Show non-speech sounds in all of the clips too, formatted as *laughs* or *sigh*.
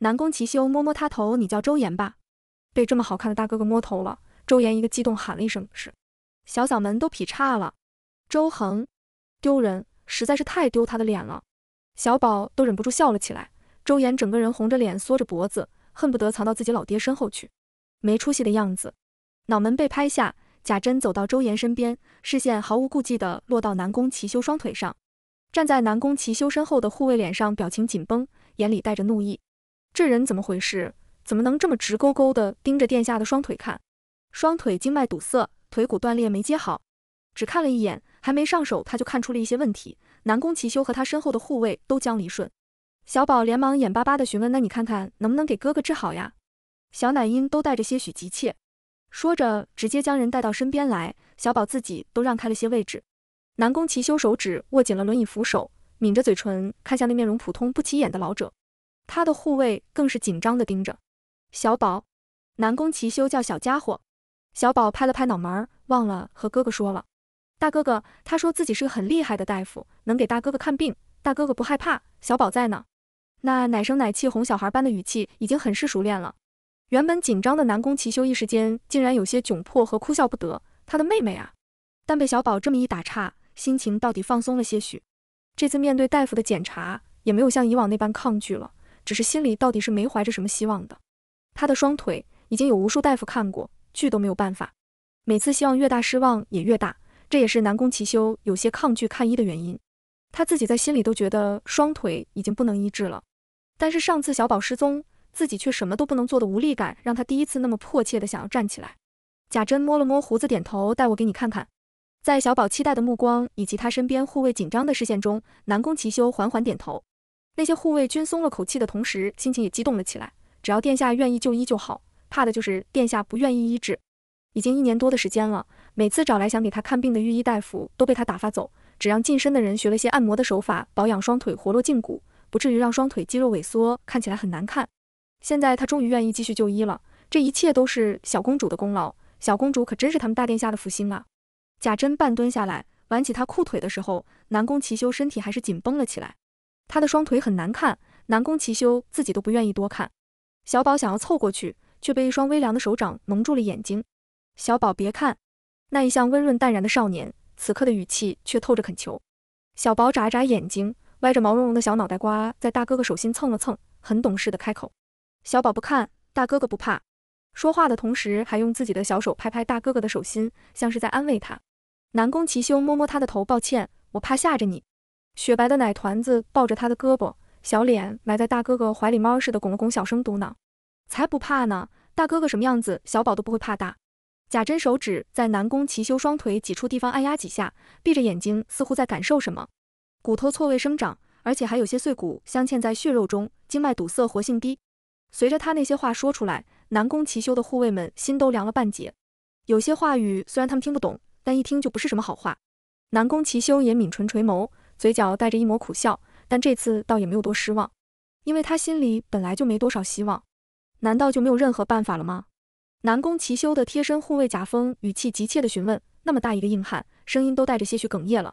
南宫齐修摸摸他头，你叫周岩吧？被这么好看的大哥哥摸头了，周岩一个激动喊了一声是，小嗓门都劈叉了。周恒丢人，实在是太丢他的脸了。小宝都忍不住笑了起来。周岩整个人红着脸缩着脖子，恨不得藏到自己老爹身后去，没出息的样子。脑门被拍下，贾珍走到周岩身边，视线毫无顾忌地落到南宫齐修双腿上。站在南宫齐修身后的护卫脸上表情紧绷，眼里带着怒意。这人怎么回事？怎么能这么直勾勾的盯着殿下的双腿看？双腿经脉堵塞，腿骨断裂没接好。只看了一眼，还没上手，他就看出了一些问题。南宫齐修和他身后的护卫都将离顺。小宝连忙眼巴巴的询问：“那你看看能不能给哥哥治好呀？”小奶音都带着些许急切，说着直接将人带到身边来。小宝自己都让开了些位置。南宫齐修手指握紧了轮椅扶手，抿着嘴唇看向那面容普通不起眼的老者。他的护卫更是紧张地盯着小宝，南宫齐修叫小家伙。小宝拍了拍脑门，忘了和哥哥说了。大哥哥，他说自己是个很厉害的大夫，能给大哥哥看病，大哥哥不害怕。小宝在呢，那奶声奶气、哄小孩般的语气已经很是熟练了。原本紧张的南宫齐修一时间竟然有些窘迫和哭笑不得。他的妹妹啊，但被小宝这么一打岔，心情到底放松了些许。这次面对大夫的检查，也没有像以往那般抗拒了。只是心里到底是没怀着什么希望的，他的双腿已经有无数大夫看过，剧都没有办法。每次希望越大，失望也越大，这也是南宫齐修有些抗拒看医的原因。他自己在心里都觉得双腿已经不能医治了，但是上次小宝失踪，自己却什么都不能做的无力感，让他第一次那么迫切的想要站起来。贾珍摸了摸胡子，点头，带我给你看看。在小宝期待的目光以及他身边护卫紧张的视线中，南宫齐修缓缓点头。那些护卫军松了口气的同时，心情也激动了起来。只要殿下愿意就医就好，怕的就是殿下不愿意医治。已经一年多的时间了，每次找来想给他看病的御医大夫都被他打发走，只让近身的人学了些按摩的手法，保养双腿，活络筋骨，不至于让双腿肌肉萎缩，看起来很难看。现在他终于愿意继续就医了，这一切都是小公主的功劳。小公主可真是他们大殿下的福星啊！贾珍半蹲下来挽起他裤腿的时候，南宫齐修身体还是紧绷了起来。他的双腿很难看，南宫齐修自己都不愿意多看。小宝想要凑过去，却被一双微凉的手掌蒙住了眼睛。小宝别看，那一向温润淡然的少年，此刻的语气却透着恳求。小宝眨眨眼睛，歪着毛茸茸的小脑袋瓜，在大哥哥手心蹭了蹭，很懂事的开口：“小宝不看，大哥哥不怕。”说话的同时，还用自己的小手拍拍大哥哥的手心，像是在安慰他。南宫齐修摸摸他的头：“抱歉，我怕吓着你。”雪白的奶团子抱着他的胳膊，小脸埋在大哥哥怀里，猫似的拱了拱，小声嘟囔：“才不怕呢！大哥哥什么样子，小宝都不会怕大。”贾珍手指在南宫齐修双腿几处地方按压几下，闭着眼睛，似乎在感受什么。骨头错位生长，而且还有些碎骨镶嵌在血肉中，经脉堵塞，活性低。随着他那些话说出来，南宫齐修的护卫们心都凉了半截。有些话语虽然他们听不懂，但一听就不是什么好话。南宫齐修也抿唇垂眸。嘴角带着一抹苦笑，但这次倒也没有多失望，因为他心里本来就没多少希望。难道就没有任何办法了吗？南宫齐修的贴身护卫贾峰语气急切地询问，那么大一个硬汉，声音都带着些许哽咽了。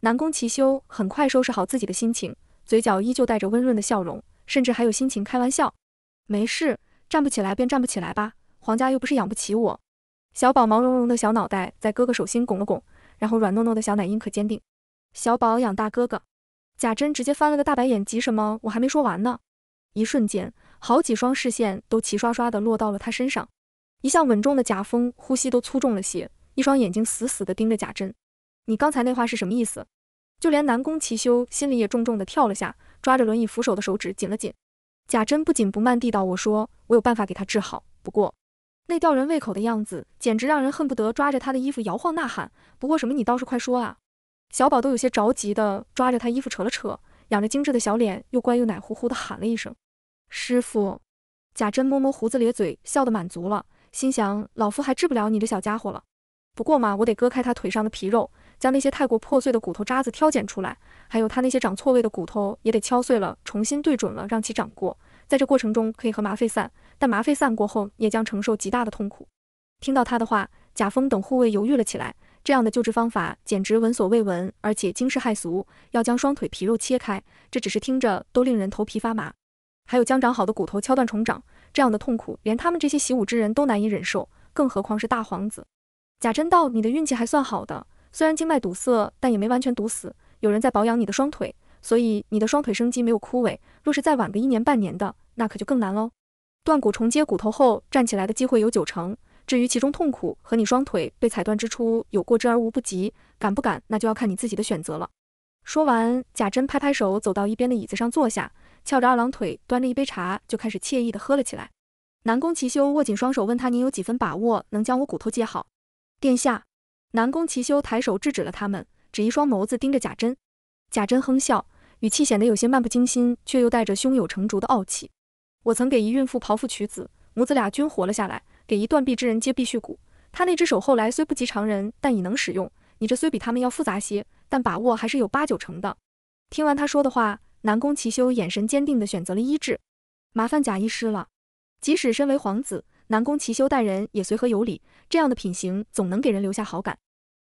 南宫齐修很快收拾好自己的心情，嘴角依旧带着温润的笑容，甚至还有心情开玩笑：“没事，站不起来便站不起来吧，皇家又不是养不起我。”小宝毛茸茸的小脑袋在哥哥手心拱了拱，然后软糯糯的小奶音可坚定。小宝养大哥哥，贾珍直接翻了个大白眼，急什么？我还没说完呢！一瞬间，好几双视线都齐刷刷的落到了他身上。一向稳重的贾峰呼吸都粗重了些，一双眼睛死死地盯着贾珍。你刚才那话是什么意思？就连南宫齐修心里也重重地跳了下，抓着轮椅扶手的手指紧了紧。贾珍不紧不慢地道：“我说我有办法给他治好，不过……”那吊人胃口的样子，简直让人恨不得抓着他的衣服摇晃呐喊。不过什么？你倒是快说啊！小宝都有些着急的抓着他衣服扯了扯，仰着精致的小脸，又乖又奶呼呼的喊了一声：“师傅！”贾珍摸摸胡子咧嘴笑得满足了，心想：老夫还治不了你这小家伙了。不过嘛，我得割开他腿上的皮肉，将那些太过破碎的骨头渣子挑拣出来，还有他那些长错位的骨头也得敲碎了，重新对准了，让其长过。在这过程中可以和麻沸散，但麻沸散过后也将承受极大的痛苦。听到他的话，贾峰等护卫犹豫了起来。这样的救治方法简直闻所未闻，而且惊世骇俗。要将双腿皮肉切开，这只是听着都令人头皮发麻。还有将长好的骨头敲断重长，这样的痛苦连他们这些习武之人都难以忍受，更何况是大皇子。贾珍道：“你的运气还算好的，虽然经脉堵塞，但也没完全堵死。有人在保养你的双腿，所以你的双腿生机没有枯萎。若是再晚个一年半年的，那可就更难喽。断骨重接骨头后，站起来的机会有九成。”至于其中痛苦和你双腿被踩断之初有过之而无不及，敢不敢？那就要看你自己的选择了。说完，贾珍拍拍手，走到一边的椅子上坐下，翘着二郎腿，端着一杯茶，就开始惬意地喝了起来。南宫齐修握紧双手，问他：“你有几分把握能将我骨头接好？”殿下。南宫齐修抬手制止了他们，只一双眸子盯着贾珍。贾珍哼笑，语气显得有些漫不经心，却又带着胸有成竹的傲气。我曾给一孕妇剖腹取子，母子俩均活了下来。给一断臂之人接必须骨，他那只手后来虽不及常人，但已能使用。你这虽比他们要复杂些，但把握还是有八九成的。听完他说的话，南宫齐修眼神坚定地选择了医治，麻烦贾医师了。即使身为皇子，南宫齐修待人也随和有礼，这样的品行总能给人留下好感。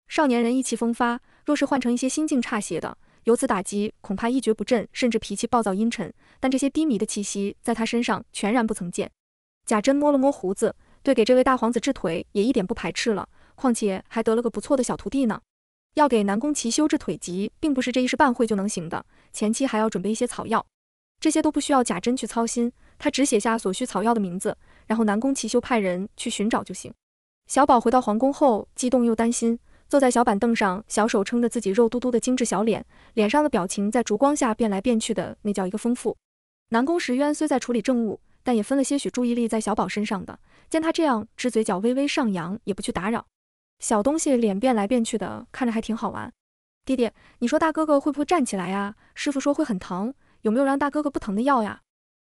少年人意气风发，若是换成一些心境差些的，由此打击恐怕一蹶不振，甚至脾气暴躁阴沉。但这些低迷的气息在他身上全然不曾见。贾珍摸了摸胡子。对，给这位大皇子治腿也一点不排斥了，况且还得了个不错的小徒弟呢。要给南宫齐修治腿疾，并不是这一时半会就能行的，前期还要准备一些草药，这些都不需要贾珍去操心，他只写下所需草药的名字，然后南宫齐修派人去寻找就行。小宝回到皇宫后，激动又担心，坐在小板凳上，小手撑着自己肉嘟嘟的精致小脸，脸上的表情在烛光下变来变去的，那叫一个丰富。南宫时渊虽在处理政务，但也分了些许注意力在小宝身上的。见他这样，只嘴角微微上扬，也不去打扰。小东西脸变来变去的，看着还挺好玩。爹爹，你说大哥哥会不会站起来呀？师傅说会很疼，有没有让大哥哥不疼的药呀？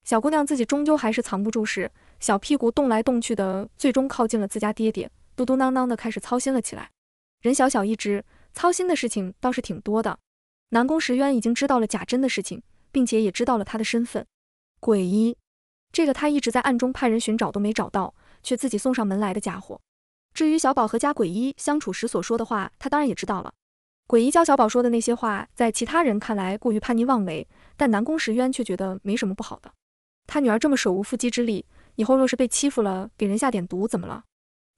小姑娘自己终究还是藏不住事，小屁股动来动去的，最终靠近了自家爹爹，嘟嘟囔囔的开始操心了起来。人小小一只，操心的事情倒是挺多的。南宫时渊已经知道了贾珍的事情，并且也知道了他的身份，鬼医。这个他一直在暗中派人寻找，都没找到。却自己送上门来的家伙。至于小宝和家鬼医相处时所说的话，他当然也知道了。鬼医教小宝说的那些话，在其他人看来过于叛逆妄为，但南宫时渊却觉得没什么不好的。他女儿这么手无缚鸡之力，以后若是被欺负了，给人下点毒怎么了？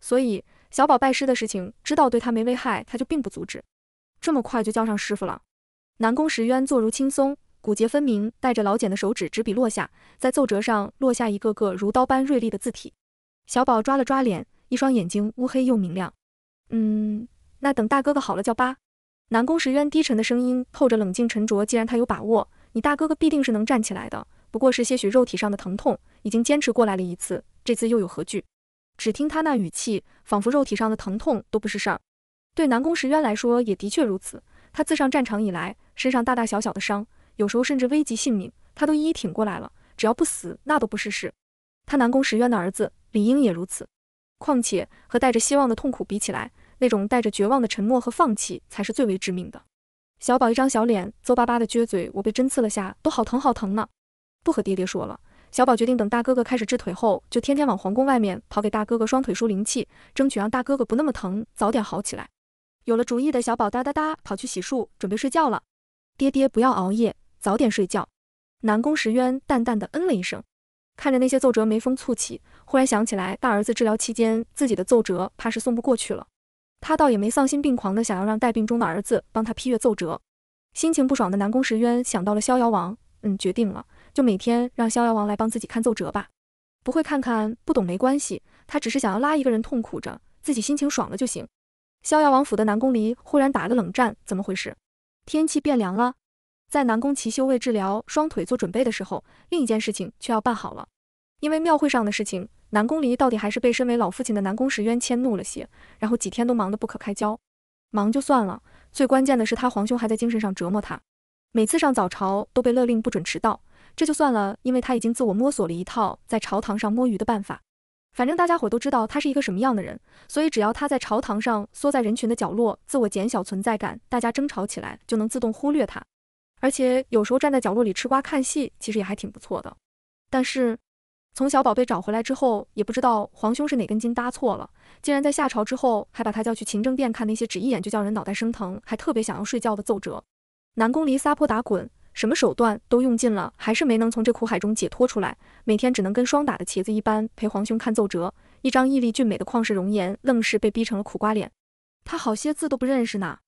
所以小宝拜师的事情，知道对他没危害，他就并不阻止。这么快就叫上师傅了？南宫时渊坐如轻松，骨节分明，带着老茧的手指执笔落下，在奏折上落下一个个如刀般锐利的字体。小宝抓了抓脸，一双眼睛乌黑又明亮。嗯，那等大哥哥好了叫爸。南宫时渊低沉的声音透着冷静沉着，既然他有把握，你大哥哥必定是能站起来的。不过是些许肉体上的疼痛，已经坚持过来了一次，这次又有何惧？只听他那语气，仿佛肉体上的疼痛都不是事儿。对南宫时渊来说，也的确如此。他自上战场以来，身上大大小小的伤，有时候甚至危及性命，他都一一挺过来了。只要不死，那都不是事。他南宫石渊的儿子理应也如此。况且和带着希望的痛苦比起来，那种带着绝望的沉默和放弃才是最为致命的。小宝一张小脸皱巴巴的撅嘴，我被针刺了下，都好疼好疼呢。不和爹爹说了，小宝决定等大哥哥开始治腿后，就天天往皇宫外面跑，给大哥哥双腿输灵气，争取让大哥哥不那么疼，早点好起来。有了主意的小宝哒哒哒跑去洗漱，准备睡觉了。爹爹不要熬夜，早点睡觉。南宫石渊淡淡的嗯了一声。看着那些奏折，眉峰蹙起，忽然想起来大儿子治疗期间自己的奏折怕是送不过去了。他倒也没丧心病狂的想要让带病中的儿子帮他批阅奏折。心情不爽的南宫时渊想到了逍遥王，嗯，决定了，就每天让逍遥王来帮自己看奏折吧。不会看看不懂没关系，他只是想要拉一个人痛苦着，自己心情爽了就行。逍遥王府的南宫离忽然打个冷战，怎么回事？天气变凉了。在南宫齐修为治疗双腿做准备的时候，另一件事情却要办好了。因为庙会上的事情，南宫离到底还是被身为老父亲的南宫时渊迁怒了些，然后几天都忙得不可开交。忙就算了，最关键的是他皇兄还在精神上折磨他，每次上早朝都被勒令不准迟到。这就算了，因为他已经自我摸索了一套在朝堂上摸鱼的办法。反正大家伙都知道他是一个什么样的人，所以只要他在朝堂上缩在人群的角落，自我减小存在感，大家争吵起来就能自动忽略他。而且有时候站在角落里吃瓜看戏，其实也还挺不错的。但是从小宝被找回来之后，也不知道皇兄是哪根筋搭错了，竟然在下朝之后还把他叫去勤政殿看那些只一眼就叫人脑袋生疼，还特别想要睡觉的奏折。南宫离撒泼打滚，什么手段都用尽了，还是没能从这苦海中解脱出来。每天只能跟霜打的茄子一般，陪皇兄看奏折。一张毅力俊美的旷世容颜，愣是被逼成了苦瓜脸。他好些字都不认识呢，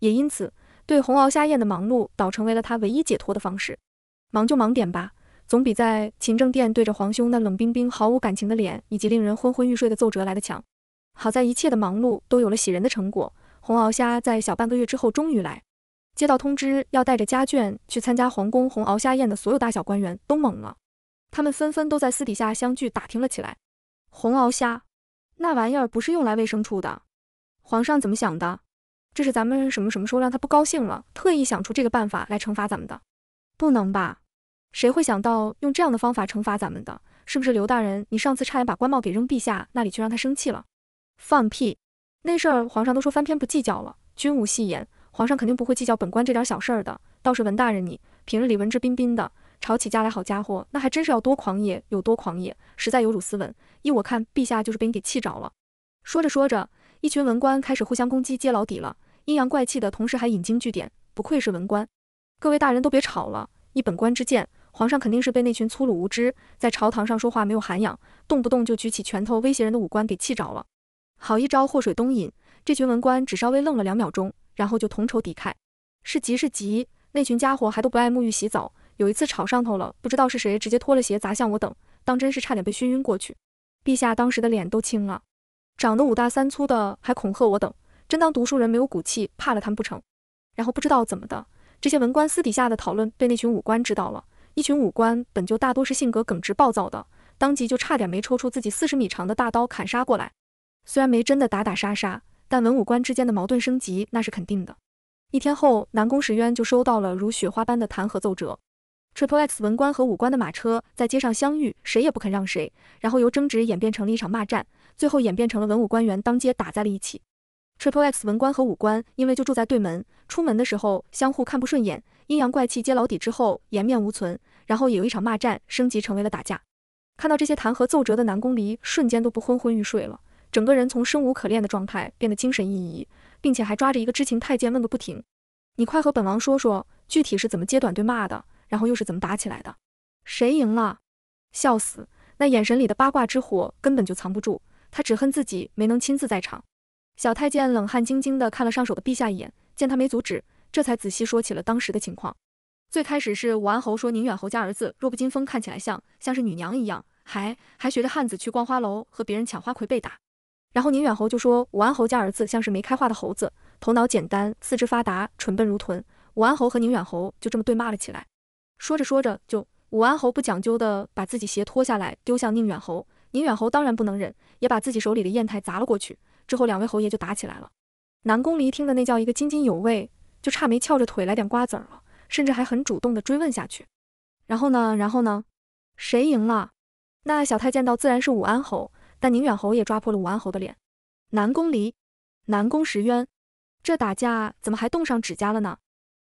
也因此。对红鳌虾宴的忙碌，倒成为了他唯一解脱的方式。忙就忙点吧，总比在勤政殿对着皇兄那冷冰冰、毫无感情的脸，以及令人昏昏欲睡的奏折来得强。好在一切的忙碌都有了喜人的成果，红鳌虾在小半个月之后终于来。接到通知要带着家眷去参加皇宫红鳌虾宴的所有大小官员都懵了，他们纷纷都在私底下相聚打听了起来。红鳌虾那玩意儿不是用来卫生处的，皇上怎么想的？这是咱们什么什么时候让他不高兴了？特意想出这个办法来惩罚咱们的？不能吧？谁会想到用这样的方法惩罚咱们的？是不是刘大人？你上次差点把官帽给扔陛下那里，却让他生气了？放屁！那事儿皇上都说翻篇不计较了，君无戏言，皇上肯定不会计较本官这点小事儿的。倒是文大人你，平日里文质彬彬的，吵起架来，好家伙，那还真是要多狂野有多狂野，实在有辱斯文。依我看，陛下就是被你给气着了。说着说着。一群文官开始互相攻击揭老底了，阴阳怪气的同时还引经据典，不愧是文官。各位大人都别吵了，依本官之见，皇上肯定是被那群粗鲁无知、在朝堂上说话没有涵养、动不动就举起拳头威胁人的武官给气着了。好一招祸水东引，这群文官只稍微愣了两秒钟，然后就同仇敌忾。是急是急，那群家伙还都不爱沐浴洗澡。有一次吵上头了，不知道是谁直接脱了鞋砸向我等，当真是差点被熏晕过去。陛下当时的脸都青了。长得五大三粗的，还恐吓我等，真当读书人没有骨气，怕了他们不成？然后不知道怎么的，这些文官私底下的讨论被那群武官知道了。一群武官本就大多是性格耿直暴躁的，当即就差点没抽出自己四十米长的大刀砍杀过来。虽然没真的打打杀杀，但文武官之间的矛盾升级那是肯定的。一天后，南宫时渊就收到了如雪花般的弹劾奏折。Triple X 文官和武官的马车在街上相遇，谁也不肯让谁，然后由争执演变成了一场骂战。最后演变成了文武官员当街打在了一起。Triple X 文官和武官因为就住在对门，出门的时候相互看不顺眼，阴阳怪气揭老底之后，颜面无存，然后也由一场骂战升级成为了打架。看到这些弹劾奏折的南宫离，瞬间都不昏昏欲睡了，整个人从生无可恋的状态变得精神奕奕，并且还抓着一个知情太监问个不停：“你快和本王说说，具体是怎么揭短对骂的，然后又是怎么打起来的，谁赢了？”笑死，那眼神里的八卦之火根本就藏不住。他只恨自己没能亲自在场。小太监冷汗兢兢地看了上手的陛下一眼，见他没阻止，这才仔细说起了当时的情况。最开始是武安侯说宁远侯家儿子弱不禁风，看起来像像是女娘一样，还还学着汉子去逛花楼和别人抢花魁被打。然后宁远侯就说武安侯家儿子像是没开化的猴子，头脑简单，四肢发达，蠢笨如豚。武安侯和宁远侯就这么对骂了起来。说着说着，就武安侯不讲究的把自己鞋脱下来丢向宁远侯。宁远侯当然不能忍，也把自己手里的砚台砸了过去。之后两位侯爷就打起来了。南宫离听的那叫一个津津有味，就差没翘着腿来点瓜子了，甚至还很主动的追问下去。然后呢？然后呢？谁赢了？那小太监道自然是武安侯，但宁远侯也抓破了武安侯的脸。南宫离、南宫石渊，这打架怎么还动上指甲了呢？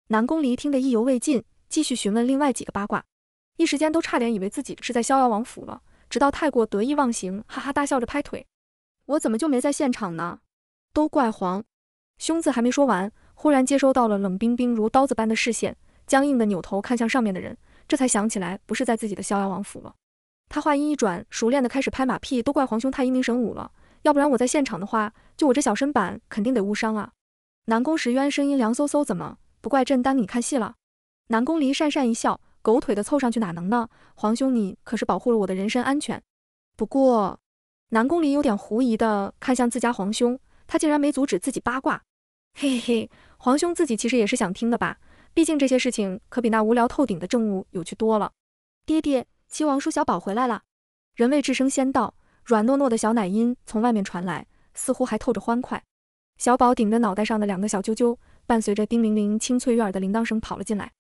南宫离听得意犹未尽，继续询问另外几个八卦，一时间都差点以为自己是在逍遥王府了。直到太过得意忘形，哈哈大笑着拍腿，我怎么就没在现场呢？都怪皇兄！字还没说完，忽然接收到了冷冰冰如刀子般的视线，僵硬的扭头看向上面的人，这才想起来不是在自己的逍遥王府了。他话音一转，熟练的开始拍马屁，都怪皇兄太英明神武了，要不然我在现场的话，就我这小身板肯定得误伤啊。南宫时渊声音凉飕飕，怎么不怪朕耽搁你看戏了？南宫离讪讪一笑。狗腿的凑上去哪能呢？皇兄，你可是保护了我的人身安全。不过，南宫离有点狐疑的看向自家皇兄，他竟然没阻止自己八卦。嘿嘿嘿，皇兄自己其实也是想听的吧？毕竟这些事情可比那无聊透顶的政务有趣多了。爹爹，七王叔小宝回来了。人未至声先到，软糯糯的小奶音从外面传来，似乎还透着欢快。小宝顶着脑袋上的两个小揪揪，伴随着叮铃铃清脆悦耳的铃铛声跑了进来。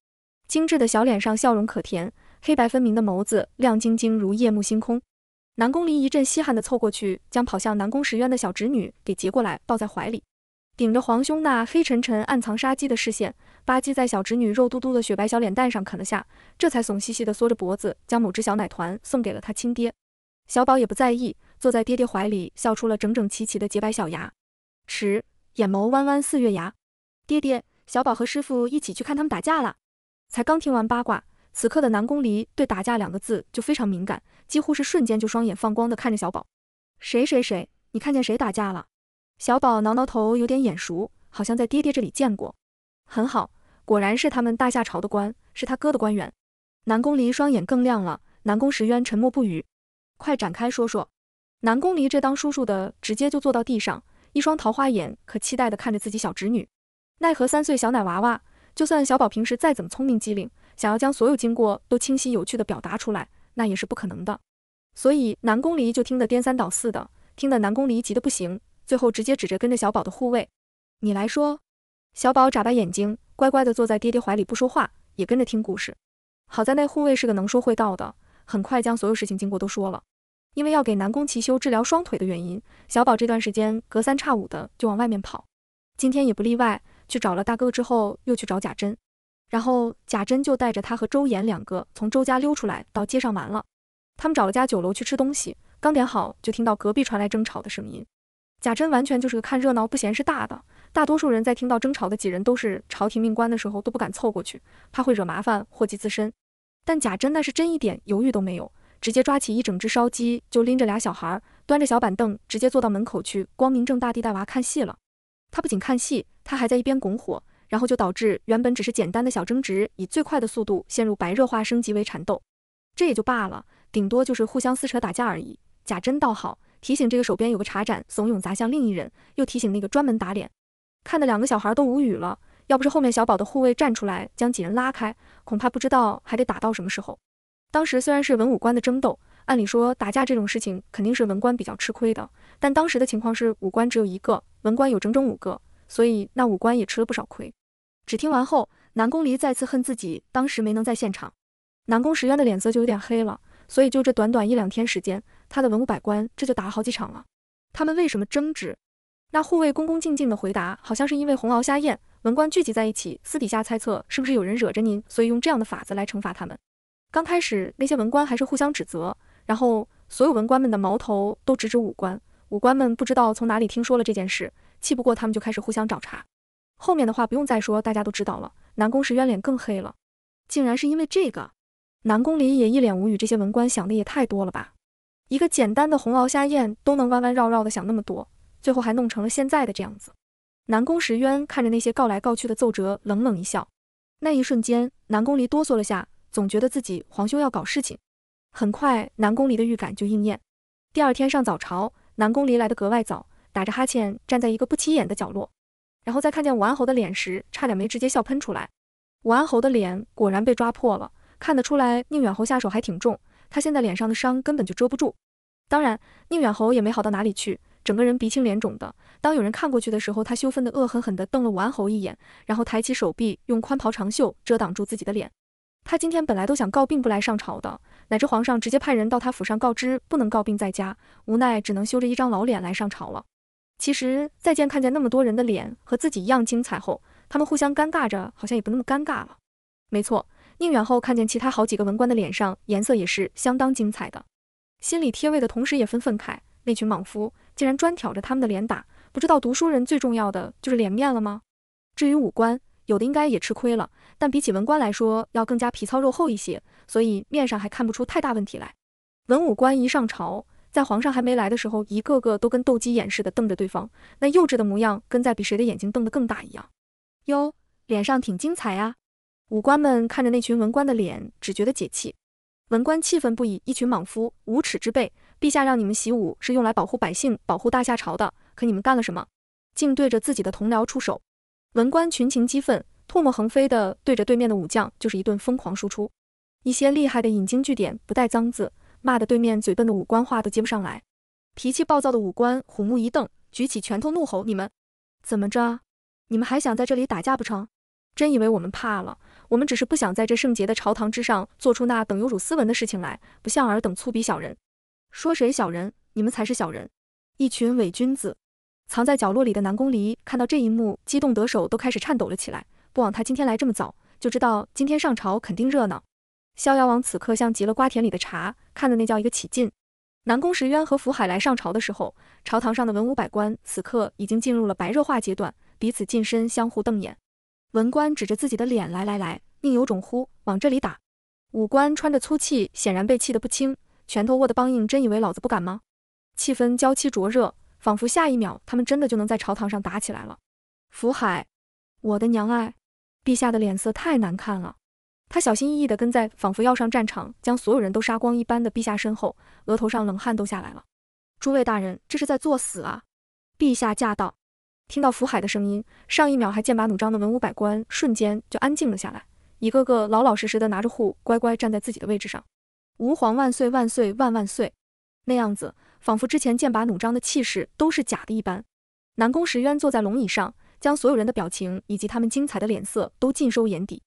精致的小脸上笑容可甜，黑白分明的眸子亮晶晶如夜幕星空。南宫离一阵稀罕的凑过去，将跑向南宫时渊的小侄女给接过来抱在怀里，顶着皇兄那黑沉沉暗藏杀机的视线，吧唧在小侄女肉嘟嘟的雪白小脸蛋上啃了下，这才怂兮兮的缩着脖子将某只小奶团送给了他亲爹。小宝也不在意，坐在爹爹怀里笑出了整整齐齐的洁白小牙齿，眼眸弯弯似月牙。爹爹，小宝和师傅一起去看他们打架了。才刚听完八卦，此刻的南宫离对打架两个字就非常敏感，几乎是瞬间就双眼放光的看着小宝。谁谁谁，你看见谁打架了？小宝挠挠头，有点眼熟，好像在爹爹这里见过。很好，果然是他们大夏朝的官，是他哥的官员。南宫离双眼更亮了。南宫时渊沉默不语。快展开说说。南宫离这当叔叔的，直接就坐到地上，一双桃花眼可期待的看着自己小侄女，奈何三岁小奶娃娃。就算小宝平时再怎么聪明机灵，想要将所有经过都清晰有趣的表达出来，那也是不可能的。所以南宫离就听得颠三倒四的，听得南宫离急得不行，最后直接指着跟着小宝的护卫：“你来说。”小宝眨巴眼睛，乖乖的坐在爹爹怀里不说话，也跟着听故事。好在那护卫是个能说会道的，很快将所有事情经过都说了。因为要给南宫齐修治疗双腿的原因，小宝这段时间隔三差五的就往外面跑，今天也不例外。去找了大哥哥之后，又去找贾珍，然后贾珍就带着他和周延两个从周家溜出来到街上玩了。他们找了家酒楼去吃东西，刚点好就听到隔壁传来争吵的声音。贾珍完全就是个看热闹不嫌事大的，大多数人在听到争吵的几人都是朝廷命官的时候都不敢凑过去，怕会惹麻烦祸及自身。但贾珍那是真一点犹豫都没有，直接抓起一整只烧鸡，就拎着俩小孩，端着小板凳，直接坐到门口去，光明正大地带娃看戏了。他不仅看戏，他还在一边拱火，然后就导致原本只是简单的小争执，以最快的速度陷入白热化，升级为缠斗。这也就罢了，顶多就是互相撕扯打架而已。贾珍倒好，提醒这个手边有个茶盏，怂恿砸向另一人，又提醒那个专门打脸，看的两个小孩都无语了。要不是后面小宝的护卫站出来将几人拉开，恐怕不知道还得打到什么时候。当时虽然是文武官的争斗，按理说打架这种事情肯定是文官比较吃亏的。但当时的情况是，武官只有一个，文官有整整五个，所以那武官也吃了不少亏。只听完后，南宫离再次恨自己当时没能在现场。南宫时渊的脸色就有点黑了，所以就这短短一两天时间，他的文武百官这就打了好几场了。他们为什么争执？那护卫恭恭敬敬的回答，好像是因为红鳌虾宴，文官聚集在一起，私底下猜测是不是有人惹着您，所以用这样的法子来惩罚他们。刚开始那些文官还是互相指责，然后所有文官们的矛头都直指武官。武官们不知道从哪里听说了这件事，气不过他们就开始互相找茬。后面的话不用再说，大家都知道了。南宫石渊脸更黑了，竟然是因为这个。南宫离也一脸无语，这些文官想的也太多了吧，一个简单的红螯虾宴都能弯弯绕绕的想那么多，最后还弄成了现在的这样子。南宫石渊看着那些告来告去的奏折，冷冷一笑。那一瞬间，南宫离哆嗦了下，总觉得自己皇兄要搞事情。很快，南宫离的预感就应验。第二天上早朝。南宫离来的格外早，打着哈欠站在一个不起眼的角落，然后在看见武安侯的脸时，差点没直接笑喷出来。武安侯的脸果然被抓破了，看得出来宁远侯下手还挺重，他现在脸上的伤根本就遮不住。当然，宁远侯也没好到哪里去，整个人鼻青脸肿的。当有人看过去的时候，他羞愤的恶狠狠地瞪了武安侯一眼，然后抬起手臂用宽袍长袖遮挡住自己的脸。他今天本来都想告病不来上朝的。乃至皇上直接派人到他府上告知不能告病在家，无奈只能羞着一张老脸来上朝了。其实再见看见那么多人的脸和自己一样精彩后，他们互相尴尬着，好像也不那么尴尬了。没错，宁远后看见其他好几个文官的脸上颜色也是相当精彩的，心里贴位的同时也分愤慨，那群莽夫竟然专挑着他们的脸打，不知道读书人最重要的就是脸面了吗？至于武官，有的应该也吃亏了。但比起文官来说，要更加皮糙肉厚一些，所以面上还看不出太大问题来。文武官一上朝，在皇上还没来的时候，一个个都跟斗鸡眼似的瞪着对方，那幼稚的模样，跟在比谁的眼睛瞪得更大一样。哟，脸上挺精彩啊！武官们看着那群文官的脸，只觉得解气。文官气愤不已，一群莽夫、无耻之辈！陛下让你们习武是用来保护百姓、保护大夏朝的，可你们干了什么？竟对着自己的同僚出手！文官群情激愤。唾沫横飞的对着对面的武将就是一顿疯狂输出，一些厉害的引经据典不带脏字，骂的对面嘴笨的武官话都接不上来。脾气暴躁的武官虎目一瞪，举起拳头怒吼：“你们怎么着？你们还想在这里打架不成？真以为我们怕了？我们只是不想在这圣洁的朝堂之上做出那等有辱斯文的事情来，不像尔等粗鄙小人。说谁小人？你们才是小人，一群伪君子！”藏在角落里的南宫离看到这一幕，激动得手都开始颤抖了起来。不枉他今天来这么早，就知道今天上朝肯定热闹。逍遥王此刻像极了瓜田里的茶，看的那叫一个起劲。南宫时渊和福海来上朝的时候，朝堂上的文武百官此刻已经进入了白热化阶段，彼此近身相互瞪眼。文官指着自己的脸，来来来，宁有种乎，往这里打。武官穿着粗气，显然被气得不轻，拳头握得梆硬，真以为老子不敢吗？气氛娇气灼热，仿佛下一秒他们真的就能在朝堂上打起来了。福海，我的娘哎！陛下的脸色太难看了，他小心翼翼地跟在仿佛要上战场将所有人都杀光一般的陛下身后，额头上冷汗都下来了。诸位大人，这是在作死啊！陛下驾到！听到福海的声音，上一秒还剑拔弩张的文武百官瞬间就安静了下来，一个个老老实实的拿着户，乖乖站在自己的位置上。吾皇万岁万岁万万岁！那样子仿佛之前剑拔弩张的气势都是假的一般。南宫时渊坐在龙椅上。将所有人的表情以及他们精彩的脸色都尽收眼底。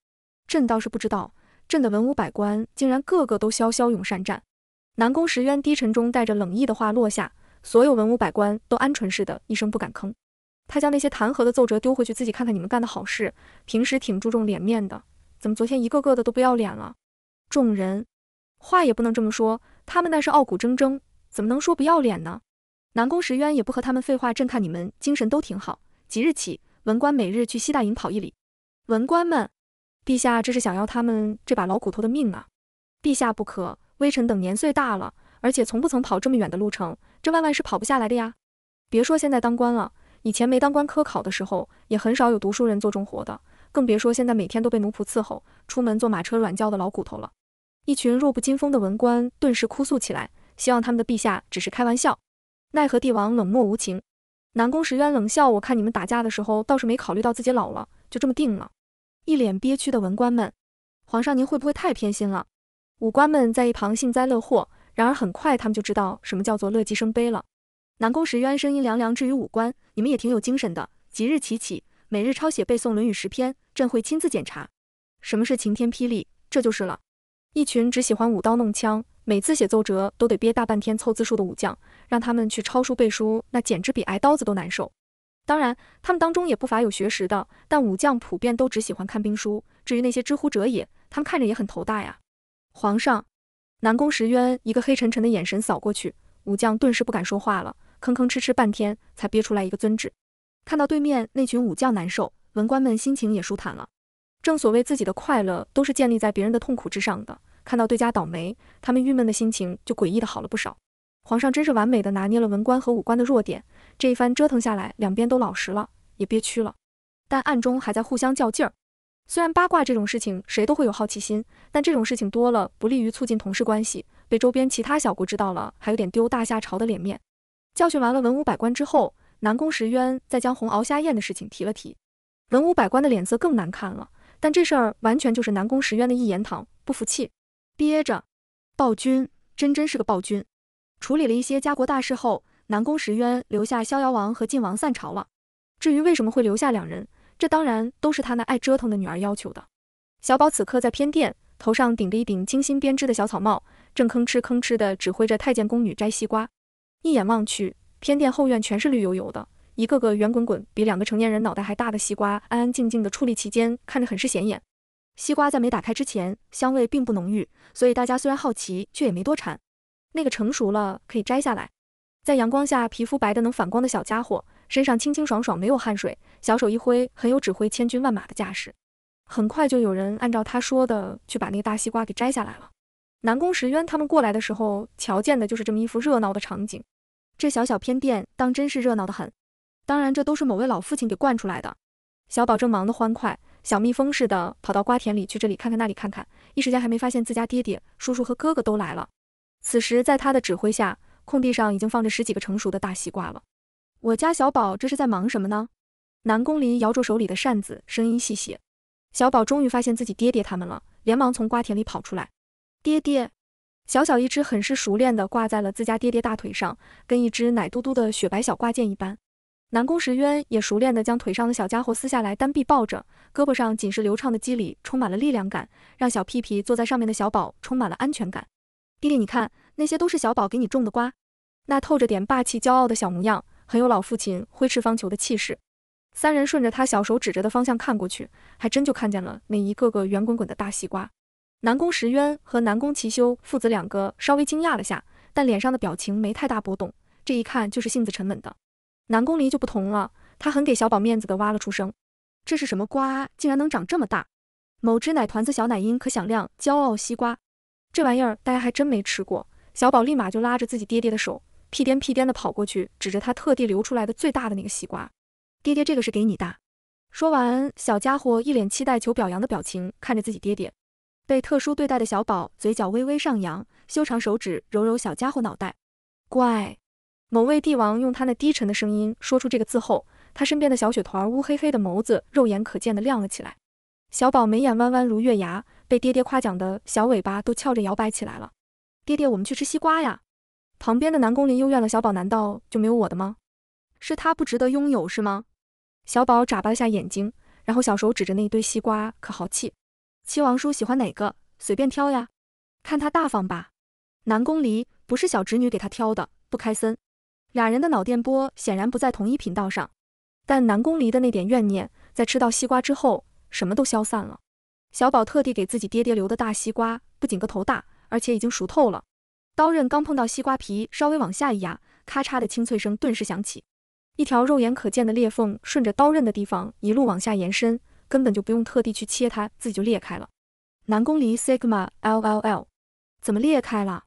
朕倒是不知道，朕的文武百官竟然个个都骁骁勇善战。南宫石渊低沉中带着冷意的话落下，所有文武百官都鹌鹑似的，一声不敢吭。他将那些弹劾的奏折丢回去，自己看看你们干的好事。平时挺注重脸面的，怎么昨天一个个的都不要脸了？众人话也不能这么说，他们那是傲骨铮铮，怎么能说不要脸呢？南宫石渊也不和他们废话，朕看你们精神都挺好。即日起，文官每日去西大营跑一里。文官们，陛下这是想要他们这把老骨头的命啊！陛下不可，微臣等年岁大了，而且从不曾跑这么远的路程，这万万是跑不下来的呀！别说现在当官了，以前没当官科考的时候，也很少有读书人做重活的，更别说现在每天都被奴仆伺候，出门坐马车软轿的老骨头了。一群弱不禁风的文官顿时哭诉起来，希望他们的陛下只是开玩笑，奈何帝王冷漠无情。南宫石渊冷笑：“我看你们打架的时候，倒是没考虑到自己老了。就这么定了。”一脸憋屈的文官们：“皇上，您会不会太偏心了？”武官们在一旁幸灾乐祸。然而很快，他们就知道什么叫做乐极生悲了。南宫石渊声音凉凉，至于武官：“你们也挺有精神的，即日起起每日抄写背诵《论语》十篇，朕会亲自检查。”什么是晴天霹雳？这就是了。一群只喜欢舞刀弄枪。每次写奏折都得憋大半天凑字数的武将，让他们去抄书背书，那简直比挨刀子都难受。当然，他们当中也不乏有学识的，但武将普遍都只喜欢看兵书。至于那些知乎者也，他们看着也很头大呀。皇上，南宫石渊一个黑沉沉的眼神扫过去，武将顿时不敢说话了，吭吭哧哧半天才憋出来一个尊旨。看到对面那群武将难受，文官们心情也舒坦了。正所谓自己的快乐都是建立在别人的痛苦之上的。看到对家倒霉，他们郁闷的心情就诡异的好了不少。皇上真是完美的拿捏了文官和武官的弱点。这一番折腾下来，两边都老实了，也憋屈了，但暗中还在互相较劲儿。虽然八卦这种事情谁都会有好奇心，但这种事情多了不利于促进同事关系。被周边其他小国知道了，还有点丢大夏朝的脸面。教训完了文武百官之后，南宫石渊再将红熬虾宴的事情提了提，文武百官的脸色更难看了。但这事儿完全就是南宫石渊的一言堂，不服气。憋着，暴君真真是个暴君。处理了一些家国大事后，南宫石渊留下逍遥王和晋王散朝了。至于为什么会留下两人，这当然都是他那爱折腾的女儿要求的。小宝此刻在偏殿，头上顶着一顶精心编织的小草帽，正吭哧吭哧的指挥着太监宫女摘西瓜。一眼望去，偏殿后院全是绿油油的，一个个圆滚滚、比两个成年人脑袋还大的西瓜，安安静静的矗立其间，看着很是显眼。西瓜在没打开之前，香味并不浓郁，所以大家虽然好奇，却也没多馋。那个成熟了，可以摘下来，在阳光下，皮肤白的能反光的小家伙，身上清清爽爽，没有汗水，小手一挥，很有指挥千军万马的架势。很快就有人按照他说的去把那个大西瓜给摘下来了。南宫石渊他们过来的时候，瞧见的就是这么一副热闹的场景。这小小偏殿，当真是热闹的很，当然这都是某位老父亲给惯出来的。小宝正忙得欢快。小蜜蜂似的跑到瓜田里去，这里看看，那里看看，一时间还没发现自家爹爹、叔叔和哥哥都来了。此时，在他的指挥下，空地上已经放着十几个成熟的大西瓜了。我家小宝这是在忙什么呢？南宫离摇着手里的扇子，声音戏谑。小宝终于发现自己爹爹他们了，连忙从瓜田里跑出来。爹爹，小小一只，很是熟练地挂在了自家爹爹大腿上，跟一只奶嘟嘟的雪白小挂件一般。南宫石渊也熟练地将腿上的小家伙撕下来，单臂抱着，胳膊上紧实流畅的肌理充满了力量感，让小屁屁坐在上面的小宝充满了安全感。弟弟，你看，那些都是小宝给你种的瓜，那透着点霸气骄傲的小模样，很有老父亲挥斥方遒的气势。三人顺着他小手指着的方向看过去，还真就看见了那一个个圆滚滚的大西瓜。南宫石渊和南宫齐修父子两个稍微惊讶了下，但脸上的表情没太大波动，这一看就是性子沉稳的。南宫离就不同了，他很给小宝面子的挖了出声：“这是什么瓜，竟然能长这么大？”某只奶团子小奶音可响亮，骄傲西瓜。这玩意儿大家还真没吃过。小宝立马就拉着自己爹爹的手，屁颠屁颠的跑过去，指着他特地留出来的最大的那个西瓜：“爹爹，这个是给你的。”说完，小家伙一脸期待求表扬的表情看着自己爹爹。被特殊对待的小宝嘴角微微上扬，修长手指揉揉小家伙脑袋，乖。某位帝王用他那低沉的声音说出这个字后，他身边的小雪团乌黑黑的眸子肉眼可见的亮了起来。小宝眉眼弯弯如月牙，被爹爹夸奖的小尾巴都翘着摇摆起来了。爹爹，我们去吃西瓜呀！旁边的南宫离幽怨了：小宝难道就没有我的吗？是他不值得拥有是吗？小宝眨巴了下眼睛，然后小手指着那一堆西瓜，可豪气：七王叔喜欢哪个，随便挑呀！看他大方吧。南宫离不是小侄女给他挑的，不开森。俩人的脑电波显然不在同一频道上，但南宫离的那点怨念，在吃到西瓜之后，什么都消散了。小宝特地给自己爹爹留的大西瓜，不仅个头大，而且已经熟透了。刀刃刚碰到西瓜皮，稍微往下一压，咔嚓的清脆声顿时响起，一条肉眼可见的裂缝顺着刀刃的地方一路往下延伸，根本就不用特地去切，它自己就裂开了。南宫离 Sigma L L L，怎么裂开了？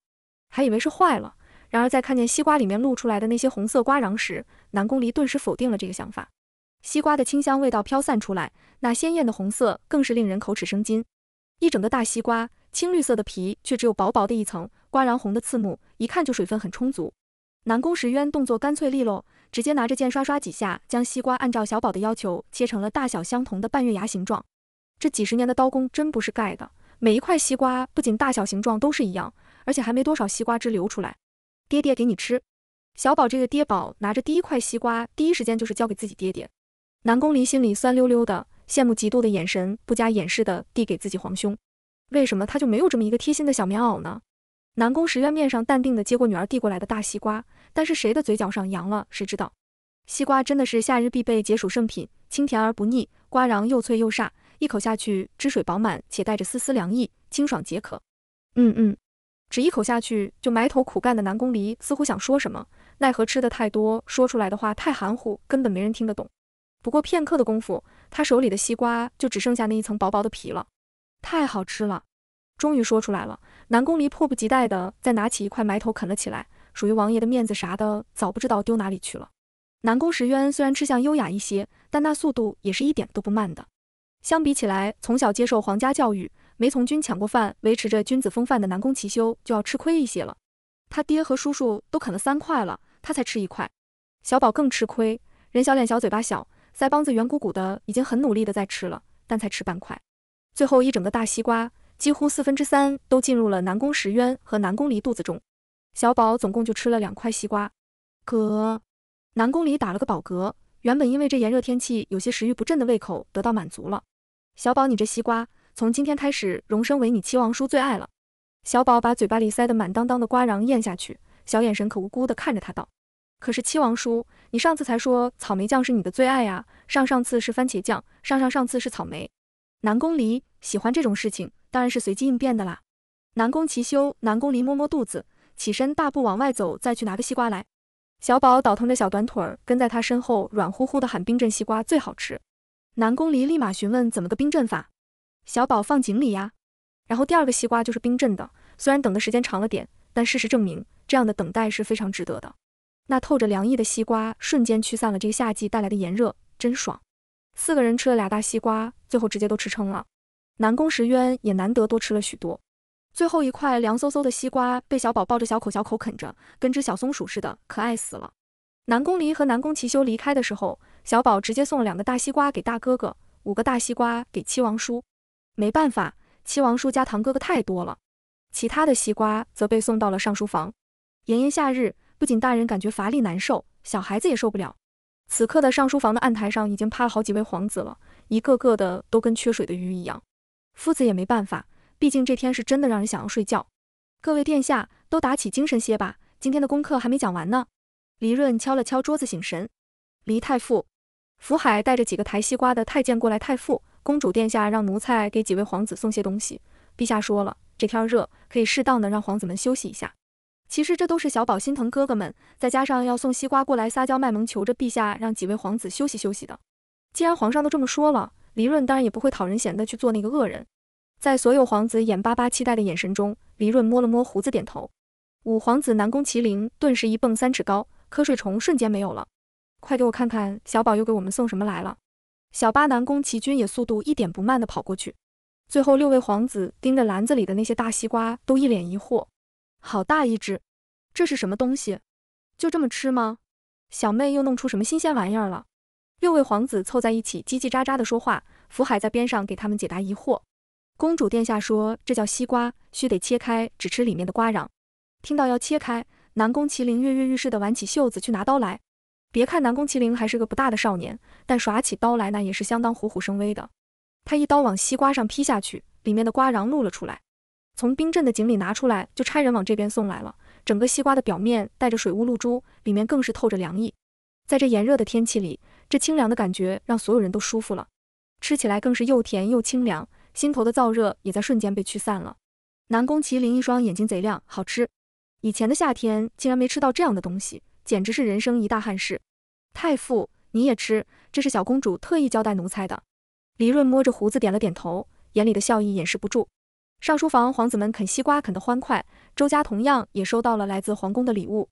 还以为是坏了。然而在看见西瓜里面露出来的那些红色瓜瓤时，南宫离顿时否定了这个想法。西瓜的清香味道飘散出来，那鲜艳的红色更是令人口齿生津。一整个大西瓜，青绿色的皮却只有薄薄的一层，瓜瓤红的刺目，一看就水分很充足。南宫石渊动作干脆利落，直接拿着剑刷刷几下，将西瓜按照小宝的要求切成了大小相同的半月牙形状。这几十年的刀工真不是盖的，每一块西瓜不仅大小形状都是一样，而且还没多少西瓜汁流出来。爹爹给你吃，小宝这个爹宝拿着第一块西瓜，第一时间就是交给自己爹爹。南宫离心里酸溜溜的，羡慕嫉妒的眼神不加掩饰的递给自己皇兄，为什么他就没有这么一个贴心的小棉袄呢？南宫时渊面上淡定的接过女儿递过来的大西瓜，但是谁的嘴角上扬了谁知道？西瓜真的是夏日必备解暑圣品，清甜而不腻，瓜瓤又脆又煞，一口下去汁水饱满且带着丝丝凉意，清爽解渴。嗯嗯。只一口下去就埋头苦干的南宫离似乎想说什么，奈何吃的太多，说出来的话太含糊，根本没人听得懂。不过片刻的功夫，他手里的西瓜就只剩下那一层薄薄的皮了。太好吃了，终于说出来了。南宫离迫不及待的再拿起一块埋头啃了起来。属于王爷的面子啥的早不知道丢哪里去了。南宫时渊虽然吃相优雅一些，但那速度也是一点都不慢的。相比起来，从小接受皇家教育。没从军抢过饭，维持着君子风范的南宫齐修就要吃亏一些了。他爹和叔叔都啃了三块了，他才吃一块。小宝更吃亏，人小脸小嘴巴小，腮帮子圆鼓鼓的，已经很努力的在吃了，但才吃半块。最后一整个大西瓜，几乎四分之三都进入了南宫石渊和南宫离肚子中。小宝总共就吃了两块西瓜。嗝，南宫离打了个饱嗝，原本因为这炎热天气有些食欲不振的胃口得到满足了。小宝，你这西瓜。从今天开始，荣升为你七王叔最爱了。小宝把嘴巴里塞得满当当的瓜瓤咽下去，小眼神可无辜的看着他道：“可是七王叔，你上次才说草莓酱是你的最爱呀，上上次是番茄酱，上上上次是草莓。”南宫离喜欢这种事情，当然是随机应变的啦。南宫齐修，南宫离摸摸肚子，起身大步往外走，再去拿个西瓜来。小宝倒腾着小短腿儿跟在他身后，软乎乎的喊冰镇西瓜最好吃。南宫离立马询问怎么个冰镇法。小宝放井里呀，然后第二个西瓜就是冰镇的，虽然等的时间长了点，但事实证明这样的等待是非常值得的。那透着凉意的西瓜瞬间驱散了这个夏季带来的炎热，真爽！四个人吃了俩大西瓜，最后直接都吃撑了。南宫时渊也难得多吃了许多，最后一块凉飕飕的西瓜被小宝抱着小口小口啃着，跟只小松鼠似的，可爱死了。南宫离和南宫齐修离开的时候，小宝直接送了两个大西瓜给大哥哥，五个大西瓜给七王叔。没办法，七王叔家堂哥哥太多了，其他的西瓜则被送到了上书房。炎炎夏日，不仅大人感觉乏力难受，小孩子也受不了。此刻的上书房的案台上已经趴了好几位皇子了，一个个的都跟缺水的鱼一样。夫子也没办法，毕竟这天是真的让人想要睡觉。各位殿下，都打起精神些吧，今天的功课还没讲完呢。黎润敲了敲桌子，醒神。黎太傅，福海带着几个抬西瓜的太监过来，太傅。公主殿下让奴才给几位皇子送些东西，陛下说了，这天热，可以适当的让皇子们休息一下。其实这都是小宝心疼哥哥们，再加上要送西瓜过来撒娇卖萌，求着陛下让几位皇子休息休息的。既然皇上都这么说了，黎润当然也不会讨人嫌的去做那个恶人。在所有皇子眼巴巴期待的眼神中，黎润摸了摸胡子，点头。五皇子南宫麒麟顿时一蹦三尺高，瞌睡虫瞬间没有了。快给我看看，小宝又给我们送什么来了？小八南宫崎君也速度一点不慢的跑过去，最后六位皇子盯着篮子里的那些大西瓜，都一脸疑惑。好大一只，这是什么东西？就这么吃吗？小妹又弄出什么新鲜玩意儿了？六位皇子凑在一起叽叽喳喳的说话，福海在边上给他们解答疑惑。公主殿下说，这叫西瓜，须得切开，只吃里面的瓜瓤。听到要切开，南宫麒麟跃跃欲试的挽起袖子去拿刀来。别看南宫麒麟还是个不大的少年，但耍起刀来那也是相当虎虎生威的。他一刀往西瓜上劈下去，里面的瓜瓤露了出来，从冰镇的井里拿出来就差人往这边送来了。整个西瓜的表面带着水雾露珠，里面更是透着凉意。在这炎热的天气里，这清凉的感觉让所有人都舒服了，吃起来更是又甜又清凉，心头的燥热也在瞬间被驱散了。南宫麒麟一双眼睛贼亮，好吃。以前的夏天竟然没吃到这样的东西，简直是人生一大憾事。太傅，你也吃，这是小公主特意交代奴才的。黎润摸着胡子点了点头，眼里的笑意掩饰不住。上书房，皇子们啃西瓜啃得欢快。周家同样也收到了来自皇宫的礼物。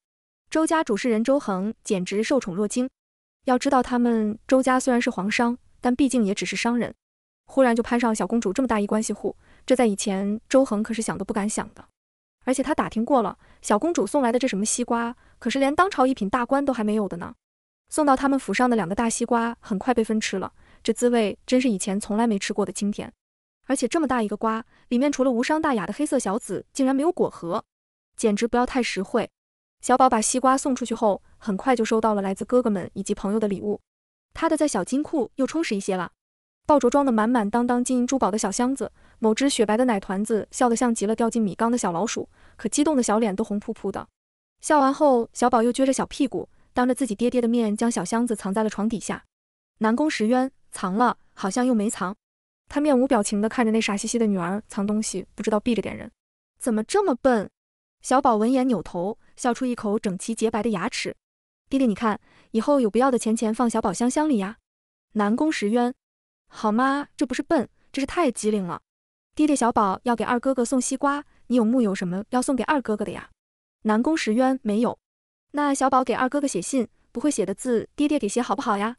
周家主事人周恒简直受宠若惊。要知道，他们周家虽然是皇商，但毕竟也只是商人，忽然就攀上小公主这么大一关系户，这在以前周恒可是想都不敢想的。而且他打听过了，小公主送来的这什么西瓜，可是连当朝一品大官都还没有的呢。送到他们府上的两个大西瓜很快被分吃了，这滋味真是以前从来没吃过的清甜。而且这么大一个瓜，里面除了无伤大雅的黑色小籽，竟然没有果核，简直不要太实惠。小宝把西瓜送出去后，很快就收到了来自哥哥们以及朋友的礼物，他的在小金库又充实一些了。抱着装得满满当当金银珠宝的小箱子，某只雪白的奶团子笑得像极了掉进米缸的小老鼠，可激动的小脸都红扑扑的。笑完后，小宝又撅着小屁股。当着自己爹爹的面，将小箱子藏在了床底下。南宫石渊藏了，好像又没藏。他面无表情地看着那傻兮兮的女儿藏东西，不知道避着点人，怎么这么笨？小宝闻言扭头，笑出一口整齐洁白的牙齿。爹爹，你看，以后有不要的钱钱放小宝箱箱里呀。南宫石渊，好吗？这不是笨，这是太机灵了。爹爹，小宝要给二哥哥送西瓜，你有木有什么要送给二哥哥的呀？南宫石渊没有。那小宝给二哥哥写信，不会写的字，爹爹给写好不好呀？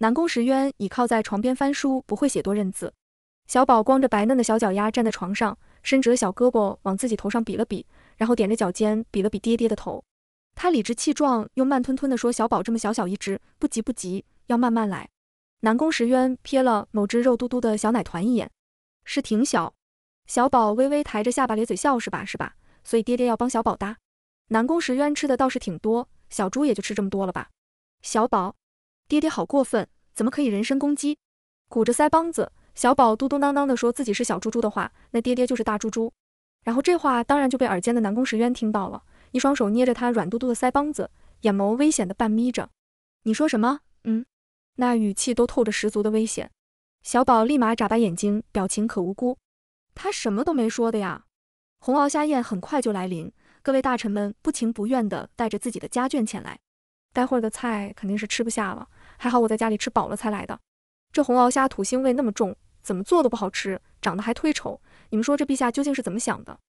南宫时渊倚靠在床边翻书，不会写多认字。小宝光着白嫩的小脚丫站在床上，伸直了小胳膊往自己头上比了比，然后踮着脚尖比了比爹爹的头。他理直气壮又慢吞吞地说：“小宝这么小小一只，不急不急，要慢慢来。”南宫时渊瞥了某只肉嘟嘟的小奶团一眼，是挺小。小宝微微抬着下巴咧嘴笑，是吧是吧？所以爹爹要帮小宝搭。南宫时渊吃的倒是挺多，小猪也就吃这么多了吧。小宝，爹爹好过分，怎么可以人身攻击？鼓着腮帮子，小宝嘟嘟囔囔的说自己是小猪猪的话，那爹爹就是大猪猪。然后这话当然就被耳尖的南宫时渊听到了，一双手捏着他软嘟嘟的腮帮子，眼眸危险的半眯着。你说什么？嗯？那语气都透着十足的危险。小宝立马眨巴眼睛，表情可无辜，他什么都没说的呀。红鳌虾宴很快就来临。各位大臣们不情不愿地带着自己的家眷前来，待会儿的菜肯定是吃不下了。还好我在家里吃饱了才来的。这红螯虾土腥味那么重，怎么做都不好吃，长得还忒丑。你们说这陛下究竟是怎么想的？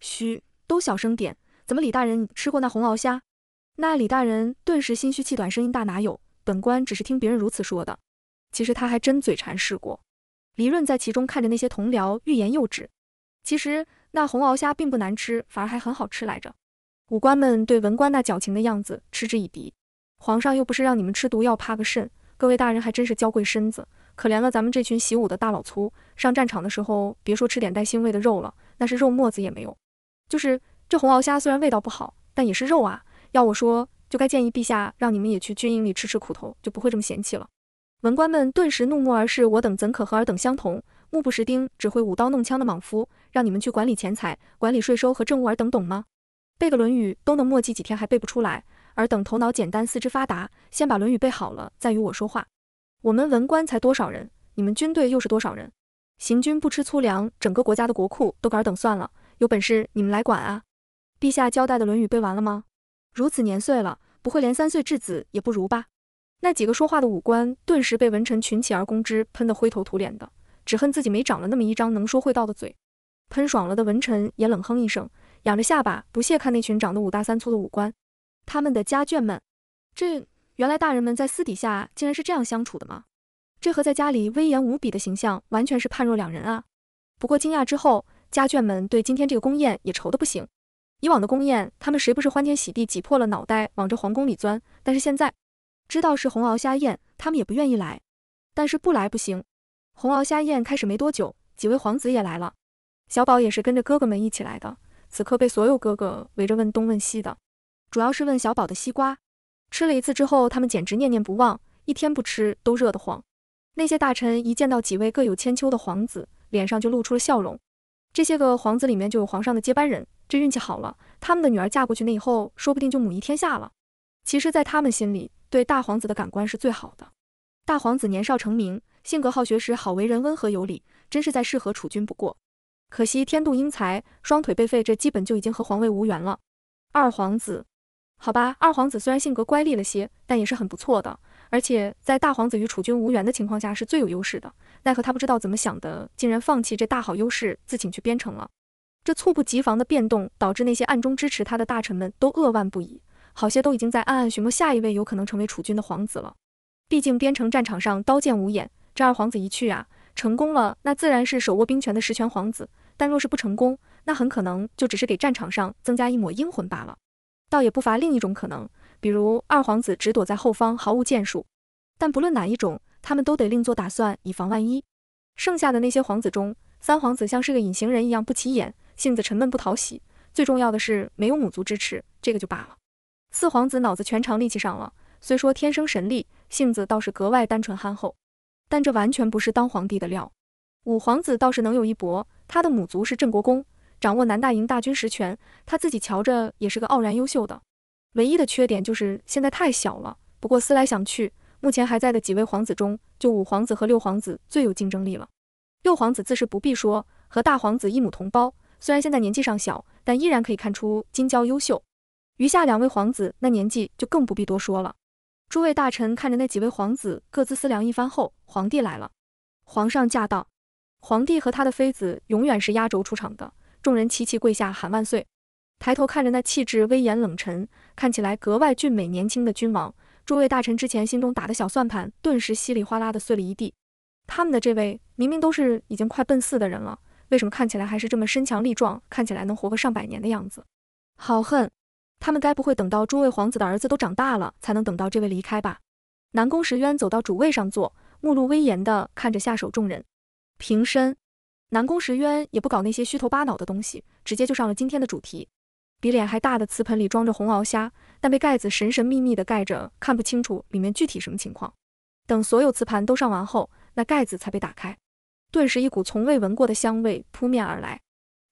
嘘，都小声点。怎么，李大人你吃过那红螯虾？那李大人顿时心虚气短，声音大哪有？本官只是听别人如此说的。其实他还真嘴馋试过。黎润在其中看着那些同僚欲言又止，其实。那红鳌虾并不难吃，反而还很好吃来着。武官们对文官那矫情的样子嗤之以鼻。皇上又不是让你们吃毒药，怕个甚？各位大人还真是娇贵身子，可怜了咱们这群习武的大老粗。上战场的时候，别说吃点带腥味的肉了，那是肉沫子也没有。就是这红鳌虾虽然味道不好，但也是肉啊。要我说，就该建议陛下让你们也去军营里吃吃苦头，就不会这么嫌弃了。文官们顿时怒目而视，我等怎可和尔等相同？目不识丁，只会舞刀弄枪的莽夫，让你们去管理钱财、管理税收和政务尔等懂吗？背个《论语》都能墨迹几天还背不出来，尔等头脑简单，四肢发达，先把《论语》背好了再与我说话。我们文官才多少人？你们军队又是多少人？行军不吃粗粮，整个国家的国库都尔等算了，有本事你们来管啊！陛下交代的《论语》背完了吗？如此年岁了，不会连三岁稚子也不如吧？那几个说话的武官顿时被文臣群起而攻之，喷得灰头土脸的。只恨自己没长了那么一张能说会道的嘴，喷爽了的文臣也冷哼一声，仰着下巴不屑看那群长得五大三粗的武官，他们的家眷们，这原来大人们在私底下竟然是这样相处的吗？这和在家里威严无比的形象完全是判若两人啊！不过惊讶之后，家眷们对今天这个宫宴也愁得不行。以往的宫宴，他们谁不是欢天喜地挤破了脑袋往这皇宫里钻？但是现在，知道是红螯虾宴，他们也不愿意来。但是不来不行。红螯虾宴开始没多久，几位皇子也来了。小宝也是跟着哥哥们一起来的。此刻被所有哥哥围着问东问西的，主要是问小宝的西瓜。吃了一次之后，他们简直念念不忘，一天不吃都热得慌。那些大臣一见到几位各有千秋的皇子，脸上就露出了笑容。这些个皇子里面就有皇上的接班人，这运气好了，他们的女儿嫁过去那以后，说不定就母仪天下了。其实，在他们心里，对大皇子的感官是最好的。大皇子年少成名，性格好学时好，为人温和有礼，真是在适合储君。不过，可惜天妒英才，双腿被废，这基本就已经和皇位无缘了。二皇子，好吧，二皇子虽然性格乖戾了些，但也是很不错的。而且在大皇子与储君无缘的情况下，是最有优势的。奈何他不知道怎么想的，竟然放弃这大好优势，自请去边城了。这猝不及防的变动，导致那些暗中支持他的大臣们都扼腕不已，好些都已经在暗暗寻摸下一位有可能成为储君的皇子了。毕竟边城战场上刀剑无眼，这二皇子一去啊，成功了那自然是手握兵权的实权皇子；但若是不成功，那很可能就只是给战场上增加一抹阴魂罢了。倒也不乏另一种可能，比如二皇子只躲在后方毫无建树。但不论哪一种，他们都得另做打算，以防万一。剩下的那些皇子中，三皇子像是个隐形人一样不起眼，性子沉闷不讨喜，最重要的是没有母族支持，这个就罢了。四皇子脑子全长力气上了，虽说天生神力。性子倒是格外单纯憨厚，但这完全不是当皇帝的料。五皇子倒是能有一搏，他的母族是镇国公，掌握南大营大军实权，他自己瞧着也是个傲然优秀的。唯一的缺点就是现在太小了。不过思来想去，目前还在的几位皇子中，就五皇子和六皇子最有竞争力了。六皇子自是不必说，和大皇子一母同胞，虽然现在年纪尚小，但依然可以看出金娇优秀。余下两位皇子那年纪就更不必多说了。诸位大臣看着那几位皇子，各自思量一番后，皇帝来了。皇上驾到！皇帝和他的妃子永远是压轴出场的。众人齐齐跪下，喊万岁。抬头看着那气质威严、冷沉，看起来格外俊美年轻的君王，诸位大臣之前心中打的小算盘顿时稀里哗啦的碎了一地。他们的这位明明都是已经快奔四的人了，为什么看起来还是这么身强力壮，看起来能活个上百年的样子？好恨！他们该不会等到诸位皇子的儿子都长大了，才能等到这位离开吧？南宫石渊走到主位上坐，目露威严地看着下手众人。平身。南宫石渊也不搞那些虚头巴脑的东西，直接就上了今天的主题。比脸还大的瓷盆里装着红鳌虾，但被盖子神神秘秘地盖着，看不清楚里面具体什么情况。等所有瓷盘都上完后，那盖子才被打开，顿时一股从未闻过的香味扑面而来，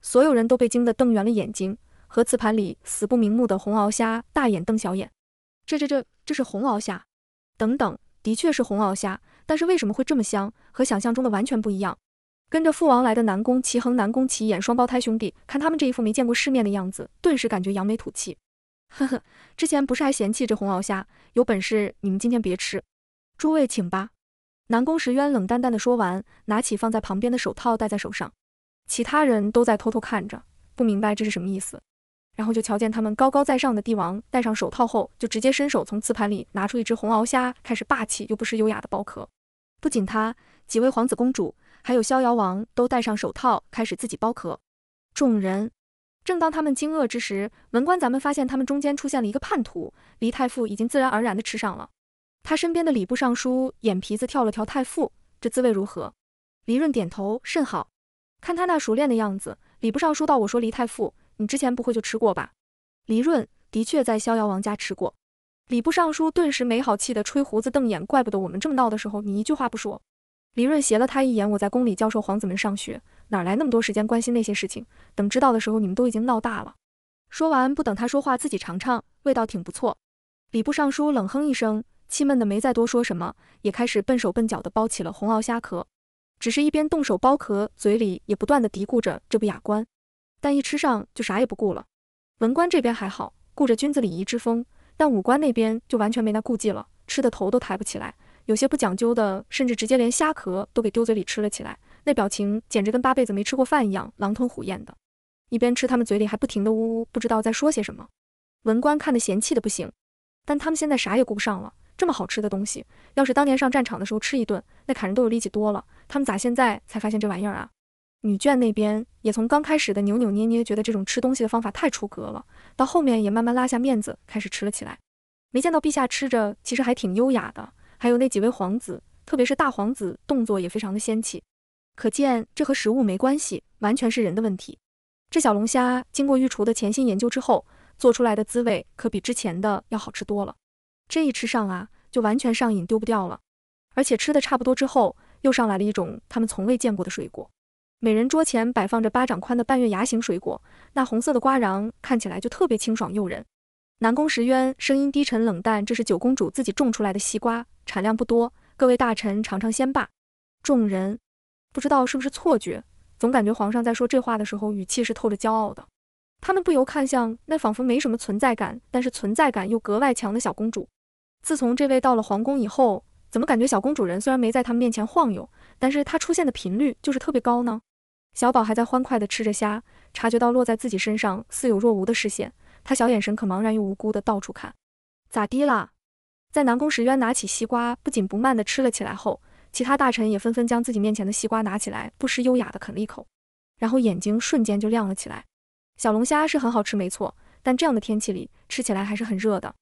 所有人都被惊得瞪圆了眼睛。和瓷盘里死不瞑目的红螯虾大眼瞪小眼，这这这这是红螯虾，等等，的确是红螯虾，但是为什么会这么香？和想象中的完全不一样。跟着父王来的南宫齐衡、南宫齐衍双胞胎兄弟，看他们这一副没见过世面的样子，顿时感觉扬眉吐气。呵呵，之前不是还嫌弃这红螯虾，有本事你们今天别吃，诸位请吧。南宫石渊冷淡淡的说完，拿起放在旁边的手套戴在手上，其他人都在偷偷看着，不明白这是什么意思。然后就瞧见他们高高在上的帝王戴上手套后，就直接伸手从瓷盘里拿出一只红螯虾，开始霸气又不失优雅的剥壳。不仅他几位皇子公主，还有逍遥王都戴上手套开始自己剥壳。众人正当他们惊愕之时，文官咱们发现他们中间出现了一个叛徒，黎太傅已经自然而然地吃上了。他身边的礼部尚书眼皮子跳了跳，太傅这滋味如何？黎润点头甚好，看他那熟练的样子，礼部尚书道：“我说黎太傅。”你之前不会就吃过吧？黎润的确在逍遥王家吃过。礼部尚书顿时没好气的吹胡子瞪眼，怪不得我们这么闹的时候你一句话不说。黎润斜了他一眼，我在宫里教授皇子们上学，哪来那么多时间关心那些事情？等知道的时候你们都已经闹大了。说完不等他说话，自己尝尝，味道挺不错。礼部尚书冷哼一声，气闷的没再多说什么，也开始笨手笨脚的剥起了红螯虾壳，只是一边动手剥壳，嘴里也不断的嘀咕着这不雅观。但一吃上就啥也不顾了。文官这边还好，顾着君子礼仪之风，但武官那边就完全没那顾忌了，吃的头都抬不起来。有些不讲究的，甚至直接连虾壳都给丢嘴里吃了起来，那表情简直跟八辈子没吃过饭一样，狼吞虎咽的。一边吃，他们嘴里还不停的呜呜，不知道在说些什么。文官看的嫌弃的不行，但他们现在啥也顾不上了。这么好吃的东西，要是当年上战场的时候吃一顿，那砍人都有力气多了。他们咋现在才发现这玩意儿啊？女眷那边也从刚开始的扭扭捏捏，觉得这种吃东西的方法太出格了，到后面也慢慢拉下面子，开始吃了起来。没见到陛下吃着，其实还挺优雅的。还有那几位皇子，特别是大皇子，动作也非常的仙气。可见这和食物没关系，完全是人的问题。这小龙虾经过御厨的潜心研究之后，做出来的滋味可比之前的要好吃多了。这一吃上啊，就完全上瘾，丢不掉了。而且吃的差不多之后，又上来了一种他们从未见过的水果。每人桌前摆放着巴掌宽的半月牙形水果，那红色的瓜瓤看起来就特别清爽诱人。南宫石渊声音低沉冷淡：“这是九公主自己种出来的西瓜，产量不多，各位大臣尝尝先吧。”众人不知道是不是错觉，总感觉皇上在说这话的时候语气是透着骄傲的。他们不由看向那仿佛没什么存在感，但是存在感又格外强的小公主。自从这位到了皇宫以后，怎么感觉小公主人虽然没在他们面前晃悠，但是她出现的频率就是特别高呢？小宝还在欢快的吃着虾，察觉到落在自己身上似有若无的视线，他小眼神可茫然又无辜的到处看。咋的啦？在南宫时渊拿起西瓜，不紧不慢地吃了起来后，其他大臣也纷纷将自己面前的西瓜拿起来，不失优雅地啃了一口，然后眼睛瞬间就亮了起来。小龙虾是很好吃，没错，但这样的天气里吃起来还是很热的。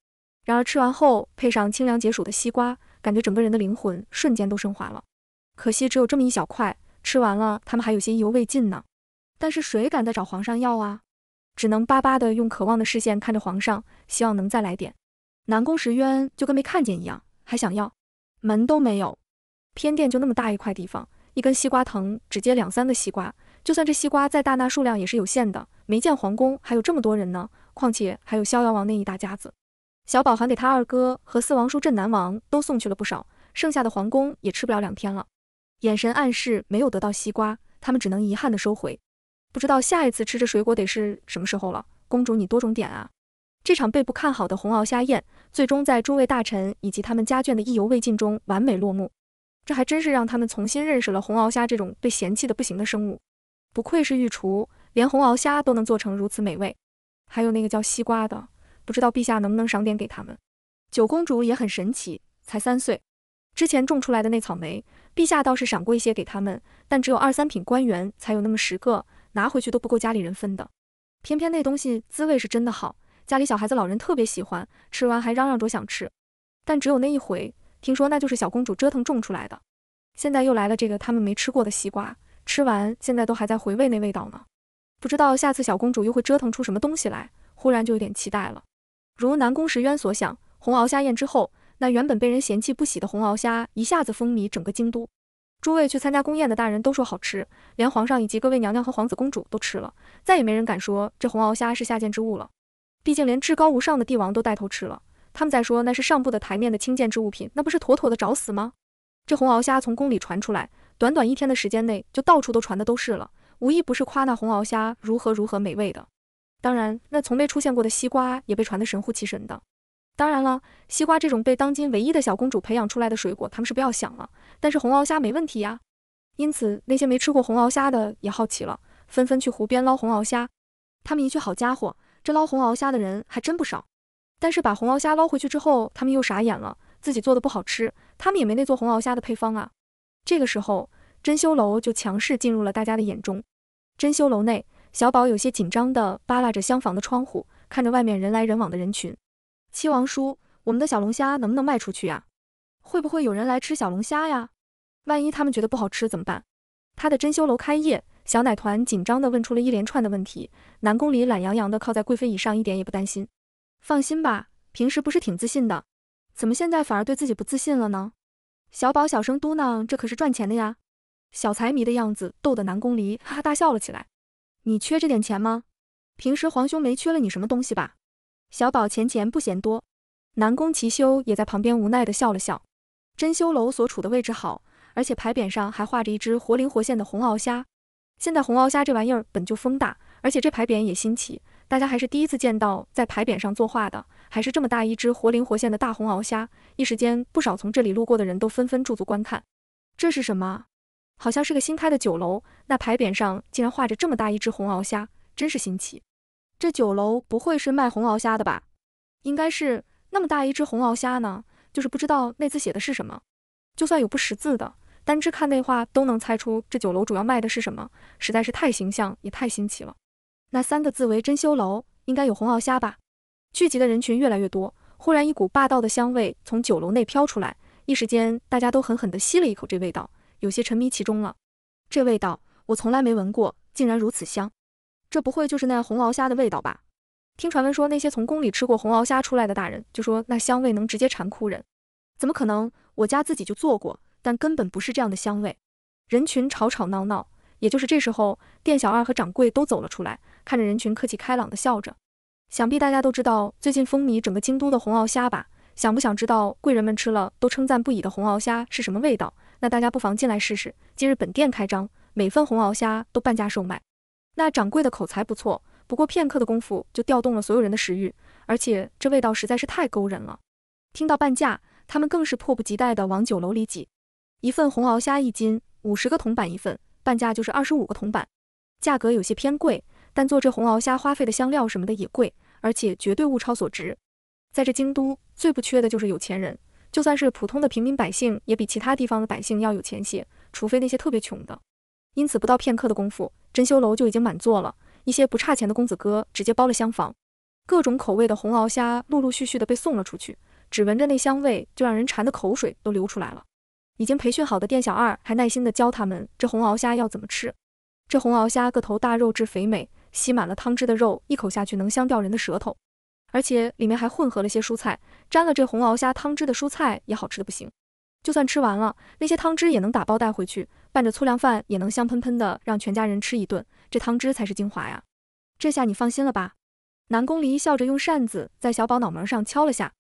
然而吃完后，配上清凉解暑的西瓜，感觉整个人的灵魂瞬间都升华了。可惜只有这么一小块。吃完了，他们还有些意犹未尽呢。但是谁敢再找皇上要啊？只能巴巴的用渴望的视线看着皇上，希望能再来点。南宫时渊就跟没看见一样，还想要，门都没有。偏殿就那么大一块地方，一根西瓜藤只结两三个西瓜，就算这西瓜再大，那数量也是有限的。没见皇宫还有这么多人呢，况且还有逍遥王那一大家子。小宝还给他二哥和四王叔镇南王都送去了不少，剩下的皇宫也吃不了两天了。眼神暗示没有得到西瓜，他们只能遗憾的收回。不知道下一次吃这水果得是什么时候了。公主，你多种点啊！这场被不看好的红螯虾宴，最终在诸位大臣以及他们家眷的意犹未尽中完美落幕。这还真是让他们重新认识了红螯虾这种被嫌弃的不行的生物。不愧是御厨，连红螯虾都能做成如此美味。还有那个叫西瓜的，不知道陛下能不能赏点给他们。九公主也很神奇，才三岁。之前种出来的那草莓，陛下倒是赏过一些给他们，但只有二三品官员才有那么十个，拿回去都不够家里人分的。偏偏那东西滋味是真的好，家里小孩子老人特别喜欢，吃完还嚷嚷着想吃。但只有那一回，听说那就是小公主折腾种出来的。现在又来了这个他们没吃过的西瓜，吃完现在都还在回味那味道呢。不知道下次小公主又会折腾出什么东西来，忽然就有点期待了。如南宫时渊所想，红熬下宴之后。那原本被人嫌弃不喜的红螯虾一下子风靡整个京都，诸位去参加宫宴的大人都说好吃，连皇上以及各位娘娘和皇子公主都吃了，再也没人敢说这红螯虾是下贱之物了。毕竟连至高无上的帝王都带头吃了，他们在说那是上部的台面的清贱之物品，那不是妥妥的找死吗？这红螯虾从宫里传出来，短短一天的时间内就到处都传的都是了，无一不是夸那红螯虾如何如何美味的。当然，那从没出现过的西瓜也被传得神乎其神的。当然了，西瓜这种被当今唯一的小公主培养出来的水果，他们是不要想了。但是红螯虾没问题呀。因此，那些没吃过红螯虾的也好奇了，纷纷去湖边捞红螯虾。他们一句好家伙，这捞红螯虾的人还真不少。但是把红螯虾捞回去之后，他们又傻眼了，自己做的不好吃，他们也没那做红螯虾的配方啊。这个时候，珍修楼就强势进入了大家的眼中。珍修楼内，小宝有些紧张地扒拉着厢房的窗户，看着外面人来人往的人群。七王叔，我们的小龙虾能不能卖出去呀？会不会有人来吃小龙虾呀？万一他们觉得不好吃怎么办？他的珍馐楼开业，小奶团紧张地问出了一连串的问题。南宫离懒洋洋地靠在贵妃椅上，一点也不担心。放心吧，平时不是挺自信的，怎么现在反而对自己不自信了呢？小宝小声嘟囔，这可是赚钱的呀。小财迷的样子逗得南宫离哈哈大笑了起来。你缺这点钱吗？平时皇兄没缺了你什么东西吧？小宝钱钱不嫌多，南宫齐修也在旁边无奈地笑了笑。珍馐楼所处的位置好，而且牌匾上还画着一只活灵活现的红螯虾。现在红螯虾这玩意儿本就风大，而且这牌匾也新奇，大家还是第一次见到在牌匾上作画的，还是这么大一只活灵活现的大红螯虾。一时间，不少从这里路过的人都纷纷驻足观看。这是什么？好像是个新开的酒楼，那牌匾上竟然画着这么大一只红螯虾，真是新奇。这酒楼不会是卖红螯虾的吧？应该是，那么大一只红螯虾呢，就是不知道那字写的是什么。就算有不识字的，单只看那画都能猜出这酒楼主要卖的是什么，实在是太形象也太新奇了。那三个字为珍馐楼，应该有红螯虾吧？聚集的人群越来越多，忽然一股霸道的香味从酒楼内飘出来，一时间大家都狠狠地吸了一口这味道，有些沉迷其中了。这味道我从来没闻过，竟然如此香。这不会就是那红螯虾的味道吧？听传闻说，那些从宫里吃过红螯虾出来的大人，就说那香味能直接馋哭人。怎么可能？我家自己就做过，但根本不是这样的香味。人群吵吵闹闹，也就是这时候，店小二和掌柜都走了出来，看着人群，客气开朗的笑着。想必大家都知道最近风靡整个京都的红螯虾吧？想不想知道贵人们吃了都称赞不已的红螯虾是什么味道？那大家不妨进来试试，今日本店开张，每份红螯虾都半价售卖。那掌柜的口才不错，不过片刻的功夫就调动了所有人的食欲，而且这味道实在是太勾人了。听到半价，他们更是迫不及待地往酒楼里挤。一份红鳌虾一斤，五十个铜板一份，半价就是二十五个铜板。价格有些偏贵，但做这红鳌虾花费的香料什么的也贵，而且绝对物超所值。在这京都，最不缺的就是有钱人，就算是普通的平民百姓，也比其他地方的百姓要有钱些，除非那些特别穷的。因此，不到片刻的功夫，珍馐楼就已经满座了。一些不差钱的公子哥直接包了厢房。各种口味的红熬虾陆陆续续的被送了出去，只闻着那香味就让人馋的口水都流出来了。已经培训好的店小二还耐心的教他们这红熬虾要怎么吃。这红熬虾个头大，肉质肥美，吸满了汤汁的肉一口下去能香掉人的舌头。而且里面还混合了些蔬菜，沾了这红熬虾汤汁的蔬菜也好吃的不行。就算吃完了，那些汤汁也能打包带回去，拌着粗粮饭也能香喷喷的，让全家人吃一顿。这汤汁才是精华呀！这下你放心了吧？南宫离笑着用扇子在小宝脑门上敲了下，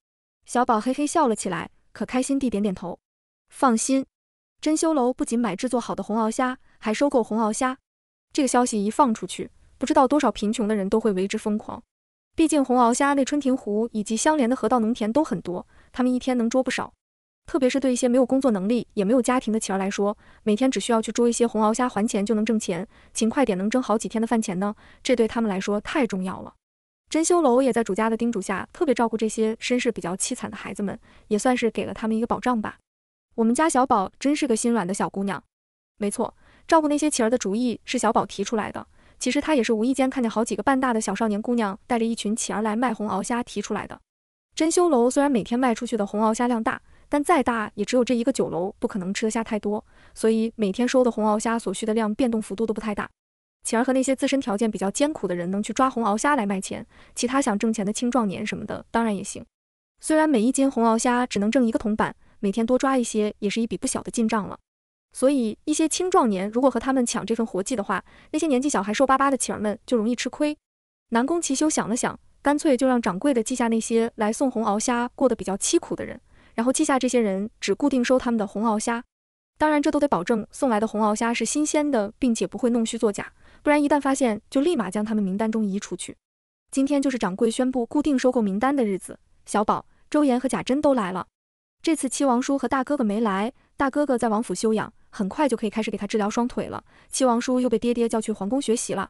小宝嘿嘿笑了起来，可开心地点点头。放心，珍馐楼不仅买制作好的红螯虾，还收购红螯虾。这个消息一放出去，不知道多少贫穷的人都会为之疯狂。毕竟红螯虾那春亭湖以及相连的河道农田都很多，他们一天能捉不少。特别是对一些没有工作能力也没有家庭的乞儿来说，每天只需要去捉一些红螯虾还钱就能挣钱，勤快点能挣好几天的饭钱呢。这对他们来说太重要了。珍修楼也在主家的叮嘱下，特别照顾这些身世比较凄惨的孩子们，也算是给了他们一个保障吧。我们家小宝真是个心软的小姑娘。没错，照顾那些乞儿的主意是小宝提出来的。其实他也是无意间看见好几个半大的小少年姑娘带着一群乞儿来卖红螯虾提出来的。珍修楼虽然每天卖出去的红螯虾量大。但再大也只有这一个酒楼，不可能吃得下太多，所以每天收的红螯虾所需的量变动幅度都不太大。乞儿和那些自身条件比较艰苦的人能去抓红螯虾来卖钱，其他想挣钱的青壮年什么的当然也行。虽然每一斤红螯虾只能挣一个铜板，每天多抓一些也是一笔不小的进账了。所以一些青壮年如果和他们抢这份活计的话，那些年纪小还瘦巴巴的企儿们就容易吃亏。南宫齐修想了想，干脆就让掌柜的记下那些来送红螯虾过得比较凄苦的人。然后记下这些人，只固定收他们的红螯虾。当然，这都得保证送来的红螯虾是新鲜的，并且不会弄虚作假，不然一旦发现，就立马将他们名单中移出去。今天就是掌柜宣布固定收购名单的日子。小宝、周延和贾珍都来了。这次七王叔和大哥哥没来，大哥哥在王府休养，很快就可以开始给他治疗双腿了。七王叔又被爹爹叫去皇宫学习了。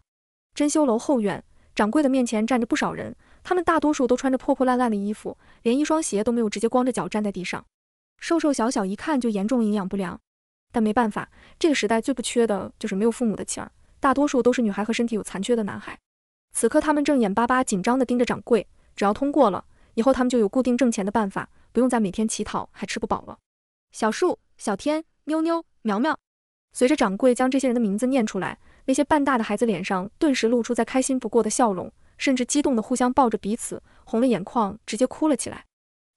珍馐楼后院，掌柜的面前站着不少人。他们大多数都穿着破破烂烂的衣服，连一双鞋都没有，直接光着脚站在地上。瘦瘦小小，一看就严重营养不良。但没办法，这个时代最不缺的就是没有父母的妻儿，大多数都是女孩和身体有残缺的男孩。此刻，他们正眼巴巴、紧张地盯着掌柜。只要通过了，以后他们就有固定挣钱的办法，不用再每天乞讨，还吃不饱了。小树、小天、妞妞、苗苗，随着掌柜将这些人的名字念出来，那些半大的孩子脸上顿时露出再开心不过的笑容。甚至激动地互相抱着彼此，红了眼眶，直接哭了起来。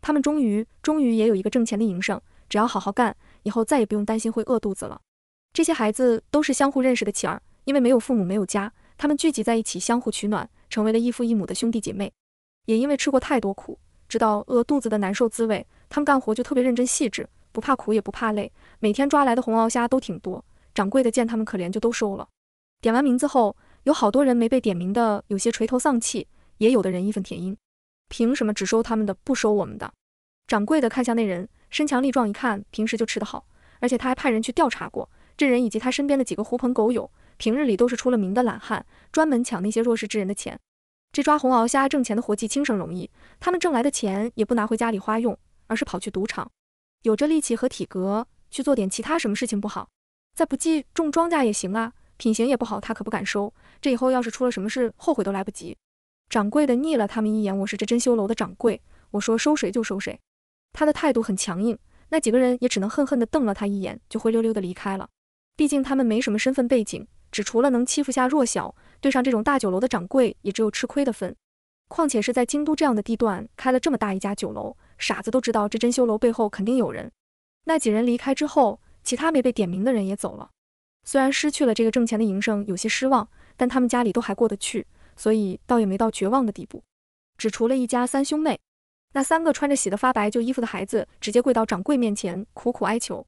他们终于，终于也有一个挣钱的营生，只要好好干，以后再也不用担心会饿肚子了。这些孩子都是相互认识的弃儿，因为没有父母，没有家，他们聚集在一起，相互取暖，成为了异父异母的兄弟姐妹。也因为吃过太多苦，知道饿肚子的难受滋味，他们干活就特别认真细致，不怕苦也不怕累。每天抓来的红螯虾都挺多，掌柜的见他们可怜，就都收了。点完名字后。有好多人没被点名的，有些垂头丧气，也有的人义愤填膺。凭什么只收他们的，不收我们的？掌柜的看向那人，身强力壮，一看平时就吃得好，而且他还派人去调查过，这人以及他身边的几个狐朋狗友，平日里都是出了名的懒汉，专门抢那些弱势之人的钱。这抓红鳌虾挣钱的活计轻省容易，他们挣来的钱也不拿回家里花用，而是跑去赌场。有这力气和体格去做点其他什么事情不好？再不济种庄稼也行啊。品行也不好，他可不敢收。这以后要是出了什么事，后悔都来不及。掌柜的睨了他们一眼，我是这珍馐楼的掌柜，我说收谁就收谁。他的态度很强硬，那几个人也只能恨恨地瞪了他一眼，就灰溜溜地离开了。毕竟他们没什么身份背景，只除了能欺负下弱小，对上这种大酒楼的掌柜，也只有吃亏的份。况且是在京都这样的地段开了这么大一家酒楼，傻子都知道这珍馐楼背后肯定有人。那几人离开之后，其他没被点名的人也走了。虽然失去了这个挣钱的营生，有些失望，但他们家里都还过得去，所以倒也没到绝望的地步。只除了一家三兄妹，那三个穿着洗得发白旧衣服的孩子，直接跪到掌柜面前，苦苦哀求：“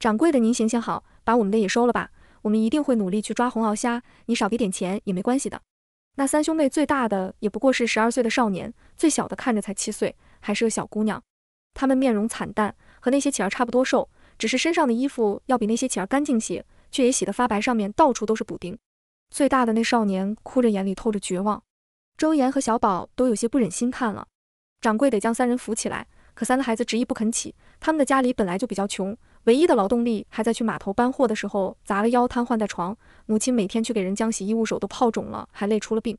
掌柜的，您行行好，把我们的也收了吧。我们一定会努力去抓红螯虾，你少给点钱也没关系的。”那三兄妹最大的也不过是十二岁的少年，最小的看着才七岁，还是个小姑娘。他们面容惨淡，和那些乞儿差不多瘦，只是身上的衣服要比那些乞儿干净些。却也洗得发白，上面到处都是补丁。最大的那少年哭着，眼里透着绝望。周岩和小宝都有些不忍心看了。掌柜得将三人扶起来，可三个孩子执意不肯起。他们的家里本来就比较穷，唯一的劳动力还在去码头搬货的时候砸了腰，瘫痪在床。母亲每天去给人浆洗衣物，手都泡肿了，还累出了病。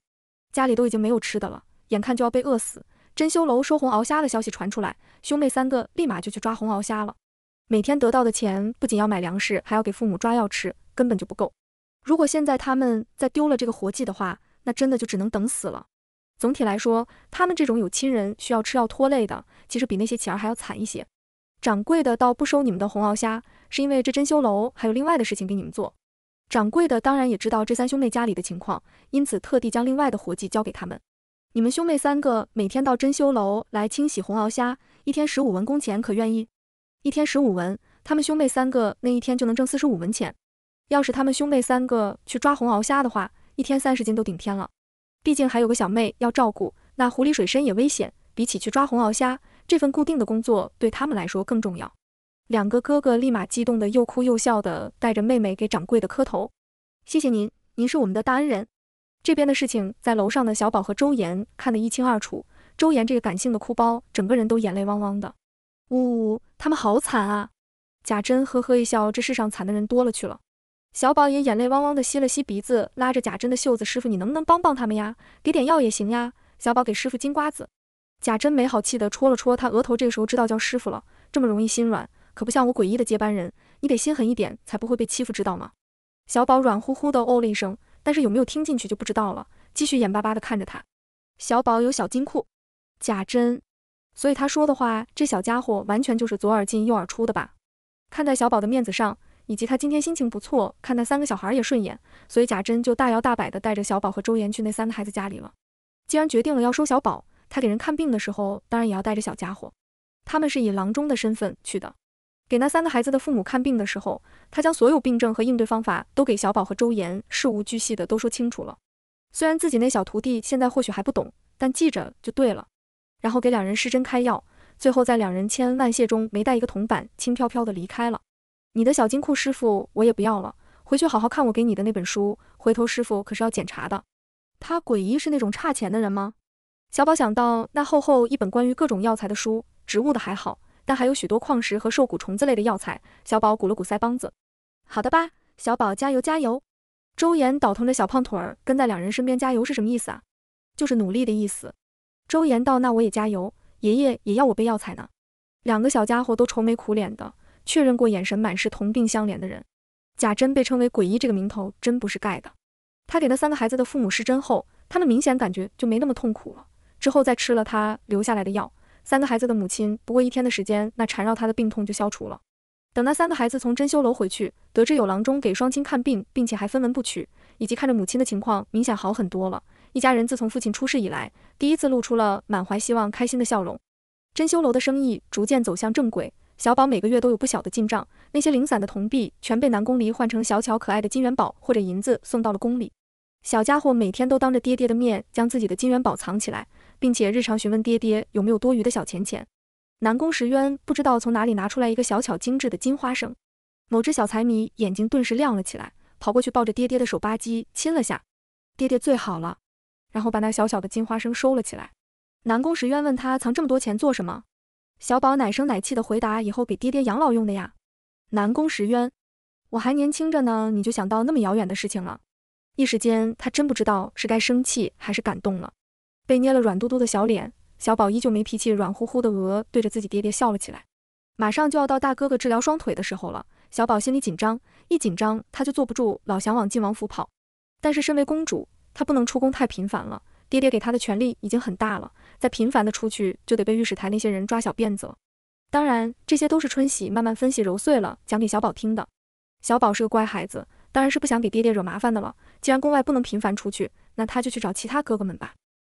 家里都已经没有吃的了，眼看就要被饿死。珍馐楼收红鳌虾的消息传出来，兄妹三个立马就去抓红鳌虾了。每天得到的钱不仅要买粮食，还要给父母抓药吃，根本就不够。如果现在他们再丢了这个活计的话，那真的就只能等死了。总体来说，他们这种有亲人需要吃药拖累的，其实比那些乞儿还要惨一些。掌柜的倒不收你们的红鳌虾，是因为这珍馐楼还有另外的事情给你们做。掌柜的当然也知道这三兄妹家里的情况，因此特地将另外的活计交给他们。你们兄妹三个每天到珍馐楼来清洗红鳌虾，一天十五文工钱，可愿意？一天十五文，他们兄妹三个那一天就能挣四十五文钱。要是他们兄妹三个去抓红鳌虾的话，一天三十斤都顶天了。毕竟还有个小妹要照顾，那湖里水深也危险。比起去抓红鳌虾，这份固定的工作对他们来说更重要。两个哥哥立马激动的又哭又笑的，带着妹妹给掌柜的磕头，谢谢您，您是我们的大恩人。这边的事情在楼上的小宝和周岩看得一清二楚，周岩这个感性的哭包，整个人都眼泪汪汪的。呜呜，他们好惨啊！贾珍呵呵一笑，这世上惨的人多了去了。小宝也眼泪汪汪的吸了吸鼻子，拉着贾珍的袖子：“师傅，你能不能帮帮他们呀？给点药也行呀。”小宝给师傅金瓜子。贾珍没好气的戳了戳他额头，这个时候知道叫师傅了，这么容易心软，可不像我诡异的接班人，你得心狠一点，才不会被欺负，知道吗？小宝软乎乎的哦了一声，但是有没有听进去就不知道了，继续眼巴巴的看着他。小宝有小金库，贾珍。所以他说的话，这小家伙完全就是左耳进右耳出的吧？看在小宝的面子上，以及他今天心情不错，看那三个小孩也顺眼，所以贾珍就大摇大摆的带着小宝和周延去那三个孩子家里了。既然决定了要收小宝，他给人看病的时候，当然也要带着小家伙。他们是以郎中的身份去的，给那三个孩子的父母看病的时候，他将所有病症和应对方法都给小宝和周延事无巨细的都说清楚了。虽然自己那小徒弟现在或许还不懂，但记着就对了。然后给两人施针开药，最后在两人千恩万谢中没带一个铜板，轻飘飘的离开了。你的小金库师傅我也不要了，回去好好看我给你的那本书，回头师傅可是要检查的。他诡异是那种差钱的人吗？小宝想到那厚厚一本关于各种药材的书，植物的还好，但还有许多矿石和兽骨、虫子类的药材。小宝鼓了鼓腮帮子。好的吧，小宝加油加油。周岩倒腾着小胖腿儿跟在两人身边加油是什么意思啊？就是努力的意思。周岩道：“那我也加油，爷爷也要我背药材呢。”两个小家伙都愁眉苦脸的，确认过眼神，满是同病相怜的人。贾珍被称为鬼医这个名头真不是盖的。他给那三个孩子的父母施针后，他们明显感觉就没那么痛苦了。之后再吃了他留下来的药，三个孩子的母亲不过一天的时间，那缠绕他的病痛就消除了。等那三个孩子从针修楼回去，得知有郎中给双亲看病，并且还分文不取，以及看着母亲的情况明显好很多了。一家人自从父亲出事以来，第一次露出了满怀希望、开心的笑容。珍修楼的生意逐渐走向正轨，小宝每个月都有不小的进账。那些零散的铜币全被南宫离换成小巧可爱的金元宝或者银子，送到了宫里。小家伙每天都当着爹爹的面将自己的金元宝藏起来，并且日常询问爹爹有没有多余的小钱钱。南宫时渊不知道从哪里拿出来一个小巧精致的金花生，某只小财迷眼睛顿时亮了起来，跑过去抱着爹爹的手吧唧亲了下，爹爹最好了。然后把那小小的金花生收了起来。南宫时渊问他藏这么多钱做什么？小宝奶声奶气的回答：“以后给爹爹养老用的呀。”南宫时渊，我还年轻着呢，你就想到那么遥远的事情了。一时间，他真不知道是该生气还是感动了。被捏了软嘟嘟的小脸，小宝依旧没脾气，软乎乎的额对着自己爹爹笑了起来。马上就要到大哥哥治疗双腿的时候了，小宝心里紧张，一紧张他就坐不住，老想往晋王府跑。但是身为公主。他不能出宫太频繁了，爹爹给他的权力已经很大了，再频繁的出去就得被御史台那些人抓小辫子。当然，这些都是春喜慢慢分析揉碎了讲给小宝听的。小宝是个乖孩子，当然是不想给爹爹惹麻烦的了。既然宫外不能频繁出去，那他就去找其他哥哥们吧。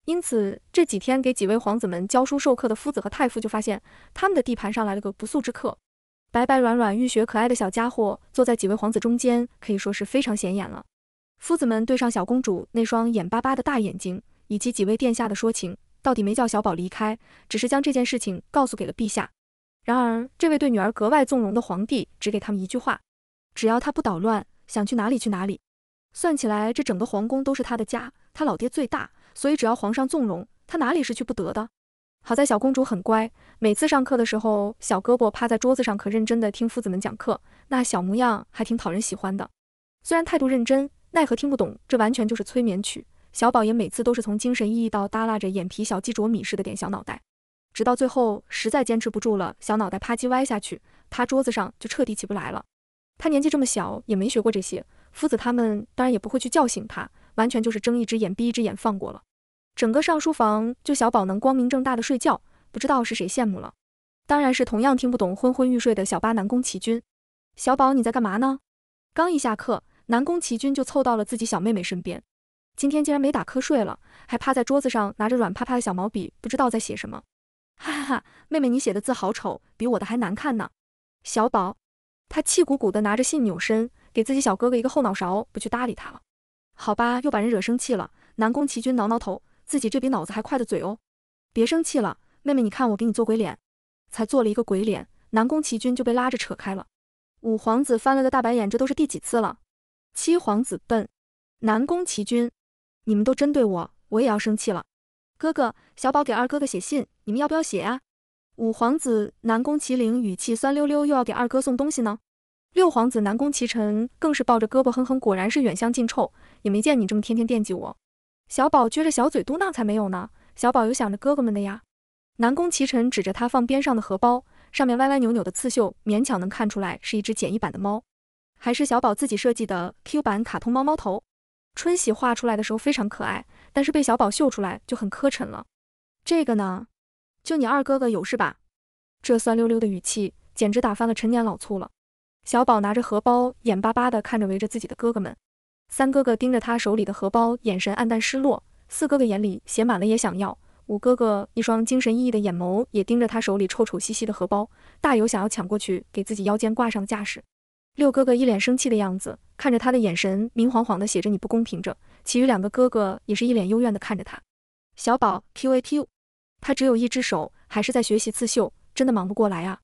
因此，这几天给几位皇子们教书授课的夫子和太傅就发现，他们的地盘上来了个不速之客，白白软软、玉雪可爱的小家伙，坐在几位皇子中间，可以说是非常显眼了。夫子们对上小公主那双眼巴巴的大眼睛，以及几位殿下的说情，到底没叫小宝离开，只是将这件事情告诉给了陛下。然而，这位对女儿格外纵容的皇帝，只给他们一句话：只要他不捣乱，想去哪里去哪里。算起来，这整个皇宫都是他的家，他老爹最大，所以只要皇上纵容，他哪里是去不得的。好在小公主很乖，每次上课的时候，小胳膊趴在桌子上，可认真的听夫子们讲课，那小模样还挺讨人喜欢的。虽然态度认真。奈何听不懂，这完全就是催眠曲。小宝也每次都是从精神奕奕到耷拉着眼皮，小鸡啄米似的点小脑袋，直到最后实在坚持不住了，小脑袋啪叽歪下去，趴桌子上就彻底起不来了。他年纪这么小，也没学过这些，夫子他们当然也不会去叫醒他，完全就是睁一只眼闭一只眼放过了。整个上书房就小宝能光明正大的睡觉，不知道是谁羡慕了，当然是同样听不懂、昏昏欲睡的小八南宫齐君。小宝，你在干嘛呢？刚一下课。南宫齐军就凑到了自己小妹妹身边，今天竟然没打瞌睡了，还趴在桌子上拿着软趴趴的小毛笔，不知道在写什么。哈哈，哈，妹妹，你写的字好丑，比我的还难看呢。小宝，他气鼓鼓的拿着信扭身，给自己小哥哥一个后脑勺，不去搭理他了。好吧，又把人惹生气了。南宫齐军挠挠头，自己这比脑子还快的嘴哦。别生气了，妹妹，你看我给你做鬼脸。才做了一个鬼脸，南宫齐军就被拉着扯开了。五皇子翻了个大白眼，这都是第几次了？七皇子笨，南宫齐君，你们都针对我，我也要生气了。哥哥，小宝给二哥哥写信，你们要不要写呀？五皇子南宫麒凌语气酸溜溜，又要给二哥送东西呢。六皇子南宫齐晨更是抱着胳膊哼哼，果然是远香近臭，也没见你这么天天惦记我。小宝撅着小嘴嘟囔：“才没有呢，小宝有想着哥哥们的呀。”南宫齐晨指着他放边上的荷包，上面歪歪扭扭的刺绣勉强能看出来是一只简易版的猫。还是小宝自己设计的 Q 版卡通猫猫头，春喜画出来的时候非常可爱，但是被小宝秀出来就很磕碜了。这个呢，就你二哥哥有是吧？这酸溜溜的语气简直打翻了陈年老醋了。小宝拿着荷包，眼巴巴地看着围着自己的哥哥们。三哥哥盯着他手里的荷包，眼神黯淡失落；四哥哥眼里写满了也想要；五哥哥一双精神奕奕的眼眸也盯着他手里臭丑兮兮的荷包，大有想要抢过去给自己腰间挂上的架势。六哥哥一脸生气的样子，看着他的眼神明晃晃的写着你不公平着。其余两个哥哥也是一脸幽怨的看着他。小宝 q a Q，他只有一只手，还是在学习刺绣，真的忙不过来啊。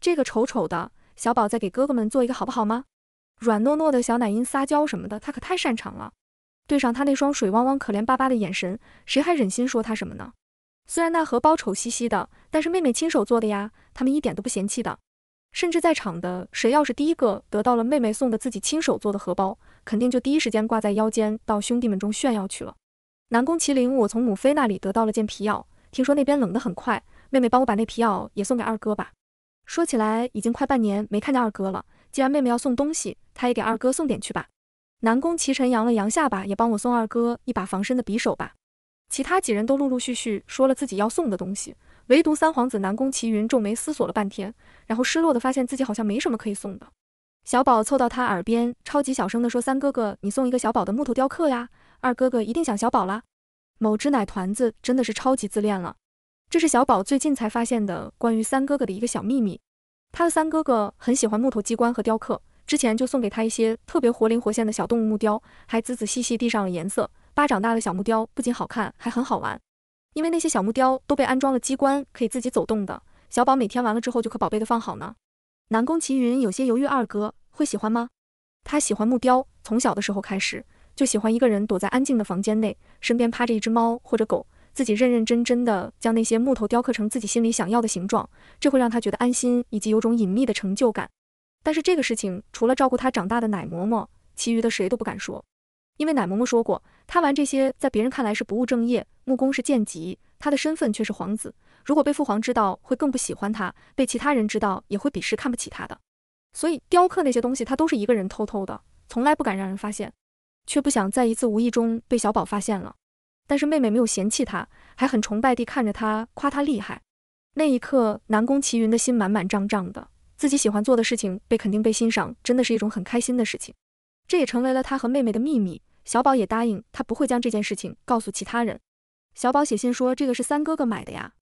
这个丑丑的小宝再给哥哥们做一个好不好吗？软糯糯的小奶音撒娇什么的，他可太擅长了。对上他那双水汪汪、可怜巴巴的眼神，谁还忍心说他什么呢？虽然那荷包丑兮兮的，但是妹妹亲手做的呀，他们一点都不嫌弃的。甚至在场的谁要是第一个得到了妹妹送的自己亲手做的荷包，肯定就第一时间挂在腰间，到兄弟们中炫耀去了。南宫麒麟，我从母妃那里得到了件皮袄，听说那边冷得很快，妹妹帮我把那皮袄也送给二哥吧。说起来，已经快半年没看见二哥了，既然妹妹要送东西，她也给二哥送点去吧。南宫齐晨扬了扬下巴，也帮我送二哥一把防身的匕首吧。其他几人都陆陆续续说了自己要送的东西。唯独三皇子南宫齐云皱眉思索了半天，然后失落的发现自己好像没什么可以送的。小宝凑到他耳边，超级小声的说：“三哥哥，你送一个小宝的木头雕刻呀，二哥哥一定想小宝啦。”某只奶团子真的是超级自恋了。这是小宝最近才发现的关于三哥哥的一个小秘密。他的三哥哥很喜欢木头机关和雕刻，之前就送给他一些特别活灵活现的小动物木雕，还仔仔细细地上了颜色。巴掌大的小木雕不仅好看，还很好玩。因为那些小木雕都被安装了机关，可以自己走动的。小宝每天完了之后就可宝贝的放好呢。南宫齐云有些犹豫，二哥会喜欢吗？他喜欢木雕，从小的时候开始就喜欢一个人躲在安静的房间内，身边趴着一只猫或者狗，自己认认真真的将那些木头雕刻成自己心里想要的形状，这会让他觉得安心，以及有种隐秘的成就感。但是这个事情除了照顾他长大的奶嬷嬷，其余的谁都不敢说，因为奶嬷嬷说过。他玩这些，在别人看来是不务正业。木工是贱籍，他的身份却是皇子。如果被父皇知道，会更不喜欢他；被其他人知道，也会鄙视、看不起他的。所以，雕刻那些东西，他都是一个人偷偷的，从来不敢让人发现。却不想在一次无意中被小宝发现了。但是妹妹没有嫌弃他，还很崇拜地看着他，夸他厉害。那一刻，南宫齐云的心满满胀胀的。自己喜欢做的事情被肯定、被欣赏，真的是一种很开心的事情。这也成为了他和妹妹的秘密。小宝也答应他不会将这件事情告诉其他人。小宝写信说：“这个是三哥哥买的呀。”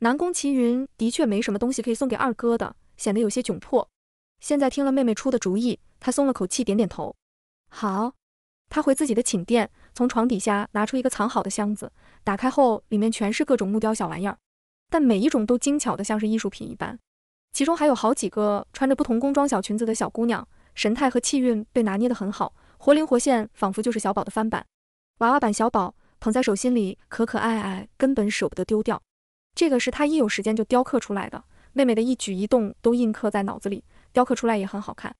南宫齐云的确没什么东西可以送给二哥的，显得有些窘迫。现在听了妹妹出的主意，他松了口气，点点头。好，他回自己的寝殿，从床底下拿出一个藏好的箱子，打开后里面全是各种木雕小玩意儿，但每一种都精巧的像是艺术品一般。其中还有好几个穿着不同工装小裙子的小姑娘，神态和气韵被拿捏得很好。活灵活现，仿佛就是小宝的翻版，娃娃版小宝捧在手心里，可可爱爱，根本舍不得丢掉。这个是他一有时间就雕刻出来的，妹妹的一举一动都印刻在脑子里，雕刻出来也很好看。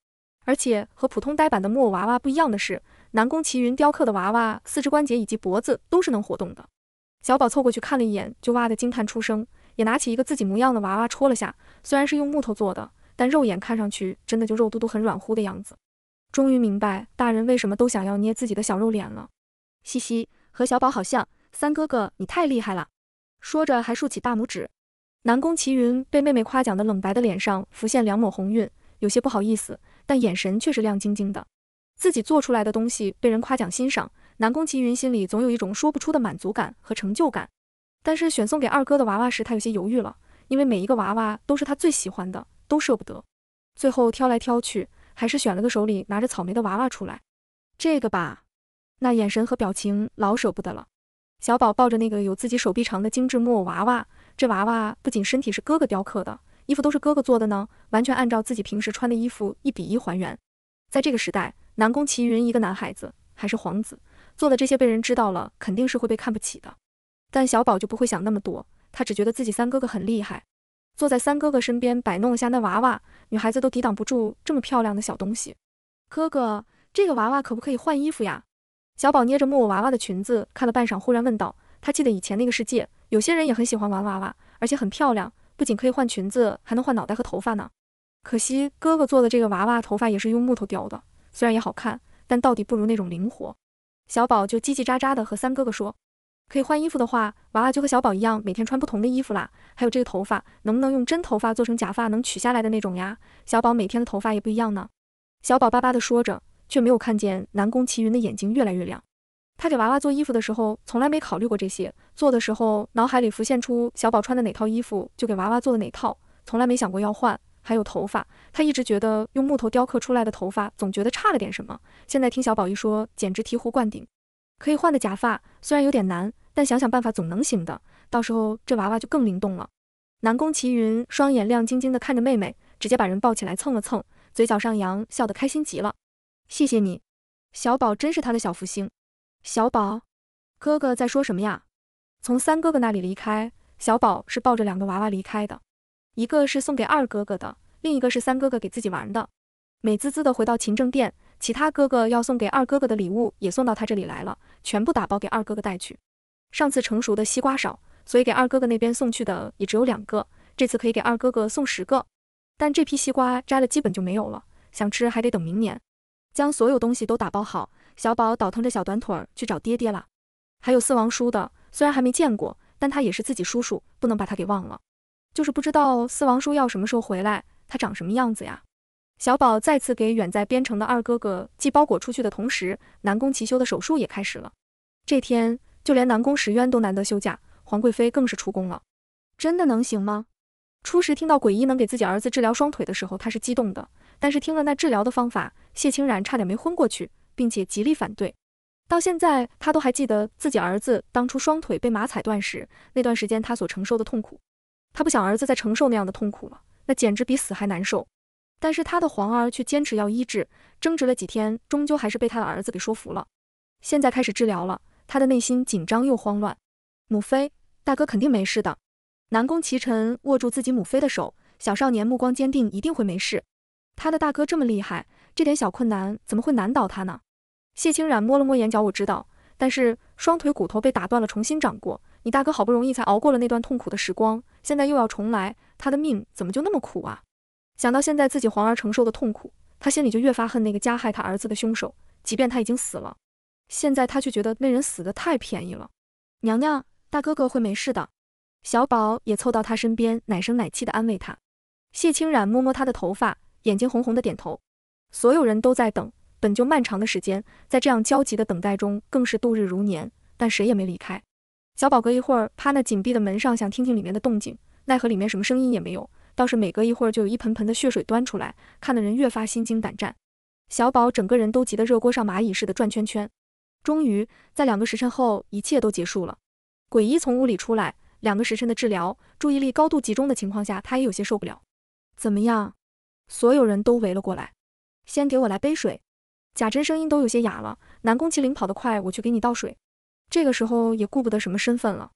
而且和普通呆板的木偶娃娃不一样的是，南宫奇云雕刻的娃娃四肢关节以及脖子都是能活动的。小宝凑过去看了一眼，就哇的惊叹出声，也拿起一个自己模样的娃娃戳了下，虽然是用木头做的，但肉眼看上去真的就肉嘟嘟、很软乎的样子。终于明白大人为什么都想要捏自己的小肉脸了，嘻嘻，和小宝好像。三哥哥，你太厉害了！说着还竖起大拇指。南宫齐云被妹妹夸奖的冷白的脸上浮现两抹红晕，有些不好意思，但眼神却是亮晶晶的。自己做出来的东西被人夸奖欣赏，南宫齐云心里总有一种说不出的满足感和成就感。但是选送给二哥的娃娃时，他有些犹豫了，因为每一个娃娃都是他最喜欢的，都舍不得。最后挑来挑去。还是选了个手里拿着草莓的娃娃出来，这个吧，那眼神和表情老舍不得了。小宝抱着那个有自己手臂长的精致木偶娃娃，这娃娃不仅身体是哥哥雕刻的，衣服都是哥哥做的呢，完全按照自己平时穿的衣服一比一还原。在这个时代，南宫齐云一个男孩子，还是皇子，做的这些被人知道了，肯定是会被看不起的。但小宝就不会想那么多，他只觉得自己三哥哥很厉害。坐在三哥哥身边摆弄一下那娃娃，女孩子都抵挡不住这么漂亮的小东西。哥哥，这个娃娃可不可以换衣服呀？小宝捏着木偶娃娃的裙子看了半晌，忽然问道。他记得以前那个世界，有些人也很喜欢玩娃娃，而且很漂亮，不仅可以换裙子，还能换脑袋和头发呢。可惜哥哥做的这个娃娃头发也是用木头雕的，虽然也好看，但到底不如那种灵活。小宝就叽叽喳喳的和三哥哥说。可以换衣服的话，娃娃就和小宝一样，每天穿不同的衣服啦。还有这个头发，能不能用真头发做成假发，能取下来的那种呀？小宝每天的头发也不一样呢。小宝巴巴地说着，却没有看见南宫齐云的眼睛越来越亮。他给娃娃做衣服的时候，从来没考虑过这些，做的时候脑海里浮现出小宝穿的哪套衣服，就给娃娃做的哪套，从来没想过要换。还有头发，他一直觉得用木头雕刻出来的头发，总觉得差了点什么。现在听小宝一说，简直醍醐灌顶。可以换的假发，虽然有点难，但想想办法总能行的。到时候这娃娃就更灵动了。南宫齐云双眼亮晶晶地看着妹妹，直接把人抱起来蹭了蹭，嘴角上扬，笑得开心极了。谢谢你，小宝真是他的小福星。小宝，哥哥在说什么呀？从三哥哥那里离开，小宝是抱着两个娃娃离开的，一个是送给二哥哥的，另一个是三哥哥给自己玩的。美滋滋地回到勤政殿。其他哥哥要送给二哥哥的礼物也送到他这里来了，全部打包给二哥哥带去。上次成熟的西瓜少，所以给二哥哥那边送去的也只有两个，这次可以给二哥哥送十个。但这批西瓜摘了基本就没有了，想吃还得等明年。将所有东西都打包好，小宝倒腾着小短腿去找爹爹了。还有四王叔的，虽然还没见过，但他也是自己叔叔，不能把他给忘了。就是不知道四王叔要什么时候回来，他长什么样子呀？小宝再次给远在边城的二哥哥寄包裹出去的同时，南宫齐修的手术也开始了。这天，就连南宫石渊都难得休假，皇贵妃更是出宫了。真的能行吗？初时听到鬼医能给自己儿子治疗双腿的时候，他是激动的。但是听了那治疗的方法，谢清然差点没昏过去，并且极力反对。到现在，他都还记得自己儿子当初双腿被马踩断时那段时间他所承受的痛苦。他不想儿子再承受那样的痛苦了，那简直比死还难受。但是他的皇儿却坚持要医治，争执了几天，终究还是被他的儿子给说服了。现在开始治疗了，他的内心紧张又慌乱。母妃，大哥肯定没事的。南宫齐臣握住自己母妃的手，小少年目光坚定，一定会没事。他的大哥这么厉害，这点小困难怎么会难倒他呢？谢清染摸了摸眼角，我知道，但是双腿骨头被打断了，重新长过。你大哥好不容易才熬过了那段痛苦的时光，现在又要重来，他的命怎么就那么苦啊？想到现在自己皇儿承受的痛苦，他心里就越发恨那个加害他儿子的凶手，即便他已经死了。现在他却觉得那人死的太便宜了。娘娘，大哥哥会没事的。小宝也凑到他身边，奶声奶气的安慰他。谢清染摸摸他的头发，眼睛红红的点头。所有人都在等，本就漫长的时间，在这样焦急的等待中更是度日如年。但谁也没离开。小宝隔一会儿趴那紧闭的门上，想听听里面的动静，奈何里面什么声音也没有。倒是每隔一会儿就有一盆盆的血水端出来，看得人越发心惊胆战。小宝整个人都急得热锅上蚂蚁似的转圈圈。终于，在两个时辰后，一切都结束了。鬼医从屋里出来，两个时辰的治疗，注意力高度集中的情况下，他也有些受不了。怎么样？所有人都围了过来。先给我来杯水。贾珍声音都有些哑了。南宫麒麟跑得快，我去给你倒水。这个时候也顾不得什么身份了。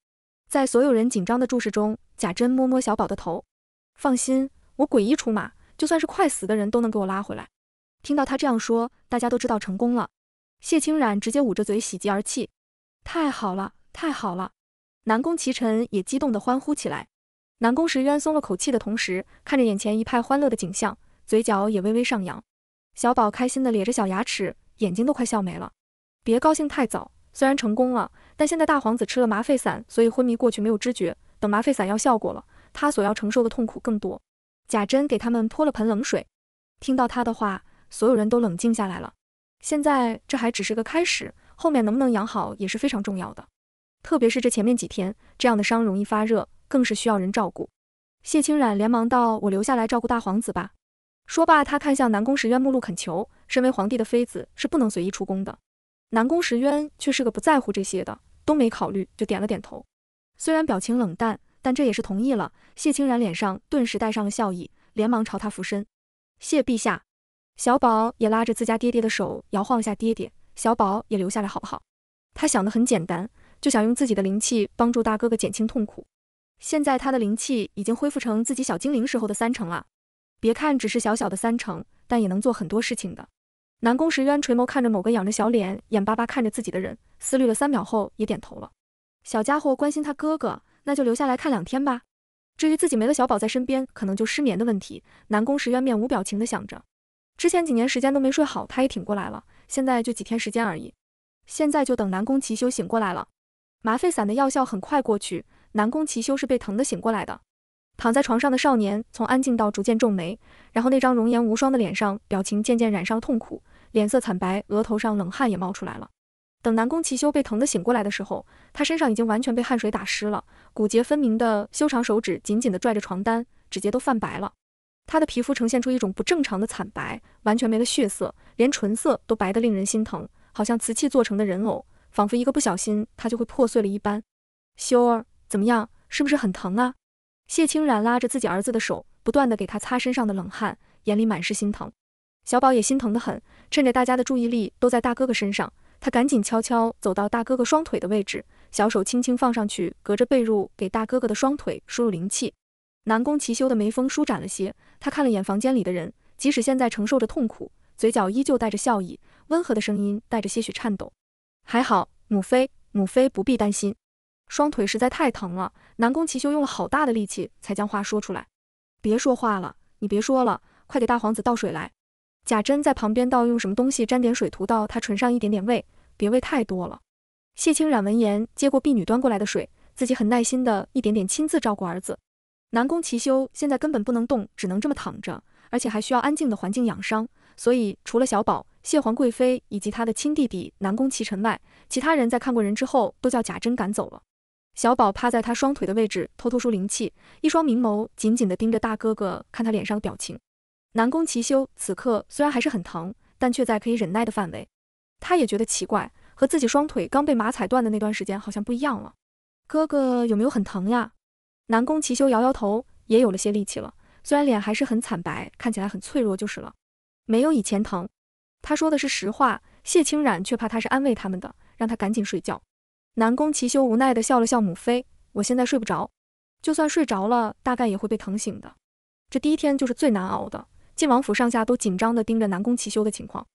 在所有人紧张的注视中，贾珍摸摸小宝的头。放心，我鬼医出马，就算是快死的人都能给我拉回来。听到他这样说，大家都知道成功了。谢清染直接捂着嘴喜极而泣，太好了，太好了！南宫齐臣也激动地欢呼起来。南宫时渊松了口气的同时，看着眼前一派欢乐的景象，嘴角也微微上扬。小宝开心地咧着小牙齿，眼睛都快笑没了。别高兴太早，虽然成功了，但现在大皇子吃了麻沸散，所以昏迷过去没有知觉，等麻沸散药效果了。他所要承受的痛苦更多。贾珍给他们泼了盆冷水，听到他的话，所有人都冷静下来了。现在这还只是个开始，后面能不能养好也是非常重要的。特别是这前面几天，这样的伤容易发热，更是需要人照顾。谢清染连忙道：“我留下来照顾大皇子吧。”说罢，他看向南宫时渊，目露恳求。身为皇帝的妃子是不能随意出宫的。南宫时渊却是个不在乎这些的，都没考虑就点了点头，虽然表情冷淡。但这也是同意了，谢清然脸上顿时带上了笑意，连忙朝他俯身，谢陛下。小宝也拉着自家爹爹的手摇晃一下，爹爹，小宝也留下来好不好？他想的很简单，就想用自己的灵气帮助大哥哥减轻痛苦。现在他的灵气已经恢复成自己小精灵时候的三成了，别看只是小小的三成，但也能做很多事情的。南宫时渊垂眸看着某个仰着小脸，眼巴巴看着自己的人，思虑了三秒后也点头了。小家伙关心他哥哥。那就留下来看两天吧。至于自己没了小宝在身边，可能就失眠的问题，南宫时渊面无表情的想着。之前几年时间都没睡好，他也挺过来了。现在就几天时间而已。现在就等南宫齐修醒过来了。麻沸散的药效很快过去，南宫齐修是被疼的醒过来的。躺在床上的少年从安静到逐渐皱眉，然后那张容颜无双的脸上表情渐渐染上痛苦，脸色惨白，额头上冷汗也冒出来了。等南宫齐修被疼的醒过来的时候，他身上已经完全被汗水打湿了，骨节分明的修长手指紧紧地拽着床单，指节都泛白了。他的皮肤呈现出一种不正常的惨白，完全没了血色，连唇色都白得令人心疼，好像瓷器做成的人偶，仿佛一个不小心他就会破碎了一般。修儿怎么样？是不是很疼啊？谢清然拉着自己儿子的手，不断的给他擦身上的冷汗，眼里满是心疼。小宝也心疼的很，趁着大家的注意力都在大哥哥身上。他赶紧悄悄走到大哥哥双腿的位置，小手轻轻放上去，隔着被褥给大哥哥的双腿输入灵气。南宫齐修的眉峰舒展了些，他看了眼房间里的人，即使现在承受着痛苦，嘴角依旧带着笑意，温和的声音带着些许颤抖。还好，母妃，母妃不必担心，双腿实在太疼了。南宫齐修用了好大的力气才将话说出来。别说话了，你别说了，快给大皇子倒水来。贾珍在旁边道：“用什么东西沾点水涂到他唇上一点点喂，别喂太多了。”谢清染闻言接过婢女端过来的水，自己很耐心的一点点亲自照顾儿子。南宫齐修现在根本不能动，只能这么躺着，而且还需要安静的环境养伤，所以除了小宝、谢皇贵妃以及他的亲弟弟南宫齐晨外，其他人在看过人之后都叫贾珍赶走了。小宝趴在他双腿的位置偷偷输灵气，一双明眸紧紧地盯着大哥哥，看他脸上的表情。南宫齐修此刻虽然还是很疼，但却在可以忍耐的范围。他也觉得奇怪，和自己双腿刚被马踩断的那段时间好像不一样了。哥哥有没有很疼呀？南宫齐修摇摇头，也有了些力气了，虽然脸还是很惨白，看起来很脆弱就是了。没有以前疼。他说的是实话。谢清染却怕他是安慰他们的，让他赶紧睡觉。南宫齐修无奈地笑了笑：“母妃，我现在睡不着，就算睡着了，大概也会被疼醒的。这第一天就是最难熬的。”晋王府上下都紧张地盯着南宫奇修的情况。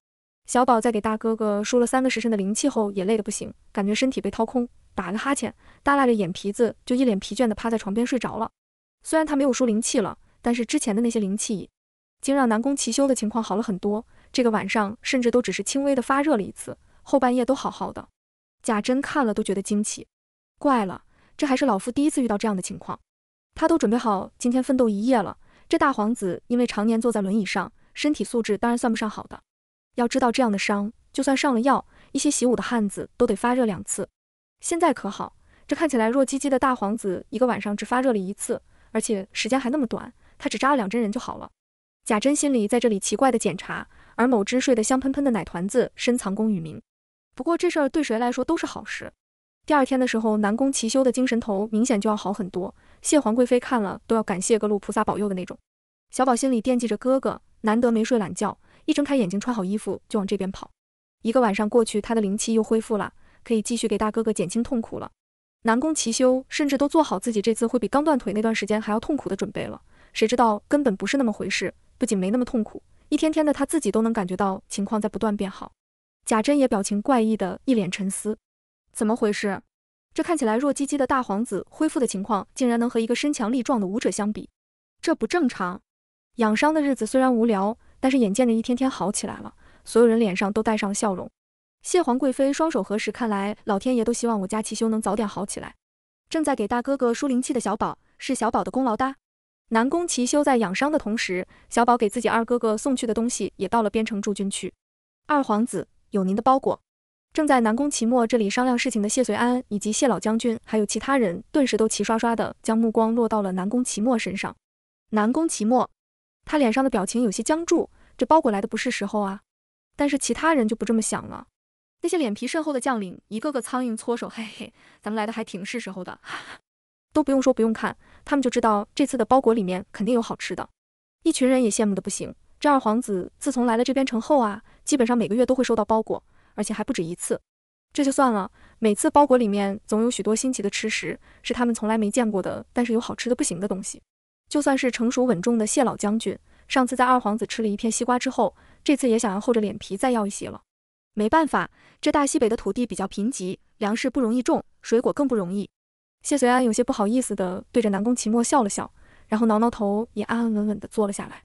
小宝在给大哥哥输了三个时辰的灵气后，也累得不行，感觉身体被掏空，打了个哈欠，耷拉着眼皮子，就一脸疲倦地趴在床边睡着了。虽然他没有输灵气了，但是之前的那些灵气，已经让南宫奇修的情况好了很多。这个晚上甚至都只是轻微的发热了一次，后半夜都好好的。贾珍看了都觉得惊奇，怪了，这还是老夫第一次遇到这样的情况。他都准备好今天奋斗一夜了。这大皇子因为常年坐在轮椅上，身体素质当然算不上好的。要知道，这样的伤就算上了药，一些习武的汉子都得发热两次。现在可好，这看起来弱鸡鸡的大皇子，一个晚上只发热了一次，而且时间还那么短，他只扎了两针人就好了。贾珍心里在这里奇怪的检查，而某只睡得香喷喷的奶团子深藏功与名。不过这事儿对谁来说都是好事。第二天的时候，南宫齐修的精神头明显就要好很多，谢皇贵妃看了都要感谢各路菩萨保佑的那种。小宝心里惦记着哥哥，难得没睡懒觉，一睁开眼睛穿好衣服就往这边跑。一个晚上过去，他的灵气又恢复了，可以继续给大哥哥减轻痛苦了。南宫齐修甚至都做好自己这次会比刚断腿那段时间还要痛苦的准备了，谁知道根本不是那么回事，不仅没那么痛苦，一天天的他自己都能感觉到情况在不断变好。贾珍也表情怪异的一脸沉思。怎么回事？这看起来弱鸡鸡的大皇子恢复的情况，竟然能和一个身强力壮的武者相比，这不正常。养伤的日子虽然无聊，但是眼见着一天天好起来了，所有人脸上都带上了笑容。谢皇贵妃双手合十，看来老天爷都希望我家齐修能早点好起来。正在给大哥哥输灵气的小宝，是小宝的功劳哒。南宫齐修在养伤的同时，小宝给自己二哥哥送去的东西也到了边城驻军区。二皇子，有您的包裹。正在南宫齐墨这里商量事情的谢随安以及谢老将军，还有其他人，顿时都齐刷刷的将目光落到了南宫齐墨身上。南宫齐墨，他脸上的表情有些僵住。这包裹来的不是时候啊！但是其他人就不这么想了。那些脸皮甚厚的将领，一个个苍蝇搓手，嘿嘿，咱们来的还挺是时候的，哈哈。都不用说，不用看，他们就知道这次的包裹里面肯定有好吃的。一群人也羡慕的不行。这二皇子自从来了这边城后啊，基本上每个月都会收到包裹。而且还不止一次，这就算了。每次包裹里面总有许多新奇的吃食，是他们从来没见过的。但是有好吃的不行的东西。就算是成熟稳重的谢老将军，上次在二皇子吃了一片西瓜之后，这次也想要厚着脸皮再要一些了。没办法，这大西北的土地比较贫瘠，粮食不容易种，水果更不容易。谢随安有些不好意思的对着南宫齐墨笑了笑，然后挠挠头，也安安稳稳的坐了下来。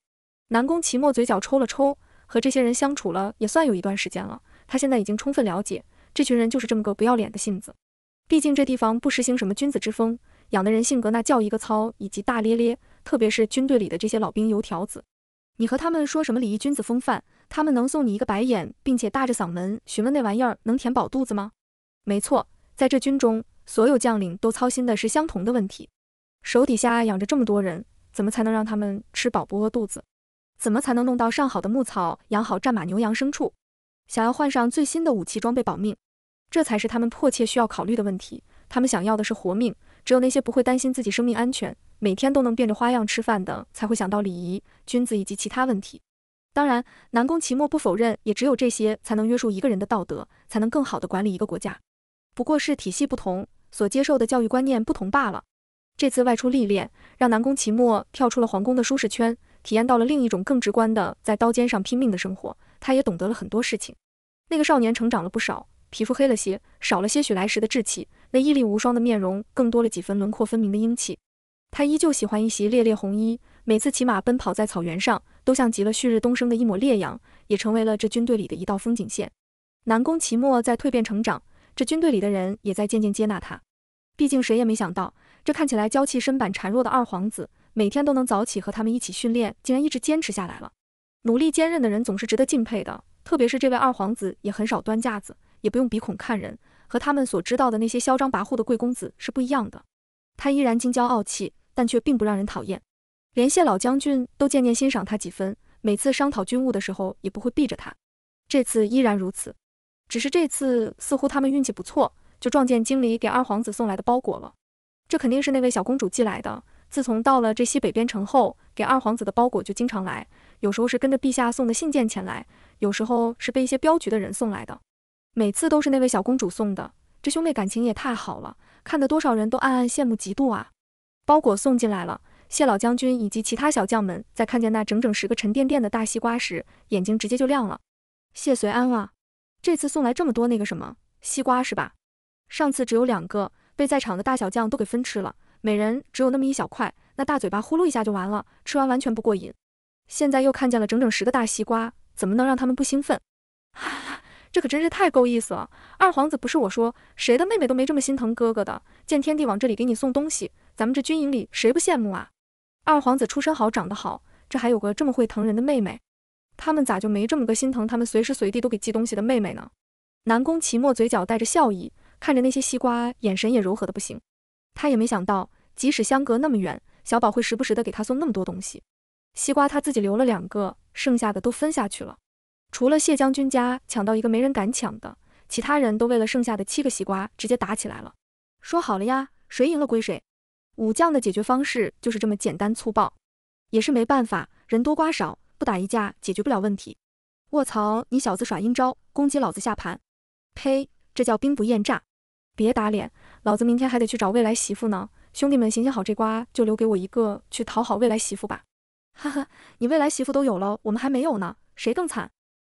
南宫齐墨嘴角抽了抽，和这些人相处了也算有一段时间了。他现在已经充分了解，这群人就是这么个不要脸的性子。毕竟这地方不实行什么君子之风，养的人性格那叫一个糙，以及大咧咧。特别是军队里的这些老兵油条子，你和他们说什么礼仪君子风范，他们能送你一个白眼，并且大着嗓门询问那玩意儿能填饱肚子吗？没错，在这军中，所有将领都操心的是相同的问题：手底下养着这么多人，怎么才能让他们吃饱不饿肚子？怎么才能弄到上好的牧草，养好战马、牛羊、牲畜？想要换上最新的武器装备保命，这才是他们迫切需要考虑的问题。他们想要的是活命，只有那些不会担心自己生命安全，每天都能变着花样吃饭的，才会想到礼仪、君子以及其他问题。当然，南宫齐墨不否认，也只有这些才能约束一个人的道德，才能更好的管理一个国家。不过是体系不同，所接受的教育观念不同罢了。这次外出历练，让南宫齐墨跳出了皇宫的舒适圈。体验到了另一种更直观的在刀尖上拼命的生活，他也懂得了很多事情。那个少年成长了不少，皮肤黑了些，少了些许来时的稚气，那屹立无双的面容更多了几分轮廓分明的英气。他依旧喜欢一袭烈烈红衣，每次骑马奔跑在草原上，都像极了旭日东升的一抹烈阳，也成为了这军队里的一道风景线。南宫齐墨在蜕变成长，这军队里的人也在渐渐接纳他。毕竟谁也没想到，这看起来娇气身板孱弱的二皇子。每天都能早起和他们一起训练，竟然一直坚持下来了。努力坚韧的人总是值得敬佩的，特别是这位二皇子，也很少端架子，也不用鼻孔看人，和他们所知道的那些嚣张跋扈的贵公子是不一样的。他依然精骄傲气，但却并不让人讨厌，连谢老将军都渐渐欣赏他几分。每次商讨军务的时候，也不会避着他，这次依然如此。只是这次似乎他们运气不错，就撞见经理给二皇子送来的包裹了。这肯定是那位小公主寄来的。自从到了这西北边城后，给二皇子的包裹就经常来。有时候是跟着陛下送的信件前来，有时候是被一些镖局的人送来的。每次都是那位小公主送的，这兄妹感情也太好了，看得多少人都暗暗羡慕嫉妒啊！包裹送进来了，谢老将军以及其他小将们在看见那整整十个沉甸甸的大西瓜时，眼睛直接就亮了。谢随安啊，这次送来这么多那个什么西瓜是吧？上次只有两个，被在场的大小将都给分吃了。每人只有那么一小块，那大嘴巴呼噜一下就完了，吃完完全不过瘾。现在又看见了整整十个大西瓜，怎么能让他们不兴奋？哈哈，这可真是太够意思了！二皇子，不是我说，谁的妹妹都没这么心疼哥哥的。见天帝往这里给你送东西，咱们这军营里谁不羡慕啊？二皇子出身好，长得好，这还有个这么会疼人的妹妹，他们咋就没这么个心疼他们随时随地都给寄东西的妹妹呢？南宫齐墨嘴角带着笑意，看着那些西瓜，眼神也柔和的不行。他也没想到，即使相隔那么远，小宝会时不时的给他送那么多东西。西瓜他自己留了两个，剩下的都分下去了。除了谢将军家抢到一个没人敢抢的，其他人都为了剩下的七个西瓜直接打起来了。说好了呀，谁赢了归谁。武将的解决方式就是这么简单粗暴，也是没办法，人多瓜少，不打一架解决不了问题。卧槽，你小子耍阴招，攻击老子下盘！呸，这叫兵不厌诈。别打脸，老子明天还得去找未来媳妇呢。兄弟们，行行好，这瓜就留给我一个去讨好未来媳妇吧。哈哈，你未来媳妇都有了，我们还没有呢，谁更惨？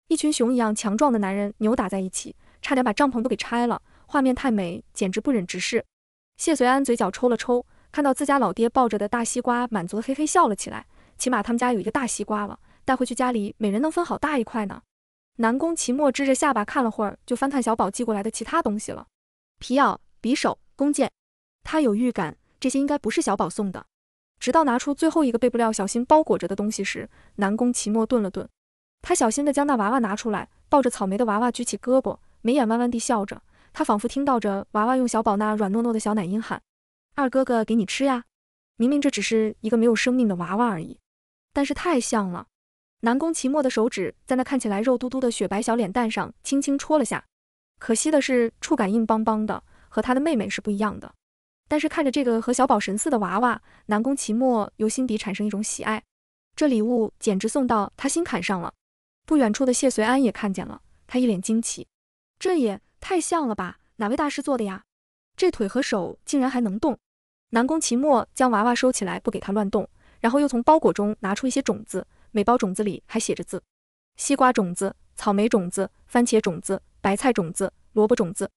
一群熊一样强壮的男人扭打在一起，差点把帐篷都给拆了，画面太美，简直不忍直视。谢随安嘴角抽了抽，看到自家老爹抱着的大西瓜，满足的嘿嘿笑了起来。起码他们家有一个大西瓜了，带回去家里每人能分好大一块呢。南宫齐墨支着下巴看了会儿，就翻看小宝寄过来的其他东西了。皮袄、匕首、弓箭，他有预感，这些应该不是小宝送的。直到拿出最后一个被布料小心包裹着的东西时，南宫奇墨顿了顿，他小心地将那娃娃拿出来，抱着草莓的娃娃举起胳膊，眉眼弯弯地笑着。他仿佛听到着娃娃用小宝那软糯糯的小奶音喊：“二哥哥，给你吃呀！”明明这只是一个没有生命的娃娃而已，但是太像了。南宫奇墨的手指在那看起来肉嘟嘟的雪白小脸蛋上轻轻戳了下。可惜的是，触感硬邦邦的，和他的妹妹是不一样的。但是看着这个和小宝神似的娃娃，南宫祁墨由心底产生一种喜爱，这礼物简直送到他心坎上了。不远处的谢随安也看见了，他一脸惊奇，这也太像了吧？哪位大师做的呀？这腿和手竟然还能动！南宫祁墨将娃娃收起来，不给他乱动，然后又从包裹中拿出一些种子，每包种子里还写着字。西瓜种子、草莓种子、番茄种子、白菜种子、萝卜种子，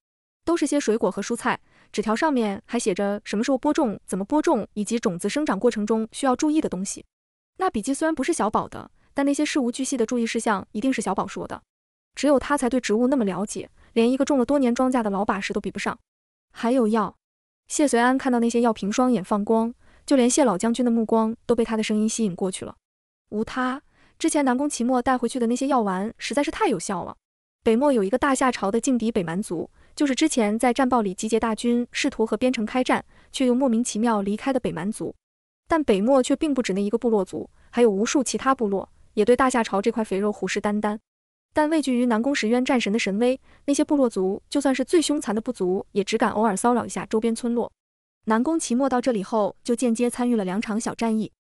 都是些水果和蔬菜。纸条上面还写着什么时候播种、怎么播种，以及种子生长过程中需要注意的东西。那笔记虽然不是小宝的，但那些事无巨细的注意事项，一定是小宝说的。只有他才对植物那么了解，连一个种了多年庄稼的老把式都比不上。还有药，谢随安看到那些药瓶，双眼放光，就连谢老将军的目光都被他的声音吸引过去了。无他。之前南宫齐墨带回去的那些药丸实在是太有效了。北漠有一个大夏朝的劲敌北蛮族，就是之前在战报里集结大军，试图和边城开战，却又莫名其妙离开的北蛮族。但北漠却并不止那一个部落族，还有无数其他部落也对大夏朝这块肥肉虎视眈眈。但畏惧于南宫石渊战神的神威，那些部落族就算是最凶残的部族，也只敢偶尔骚扰一下周边村落。南宫齐墨到这里后，就间接参与了两场小战役。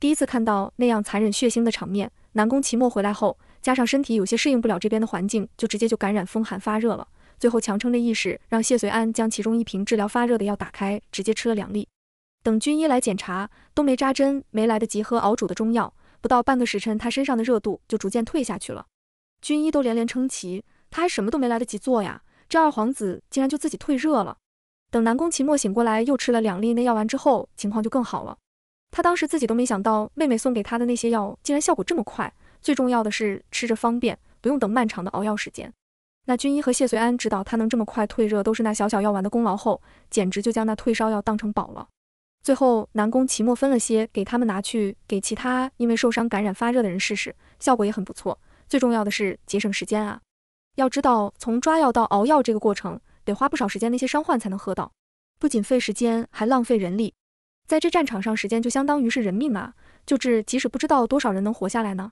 第一次看到那样残忍血腥的场面，南宫祁墨回来后，加上身体有些适应不了这边的环境，就直接就感染风寒发热了。最后强撑着意识，让谢随安将其中一瓶治疗发热的药打开，直接吃了两粒。等军医来检查，都没扎针，没来得及喝熬煮的中药，不到半个时辰，他身上的热度就逐渐退下去了。军医都连连称奇，他还什么都没来得及做呀，这二皇子竟然就自己退热了。等南宫祁墨醒过来，又吃了两粒那药丸之后，情况就更好了。他当时自己都没想到，妹妹送给他的那些药竟然效果这么快。最重要的是吃着方便，不用等漫长的熬药时间。那军医和谢随安知道他能这么快退热，都是那小小药丸的功劳后，简直就将那退烧药当成宝了。最后，南宫齐墨分了些给他们拿去，给其他因为受伤感染发热的人试试，效果也很不错。最重要的是节省时间啊！要知道，从抓药到熬药这个过程得花不少时间，那些伤患才能喝到，不仅费时间，还浪费人力。在这战场上，时间就相当于是人命啊！就治即使不知道多少人能活下来呢。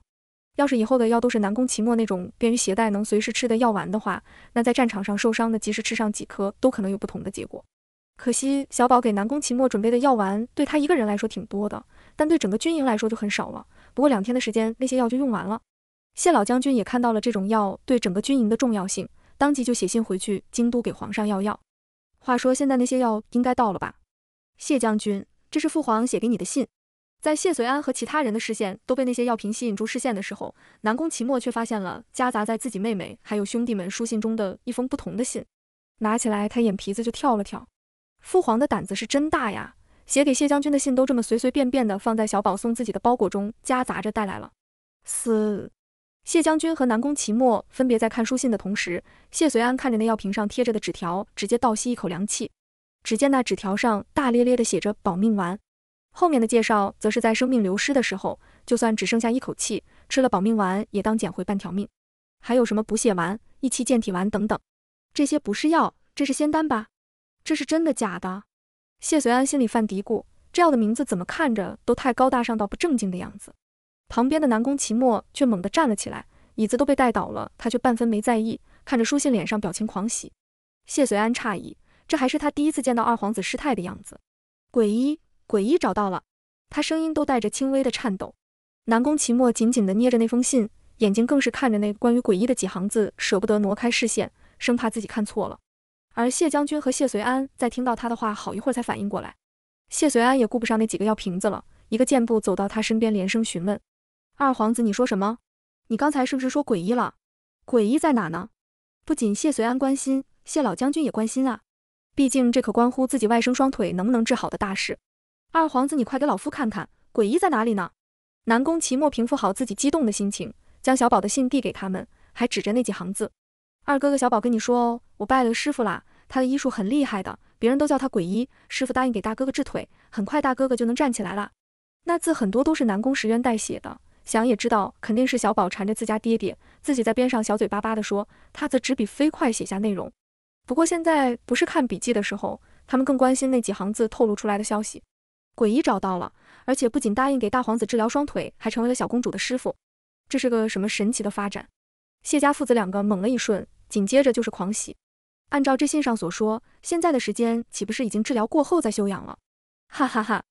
要是以后的药都是南宫祁墨那种便于携带、能随时吃的药丸的话，那在战场上受伤的，即使吃上几颗，都可能有不同的结果。可惜小宝给南宫祁墨准备的药丸，对他一个人来说挺多的，但对整个军营来说就很少了。不过两天的时间，那些药就用完了。谢老将军也看到了这种药对整个军营的重要性，当即就写信回去京都给皇上要药。话说现在那些药应该到了吧？谢将军。这是父皇写给你的信，在谢随安和其他人的视线都被那些药瓶吸引住视线的时候，南宫齐墨却发现了夹杂在自己妹妹还有兄弟们书信中的一封不同的信。拿起来，他眼皮子就跳了跳。父皇的胆子是真大呀，写给谢将军的信都这么随随便便的放在小宝送自己的包裹中夹杂着带来了。嘶！谢将军和南宫齐墨分别在看书信的同时，谢随安看着那药瓶上贴着的纸条，直接倒吸一口凉气。只见那纸条上大咧咧的写着“保命丸”，后面的介绍则是在生命流失的时候，就算只剩下一口气，吃了保命丸也当捡回半条命。还有什么补血丸、益气健体丸等等，这些不是药，这是仙丹吧？这是真的假的？谢随安心里犯嘀咕，这药的名字怎么看着都太高大上到不正经的样子。旁边的南宫齐墨却猛地站了起来，椅子都被带倒了，他却半分没在意，看着书信，脸上表情狂喜。谢随安诧异。这还是他第一次见到二皇子失态的样子。鬼医，鬼医找到了，他声音都带着轻微的颤抖。南宫祁墨紧紧地捏着那封信，眼睛更是看着那关于鬼医的几行字，舍不得挪开视线，生怕自己看错了。而谢将军和谢随安在听到他的话，好一会儿才反应过来。谢随安也顾不上那几个药瓶子了，一个箭步走到他身边，连声询问：“二皇子，你说什么？你刚才是不是说鬼医了？鬼医在哪呢？”不仅谢随安关心，谢老将军也关心啊。毕竟这可关乎自己外甥双腿能不能治好的大事。二皇子，你快给老夫看看，鬼医在哪里呢？南宫齐墨平复好自己激动的心情，将小宝的信递给他们，还指着那几行字：“二哥哥，小宝跟你说哦，我拜了师傅啦，他的医术很厉害的，别人都叫他鬼医。师傅答应给大哥哥治腿，很快大哥哥就能站起来了。”那字很多都是南宫时渊代写的，想也知道肯定是小宝缠着自家爹爹，自己在边上小嘴巴巴的说，他则执笔飞快写下内容。不过现在不是看笔记的时候，他们更关心那几行字透露出来的消息。鬼医找到了，而且不仅答应给大皇子治疗双腿，还成为了小公主的师傅。这是个什么神奇的发展？谢家父子两个猛了一瞬，紧接着就是狂喜。按照这信上所说，现在的时间岂不是已经治疗过后再休养了？哈哈哈！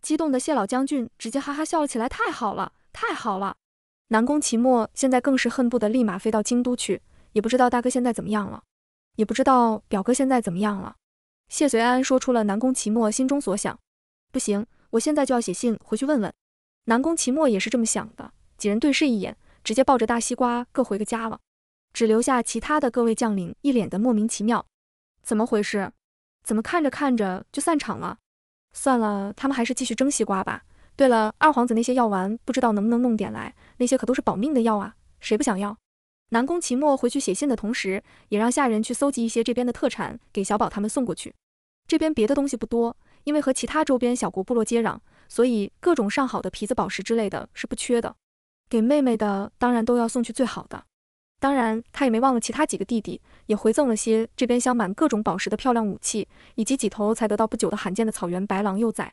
激动的谢老将军直接哈哈笑了起来。太好了，太好了！南宫齐墨现在更是恨不得立马飞到京都去，也不知道大哥现在怎么样了。也不知道表哥现在怎么样了。谢随安说出了南宫齐墨心中所想。不行，我现在就要写信回去问问。南宫齐墨也是这么想的。几人对视一眼，直接抱着大西瓜各回个家了。只留下其他的各位将领一脸的莫名其妙。怎么回事？怎么看着看着就散场了？算了，他们还是继续蒸西瓜吧。对了，二皇子那些药丸不知道能不能弄点来，那些可都是保命的药啊，谁不想要？南宫秦墨回去写信的同时，也让下人去搜集一些这边的特产给小宝他们送过去。这边别的东西不多，因为和其他周边小国部落接壤，所以各种上好的皮子、宝石之类的是不缺的。给妹妹的当然都要送去最好的，当然他也没忘了其他几个弟弟，也回赠了些这边镶满各种宝石的漂亮武器，以及几头才得到不久的罕见的草原白狼幼崽。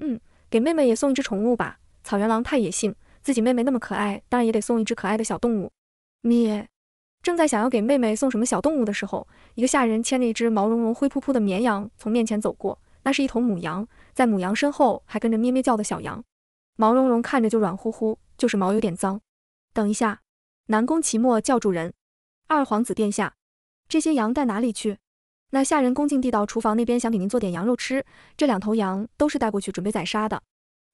嗯，给妹妹也送一只宠物吧，草原狼太野性，自己妹妹那么可爱，当然也得送一只可爱的小动物。咩，正在想要给妹妹送什么小动物的时候，一个下人牵着一只毛茸茸、灰扑扑的绵羊从面前走过。那是一头母羊，在母羊身后还跟着咩咩叫的小羊。毛茸茸看着就软乎乎，就是毛有点脏。等一下，南宫祁墨叫住人：“二皇子殿下，这些羊带哪里去？”那下人恭敬地道：“厨房那边，想给您做点羊肉吃。这两头羊都是带过去准备宰杀的。”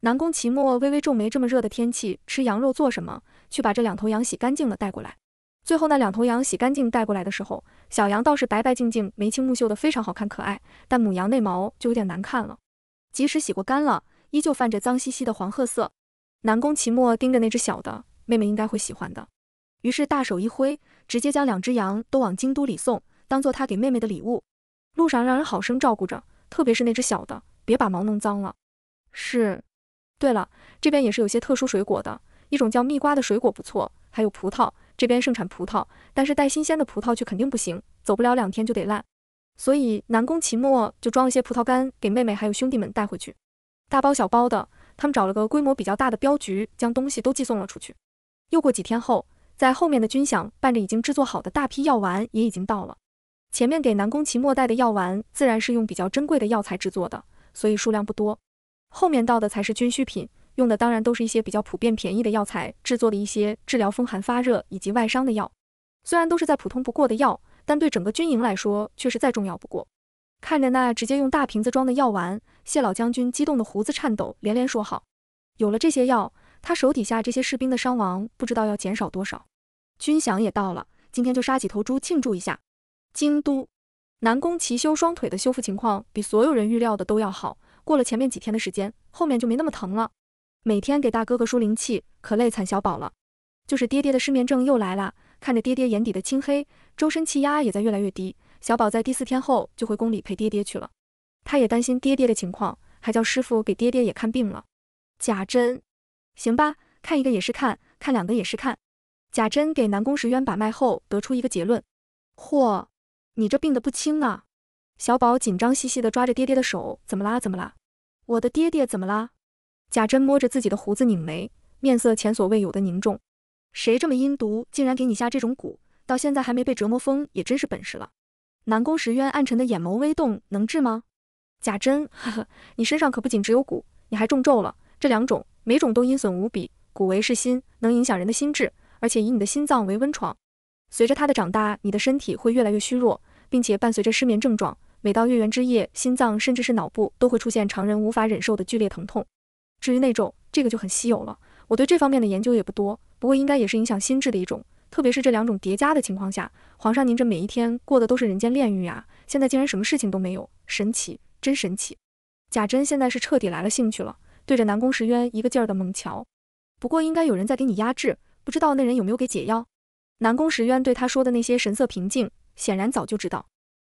南宫齐墨微微皱眉，这么热的天气吃羊肉做什么？去把这两头羊洗干净了，带过来。最后那两头羊洗干净带过来的时候，小羊倒是白白净净、眉清目秀的，非常好看可爱，但母羊那毛就有点难看了，即使洗过干了，依旧泛着脏兮兮的黄褐色。南宫齐墨盯着那只小的，妹妹应该会喜欢的，于是大手一挥，直接将两只羊都往京都里送，当做他给妹妹的礼物。路上让人好生照顾着，特别是那只小的，别把毛弄脏了。是。对了，这边也是有些特殊水果的，一种叫蜜瓜的水果不错，还有葡萄，这边盛产葡萄，但是带新鲜的葡萄去肯定不行，走不了两天就得烂，所以南宫齐墨就装了些葡萄干给妹妹还有兄弟们带回去，大包小包的。他们找了个规模比较大的镖局，将东西都寄送了出去。又过几天后，在后面的军饷伴着已经制作好的大批药丸也已经到了。前面给南宫齐墨带的药丸自然是用比较珍贵的药材制作的，所以数量不多。后面到的才是军需品，用的当然都是一些比较普遍便宜的药材，制作的一些治疗风寒发热以及外伤的药。虽然都是再普通不过的药，但对整个军营来说却是再重要不过。看着那直接用大瓶子装的药丸，谢老将军激动的胡子颤抖，连连说好。有了这些药，他手底下这些士兵的伤亡不知道要减少多少。军饷也到了，今天就杀几头猪庆祝一下。京都，南宫齐修双腿的修复情况比所有人预料的都要好。过了前面几天的时间，后面就没那么疼了。每天给大哥哥输灵气，可累惨小宝了。就是爹爹的失眠症又来了，看着爹爹眼底的青黑，周身气压也在越来越低。小宝在第四天后就回宫里陪爹爹去了。他也担心爹爹的情况，还叫师傅给爹爹也看病了。贾珍，行吧，看一个也是看，看两个也是看。贾珍给南宫时渊把脉后，得出一个结论：嚯，你这病得不轻啊！小宝紧张兮兮地抓着爹爹的手，怎么啦？怎么啦？我的爹爹怎么啦？贾珍摸着自己的胡子，拧眉，面色前所未有的凝重。谁这么阴毒，竟然给你下这种蛊？到现在还没被折磨疯，也真是本事了。南宫时渊暗沉的眼眸微动，能治吗？贾珍，呵呵，你身上可不仅只有蛊，你还中咒了。这两种，每种都阴损无比。蛊为是心，能影响人的心智，而且以你的心脏为温床。随着他的长大，你的身体会越来越虚弱，并且伴随着失眠症状。每到月圆之夜，心脏甚至是脑部都会出现常人无法忍受的剧烈疼痛。至于那种，这个就很稀有了，我对这方面的研究也不多，不过应该也是影响心智的一种。特别是这两种叠加的情况下，皇上您这每一天过的都是人间炼狱啊！现在竟然什么事情都没有，神奇，真神奇！贾珍现在是彻底来了兴趣了，对着南宫石渊一个劲儿的猛瞧。不过应该有人在给你压制，不知道那人有没有给解药。南宫石渊对他说的那些神色平静，显然早就知道。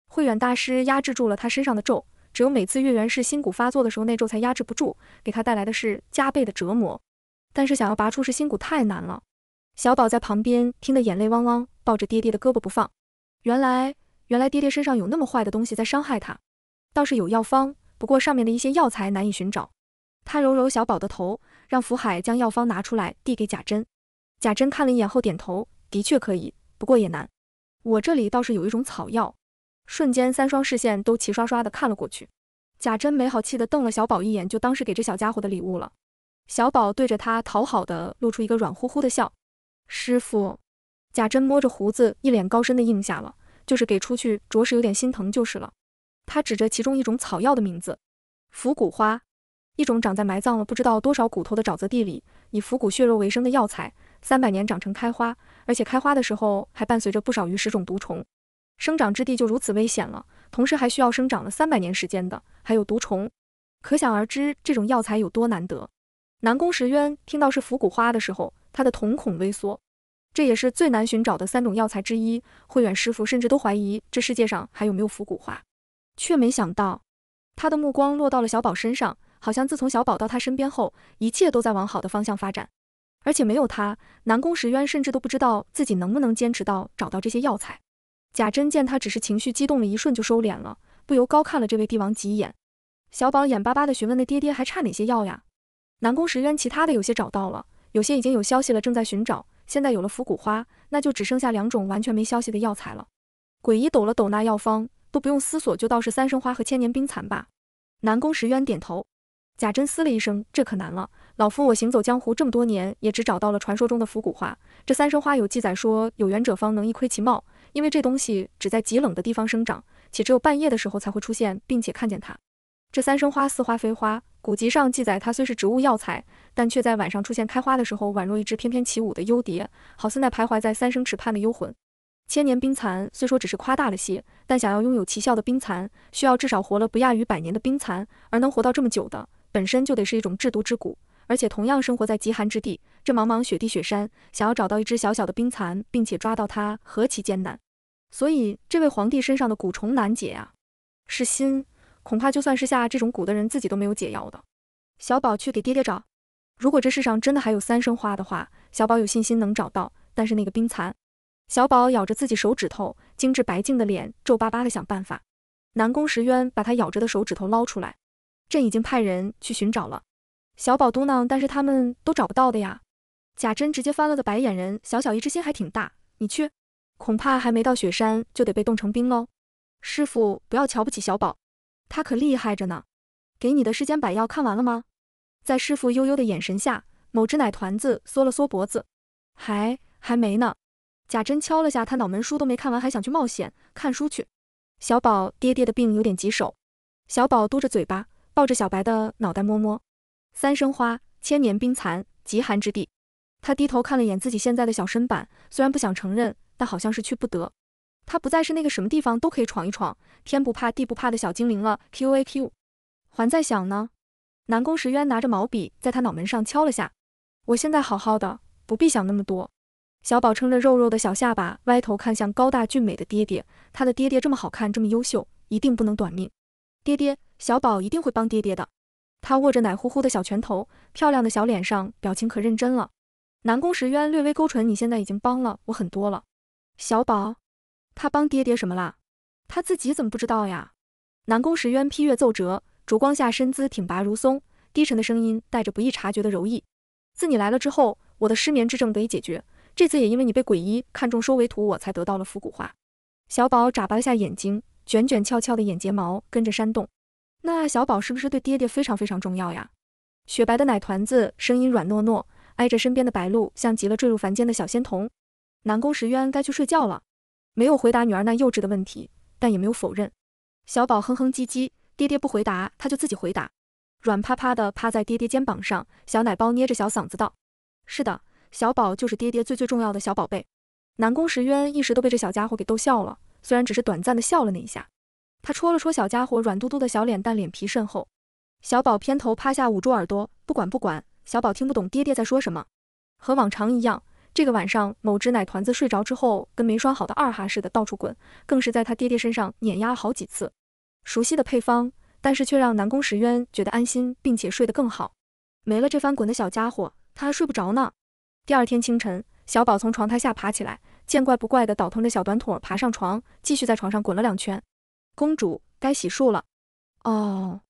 慧远大师压制住了他身上的咒，只有每次月圆是心骨发作的时候，那咒才压制不住，给他带来的是加倍的折磨。但是想要拔出是心骨太难了。小宝在旁边听得眼泪汪汪，抱着爹爹的胳膊不放。原来，原来爹爹身上有那么坏的东西在伤害他。倒是有药方，不过上面的一些药材难以寻找。他揉揉小宝的头，让福海将药方拿出来递给贾珍。贾珍看了一眼后点头，的确可以，不过也难。我这里倒是有一种草药。瞬间，三双视线都齐刷刷的看了过去。贾珍没好气的瞪了小宝一眼，就当是给这小家伙的礼物了。小宝对着他讨好的露出一个软乎乎的笑。师傅，贾珍摸着胡子，一脸高深的应下了，就是给出去，着实有点心疼就是了。他指着其中一种草药的名字，腐骨花，一种长在埋葬了不知道多少骨头的沼泽地里，以腐骨血肉为生的药材，三百年长成开花，而且开花的时候还伴随着不少于十种毒虫。生长之地就如此危险了，同时还需要生长了三百年时间的，还有毒虫，可想而知这种药材有多难得。南宫石渊听到是伏骨花的时候，他的瞳孔微缩，这也是最难寻找的三种药材之一。慧远师傅甚至都怀疑这世界上还有没有伏骨花，却没想到他的目光落到了小宝身上，好像自从小宝到他身边后，一切都在往好的方向发展，而且没有他，南宫石渊甚至都不知道自己能不能坚持到找到这些药材。贾珍见他只是情绪激动了一瞬就收敛了，不由高看了这位帝王几眼。小宝眼巴巴地询问：“那爹爹还差哪些药呀？”南宫石渊其他的有些找到了，有些已经有消息了，正在寻找。现在有了伏骨花，那就只剩下两种完全没消息的药材了。鬼医抖了抖那药方，都不用思索就道：“是三生花和千年冰蚕吧？”南宫石渊点头。贾珍嘶了一声：“这可难了，老夫我行走江湖这么多年，也只找到了传说中的伏骨花。这三生花有记载说，有缘者方能一窥其貌。”因为这东西只在极冷的地方生长，且只有半夜的时候才会出现，并且看见它。这三生花似花非花，古籍上记载它虽是植物药材，但却在晚上出现开花的时候，宛若一只翩翩起舞的幽蝶，好似那徘徊在三生池畔的幽魂。千年冰蚕虽说只是夸大了些，但想要拥有奇效的冰蚕，需要至少活了不亚于百年的冰蚕，而能活到这么久的，本身就得是一种制毒之蛊。而且同样生活在极寒之地。这茫茫雪地雪山，想要找到一只小小的冰蚕，并且抓到它，何其艰难！所以这位皇帝身上的蛊虫难解呀，是心，恐怕就算是下这种蛊的人自己都没有解药的。小宝去给爹爹找，如果这世上真的还有三生花的话，小宝有信心能找到。但是那个冰蚕，小宝咬着自己手指头，精致白净的脸皱巴巴的想办法。南宫时渊把他咬着的手指头捞出来，朕已经派人去寻找了。小宝嘟囔，但是他们都找不到的呀。贾珍直接翻了个白眼人，小小一只心还挺大，你去。恐怕还没到雪山就得被冻成冰喽！师傅，不要瞧不起小宝，他可厉害着呢。给你的时间百药看完了吗？在师傅悠悠的眼神下，某只奶团子缩了缩脖子，还还没呢。贾珍敲了下他脑门，书都没看完，还想去冒险？看书去。小宝爹爹的病有点棘手。小宝嘟着嘴巴，抱着小白的脑袋摸摸。三生花，千年冰蚕，极寒之地。他低头看了眼自己现在的小身板，虽然不想承认。但好像是去不得，他不再是那个什么地方都可以闯一闯、天不怕地不怕的小精灵了。Q A Q，还在想呢。南宫石渊拿着毛笔在他脑门上敲了下：“我现在好好的，不必想那么多。”小宝撑着肉肉的小下巴，歪头看向高大俊美的爹爹。他的爹爹这么好看，这么优秀，一定不能短命。爹爹，小宝一定会帮爹爹的。他握着奶乎乎的小拳头，漂亮的小脸上表情可认真了。南宫石渊略微勾唇：“你现在已经帮了我很多了。”小宝，他帮爹爹什么了？他自己怎么不知道呀？南宫时渊批阅奏折，烛光下身姿挺拔如松，低沉的声音带着不易察觉的柔意。自你来了之后，我的失眠之症得以解决。这次也因为你被鬼医看中收为徒，我才得到了复古画。小宝眨巴了下眼睛，卷卷翘翘的眼睫毛跟着扇动。那小宝是不是对爹爹非常非常重要呀？雪白的奶团子，声音软糯糯，挨着身边的白鹿像极了坠入凡间的小仙童。南宫石渊该去睡觉了，没有回答女儿那幼稚的问题，但也没有否认。小宝哼哼唧唧，爹爹不回答，他就自己回答，软趴趴的趴在爹爹肩膀上，小奶包捏着小嗓子道：“是的，小宝就是爹爹最最重要的小宝贝。”南宫石渊一时都被这小家伙给逗笑了，虽然只是短暂的笑了那一下，他戳了戳小家伙软嘟嘟的小脸蛋，脸皮甚厚。小宝偏头趴下，捂住耳朵，不管不管，小宝听不懂爹爹在说什么，和往常一样。这个晚上，某只奶团子睡着之后，跟没拴好的二哈似的到处滚，更是在他爹爹身上碾压好几次。熟悉的配方，但是却让南宫石渊觉得安心，并且睡得更好。没了这翻滚的小家伙，他还睡不着呢。第二天清晨，小宝从床台下爬起来，见怪不怪的倒腾着小短腿爬上床，继续在床上滚了两圈。公主该洗漱了。哦，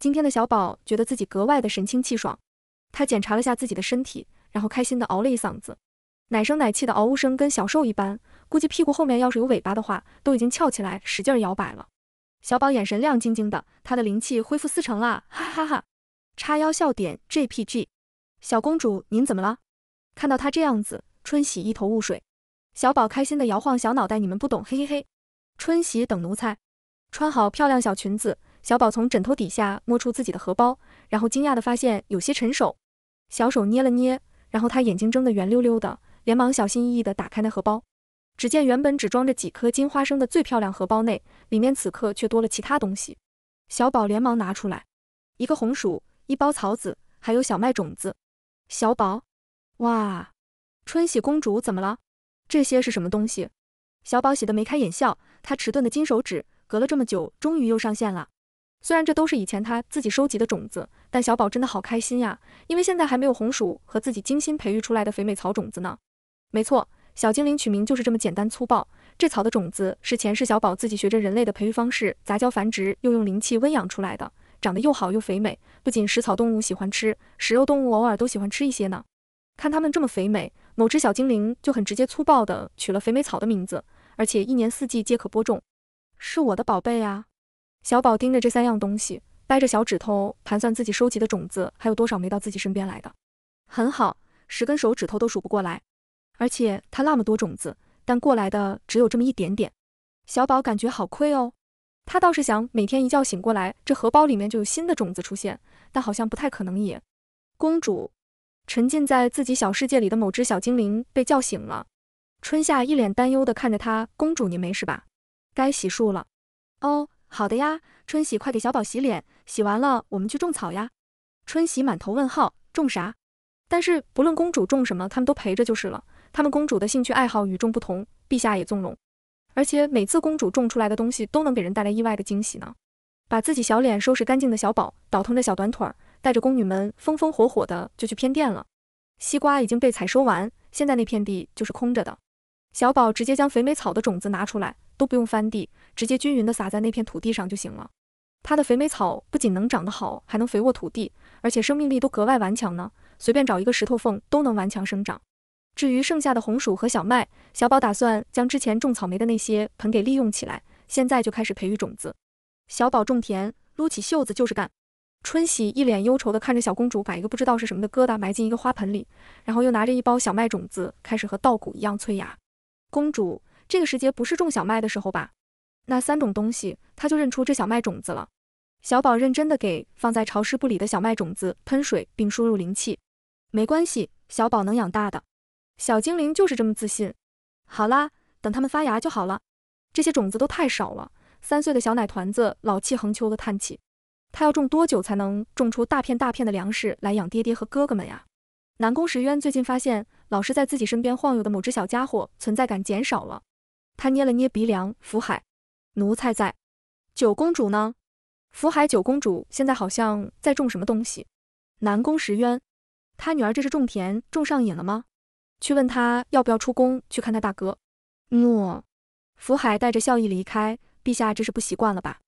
今天的小宝觉得自己格外的神清气爽，他检查了下自己的身体，然后开心的嗷了一嗓子。奶声奶气的嗷呜声跟小兽一般，估计屁股后面要是有尾巴的话，都已经翘起来使劲摇摆了。小宝眼神亮晶晶的，他的灵气恢复四成啦，哈哈哈！叉腰笑点 JPG。小公主您怎么了？看到他这样子，春喜一头雾水。小宝开心的摇晃小脑袋，你们不懂，嘿嘿嘿。春喜等奴才，穿好漂亮小裙子。小宝从枕头底下摸出自己的荷包，然后惊讶的发现有些沉手，小手捏了捏，然后他眼睛睁得圆溜溜的。连忙小心翼翼地打开那荷包，只见原本只装着几颗金花生的最漂亮荷包内，里面此刻却多了其他东西。小宝连忙拿出来，一个红薯，一包草籽，还有小麦种子。小宝，哇，春喜公主怎么了？这些是什么东西？小宝喜得眉开眼笑，他迟钝的金手指隔了这么久终于又上线了。虽然这都是以前他自己收集的种子，但小宝真的好开心呀，因为现在还没有红薯和自己精心培育出来的肥美草种子呢。没错，小精灵取名就是这么简单粗暴。这草的种子是前世小宝自己学着人类的培育方式，杂交繁殖，又用灵气温养出来的，长得又好又肥美，不仅食草动物喜欢吃，食肉动物偶尔都喜欢吃一些呢。看它们这么肥美，某只小精灵就很直接粗暴地取了肥美草的名字，而且一年四季皆可播种。是我的宝贝呀！小宝盯着这三样东西，掰着小指头盘算自己收集的种子还有多少没到自己身边来的。很好，十根手指头都数不过来。而且他那么多种子，但过来的只有这么一点点，小宝感觉好亏哦。他倒是想每天一觉醒过来，这荷包里面就有新的种子出现，但好像不太可能也。公主沉浸在自己小世界里的某只小精灵被叫醒了，春夏一脸担忧的看着她，公主您没事吧？该洗漱了。哦，好的呀，春喜快给小宝洗脸，洗完了我们去种草呀。春喜满头问号，种啥？但是不论公主种什么，他们都陪着就是了。他们公主的兴趣爱好与众不同，陛下也纵容，而且每次公主种出来的东西都能给人带来意外的惊喜呢。把自己小脸收拾干净的小宝，倒腾着小短腿儿，带着宫女们风风火火的就去偏殿了。西瓜已经被采收完，现在那片地就是空着的。小宝直接将肥美草的种子拿出来，都不用翻地，直接均匀的撒在那片土地上就行了。他的肥美草不仅能长得好，还能肥沃土地，而且生命力都格外顽强呢，随便找一个石头缝都能顽强生长。至于剩下的红薯和小麦，小宝打算将之前种草莓的那些盆给利用起来，现在就开始培育种子。小宝种田，撸起袖子就是干。春喜一脸忧愁的看着小公主把一个不知道是什么的疙瘩埋进一个花盆里，然后又拿着一包小麦种子开始和稻谷一样催芽。公主，这个时节不是种小麦的时候吧？那三种东西，他就认出这小麦种子了。小宝认真的给放在潮湿不里的小麦种子喷水并输入灵气。没关系，小宝能养大的。小精灵就是这么自信。好啦，等它们发芽就好了。这些种子都太少了。三岁的小奶团子老气横秋地叹气。他要种多久才能种出大片大片的粮食来养爹爹和哥哥们呀？南宫石渊最近发现，老是在自己身边晃悠的某只小家伙存在感减少了。他捏了捏鼻梁。福海，奴才在。九公主呢？福海，九公主现在好像在种什么东西？南宫石渊，他女儿这是种田种上瘾了吗？去问他要不要出宫去看他大哥。诺，福海带着笑意离开。陛下这是不习惯了吧？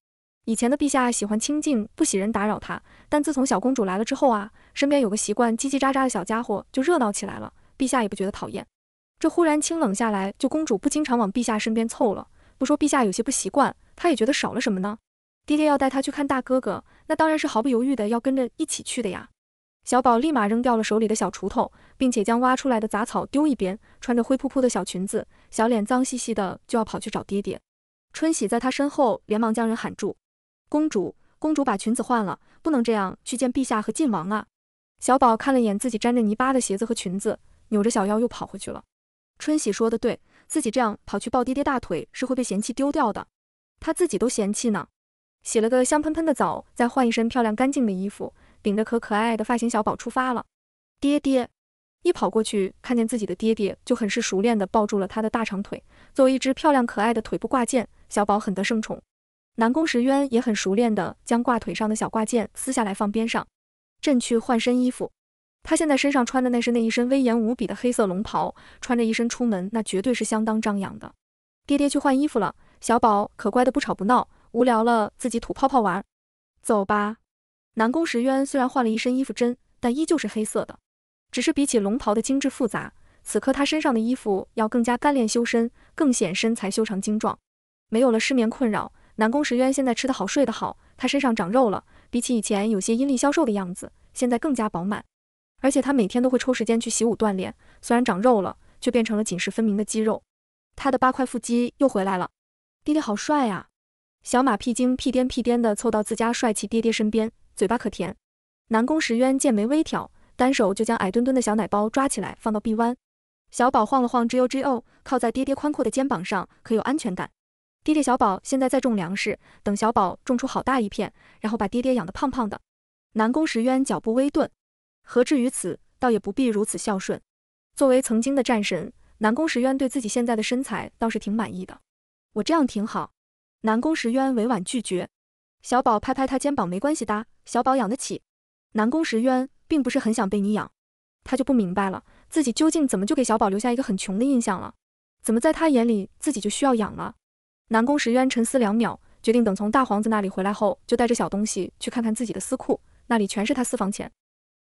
以前的陛下喜欢清静，不喜人打扰他。但自从小公主来了之后啊，身边有个习惯叽叽喳喳的小家伙，就热闹起来了。陛下也不觉得讨厌。这忽然清冷下来，就公主不经常往陛下身边凑了。不说陛下有些不习惯，他也觉得少了什么呢？爹爹要带他去看大哥哥，那当然是毫不犹豫的要跟着一起去的呀。小宝立马扔掉了手里的小锄头，并且将挖出来的杂草丢一边，穿着灰扑扑的小裙子，小脸脏兮兮的，就要跑去找爹爹。春喜在他身后连忙将人喊住：“公主，公主把裙子换了，不能这样去见陛下和晋王啊！”小宝看了眼自己沾着泥巴的鞋子和裙子，扭着小腰又跑回去了。春喜说的对，自己这样跑去抱爹爹大腿是会被嫌弃丢掉的，他自己都嫌弃呢。洗了个香喷喷的澡，再换一身漂亮干净的衣服。顶着可可爱爱的发型，小宝出发了。爹爹一跑过去，看见自己的爹爹，就很是熟练的抱住了他的大长腿，作为一只漂亮可爱的腿部挂件。小宝很得圣宠。南宫时渊也很熟练的将挂腿上的小挂件撕下来放边上。朕去换身衣服。他现在身上穿的那是那一身威严无比的黑色龙袍，穿着一身出门那绝对是相当张扬的。爹爹去换衣服了，小宝可乖的不吵不闹，无聊了自己吐泡泡玩。走吧。南宫石渊虽然换了一身衣服针，但依旧是黑色的。只是比起龙袍的精致复杂，此刻他身上的衣服要更加干练修身，更显身材修长精壮。没有了失眠困扰，南宫石渊现在吃得好睡得好，他身上长肉了，比起以前有些阴力消瘦的样子，现在更加饱满。而且他每天都会抽时间去习武锻炼，虽然长肉了，却变成了紧实分明的肌肉，他的八块腹肌又回来了。爹爹好帅啊！小马屁精屁颠屁颠的凑到自家帅气爹爹身边。嘴巴可甜，南宫石渊剑眉微挑，单手就将矮墩墩的小奶包抓起来放到臂弯。小宝晃了晃 jo jo，靠在爹爹宽阔的肩膀上，可有安全感。爹爹，小宝现在在种粮食，等小宝种出好大一片，然后把爹爹养得胖胖的。南宫石渊脚步微顿，何至于此？倒也不必如此孝顺。作为曾经的战神，南宫石渊对自己现在的身材倒是挺满意的。我这样挺好。南宫石渊委婉拒绝。小宝拍拍他肩膀，没关系的，小宝养得起。南宫时渊并不是很想被你养，他就不明白了，自己究竟怎么就给小宝留下一个很穷的印象了？怎么在他眼里自己就需要养了？南宫时渊沉思两秒，决定等从大皇子那里回来后，就带着小东西去看看自己的私库，那里全是他私房钱。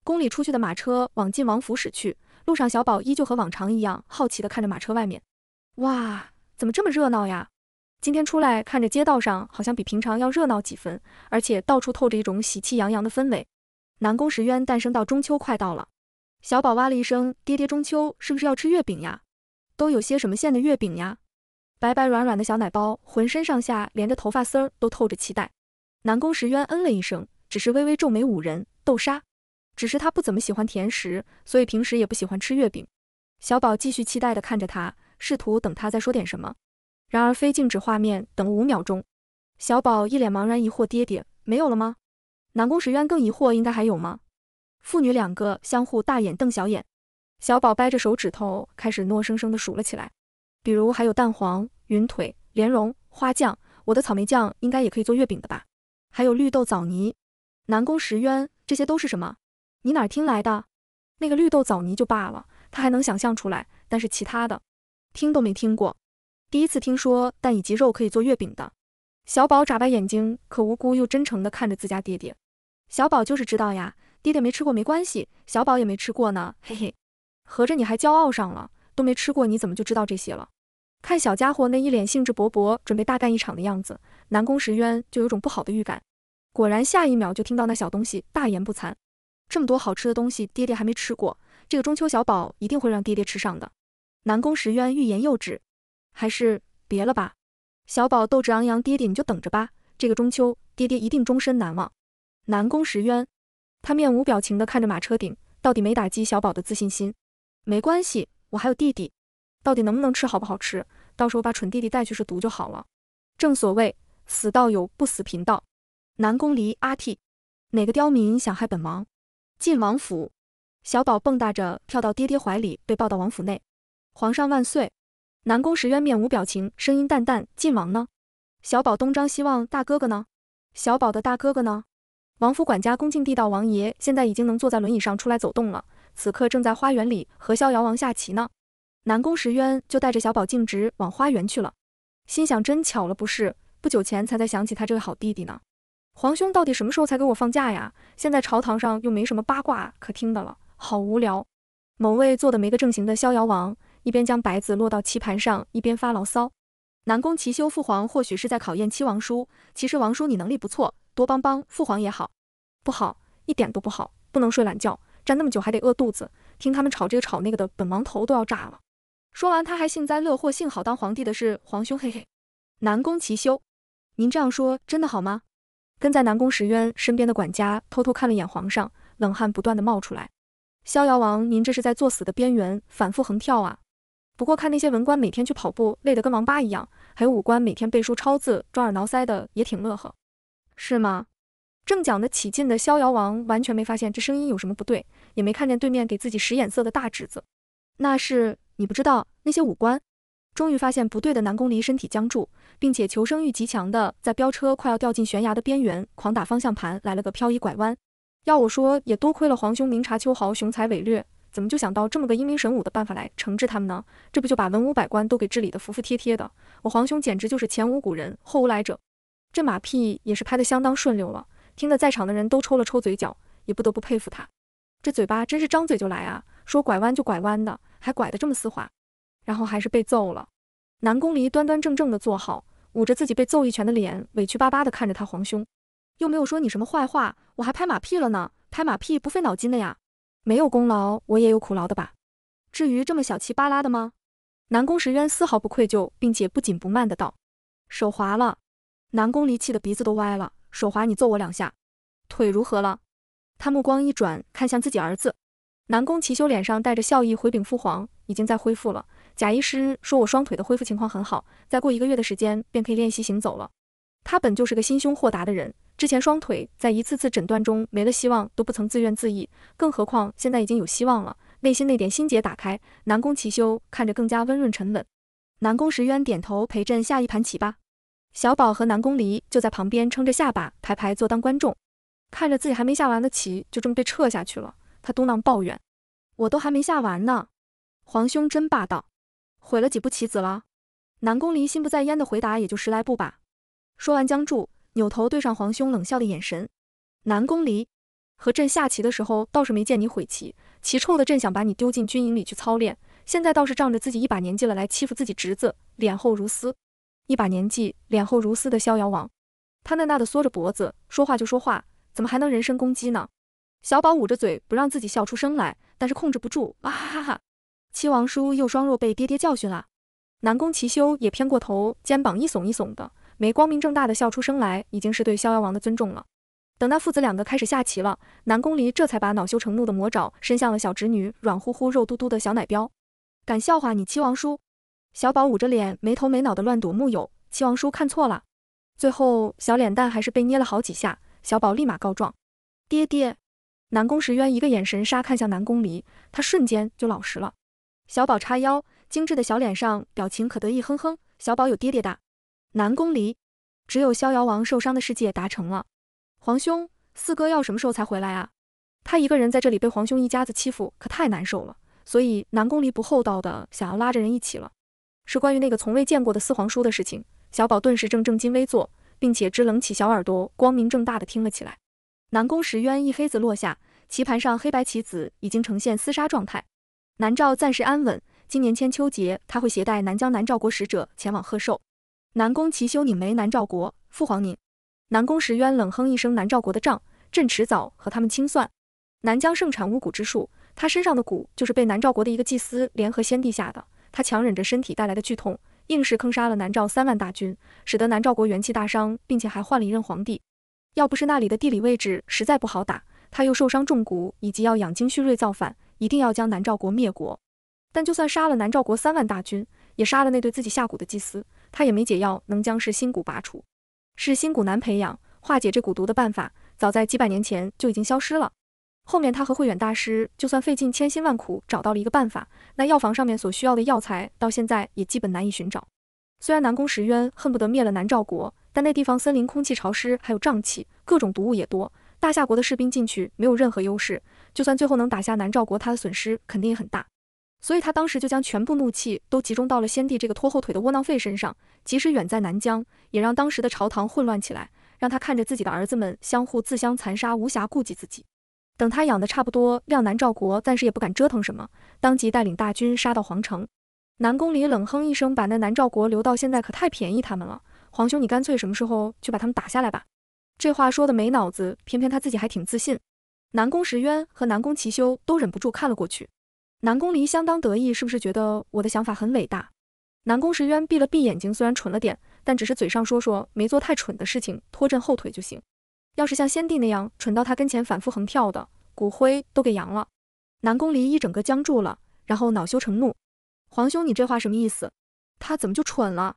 宫里出去的马车往晋王府驶去，路上小宝依旧和往常一样，好奇的看着马车外面。哇，怎么这么热闹呀？今天出来看着街道上好像比平常要热闹几分，而且到处透着一种喜气洋洋的氛围。南宫时渊诞生到中秋快到了，小宝哇了一声，爹爹中秋是不是要吃月饼呀？都有些什么馅的月饼呀？白白软软的小奶包，浑身上下连着头发丝儿都透着期待。南宫时渊嗯了一声，只是微微皱眉。五仁豆沙，只是他不怎么喜欢甜食，所以平时也不喜欢吃月饼。小宝继续期待地看着他，试图等他再说点什么。然而非静止画面，等了五秒钟，小宝一脸茫然疑惑：“爹爹没有了吗？”南宫石渊更疑惑：“应该还有吗？”父女两个相互大眼瞪小眼。小宝掰着手指头开始糯生生的数了起来，比如还有蛋黄、云腿、莲蓉、花酱，我的草莓酱应该也可以做月饼的吧？还有绿豆枣泥。南宫石渊，这些都是什么？你哪听来的？那个绿豆枣泥就罢了，他还能想象出来，但是其他的，听都没听过。第一次听说蛋以及肉可以做月饼的，小宝眨巴眼睛，可无辜又真诚地看着自家爹爹。小宝就是知道呀，爹爹没吃过没关系，小宝也没吃过呢，嘿嘿。合着你还骄傲上了，都没吃过你怎么就知道这些了？看小家伙那一脸兴致勃勃，准备大干一场的样子，南宫石渊就有种不好的预感。果然，下一秒就听到那小东西大言不惭：“这么多好吃的东西，爹爹还没吃过，这个中秋小宝一定会让爹爹吃上的。”南宫石渊欲言又止。还是别了吧，小宝斗志昂扬，爹爹你就等着吧，这个中秋爹爹一定终身难忘。南宫石渊，他面无表情地看着马车顶，到底没打击小宝的自信心。没关系，我还有弟弟。到底能不能吃，好不好吃？到时候把蠢弟弟带去试毒就好了。正所谓死道友不死贫道。南宫离阿嚏，哪个刁民想害本王？进王府。小宝蹦跶着跳到爹爹怀里，被抱到王府内。皇上万岁。南宫石渊面无表情，声音淡淡：“晋王呢？”小宝东张西望：“大哥哥呢？”小宝的大哥哥呢？王府管家恭敬地道：“王爷现在已经能坐在轮椅上出来走动了，此刻正在花园里和逍遥王下棋呢。”南宫石渊就带着小宝径直往花园去了，心想：真巧了，不是不久前才在想起他这个好弟弟呢？皇兄到底什么时候才给我放假呀？现在朝堂上又没什么八卦可听的了，好无聊。某位坐的没个正形的逍遥王。一边将白子落到棋盘上，一边发牢骚。南宫齐修，父皇或许是在考验七王叔。其实王叔，你能力不错，多帮帮父皇也好，不好，一点都不好，不能睡懒觉，站那么久还得饿肚子。听他们吵这个吵那个的，本王头都要炸了。说完，他还幸灾乐祸，幸好当皇帝的是皇兄，嘿嘿。南宫齐修，您这样说真的好吗？跟在南宫时渊身边的管家偷偷看了眼皇上，冷汗不断的冒出来。逍遥王，您这是在作死的边缘反复横跳啊！不过看那些文官每天去跑步，累得跟王八一样；还有武官每天背书抄字，抓耳挠腮的也挺乐呵，是吗？正讲得起劲的逍遥王，完全没发现这声音有什么不对，也没看见对面给自己使眼色的大侄子。那是你不知道那些武官。终于发现不对的南宫离身体僵住，并且求生欲极强的，在飙车快要掉进悬崖的边缘，狂打方向盘来了个漂移拐弯。要我说，也多亏了皇兄明察秋毫，雄才伟略。怎么就想到这么个英明神武的办法来惩治他们呢？这不就把文武百官都给治理的服服帖帖的？我皇兄简直就是前无古人后无来者，这马屁也是拍得相当顺溜了，听得在场的人都抽了抽嘴角，也不得不佩服他，这嘴巴真是张嘴就来啊，说拐弯就拐弯的，还拐的这么丝滑，然后还是被揍了。南宫离端端正正的坐好，捂着自己被揍一拳的脸，委屈巴巴的看着他皇兄，又没有说你什么坏话，我还拍马屁了呢，拍马屁不费脑筋的呀。没有功劳，我也有苦劳的吧？至于这么小气巴拉的吗？南宫石渊丝毫不愧疚，并且不紧不慢的道：“手滑了。”南宫离气的鼻子都歪了，手滑你揍我两下，腿如何了？他目光一转，看向自己儿子。南宫齐修脸上带着笑意回禀父皇：“已经在恢复了。贾医师说我双腿的恢复情况很好，再过一个月的时间便可以练习行走了。”他本就是个心胸豁达的人，之前双腿在一次次诊断中没了希望都不曾自怨自艾，更何况现在已经有希望了。内心那点心结打开，南宫齐修看着更加温润沉稳。南宫石渊点头，陪朕下一盘棋吧。小宝和南宫离就在旁边撑着下巴，排排坐当观众，看着自己还没下完的棋就这么被撤下去了。他嘟囔抱怨：“我都还没下完呢，皇兄真霸道，毁了几步棋子了？”南宫离心不在焉的回答：“也就十来步吧。”说完，僵住，扭头对上皇兄冷笑的眼神。南宫离和朕下棋的时候，倒是没见你毁棋，棋臭的，朕想把你丢进军营里去操练。现在倒是仗着自己一把年纪了，来欺负自己侄子，脸厚如丝。一把年纪脸厚如丝的逍遥王，他讷讷的缩着脖子，说话就说话，怎么还能人身攻击呢？小宝捂着嘴不让自己笑出声来，但是控制不住，哇哈哈哈！七王叔又双弱被爹爹教训啦。南宫齐修也偏过头，肩膀一耸一耸的。没光明正大的笑出声来，已经是对逍遥王的尊重了。等那父子两个开始下棋了，南宫离这才把恼羞成怒的魔爪伸向了小侄女软乎乎、肉嘟嘟的小奶膘。敢笑话你七王叔？小宝捂着脸，没头没脑的乱躲木有。七王叔看错了。最后小脸蛋还是被捏了好几下，小宝立马告状。爹爹，南宫时渊一个眼神杀看向南宫离，他瞬间就老实了。小宝叉腰，精致的小脸上表情可得意，哼哼，小宝有爹爹大。南宫离，只有逍遥王受伤的世界达成了。皇兄，四哥要什么时候才回来啊？他一个人在这里被皇兄一家子欺负，可太难受了。所以南宫离不厚道的想要拉着人一起了。是关于那个从未见过的四皇叔的事情。小宝顿时正正襟危坐，并且支棱起小耳朵，光明正大的听了起来。南宫石渊一黑子落下，棋盘上黑白棋子已经呈现厮杀状态。南诏暂时安稳。今年千秋节，他会携带南疆南诏国使者前往贺寿。南宫奇修拧眉：“南赵国，父皇您。”南宫石渊冷哼一声：“南赵国的账，朕迟早和他们清算。”南疆盛产巫蛊之术，他身上的蛊就是被南赵国的一个祭司联合先帝下的。他强忍着身体带来的剧痛，硬是坑杀了南赵三万大军，使得南赵国元气大伤，并且还换了一任皇帝。要不是那里的地理位置实在不好打，他又受伤中蛊，以及要养精蓄锐造反，一定要将南赵国灭国。但就算杀了南赵国三万大军，也杀了那对自己下蛊的祭司。他也没解药能将噬心蛊拔除，噬心蛊难培养，化解这蛊毒的办法，早在几百年前就已经消失了。后面他和慧远大师就算费尽千辛万苦找到了一个办法，那药房上面所需要的药材到现在也基本难以寻找。虽然南宫石渊恨不得灭了南诏国，但那地方森林空气潮湿，还有瘴气，各种毒物也多，大夏国的士兵进去没有任何优势。就算最后能打下南诏国，他的损失肯定也很大。所以他当时就将全部怒气都集中到了先帝这个拖后腿的窝囊废身上，即使远在南疆，也让当时的朝堂混乱起来，让他看着自己的儿子们相互自相残杀，无暇顾及自己。等他养的差不多，谅南赵国暂时也不敢折腾什么，当即带领大军杀到皇城。南宫离冷哼一声，把那南赵国留到现在可太便宜他们了。皇兄，你干脆什么时候就把他们打下来吧？这话说的没脑子，偏偏他自己还挺自信。南宫石渊和南宫齐修都忍不住看了过去。南宫离相当得意，是不是觉得我的想法很伟大？南宫时渊闭了闭眼睛，虽然蠢了点，但只是嘴上说说，没做太蠢的事情，拖朕后腿就行。要是像先帝那样蠢到他跟前反复横跳的，骨灰都给扬了。南宫离一整个僵住了，然后恼羞成怒：“皇兄，你这话什么意思？他怎么就蠢了？”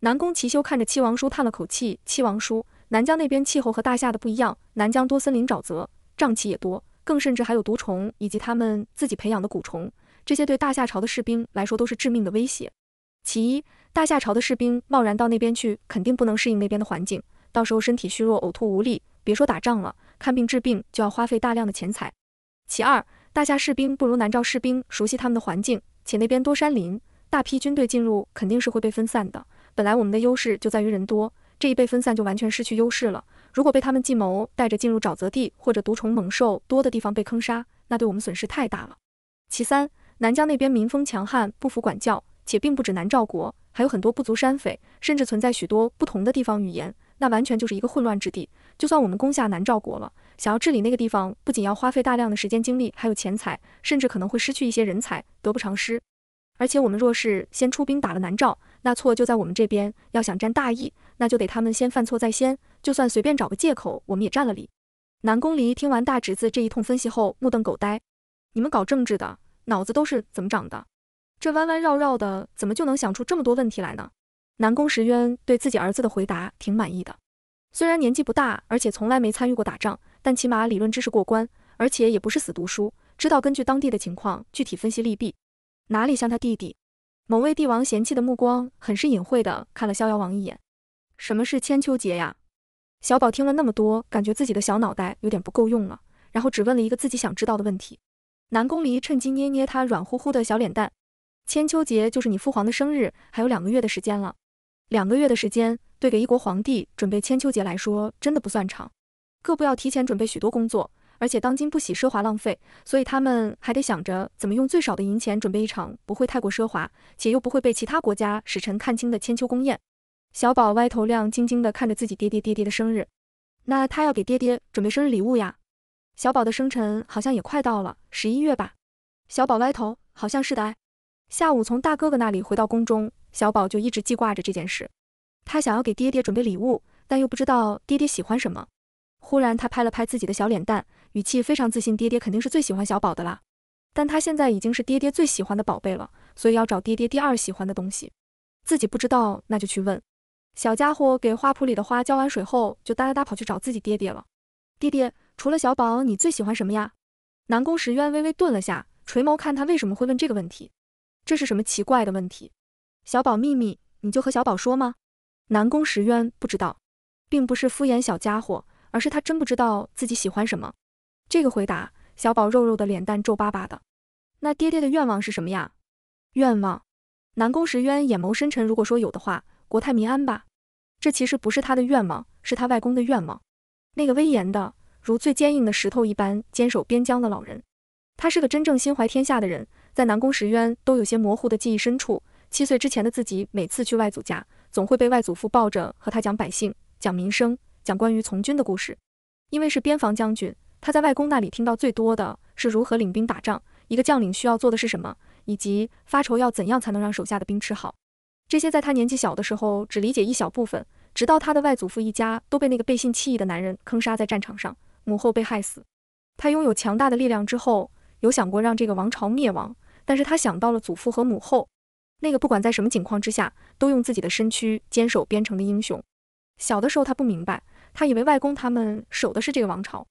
南宫齐修看着七王叔叹了口气：“七王叔，南疆那边气候和大夏的不一样，南疆多森林沼泽，瘴气也多。”更甚至还有毒虫，以及他们自己培养的蛊虫，这些对大夏朝的士兵来说都是致命的威胁。其一，大夏朝的士兵贸然到那边去，肯定不能适应那边的环境，到时候身体虚弱、呕吐无力，别说打仗了，看病治病就要花费大量的钱财。其二，大夏士兵不如南诏士兵熟悉他们的环境，且那边多山林，大批军队进入肯定是会被分散的。本来我们的优势就在于人多，这一被分散就完全失去优势了。如果被他们计谋带着进入沼泽地或者毒虫猛兽多的地方被坑杀，那对我们损失太大了。其三，南疆那边民风强悍，不服管教，且并不止南诏国，还有很多部族山匪，甚至存在许多不同的地方语言，那完全就是一个混乱之地。就算我们攻下南诏国了，想要治理那个地方，不仅要花费大量的时间精力，还有钱财，甚至可能会失去一些人才，得不偿失。而且我们若是先出兵打了南诏，那错就在我们这边。要想占大义，那就得他们先犯错在先。就算随便找个借口，我们也占了理。南宫离听完大侄子这一通分析后，目瞪狗呆。你们搞政治的脑子都是怎么长的？这弯弯绕绕的，怎么就能想出这么多问题来呢？南宫石渊对自己儿子的回答挺满意的，虽然年纪不大，而且从来没参与过打仗，但起码理论知识过关，而且也不是死读书，知道根据当地的情况具体分析利弊。哪里像他弟弟？某位帝王嫌弃的目光，很是隐晦的看了逍遥王一眼。什么是千秋节呀？小宝听了那么多，感觉自己的小脑袋有点不够用了，然后只问了一个自己想知道的问题。南宫离趁机捏捏他软乎乎的小脸蛋。千秋节就是你父皇的生日，还有两个月的时间了。两个月的时间，对给一国皇帝准备千秋节来说，真的不算长。各部要提前准备许多工作，而且当今不喜奢华浪费，所以他们还得想着怎么用最少的银钱准备一场不会太过奢华，且又不会被其他国家使臣看清的千秋宫宴。小宝歪头亮晶晶地看着自己爹爹爹爹的生日，那他要给爹爹准备生日礼物呀。小宝的生辰好像也快到了，十一月吧。小宝歪头，好像是的。哎，下午从大哥哥那里回到宫中，小宝就一直记挂着这件事。他想要给爹爹准备礼物，但又不知道爹爹喜欢什么。忽然，他拍了拍自己的小脸蛋，语气非常自信：爹爹肯定是最喜欢小宝的啦。但他现在已经是爹爹最喜欢的宝贝了，所以要找爹爹第二喜欢的东西。自己不知道，那就去问。小家伙给花圃里的花浇完水后，就哒哒哒跑去找自己爹爹了。爹爹，除了小宝，你最喜欢什么呀？南宫石渊微微顿了下，垂眸看他为什么会问这个问题。这是什么奇怪的问题？小宝秘密，你就和小宝说吗？南宫石渊不知道，并不是敷衍小家伙，而是他真不知道自己喜欢什么。这个回答，小宝肉肉的脸蛋皱巴巴的。那爹爹的愿望是什么呀？愿望？南宫石渊眼眸深沉，如果说有的话。国泰民安吧，这其实不是他的愿望，是他外公的愿望。那个威严的，如最坚硬的石头一般坚守边疆的老人，他是个真正心怀天下的人。在南宫石渊都有些模糊的记忆深处，七岁之前的自己每次去外祖家，总会被外祖父抱着和他讲百姓、讲民生、讲关于从军的故事。因为是边防将军，他在外公那里听到最多的是如何领兵打仗，一个将领需要做的是什么，以及发愁要怎样才能让手下的兵吃好。这些在他年纪小的时候只理解一小部分，直到他的外祖父一家都被那个背信弃义的男人坑杀在战场上，母后被害死。他拥有强大的力量之后，有想过让这个王朝灭亡，但是他想到了祖父和母后，那个不管在什么情况之下都用自己的身躯坚守边城的英雄。小的时候他不明白，他以为外公他们守的是这个王朝。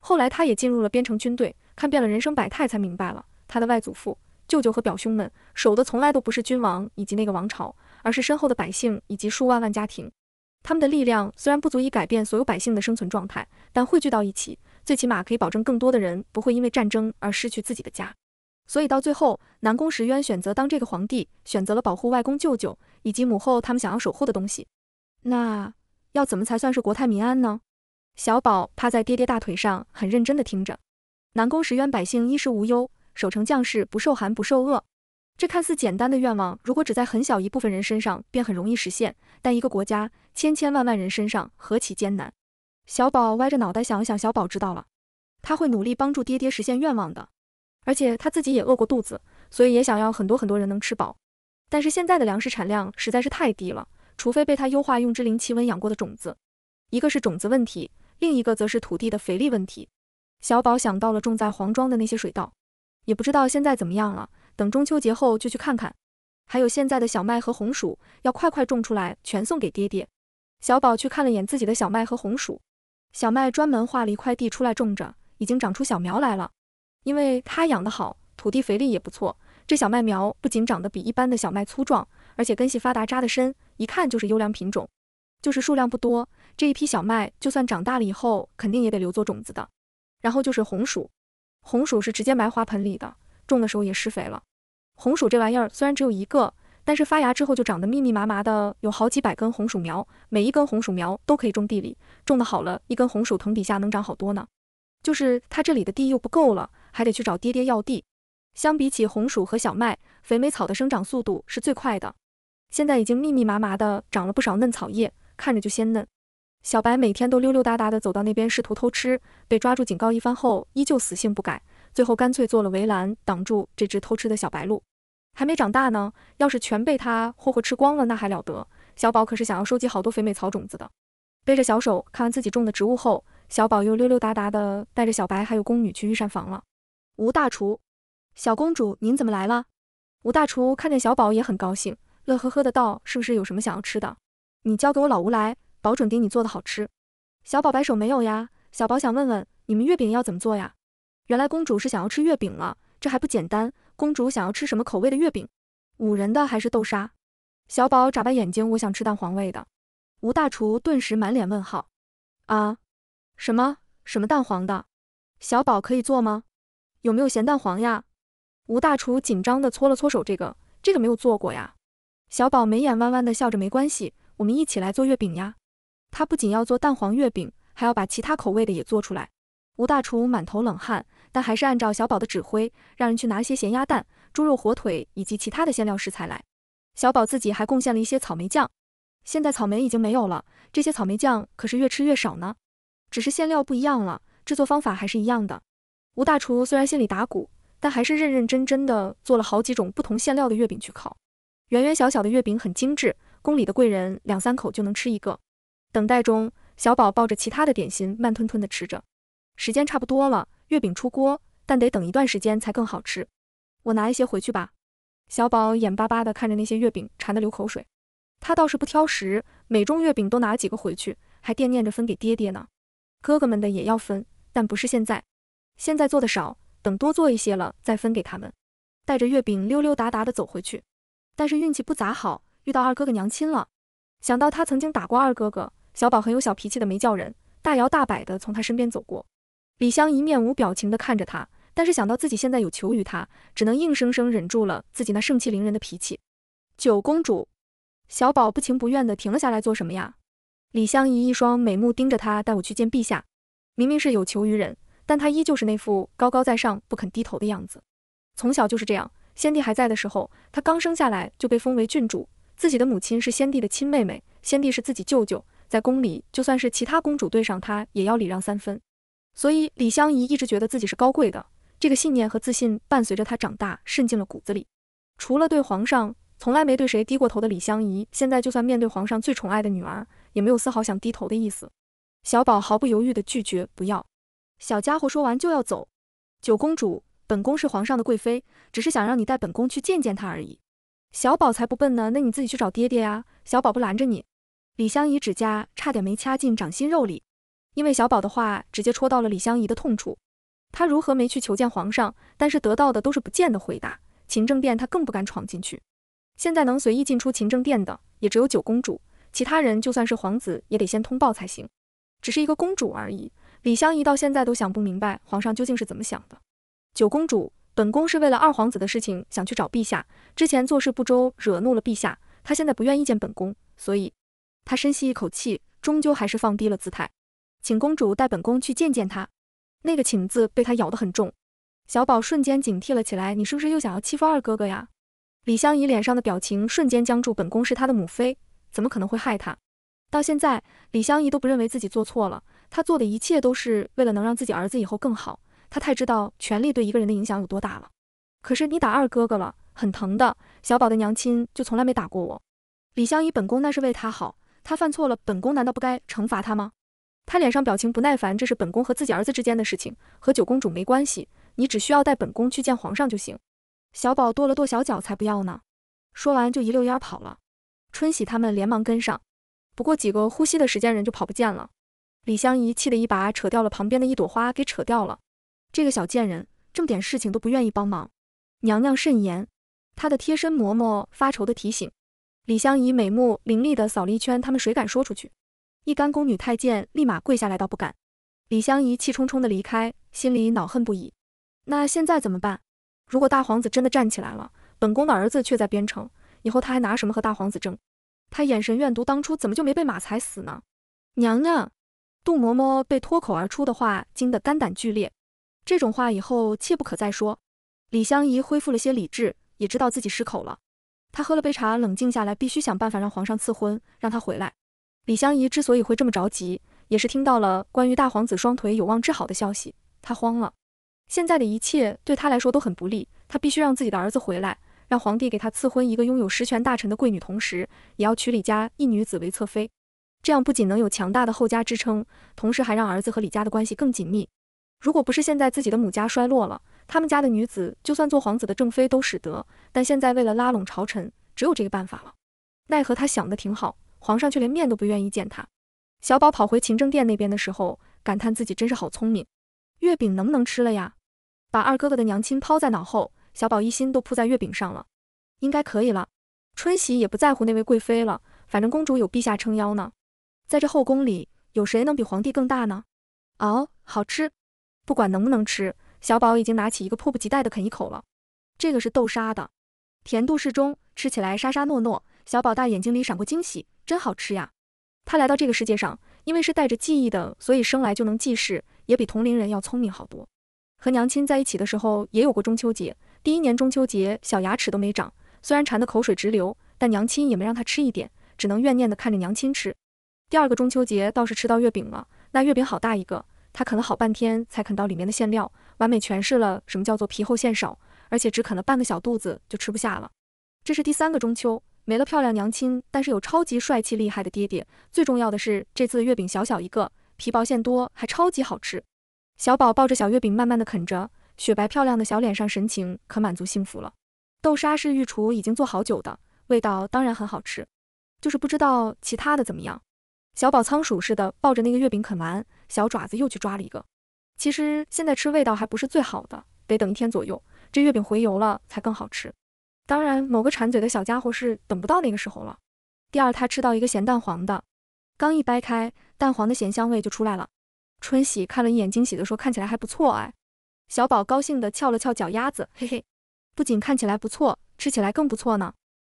后来他也进入了边城军队，看遍了人生百态，才明白了他的外祖父、舅舅和表兄们守的从来都不是君王以及那个王朝。而是身后的百姓以及数万万家庭，他们的力量虽然不足以改变所有百姓的生存状态，但汇聚到一起，最起码可以保证更多的人不会因为战争而失去自己的家。所以到最后，南宫石渊选择当这个皇帝，选择了保护外公、舅舅以及母后他们想要守护的东西。那要怎么才算是国泰民安呢？小宝趴在爹爹大腿上，很认真地听着。南宫石渊百姓衣食无忧，守城将士不受寒不受饿。这看似简单的愿望，如果只在很小一部分人身上，便很容易实现。但一个国家千千万万人身上，何其艰难！小宝歪着脑袋想了想，小宝知道了，他会努力帮助爹爹实现愿望的。而且他自己也饿过肚子，所以也想要很多很多人能吃饱。但是现在的粮食产量实在是太低了，除非被他优化用之灵气温养过的种子。一个是种子问题，另一个则是土地的肥力问题。小宝想到了种在黄庄的那些水稻，也不知道现在怎么样了。等中秋节后就去看看，还有现在的小麦和红薯，要快快种出来，全送给爹爹。小宝去看了眼自己的小麦和红薯，小麦专门划了一块地出来种着，已经长出小苗来了。因为他养得好，土地肥力也不错，这小麦苗不仅长得比一般的小麦粗壮，而且根系发达，扎得深，一看就是优良品种。就是数量不多，这一批小麦就算长大了以后，肯定也得留做种子的。然后就是红薯，红薯是直接埋花盆里的。种的时候也施肥了。红薯这玩意儿虽然只有一个，但是发芽之后就长得密密麻麻的，有好几百根红薯苗，每一根红薯苗都可以种地里，种的好了，一根红薯藤底下能长好多呢。就是他这里的地又不够了，还得去找爹爹要地。相比起红薯和小麦，肥美草的生长速度是最快的，现在已经密密麻麻的长了不少嫩草叶，看着就鲜嫩。小白每天都溜溜达达的走到那边试图偷吃，被抓住警告一番后，依旧死性不改。最后干脆做了围栏挡住这只偷吃的小白鹿，还没长大呢，要是全被它霍霍吃光了，那还了得？小宝可是想要收集好多肥美草种子的。背着小手看完自己种的植物后，小宝又溜溜达达的带着小白还有宫女去御膳房了。吴大厨，小公主您怎么来了？吴大厨看见小宝也很高兴，乐呵呵的道：“是不是有什么想要吃的？你交给我老吴来，保准给你做的好吃。”小宝摆手：“没有呀，小宝想问问你们月饼要怎么做呀？”原来公主是想要吃月饼了，这还不简单？公主想要吃什么口味的月饼？五仁的还是豆沙？小宝眨巴眼睛，我想吃蛋黄味的。吴大厨顿时满脸问号。啊？什么？什么蛋黄的？小宝可以做吗？有没有咸蛋黄呀？吴大厨紧张的搓了搓手，这个，这个没有做过呀。小宝眉眼弯弯的笑着，没关系，我们一起来做月饼呀。他不仅要做蛋黄月饼，还要把其他口味的也做出来。吴大厨满头冷汗。但还是按照小宝的指挥，让人去拿些咸鸭蛋、猪肉、火腿以及其他的馅料食材来。小宝自己还贡献了一些草莓酱，现在草莓已经没有了，这些草莓酱可是越吃越少呢。只是馅料不一样了，制作方法还是一样的。吴大厨虽然心里打鼓，但还是认认真真的做了好几种不同馅料的月饼去烤。圆圆小小的月饼很精致，宫里的贵人两三口就能吃一个。等待中，小宝抱着其他的点心慢吞吞地吃着，时间差不多了。月饼出锅，但得等一段时间才更好吃。我拿一些回去吧。小宝眼巴巴地看着那些月饼，馋得流口水。他倒是不挑食，每种月饼都拿几个回去，还惦念着分给爹爹呢。哥哥们的也要分，但不是现在。现在做的少，等多做一些了再分给他们。带着月饼溜溜达达的走回去，但是运气不咋好，遇到二哥哥娘亲了。想到他曾经打过二哥哥，小宝很有小脾气的没叫人，大摇大摆地从他身边走过。李香一面无表情地看着他，但是想到自己现在有求于他，只能硬生生忍住了自己那盛气凌人的脾气。九公主，小宝不情不愿地停了下来。做什么呀？李香宜一双美目盯着他，带我去见陛下。明明是有求于人，但他依旧是那副高高在上不肯低头的样子。从小就是这样。先帝还在的时候，他刚生下来就被封为郡主，自己的母亲是先帝的亲妹妹，先帝是自己舅舅，在宫里就算是其他公主对上他，也要礼让三分。所以李香夷一直觉得自己是高贵的，这个信念和自信伴随着她长大，渗进了骨子里。除了对皇上，从来没对谁低过头的李香夷，现在就算面对皇上最宠爱的女儿，也没有丝毫想低头的意思。小宝毫不犹豫地拒绝，不要。小家伙说完就要走。九公主，本宫是皇上的贵妃，只是想让你带本宫去见见他而已。小宝才不笨呢，那你自己去找爹爹呀，小宝不拦着你。李香夷指甲差点没掐进掌心肉里。因为小宝的话直接戳到了李香宜的痛处，他如何没去求见皇上，但是得到的都是不见的回答。勤政殿他更不敢闯进去，现在能随意进出勤政殿的也只有九公主，其他人就算是皇子也得先通报才行。只是一个公主而已，李香宜到现在都想不明白皇上究竟是怎么想的。九公主，本宫是为了二皇子的事情想去找陛下，之前做事不周，惹怒了陛下，他现在不愿意见本宫，所以，她深吸一口气，终究还是放低了姿态。请公主带本宫去见见他。那个请字被他咬得很重，小宝瞬间警惕了起来。你是不是又想要欺负二哥哥呀？李香夷脸上的表情瞬间僵住。本宫是他的母妃，怎么可能会害他？到现在，李香夷都不认为自己做错了。她做的一切都是为了能让自己儿子以后更好。她太知道权力对一个人的影响有多大了。可是你打二哥哥了，很疼的。小宝的娘亲就从来没打过我。李香夷本宫那是为他好。他犯错了，本宫难道不该惩罚他吗？他脸上表情不耐烦，这是本宫和自己儿子之间的事情，和九公主没关系。你只需要带本宫去见皇上就行。小宝跺了跺小脚，才不要呢。说完就一溜烟跑了。春喜他们连忙跟上，不过几个呼吸的时间，人就跑不见了。李香宜气得一把扯掉了旁边的一朵花，给扯掉了。这个小贱人，这么点事情都不愿意帮忙。娘娘慎言。她的贴身嬷嬷发愁的提醒。李香宜美目凌厉的扫了一圈，他们谁敢说出去？一干宫女太监立马跪下来道：“不敢。”李香宜气冲冲的离开，心里恼恨不已。那现在怎么办？如果大皇子真的站起来了，本宫的儿子却在边城，以后他还拿什么和大皇子争？他眼神怨毒，当初怎么就没被马踩死呢？娘娘，杜嬷嬷被脱口而出的话惊得肝胆俱裂。这种话以后切不可再说。李香宜恢复了些理智，也知道自己失口了。她喝了杯茶，冷静下来，必须想办法让皇上赐婚，让他回来。李香夷之所以会这么着急，也是听到了关于大皇子双腿有望治好的消息，他慌了。现在的一切对他来说都很不利，他必须让自己的儿子回来，让皇帝给他赐婚一个拥有实权大臣的贵女，同时也要娶李家一女子为侧妃。这样不仅能有强大的后家支撑，同时还让儿子和李家的关系更紧密。如果不是现在自己的母家衰落了，他们家的女子就算做皇子的正妃都使得。但现在为了拉拢朝臣，只有这个办法了。奈何他想的挺好。皇上却连面都不愿意见他。小宝跑回勤政殿那边的时候，感叹自己真是好聪明。月饼能不能吃了呀？把二哥哥的娘亲抛在脑后，小宝一心都扑在月饼上了。应该可以了。春喜也不在乎那位贵妃了，反正公主有陛下撑腰呢。在这后宫里，有谁能比皇帝更大呢？哦，好吃。不管能不能吃，小宝已经拿起一个，迫不及待的啃一口了。这个是豆沙的，甜度适中，吃起来沙沙糯糯。小宝大眼睛里闪过惊喜。真好吃呀！他来到这个世界上，因为是带着记忆的，所以生来就能记事，也比同龄人要聪明好多。和娘亲在一起的时候，也有过中秋节。第一年中秋节，小牙齿都没长，虽然馋得口水直流，但娘亲也没让他吃一点，只能怨念的看着娘亲吃。第二个中秋节倒是吃到月饼了，那月饼好大一个，他啃了好半天才啃到里面的馅料，完美诠释了什么叫做皮厚馅少，而且只啃了半个小肚子就吃不下了。这是第三个中秋。没了漂亮娘亲，但是有超级帅气厉害的爹爹。最重要的是，这次月饼小小一个，皮薄馅多，还超级好吃。小宝抱着小月饼慢慢的啃着，雪白漂亮的小脸上神情可满足幸福了。豆沙是御厨已经做好久的，味道当然很好吃，就是不知道其他的怎么样。小宝仓鼠似的抱着那个月饼啃完，小爪子又去抓了一个。其实现在吃味道还不是最好的，得等一天左右，这月饼回油了才更好吃。当然，某个馋嘴的小家伙是等不到那个时候了。第二，他吃到一个咸蛋黄的，刚一掰开，蛋黄的咸香味就出来了。春喜看了一眼，惊喜地说：“看起来还不错哎。”小宝高兴地翘了翘脚丫子，嘿嘿。不仅看起来不错，吃起来更不错呢。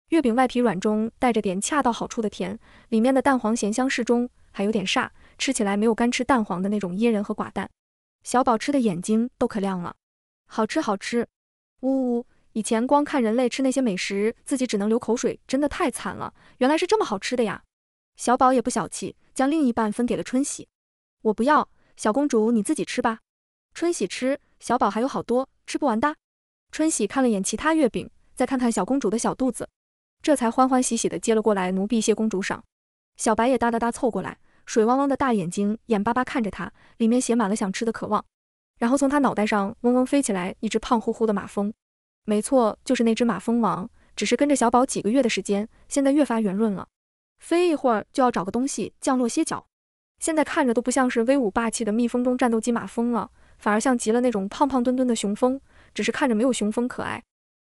月饼外皮软中带着点恰到好处的甜，里面的蛋黄咸香适中，还有点煞，吃起来没有干吃蛋黄的那种噎人和寡淡。小宝吃的眼睛都可亮了，好吃好吃，呜呜。以前光看人类吃那些美食，自己只能流口水，真的太惨了。原来是这么好吃的呀！小宝也不小气，将另一半分给了春喜。我不要，小公主你自己吃吧。春喜吃，小宝还有好多，吃不完的。春喜看了眼其他月饼，再看看小公主的小肚子，这才欢欢喜喜的接了过来。奴婢谢公主赏。小白也哒哒哒凑过来，水汪汪的大眼睛，眼巴巴看着她，里面写满了想吃的渴望。然后从她脑袋上嗡嗡飞起来一只胖乎乎的马蜂。没错，就是那只马蜂王，只是跟着小宝几个月的时间，现在越发圆润了。飞一会儿就要找个东西降落歇脚，现在看着都不像是威武霸气的蜜蜂中战斗机马蜂了，反而像极了那种胖胖墩墩的雄蜂，只是看着没有雄蜂可爱。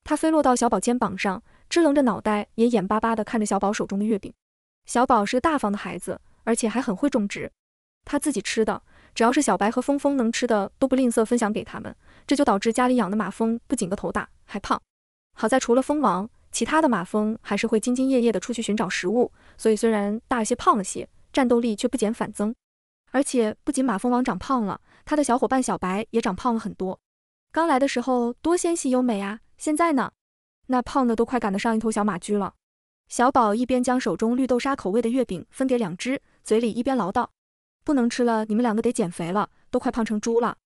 它飞落到小宝肩膀上，支棱着脑袋，也眼巴巴地看着小宝手中的月饼。小宝是个大方的孩子，而且还很会种植，他自己吃的，只要是小白和峰峰能吃的，都不吝啬分享给他们。这就导致家里养的马蜂不仅个头大，还胖。好在除了蜂王，其他的马蜂还是会兢兢业业地出去寻找食物，所以虽然大了些、胖了些，战斗力却不减反增。而且不仅马蜂王长胖了，它的小伙伴小白也长胖了很多。刚来的时候多纤细优美啊，现在呢，那胖的都快赶得上一头小马驹了。小宝一边将手中绿豆沙口味的月饼分给两只，嘴里一边唠叨：“不能吃了，你们两个得减肥了，都快胖成猪了。”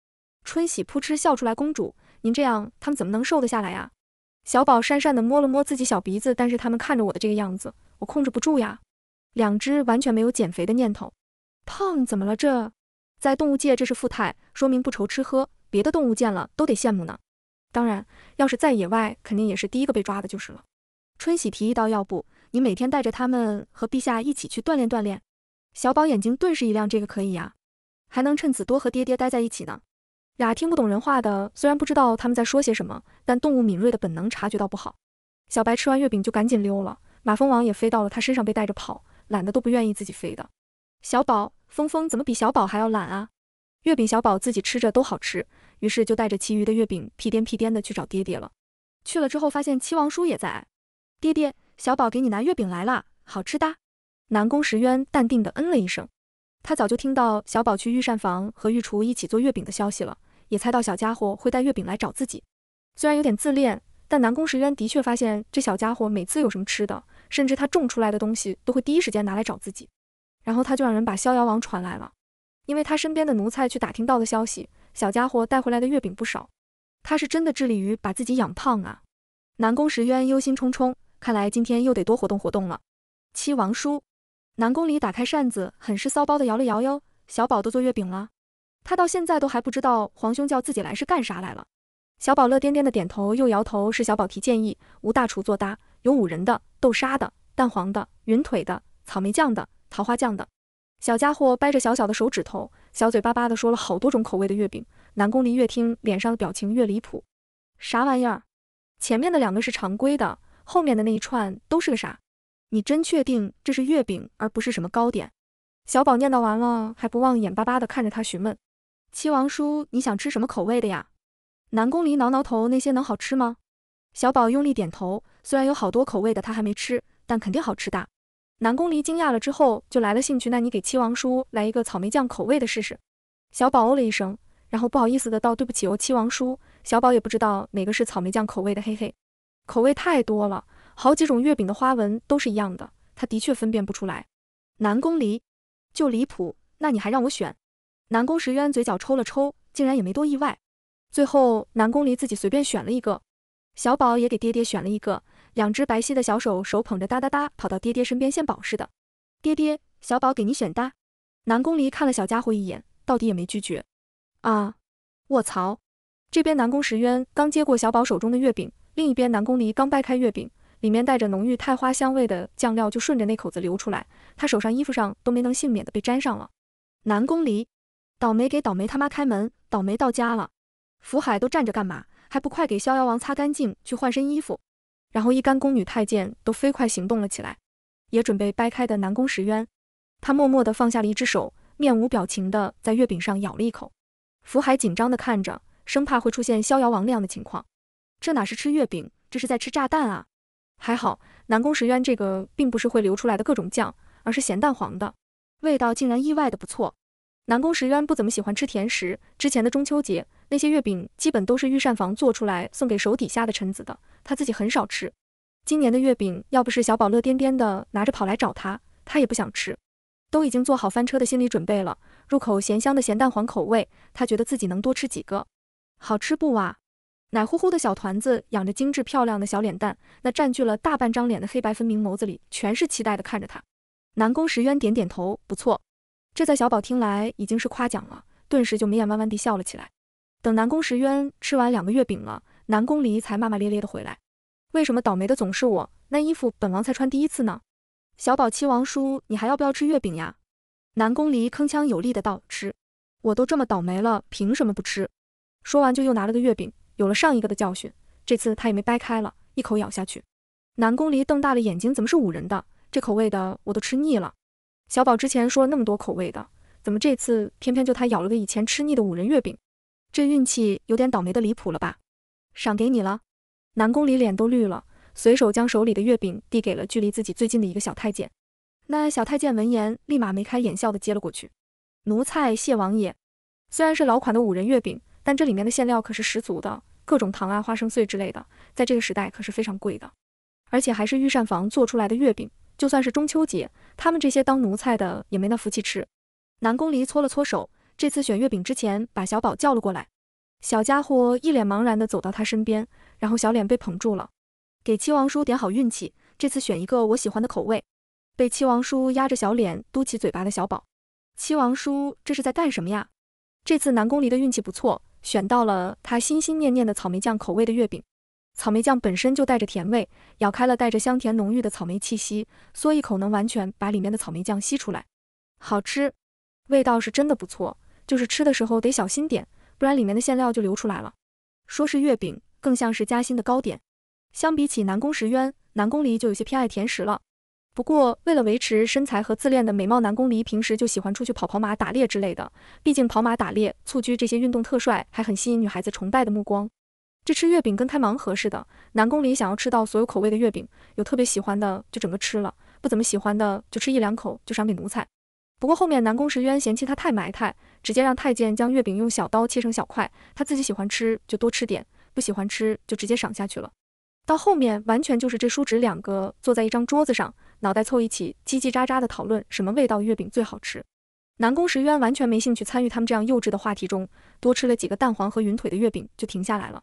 春喜扑哧笑出来，公主，您这样他们怎么能瘦得下来呀？小宝讪讪的摸了摸自己小鼻子，但是他们看着我的这个样子，我控制不住呀。两只完全没有减肥的念头，胖怎么了？这在动物界这是富态，说明不愁吃喝，别的动物见了都得羡慕呢。当然，要是在野外，肯定也是第一个被抓的，就是了。春喜提议道：“要不你每天带着他们和陛下一起去锻炼锻炼？小宝眼睛顿时一亮，这个可以呀，还能趁此多和爹爹待在一起呢。俩听不懂人话的，虽然不知道他们在说些什么，但动物敏锐的本能察觉到不好。小白吃完月饼就赶紧溜了，马蜂王也飞到了他身上被带着跑，懒得都不愿意自己飞的。小宝，峰峰怎么比小宝还要懒啊？月饼小宝自己吃着都好吃，于是就带着其余的月饼屁颠屁颠的去找爹爹了。去了之后发现七王叔也在。爹爹，小宝给你拿月饼来啦，好吃哒。南宫时渊淡定的嗯了一声，他早就听到小宝去御膳房和御厨一起做月饼的消息了。也猜到小家伙会带月饼来找自己，虽然有点自恋，但南宫时渊的确发现这小家伙每次有什么吃的，甚至他种出来的东西，都会第一时间拿来找自己。然后他就让人把逍遥王传来了，因为他身边的奴才去打听到的消息，小家伙带回来的月饼不少。他是真的致力于把自己养胖啊！南宫时渊忧心忡忡，看来今天又得多活动活动了。七王叔，南宫里打开扇子，很是骚包的摇了摇哟，小宝都做月饼了。他到现在都还不知道皇兄叫自己来是干啥来了。小宝乐颠颠的点头又摇头，是小宝提建议，吴大厨做搭。有五仁的、豆沙的、蛋黄的、云腿的、草莓酱的、桃花酱的。小家伙掰着小小的手指头，小嘴巴巴的说了好多种口味的月饼。南宫离越听脸上的表情越离谱，啥玩意儿？前面的两个是常规的，后面的那一串都是个啥？你真确定这是月饼而不是什么糕点？小宝念叨完了，还不忘眼巴巴的看着他询问。七王叔，你想吃什么口味的呀？南宫离挠挠头，那些能好吃吗？小宝用力点头，虽然有好多口味的，他还没吃，但肯定好吃的。南宫离惊讶了之后，就来了兴趣。那你给七王叔来一个草莓酱口味的试试。小宝哦了一声，然后不好意思的道：“对不起哦，七王叔。”小宝也不知道哪个是草莓酱口味的，嘿嘿，口味太多了，好几种月饼的花纹都是一样的，他的确分辨不出来。南宫离就离谱，那你还让我选？南宫石渊嘴角抽了抽，竟然也没多意外。最后，南宫离自己随便选了一个，小宝也给爹爹选了一个，两只白皙的小手手捧着哒哒哒，跑到爹爹身边献宝似的。爹爹，小宝给你选哒。南宫离看了小家伙一眼，到底也没拒绝。啊！卧槽！这边南宫石渊刚接过小宝手中的月饼，另一边南宫离刚掰开月饼，里面带着浓郁太花香味的酱料就顺着那口子流出来，他手上衣服上都没能幸免的被沾上了。南宫离。倒霉给倒霉他妈开门，倒霉到家了。福海都站着干嘛？还不快给逍遥王擦干净，去换身衣服。然后一干宫女太监都飞快行动了起来，也准备掰开的南宫时渊，他默默地放下了一只手，面无表情的在月饼上咬了一口。福海紧张的看着，生怕会出现逍遥王那样的情况。这哪是吃月饼，这是在吃炸弹啊！还好南宫时渊这个并不是会流出来的各种酱，而是咸蛋黄的，味道竟然意外的不错。南宫时渊不怎么喜欢吃甜食。之前的中秋节，那些月饼基本都是御膳房做出来送给手底下的臣子的，他自己很少吃。今年的月饼，要不是小宝乐颠颠的拿着跑来找他，他也不想吃。都已经做好翻车的心理准备了。入口咸香的咸蛋黄口味，他觉得自己能多吃几个。好吃不啊？奶乎乎的小团子，养着精致漂亮的小脸蛋，那占据了大半张脸的黑白分明眸子里，全是期待的看着他。南宫时渊点点头，不错。这在小宝听来已经是夸奖了，顿时就眉眼弯弯地笑了起来。等南宫时渊吃完两个月饼了，南宫离才骂骂咧咧地回来：“为什么倒霉的总是我？那衣服本王才穿第一次呢！”小宝七王叔，你还要不要吃月饼呀？”南宫离铿锵有力地道：“吃！我都这么倒霉了，凭什么不吃？”说完就又拿了个月饼。有了上一个的教训，这次他也没掰开了，一口咬下去。南宫离瞪大了眼睛：“怎么是五仁的？这口味的我都吃腻了。”小宝之前说了那么多口味的，怎么这次偏偏就他咬了个以前吃腻的五仁月饼？这运气有点倒霉的离谱了吧？赏给你了，南宫里脸都绿了，随手将手里的月饼递给了距离自己最近的一个小太监。那小太监闻言立马眉开眼笑的接了过去，奴才谢王爷。虽然是老款的五仁月饼，但这里面的馅料可是十足的，各种糖啊、花生碎之类的，在这个时代可是非常贵的，而且还是御膳房做出来的月饼，就算是中秋节。他们这些当奴才的也没那福气吃。南宫离搓了搓手，这次选月饼之前把小宝叫了过来。小家伙一脸茫然地走到他身边，然后小脸被捧住了。给七王叔点好运气，这次选一个我喜欢的口味。被七王叔压着小脸嘟起嘴巴的小宝，七王叔这是在干什么呀？这次南宫离的运气不错，选到了他心心念念的草莓酱口味的月饼。草莓酱本身就带着甜味，咬开了带着香甜浓郁的草莓气息，嗦一口能完全把里面的草莓酱吸出来，好吃，味道是真的不错，就是吃的时候得小心点，不然里面的馅料就流出来了。说是月饼，更像是夹心的糕点。相比起南宫石渊，南宫离就有些偏爱甜食了。不过为了维持身材和自恋的美貌，南宫离平时就喜欢出去跑跑马、打猎之类的。毕竟跑马、打猎、蹴鞠这些运动特帅，还很吸引女孩子崇拜的目光。这吃月饼跟开盲盒似的，南宫里想要吃到所有口味的月饼，有特别喜欢的就整个吃了，不怎么喜欢的就吃一两口就赏给奴才。不过后面南宫时渊嫌弃他太埋汰，直接让太监将月饼用小刀切成小块，他自己喜欢吃就多吃点，不喜欢吃就直接赏下去了。到后面完全就是这叔侄两个坐在一张桌子上，脑袋凑一起叽叽喳喳的讨论什么味道月饼最好吃。南宫时渊完全没兴趣参与他们这样幼稚的话题中，多吃了几个蛋黄和云腿的月饼就停下来了。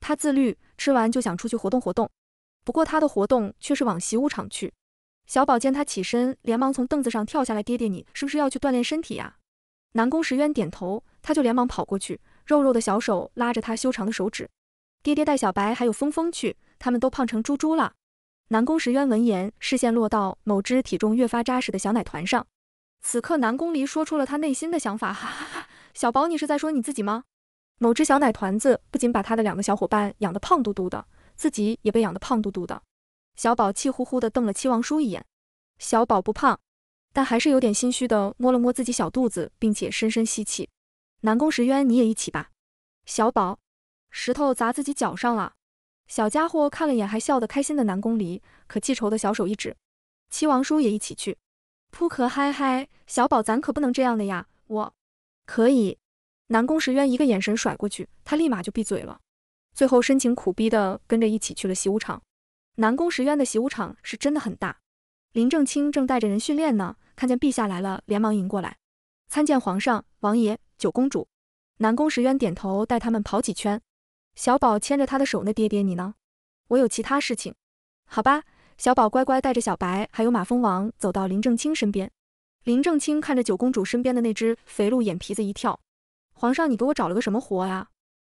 他自律，吃完就想出去活动活动，不过他的活动却是往习武场去。小宝见他起身，连忙从凳子上跳下来：“爹爹，你是不是要去锻炼身体呀？”南宫时渊点头，他就连忙跑过去，肉肉的小手拉着他修长的手指：“爹爹带小白还有峰峰去，他们都胖成猪猪了。”南宫时渊闻言，视线落到某只体重越发扎实的小奶团上。此刻南宫离说出了他内心的想法：“哈哈哈，小宝，你是在说你自己吗？”某只小奶团子不仅把他的两个小伙伴养得胖嘟嘟的，自己也被养得胖嘟嘟的。小宝气呼呼地瞪了七王叔一眼。小宝不胖，但还是有点心虚的，摸了摸自己小肚子，并且深深吸气。南宫石渊，你也一起吧。小宝，石头砸自己脚上了。小家伙看了眼还笑得开心的南宫离，可记仇的小手一指，七王叔也一起去。扑克嗨嗨，小宝咱可不能这样的呀。我可以。南宫石渊一个眼神甩过去，他立马就闭嘴了。最后深情苦逼的跟着一起去了习武场。南宫石渊的习武场是真的很大。林正清正带着人训练呢，看见陛下来了，连忙迎过来，参见皇上、王爷、九公主。南宫石渊点头，带他们跑几圈。小宝牵着他的手，那爹爹你呢？我有其他事情，好吧。小宝乖乖带着小白还有马蜂王走到林正清身边。林正清看着九公主身边的那只肥鹿，眼皮子一跳。皇上，你给我找了个什么活呀？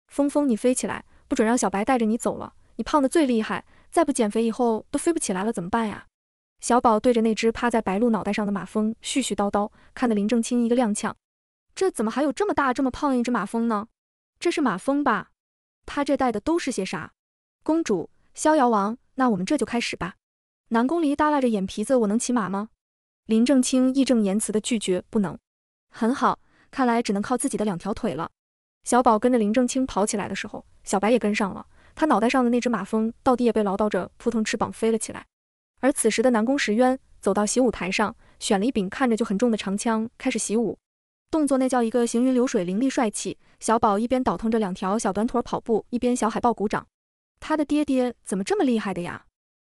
峰峰，你飞起来，不准让小白带着你走了。你胖的最厉害，再不减肥，以后都飞不起来了，怎么办呀？小宝对着那只趴在白鹿脑袋上的马蜂絮絮叨叨，看得林正清一个踉跄。这怎么还有这么大、这么胖一只马蜂呢？这是马蜂吧？他这带的都是些啥？公主、逍遥王，那我们这就开始吧。南宫离耷拉着眼皮子，我能骑马吗？林正清义正言辞的拒绝，不能。很好。看来只能靠自己的两条腿了。小宝跟着林正清跑起来的时候，小白也跟上了。他脑袋上的那只马蜂到底也被唠叨着扑腾翅膀飞了起来。而此时的南宫石渊走到习武台上，选了一柄看着就很重的长枪，开始习武，动作那叫一个行云流水，凌厉帅气。小宝一边倒腾着两条小短腿跑步，一边小海豹鼓掌。他的爹爹怎么这么厉害的呀？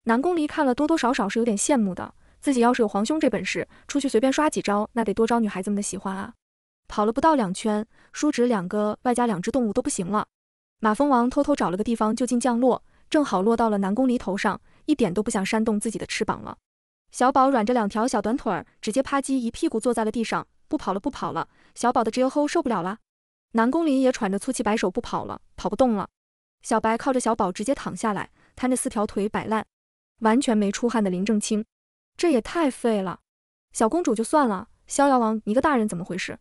南宫离看了多多少少是有点羡慕的。自己要是有皇兄这本事，出去随便刷几招，那得多招女孩子们的喜欢啊！跑了不到两圈，叔侄两个外加两只动物都不行了。马蜂王偷偷找了个地方就近降落，正好落到了南宫离头上，一点都不想扇动自己的翅膀了。小宝软着两条小短腿儿，直接啪叽一屁股坐在了地上，不跑了不跑了。小宝的直肉齁受不了啦。南宫离也喘着粗气摆手不跑了，跑不动了。小白靠着小宝直接躺下来，摊着四条腿摆烂，完全没出汗的林正清，这也太废了。小公主就算了，逍遥王你个大人怎么回事？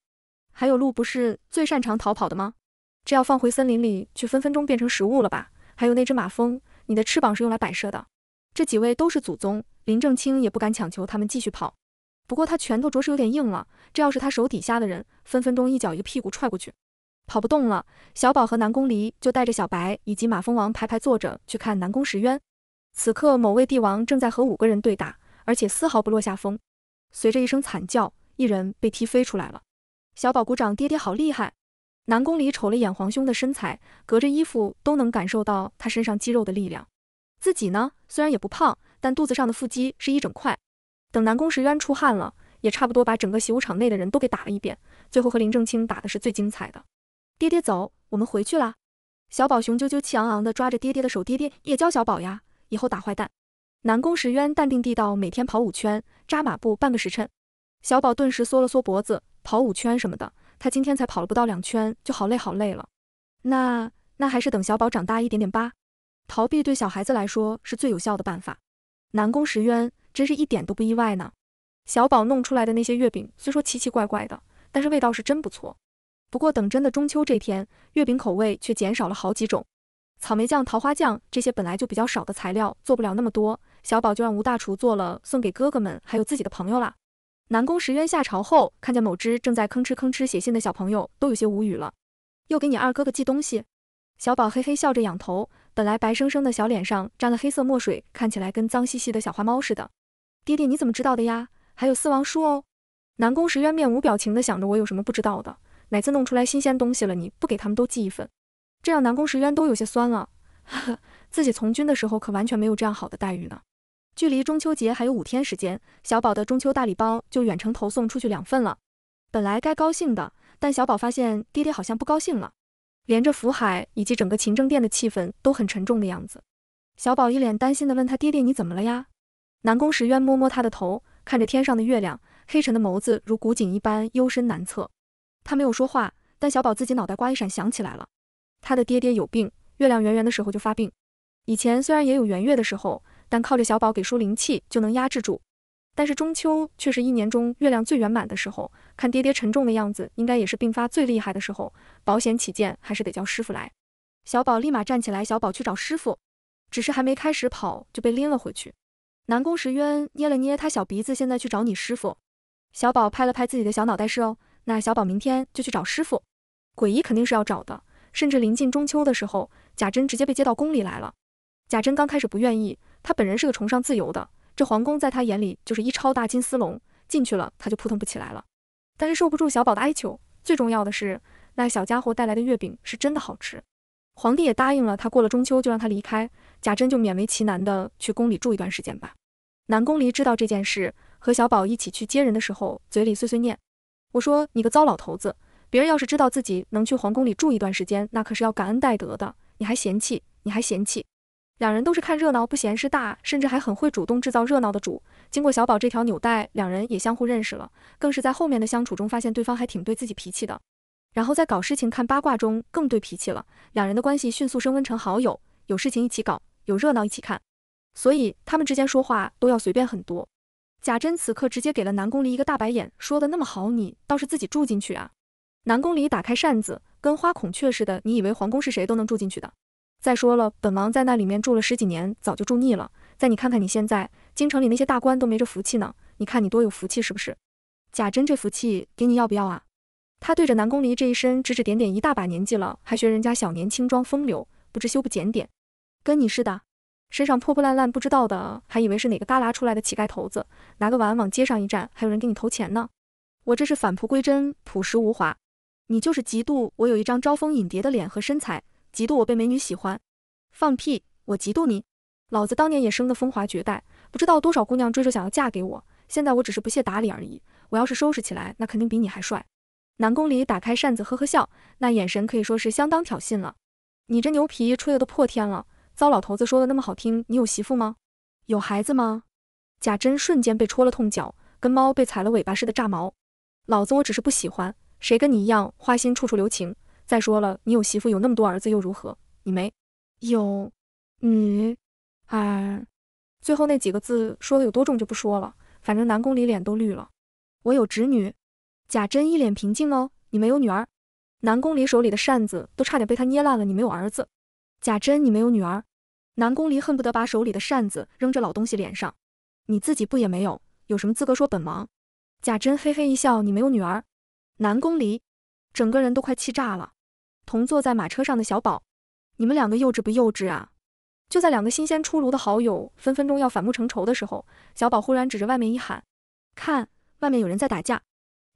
还有鹿不是最擅长逃跑的吗？这要放回森林里去，分分钟变成食物了吧？还有那只马蜂，你的翅膀是用来摆设的。这几位都是祖宗，林正清也不敢强求他们继续跑。不过他拳头着实有点硬了，这要是他手底下的人，分分钟一脚一个屁股踹过去，跑不动了。小宝和南宫离就带着小白以及马蜂王排排坐着去看南宫石渊。此刻某位帝王正在和五个人对打，而且丝毫不落下风。随着一声惨叫，一人被踢飞出来了。小宝鼓掌，爹爹好厉害！南宫里瞅了眼皇兄的身材，隔着衣服都能感受到他身上肌肉的力量。自己呢，虽然也不胖，但肚子上的腹肌是一整块。等南宫时渊出汗了，也差不多把整个习武场内的人都给打了一遍，最后和林正清打的是最精彩的。爹爹走，我们回去啦。小宝雄赳赳气昂昂地抓着爹爹的手，爹爹也教小宝呀，以后打坏蛋。南宫时渊淡定地道，每天跑五圈，扎马步半个时辰。小宝顿时缩了缩脖子。跑五圈什么的，他今天才跑了不到两圈，就好累好累了。那那还是等小宝长大一点点吧。逃避对小孩子来说是最有效的办法。南宫石渊真是一点都不意外呢。小宝弄出来的那些月饼虽说奇奇怪怪的，但是味道是真不错。不过等真的中秋这天，月饼口味却减少了好几种。草莓酱、桃花酱这些本来就比较少的材料做不了那么多，小宝就让吴大厨做了，送给哥哥们还有自己的朋友啦。南宫石渊下朝后，看见某只正在吭哧吭哧写信的小朋友，都有些无语了。又给你二哥哥寄东西？小宝嘿嘿笑着仰头，本来白生生的小脸上沾了黑色墨水，看起来跟脏兮兮的小花猫似的。爹爹，你怎么知道的呀？还有四王叔哦。南宫石渊面无表情的想着，我有什么不知道的？哪次弄出来新鲜东西了，你不给他们都寄一份，这让南宫石渊都有些酸了。呵 *laughs* 自己从军的时候可完全没有这样好的待遇呢。距离中秋节还有五天时间，小宝的中秋大礼包就远程投送出去两份了。本来该高兴的，但小宝发现爹爹好像不高兴了，连着福海以及整个勤政殿的气氛都很沉重的样子。小宝一脸担心的问他：“爹爹，你怎么了呀？”南宫时渊摸摸他的头，看着天上的月亮，黑沉的眸子如古井一般幽深难测。他没有说话，但小宝自己脑袋瓜一闪，想起来了，他的爹爹有病，月亮圆圆的时候就发病。以前虽然也有圆月的时候。但靠着小宝给输灵气就能压制住，但是中秋却是一年中月亮最圆满的时候。看爹爹沉重的样子，应该也是病发最厉害的时候。保险起见，还是得叫师傅来。小宝立马站起来，小宝去找师傅。只是还没开始跑就被拎了回去。南宫时渊捏了捏他小鼻子，现在去找你师傅。小宝拍了拍自己的小脑袋，是哦，那小宝明天就去找师傅。鬼医肯定是要找的，甚至临近中秋的时候，贾珍直接被接到宫里来了。贾珍刚开始不愿意。他本人是个崇尚自由的，这皇宫在他眼里就是一超大金丝笼，进去了他就扑腾不起来了。但是受不住小宝的哀求，最重要的是那小家伙带来的月饼是真的好吃，皇帝也答应了他，过了中秋就让他离开。贾珍就勉为其难的去宫里住一段时间吧。南宫离知道这件事，和小宝一起去接人的时候，嘴里碎碎念：“我说你个糟老头子，别人要是知道自己能去皇宫里住一段时间，那可是要感恩戴德的，你还嫌弃，你还嫌弃。”两人都是看热闹不嫌事大，甚至还很会主动制造热闹的主。经过小宝这条纽带，两人也相互认识了，更是在后面的相处中发现对方还挺对自己脾气的。然后在搞事情看八卦中更对脾气了，两人的关系迅速升温成好友，有事情一起搞，有热闹一起看，所以他们之间说话都要随便很多。贾珍此刻直接给了南宫离一个大白眼，说的那么好，你倒是自己住进去啊！南宫离打开扇子，跟花孔雀似的，你以为皇宫是谁都能住进去的？再说了，本王在那里面住了十几年，早就住腻了。再你看看你现在，京城里那些大官都没这福气呢。你看你多有福气，是不是？贾珍这福气给你要不要啊？他对着南宫离这一身指指点点，一大把年纪了，还学人家小年轻装风流，不知羞不检点，跟你似的。身上破破烂烂，不知道的还以为是哪个旮旯出来的乞丐头子，拿个碗往街上一站，还有人给你投钱呢。我这是返璞归真，朴实无华。你就是嫉妒我有一张招蜂引蝶的脸和身材。嫉妒我被美女喜欢，放屁！我嫉妒你，老子当年也生的风华绝代，不知道多少姑娘追着想要嫁给我，现在我只是不屑打理而已。我要是收拾起来，那肯定比你还帅。南宫里打开扇子，呵呵笑，那眼神可以说是相当挑衅了。你这牛皮吹的都破天了，糟老头子说的那么好听，你有媳妇吗？有孩子吗？贾珍瞬间被戳了痛脚，跟猫被踩了尾巴似的炸毛。老子我只是不喜欢，谁跟你一样花心处处留情。再说了，你有媳妇，有那么多儿子又如何？你没有女儿，最后那几个字说的有多重就不说了。反正南宫离脸都绿了。我有侄女，贾珍一脸平静哦。你没有女儿，南宫离手里的扇子都差点被他捏烂了。你没有儿子，贾珍，你没有女儿，南宫离恨不得把手里的扇子扔这老东西脸上。你自己不也没有，有什么资格说本王？贾珍嘿嘿一笑，你没有女儿，南宫离整个人都快气炸了。同坐在马车上的小宝，你们两个幼稚不幼稚啊？就在两个新鲜出炉的好友分分钟要反目成仇的时候，小宝忽然指着外面一喊：“看，外面有人在打架！”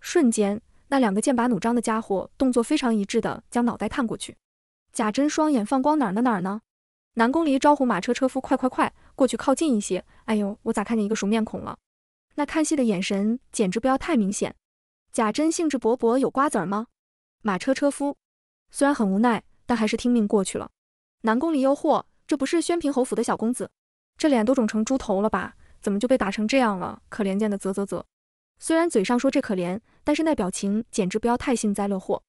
瞬间，那两个剑拔弩张的家伙动作非常一致的将脑袋探过去。贾珍双眼放光，哪儿呢哪儿呢？南宫离招呼马车车夫快快快过去靠近一些，哎呦，我咋看见一个熟面孔了？那看戏的眼神简直不要太明显。贾珍兴致勃勃，有瓜子吗？马车车夫。虽然很无奈，但还是听命过去了。南宫离忧惑，这不是宣平侯府的小公子，这脸都肿成猪头了吧？怎么就被打成这样了？可怜见的，啧啧啧。虽然嘴上说这可怜，但是那表情简直不要太幸灾乐祸。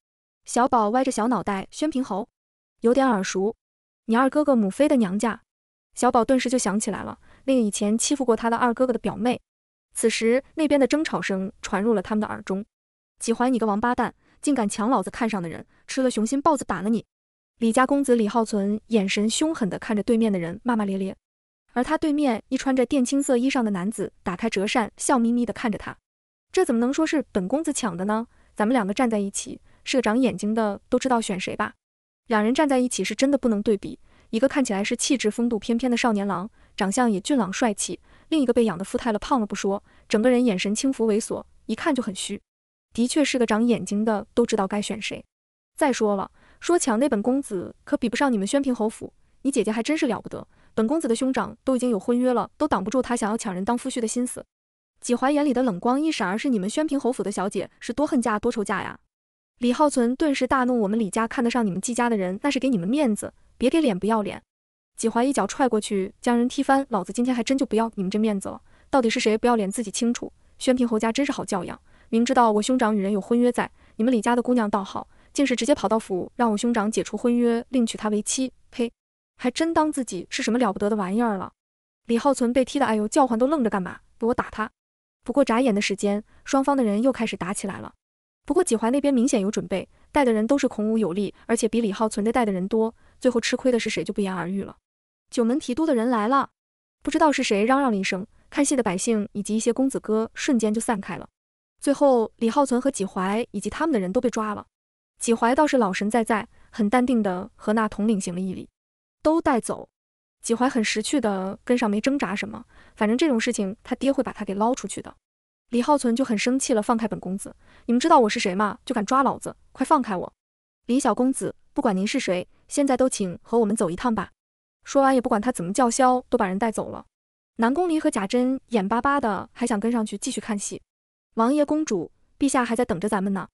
小宝歪着小脑袋，宣平侯，有点耳熟。你二哥哥母妃的娘家，小宝顿时就想起来了，令以前欺负过他的二哥哥的表妹。此时那边的争吵声传入了他们的耳中，几怀你个王八蛋！竟敢抢老子看上的人，吃了雄心豹子胆了你！李家公子李浩存眼神凶狠地看着对面的人，骂骂咧咧。而他对面一穿着靛青色衣裳的男子打开折扇，笑眯眯地看着他。这怎么能说是本公子抢的呢？咱们两个站在一起，是个长眼睛的都知道选谁吧？两人站在一起是真的不能对比，一个看起来是气质风度翩翩的少年郎，长相也俊朗帅气；另一个被养的富态了、胖了不说，整个人眼神轻浮猥琐，一看就很虚。的确是个长眼睛的，都知道该选谁。再说了，说抢那本公子可比不上你们宣平侯府。你姐姐还真是了不得，本公子的兄长都已经有婚约了，都挡不住他想要抢人当夫婿的心思。纪怀眼里的冷光一闪，而是你们宣平侯府的小姐，是多恨嫁多愁嫁呀！李浩存顿时大怒，我们李家看得上你们纪家的人，那是给你们面子，别给脸不要脸。纪怀一脚踹过去，将人踢翻，老子今天还真就不要你们这面子了。到底是谁不要脸，自己清楚。宣平侯家真是好教养。明知道我兄长与人有婚约在，你们李家的姑娘倒好，竟是直接跑到府让我兄长解除婚约，另娶她为妻。呸！还真当自己是什么了不得的玩意儿了。李浩存被踢的哎呦叫唤，都愣着干嘛？给我打他！不过眨眼的时间，双方的人又开始打起来了。不过几淮那边明显有准备，带的人都是孔武有力，而且比李浩存的带的人多，最后吃亏的是谁就不言而喻了。九门提督的人来了，不知道是谁嚷嚷了一声，看戏的百姓以及一些公子哥瞬间就散开了。最后，李浩存和纪怀以及他们的人都被抓了。纪怀倒是老神在在，很淡定的和那统领行了一礼，都带走。纪怀很识趣的跟上，没挣扎什么，反正这种事情他爹会把他给捞出去的。李浩存就很生气了，放开本公子，你们知道我是谁吗？就敢抓老子，快放开我！李小公子，不管您是谁，现在都请和我们走一趟吧。说完也不管他怎么叫嚣，都把人带走了。南宫离和贾珍眼巴巴的还想跟上去继续看戏。王爷、公主、陛下还在等着咱们呢。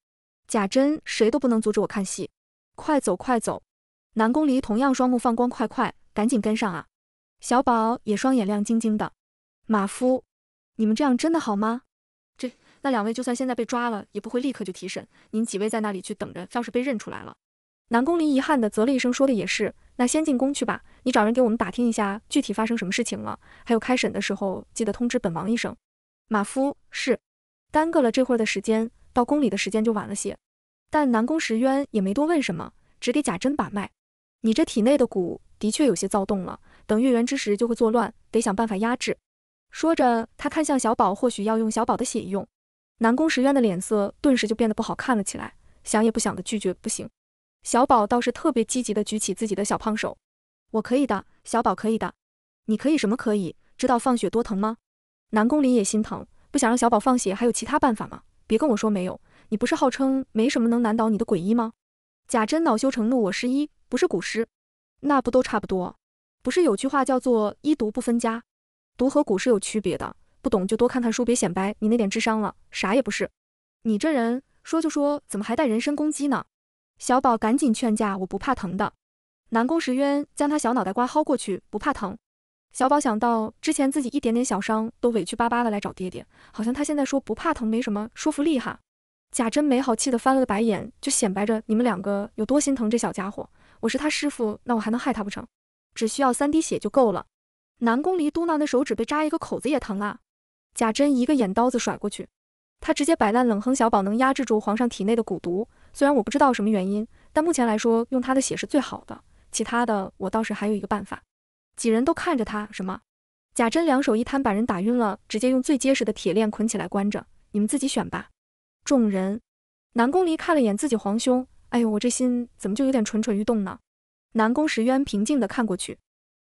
贾珍，谁都不能阻止我看戏。快走，快走！南宫离同样双目放光，快快，赶紧跟上啊！小宝也双眼亮晶晶的。马夫，你们这样真的好吗？这那两位就算现在被抓了，也不会立刻就提审。您几位在那里去等着，要是被认出来了。南宫离遗憾的啧了一声，说的也是。那先进宫去吧。你找人给我们打听一下，具体发生什么事情了。还有开审的时候，记得通知本王一声。马夫是。耽搁了这会儿的时间，到宫里的时间就晚了些。但南宫石渊也没多问什么，只给贾珍把脉。你这体内的蛊的确有些躁动了，等月圆之时就会作乱，得想办法压制。说着，他看向小宝，或许要用小宝的血用。南宫石渊的脸色顿时就变得不好看了起来，想也不想的拒绝不行。小宝倒是特别积极的举起自己的小胖手，我可以的，小宝可以的，你可以什么可以？知道放血多疼吗？南宫林也心疼。不想让小宝放血，还有其他办法吗？别跟我说没有，你不是号称没什么能难倒你的鬼医吗？贾珍恼羞成怒，我是医不是蛊师，那不都差不多？不是有句话叫做医毒不分家，毒和蛊是有区别的，不懂就多看看书，别显摆你那点智商了，啥也不是。你这人说就说，怎么还带人身攻击呢？小宝赶紧劝架，我不怕疼的。南宫石渊将他小脑袋瓜薅过去，不怕疼。小宝想到之前自己一点点小伤都委屈巴巴的来找爹爹，好像他现在说不怕疼没什么说服力哈。贾珍没好气的翻了个白眼，就显摆着你们两个有多心疼这小家伙。我是他师傅，那我还能害他不成？只需要三滴血就够了。南宫离嘟囔，那手指被扎一个口子也疼啊。贾珍一个眼刀子甩过去，他直接摆烂冷哼。小宝能压制住皇上体内的蛊毒，虽然我不知道什么原因，但目前来说用他的血是最好的。其他的我倒是还有一个办法。几人都看着他，什么？贾珍两手一摊，把人打晕了，直接用最结实的铁链捆起来关着，你们自己选吧。众人，南宫离看了眼自己皇兄，哎呦，我这心怎么就有点蠢蠢欲动呢？南宫石渊平静的看过去，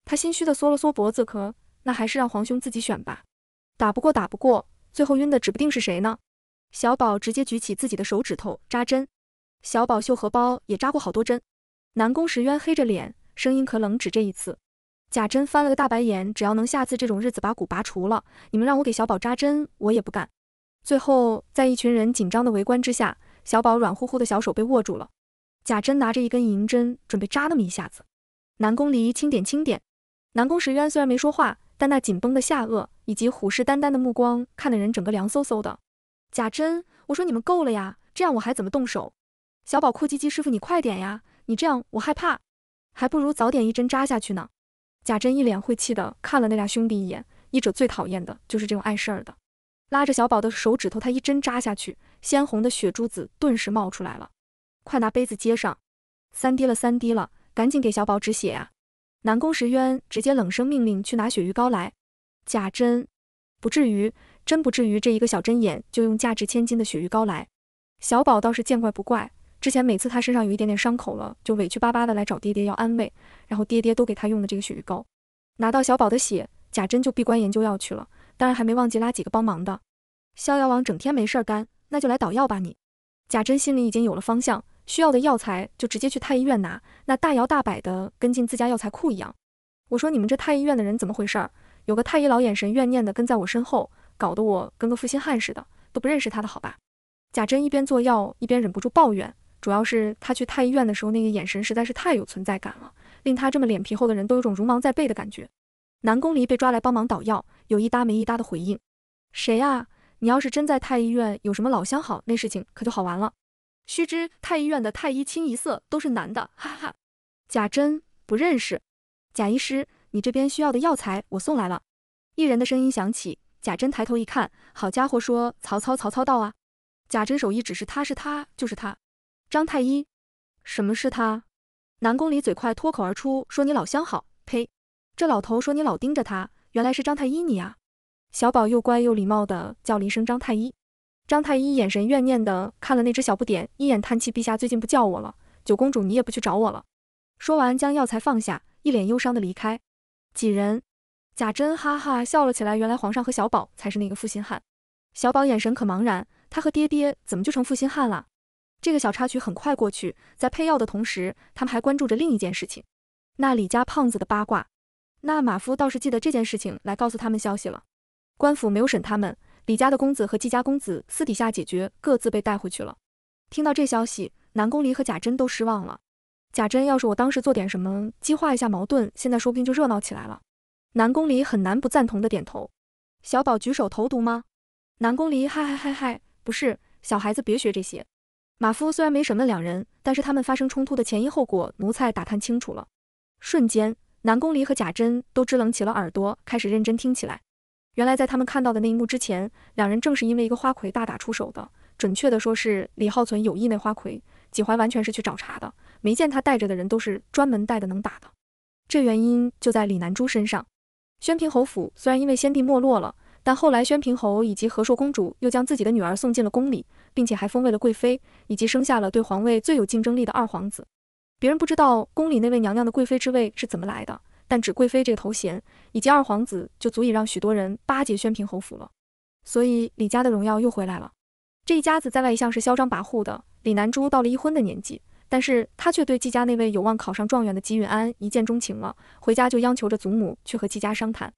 他心虚的缩了缩脖子，可那还是让皇兄自己选吧。打不过，打不过，最后晕的指不定是谁呢。小宝直接举起自己的手指头扎针，小宝绣荷包也扎过好多针。南宫石渊黑着脸，声音可冷，只这一次。贾珍翻了个大白眼，只要能下次这种日子把骨拔除了，你们让我给小宝扎针，我也不干。最后，在一群人紧张的围观之下，小宝软乎乎的小手被握住了。贾珍拿着一根银针，准备扎那么一下子。南宫离轻点轻点。南宫时渊虽然没说话，但那紧绷的下颚以及虎视眈眈的目光，看得人整个凉飕飕的。贾珍，我说你们够了呀，这样我还怎么动手？小宝哭唧唧，师傅你快点呀，你这样我害怕，还不如早点一针扎下去呢。贾珍一脸晦气的看了那俩兄弟一眼，医者最讨厌的就是这种碍事儿的，拉着小宝的手指头，他一针扎下去，鲜红的血珠子顿时冒出来了，快拿杯子接上，三滴了三滴了，赶紧给小宝止血呀！南宫石渊直接冷声命令，去拿雪玉膏来。贾珍，不至于，真不至于，这一个小针眼就用价值千金的雪玉膏来。小宝倒是见怪不怪。之前每次他身上有一点点伤口了，就委屈巴巴的来找爹爹要安慰，然后爹爹都给他用的这个雪玉膏。拿到小宝的血，贾珍就闭关研究药去了，当然还没忘记拉几个帮忙的。逍遥王整天没事干，那就来捣药吧你。贾珍心里已经有了方向，需要的药材就直接去太医院拿，那大摇大摆的跟进自家药材库一样。我说你们这太医院的人怎么回事？有个太医老眼神怨念的跟在我身后，搞得我跟个负心汉似的，都不认识他的好吧？贾珍一边做药，一边忍不住抱怨。主要是他去太医院的时候，那个眼神实在是太有存在感了，令他这么脸皮厚的人都有种如芒在背的感觉。南宫离被抓来帮忙捣药，有一搭没一搭的回应：“谁呀？你要是真在太医院有什么老相好，那事情可就好完了。须知太医院的太医清一色都是男的，哈哈。”贾珍不认识贾医师，你这边需要的药材我送来了。一人的声音响起，贾珍抬头一看，好家伙，说曹操曹操到啊！贾珍手一指，是他是他就是他。张太医，什么是他？南宫里嘴快，脱口而出说你老相好。呸！这老头说你老盯着他，原来是张太医你啊！小宝又乖又礼貌的叫了一声张太医。张太医眼神怨念的看了那只小不点一眼，叹气：陛下最近不叫我了，九公主你也不去找我了。说完将药材放下，一脸忧伤的离开。几人，贾珍哈哈笑了起来，原来皇上和小宝才是那个负心汉。小宝眼神可茫然，他和爹爹怎么就成负心汉了？这个小插曲很快过去，在配药的同时，他们还关注着另一件事情，那李家胖子的八卦。那马夫倒是记得这件事情来告诉他们消息了。官府没有审他们，李家的公子和纪家公子私底下解决，各自被带回去了。听到这消息，南宫离和贾珍都失望了。贾珍，要是我当时做点什么，激化一下矛盾，现在说不定就热闹起来了。南宫离很难不赞同的点头。小宝举手投毒吗？南宫离，嗨嗨嗨嗨，不是，小孩子别学这些。马夫虽然没审问两人，但是他们发生冲突的前因后果，奴才打探清楚了。瞬间，南宫离和贾珍都支棱起了耳朵，开始认真听起来。原来，在他们看到的那一幕之前，两人正是因为一个花魁大打出手的。准确的说，是李浩存有意那花魁，锦怀完全是去找茬的。没见他带着的人都是专门带的能打的。这原因就在李南珠身上。宣平侯府虽然因为先帝没落了。但后来，宣平侯以及和硕公主又将自己的女儿送进了宫里，并且还封为了贵妃，以及生下了对皇位最有竞争力的二皇子。别人不知道宫里那位娘娘的贵妃之位是怎么来的，但指贵妃这个头衔以及二皇子，就足以让许多人巴结宣平侯府了。所以李家的荣耀又回来了。这一家子在外一向是嚣张跋扈的，李南珠到了一婚的年纪，但是他却对季家那位有望考上状元的季允安一见钟情了，回家就央求着祖母去和季家商谈。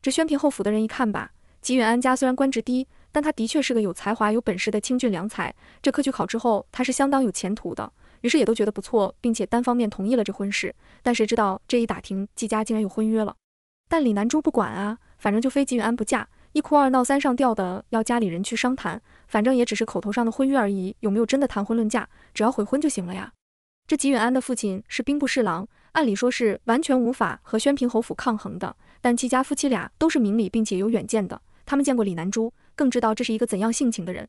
这宣平侯府的人一看吧。吉远安家虽然官职低，但他的确是个有才华、有本事的清俊良才。这科举考之后，他是相当有前途的。于是也都觉得不错，并且单方面同意了这婚事。但谁知道这一打听，季家竟然有婚约了。但李南珠不管啊，反正就非吉远安不嫁，一哭二闹三上吊的，要家里人去商谈。反正也只是口头上的婚约而已，有没有真的谈婚论嫁，只要悔婚就行了呀。这吉远安的父亲是兵部侍郎，按理说是完全无法和宣平侯府抗衡的。但季家夫妻俩都是明理并且有远见的。他们见过李南珠，更知道这是一个怎样性情的人。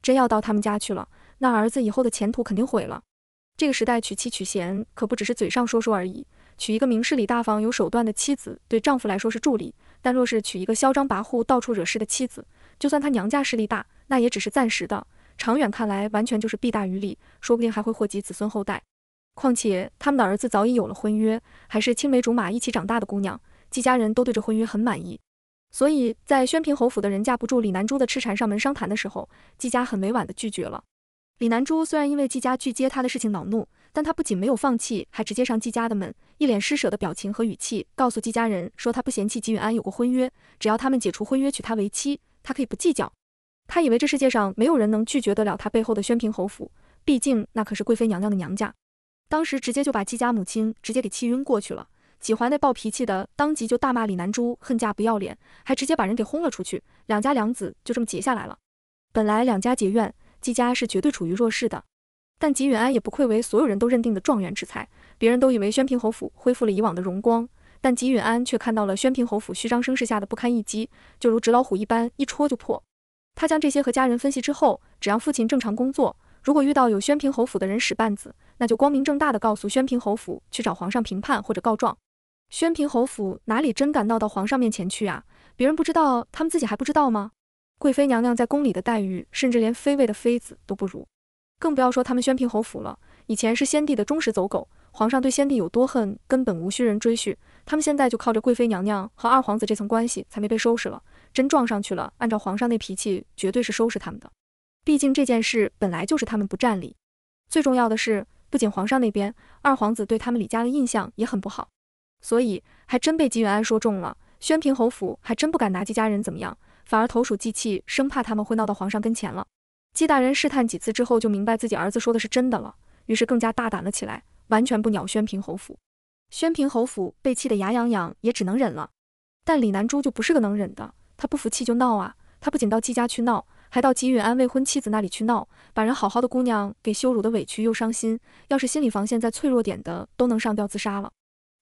真要到他们家去了，那儿子以后的前途肯定毁了。这个时代娶妻娶贤可不只是嘴上说说而已，娶一个明事理、大方有手段的妻子，对丈夫来说是助力；但若是娶一个嚣张跋扈、到处惹事的妻子，就算他娘家势力大，那也只是暂时的。长远看来，完全就是弊大于利，说不定还会祸及子孙后代。况且他们的儿子早已有了婚约，还是青梅竹马一起长大的姑娘，季家人都对这婚约很满意。所以在宣平侯府的人架不住李南珠的痴缠上门商谈的时候，纪家很委婉的拒绝了。李南珠虽然因为纪家拒接他的事情恼怒，但他不仅没有放弃，还直接上纪家的门，一脸施舍的表情和语气告诉纪家人说他不嫌弃纪允安有过婚约，只要他们解除婚约娶她为妻，他可以不计较。他以为这世界上没有人能拒绝得了他背后的宣平侯府，毕竟那可是贵妃娘娘的娘家。当时直接就把纪家母亲直接给气晕过去了。纪淮那暴脾气的当即就大骂李南珠恨嫁不要脸，还直接把人给轰了出去。两家两子就这么结下来了。本来两家结怨，季家是绝对处于弱势的。但纪云安也不愧为所有人都认定的状元之才。别人都以为宣平侯府恢复了以往的荣光，但纪云安却看到了宣平侯府虚张声势下的不堪一击，就如纸老虎一般，一戳就破。他将这些和家人分析之后，只让父亲正常工作。如果遇到有宣平侯府的人使绊子，那就光明正大的告诉宣平侯府去找皇上评判或者告状。宣平侯府哪里真敢闹到皇上面前去啊？别人不知道，他们自己还不知道吗？贵妃娘娘在宫里的待遇，甚至连妃位的妃子都不如，更不要说他们宣平侯府了。以前是先帝的忠实走狗，皇上对先帝有多恨，根本无需人追叙。他们现在就靠着贵妃娘娘和二皇子这层关系，才没被收拾了。真撞上去了，按照皇上那脾气，绝对是收拾他们的。毕竟这件事本来就是他们不占理。最重要的是，不仅皇上那边，二皇子对他们李家的印象也很不好。所以，还真被纪允安说中了。宣平侯府还真不敢拿纪家人怎么样，反而投鼠忌器，生怕他们会闹到皇上跟前了。纪大人试探几次之后，就明白自己儿子说的是真的了，于是更加大胆了起来，完全不鸟宣平侯府。宣平侯府被气得牙痒痒，也只能忍了。但李南珠就不是个能忍的，她不服气就闹啊！她不仅到纪家去闹，还到纪允安未婚妻子那里去闹，把人好好的姑娘给羞辱的委屈又伤心，要是心理防线再脆弱点的，都能上吊自杀了。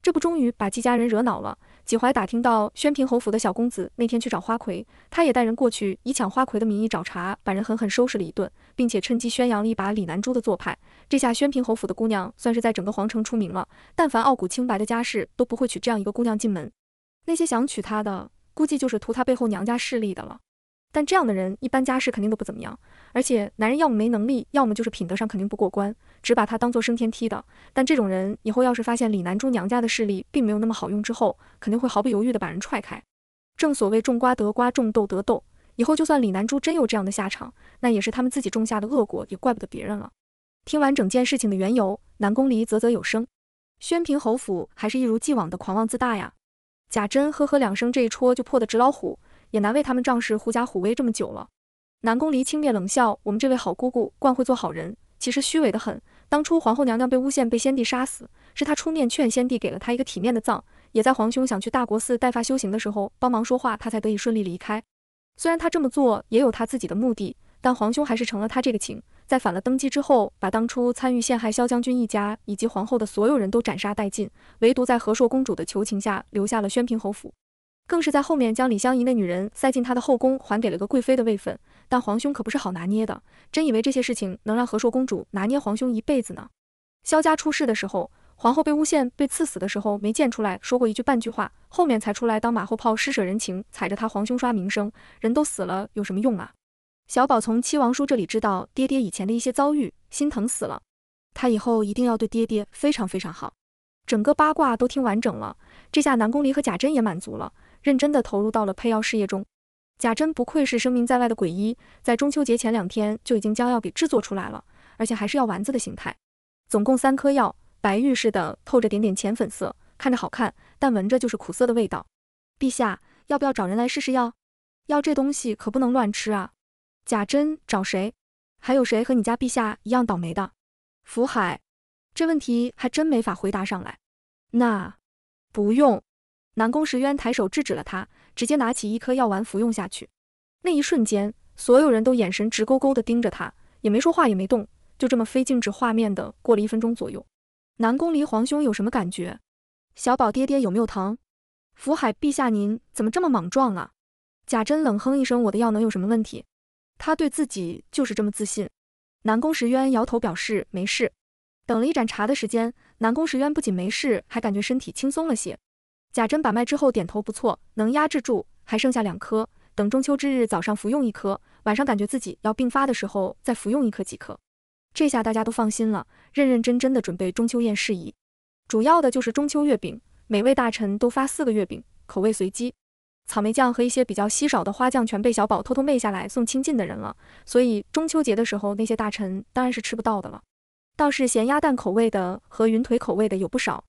这不，终于把纪家人惹恼了。纪怀打听到宣平侯府的小公子那天去找花魁，他也带人过去，以抢花魁的名义找茬，把人狠狠收拾了一顿，并且趁机宣扬了一把李南珠的做派。这下宣平侯府的姑娘算是在整个皇城出名了。但凡傲骨清白的家世，都不会娶这样一个姑娘进门。那些想娶她的，估计就是图她背后娘家势力的了。但这样的人一般家世肯定都不怎么样，而且男人要么没能力，要么就是品德上肯定不过关，只把他当做升天梯的。但这种人以后要是发现李南珠娘家的势力并没有那么好用之后，肯定会毫不犹豫地把人踹开。正所谓种瓜得瓜，种豆得豆，以后就算李南珠真有这样的下场，那也是他们自己种下的恶果，也怪不得别人了。听完整件事情的缘由，南宫离啧啧有声。宣平侯府还是一如既往的狂妄自大呀。贾珍呵呵两声，这一戳就破的纸老虎。也难为他们仗势狐假虎威这么久了。南宫离轻蔑冷笑：“我们这位好姑姑惯会做好人，其实虚伪的很。当初皇后娘娘被诬陷被先帝杀死，是她出面劝先帝给了她一个体面的葬；也在皇兄想去大国寺带发修行的时候帮忙说话，她才得以顺利离开。虽然她这么做也有她自己的目的，但皇兄还是成了她这个情。在反了登基之后，把当初参与陷害萧将军一家以及皇后的所有人都斩杀殆尽，唯独在和硕公主的求情下留下了宣平侯府。”更是在后面将李香宜那女人塞进他的后宫，还给了个贵妃的位分。但皇兄可不是好拿捏的，真以为这些事情能让和硕公主拿捏皇兄一辈子呢？萧家出事的时候，皇后被诬陷被赐死的时候，没见出来说过一句半句话，后面才出来当马后炮，施舍人情，踩着他皇兄刷名声。人都死了，有什么用啊？小宝从七王叔这里知道爹爹以前的一些遭遇，心疼死了。他以后一定要对爹爹非常非常好。整个八卦都听完整了，这下南宫离和贾珍也满足了。认真的投入到了配药事业中。贾珍不愧是声名在外的鬼医，在中秋节前两天就已经将药给制作出来了，而且还是药丸子的形态。总共三颗药，白玉似的，透着点点浅粉色，看着好看，但闻着就是苦涩的味道。陛下，要不要找人来试试药？药这东西可不能乱吃啊。贾珍找谁？还有谁和你家陛下一样倒霉的？福海。这问题还真没法回答上来。那，不用。南宫石渊抬手制止了他，直接拿起一颗药丸服用下去。那一瞬间，所有人都眼神直勾勾的盯着他，也没说话，也没动，就这么非静止画面的过了一分钟左右。南宫离皇兄有什么感觉？小宝爹爹有没有疼？福海陛下您怎么这么莽撞啊？贾珍冷哼一声，我的药能有什么问题？他对自己就是这么自信。南宫石渊摇头表示没事。等了一盏茶的时间，南宫石渊不仅没事，还感觉身体轻松了些。贾珍把脉之后点头不错，能压制住，还剩下两颗，等中秋之日早上服用一颗，晚上感觉自己要病发的时候再服用一颗即可。这下大家都放心了，认认真真的准备中秋宴事宜，主要的就是中秋月饼，每位大臣都发四个月饼，口味随机，草莓酱和一些比较稀少的花酱全被小宝偷偷卖下来送亲近的人了，所以中秋节的时候那些大臣当然是吃不到的了，倒是咸鸭蛋口味的和云腿口味的有不少，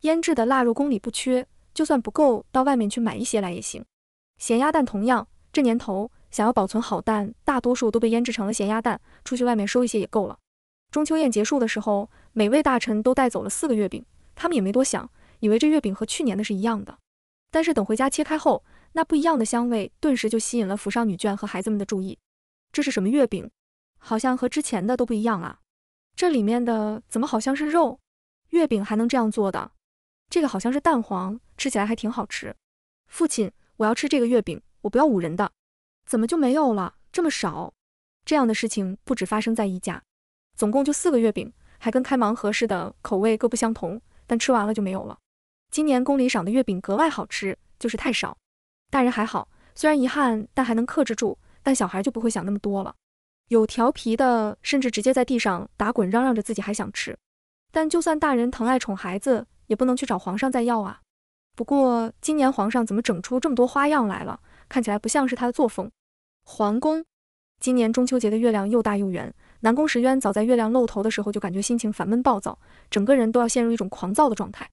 腌制的腊肉宫里不缺。就算不够，到外面去买一些来也行。咸鸭蛋同样，这年头想要保存好蛋，大多数都被腌制成了咸鸭蛋。出去外面收一些也够了。中秋宴结束的时候，每位大臣都带走了四个月饼。他们也没多想，以为这月饼和去年的是一样的。但是等回家切开后，那不一样的香味顿时就吸引了府上女眷和孩子们的注意。这是什么月饼？好像和之前的都不一样啊！这里面的怎么好像是肉？月饼还能这样做的？这个好像是蛋黄。吃起来还挺好吃，父亲，我要吃这个月饼，我不要五仁的，怎么就没有了？这么少，这样的事情不止发生在一家，总共就四个月饼，还跟开盲盒似的，口味各不相同，但吃完了就没有了。今年宫里赏的月饼格外好吃，就是太少。大人还好，虽然遗憾，但还能克制住，但小孩就不会想那么多了。有调皮的，甚至直接在地上打滚，嚷嚷着自己还想吃。但就算大人疼爱宠孩子，也不能去找皇上再要啊。不过今年皇上怎么整出这么多花样来了？看起来不像是他的作风。皇宫，今年中秋节的月亮又大又圆。南宫时渊早在月亮露头的时候就感觉心情烦闷暴躁，整个人都要陷入一种狂躁的状态。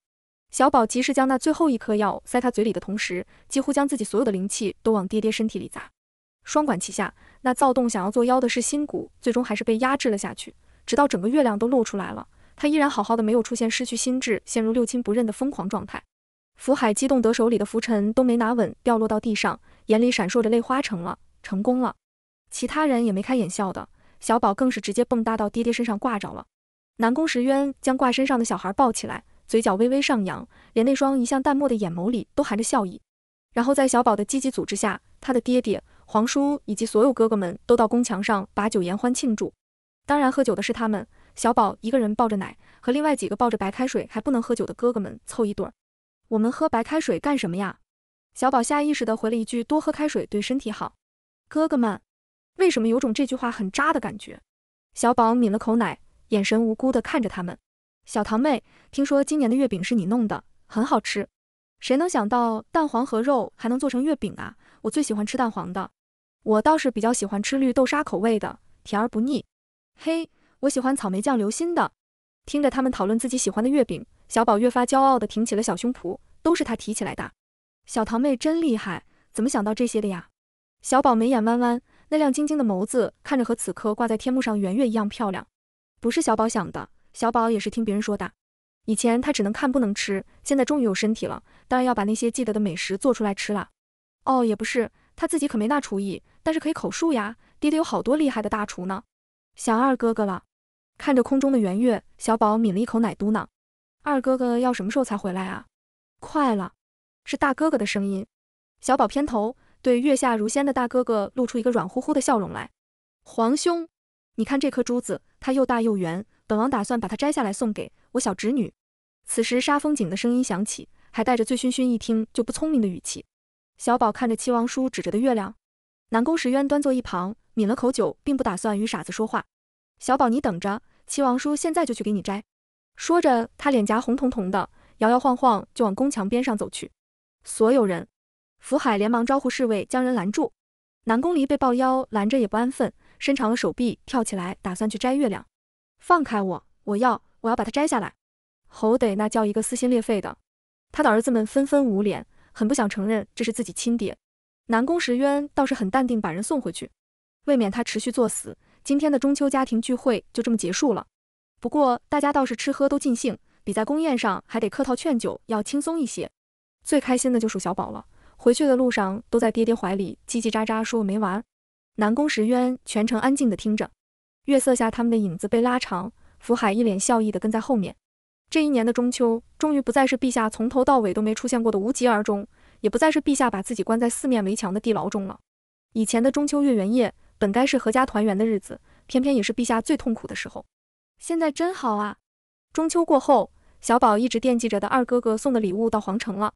小宝及时将那最后一颗药塞他嘴里的同时，几乎将自己所有的灵气都往爹爹身体里砸，双管齐下，那躁动想要作妖的是心骨，最终还是被压制了下去。直到整个月亮都露出来了，他依然好好的，没有出现失去心智、陷入六亲不认的疯狂状态。福海激动得手里的浮尘都没拿稳，掉落到地上，眼里闪烁着泪花，成了成功了。其他人也眉开眼笑的，小宝更是直接蹦跶到爹爹身上挂着了。南宫时渊将挂身上的小孩抱起来，嘴角微微上扬，连那双一向淡漠的眼眸里都含着笑意。然后在小宝的积极组织下，他的爹爹、皇叔以及所有哥哥们都到宫墙上把酒言欢庆祝。当然，喝酒的是他们，小宝一个人抱着奶，和另外几个抱着白开水还不能喝酒的哥哥们凑一对儿。我们喝白开水干什么呀？小宝下意识地回了一句：“多喝开水对身体好。”哥哥们，为什么有种这句话很渣的感觉？小宝抿了口奶，眼神无辜地看着他们。小堂妹，听说今年的月饼是你弄的，很好吃。谁能想到蛋黄和肉还能做成月饼啊？我最喜欢吃蛋黄的。我倒是比较喜欢吃绿豆沙口味的，甜而不腻。嘿，我喜欢草莓酱流心的。听着他们讨论自己喜欢的月饼。小宝越发骄傲地挺起了小胸脯，都是他提起来的。小堂妹真厉害，怎么想到这些的呀？小宝眉眼弯弯，那亮晶晶的眸子看着和此刻挂在天幕上圆月一样漂亮。不是小宝想的，小宝也是听别人说的。以前他只能看不能吃，现在终于有身体了，当然要把那些记得的美食做出来吃了。哦，也不是，他自己可没那厨艺，但是可以口述呀。爹爹有好多厉害的大厨呢。想二哥哥了。看着空中的圆月，小宝抿了一口奶，嘟囔。二哥哥要什么时候才回来啊？快了，是大哥哥的声音。小宝偏头，对月下如仙的大哥哥露出一个软乎乎的笑容来。皇兄，你看这颗珠子，它又大又圆，本王打算把它摘下来送给我小侄女。此时沙风景的声音响起，还带着醉醺醺、一听就不聪明的语气。小宝看着七王叔指着的月亮，南宫时渊端坐一旁，抿了口酒，并不打算与傻子说话。小宝，你等着，七王叔现在就去给你摘。说着，他脸颊红彤彤的，摇摇晃晃就往宫墙边上走去。所有人，福海连忙招呼侍卫将人拦住。南宫离被抱腰拦着也不安分，伸长了手臂跳起来，打算去摘月亮。放开我！我要，我要把它摘下来！侯得那叫一个撕心裂肺的。他的儿子们纷纷捂脸，很不想承认这是自己亲爹。南宫时渊倒是很淡定，把人送回去，未免他持续作死。今天的中秋家庭聚会就这么结束了。不过大家倒是吃喝都尽兴，比在宫宴上还得客套劝酒要轻松一些。最开心的就属小宝了，回去的路上都在爹爹怀里叽叽喳喳说没完。南宫时渊全程安静的听着，月色下他们的影子被拉长。福海一脸笑意的跟在后面。这一年的中秋终于不再是陛下从头到尾都没出现过的无疾而终，也不再是陛下把自己关在四面围墙的地牢中了。以前的中秋月圆夜本该是阖家团圆的日子，偏偏也是陛下最痛苦的时候。现在真好啊！中秋过后，小宝一直惦记着的二哥哥送的礼物到皇城了。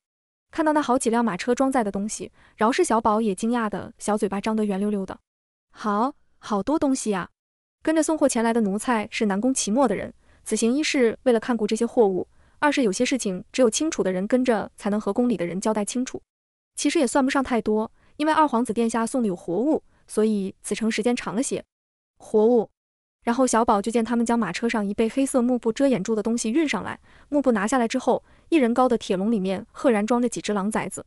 看到那好几辆马车装载的东西，饶是小宝也惊讶的小嘴巴张得圆溜溜的。好好多东西呀！跟着送货前来的奴才是南宫祁墨的人，此行一是为了看顾这些货物，二是有些事情只有清楚的人跟着才能和宫里的人交代清楚。其实也算不上太多，因为二皇子殿下送的有活物，所以此程时间长了些。活物。然后小宝就见他们将马车上一被黑色幕布遮掩住的东西运上来，幕布拿下来之后，一人高的铁笼里面赫然装着几只狼崽子，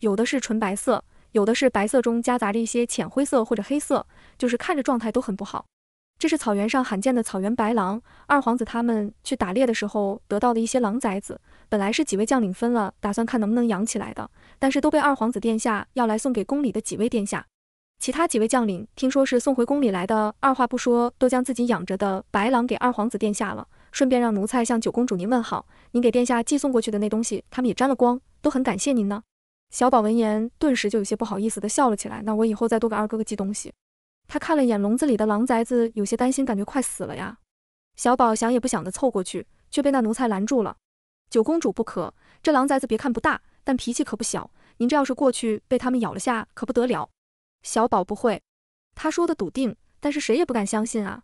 有的是纯白色，有的是白色中夹杂着一些浅灰色或者黑色，就是看着状态都很不好。这是草原上罕见的草原白狼，二皇子他们去打猎的时候得到的一些狼崽子，本来是几位将领分了，打算看能不能养起来的，但是都被二皇子殿下要来送给宫里的几位殿下。其他几位将领听说是送回宫里来的，二话不说，都将自己养着的白狼给二皇子殿下了。顺便让奴才向九公主您问好，您给殿下寄送过去的那东西，他们也沾了光，都很感谢您呢。小宝闻言，顿时就有些不好意思的笑了起来。那我以后再多给二哥哥寄东西。他看了眼笼子里的狼崽子，有些担心，感觉快死了呀。小宝想也不想的凑过去，却被那奴才拦住了。九公主不可，这狼崽子别看不大，但脾气可不小。您这要是过去被他们咬了下，可不得了。小宝不会，他说的笃定，但是谁也不敢相信啊！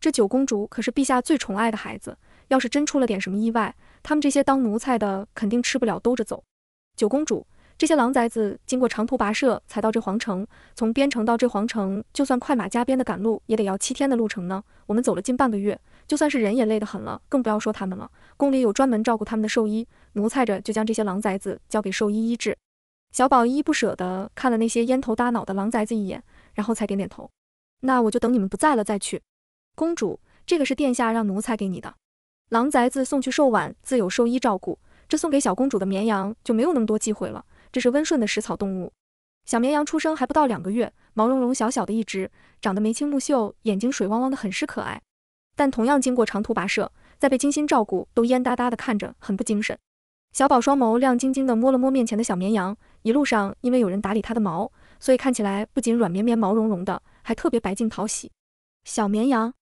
这九公主可是陛下最宠爱的孩子，要是真出了点什么意外，他们这些当奴才的肯定吃不了兜着走。九公主，这些狼崽子经过长途跋涉才到这皇城，从边城到这皇城，就算快马加鞭的赶路，也得要七天的路程呢。我们走了近半个月，就算是人也累得很了，更不要说他们了。宫里有专门照顾他们的兽医，奴才着就将这些狼崽子交给兽医医治。小宝依依不舍地看了那些烟头大脑的狼崽子一眼，然后才点点头。那我就等你们不在了再去。公主，这个是殿下让奴才给你的。狼崽子送去寿碗，自有兽医照顾。这送给小公主的绵羊就没有那么多忌讳了，这是温顺的食草动物。小绵羊出生还不到两个月，毛茸茸小小的一只，长得眉清目秀，眼睛水汪汪的，很是可爱。但同样经过长途跋涉，在被精心照顾，都蔫哒哒的，看着很不精神。小宝双眸亮晶晶的摸了摸面前的小绵羊。一路上，因为有人打理它的毛，所以看起来不仅软绵绵、毛茸茸的，还特别白净讨喜。小绵羊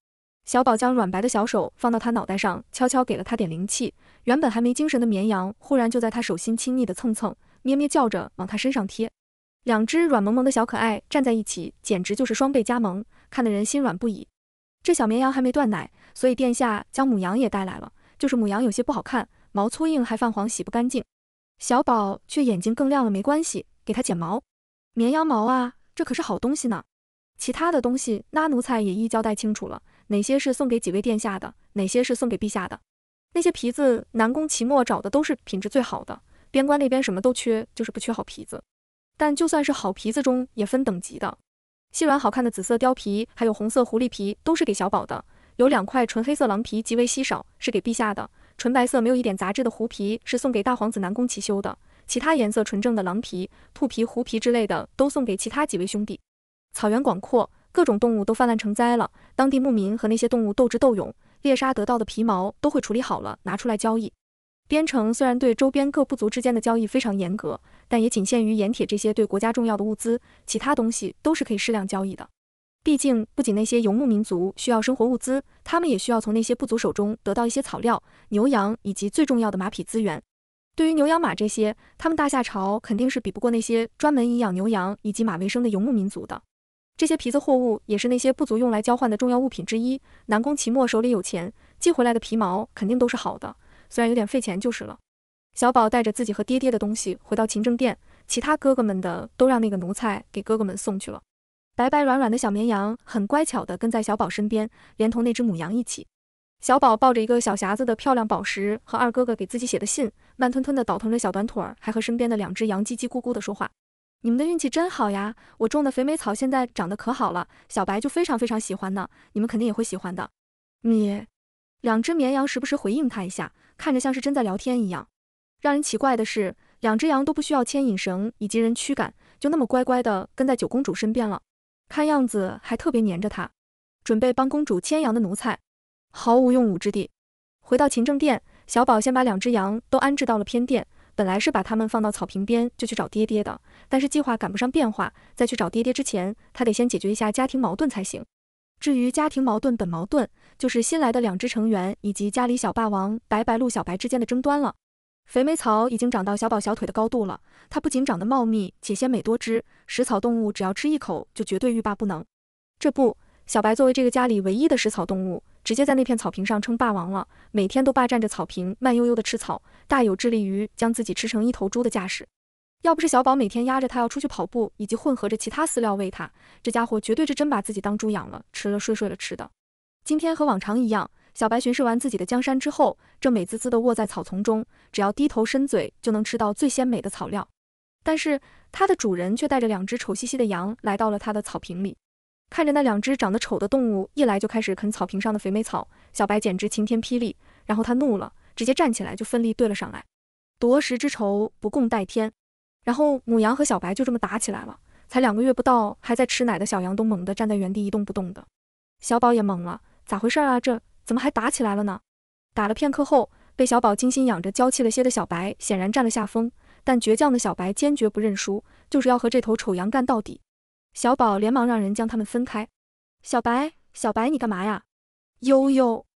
小宝将软白的小手放到它脑袋上，悄悄给了它点灵气。原本还没精神的绵羊，忽然就在他手心亲昵的蹭蹭，咩咩叫着往他身上贴。两只软萌萌的小可爱站在一起，简直就是双倍加盟，看得人心软不已。这小绵羊还没断奶，所以殿下将母羊也带来了，就是母羊有些不好看，毛粗硬还泛黄，洗不干净。小宝却眼睛更亮了，没关系，给他剪毛，绵羊毛啊，这可是好东西呢。其他的东西，那奴才也一交代清楚了，哪些是送给几位殿下的，哪些是送给陛下的。那些皮子，南宫齐墨找的都是品质最好的，边关那边什么都缺，就是不缺好皮子。但就算是好皮子中，也分等级的。细软好看的紫色貂皮，还有红色狐狸皮，都是给小宝的。有两块纯黑色狼皮，极为稀少，是给陛下的。纯白色没有一点杂质的狐皮是送给大皇子南宫奇修的，其他颜色纯正的狼皮、兔皮、狐皮之类的都送给其他几位兄弟。草原广阔，各种动物都泛滥成灾了，当地牧民和那些动物斗智斗勇，猎杀得到的皮毛都会处理好了拿出来交易。边城虽然对周边各部族之间的交易非常严格，但也仅限于盐铁这些对国家重要的物资，其他东西都是可以适量交易的。毕竟，不仅那些游牧民族需要生活物资，他们也需要从那些部族手中得到一些草料、牛羊，以及最重要的马匹资源。对于牛羊马这些，他们大夏朝肯定是比不过那些专门以养牛羊以及马为生的游牧民族的。这些皮子货物也是那些部族用来交换的重要物品之一。南宫齐墨手里有钱，寄回来的皮毛肯定都是好的，虽然有点费钱就是了。小宝带着自己和爹爹的东西回到勤政殿，其他哥哥们的都让那个奴才给哥哥们送去了。白白软软的小绵羊很乖巧的跟在小宝身边，连同那只母羊一起。小宝抱着一个小匣子的漂亮宝石和二哥哥给自己写的信，慢吞吞的倒腾着小短腿儿，还和身边的两只羊叽叽咕咕的说话。你们的运气真好呀！我种的肥美草现在长得可好了，小白就非常非常喜欢呢，你们肯定也会喜欢的。咩，两只绵羊时不时回应他一下，看着像是真在聊天一样。让人奇怪的是，两只羊都不需要牵引绳以及人驱赶，就那么乖乖的跟在九公主身边了。看样子还特别黏着他，准备帮公主牵羊的奴才，毫无用武之地。回到勤政殿，小宝先把两只羊都安置到了偏殿，本来是把他们放到草坪边就去找爹爹的，但是计划赶不上变化。在去找爹爹之前，他得先解决一下家庭矛盾才行。至于家庭矛盾本矛盾，就是新来的两只成员以及家里小霸王白白鹿小白之间的争端了。肥美草已经长到小宝小腿的高度了，它不仅长得茂密，且鲜美多汁，食草动物只要吃一口就绝对欲罢不能。这不，小白作为这个家里唯一的食草动物，直接在那片草坪上称霸王了，每天都霸占着草坪，慢悠悠的吃草，大有致力于将自己吃成一头猪的架势。要不是小宝每天压着他要出去跑步，以及混合着其他饲料喂他，这家伙绝对是真把自己当猪养了，吃了睡，睡了吃。的今天和往常一样。小白巡视完自己的江山之后，正美滋滋地卧在草丛中，只要低头伸嘴就能吃到最鲜美的草料。但是它的主人却带着两只丑兮兮的羊来到了它的草坪里，看着那两只长得丑的动物一来就开始啃草坪上的肥美草，小白简直晴天霹雳。然后它怒了，直接站起来就奋力对了上来，夺食之仇不共戴天。然后母羊和小白就这么打起来了。才两个月不到，还在吃奶的小羊都猛地站在原地一动不动的。小宝也懵了，咋回事啊这？怎么还打起来了呢？打了片刻后，被小宝精心养着、娇气了些的小白显然占了下风，但倔强的小白坚决不认输，就是要和这头丑羊干到底。小宝连忙让人将他们分开。小白，小白，你干嘛呀？悠悠。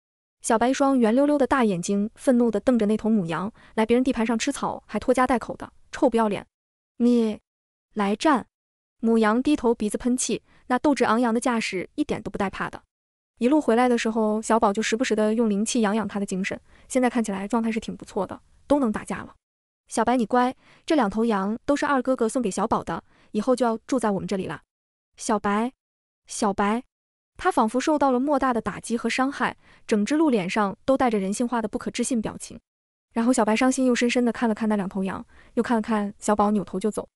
小白一双圆溜溜的大眼睛愤怒地瞪着那头母羊，来别人地盘上吃草还拖家带口的，臭不要脸！你来战！母羊低头鼻子喷气，那斗志昂扬的架势一点都不带怕的。一路回来的时候，小宝就时不时的用灵气养养他的精神。现在看起来状态是挺不错的，都能打架了。小白，你乖。这两头羊都是二哥哥送给小宝的，以后就要住在我们这里了。小白，小白，他仿佛受到了莫大的打击和伤害，整只鹿脸上都带着人性化的不可置信表情。然后小白伤心又深深的看了看那两头羊，又看了看小宝，扭头就走。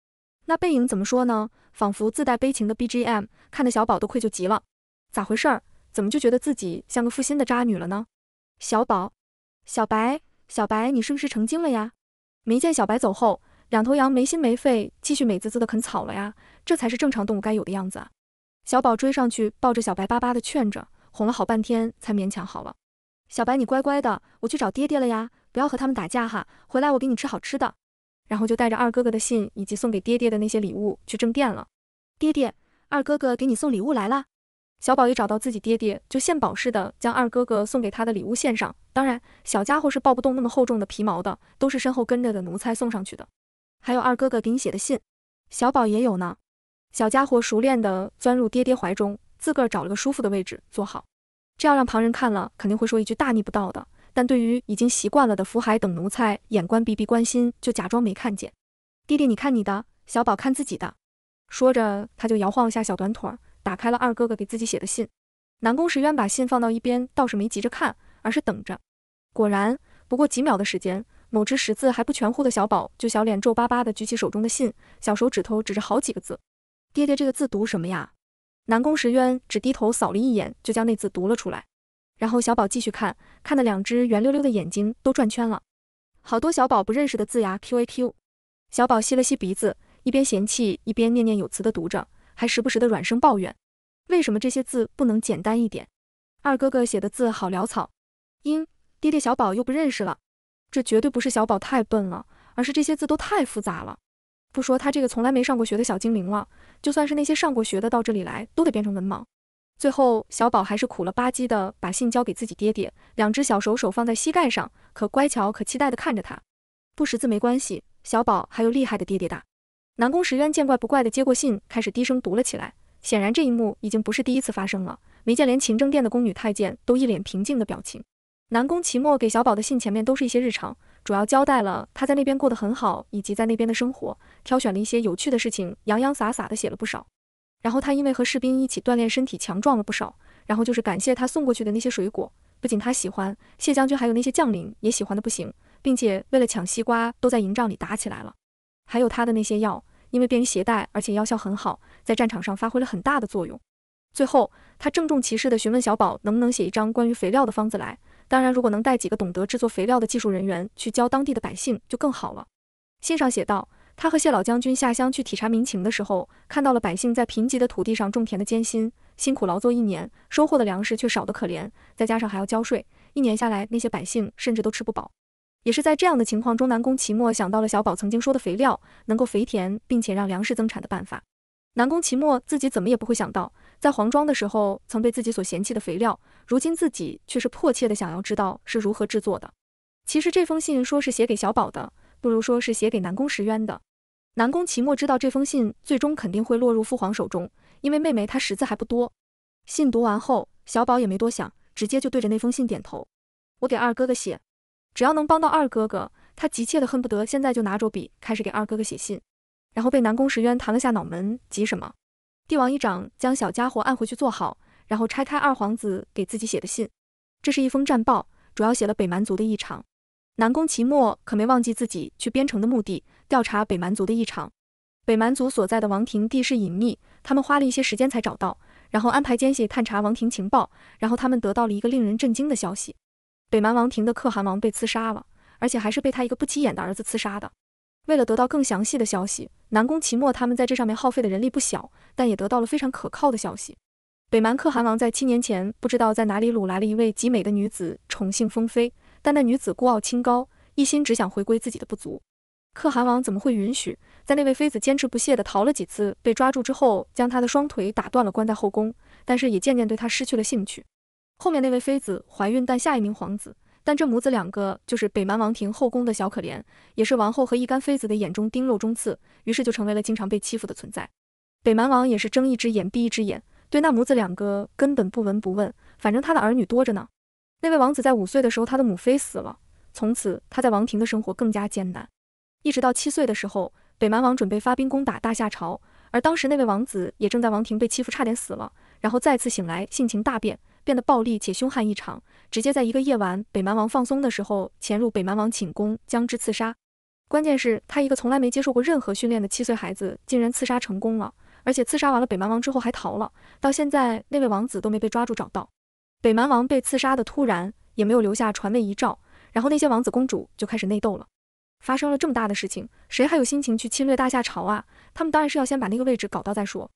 那背影怎么说呢？仿佛自带悲情的 BGM，看的小宝都愧疚极了。咋回事儿？怎么就觉得自己像个负心的渣女了呢？小宝，小白，小白，你是不是成精了呀？没见小白走后，两头羊没心没肺，继续美滋滋的啃草了呀？这才是正常动物该有的样子啊！小宝追上去，抱着小白巴巴的劝着，哄了好半天才勉强好了。小白，你乖乖的，我去找爹爹了呀，不要和他们打架哈，回来我给你吃好吃的。然后就带着二哥哥的信以及送给爹爹的那些礼物去正殿了。爹爹，二哥哥给你送礼物来了。小宝一找到自己爹爹，就献宝似的将二哥哥送给他的礼物献上。当然，小家伙是抱不动那么厚重的皮毛的，都是身后跟着的奴才送上去的。还有二哥哥给你写的信，小宝也有呢。小家伙熟练地钻入爹爹怀中，自个儿找了个舒服的位置坐好。这样让旁人看了肯定会说一句大逆不道的，但对于已经习惯了的福海等奴才，眼观鼻鼻关心，就假装没看见。弟弟，你看你的；小宝看自己的。说着，他就摇晃一下小短腿儿。打开了二哥哥给自己写的信，南宫时渊把信放到一边，倒是没急着看，而是等着。果然，不过几秒的时间，某只识字还不全乎的小宝就小脸皱巴巴的举起手中的信，小手指头指着好几个字：“爹爹”这个字读什么呀？南宫时渊只低头扫了一眼，就将那字读了出来。然后小宝继续看，看的两只圆溜溜的眼睛都转圈了。好多小宝不认识的字呀！Q A Q。小宝吸了吸鼻子，一边嫌弃一边念念有词的读着。还时不时的软声抱怨，为什么这些字不能简单一点？二哥哥写的字好潦草，因爹爹小宝又不认识了。这绝对不是小宝太笨了，而是这些字都太复杂了。不说他这个从来没上过学的小精灵了，就算是那些上过学的到这里来，都得变成文盲。最后，小宝还是苦了吧唧的把信交给自己爹爹，两只小手手放在膝盖上，可乖巧可期待的看着他。不识字没关系，小宝还有厉害的爹爹的。南宫石渊见怪不怪的接过信，开始低声读了起来。显然这一幕已经不是第一次发生了。没见连勤政殿的宫女太监都一脸平静的表情。南宫祁墨给小宝的信前面都是一些日常，主要交代了他在那边过得很好，以及在那边的生活，挑选了一些有趣的事情，洋洋洒洒的写了不少。然后他因为和士兵一起锻炼身体，强壮了不少。然后就是感谢他送过去的那些水果，不仅他喜欢，谢将军还有那些将领也喜欢的不行，并且为了抢西瓜都在营帐里打起来了。还有他的那些药。因为便于携带，而且药效很好，在战场上发挥了很大的作用。最后，他郑重其事地询问小宝能不能写一张关于肥料的方子来。当然，如果能带几个懂得制作肥料的技术人员去教当地的百姓，就更好了。信上写道，他和谢老将军下乡去体察民情的时候，看到了百姓在贫瘠的土地上种田的艰辛，辛苦劳作一年，收获的粮食却少得可怜，再加上还要交税，一年下来，那些百姓甚至都吃不饱。也是在这样的情况中，南宫齐墨想到了小宝曾经说的肥料能够肥田，并且让粮食增产的办法。南宫齐墨自己怎么也不会想到，在黄庄的时候曾被自己所嫌弃的肥料，如今自己却是迫切的想要知道是如何制作的。其实这封信说是写给小宝的，不如说是写给南宫石渊的。南宫齐墨知道这封信最终肯定会落入父皇手中，因为妹妹她识字还不多。信读完后，小宝也没多想，直接就对着那封信点头：“我给二哥哥写。”只要能帮到二哥哥，他急切的恨不得现在就拿着笔开始给二哥哥写信，然后被南宫时渊弹了下脑门，急什么？帝王一掌将小家伙按回去坐好，然后拆开二皇子给自己写的信。这是一封战报，主要写了北蛮族的异常。南宫祁墨可没忘记自己去边城的目的，调查北蛮族的异常。北蛮族所在的王庭地势隐秘，他们花了一些时间才找到，然后安排奸细探查王庭情报，然后他们得到了一个令人震惊的消息。北蛮王庭的可汗王被刺杀了，而且还是被他一个不起眼的儿子刺杀的。为了得到更详细的消息，南宫齐墨他们在这上面耗费的人力不小，但也得到了非常可靠的消息。北蛮可汗王在七年前不知道在哪里掳来了一位极美的女子，宠幸封妃，但那女子孤傲清高，一心只想回归自己的不足。可汗王怎么会允许？在那位妃子坚持不懈地逃了几次被抓住之后，将她的双腿打断了，关在后宫，但是也渐渐对她失去了兴趣。后面那位妃子怀孕诞下一名皇子，但这母子两个就是北蛮王庭后宫的小可怜，也是王后和一干妃子的眼中钉肉中刺，于是就成为了经常被欺负的存在。北蛮王也是睁一只眼闭一只眼，对那母子两个根本不闻不问，反正他的儿女多着呢。那位王子在五岁的时候，他的母妃死了，从此他在王庭的生活更加艰难。一直到七岁的时候，北蛮王准备发兵攻打大夏朝，而当时那位王子也正在王庭被欺负，差点死了，然后再次醒来，性情大变。变得暴力且凶悍异常，直接在一个夜晚北蛮王放松的时候潜入北蛮王寝宫将之刺杀。关键是，他一个从来没接受过任何训练的七岁孩子竟然刺杀成功了，而且刺杀完了北蛮王之后还逃了，到现在那位王子都没被抓住找到。北蛮王被刺杀的突然，也没有留下传位遗诏，然后那些王子公主就开始内斗了。发生了这么大的事情，谁还有心情去侵略大夏朝啊？他们当然是要先把那个位置搞到再说。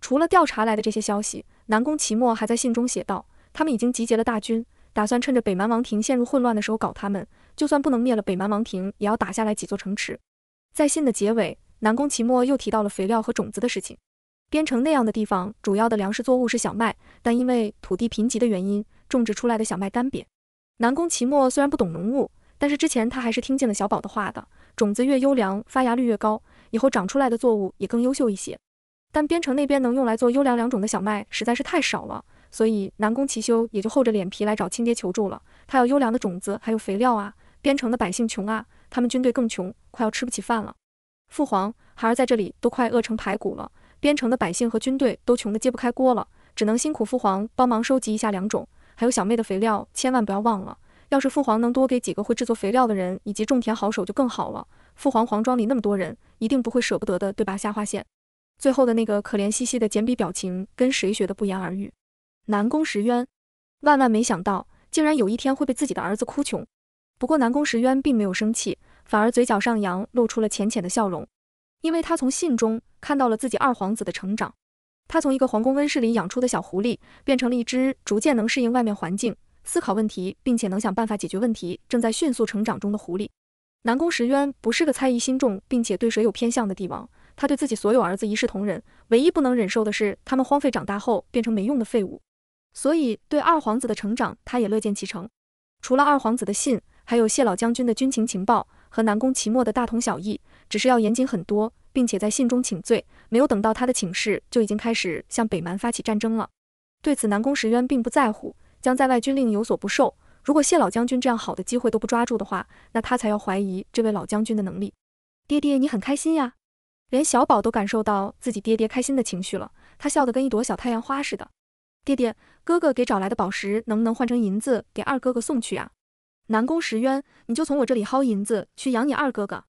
除了调查来的这些消息，南宫齐墨还在信中写道：“他们已经集结了大军，打算趁着北蛮王庭陷入混乱的时候搞他们。就算不能灭了北蛮王庭，也要打下来几座城池。”在信的结尾，南宫齐墨又提到了肥料和种子的事情。边城那样的地方，主要的粮食作物是小麦，但因为土地贫瘠的原因，种植出来的小麦干瘪。南宫齐墨虽然不懂农务，但是之前他还是听见了小宝的话的：种子越优良，发芽率越高，以后长出来的作物也更优秀一些。但边城那边能用来做优良良种的小麦实在是太少了，所以南宫齐修也就厚着脸皮来找亲爹求助了。他要优良的种子，还有肥料啊！边城的百姓穷啊，他们军队更穷，快要吃不起饭了。父皇，孩儿在这里都快饿成排骨了。边城的百姓和军队都穷得揭不开锅了，只能辛苦父皇帮忙收集一下良种，还有小妹的肥料，千万不要忘了。要是父皇能多给几个会制作肥料的人，以及种田好手就更好了。父皇，皇庄里那么多人，一定不会舍不得的，对吧？下划线。最后的那个可怜兮兮的简笔表情，跟谁学的不言而喻。南宫石渊万万没想到，竟然有一天会被自己的儿子哭穷。不过南宫石渊并没有生气，反而嘴角上扬，露出了浅浅的笑容，因为他从信中看到了自己二皇子的成长。他从一个皇宫温室里养出的小狐狸，变成了一只逐渐能适应外面环境、思考问题，并且能想办法解决问题、正在迅速成长中的狐狸。南宫石渊不是个猜疑心重并且对谁有偏向的帝王。他对自己所有儿子一视同仁，唯一不能忍受的是他们荒废长大后变成没用的废物，所以对二皇子的成长他也乐见其成。除了二皇子的信，还有谢老将军的军情情报和南宫齐墨的大同小异，只是要严谨很多，并且在信中请罪。没有等到他的请示，就已经开始向北蛮发起战争了。对此，南宫时渊并不在乎，将在外军令有所不受。如果谢老将军这样好的机会都不抓住的话，那他才要怀疑这位老将军的能力。爹爹，你很开心呀。连小宝都感受到自己爹爹开心的情绪了，他笑得跟一朵小太阳花似的。爹爹，哥哥给找来的宝石能不能换成银子给二哥哥送去啊？南宫石渊，你就从我这里薅银子去养你二哥哥。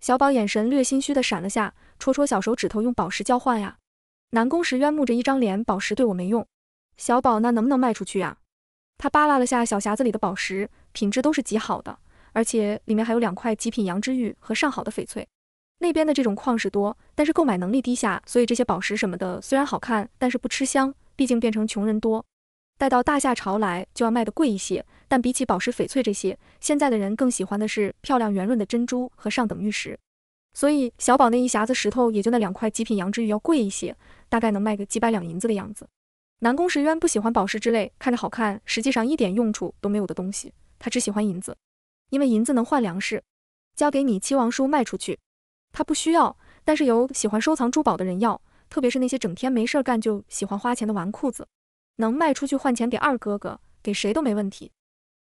小宝眼神略心虚的闪了下，戳戳小手指头用宝石交换呀？南宫石渊木着一张脸，宝石对我没用。小宝那能不能卖出去啊？他扒拉了下小匣子里的宝石，品质都是极好的，而且里面还有两块极品羊脂玉和上好的翡翠。那边的这种矿石多，但是购买能力低下，所以这些宝石什么的虽然好看，但是不吃香，毕竟变成穷人多。带到大夏朝来就要卖的贵一些，但比起宝石、翡翠这些，现在的人更喜欢的是漂亮圆润的珍珠和上等玉石。所以小宝那一匣子石头，也就那两块极品羊脂玉要贵一些，大概能卖个几百两银子的样子。南宫时渊不喜欢宝石之类，看着好看，实际上一点用处都没有的东西，他只喜欢银子，因为银子能换粮食，交给你七王叔卖出去。他不需要，但是有喜欢收藏珠宝的人要，特别是那些整天没事干就喜欢花钱的纨绔子，能卖出去换钱给二哥哥，给谁都没问题。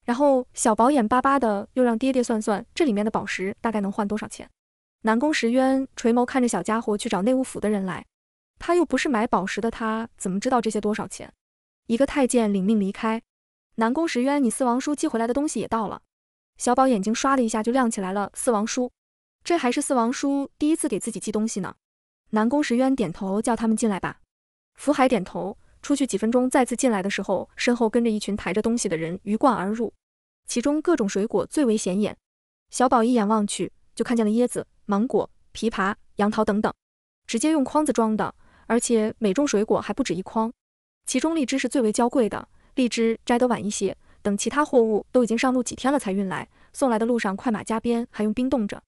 然后小宝眼巴巴的又让爹爹算算这里面的宝石大概能换多少钱。南宫时渊垂眸看着小家伙去找内务府的人来，他又不是买宝石的，他怎么知道这些多少钱？一个太监领命离开。南宫时渊，你四王叔寄回来的东西也到了。小宝眼睛刷的一下就亮起来了，四王叔。这还是四王叔第一次给自己寄东西呢。南宫时渊点头，叫他们进来吧。福海点头，出去几分钟，再次进来的时候，身后跟着一群抬着东西的人，鱼贯而入。其中各种水果最为显眼。小宝一眼望去，就看见了椰子、芒果、枇杷、杨桃等等，直接用筐子装的，而且每种水果还不止一筐。其中荔枝是最为娇贵的，荔枝摘得晚一些，等其他货物都已经上路几天了才运来，送来的路上快马加鞭，还用冰冻着。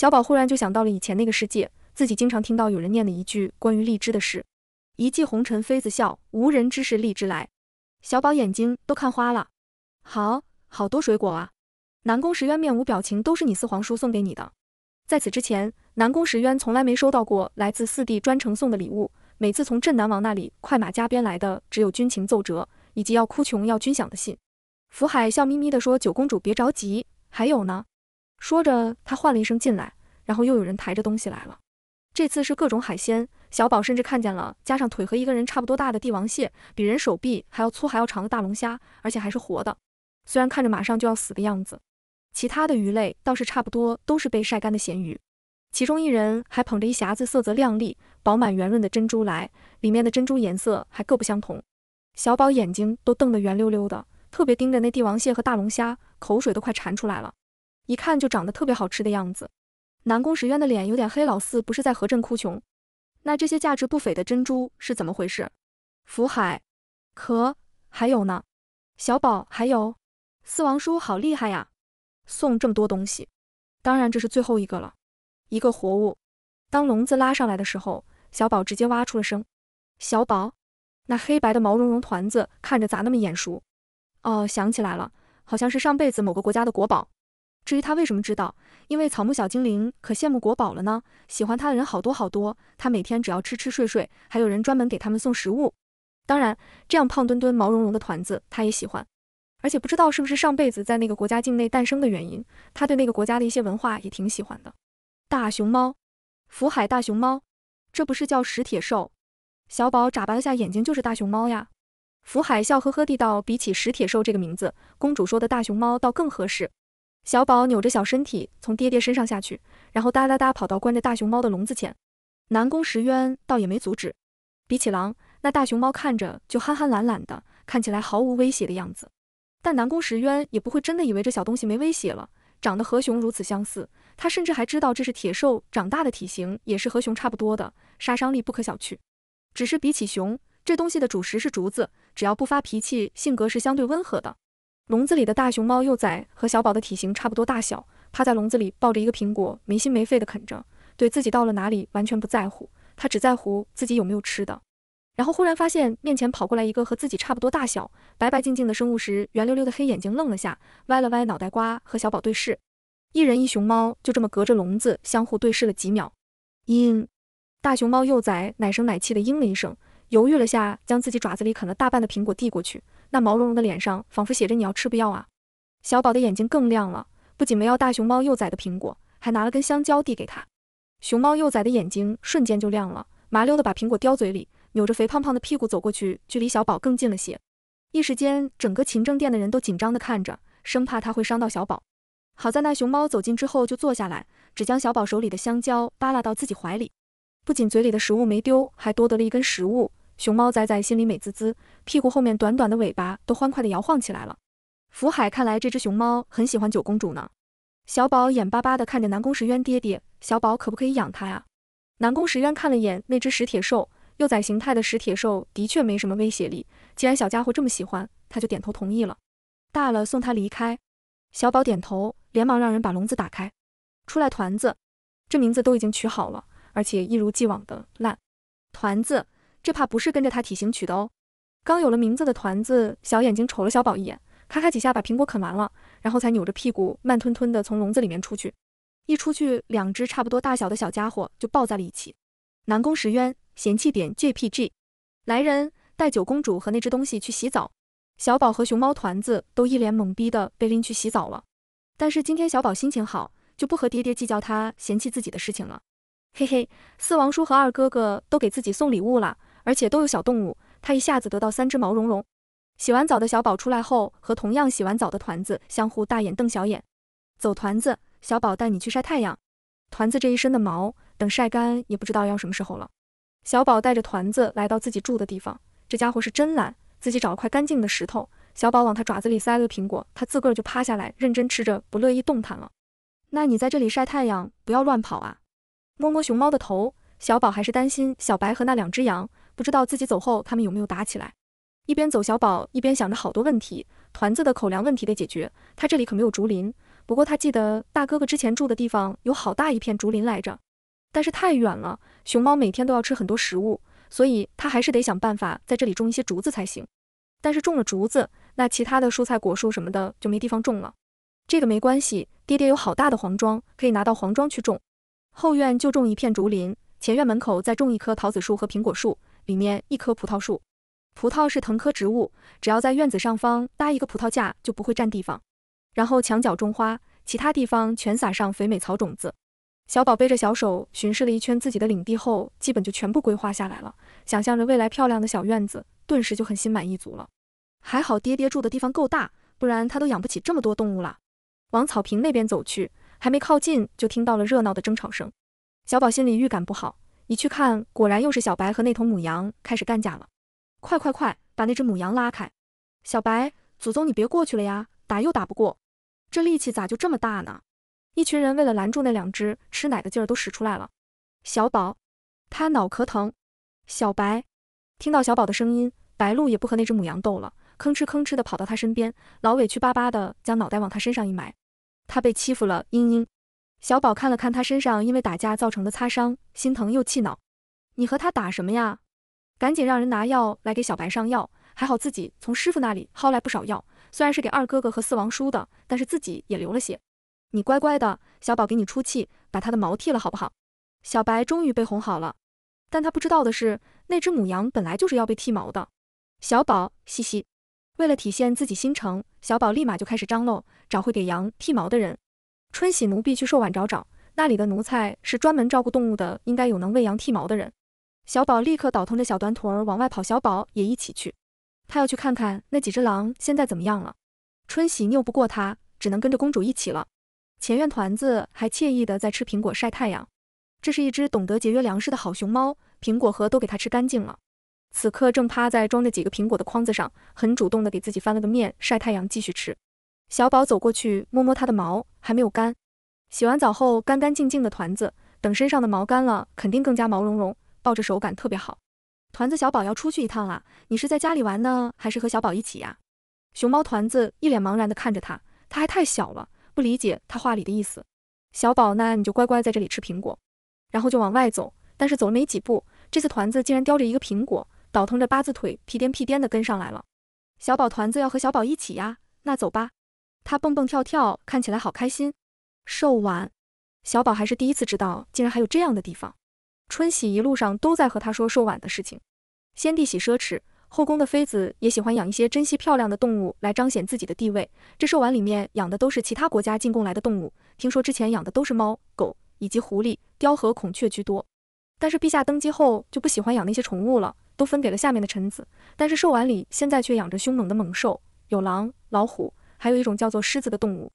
小宝忽然就想到了以前那个世界，自己经常听到有人念的一句关于荔枝的事：“一骑红尘妃子笑，无人知是荔枝来。”小宝眼睛都看花了，好好多水果啊！南宫石渊面无表情，都是你四皇叔送给你的。在此之前，南宫石渊从来没收到过来自四弟专程送的礼物，每次从镇南王那里快马加鞭来的只有军情奏折以及要哭穷要军饷的信。福海笑眯眯地说：“九公主别着急，还有呢。”说着，他唤了一声进来，然后又有人抬着东西来了。这次是各种海鲜，小宝甚至看见了，加上腿和一个人差不多大的帝王蟹，比人手臂还要粗还要长的大龙虾，而且还是活的，虽然看着马上就要死的样子。其他的鱼类倒是差不多，都是被晒干的咸鱼。其中一人还捧着一匣子色泽亮丽、饱满圆润的珍珠来，里面的珍珠颜色还各不相同。小宝眼睛都瞪得圆溜溜的，特别盯着那帝王蟹和大龙虾，口水都快馋出来了。一看就长得特别好吃的样子，南宫时渊的脸有点黑。老四不是在河镇哭穷？那这些价值不菲的珍珠是怎么回事？福海，可还有呢？小宝，还有四王叔，好厉害呀！送这么多东西，当然这是最后一个了。一个活物，当笼子拉上来的时候，小宝直接哇出了声。小宝，那黑白的毛茸茸团子看着咋那么眼熟？哦，想起来了，好像是上辈子某个国家的国宝。至于他为什么知道，因为草木小精灵可羡慕国宝了呢。喜欢他的人好多好多，他每天只要吃吃睡睡，还有人专门给他们送食物。当然，这样胖墩墩、毛茸茸的团子他也喜欢。而且不知道是不是上辈子在那个国家境内诞生的原因，他对那个国家的一些文化也挺喜欢的。大熊猫，福海大熊猫，这不是叫石铁兽？小宝眨巴了下眼睛，就是大熊猫呀。福海笑呵呵地道，比起石铁兽这个名字，公主说的大熊猫倒更合适。小宝扭着小身体从爹爹身上下去，然后哒哒哒跑到关着大熊猫的笼子前。南宫石渊倒也没阻止。比起狼，那大熊猫看着就憨憨懒懒的，看起来毫无威胁的样子。但南宫石渊也不会真的以为这小东西没威胁了。长得和熊如此相似，他甚至还知道这是铁兽长大的体型也是和熊差不多的，杀伤力不可小觑。只是比起熊，这东西的主食是竹子，只要不发脾气，性格是相对温和的。笼子里的大熊猫幼崽和小宝的体型差不多大小，趴在笼子里抱着一个苹果，没心没肺的啃着，对自己到了哪里完全不在乎。他只在乎自己有没有吃的。然后忽然发现面前跑过来一个和自己差不多大小、白白净净的生物时，圆溜溜的黑眼睛愣了下，歪了歪脑袋瓜和小宝对视。一人一熊猫就这么隔着笼子相互对视了几秒。嘤，大熊猫幼崽奶声奶气的嘤了一声，犹豫了下，将自己爪子里啃了大半的苹果递过去。那毛茸茸的脸上仿佛写着你要吃不要啊！小宝的眼睛更亮了，不仅没要大熊猫幼崽的苹果，还拿了根香蕉递给他。熊猫幼崽的眼睛瞬间就亮了，麻溜的把苹果叼嘴里，扭着肥胖胖的屁股走过去，距离小宝更近了些。一时间，整个勤政殿的人都紧张的看着，生怕他会伤到小宝。好在那熊猫走近之后就坐下来，只将小宝手里的香蕉扒拉到自己怀里，不仅嘴里的食物没丢，还多得了一根食物。熊猫仔仔心里美滋滋，屁股后面短短的尾巴都欢快地摇晃起来了。福海看来这只熊猫很喜欢九公主呢。小宝眼巴巴地看着南宫石渊爹爹，小宝可不可以养它呀？南宫石渊看了眼那只石铁兽，幼崽形态的石铁兽的确没什么威胁力。既然小家伙这么喜欢，他就点头同意了。大了送他离开。小宝点头，连忙让人把笼子打开，出来团子。这名字都已经取好了，而且一如既往的烂。团子。这怕不是跟着他体型取的哦。刚有了名字的团子，小眼睛瞅了小宝一眼，咔咔几下把苹果啃完了，然后才扭着屁股慢吞吞的从笼子里面出去。一出去，两只差不多大小的小家伙就抱在了一起。南宫石渊嫌弃点 jpg，来人带九公主和那只东西去洗澡。小宝和熊猫团子都一脸懵逼的被拎去洗澡了。但是今天小宝心情好，就不和爹爹计较他嫌弃自己的事情了。嘿嘿，四王叔和二哥哥都给自己送礼物了。而且都有小动物，他一下子得到三只毛茸茸。洗完澡的小宝出来后，和同样洗完澡的团子相互大眼瞪小眼。走，团子，小宝带你去晒太阳。团子这一身的毛，等晒干也不知道要什么时候了。小宝带着团子来到自己住的地方，这家伙是真懒，自己找了块干净的石头。小宝往他爪子里塞了个苹果，他自个儿就趴下来认真吃着，不乐意动弹了。那你在这里晒太阳，不要乱跑啊。摸摸熊猫的头，小宝还是担心小白和那两只羊。不知道自己走后他们有没有打起来。一边走小宝一边想着好多问题。团子的口粮问题得解决，他这里可没有竹林。不过他记得大哥哥之前住的地方有好大一片竹林来着。但是太远了，熊猫每天都要吃很多食物，所以他还是得想办法在这里种一些竹子才行。但是种了竹子，那其他的蔬菜果树什么的就没地方种了。这个没关系，爹爹有好大的黄庄，可以拿到黄庄去种。后院就种一片竹林，前院门口再种一棵桃子树和苹果树。里面一棵葡萄树，葡萄是藤科植物，只要在院子上方搭一个葡萄架，就不会占地方。然后墙角种花，其他地方全撒上肥美草种子。小宝背着小手巡视了一圈自己的领地后，基本就全部规划下来了。想象着未来漂亮的小院子，顿时就很心满意足了。还好爹爹住的地方够大，不然他都养不起这么多动物了。往草坪那边走去，还没靠近就听到了热闹的争吵声，小宝心里预感不好。你去看，果然又是小白和那头母羊开始干架了。快快快，把那只母羊拉开！小白，祖宗你别过去了呀，打又打不过，这力气咋就这么大呢？一群人为了拦住那两只吃奶的劲儿都使出来了。小宝，他脑壳疼。小白，听到小宝的声音，白鹿也不和那只母羊斗了，吭哧吭哧的跑到他身边，老委屈巴巴的将脑袋往他身上一埋，他被欺负了，嘤嘤。小宝看了看他身上因为打架造成的擦伤，心疼又气恼。你和他打什么呀？赶紧让人拿药来给小白上药。还好自己从师傅那里薅来不少药，虽然是给二哥哥和四王叔的，但是自己也流了些。你乖乖的，小宝给你出气，把他的毛剃了好不好？小白终于被哄好了，但他不知道的是，那只母羊本来就是要被剃毛的。小宝，嘻嘻。为了体现自己心诚，小宝立马就开始张罗，找会给羊剃毛的人。春喜奴婢去兽碗找找，那里的奴才是专门照顾动物的，应该有能喂羊、剃毛的人。小宝立刻倒腾着小短腿儿往外跑，小宝也一起去，他要去看看那几只狼现在怎么样了。春喜拗不过他，只能跟着公主一起了。前院团子还惬意的在吃苹果、晒太阳，这是一只懂得节约粮食的好熊猫，苹果核都给它吃干净了，此刻正趴在装着几个苹果的筐子上，很主动的给自己翻了个面晒太阳，继续吃。小宝走过去摸摸它的毛，还没有干。洗完澡后干干净净的团子，等身上的毛干了，肯定更加毛茸茸，抱着手感特别好。团子，小宝要出去一趟啦，你是在家里玩呢，还是和小宝一起呀？熊猫团子一脸茫然地看着他，他还太小了，不理解他话里的意思。小宝，那你就乖乖在这里吃苹果，然后就往外走。但是走了没几步，这次团子竟然叼着一个苹果，倒腾着八字腿，屁颠屁颠地跟上来了。小宝，团子要和小宝一起呀，那走吧。他蹦蹦跳跳，看起来好开心。兽苑，小宝还是第一次知道，竟然还有这样的地方。春喜一路上都在和他说兽苑的事情。先帝喜奢侈，后宫的妃子也喜欢养一些珍稀漂亮的动物来彰显自己的地位。这兽丸里面养的都是其他国家进贡来的动物，听说之前养的都是猫、狗以及狐狸、雕和孔雀居多。但是陛下登基后就不喜欢养那些宠物了，都分给了下面的臣子。但是兽苑里现在却养着凶猛的猛兽，有狼、老虎。还有一种叫做狮子的动物，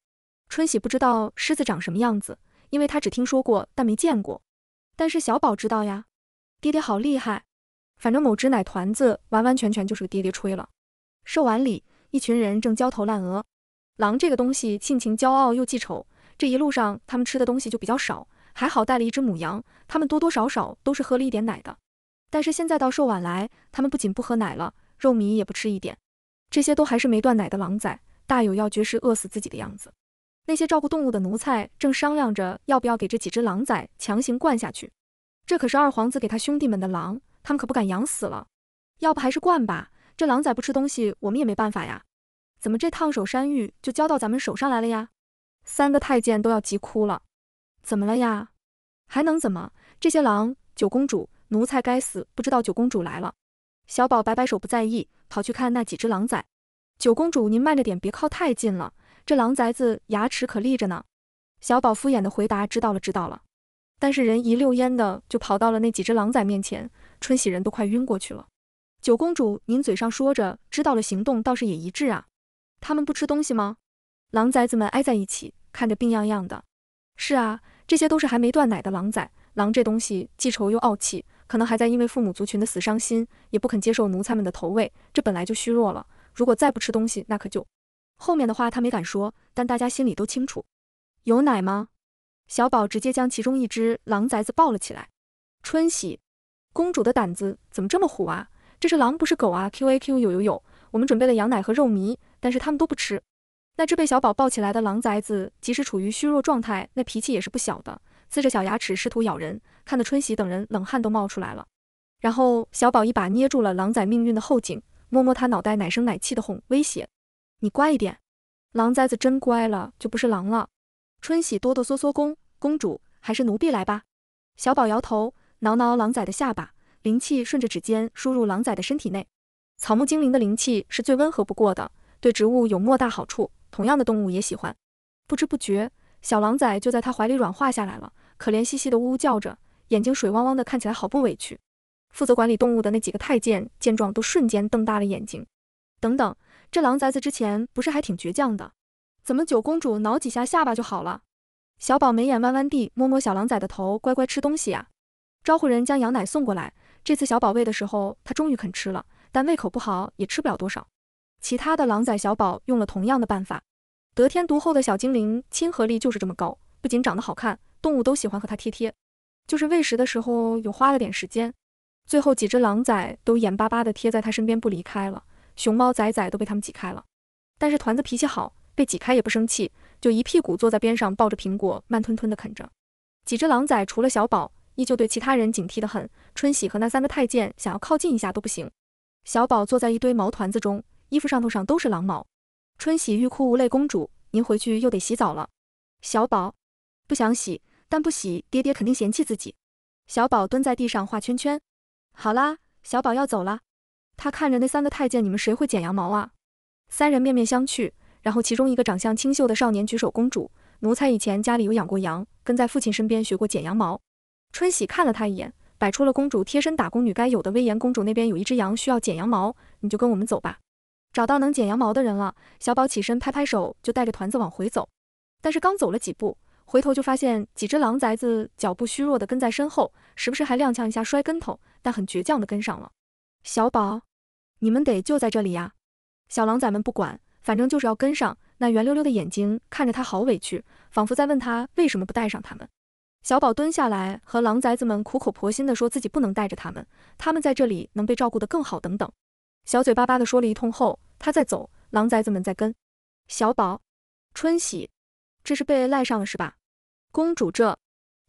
春喜不知道狮子长什么样子，因为他只听说过但没见过。但是小宝知道呀，爹爹好厉害。反正某只奶团子完完全全就是个爹爹吹了。瘦碗里，一群人正焦头烂额。狼这个东西性情骄傲又记仇，这一路上他们吃的东西就比较少，还好带了一只母羊，他们多多少少都是喝了一点奶的。但是现在到瘦碗来，他们不仅不喝奶了，肉糜也不吃一点，这些都还是没断奶的狼崽。大有要绝食饿死自己的样子。那些照顾动物的奴才正商量着要不要给这几只狼崽强行灌下去。这可是二皇子给他兄弟们的狼，他们可不敢养死了。要不还是灌吧，这狼崽不吃东西，我们也没办法呀。怎么这烫手山芋就交到咱们手上来了呀？三个太监都要急哭了。怎么了呀？还能怎么？这些狼，九公主，奴才该死，不知道九公主来了。小宝摆摆手不在意，跑去看那几只狼崽。九公主，您慢着点，别靠太近了。这狼崽子牙齿可利着呢。小宝敷衍的回答：“知道了，知道了。”但是人一溜烟的就跑到了那几只狼崽面前，春喜人都快晕过去了。九公主，您嘴上说着知道了，行动倒是也一致啊。他们不吃东西吗？狼崽子们挨在一起，看着病殃殃的。是啊，这些都是还没断奶的狼崽。狼这东西记仇又傲气，可能还在因为父母族群的死伤心，也不肯接受奴才们的投喂。这本来就虚弱了。如果再不吃东西，那可就……后面的话他没敢说，但大家心里都清楚。有奶吗？小宝直接将其中一只狼崽子抱了起来。春喜，公主的胆子怎么这么虎啊？这是狼不是狗啊！Q A Q 有有有，我们准备了羊奶和肉糜，但是他们都不吃。那只被小宝抱起来的狼崽子，即使处于虚弱状态，那脾气也是不小的，呲着小牙齿试图咬人，看得春喜等人冷汗都冒出来了。然后小宝一把捏住了狼崽命运的后颈。摸摸他脑袋，奶声奶气的哄，威胁：“你乖一点，狼崽子真乖了，就不是狼了。”春喜哆哆嗦嗦，公公主还是奴婢来吧。小宝摇头，挠挠狼崽的下巴，灵气顺着指尖输入狼崽的身体内。草木精灵的灵气是最温和不过的，对植物有莫大好处，同样的动物也喜欢。不知不觉，小狼崽就在他怀里软化下来了，可怜兮兮的呜呜叫着，眼睛水汪汪的，看起来好不委屈。负责管理动物的那几个太监见状，都瞬间瞪大了眼睛。等等，这狼崽子之前不是还挺倔强的，怎么九公主挠几下下巴就好了？小宝眉眼弯弯地摸摸小狼崽的头，乖乖吃东西啊！招呼人将羊奶送过来。这次小宝喂的时候，他终于肯吃了，但胃口不好，也吃不了多少。其他的狼崽，小宝用了同样的办法。得天独厚的小精灵亲和力就是这么高，不仅长得好看，动物都喜欢和它贴贴。就是喂食的时候有花了点时间。最后几只狼崽都眼巴巴的贴在他身边不离开了，熊猫崽崽都被他们挤开了。但是团子脾气好，被挤开也不生气，就一屁股坐在边上，抱着苹果慢吞吞的啃着。几只狼崽除了小宝，依旧对其他人警惕的很。春喜和那三个太监想要靠近一下都不行。小宝坐在一堆毛团子中，衣服上头上都是狼毛。春喜欲哭无泪，公主您回去又得洗澡了。小宝不想洗，但不洗爹爹肯定嫌弃自己。小宝蹲在地上画圈圈。好啦，小宝要走了。他看着那三个太监，你们谁会剪羊毛啊？三人面面相觑，然后其中一个长相清秀的少年举手：“公主，奴才以前家里有养过羊，跟在父亲身边学过剪羊毛。”春喜看了他一眼，摆出了公主贴身打工女该有的威严：“公主那边有一只羊需要剪羊毛，你就跟我们走吧。”找到能剪羊毛的人了，小宝起身拍拍手，就带着团子往回走。但是刚走了几步。回头就发现几只狼崽子脚步虚弱的跟在身后，时不时还踉跄一下摔跟头，但很倔强的跟上了。小宝，你们得就在这里呀！小狼崽们不管，反正就是要跟上。那圆溜溜的眼睛看着他，好委屈，仿佛在问他为什么不带上他们。小宝蹲下来，和狼崽子们苦口婆心的说自己不能带着他们，他们在这里能被照顾得更好，等等。小嘴巴巴的说了一通后，他再走，狼崽子们在跟。小宝，春喜。这是被赖上了是吧？公主，这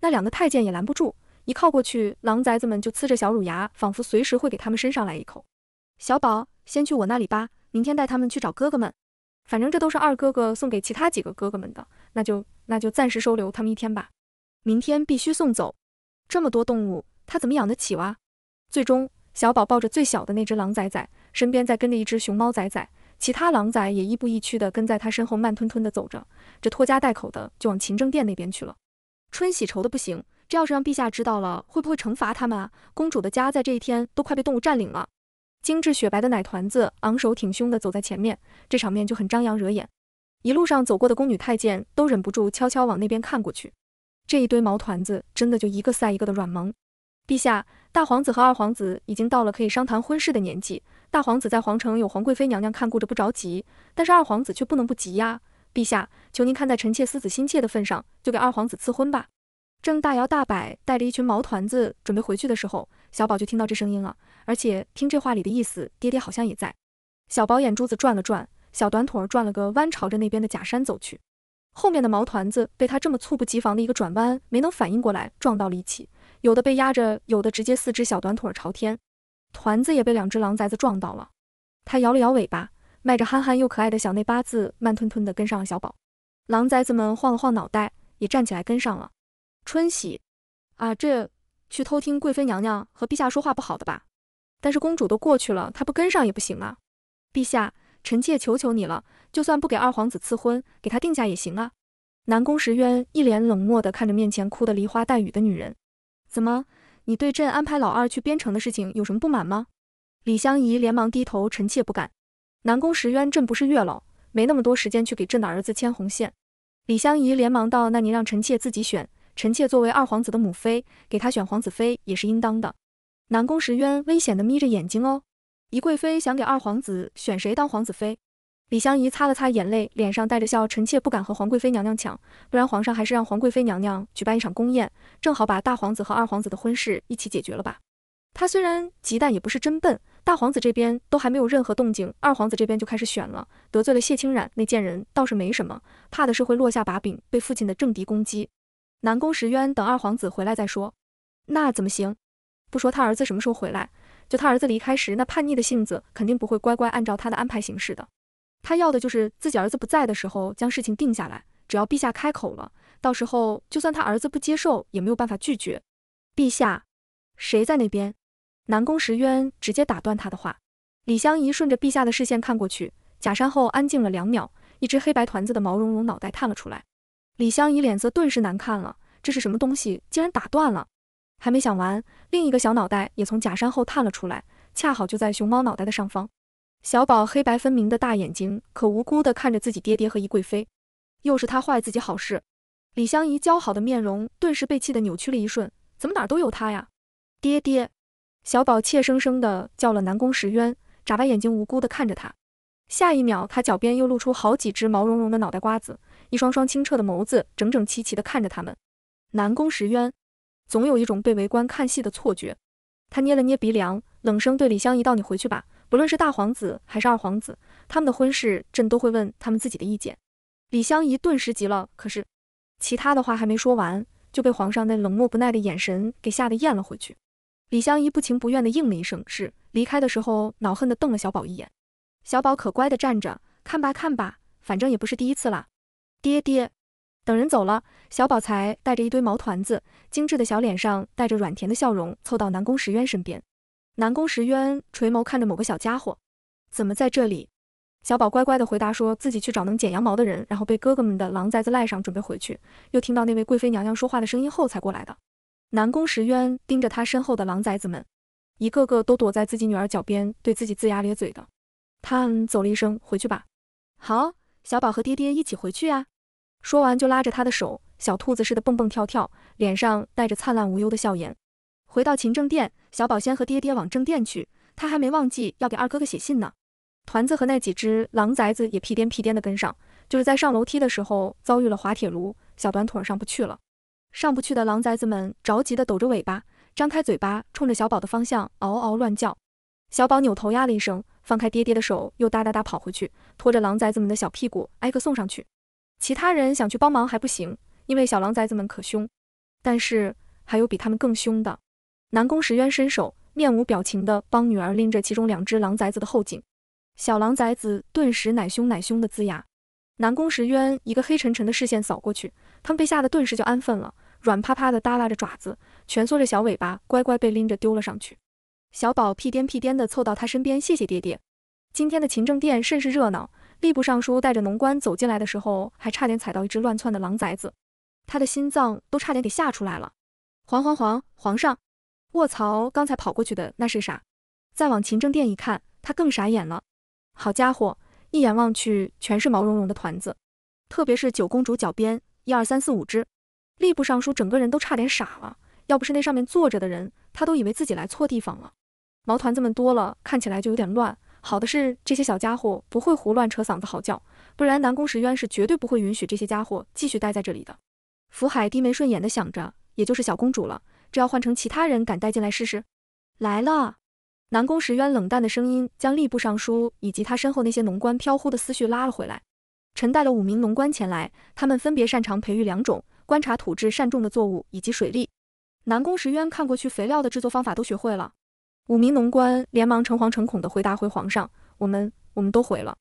那两个太监也拦不住，一靠过去，狼崽子们就呲着小乳牙，仿佛随时会给他们身上来一口。小宝，先去我那里吧，明天带他们去找哥哥们。反正这都是二哥哥送给其他几个哥哥们的，那就那就暂时收留他们一天吧。明天必须送走，这么多动物，他怎么养得起哇？最终，小宝抱着最小的那只狼崽崽，身边再跟着一只熊猫崽崽。其他狼崽也亦步亦趋地跟在他身后，慢吞吞地走着，这拖家带口的就往勤政殿那边去了。春喜愁的不行，这要是让陛下知道了，会不会惩罚他们啊？公主的家在这一天都快被动物占领了。精致雪白的奶团子昂首挺胸地走在前面，这场面就很张扬惹眼。一路上走过的宫女太监都忍不住悄悄往那边看过去。这一堆毛团子真的就一个赛一个的软萌。陛下，大皇子和二皇子已经到了可以商谈婚事的年纪。大皇子在皇城有皇贵妃娘娘看顾着，不着急。但是二皇子却不能不急呀！陛下，求您看在臣妾思子心切的份上，就给二皇子赐婚吧。正大摇大摆带着一群毛团子准备回去的时候，小宝就听到这声音了，而且听这话里的意思，爹爹好像也在。小宝眼珠子转了转，小短腿儿转了个弯，朝着那边的假山走去。后面的毛团子被他这么猝不及防的一个转弯，没能反应过来，撞到了一起，有的被压着，有的直接四只小短腿朝天。团子也被两只狼崽子撞到了，他摇了摇尾巴，迈着憨憨又可爱的小内八字，慢吞吞地跟上了小宝。狼崽子们晃了晃脑袋，也站起来跟上了。春喜，啊，这去偷听贵妃娘娘和陛下说话不好的吧？但是公主都过去了，她不跟上也不行啊！陛下，臣妾求求你了，就算不给二皇子赐婚，给他定下也行啊！南宫时渊一脸冷漠地看着面前哭得梨花带雨的女人，怎么？你对朕安排老二去边城的事情有什么不满吗？李香夷连忙低头，臣妾不敢。南宫石渊，朕不是月老，没那么多时间去给朕的儿子牵红线。李香夷连忙道：“那您让臣妾自己选。臣妾作为二皇子的母妃，给他选皇子妃也是应当的。”南宫石渊危险的眯着眼睛，哦，宜贵妃想给二皇子选谁当皇子妃？李香怡擦了擦眼泪，脸上带着笑，臣妾不敢和皇贵妃娘娘抢，不然皇上还是让皇贵妃娘娘举办一场宫宴，正好把大皇子和二皇子的婚事一起解决了吧。她虽然急，但也不是真笨。大皇子这边都还没有任何动静，二皇子这边就开始选了，得罪了谢清染那贱人倒是没什么，怕的是会落下把柄，被父亲的政敌攻击。南宫时渊等二皇子回来再说，那怎么行？不说他儿子什么时候回来，就他儿子离开时那叛逆的性子，肯定不会乖乖按照他的安排行事的。他要的就是自己儿子不在的时候将事情定下来，只要陛下开口了，到时候就算他儿子不接受也没有办法拒绝。陛下，谁在那边？南宫石渊直接打断他的话。李香夷顺着陛下的视线看过去，假山后安静了两秒，一只黑白团子的毛茸茸脑袋探了出来。李香夷脸色顿时难看了，这是什么东西，竟然打断了？还没想完，另一个小脑袋也从假山后探了出来，恰好就在熊猫脑袋的上方。小宝黑白分明的大眼睛，可无辜的看着自己爹爹和宜贵妃，又是他坏自己好事。李香宜姣好的面容顿时被气得扭曲了一瞬，怎么哪儿都有他呀？爹爹，小宝怯生生的叫了南宫时渊，眨巴眼睛无辜的看着他。下一秒，他脚边又露出好几只毛茸茸的脑袋瓜子，一双双清澈的眸子整整齐齐的看着他们。南宫时渊，总有一种被围观看戏的错觉。他捏了捏鼻梁，冷声对李香宜道：“你回去吧。”不论是大皇子还是二皇子，他们的婚事，朕都会问他们自己的意见。李香宜顿时急了，可是其他的话还没说完，就被皇上那冷漠不耐的眼神给吓得咽了回去。李香宜不情不愿地应了一声是，离开的时候恼恨地瞪了小宝一眼。小宝可乖的站着，看吧看吧，反正也不是第一次啦。爹爹，等人走了，小宝才带着一堆毛团子，精致的小脸上带着软甜的笑容，凑到南宫时渊身边。南宫石渊垂眸看着某个小家伙，怎么在这里？小宝乖乖地回答说自己去找能剪羊毛的人，然后被哥哥们的狼崽子赖上，准备回去，又听到那位贵妃娘娘说话的声音后才过来的。南宫石渊盯着他身后的狼崽子们，一个个都躲在自己女儿脚边，对自己龇牙咧嘴的。他嗯，走了一声，回去吧。好，小宝和爹爹一起回去呀。说完就拉着他的手，小兔子似的蹦蹦跳跳，脸上带着灿烂无忧的笑颜。回到勤政殿，小宝先和爹爹往正殿去。他还没忘记要给二哥哥写信呢。团子和那几只狼崽子也屁颠屁颠的跟上，就是在上楼梯的时候遭遇了滑铁卢，小短腿上不去了。上不去的狼崽子们着急的抖着尾巴，张开嘴巴，冲着小宝的方向嗷嗷乱叫。小宝扭头呀了一声，放开爹爹的手，又哒哒哒跑回去，拖着狼崽子们的小屁股挨个送上去。其他人想去帮忙还不行，因为小狼崽子们可凶。但是还有比他们更凶的。南宫时渊伸手，面无表情地帮女儿拎着其中两只狼崽子的后颈，小狼崽子顿时奶凶奶凶的龇牙。南宫时渊一个黑沉沉的视线扫过去，他们被吓得顿时就安分了，软趴趴的耷拉着爪子，蜷缩着小尾巴，乖乖被拎着丢了上去。小宝屁颠屁颠的凑到他身边，谢谢爹爹。今天的勤政殿甚是热闹，吏部尚书带着农官走进来的时候，还差点踩到一只乱窜的狼崽子，他的心脏都差点给吓出来了。皇皇皇，皇上。卧槽！刚才跑过去的那是啥？再往勤政殿一看，他更傻眼了。好家伙，一眼望去全是毛茸茸的团子，特别是九公主脚边，一二三四五只。吏部尚书整个人都差点傻了，要不是那上面坐着的人，他都以为自己来错地方了。毛团子们多了，看起来就有点乱。好的是，这些小家伙不会胡乱扯嗓子嚎叫，不然南宫时渊是绝对不会允许这些家伙继续待在这里的。福海低眉顺眼的想着，也就是小公主了。这要换成其他人，敢带进来试试？来了，南宫石渊冷淡的声音将吏部尚书以及他身后那些农官飘忽的思绪拉了回来。臣带了五名农官前来，他们分别擅长培育两种、观察土质善种的作物以及水利。南宫石渊看过去，肥料的制作方法都学会了。五名农官连忙诚惶诚恐地回答：“回皇上，我们我们都回了。”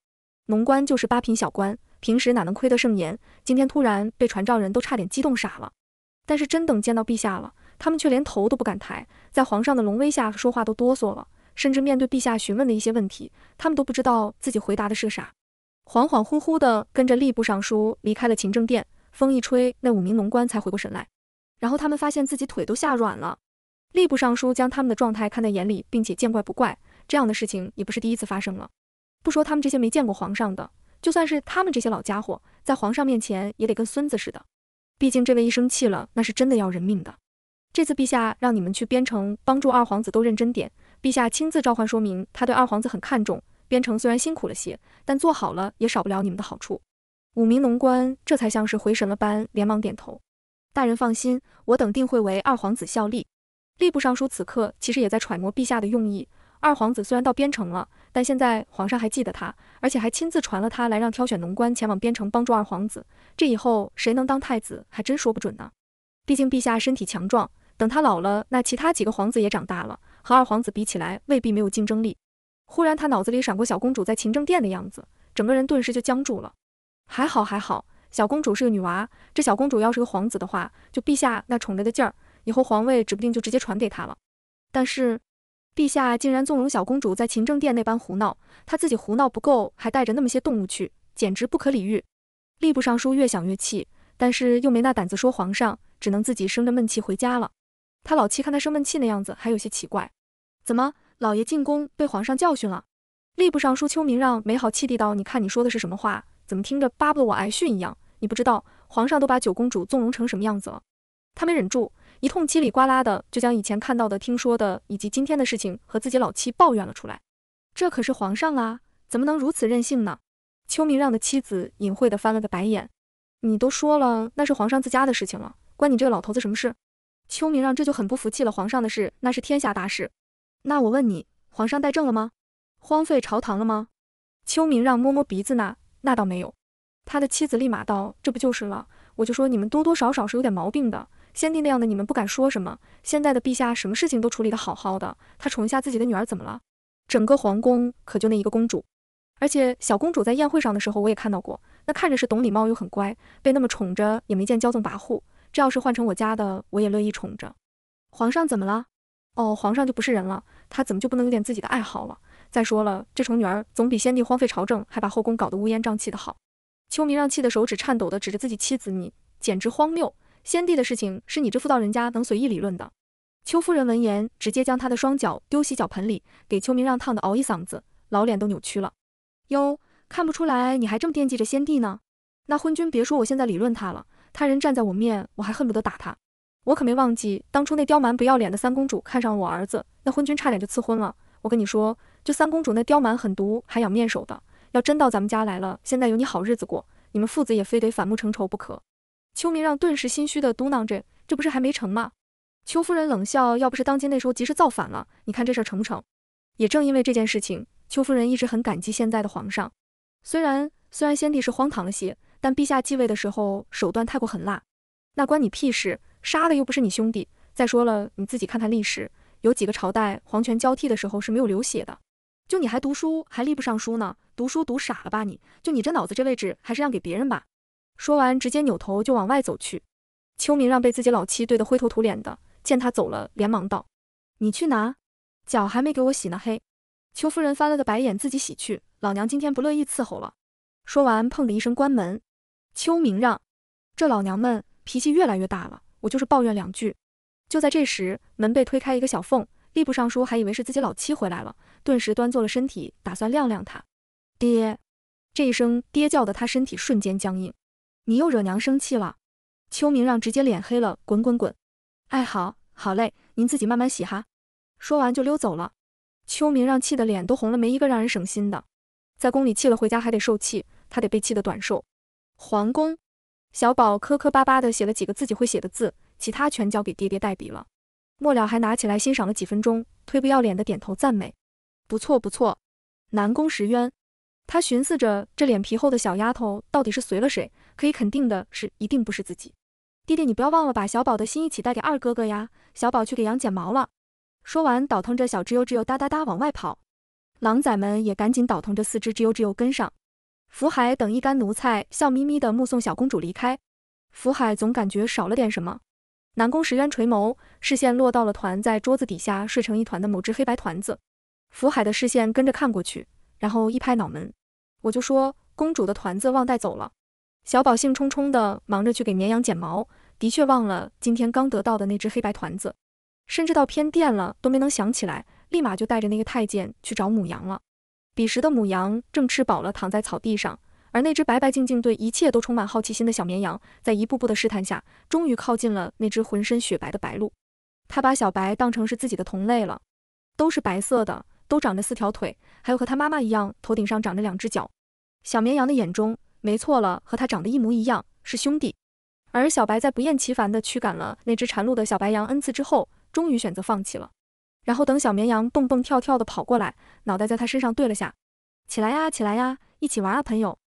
农官就是八品小官，平时哪能亏得圣言？今天突然被传召，人都差点激动傻了。但是真等见到陛下了。他们却连头都不敢抬，在皇上的龙威下说话都哆嗦了，甚至面对陛下询问的一些问题，他们都不知道自己回答的是啥。恍恍惚惚地跟着吏部尚书离开了勤政殿，风一吹，那五名龙官才回过神来，然后他们发现自己腿都吓软了。吏部尚书将他们的状态看在眼里，并且见怪不怪，这样的事情也不是第一次发生了。不说他们这些没见过皇上的，就算是他们这些老家伙，在皇上面前也得跟孙子似的。毕竟这位一生气了，那是真的要人命的。这次陛下让你们去边城帮助二皇子，都认真点。陛下亲自召唤，说明他对二皇子很看重。边城虽然辛苦了些，但做好了也少不了你们的好处。五名农官这才像是回神了般，连忙点头。大人放心，我等定会为二皇子效力。吏部尚书此刻其实也在揣摩陛下的用意。二皇子虽然到边城了，但现在皇上还记得他，而且还亲自传了他来，让挑选农官前往边城帮助二皇子。这以后谁能当太子，还真说不准呢。毕竟陛下身体强壮。等他老了，那其他几个皇子也长大了，和二皇子比起来，未必没有竞争力。忽然，他脑子里闪过小公主在勤政殿的样子，整个人顿时就僵住了。还好还好，小公主是个女娃，这小公主要是个皇子的话，就陛下那宠着的劲儿，以后皇位指不定就直接传给他了。但是，陛下竟然纵容小公主在勤政殿那般胡闹，她自己胡闹不够，还带着那么些动物去，简直不可理喻。吏部尚书越想越气，但是又没那胆子说皇上，只能自己生着闷气回家了。他老七看他生闷气的样子，还有些奇怪，怎么老爷进宫被皇上教训了？吏部尚书邱明让没好气地道：“你看你说的是什么话？怎么听着巴不得我挨训一样？你不知道皇上都把九公主纵容成什么样子了？”他没忍住，一通叽里呱啦的就将以前看到的、听说的，以及今天的事情和自己老七抱怨了出来。这可是皇上啊，怎么能如此任性呢？邱明让的妻子隐晦地翻了个白眼：“你都说了，那是皇上自家的事情了，关你这个老头子什么事？”邱明让这就很不服气了，皇上的事那是天下大事。那我问你，皇上代政了吗？荒废朝堂了吗？邱明让摸摸鼻子，那那倒没有。他的妻子立马道：“这不就是了？我就说你们多多少少是有点毛病的。先帝那样的你们不敢说什么，现在的陛下什么事情都处理得好好的，他宠一下自己的女儿怎么了？整个皇宫可就那一个公主，而且小公主在宴会上的时候我也看到过，那看着是懂礼貌又很乖，被那么宠着也没见骄纵跋扈。”这要是换成我家的，我也乐意宠着。皇上怎么了？哦，皇上就不是人了，他怎么就不能有点自己的爱好了？再说了，这宠女儿总比先帝荒废朝政，还把后宫搞得乌烟瘴气的好。邱明让气得手指颤抖的指着自己妻子，你简直荒谬！先帝的事情是你这妇道人家能随意理论的？邱夫人闻言，直接将他的双脚丢洗脚盆里，给邱明让烫的嗷一嗓子，老脸都扭曲了。哟，看不出来你还这么惦记着先帝呢？那昏君别说我现在理论他了。他人站在我面，我还恨不得打他。我可没忘记当初那刁蛮不要脸的三公主看上了我儿子，那昏君差点就赐婚了。我跟你说，就三公主那刁蛮狠毒，还养面首的，要真到咱们家来了，现在有你好日子过，你们父子也非得反目成仇不可。邱明让顿时心虚的嘟囔着：“这不是还没成吗？”邱夫人冷笑：“要不是当今那时候及时造反了，你看这事成不成？”也正因为这件事情，邱夫人一直很感激现在的皇上。虽然虽然先帝是荒唐了些。但陛下继位的时候手段太过狠辣，那关你屁事？杀的又不是你兄弟。再说了，你自己看看历史，有几个朝代皇权交替的时候是没有流血的？就你还读书，还立不上书呢？读书读傻了吧？你就你这脑子这位置还是让给别人吧。说完，直接扭头就往外走去。秋明让被自己老七怼得灰头土脸的，见他走了，连忙道：“你去拿，脚还没给我洗呢。”嘿，秋夫人翻了个白眼，自己洗去，老娘今天不乐意伺候了。说完，砰的一声关门。秋明让，这老娘们脾气越来越大了，我就是抱怨两句。就在这时，门被推开一个小缝，吏部尚书还以为是自己老七回来了，顿时端坐了身体，打算晾晾他。爹，这一声爹叫的他身体瞬间僵硬。你又惹娘生气了，秋明让直接脸黑了，滚滚滚。哎，好，好嘞，您自己慢慢洗哈。说完就溜走了。秋明让气得脸都红了，没一个让人省心的，在宫里气了，回家还得受气，他得被气的短寿。皇宫，小宝磕磕巴巴的写了几个自己会写的字，其他全交给爹爹代笔了。末了还拿起来欣赏了几分钟，推不要脸的点头赞美，不错不错。南宫石渊，他寻思着这脸皮厚的小丫头到底是随了谁？可以肯定的是，一定不是自己。爹爹，你不要忘了把小宝的心一起带给二哥哥呀！小宝去给羊剪毛了。说完，倒腾着小吱悠吱悠哒哒哒往外跑。狼崽们也赶紧倒腾着四只吱悠吱悠跟上。福海等一干奴才笑眯眯地目送小公主离开，福海总感觉少了点什么。南宫石渊垂眸，视线落到了团在桌子底下睡成一团的某只黑白团子。福海的视线跟着看过去，然后一拍脑门：“我就说公主的团子忘带走了。”小宝兴冲冲地忙着去给绵羊剪毛，的确忘了今天刚得到的那只黑白团子，甚至到偏殿了都没能想起来，立马就带着那个太监去找母羊了。彼时的母羊正吃饱了，躺在草地上，而那只白白净净、对一切都充满好奇心的小绵羊，在一步步的试探下，终于靠近了那只浑身雪白的白鹿。它把小白当成是自己的同类了，都是白色的，都长着四条腿，还有和它妈妈一样，头顶上长着两只脚。小绵羊的眼中，没错了，和它长得一模一样，是兄弟。而小白在不厌其烦地驱赶了那只馋鹿的小白羊 n 次之后，终于选择放弃了。然后等小绵羊蹦蹦跳跳的跑过来，脑袋在他身上对了下，起来呀，起来呀，一起玩啊，朋友！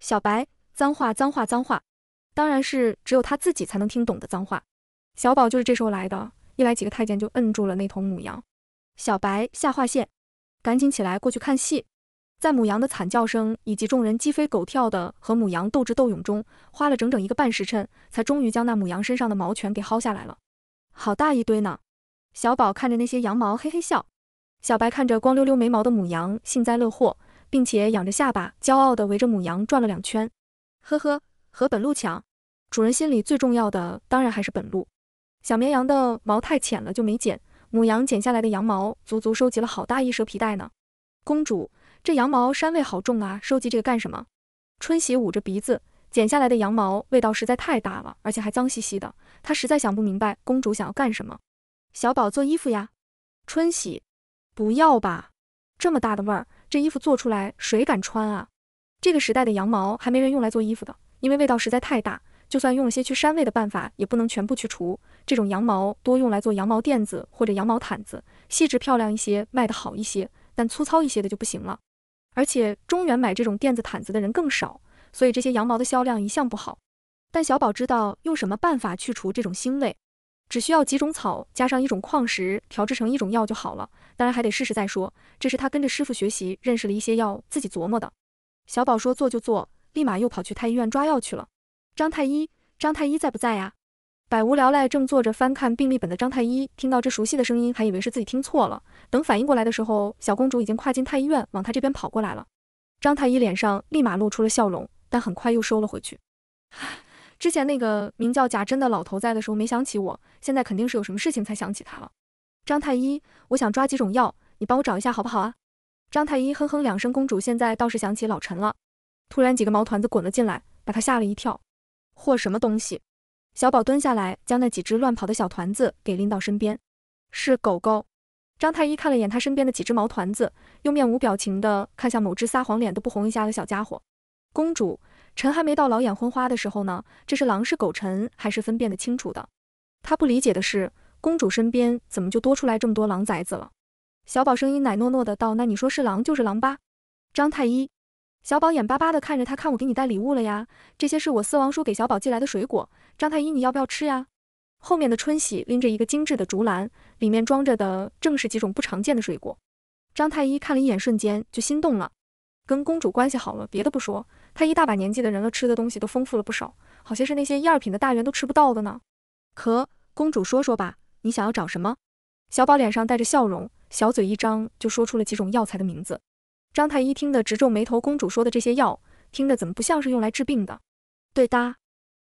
小白，脏话，脏话，脏话，当然是只有他自己才能听懂的脏话。小宝就是这时候来的，一来几个太监就摁住了那头母羊。小白下划线，赶紧起来过去看戏。在母羊的惨叫声以及众人鸡飞狗跳的和母羊斗智斗勇中，花了整整一个半时辰，才终于将那母羊身上的毛全给薅下来了，好大一堆呢。小宝看着那些羊毛，嘿嘿笑。小白看着光溜溜没毛的母羊，幸灾乐祸，并且仰着下巴，骄傲地围着母羊转了两圈。呵呵，和本鹿抢。主人心里最重要的当然还是本鹿。小绵羊的毛太浅了，就没剪。母羊剪下来的羊毛，足足收集了好大一蛇皮袋呢。公主，这羊毛膻味好重啊，收集这个干什么？春喜捂着鼻子，剪下来的羊毛味道实在太大了，而且还脏兮兮的。他实在想不明白公主想要干什么。小宝做衣服呀，春喜，不要吧，这么大的味儿，这衣服做出来谁敢穿啊？这个时代的羊毛还没人用来做衣服的，因为味道实在太大，就算用了些去膻味的办法，也不能全部去除。这种羊毛多用来做羊毛垫子或者羊毛毯子，细致漂亮一些，卖得好一些，但粗糙一些的就不行了。而且中原买这种垫子毯子的人更少，所以这些羊毛的销量一向不好。但小宝知道用什么办法去除这种腥味。只需要几种草加上一种矿石调制成一种药就好了，当然还得试试再说。这是他跟着师傅学习，认识了一些药，自己琢磨的。小宝说做就做，立马又跑去太医院抓药去了。张太医，张太医在不在呀？百无聊赖，正坐着翻看病历本的张太医听到这熟悉的声音，还以为是自己听错了。等反应过来的时候，小公主已经跨进太医院，往他这边跑过来了。张太医脸上立马露出了笑容，但很快又收了回去。*sighs* 之前那个名叫贾珍的老头在的时候没想起我，现在肯定是有什么事情才想起他了。张太医，我想抓几种药，你帮我找一下好不好？啊？张太医哼哼两声，公主现在倒是想起老陈了。突然几个毛团子滚了进来，把他吓了一跳。嚯，什么东西？小宝蹲下来，将那几只乱跑的小团子给拎到身边。是狗狗。张太医看了眼他身边的几只毛团子，又面无表情的看向某只撒谎脸都不红一下的小家伙。公主。臣还没到老眼昏花的时候呢，这是狼是狗，臣还是分辨得清楚的。他不理解的是，公主身边怎么就多出来这么多狼崽子了？小宝声音奶糯糯的道：“那你说是狼就是狼吧。”张太医，小宝眼巴巴的看着他，看我给你带礼物了呀，这些是我四王叔给小宝寄来的水果，张太医你要不要吃呀？后面的春喜拎着一个精致的竹篮，里面装着的正是几种不常见的水果。张太医看了一眼，瞬间就心动了，跟公主关系好了，别的不说。他一大把年纪的人了，吃的东西都丰富了不少，好些是那些一二品的大员都吃不到的呢。可公主说说吧，你想要找什么？小宝脸上带着笑容，小嘴一张就说出了几种药材的名字。张太医听得直皱眉头，公主说的这些药，听着怎么不像是用来治病的？对哒。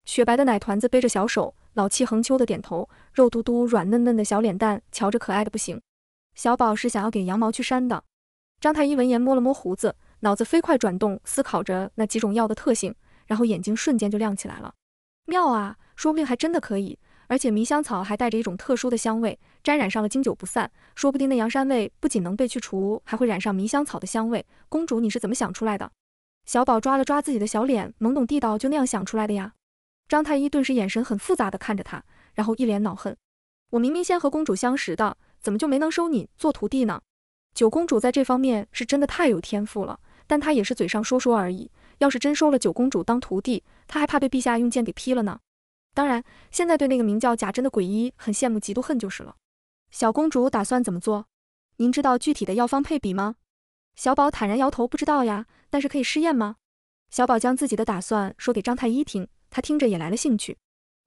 雪白的奶团子背着小手，老气横秋的点头，肉嘟嘟、软嫩嫩的小脸蛋，瞧着可爱的不行。小宝是想要给羊毛去膻的。张太医闻言摸了摸胡子。脑子飞快转动，思考着那几种药的特性，然后眼睛瞬间就亮起来了。妙啊，说不定还真的可以！而且迷香草还带着一种特殊的香味，沾染上了经久不散。说不定那羊膻味不仅能被去除，还会染上迷香草的香味。公主，你是怎么想出来的？小宝抓了抓自己的小脸，懵懂地道：“就那样想出来的呀。”张太医顿时眼神很复杂的看着他，然后一脸恼恨：“我明明先和公主相识的，怎么就没能收你做徒弟呢？九公主在这方面是真的太有天赋了。”但他也是嘴上说说而已，要是真收了九公主当徒弟，他还怕被陛下用剑给劈了呢。当然，现在对那个名叫贾珍的鬼医很羡慕、嫉妒、恨就是了。小公主打算怎么做？您知道具体的药方配比吗？小宝坦然摇头，不知道呀。但是可以试验吗？小宝将自己的打算说给张太医听，他听着也来了兴趣。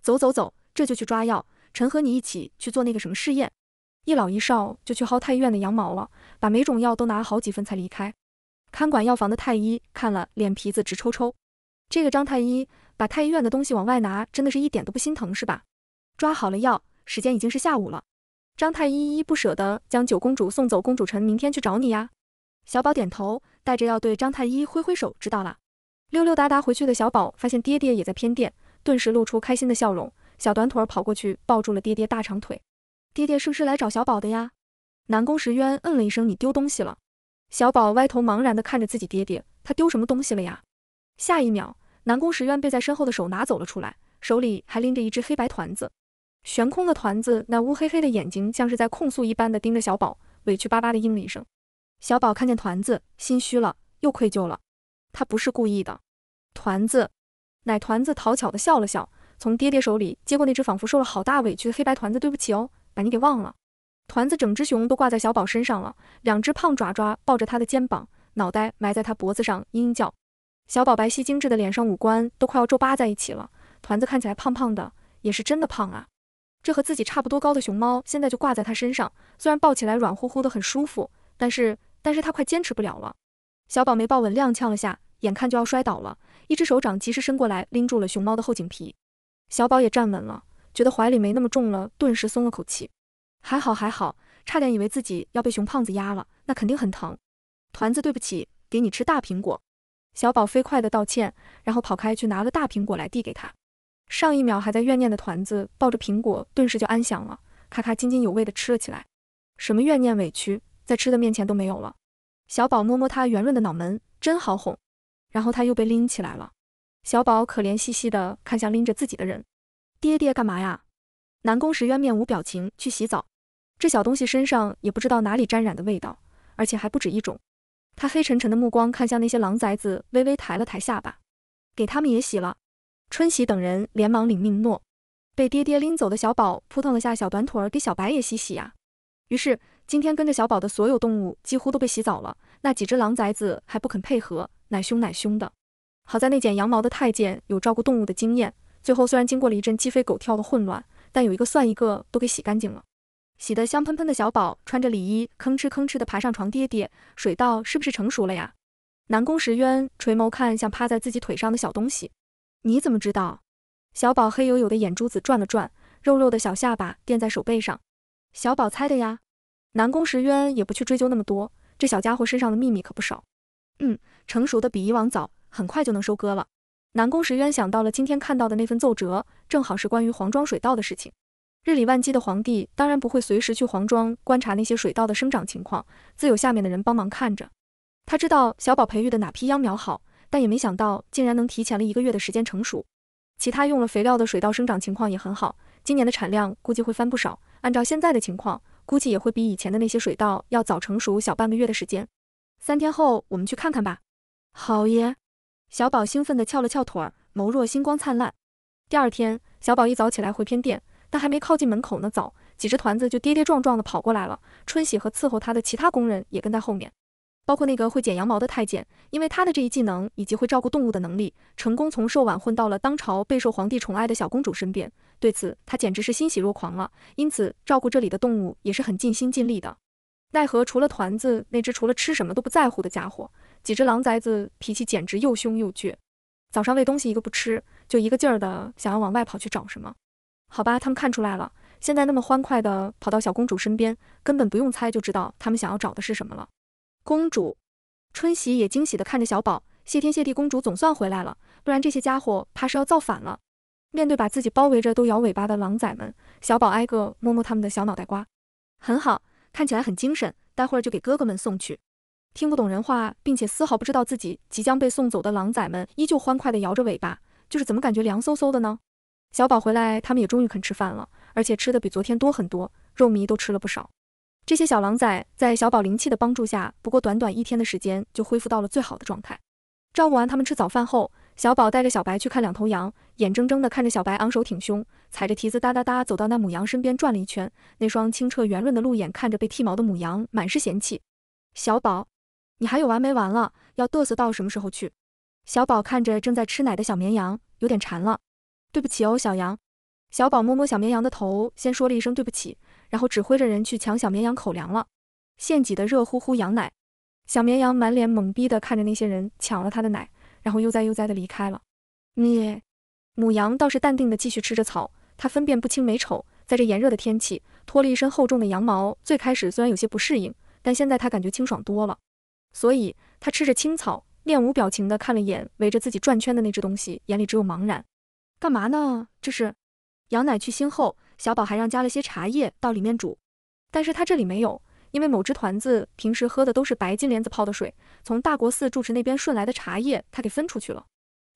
走走走，这就去抓药，臣和你一起去做那个什么试验。一老一少就去薅太医院的羊毛了，把每种药都拿了好几份才离开。看管药房的太医看了，脸皮子直抽抽。这个张太医把太医院的东西往外拿，真的是一点都不心疼是吧？抓好了药，时间已经是下午了。张太医依依不舍地将九公主送走，公主臣明天去找你呀。小宝点头，带着药对张太医挥挥手，知道了。溜溜达达回去的小宝发现爹爹也在偏殿，顿时露出开心的笑容。小短腿跑过去抱住了爹爹大长腿，爹爹是不是来找小宝的呀？南宫时渊嗯了一声，你丢东西了。小宝歪头茫然地看着自己爹爹，他丢什么东西了呀？下一秒，南宫时渊背在身后的手拿走了出来，手里还拎着一只黑白团子。悬空的团子那乌黑黑的眼睛像是在控诉一般的盯着小宝，委屈巴巴的应了一声。小宝看见团子，心虚了，又愧疚了，他不是故意的。团子，奶团子讨巧的笑了笑，从爹爹手里接过那只仿佛受了好大委屈的黑白团子，对不起哦，把你给忘了。团子整只熊都挂在小宝身上了，两只胖爪爪抱着他的肩膀，脑袋埋在他脖子上，嘤嘤叫。小宝白皙精致的脸上五官都快要皱巴在一起了。团子看起来胖胖的，也是真的胖啊。这和自己差不多高的熊猫现在就挂在他身上，虽然抱起来软乎乎的很舒服，但是，但是他快坚持不了了。小宝没抱稳，踉跄了下，眼看就要摔倒了，一只手掌及时伸过来拎住了熊猫的后颈皮，小宝也站稳了，觉得怀里没那么重了，顿时松了口气。还好还好，差点以为自己要被熊胖子压了，那肯定很疼。团子，对不起，给你吃大苹果。小宝飞快的道歉，然后跑开去拿了大苹果来递给他。上一秒还在怨念的团子抱着苹果，顿时就安详了，咔咔津津有味的吃了起来。什么怨念委屈，在吃的面前都没有了。小宝摸摸他圆润的脑门，真好哄。然后他又被拎起来了，小宝可怜兮兮的看向拎着自己的人，爹爹干嘛呀？南宫时渊面无表情去洗澡。这小东西身上也不知道哪里沾染的味道，而且还不止一种。他黑沉沉的目光看向那些狼崽子，微微抬了抬下巴，给他们也洗了。春喜等人连忙领命诺。被爹爹拎走的小宝扑腾了下小短腿，给小白也洗洗呀。于是今天跟着小宝的所有动物几乎都被洗澡了。那几只狼崽子还不肯配合，奶凶奶凶的。好在那剪羊毛的太监有照顾动物的经验，最后虽然经过了一阵鸡飞狗跳的混乱，但有一个算一个都给洗干净了。洗得香喷喷的小宝穿着礼衣，吭哧吭哧地爬上床。爹爹，水稻是不是成熟了呀？南宫石渊垂眸看，像趴在自己腿上的小东西。你怎么知道？小宝黑黝黝的眼珠子转了转，肉肉的小下巴垫在手背上。小宝猜的呀。南宫石渊也不去追究那么多，这小家伙身上的秘密可不少。嗯，成熟的比以往早，很快就能收割了。南宫石渊想到了今天看到的那份奏折，正好是关于黄庄水稻的事情。日理万机的皇帝当然不会随时去皇庄观察那些水稻的生长情况，自有下面的人帮忙看着。他知道小宝培育的哪批秧苗好，但也没想到竟然能提前了一个月的时间成熟。其他用了肥料的水稻生长情况也很好，今年的产量估计会翻不少。按照现在的情况，估计也会比以前的那些水稻要早成熟小半个月的时间。三天后我们去看看吧。好耶！小宝兴奋地翘了翘腿儿，眸若星光灿烂。第二天，小宝一早起来回偏殿。但还没靠近门口呢，早几只团子就跌跌撞撞地跑过来了。春喜和伺候他的其他工人也跟在后面，包括那个会剪羊毛的太监，因为他的这一技能以及会照顾动物的能力，成功从寿碗混到了当朝备受皇帝宠爱的小公主身边。对此，他简直是欣喜若狂了，因此照顾这里的动物也是很尽心尽力的。奈何除了团子那只除了吃什么都不在乎的家伙，几只狼崽子脾气简直又凶又倔，早上喂东西一个不吃，就一个劲儿的想要往外跑去找什么。好吧，他们看出来了，现在那么欢快的跑到小公主身边，根本不用猜就知道他们想要找的是什么了。公主，春喜也惊喜的看着小宝，谢天谢地，公主总算回来了，不然这些家伙怕是要造反了。面对把自己包围着都摇尾巴的狼崽们，小宝挨个摸摸他们的小脑袋瓜，很好，看起来很精神，待会儿就给哥哥们送去。听不懂人话，并且丝毫不知道自己即将被送走的狼崽们，依旧欢快的摇着尾巴，就是怎么感觉凉飕飕的呢？小宝回来，他们也终于肯吃饭了，而且吃的比昨天多很多，肉糜都吃了不少。这些小狼崽在小宝灵气的帮助下，不过短短一天的时间就恢复到了最好的状态。照顾完他们吃早饭后，小宝带着小白去看两头羊，眼睁睁地看着小白昂首挺胸，踩着蹄子哒哒哒走到那母羊身边转了一圈，那双清澈圆润的鹿眼看着被剃毛的母羊，满是嫌弃。小宝，你还有完没完了？要嘚瑟到什么时候去？小宝看着正在吃奶的小绵羊，有点馋了。对不起哦，小羊。小宝摸摸小绵羊的头，先说了一声对不起，然后指挥着人去抢小绵羊口粮了。现挤的热乎乎羊奶，小绵羊满脸懵逼的看着那些人抢了他的奶，然后悠哉悠哉的离开了。你，母羊倒是淡定的继续吃着草，它分辨不清美丑，在这炎热的天气，脱了一身厚重的羊毛，最开始虽然有些不适应，但现在它感觉清爽多了，所以它吃着青草，面无表情的看了眼围着自己转圈的那只东西，眼里只有茫然。干嘛呢？这是羊奶去腥后，小宝还让加了些茶叶到里面煮，但是他这里没有，因为某只团子平时喝的都是白金莲子泡的水，从大国寺住持那边顺来的茶叶他给分出去了。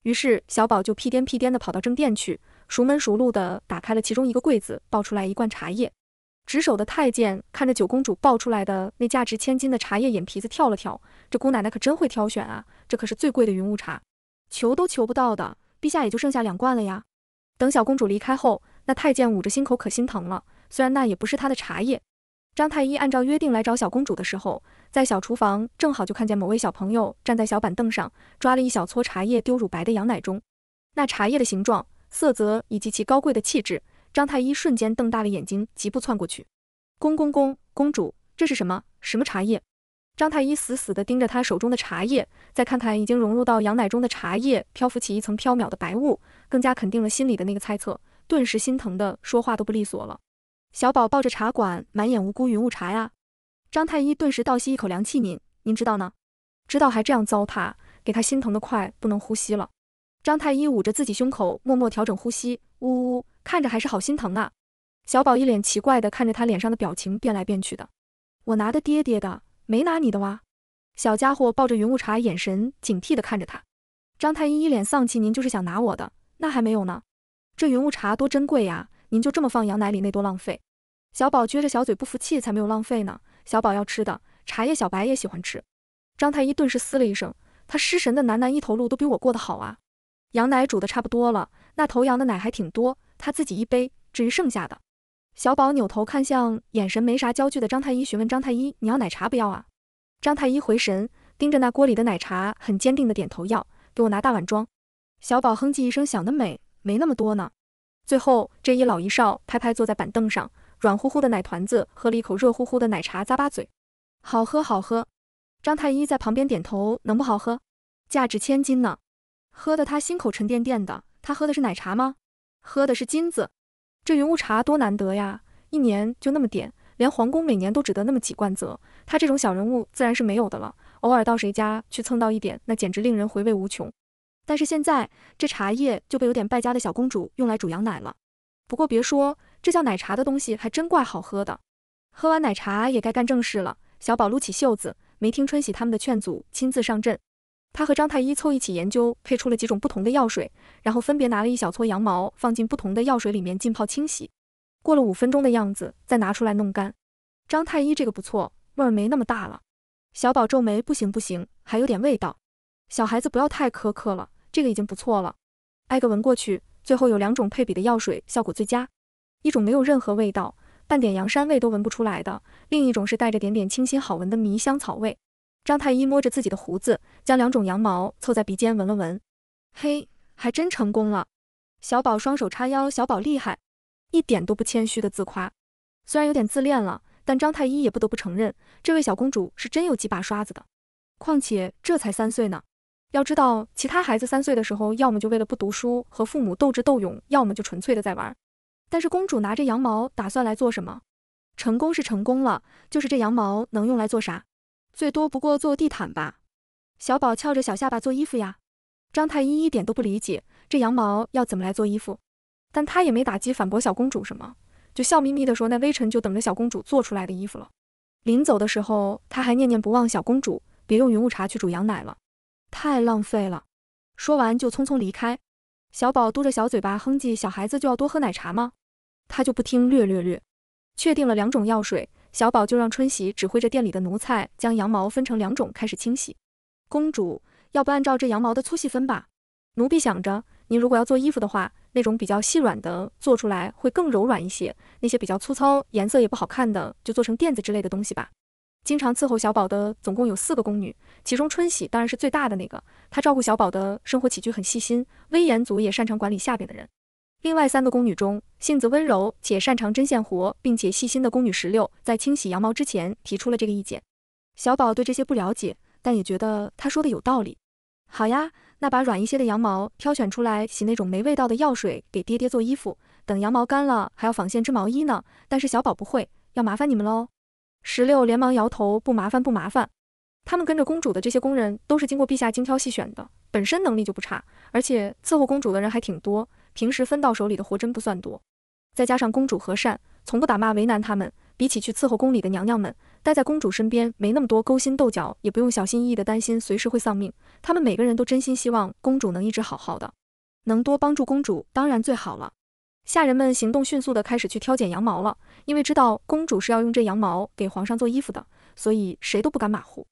于是小宝就屁颠屁颠的跑到正殿去，熟门熟路的打开了其中一个柜子，抱出来一罐茶叶。值守的太监看着九公主抱出来的那价值千金的茶叶，眼皮子跳了跳，这姑奶奶可真会挑选啊，这可是最贵的云雾茶，求都求不到的。陛下也就剩下两罐了呀。等小公主离开后，那太监捂着心口可心疼了。虽然那也不是他的茶叶。张太医按照约定来找小公主的时候，在小厨房正好就看见某位小朋友站在小板凳上，抓了一小撮茶叶丢入白的羊奶中。那茶叶的形状、色泽以及其高贵的气质，张太医瞬间瞪大了眼睛，疾步窜过去。公公公，公主，这是什么什么茶叶？张太医死死地盯着他手中的茶叶，再看看已经融入到羊奶中的茶叶，漂浮起一层缥缈的白雾，更加肯定了心里的那个猜测，顿时心疼的说话都不利索了。小宝抱着茶馆，满眼无辜。云雾茶呀！张太医顿时倒吸一口凉气，您您知道呢？知道还这样糟蹋，给他心疼的快不能呼吸了。张太医捂着自己胸口，默默调整呼吸。呜呜，看着还是好心疼啊！小宝一脸奇怪地看着他脸上的表情变来变去的，我拿的爹爹的。没拿你的哇，小家伙抱着云雾茶，眼神警惕地看着他。张太医一脸丧气，您就是想拿我的，那还没有呢。这云雾茶多珍贵呀，您就这么放羊奶里，那多浪费。小宝撅着小嘴不服气，才没有浪费呢。小宝要吃的茶叶，小白也喜欢吃。张太医顿时嘶了一声，他失神的喃喃，一头鹿都比我过得好啊。羊奶煮的差不多了，那头羊的奶还挺多，他自己一杯，至于剩下的。小宝扭头看向眼神没啥焦距的张太医，询问张太医：“你要奶茶不要啊？”张太医回神，盯着那锅里的奶茶，很坚定的点头：“要，给我拿大碗装。”小宝哼唧一声：“想得美，没那么多呢。”最后这一老一少拍拍坐在板凳上，软乎乎的奶团子，喝了一口热乎乎的奶茶，咂巴嘴：“好喝，好喝。”张太医在旁边点头：“能不好喝？价值千金呢。”喝的他心口沉甸甸的，他喝的是奶茶吗？喝的是金子。这云雾茶多难得呀，一年就那么点，连皇宫每年都只得那么几罐子。他这种小人物自然是没有的了。偶尔到谁家去蹭到一点，那简直令人回味无穷。但是现在这茶叶就被有点败家的小公主用来煮羊奶了。不过别说，这叫奶茶的东西还真怪好喝的。喝完奶茶也该干正事了。小宝撸起袖子，没听春喜他们的劝阻，亲自上阵。他和张太医凑一起研究，配出了几种不同的药水，然后分别拿了一小撮羊毛放进不同的药水里面浸泡清洗，过了五分钟的样子，再拿出来弄干。张太医这个不错，味儿没那么大了。小宝皱眉，不行不行，还有点味道。小孩子不要太苛刻了，这个已经不错了。挨个闻过去，最后有两种配比的药水效果最佳，一种没有任何味道，半点羊膻味都闻不出来的，另一种是带着点点清新好闻的迷香草味。张太医摸着自己的胡子，将两种羊毛凑在鼻尖闻了闻，嘿，还真成功了！小宝双手叉腰，小宝厉害，一点都不谦虚的自夸，虽然有点自恋了，但张太医也不得不承认，这位小公主是真有几把刷子的。况且这才三岁呢，要知道其他孩子三岁的时候，要么就为了不读书和父母斗智斗勇，要么就纯粹的在玩。但是公主拿着羊毛打算来做什么？成功是成功了，就是这羊毛能用来做啥？最多不过做地毯吧，小宝翘着小下巴做衣服呀。张太医一点都不理解这羊毛要怎么来做衣服，但他也没打击反驳小公主什么，就笑眯眯的说那微臣就等着小公主做出来的衣服了。临走的时候他还念念不忘小公主别用云雾茶去煮羊奶了，太浪费了。说完就匆匆离开。小宝嘟着小嘴巴哼唧，小孩子就要多喝奶茶吗？他就不听，略略略。确定了两种药水。小宝就让春喜指挥着店里的奴才将羊毛分成两种，开始清洗。公主，要不按照这羊毛的粗细分吧？奴婢想着，您如果要做衣服的话，那种比较细软的做出来会更柔软一些，那些比较粗糙、颜色也不好看的，就做成垫子之类的东西吧。经常伺候小宝的总共有四个宫女，其中春喜当然是最大的那个，她照顾小宝的生活起居很细心，威严组也擅长管理下边的人。另外三个宫女中，性子温柔且擅长针线活，并且细心的宫女石榴，在清洗羊毛之前提出了这个意见。小宝对这些不了解，但也觉得她说的有道理。好呀，那把软一些的羊毛挑选出来洗那种没味道的药水给爹爹做衣服，等羊毛干了还要纺线织毛衣呢。但是小宝不会，要麻烦你们喽。石榴连忙摇头，不麻烦不麻烦。他们跟着公主的这些工人都是经过陛下精挑细选的，本身能力就不差，而且伺候公主的人还挺多。平时分到手里的活真不算多，再加上公主和善，从不打骂为难他们。比起去伺候宫里的娘娘们，待在公主身边没那么多勾心斗角，也不用小心翼翼的担心随时会丧命。他们每个人都真心希望公主能一直好好的，能多帮助公主当然最好了。下人们行动迅速的开始去挑拣羊毛了，因为知道公主是要用这羊毛给皇上做衣服的，所以谁都不敢马虎。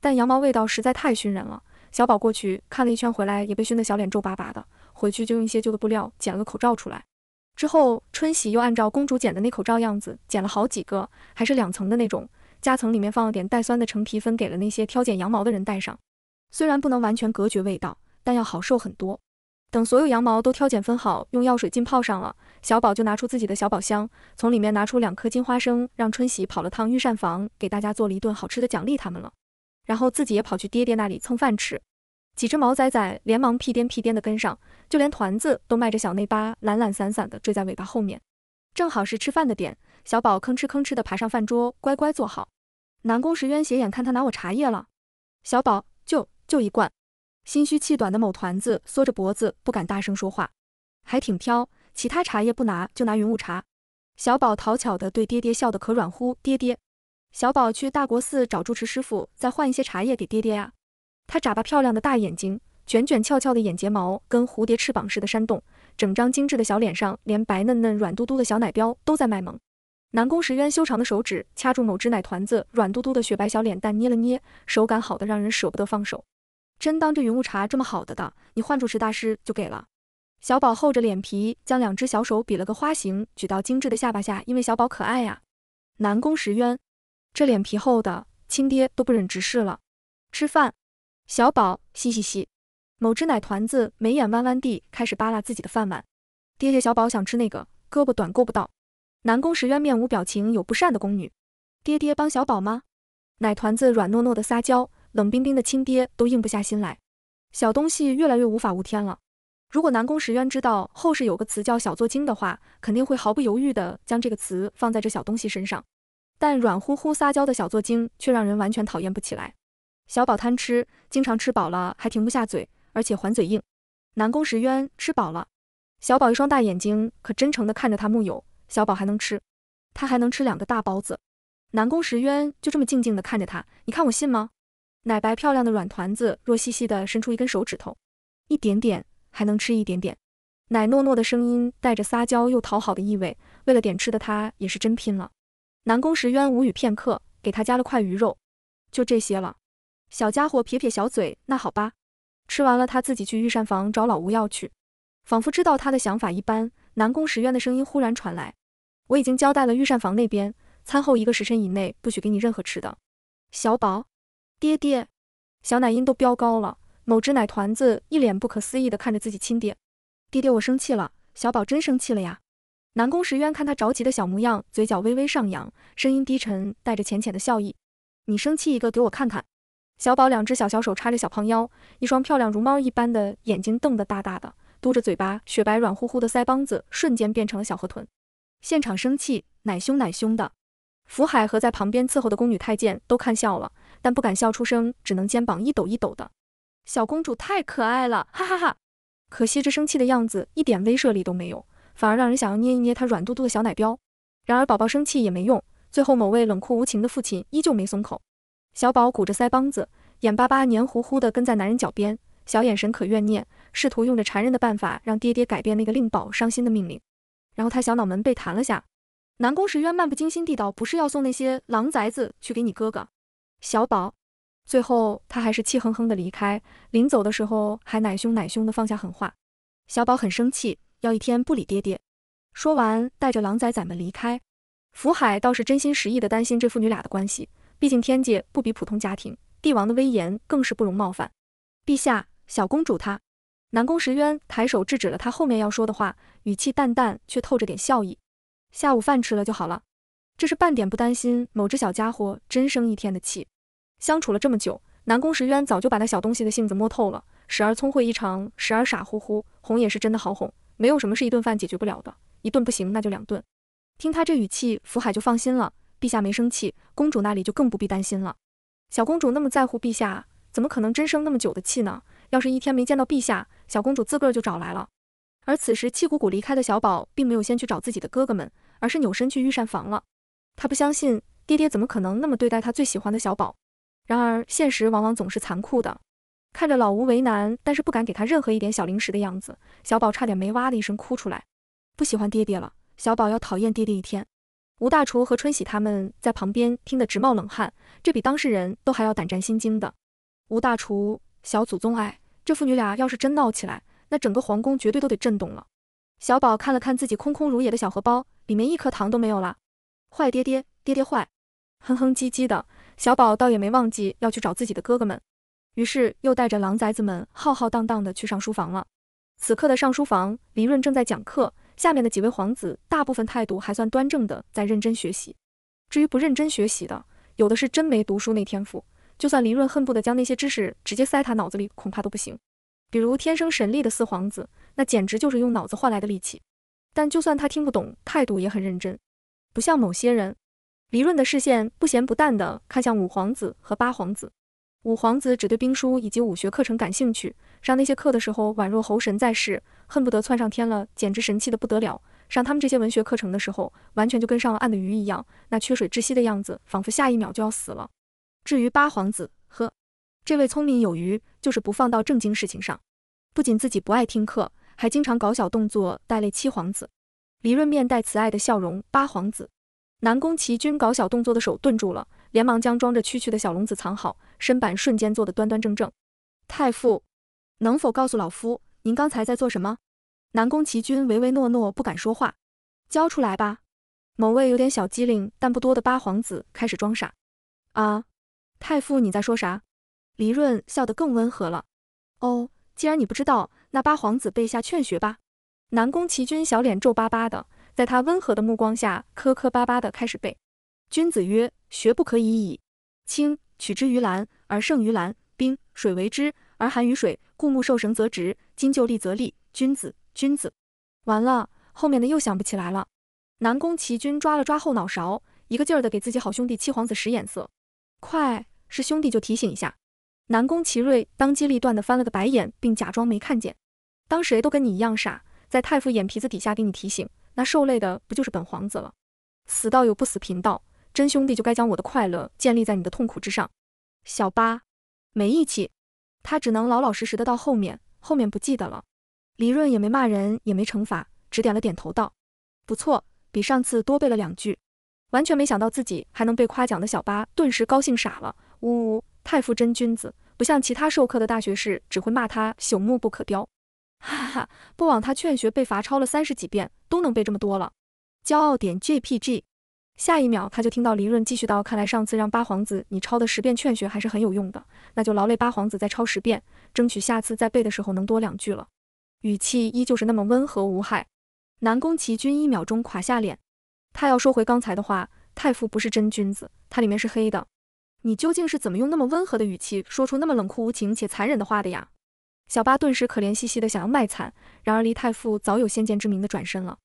但羊毛味道实在太熏人了，小宝过去看了一圈回来也被熏得小脸皱巴巴的。回去就用一些旧的布料剪了个口罩出来，之后春喜又按照公主剪的那口罩样子剪了好几个，还是两层的那种，夹层里面放了点带酸的橙皮分给了那些挑拣羊毛的人戴上。虽然不能完全隔绝味道，但要好受很多。等所有羊毛都挑拣分好，用药水浸泡上了，小宝就拿出自己的小宝箱，从里面拿出两颗金花生，让春喜跑了趟御膳房，给大家做了一顿好吃的奖励他们了，然后自己也跑去爹爹那里蹭饭吃。几只毛仔仔连忙屁颠屁颠的跟上，就连团子都迈着小内八懒懒散散的追在尾巴后面。正好是吃饭的点，小宝吭哧吭哧的爬上饭桌，乖乖坐好。南宫时渊斜眼看他拿我茶叶了，小宝就就一罐。心虚气短的某团子缩着脖子不敢大声说话，还挺挑，其他茶叶不拿就拿云雾茶。小宝讨巧的对爹爹笑得可软乎，爹爹，小宝去大国寺找住持师傅再换一些茶叶给爹爹呀。她眨巴漂亮的大眼睛，卷卷翘翘的眼睫毛跟蝴蝶翅膀似的扇动，整张精致的小脸上，连白嫩嫩、软嘟嘟的小奶膘都在卖萌。南宫时渊修长的手指掐住某只奶团子软嘟嘟的雪白小脸蛋，捏了捏，手感好的让人舍不得放手。真当这云雾茶这么好的的，你换主持大师就给了？小宝厚着脸皮将两只小手比了个花形，举到精致的下巴下，因为小宝可爱呀。南宫时渊，这脸皮厚的，亲爹都不忍直视了。吃饭。小宝，嘻嘻嘻，某只奶团子眉眼弯弯地开始扒拉自己的饭碗。爹爹，小宝想吃那个，胳膊短够不到。南宫时渊面无表情，有不善的宫女。爹爹帮小宝吗？奶团子软糯糯的撒娇，冷冰冰的亲爹都硬不下心来。小东西越来越无法无天了。如果南宫时渊知道后世有个词叫小作精的话，肯定会毫不犹豫地将这个词放在这小东西身上。但软乎乎撒娇的小作精却让人完全讨厌不起来。小宝贪吃，经常吃饱了还停不下嘴，而且还嘴硬。南宫石渊吃饱了，小宝一双大眼睛可真诚的看着他木有。小宝还能吃，他还能吃两个大包子。南宫石渊就这么静静的看着他，你看我信吗？奶白漂亮的软团子弱兮兮的伸出一根手指头，一点点还能吃一点点。奶糯糯的声音带着撒娇又讨好的意味，为了点吃的他也是真拼了。南宫石渊无语片刻，给他加了块鱼肉，就这些了。小家伙撇撇小嘴，那好吧，吃完了他自己去御膳房找老吴要去。仿佛知道他的想法一般，南宫时渊的声音忽然传来：“我已经交代了御膳房那边，餐后一个时辰以内不许给你任何吃的。”小宝，爹爹，小奶音都飙高了。某只奶团子一脸不可思议的看着自己亲爹，爹爹我生气了，小宝真生气了呀！南宫时渊看他着急的小模样，嘴角微微上扬，声音低沉，带着浅浅的笑意：“你生气一个给我看看。”小宝两只小小手叉着小胖腰，一双漂亮如猫一般的眼睛瞪得大大的，嘟着嘴巴，雪白软乎乎的腮帮子瞬间变成了小河豚，现场生气，奶凶奶凶的。福海和在旁边伺候的宫女太监都看笑了，但不敢笑出声，只能肩膀一抖一抖的。小公主太可爱了，哈哈哈！可惜这生气的样子一点威慑力都没有，反而让人想要捏一捏她软嘟嘟的小奶膘。然而宝宝生气也没用，最后某位冷酷无情的父亲依旧没松口。小宝鼓着腮帮子，眼巴巴、黏糊糊地跟在男人脚边，小眼神可怨念，试图用着缠人的办法让爹爹改变那个令宝伤心的命令。然后他小脑门被弹了下，南宫时渊漫不经心地道：“不是要送那些狼崽子去给你哥哥？”小宝。最后他还是气哼哼地离开，临走的时候还奶凶奶凶地放下狠话。小宝很生气，要一天不理爹爹。说完，带着狼崽崽们离开。福海倒是真心实意地担心这父女俩的关系。毕竟天界不比普通家庭，帝王的威严更是不容冒犯。陛下，小公主她……南宫石渊抬手制止了他后面要说的话，语气淡淡，却透着点笑意。下午饭吃了就好了，这是半点不担心某只小家伙真生一天的气。相处了这么久，南宫石渊早就把那小东西的性子摸透了，时而聪慧异常，时而傻乎乎，哄也是真的好哄，没有什么是一顿饭解决不了的，一顿不行那就两顿。听他这语气，福海就放心了。陛下没生气，公主那里就更不必担心了。小公主那么在乎陛下，怎么可能真生那么久的气呢？要是一天没见到陛下，小公主自个儿就找来了。而此时气鼓鼓离开的小宝，并没有先去找自己的哥哥们，而是扭身去御膳房了。他不相信爹爹怎么可能那么对待他最喜欢的小宝。然而现实往往总是残酷的。看着老吴为难，但是不敢给他任何一点小零食的样子，小宝差点没哇的一声哭出来。不喜欢爹爹了，小宝要讨厌爹爹一天。吴大厨和春喜他们在旁边听得直冒冷汗，这比当事人都还要胆战心惊的。吴大厨，小祖宗，哎，这父女俩要是真闹起来，那整个皇宫绝对都得震动了。小宝看了看自己空空如也的小荷包，里面一颗糖都没有了。坏爹爹，爹爹坏，哼哼唧唧的。小宝倒也没忘记要去找自己的哥哥们，于是又带着狼崽子们浩浩荡荡的去上书房了。此刻的上书房，黎润正在讲课。下面的几位皇子，大部分态度还算端正的，在认真学习。至于不认真学习的，有的是真没读书那天赋，就算黎润恨不得将那些知识直接塞他脑子里，恐怕都不行。比如天生神力的四皇子，那简直就是用脑子换来的力气。但就算他听不懂，态度也很认真，不像某些人。黎润的视线不咸不淡的看向五皇子和八皇子。五皇子只对兵书以及武学课程感兴趣，上那些课的时候宛若猴神在世，恨不得窜上天了，简直神气的不得了。上他们这些文学课程的时候，完全就跟上了岸的鱼一样，那缺水窒息的样子，仿佛下一秒就要死了。至于八皇子，呵，这位聪明有余，就是不放到正经事情上，不仅自己不爱听课，还经常搞小动作带累七皇子。黎润面带慈爱的笑容，八皇子南宫崎君搞小动作的手顿住了。连忙将装着蛐蛐的小笼子藏好，身板瞬间坐得端端正正。太傅，能否告诉老夫，您刚才在做什么？南宫齐君唯唯诺诺，不敢说话。交出来吧。某位有点小机灵但不多的八皇子开始装傻。啊，太傅你在说啥？黎润笑得更温和了。哦，既然你不知道，那八皇子背下《劝学》吧。南宫齐君小脸皱巴巴的，在他温和的目光下，磕磕巴巴的开始背。君子曰。学不可以已。清，取之于蓝，而胜于蓝；冰，水为之，而寒于水。故木受绳则直，金就砺则利。君子，君子。完了，后面的又想不起来了。南宫齐君抓了抓后脑勺，一个劲儿的给自己好兄弟七皇子使眼色，快，是兄弟就提醒一下。南宫齐瑞当机立断的翻了个白眼，并假装没看见。当谁都跟你一样傻，在太傅眼皮子底下给你提醒，那受累的不就是本皇子了？死道友不死贫道。真兄弟就该将我的快乐建立在你的痛苦之上，小八没义气，他只能老老实实的到后面，后面不记得了。李润也没骂人，也没惩罚，只点了点头道：“不错，比上次多背了两句。”完全没想到自己还能被夸奖的小八顿时高兴傻了，呜呜，太傅真君子，不像其他授课的大学士只会骂他朽木不可雕。哈哈，不枉他劝学被罚抄了三十几遍，都能背这么多了。骄傲点 jpg。下一秒，他就听到黎润继续道：“看来上次让八皇子你抄的十遍劝学还是很有用的，那就劳累八皇子再抄十遍，争取下次再背的时候能多两句了。”语气依旧是那么温和无害。南宫齐君一秒钟垮下脸，他要说回刚才的话，太傅不是真君子，他里面是黑的。你究竟是怎么用那么温和的语气说出那么冷酷无情且残忍的话的呀？小八顿时可怜兮兮的想要卖惨，然而黎太傅早有先见之明的转身了。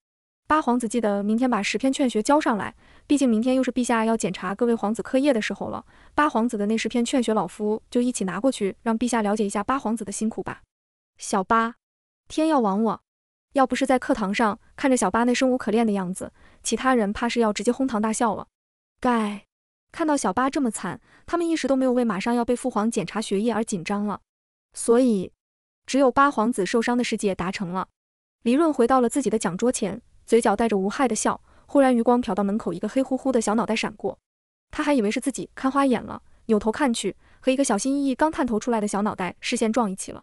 八皇子记得明天把十篇劝学交上来。毕竟明天又是陛下要检查各位皇子课业的时候了。八皇子的那十篇劝学，老夫就一起拿过去，让陛下了解一下八皇子的辛苦吧。小八，天要亡我！要不是在课堂上看着小八那生无可恋的样子，其他人怕是要直接哄堂大笑了。盖。看到小八这么惨，他们一时都没有为马上要被父皇检查学业而紧张了。所以，只有八皇子受伤的世界达成了。黎润回到了自己的讲桌前，嘴角带着无害的笑。忽然，余光瞟到门口一个黑乎乎的小脑袋闪过，他还以为是自己看花眼了，扭头看去，和一个小心翼翼刚探头出来的小脑袋视线撞一起了。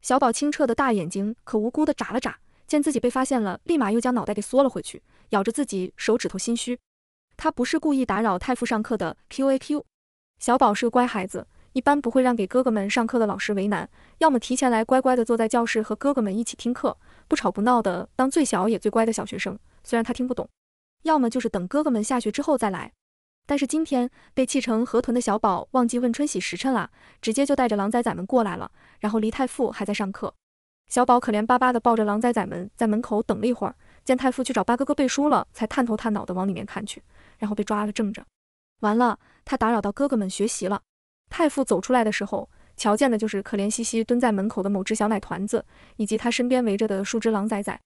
小宝清澈的大眼睛可无辜的眨了眨，见自己被发现了，立马又将脑袋给缩了回去，咬着自己手指头心虚。他不是故意打扰太傅上课的。Q A Q。小宝是个乖孩子，一般不会让给哥哥们上课的老师为难，要么提前来乖乖的坐在教室和哥哥们一起听课，不吵不闹的当最小也最乖的小学生。虽然他听不懂。要么就是等哥哥们下学之后再来，但是今天被气成河豚的小宝忘记问春喜时辰了，直接就带着狼崽崽们过来了。然后黎太傅还在上课，小宝可怜巴巴的抱着狼崽崽们在门口等了一会儿，见太傅去找八哥哥背书了，才探头探脑的往里面看去，然后被抓了正着。完了，他打扰到哥哥们学习了。太傅走出来的时候，瞧见的就是可怜兮兮蹲在门口的某只小奶团子，以及他身边围着的数只狼崽崽。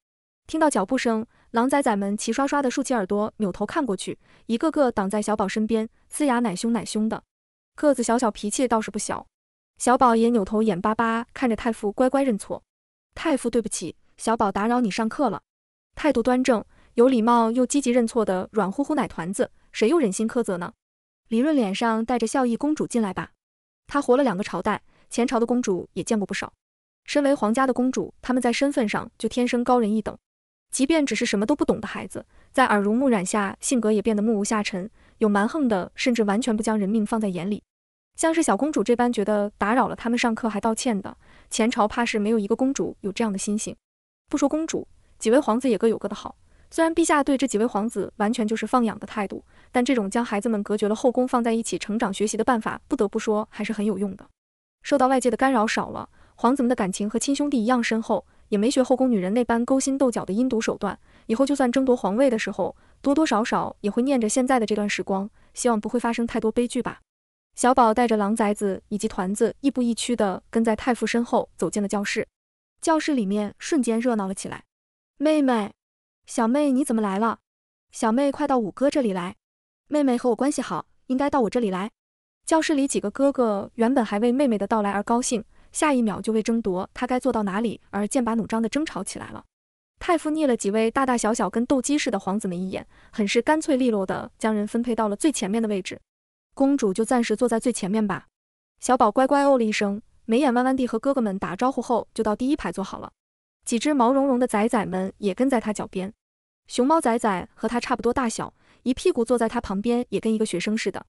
听到脚步声，狼崽崽们齐刷刷地竖起耳朵，扭头看过去，一个个挡在小宝身边，呲牙奶凶奶凶的。个子小小，脾气倒是不小。小宝也扭头，眼巴巴看着太傅，乖乖认错。太傅，对不起，小宝打扰你上课了。态度端正、有礼貌又积极认错的软乎乎奶团子，谁又忍心苛责呢？李润脸上带着笑意：“公主进来吧。”他活了两个朝代，前朝的公主也见过不少。身为皇家的公主，他们在身份上就天生高人一等。即便只是什么都不懂的孩子，在耳濡目染下，性格也变得目无下尘。有蛮横的，甚至完全不将人命放在眼里。像是小公主这般，觉得打扰了他们上课还道歉的，前朝怕是没有一个公主有这样的心性。不说公主，几位皇子也各有各的好。虽然陛下对这几位皇子完全就是放养的态度，但这种将孩子们隔绝了后宫放在一起成长学习的办法，不得不说还是很有用的。受到外界的干扰少了，皇子们的感情和亲兄弟一样深厚。也没学后宫女人那般勾心斗角的阴毒手段，以后就算争夺皇位的时候，多多少少也会念着现在的这段时光，希望不会发生太多悲剧吧。小宝带着狼崽子以及团子，亦步亦趋的跟在太傅身后走进了教室，教室里面瞬间热闹了起来。妹妹，小妹你怎么来了？小妹快到五哥这里来，妹妹和我关系好，应该到我这里来。教室里几个哥哥原本还为妹妹的到来而高兴。下一秒就为争夺他该坐到哪里而剑拔弩张的争吵起来了。太傅睨了几位大大小小跟斗鸡似的皇子们一眼，很是干脆利落的将人分配到了最前面的位置。公主就暂时坐在最前面吧。小宝乖乖哦了一声，眉眼弯弯地和哥哥们打招呼后，就到第一排坐好了。几只毛茸茸的崽崽们也跟在他脚边。熊猫崽崽和他差不多大小，一屁股坐在他旁边，也跟一个学生似的。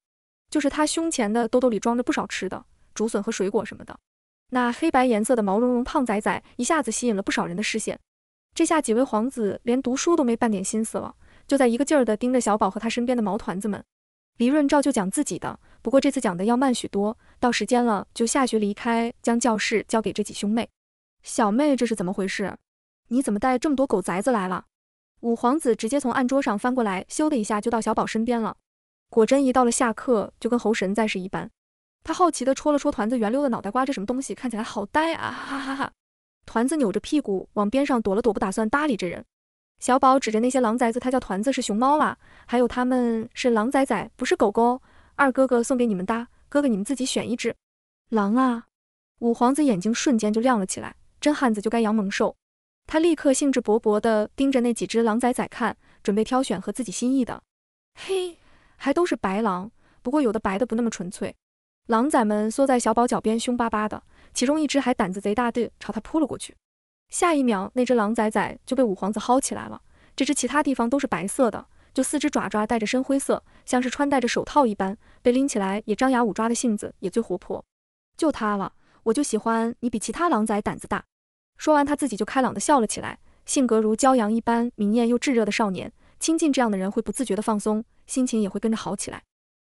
就是他胸前的兜兜里装着不少吃的，竹笋和水果什么的。那黑白颜色的毛茸茸胖仔仔一下子吸引了不少人的视线，这下几位皇子连读书都没半点心思了，就在一个劲儿的盯着小宝和他身边的毛团子们。黎润照就讲自己的，不过这次讲的要慢许多，到时间了就下学离开，将教室交给这几兄妹。小妹这是怎么回事？你怎么带这么多狗崽子来了？五皇子直接从案桌上翻过来，咻的一下就到小宝身边了。果真一到了下课，就跟猴神在世一般。他好奇地戳了戳团子圆溜的脑袋瓜，这什么东西看起来好呆啊！哈哈哈！团子扭着屁股往边上躲了躲，不打算搭理这人。小宝指着那些狼崽子，他叫团子是熊猫啦，还有他们是狼崽崽，不是狗狗。二哥哥送给你们的，哥哥你们自己选一只。狼啊！五皇子眼睛瞬间就亮了起来，真汉子就该养猛兽。他立刻兴致勃勃地盯着那几只狼崽崽看，准备挑选和自己心意的。嘿，还都是白狼，不过有的白的不那么纯粹。狼崽们缩在小宝脚边，凶巴巴的。其中一只还胆子贼大地朝他扑了过去。下一秒，那只狼崽崽就被五皇子薅起来了。这只其他地方都是白色的，就四只爪爪带着深灰色，像是穿戴着手套一般。被拎起来也张牙舞爪的性子也最活泼。就他了，我就喜欢你比其他狼崽胆子大。说完，他自己就开朗地笑了起来，性格如骄阳一般明艳又炙热的少年。亲近这样的人会不自觉地放松，心情也会跟着好起来。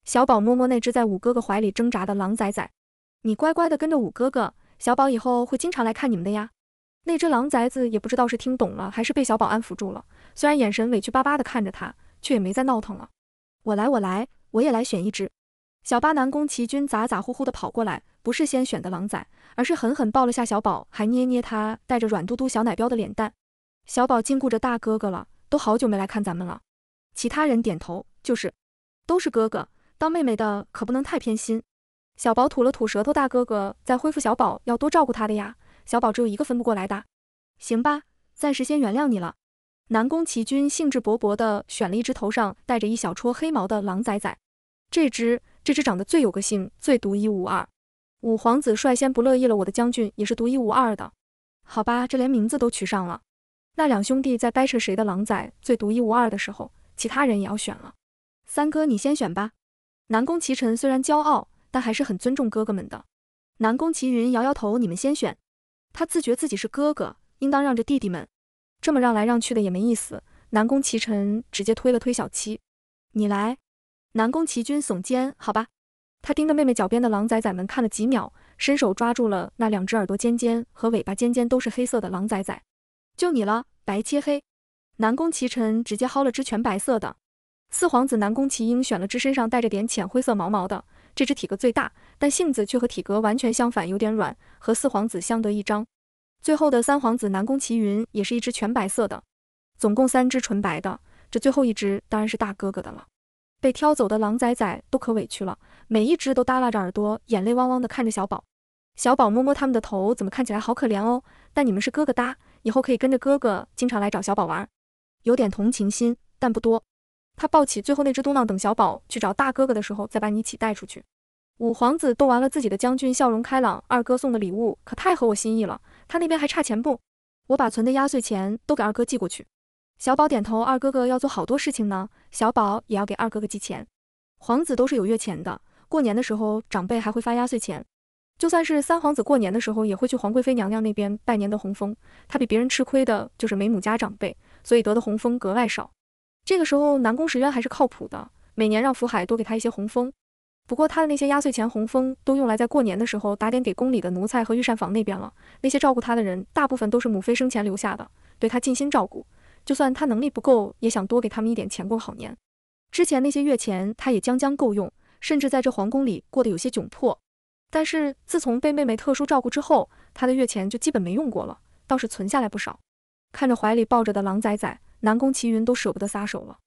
小宝摸摸那只在五哥哥怀里挣扎的狼崽崽，你乖乖的跟着五哥哥。小宝以后会经常来看你们的呀。那只狼崽子也不知道是听懂了还是被小宝安抚住了，虽然眼神委屈巴巴的看着他，却也没再闹腾了。我来，我来，我也来选一只。小巴男宫崎军咋咋呼呼的跑过来，不是先选的狼崽，而是狠狠抱了下小宝，还捏捏他带着软嘟嘟小奶膘的脸蛋。小宝禁锢着大哥哥了，都好久没来看咱们了。其他人点头，就是，都是哥哥。当妹妹的可不能太偏心，小宝吐了吐舌头，大哥哥在恢复，小宝要多照顾他的呀。小宝只有一个分不过来的，行吧，暂时先原谅你了。南宫齐君兴致勃勃地选了一只头上戴着一小撮黑毛的狼崽崽，这只，这只长得最有个性，最独一无二。五皇子率先不乐意了，我的将军也是独一无二的，好吧，这连名字都取上了。那两兄弟在掰扯谁的狼崽最独一无二的时候，其他人也要选了。三哥你先选吧。南宫祁晨虽然骄傲，但还是很尊重哥哥们的。南宫祁云摇摇头：“你们先选。”他自觉自己是哥哥，应当让着弟弟们。这么让来让去的也没意思。南宫祁晨直接推了推小七：“你来。”南宫齐军耸肩：“好吧。”他盯着妹妹脚边的狼崽崽们看了几秒，伸手抓住了那两只耳朵尖尖和尾巴尖尖都是黑色的狼崽崽：“就你了，白切黑。”南宫祁晨直接薅了只全白色的。四皇子南宫齐英选了只身上带着点浅灰色毛毛的，这只体格最大，但性子却和体格完全相反，有点软，和四皇子相得益彰。最后的三皇子南宫齐云也是一只全白色的，总共三只纯白的，这最后一只当然是大哥哥的了。被挑走的狼崽崽都可委屈了，每一只都耷拉着耳朵，眼泪汪汪的看着小宝。小宝摸摸他们的头，怎么看起来好可怜哦？但你们是哥哥哒，以后可以跟着哥哥，经常来找小宝玩。有点同情心，但不多。他抱起最后那只，嘟囔：“等小宝去找大哥哥的时候，再把你一起带出去。”五皇子逗完了自己的将军，笑容开朗。二哥送的礼物可太合我心意了。他那边还差钱不？我把存的压岁钱都给二哥寄过去。小宝点头。二哥哥要做好多事情呢，小宝也要给二哥哥寄钱。皇子都是有月钱的，过年的时候长辈还会发压岁钱。就算是三皇子过年的时候，也会去皇贵妃娘娘那边拜年的红封。他比别人吃亏的就是没母家长辈，所以得的红风格外少。这个时候，南宫时渊还是靠谱的，每年让福海多给他一些红封。不过他的那些压岁钱、红封都用来在过年的时候打点给宫里的奴才和御膳房那边了。那些照顾他的人，大部分都是母妃生前留下的，对他尽心照顾。就算他能力不够，也想多给他们一点钱过好年。之前那些月钱他也将将够用，甚至在这皇宫里过得有些窘迫。但是自从被妹妹特殊照顾之后，他的月钱就基本没用过了，倒是存下来不少。看着怀里抱着的狼崽崽。南宫齐云都舍不得撒手了，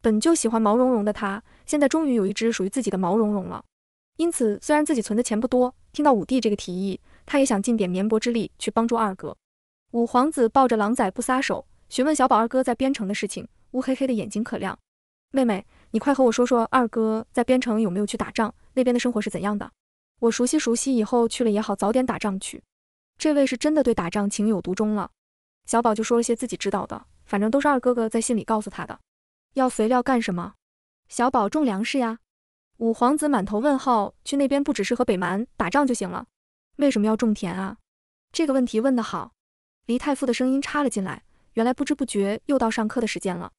本就喜欢毛茸茸的他，现在终于有一只属于自己的毛茸茸了。因此，虽然自己存的钱不多，听到五弟这个提议，他也想尽点绵薄之力去帮助二哥。五皇子抱着狼崽不撒手，询问小宝二哥在边城的事情，乌黑黑的眼睛可亮。妹妹，你快和我说说二哥在边城有没有去打仗，那边的生活是怎样的？我熟悉熟悉，以后去了也好早点打仗去。这位是真的对打仗情有独钟了。小宝就说了些自己知道的。反正都是二哥哥在信里告诉他的，要肥料干什么？小宝种粮食呀。五皇子满头问号，去那边不只是和北蛮打仗就行了，为什么要种田啊？这个问题问得好。黎太傅的声音插了进来，原来不知不觉又到上课的时间了。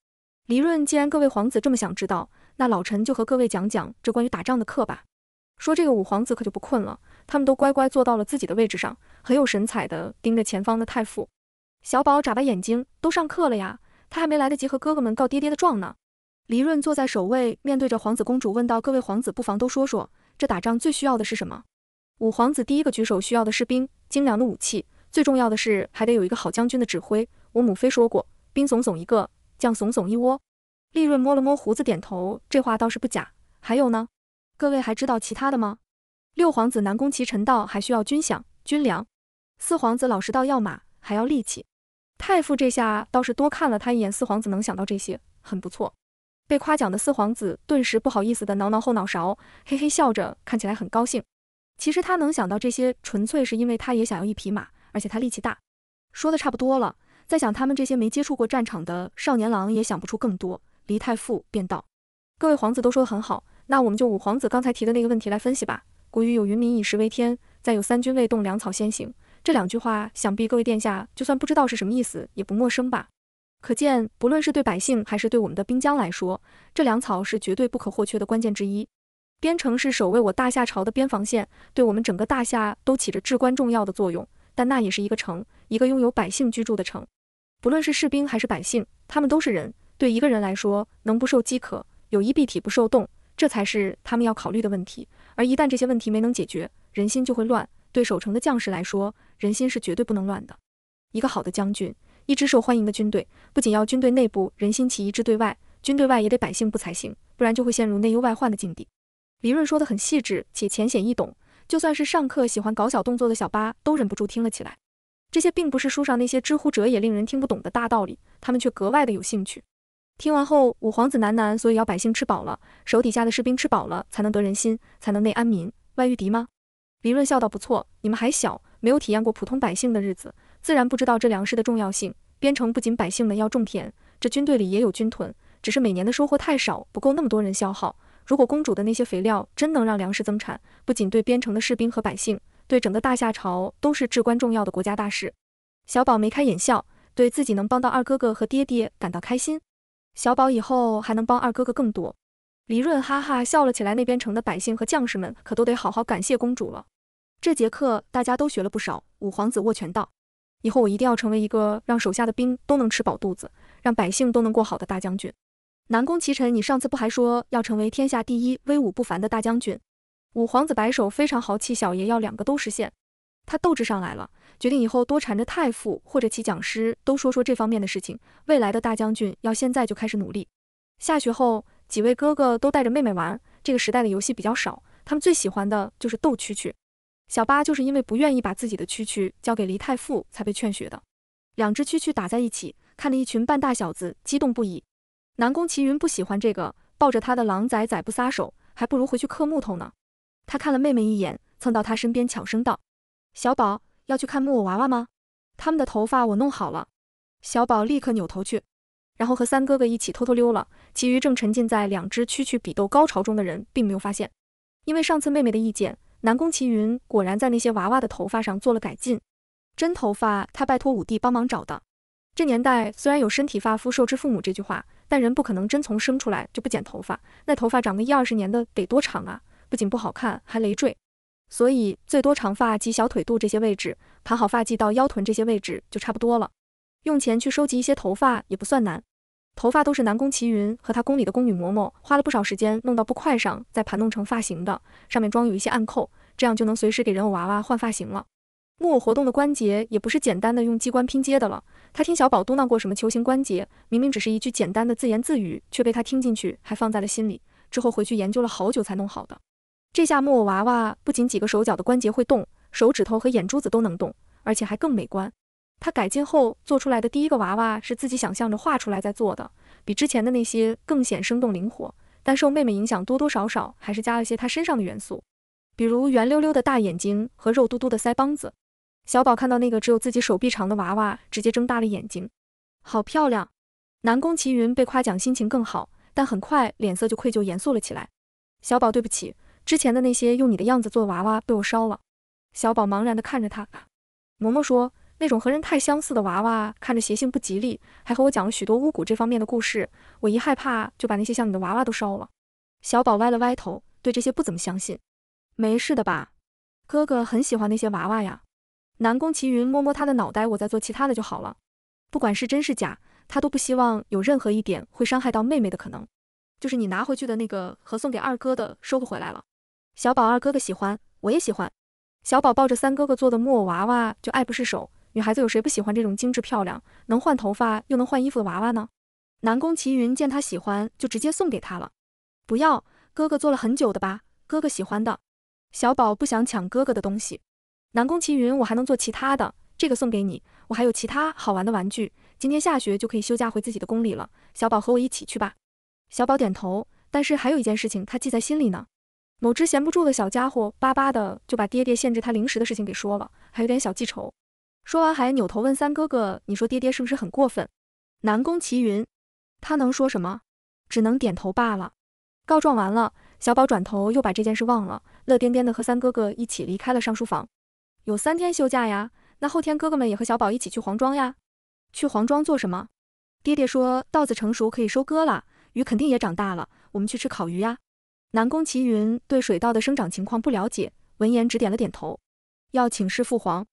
黎润，既然各位皇子这么想知道，那老臣就和各位讲讲这关于打仗的课吧。说这个五皇子可就不困了，他们都乖乖坐到了自己的位置上，很有神采的盯着前方的太傅。小宝眨巴眼睛，都上课了呀，他还没来得及和哥哥们告爹爹的状呢。黎润坐在首位，面对着皇子公主问道：“各位皇子，不妨都说说，这打仗最需要的是什么？”五皇子第一个举手，需要的是兵、精良的武器，最重要的是还得有一个好将军的指挥。我母妃说过，兵怂怂一个，将怂怂一窝。利润摸了摸胡子，点头，这话倒是不假。还有呢？各位还知道其他的吗？六皇子南宫齐臣道，还需要军饷、军粮。四皇子老实道，要马，还要力气。太傅这下倒是多看了他一眼，四皇子能想到这些很不错。被夸奖的四皇子顿时不好意思地挠挠后脑勺，嘿嘿笑着，看起来很高兴。其实他能想到这些，纯粹是因为他也想要一匹马，而且他力气大。说的差不多了，再想他们这些没接触过战场的少年郎也想不出更多。黎太傅便道：“各位皇子都说得很好，那我们就五皇子刚才提的那个问题来分析吧。古语有云‘民以食为天’，再有‘三军未动，粮草先行’。”这两句话想必各位殿下就算不知道是什么意思，也不陌生吧？可见，不论是对百姓还是对我们的滨江来说，这粮草是绝对不可或缺的关键之一。边城是守卫我大夏朝的边防线，对我们整个大夏都起着至关重要的作用。但那也是一个城，一个拥有百姓居住的城。不论是士兵还是百姓，他们都是人。对一个人来说，能不受饥渴，有衣蔽体，不受冻，这才是他们要考虑的问题。而一旦这些问题没能解决，人心就会乱。对守城的将士来说，人心是绝对不能乱的。一个好的将军，一支受欢迎的军队，不仅要军队内部人心齐，一致对外军队外也得百姓不才行，不然就会陷入内忧外患的境地。李润说的很细致且浅显易懂，就算是上课喜欢搞小动作的小八都忍不住听了起来。这些并不是书上那些知乎者也令人听不懂的大道理，他们却格外的有兴趣。听完后，五皇子喃喃：“所以要百姓吃饱了，手底下的士兵吃饱了，才能得人心，才能内安民，外御敌吗？”李润笑道：“不错，你们还小。”没有体验过普通百姓的日子，自然不知道这粮食的重要性。边城不仅百姓们要种田，这军队里也有军屯，只是每年的收获太少，不够那么多人消耗。如果公主的那些肥料真能让粮食增产，不仅对边城的士兵和百姓，对整个大夏朝都是至关重要的国家大事。小宝眉开眼笑，对自己能帮到二哥哥和爹爹感到开心。小宝以后还能帮二哥哥更多。李润哈哈笑了起来，那边城的百姓和将士们可都得好好感谢公主了。这节课大家都学了不少。五皇子握拳道：“以后我一定要成为一个让手下的兵都能吃饱肚子，让百姓都能过好的大将军。”南宫齐晨，你上次不还说要成为天下第一、威武不凡的大将军？五皇子摆手，非常豪气：“小爷要两个都实现。”他斗志上来了，决定以后多缠着太傅或者其讲师，都说说这方面的事情。未来的大将军要现在就开始努力。下学后，几位哥哥都带着妹妹玩。这个时代的游戏比较少，他们最喜欢的就是斗蛐蛐。小八就是因为不愿意把自己的蛐蛐交给黎太傅，才被劝学的。两只蛐蛐打在一起，看得一群半大小子激动不已。南宫齐云不喜欢这个抱着他的狼崽崽不撒手，还不如回去刻木头呢。他看了妹妹一眼，蹭到他身边，悄声道：“小宝要去看木偶娃娃吗？他们的头发我弄好了。”小宝立刻扭头去，然后和三哥哥一起偷偷溜了。其余正沉浸在两只蛐蛐比斗高潮中的人，并没有发现，因为上次妹妹的意见。南宫齐云果然在那些娃娃的头发上做了改进，真头发他拜托五帝帮忙找的。这年代虽然有身体发肤受之父母这句话，但人不可能真从生出来就不剪头发，那头发长个一二十年的得多长啊！不仅不好看，还累赘，所以最多长发及小腿肚这些位置盘好发髻，到腰臀这些位置就差不多了。用钱去收集一些头发也不算难。头发都是南宫齐云和他宫里的宫女嬷嬷花了不少时间弄到布块上，再盘弄成发型的，上面装有一些暗扣，这样就能随时给人偶娃娃换发型了。木偶活动的关节也不是简单的用机关拼接的了。他听小宝嘟囔过什么球形关节，明明只是一句简单的自言自语，却被他听进去，还放在了心里。之后回去研究了好久才弄好的。这下木偶娃娃不仅几个手脚的关节会动，手指头和眼珠子都能动，而且还更美观。他改进后做出来的第一个娃娃是自己想象着画出来再做的，比之前的那些更显生动灵活。但受妹妹影响，多多少少还是加了些她身上的元素，比如圆溜溜的大眼睛和肉嘟嘟的腮帮子。小宝看到那个只有自己手臂长的娃娃，直接睁大了眼睛，好漂亮！南宫齐云被夸奖，心情更好，但很快脸色就愧疚严肃了起来。小宝，对不起，之前的那些用你的样子做娃娃被我烧了。小宝茫然地看着他，*laughs* 嬷嬷说。那种和人太相似的娃娃，看着邪性不吉利，还和我讲了许多巫蛊这方面的故事。我一害怕，就把那些像你的娃娃都烧了。小宝歪了歪头，对这些不怎么相信。没事的吧？哥哥很喜欢那些娃娃呀。南宫齐云摸摸他的脑袋，我再做其他的就好了。不管是真是假，他都不希望有任何一点会伤害到妹妹的可能。就是你拿回去的那个和送给二哥的收不回来了。小宝，二哥哥喜欢，我也喜欢。小宝抱着三哥哥做的木偶娃娃，就爱不释手。女孩子有谁不喜欢这种精致漂亮，能换头发又能换衣服的娃娃呢？南宫齐云见她喜欢，就直接送给她了。不要，哥哥做了很久的吧，哥哥喜欢的。小宝不想抢哥哥的东西。南宫齐云，我还能做其他的，这个送给你，我还有其他好玩的玩具。今天下学就可以休假回自己的宫里了，小宝和我一起去吧。小宝点头，但是还有一件事情他记在心里呢。某只闲不住的小家伙，巴巴的就把爹爹限制他零食的事情给说了，还有点小记仇。说完，还扭头问三哥哥：“你说爹爹是不是很过分？”南宫齐云，他能说什么？只能点头罢了。告状完了，小宝转头又把这件事忘了，乐颠颠的和三哥哥一起离开了上书房。有三天休假呀，那后天哥哥们也和小宝一起去黄庄呀？去黄庄做什么？爹爹说稻子成熟可以收割了，鱼肯定也长大了，我们去吃烤鱼呀。南宫齐云对水稻的生长情况不了解，闻言只点了点头。要请示父皇。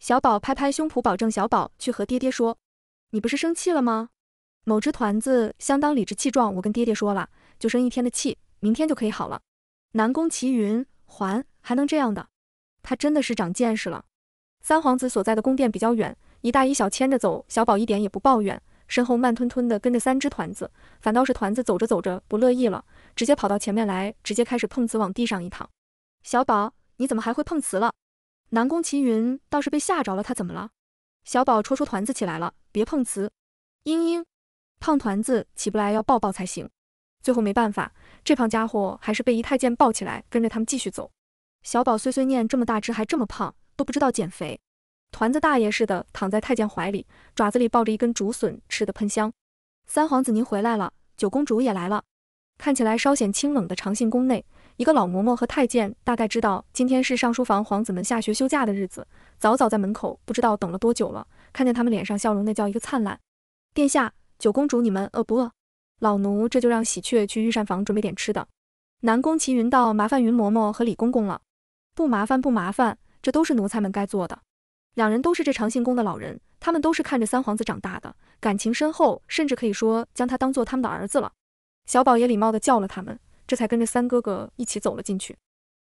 小宝拍拍胸脯，保证小宝去和爹爹说：“你不是生气了吗？”某只团子相当理直气壮：“我跟爹爹说了，就生一天的气，明天就可以好了。”南宫齐云还还能这样的，他真的是长见识了。三皇子所在的宫殿比较远，一大一小牵着走，小宝一点也不抱怨，身后慢吞吞的跟着三只团子，反倒是团子走着走着不乐意了，直接跑到前面来，直接开始碰瓷，往地上一躺。小宝，你怎么还会碰瓷了？南宫齐云倒是被吓着了，他怎么了？小宝戳戳团子起来了，别碰瓷。英英，胖团子起不来，要抱抱才行。最后没办法，这胖家伙还是被一太监抱起来，跟着他们继续走。小宝碎碎念：这么大只还这么胖，都不知道减肥。团子大爷似的躺在太监怀里，爪子里抱着一根竹笋，吃的喷香。三皇子您回来了，九公主也来了。看起来稍显清冷的长信宫内。一个老嬷嬷和太监大概知道今天是尚书房皇子们下学休假的日子，早早在门口不知道等了多久了。看见他们脸上笑容，那叫一个灿烂。殿下，九公主，你们饿不饿？老奴这就让喜鹊去御膳房准备点吃的。南宫齐云道：“麻烦云嬷嬷和李公公了。”不麻烦，不麻烦，这都是奴才们该做的。两人都是这长信宫的老人，他们都是看着三皇子长大的，感情深厚，甚至可以说将他当做他们的儿子了。小宝也礼貌地叫了他们。这才跟着三哥哥一起走了进去。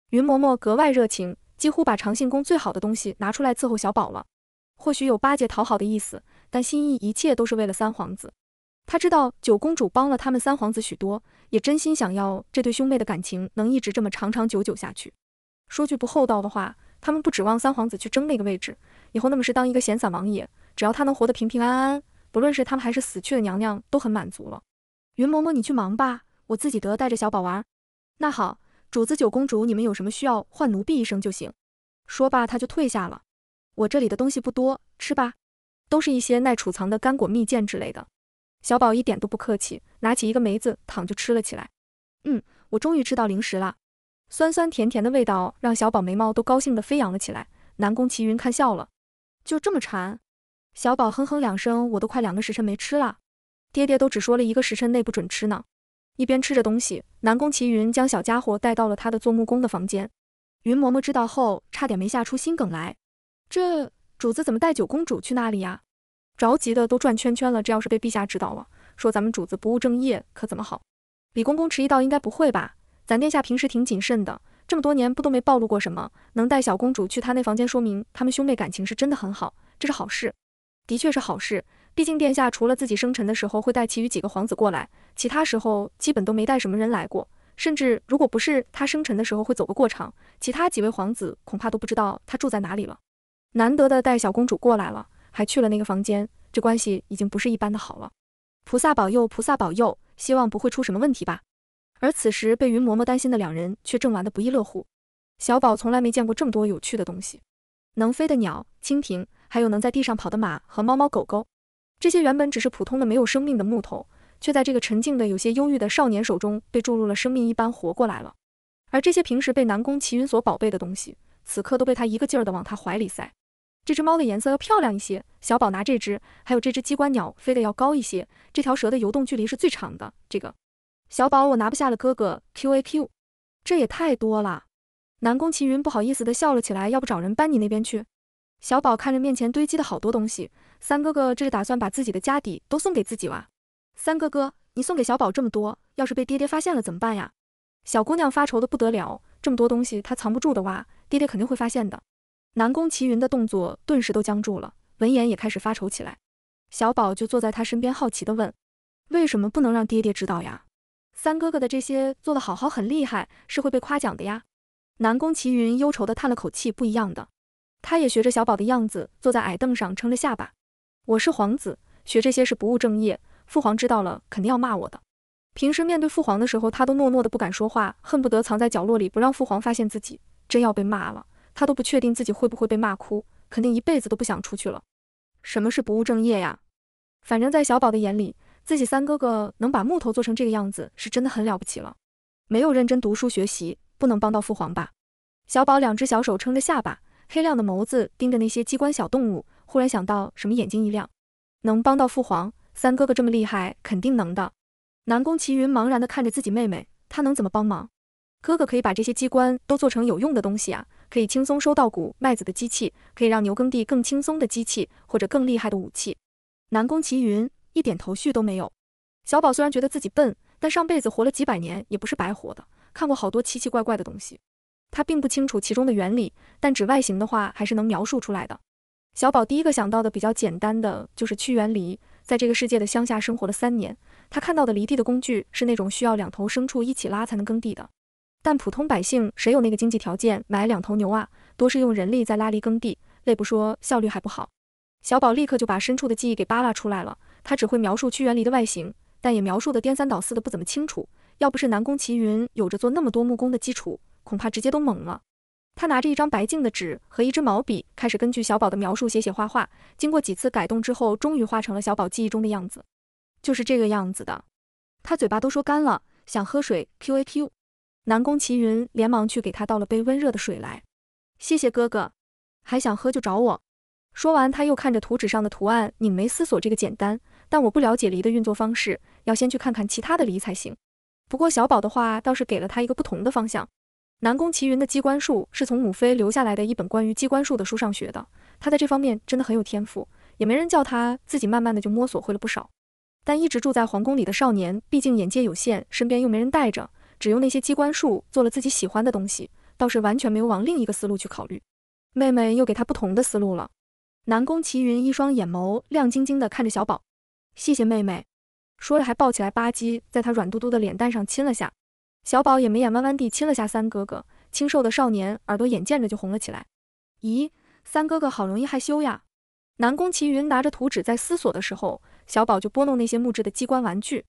云嬷嬷格外热情，几乎把长信宫最好的东西拿出来伺候小宝了。或许有巴结讨好的意思，但心意一切都是为了三皇子。他知道九公主帮了他们三皇子许多，也真心想要这对兄妹的感情能一直这么长长久久下去。说句不厚道的话，他们不指望三皇子去争那个位置，以后那么是当一个闲散王爷，只要他能活得平平安安，不论是他们还是死去的娘娘都很满足了。云嬷嬷，你去忙吧。我自己得带着小宝玩，那好，主子九公主，你们有什么需要唤奴婢一声就行。说罢，他就退下了。我这里的东西不多，吃吧，都是一些耐储藏的干果、蜜饯之类的。小宝一点都不客气，拿起一个梅子，躺就吃了起来。嗯，我终于吃到零食了，酸酸甜甜的味道让小宝眉毛都高兴的飞扬了起来。南宫齐云看笑了，就这么馋？小宝哼哼两声，我都快两个时辰没吃了，爹爹都只说了一个时辰内不准吃呢。一边吃着东西，南宫齐云将小家伙带到了他的做木工的房间。云嬷嬷知道后，差点没吓出心梗来。这主子怎么带九公主去那里呀？着急的都转圈圈了。这要是被陛下知道了，说咱们主子不务正业，可怎么好？李公公迟疑道：“应该不会吧？咱殿下平时挺谨慎的，这么多年不都没暴露过什么？能带小公主去他那房间，说明他们兄妹感情是真的很好，这是好事。的确是好事。”毕竟殿下除了自己生辰的时候会带其余几个皇子过来，其他时候基本都没带什么人来过。甚至如果不是他生辰的时候会走个过场，其他几位皇子恐怕都不知道他住在哪里了。难得的带小公主过来了，还去了那个房间，这关系已经不是一般的好了。菩萨保佑，菩萨保佑，希望不会出什么问题吧。而此时被云嬷嬷担心的两人却正玩得不亦乐乎。小宝从来没见过这么多有趣的东西，能飞的鸟、蜻蜓，还有能在地上跑的马和猫猫狗狗。这些原本只是普通的、没有生命的木头，却在这个沉静的、有些忧郁的少年手中被注入了生命，一般活过来了。而这些平时被南宫齐云所宝贝的东西，此刻都被他一个劲儿的往他怀里塞。这只猫的颜色要漂亮一些，小宝拿这只；还有这只机关鸟飞得要高一些；这条蛇的游动距离是最长的。这个，小宝我拿不下了，哥哥。Q A Q，这也太多了。南宫齐云不好意思的笑了起来，要不找人搬你那边去？小宝看着面前堆积的好多东西。三哥哥，这是打算把自己的家底都送给自己哇？三哥哥，你送给小宝这么多，要是被爹爹发现了怎么办呀？小姑娘发愁的不得了，这么多东西她藏不住的哇，爹爹肯定会发现的。南宫齐云的动作顿时都僵住了，闻言也开始发愁起来。小宝就坐在他身边，好奇的问：“为什么不能让爹爹知道呀？”三哥哥的这些做的好好，很厉害，是会被夸奖的呀。南宫齐云忧愁的叹了口气，不一样的。他也学着小宝的样子，坐在矮凳上，撑着下巴。我是皇子，学这些是不务正业，父皇知道了肯定要骂我的。平时面对父皇的时候，他都懦懦的不敢说话，恨不得藏在角落里不让父皇发现自己。真要被骂了，他都不确定自己会不会被骂哭，肯定一辈子都不想出去了。什么是不务正业呀？反正，在小宝的眼里，自己三哥哥能把木头做成这个样子，是真的很了不起了。没有认真读书学习，不能帮到父皇吧？小宝两只小手撑着下巴，黑亮的眸子盯着那些机关小动物。忽然想到什么，眼睛一亮，能帮到父皇。三哥哥这么厉害，肯定能的。南宫齐云茫然的看着自己妹妹，他能怎么帮忙？哥哥可以把这些机关都做成有用的东西啊，可以轻松收稻谷麦子的机器，可以让牛耕地更轻松的机器，或者更厉害的武器。南宫齐云一点头绪都没有。小宝虽然觉得自己笨，但上辈子活了几百年也不是白活的，看过好多奇奇怪怪的东西，他并不清楚其中的原理，但指外形的话还是能描述出来的。小宝第一个想到的比较简单的就是屈原离，在这个世界的乡下生活了三年，他看到的犁地的工具是那种需要两头牲畜一起拉才能耕地的。但普通百姓谁有那个经济条件买两头牛啊？多是用人力在拉犁耕地，累不说，效率还不好。小宝立刻就把牲畜的记忆给扒拉出来了，他只会描述屈原离的外形，但也描述的颠三倒四的不怎么清楚。要不是南宫齐云有着做那么多木工的基础，恐怕直接都懵了。他拿着一张白净的纸和一支毛笔，开始根据小宝的描述写写画画。经过几次改动之后，终于画成了小宝记忆中的样子，就是这个样子的。他嘴巴都说干了，想喝水。Q A Q。南宫齐云连忙去给他倒了杯温热的水来。谢谢哥哥，还想喝就找我。说完，他又看着图纸上的图案，拧眉思索。这个简单，但我不了解梨的运作方式，要先去看看其他的梨才行。不过小宝的话倒是给了他一个不同的方向。南宫齐云的机关术是从母妃留下来的一本关于机关术的书上学的，他在这方面真的很有天赋，也没人教他，自己慢慢的就摸索会了不少。但一直住在皇宫里的少年，毕竟眼界有限，身边又没人带着，只用那些机关术做了自己喜欢的东西，倒是完全没有往另一个思路去考虑。妹妹又给他不同的思路了。南宫齐云一双眼眸亮晶晶的看着小宝，谢谢妹妹，说着还抱起来吧唧在他软嘟嘟的脸蛋上亲了下。小宝也眉眼弯弯地亲了下三哥哥，清瘦的少年耳朵眼见着就红了起来。咦，三哥哥好容易害羞呀！南宫齐云拿着图纸在思索的时候，小宝就拨弄那些木质的机关玩具，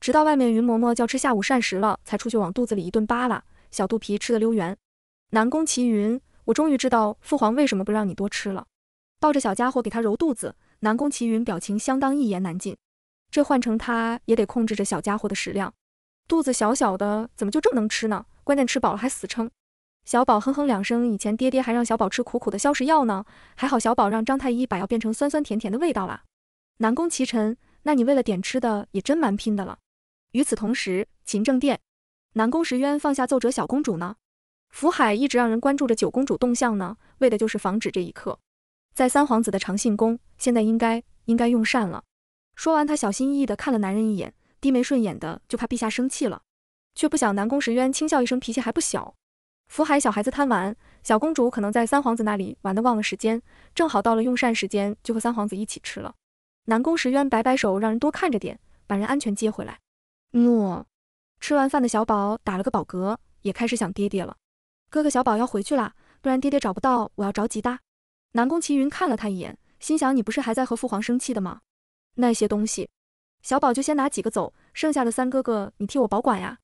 直到外面云嬷嬷叫吃下午膳食了，才出去往肚子里一顿扒拉，小肚皮吃的溜圆。南宫齐云，我终于知道父皇为什么不让你多吃了。抱着小家伙给他揉肚子，南宫齐云表情相当一言难尽，这换成他也得控制着小家伙的食量。肚子小小的，怎么就这么能吃呢？关键吃饱了还死撑。小宝哼哼两声，以前爹爹还让小宝吃苦苦的消食药呢，还好小宝让张太医把药变成酸酸甜甜的味道了。南宫齐晨，那你为了点吃的也真蛮拼的了。与此同时，勤政殿，南宫时渊放下奏折，小公主呢？福海一直让人关注着九公主动向呢，为的就是防止这一刻。在三皇子的长信宫，现在应该应该用膳了。说完，他小心翼翼地看了男人一眼。低眉顺眼的，就怕陛下生气了，却不想南宫时渊轻笑一声，脾气还不小。福海小孩子贪玩，小公主可能在三皇子那里玩的忘了时间，正好到了用膳时间，就和三皇子一起吃了。南宫时渊摆摆手，让人多看着点，把人安全接回来。诺。吃完饭的小宝打了个饱嗝，也开始想爹爹了。哥哥，小宝要回去啦，不然爹爹找不到，我要着急的。南宫齐云看了他一眼，心想你不是还在和父皇生气的吗？那些东西。小宝就先拿几个走，剩下的三哥哥你替我保管呀。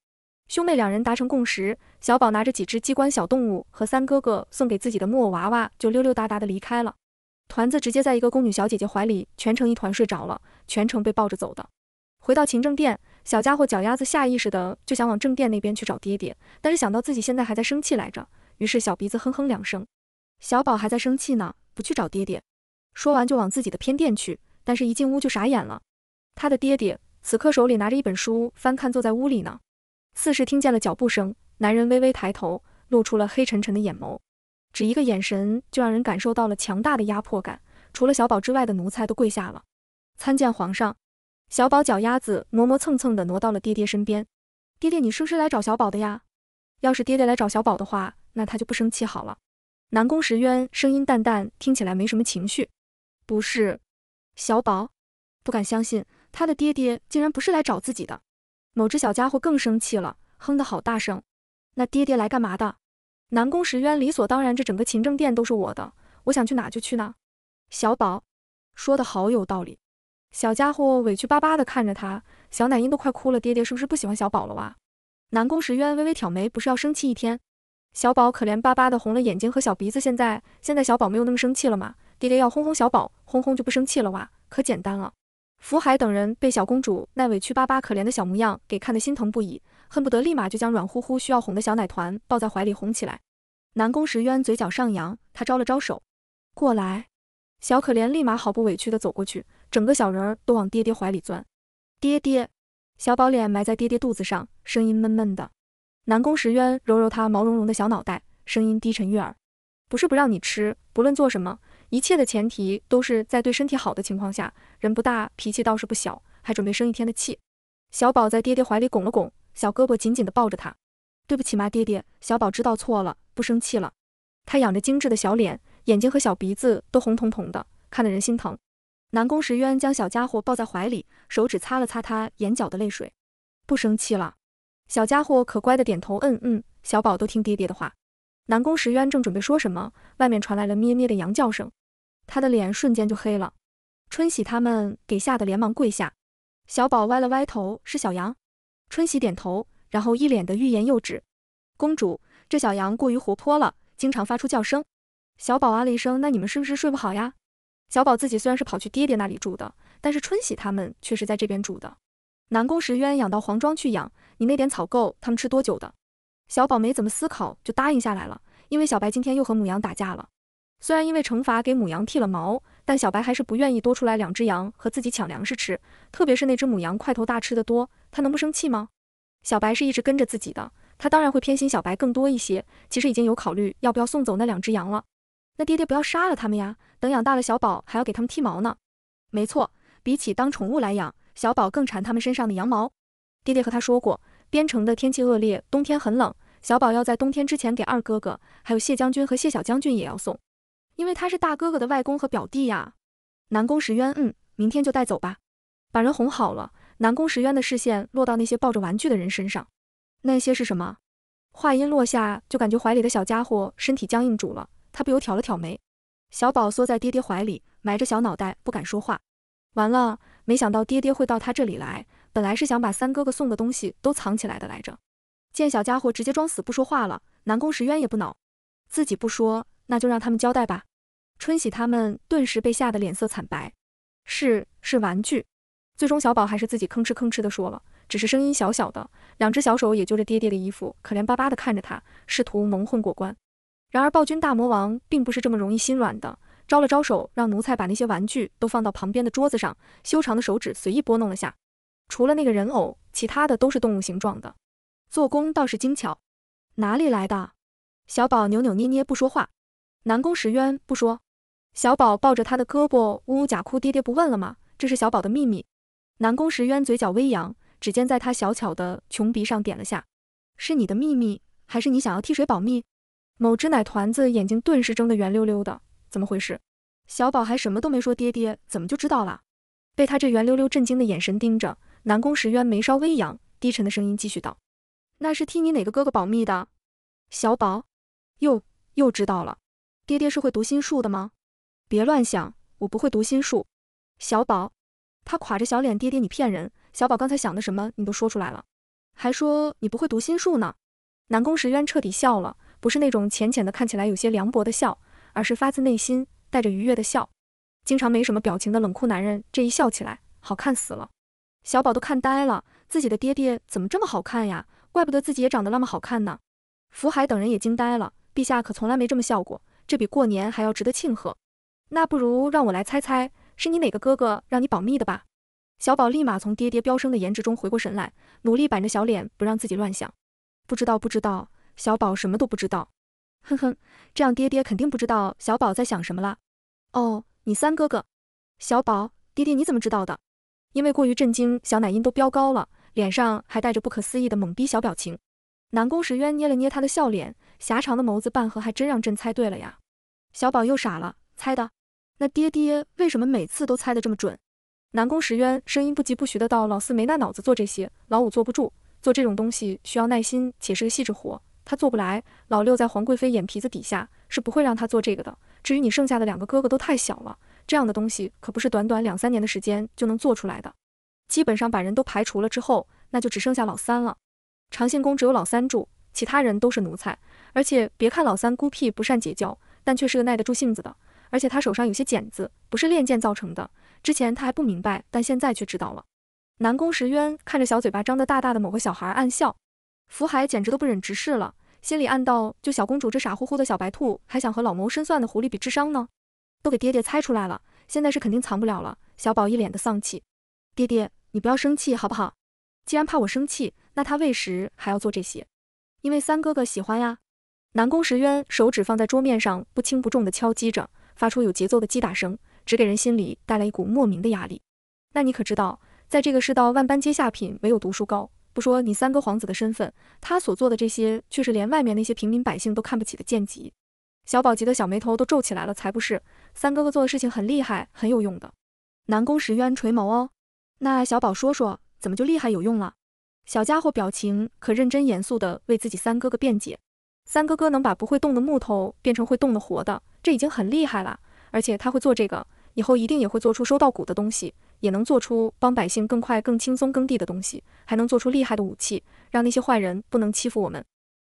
兄妹两人达成共识，小宝拿着几只机关小动物和三哥哥送给自己的木偶娃娃就溜溜达达的离开了。团子直接在一个宫女小姐姐怀里，全程一团睡着了，全程被抱着走的。回到勤政殿，小家伙脚丫子下意识的就想往正殿那边去找爹爹，但是想到自己现在还在生气来着，于是小鼻子哼哼两声。小宝还在生气呢，不去找爹爹。说完就往自己的偏殿去，但是一进屋就傻眼了。他的爹爹此刻手里拿着一本书翻看，坐在屋里呢，似是听见了脚步声，男人微微抬头，露出了黑沉沉的眼眸，只一个眼神就让人感受到了强大的压迫感。除了小宝之外的奴才都跪下了，参见皇上。小宝脚丫子磨磨蹭蹭的挪到了爹爹身边，爹爹，你是不是来找小宝的呀？要是爹爹来找小宝的话，那他就不生气好了。南宫时渊声音淡淡，听起来没什么情绪。不是，小宝不敢相信。他的爹爹竟然不是来找自己的，某只小家伙更生气了，哼的好大声。那爹爹来干嘛的？南宫石渊理所当然，这整个勤政殿都是我的，我想去哪就去哪。小宝，说的好有道理。小家伙委屈巴巴的看着他，小奶音都快哭了。爹爹是不是不喜欢小宝了哇？南宫石渊微微挑眉，不是要生气一天？小宝可怜巴巴的红了眼睛和小鼻子，现在现在小宝没有那么生气了吗？爹爹要哄哄小宝，哄哄就不生气了哇，可简单了。福海等人被小公主那委屈巴巴、可怜的小模样给看得心疼不已，恨不得立马就将软乎乎、需要哄的小奶团抱在怀里哄起来。南宫时渊嘴角上扬，他招了招手，过来。小可怜立马毫不委屈地走过去，整个小人儿都往爹爹怀里钻。爹爹，小宝脸埋在爹爹肚子上，声音闷闷的。南宫时渊揉揉他毛茸茸的小脑袋，声音低沉悦耳：“不是不让你吃，不论做什么。”一切的前提都是在对身体好的情况下，人不大，脾气倒是不小，还准备生一天的气。小宝在爹爹怀里拱了拱，小胳膊紧紧地抱着他。对不起嘛，爹爹，小宝知道错了，不生气了。他仰着精致的小脸，眼睛和小鼻子都红彤彤的，看得人心疼。南宫时渊将小家伙抱在怀里，手指擦了擦他眼角的泪水。不生气了。小家伙可乖的点头，嗯嗯。小宝都听爹爹的话。南宫时渊正准备说什么，外面传来了咩咩的羊叫声。他的脸瞬间就黑了，春喜他们给吓得连忙跪下。小宝歪了歪头，是小羊。春喜点头，然后一脸的欲言又止。公主，这小羊过于活泼了，经常发出叫声。小宝啊了一声，那你们是不是睡不好呀？小宝自己虽然是跑去爹爹那里住的，但是春喜他们却是在这边住的。南宫时渊养到黄庄去养，你那点草够他们吃多久的？小宝没怎么思考就答应下来了，因为小白今天又和母羊打架了。虽然因为惩罚给母羊剃了毛，但小白还是不愿意多出来两只羊和自己抢粮食吃。特别是那只母羊块头大，吃的多，他能不生气吗？小白是一直跟着自己的，他当然会偏心小白更多一些。其实已经有考虑要不要送走那两只羊了。那爹爹不要杀了他们呀，等养大了小宝还要给他们剃毛呢。没错，比起当宠物来养，小宝更馋他们身上的羊毛。爹爹和他说过，边城的天气恶劣，冬天很冷，小宝要在冬天之前给二哥哥，还有谢将军和谢小将军也要送。因为他是大哥哥的外公和表弟呀，南宫石渊，嗯，明天就带走吧，把人哄好了。南宫石渊的视线落到那些抱着玩具的人身上，那些是什么？话音落下，就感觉怀里的小家伙身体僵硬住了，他不由挑了挑眉。小宝缩在爹爹怀里，埋着小脑袋不敢说话。完了，没想到爹爹会到他这里来，本来是想把三哥哥送的东西都藏起来的来着。见小家伙直接装死不说话了，南宫石渊也不恼，自己不说，那就让他们交代吧。春喜他们顿时被吓得脸色惨白，是是玩具，最终小宝还是自己吭哧吭哧的说了，只是声音小小的，两只小手也揪着爹爹的衣服，可怜巴巴的看着他，试图蒙混过关。然而暴君大魔王并不是这么容易心软的，招了招手，让奴才把那些玩具都放到旁边的桌子上，修长的手指随意拨弄了下，除了那个人偶，其他的都是动物形状的，做工倒是精巧，哪里来的？小宝扭扭捏捏不说话，南宫石渊不说。小宝抱着他的胳膊，呜呜假哭。爹爹不问了吗？这是小宝的秘密。南宫时渊嘴角微扬，指尖在他小巧的穷鼻上点了下。是你的秘密，还是你想要替谁保密？某只奶团子眼睛顿时睁得圆溜溜的。怎么回事？小宝还什么都没说，爹爹怎么就知道了？被他这圆溜溜震惊的眼神盯着，南宫时渊眉梢微扬，低沉的声音继续道：“那是替你哪个哥哥保密的？”小宝又又知道了。爹爹是会读心术的吗？别乱想，我不会读心术。小宝，他垮着小脸，爹爹你骗人！小宝刚才想的什么，你都说出来了，还说你不会读心术呢！南宫时渊彻底笑了，不是那种浅浅的、看起来有些凉薄的笑，而是发自内心、带着愉悦的笑。经常没什么表情的冷酷男人，这一笑起来，好看死了。小宝都看呆了，自己的爹爹怎么这么好看呀？怪不得自己也长得那么好看呢！福海等人也惊呆了，陛下可从来没这么笑过，这比过年还要值得庆贺。那不如让我来猜猜，是你哪个哥哥让你保密的吧？小宝立马从爹爹飙升的颜值中回过神来，努力板着小脸不让自己乱想。不知道，不知道，小宝什么都不知道。哼哼，这样爹爹肯定不知道小宝在想什么了。哦，你三哥哥，小宝，爹爹你怎么知道的？因为过于震惊，小奶音都飙高了，脸上还带着不可思议的懵逼小表情。南宫时渊捏了捏他的笑脸，狭长的眸子半合，还真让朕猜对了呀。小宝又傻了，猜的。那爹爹为什么每次都猜得这么准？南宫石渊声音不疾不徐的道：“老四没那脑子做这些，老五坐不住，做这种东西需要耐心且是个细致活，他做不来。老六在皇贵妃眼皮子底下是不会让他做这个的。至于你剩下的两个哥哥都太小了，这样的东西可不是短短两三年的时间就能做出来的。基本上把人都排除了之后，那就只剩下老三了。长信宫只有老三住，其他人都是奴才。而且别看老三孤僻不善结交，但却是个耐得住性子的。”而且他手上有些茧子，不是练剑造成的。之前他还不明白，但现在却知道了。南宫石渊看着小嘴巴张得大大的某个小孩，暗笑。福海简直都不忍直视了，心里暗道：就小公主这傻乎乎的小白兔，还想和老谋深算的狐狸比智商呢，都给爹爹猜出来了。现在是肯定藏不了了。小宝一脸的丧气，爹爹，你不要生气好不好？既然怕我生气，那他喂食还要做这些？因为三哥哥喜欢呀。南宫石渊手指放在桌面上，不轻不重的敲击着。发出有节奏的击打声，只给人心里带来一股莫名的压力。那你可知道，在这个世道，万般皆下品，唯有读书高。不说你三哥皇子的身份，他所做的这些，却是连外面那些平民百姓都看不起的贱籍。小宝急得小眉头都皱起来了，才不是三哥哥做的事情很厉害，很有用的。南宫石渊垂眸哦，那小宝说说，怎么就厉害有用了？小家伙表情可认真严肃的为自己三哥哥辩解。三哥哥能把不会动的木头变成会动的活的。这已经很厉害了，而且他会做这个，以后一定也会做出收稻谷的东西，也能做出帮百姓更快、更轻松耕地的东西，还能做出厉害的武器，让那些坏人不能欺负我们。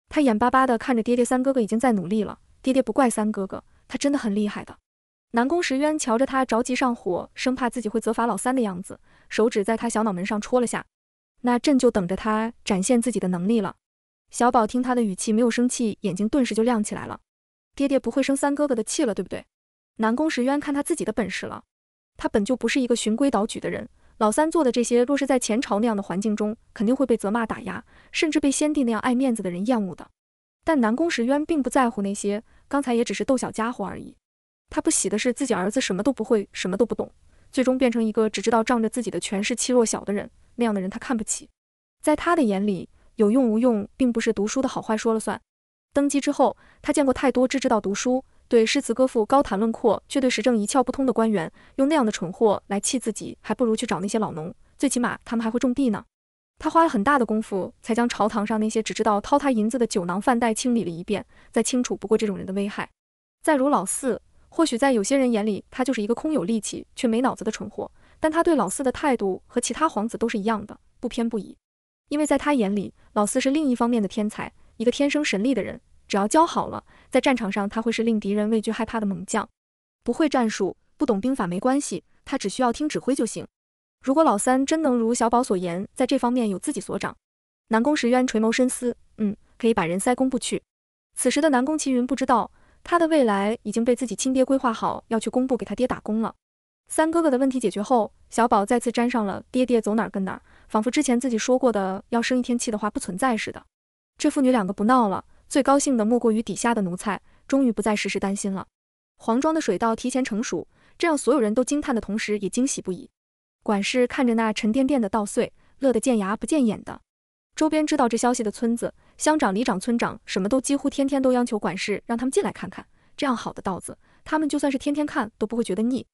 他眼巴巴地看着爹爹，三哥哥已经在努力了。爹爹不怪三哥哥，他真的很厉害的。南宫石渊瞧着他着急上火，生怕自己会责罚老三的样子，手指在他小脑门上戳了下。那朕就等着他展现自己的能力了。小宝听他的语气没有生气，眼睛顿时就亮起来了。爹爹不会生三哥哥的气了，对不对？南宫时渊看他自己的本事了。他本就不是一个循规蹈矩的人。老三做的这些，若是在前朝那样的环境中，肯定会被责骂打压，甚至被先帝那样爱面子的人厌恶的。但南宫时渊并不在乎那些，刚才也只是逗小家伙而已。他不喜的是自己儿子什么都不会，什么都不懂，最终变成一个只知道仗着自己的权势欺弱小的人。那样的人他看不起。在他的眼里，有用无用，并不是读书的好坏说了算。登基之后，他见过太多只知道读书、对诗词歌赋高谈论阔，却对时政一窍不通的官员。用那样的蠢货来气自己，还不如去找那些老农，最起码他们还会种地呢。他花了很大的功夫，才将朝堂上那些只知道掏他银子的酒囊饭袋清理了一遍。再清楚不过这种人的危害。再如老四，或许在有些人眼里，他就是一个空有力气却没脑子的蠢货。但他对老四的态度和其他皇子都是一样的，不偏不倚。因为在他眼里，老四是另一方面的天才。一个天生神力的人，只要教好了，在战场上他会是令敌人畏惧害怕的猛将。不会战术，不懂兵法没关系，他只需要听指挥就行。如果老三真能如小宝所言，在这方面有自己所长，南宫时渊垂眸深思，嗯，可以把人塞工部去。此时的南宫齐云不知道，他的未来已经被自己亲爹规划好，要去工部给他爹打工了。三哥哥的问题解决后，小宝再次沾上了爹爹走哪儿跟哪，儿，仿佛之前自己说过的要生一天气的话不存在似的。这父女两个不闹了，最高兴的莫过于底下的奴才，终于不再时时担心了。黄庄的水稻提前成熟，这让所有人都惊叹的同时也惊喜不已。管事看着那沉甸甸的稻穗，乐得见牙不见眼的。周边知道这消息的村子、乡长、里长、村长，什么都几乎天天都央求管事，让他们进来看看这样好的稻子，他们就算是天天看都不会觉得腻。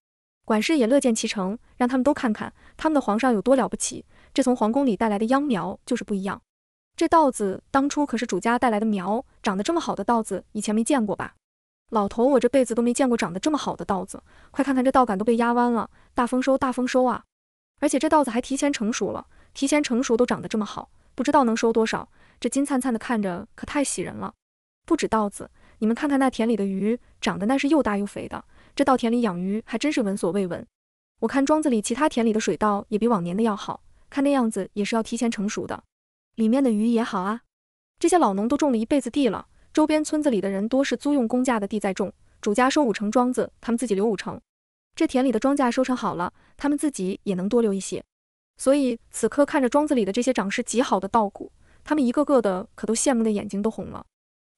管事也乐见其成，让他们都看看他们的皇上有多了不起，这从皇宫里带来的秧苗就是不一样。这稻子当初可是主家带来的苗，长得这么好的稻子以前没见过吧？老头，我这辈子都没见过长得这么好的稻子，快看看这稻杆都被压弯了，大丰收大丰收啊！而且这稻子还提前成熟了，提前成熟都长得这么好，不知道能收多少。这金灿灿的看着可太喜人了。不止稻子，你们看看那田里的鱼，长得那是又大又肥的。这稻田里养鱼还真是闻所未闻。我看庄子里其他田里的水稻也比往年的要好，看那样子也是要提前成熟的。里面的鱼也好啊，这些老农都种了一辈子地了。周边村子里的人多是租用公家的地在种，主家收五成庄子，他们自己留五成。这田里的庄稼收成好了，他们自己也能多留一些。所以此刻看着庄子里的这些长势极好的稻谷，他们一个个的可都羡慕的眼睛都红了。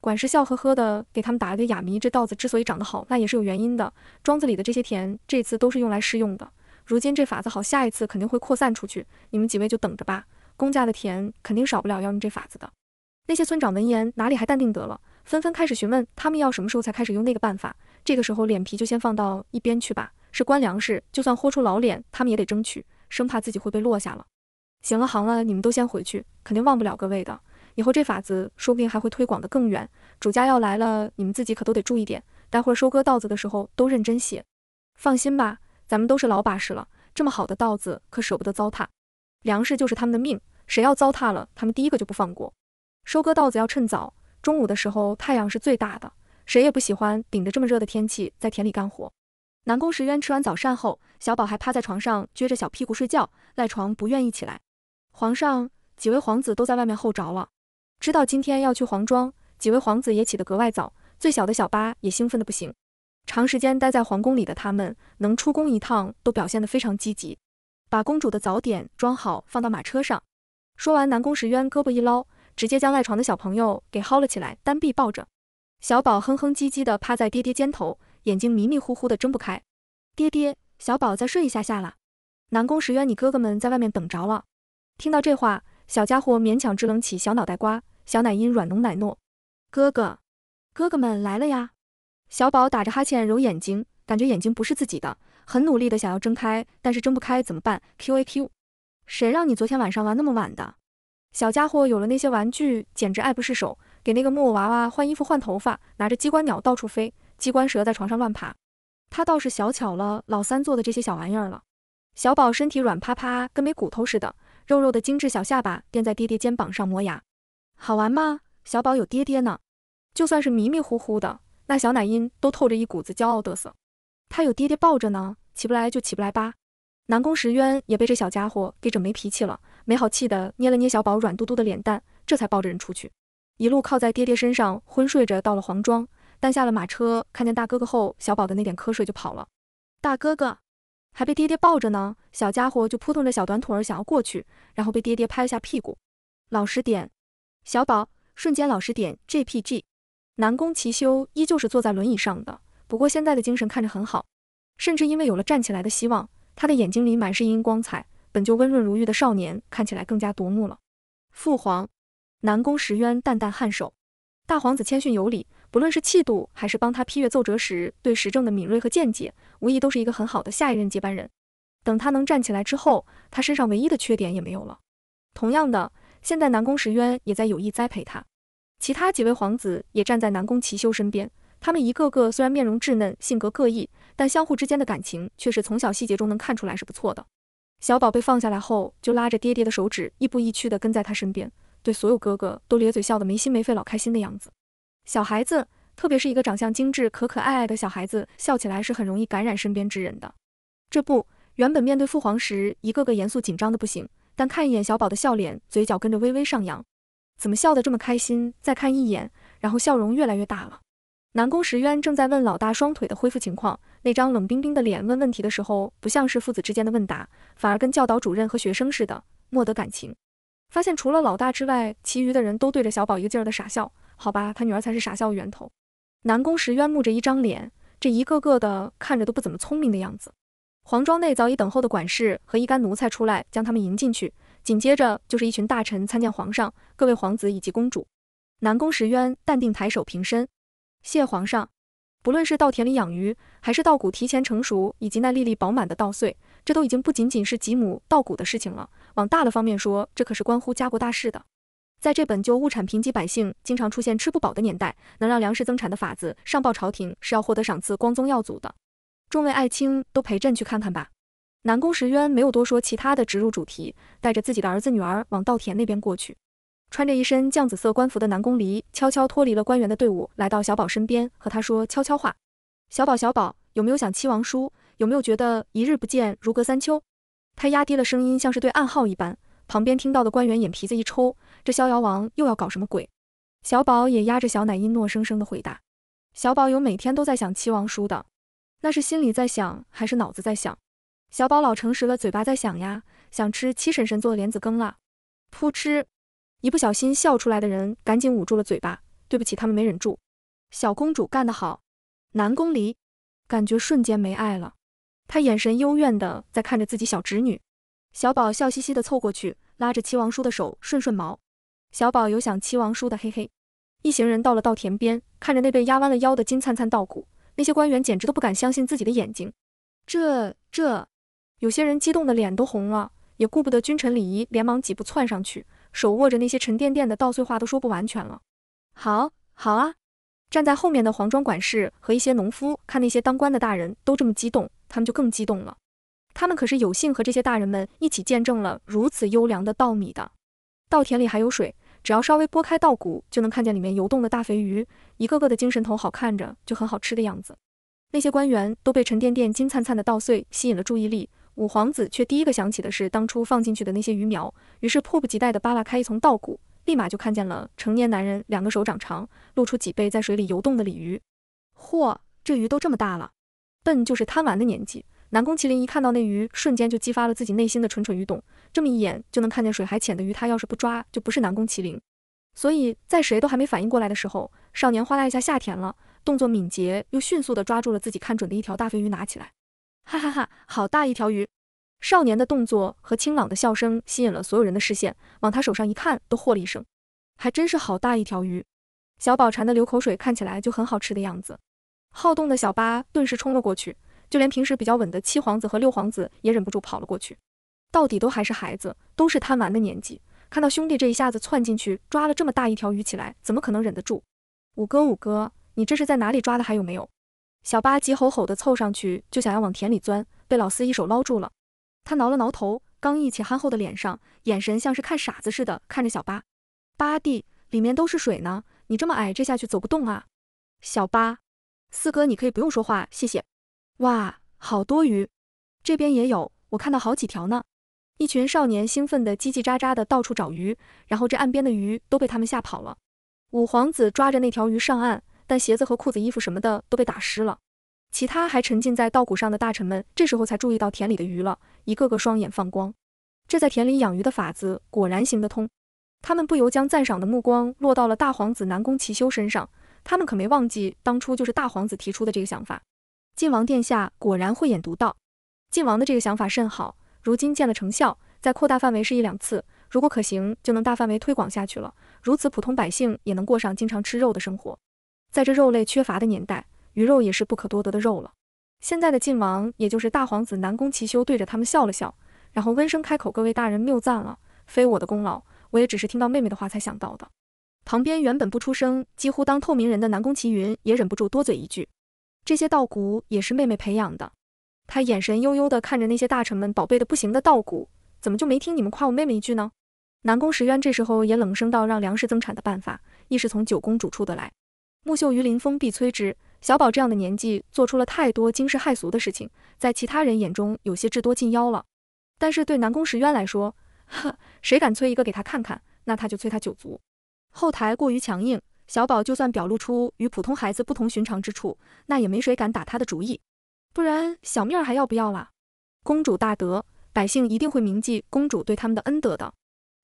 管事笑呵呵的给他们打了个哑谜：这稻子之所以长得好，那也是有原因的。庄子里的这些田这次都是用来试用的，如今这法子好，下一次肯定会扩散出去，你们几位就等着吧。公家的田肯定少不了要用这法子的。那些村长闻言哪里还淡定得了，纷纷开始询问他们要什么时候才开始用那个办法。这个时候脸皮就先放到一边去吧，是关粮食，就算豁出老脸，他们也得争取，生怕自己会被落下了。行了行了，你们都先回去，肯定忘不了各位的。以后这法子说不定还会推广的更远。主家要来了，你们自己可都得注意点，待会儿收割稻子的时候都认真些。放心吧，咱们都是老把式了，这么好的稻子可舍不得糟蹋。粮食就是他们的命，谁要糟蹋了，他们第一个就不放过。收割稻子要趁早，中午的时候太阳是最大的，谁也不喜欢顶着这么热的天气在田里干活。南宫时渊吃完早膳后，小宝还趴在床上撅着小屁股睡觉，赖床不愿意起来。皇上几位皇子都在外面候着了，知道今天要去皇庄，几位皇子也起得格外早，最小的小八也兴奋得不行。长时间待在皇宫里的他们，能出宫一趟都表现得非常积极。把公主的早点装好，放到马车上。说完，南宫时渊胳膊一捞，直接将赖床的小朋友给薅了起来，单臂抱着。小宝哼哼唧唧的趴在爹爹肩头，眼睛迷迷糊糊的睁不开。爹爹，小宝再睡一下下啦。南宫时渊，你哥哥们在外面等着了。听到这话，小家伙勉强支棱起小脑袋瓜，小奶音软浓奶糯。哥哥，哥哥们来了呀！小宝打着哈欠揉眼睛，感觉眼睛不是自己的。很努力的想要睁开，但是睁不开怎么办？Q A Q，谁让你昨天晚上玩那么晚的？小家伙有了那些玩具，简直爱不释手，给那个木偶娃娃换衣服、换头发，拿着机关鸟到处飞，机关蛇在床上乱爬。他倒是小巧了老三做的这些小玩意儿了。小宝身体软趴趴，跟没骨头似的，肉肉的精致小下巴垫在爹爹肩膀上磨牙，好玩吗？小宝有爹爹呢，就算是迷迷糊糊的，那小奶音都透着一股子骄傲嘚瑟。他有爹爹抱着呢，起不来就起不来吧。南宫时渊也被这小家伙给整没脾气了，没好气的捏了捏小宝软嘟嘟的脸蛋，这才抱着人出去，一路靠在爹爹身上昏睡着到了黄庄。但下了马车看见大哥哥后，小宝的那点瞌睡就跑了。大哥哥还被爹爹抱着呢，小家伙就扑腾着小短腿儿想要过去，然后被爹爹拍了下屁股，老实点。小宝瞬间老实点。JPG，南宫齐修依旧是坐在轮椅上的。不过现在的精神看着很好，甚至因为有了站起来的希望，他的眼睛里满是莹莹光彩。本就温润如玉的少年看起来更加夺目了。父皇，南宫石渊淡淡颔首。大皇子谦逊有礼，不论是气度还是帮他批阅奏折时对时政的敏锐和见解，无疑都是一个很好的下一任接班人。等他能站起来之后，他身上唯一的缺点也没有了。同样的，现在南宫石渊也在有意栽培他。其他几位皇子也站在南宫齐修身边。他们一个个虽然面容稚嫩，性格各异，但相互之间的感情却是从小细节中能看出来是不错的。小宝被放下来后，就拉着爹爹的手指，亦步亦趋的跟在他身边，对所有哥哥都咧嘴笑得没心没肺，老开心的样子。小孩子，特别是一个长相精致、可可爱爱的小孩子，笑起来是很容易感染身边之人的。这不，原本面对父皇时，一个个严肃紧张的不行，但看一眼小宝的笑脸，嘴角跟着微微上扬。怎么笑得这么开心？再看一眼，然后笑容越来越大了。南宫石渊正在问老大双腿的恢复情况，那张冷冰冰的脸问问题的时候，不像是父子之间的问答，反而跟教导主任和学生似的，莫得感情。发现除了老大之外，其余的人都对着小宝一个劲儿的傻笑。好吧，他女儿才是傻笑源头。南宫石渊木着一张脸，这一个个的看着都不怎么聪明的样子。皇庄内早已等候的管事和一干奴才出来将他们迎进去，紧接着就是一群大臣参见皇上，各位皇子以及公主。南宫石渊淡定抬手平身。谢皇上，不论是稻田里养鱼，还是稻谷提前成熟，以及那粒粒饱满的稻穗，这都已经不仅仅是几亩稻谷的事情了。往大了方面说，这可是关乎家国大事的。在这本就物产贫瘠、百姓经常出现吃不饱的年代，能让粮食增产的法子，上报朝廷是要获得赏赐、光宗耀祖的。众位爱卿都陪朕去看看吧。南宫时渊没有多说其他的，直入主题，带着自己的儿子女儿往稻田那边过去。穿着一身绛紫色官服的南宫离悄悄脱离了官员的队伍，来到小宝身边，和他说悄悄话：“小宝，小宝，有没有想七王叔？有没有觉得一日不见如隔三秋？”他压低了声音，像是对暗号一般。旁边听到的官员眼皮子一抽，这逍遥王又要搞什么鬼？小宝也压着小奶音，糯生生的回答：“小宝有，每天都在想七王叔的，那是心里在想还是脑子在想？”小宝老诚实了，嘴巴在想呀，想吃七婶婶做的莲子羹了，扑哧。一不小心笑出来的人赶紧捂住了嘴巴，对不起，他们没忍住。小公主干得好！南宫离感觉瞬间没爱了，他眼神幽怨的在看着自己小侄女。小宝笑嘻嘻的凑过去，拉着七王叔的手顺顺毛。小宝有想七王叔的嘿嘿。一行人到了稻田边，看着那被压弯了腰的金灿灿稻谷，那些官员简直都不敢相信自己的眼睛。这这，有些人激动的脸都红了，也顾不得君臣礼仪，连忙几步窜上去。手握着那些沉甸甸的稻穗，话都说不完全了。好，好啊！站在后面的黄庄管事和一些农夫，看那些当官的大人都这么激动，他们就更激动了。他们可是有幸和这些大人们一起见证了如此优良的稻米的。稻田里还有水，只要稍微拨开稻谷，就能看见里面游动的大肥鱼，一个个的精神头好，看着就很好吃的样子。那些官员都被沉甸甸、金灿灿的稻穗吸引了注意力。五皇子却第一个想起的是当初放进去的那些鱼苗，于是迫不及待的扒拉开一层稻谷，立马就看见了成年男人两个手掌长，露出脊背在水里游动的鲤鱼。嚯，这鱼都这么大了！笨就是贪玩的年纪。南宫麒麟一看到那鱼，瞬间就激发了自己内心的蠢蠢欲动。这么一眼就能看见水还浅的鱼，他要是不抓，就不是南宫麒麟。所以在谁都还没反应过来的时候，少年哗啦一下下田了，动作敏捷又迅速的抓住了自己看准的一条大肥鱼，拿起来。哈哈哈，好大一条鱼！少年的动作和清朗的笑声吸引了所有人的视线，往他手上一看，都嚯了一声，还真是好大一条鱼！小宝馋得流口水，看起来就很好吃的样子。好动的小八顿时冲了过去，就连平时比较稳的七皇子和六皇子也忍不住跑了过去。到底都还是孩子，都是贪玩的年纪，看到兄弟这一下子窜进去抓了这么大一条鱼起来，怎么可能忍得住？五哥，五哥，你这是在哪里抓的？还有没有？小八急吼吼地凑上去，就想要往田里钻，被老四一手捞住了。他挠了挠头，刚毅且憨厚的脸上，眼神像是看傻子似的看着小八。八弟，里面都是水呢，你这么矮，这下去走不动啊。小八，四哥，你可以不用说话，谢谢。哇，好多鱼，这边也有，我看到好几条呢。一群少年兴奋地叽叽喳喳地到处找鱼，然后这岸边的鱼都被他们吓跑了。五皇子抓着那条鱼上岸。但鞋子和裤子、衣服什么的都被打湿了。其他还沉浸在稻谷上的大臣们，这时候才注意到田里的鱼了，一个个双眼放光。这在田里养鱼的法子果然行得通，他们不由将赞赏的目光落到了大皇子南宫齐修身上。他们可没忘记，当初就是大皇子提出的这个想法。晋王殿下果然慧眼独到，晋王的这个想法甚好，如今见了成效，在扩大范围试一两次，如果可行，就能大范围推广下去了。如此，普通百姓也能过上经常吃肉的生活。在这肉类缺乏的年代，鱼肉也是不可多得的肉了。现在的晋王，也就是大皇子南宫祁修，对着他们笑了笑，然后温声开口：“各位大人谬赞了，非我的功劳，我也只是听到妹妹的话才想到的。”旁边原本不出声，几乎当透明人的南宫齐云也忍不住多嘴一句：“这些稻谷也是妹妹培养的。”他眼神幽幽的看着那些大臣们，宝贝的不行的稻谷，怎么就没听你们夸我妹妹一句呢？南宫石渊这时候也冷声道：“让粮食增产的办法，亦是从九公主处得来。”木秀于林，风必摧之。小宝这样的年纪，做出了太多惊世骇俗的事情，在其他人眼中，有些至多近妖了。但是对南宫时渊来说，呵，谁敢催一个给他看看，那他就催他九族。后台过于强硬，小宝就算表露出与普通孩子不同寻常之处，那也没谁敢打他的主意，不然小命还要不要了？公主大德，百姓一定会铭记公主对他们的恩德的。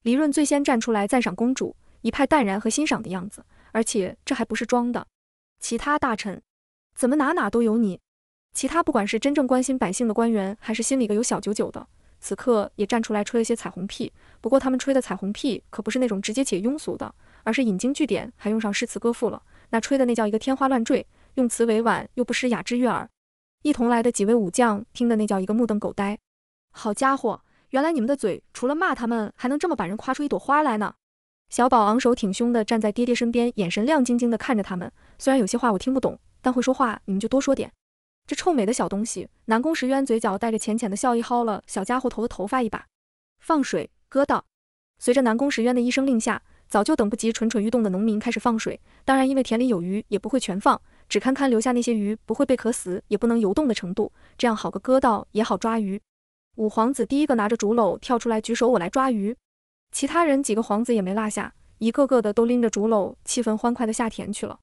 黎润最先站出来赞赏公主，一派淡然和欣赏的样子。而且这还不是装的，其他大臣，怎么哪哪都有你？其他不管是真正关心百姓的官员，还是心里个有小九九的，此刻也站出来吹了些彩虹屁。不过他们吹的彩虹屁可不是那种直接且庸俗的，而是引经据典，还用上诗词歌赋了，那吹的那叫一个天花乱坠，用词委婉又不失雅致悦耳。一同来的几位武将听的那叫一个目瞪口呆，好家伙，原来你们的嘴除了骂他们，还能这么把人夸出一朵花来呢？小宝昂首挺胸的站在爹爹身边，眼神亮晶晶的看着他们。虽然有些话我听不懂，但会说话，你们就多说点。这臭美的小东西，南宫时渊嘴角带着浅浅的笑意，薅了小家伙头的头发一把。放水，割稻。随着南宫时渊的一声令下，早就等不及蠢蠢欲动的农民开始放水。当然，因为田里有鱼，也不会全放，只堪堪留下那些鱼不会被渴死，也不能游动的程度。这样好个割稻也好抓鱼。五皇子第一个拿着竹篓跳出来，举手：“我来抓鱼。”其他人几个皇子也没落下，一个个的都拎着竹篓，气氛欢快的下田去了。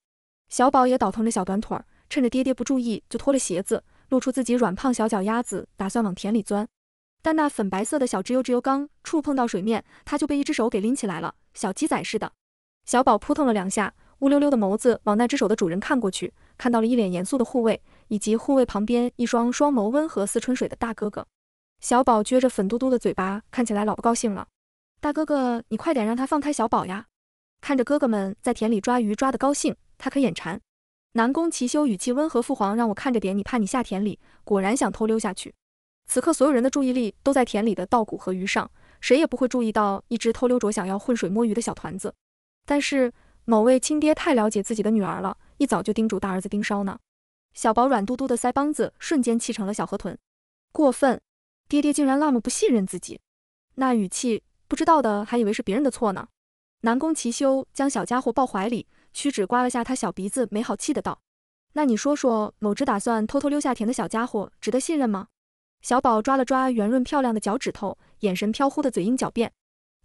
小宝也倒腾着小短腿，趁着爹爹不注意就脱了鞋子，露出自己软胖小脚丫子，打算往田里钻。但那粉白色的小直油直油刚触碰到水面，他就被一只手给拎起来了，小鸡仔似的。小宝扑腾了两下，乌溜溜的眸子往那只手的主人看过去，看到了一脸严肃的护卫，以及护卫旁边一双双眸温和似春水的大哥哥。小宝撅着粉嘟嘟的嘴巴，看起来老不高兴了。大哥哥，你快点让他放开小宝呀！看着哥哥们在田里抓鱼抓的高兴，他可眼馋。南宫齐修语气温和，父皇让我看着点你，怕你下田里。果然想偷溜下去。此刻所有人的注意力都在田里的稻谷和鱼上，谁也不会注意到一只偷溜着想要浑水摸鱼的小团子。但是某位亲爹太了解自己的女儿了，一早就叮嘱大儿子盯梢呢。小宝软嘟嘟的腮帮子瞬间气成了小河豚，过分！爹爹竟然那么不信任自己，那语气。不知道的还以为是别人的错呢。南宫齐修将小家伙抱怀里，屈指刮了下他小鼻子，没好气的道：“那你说说，某只打算偷偷溜下田的小家伙，值得信任吗？”小宝抓了抓圆润漂亮的脚趾头，眼神飘忽的嘴硬狡辩：“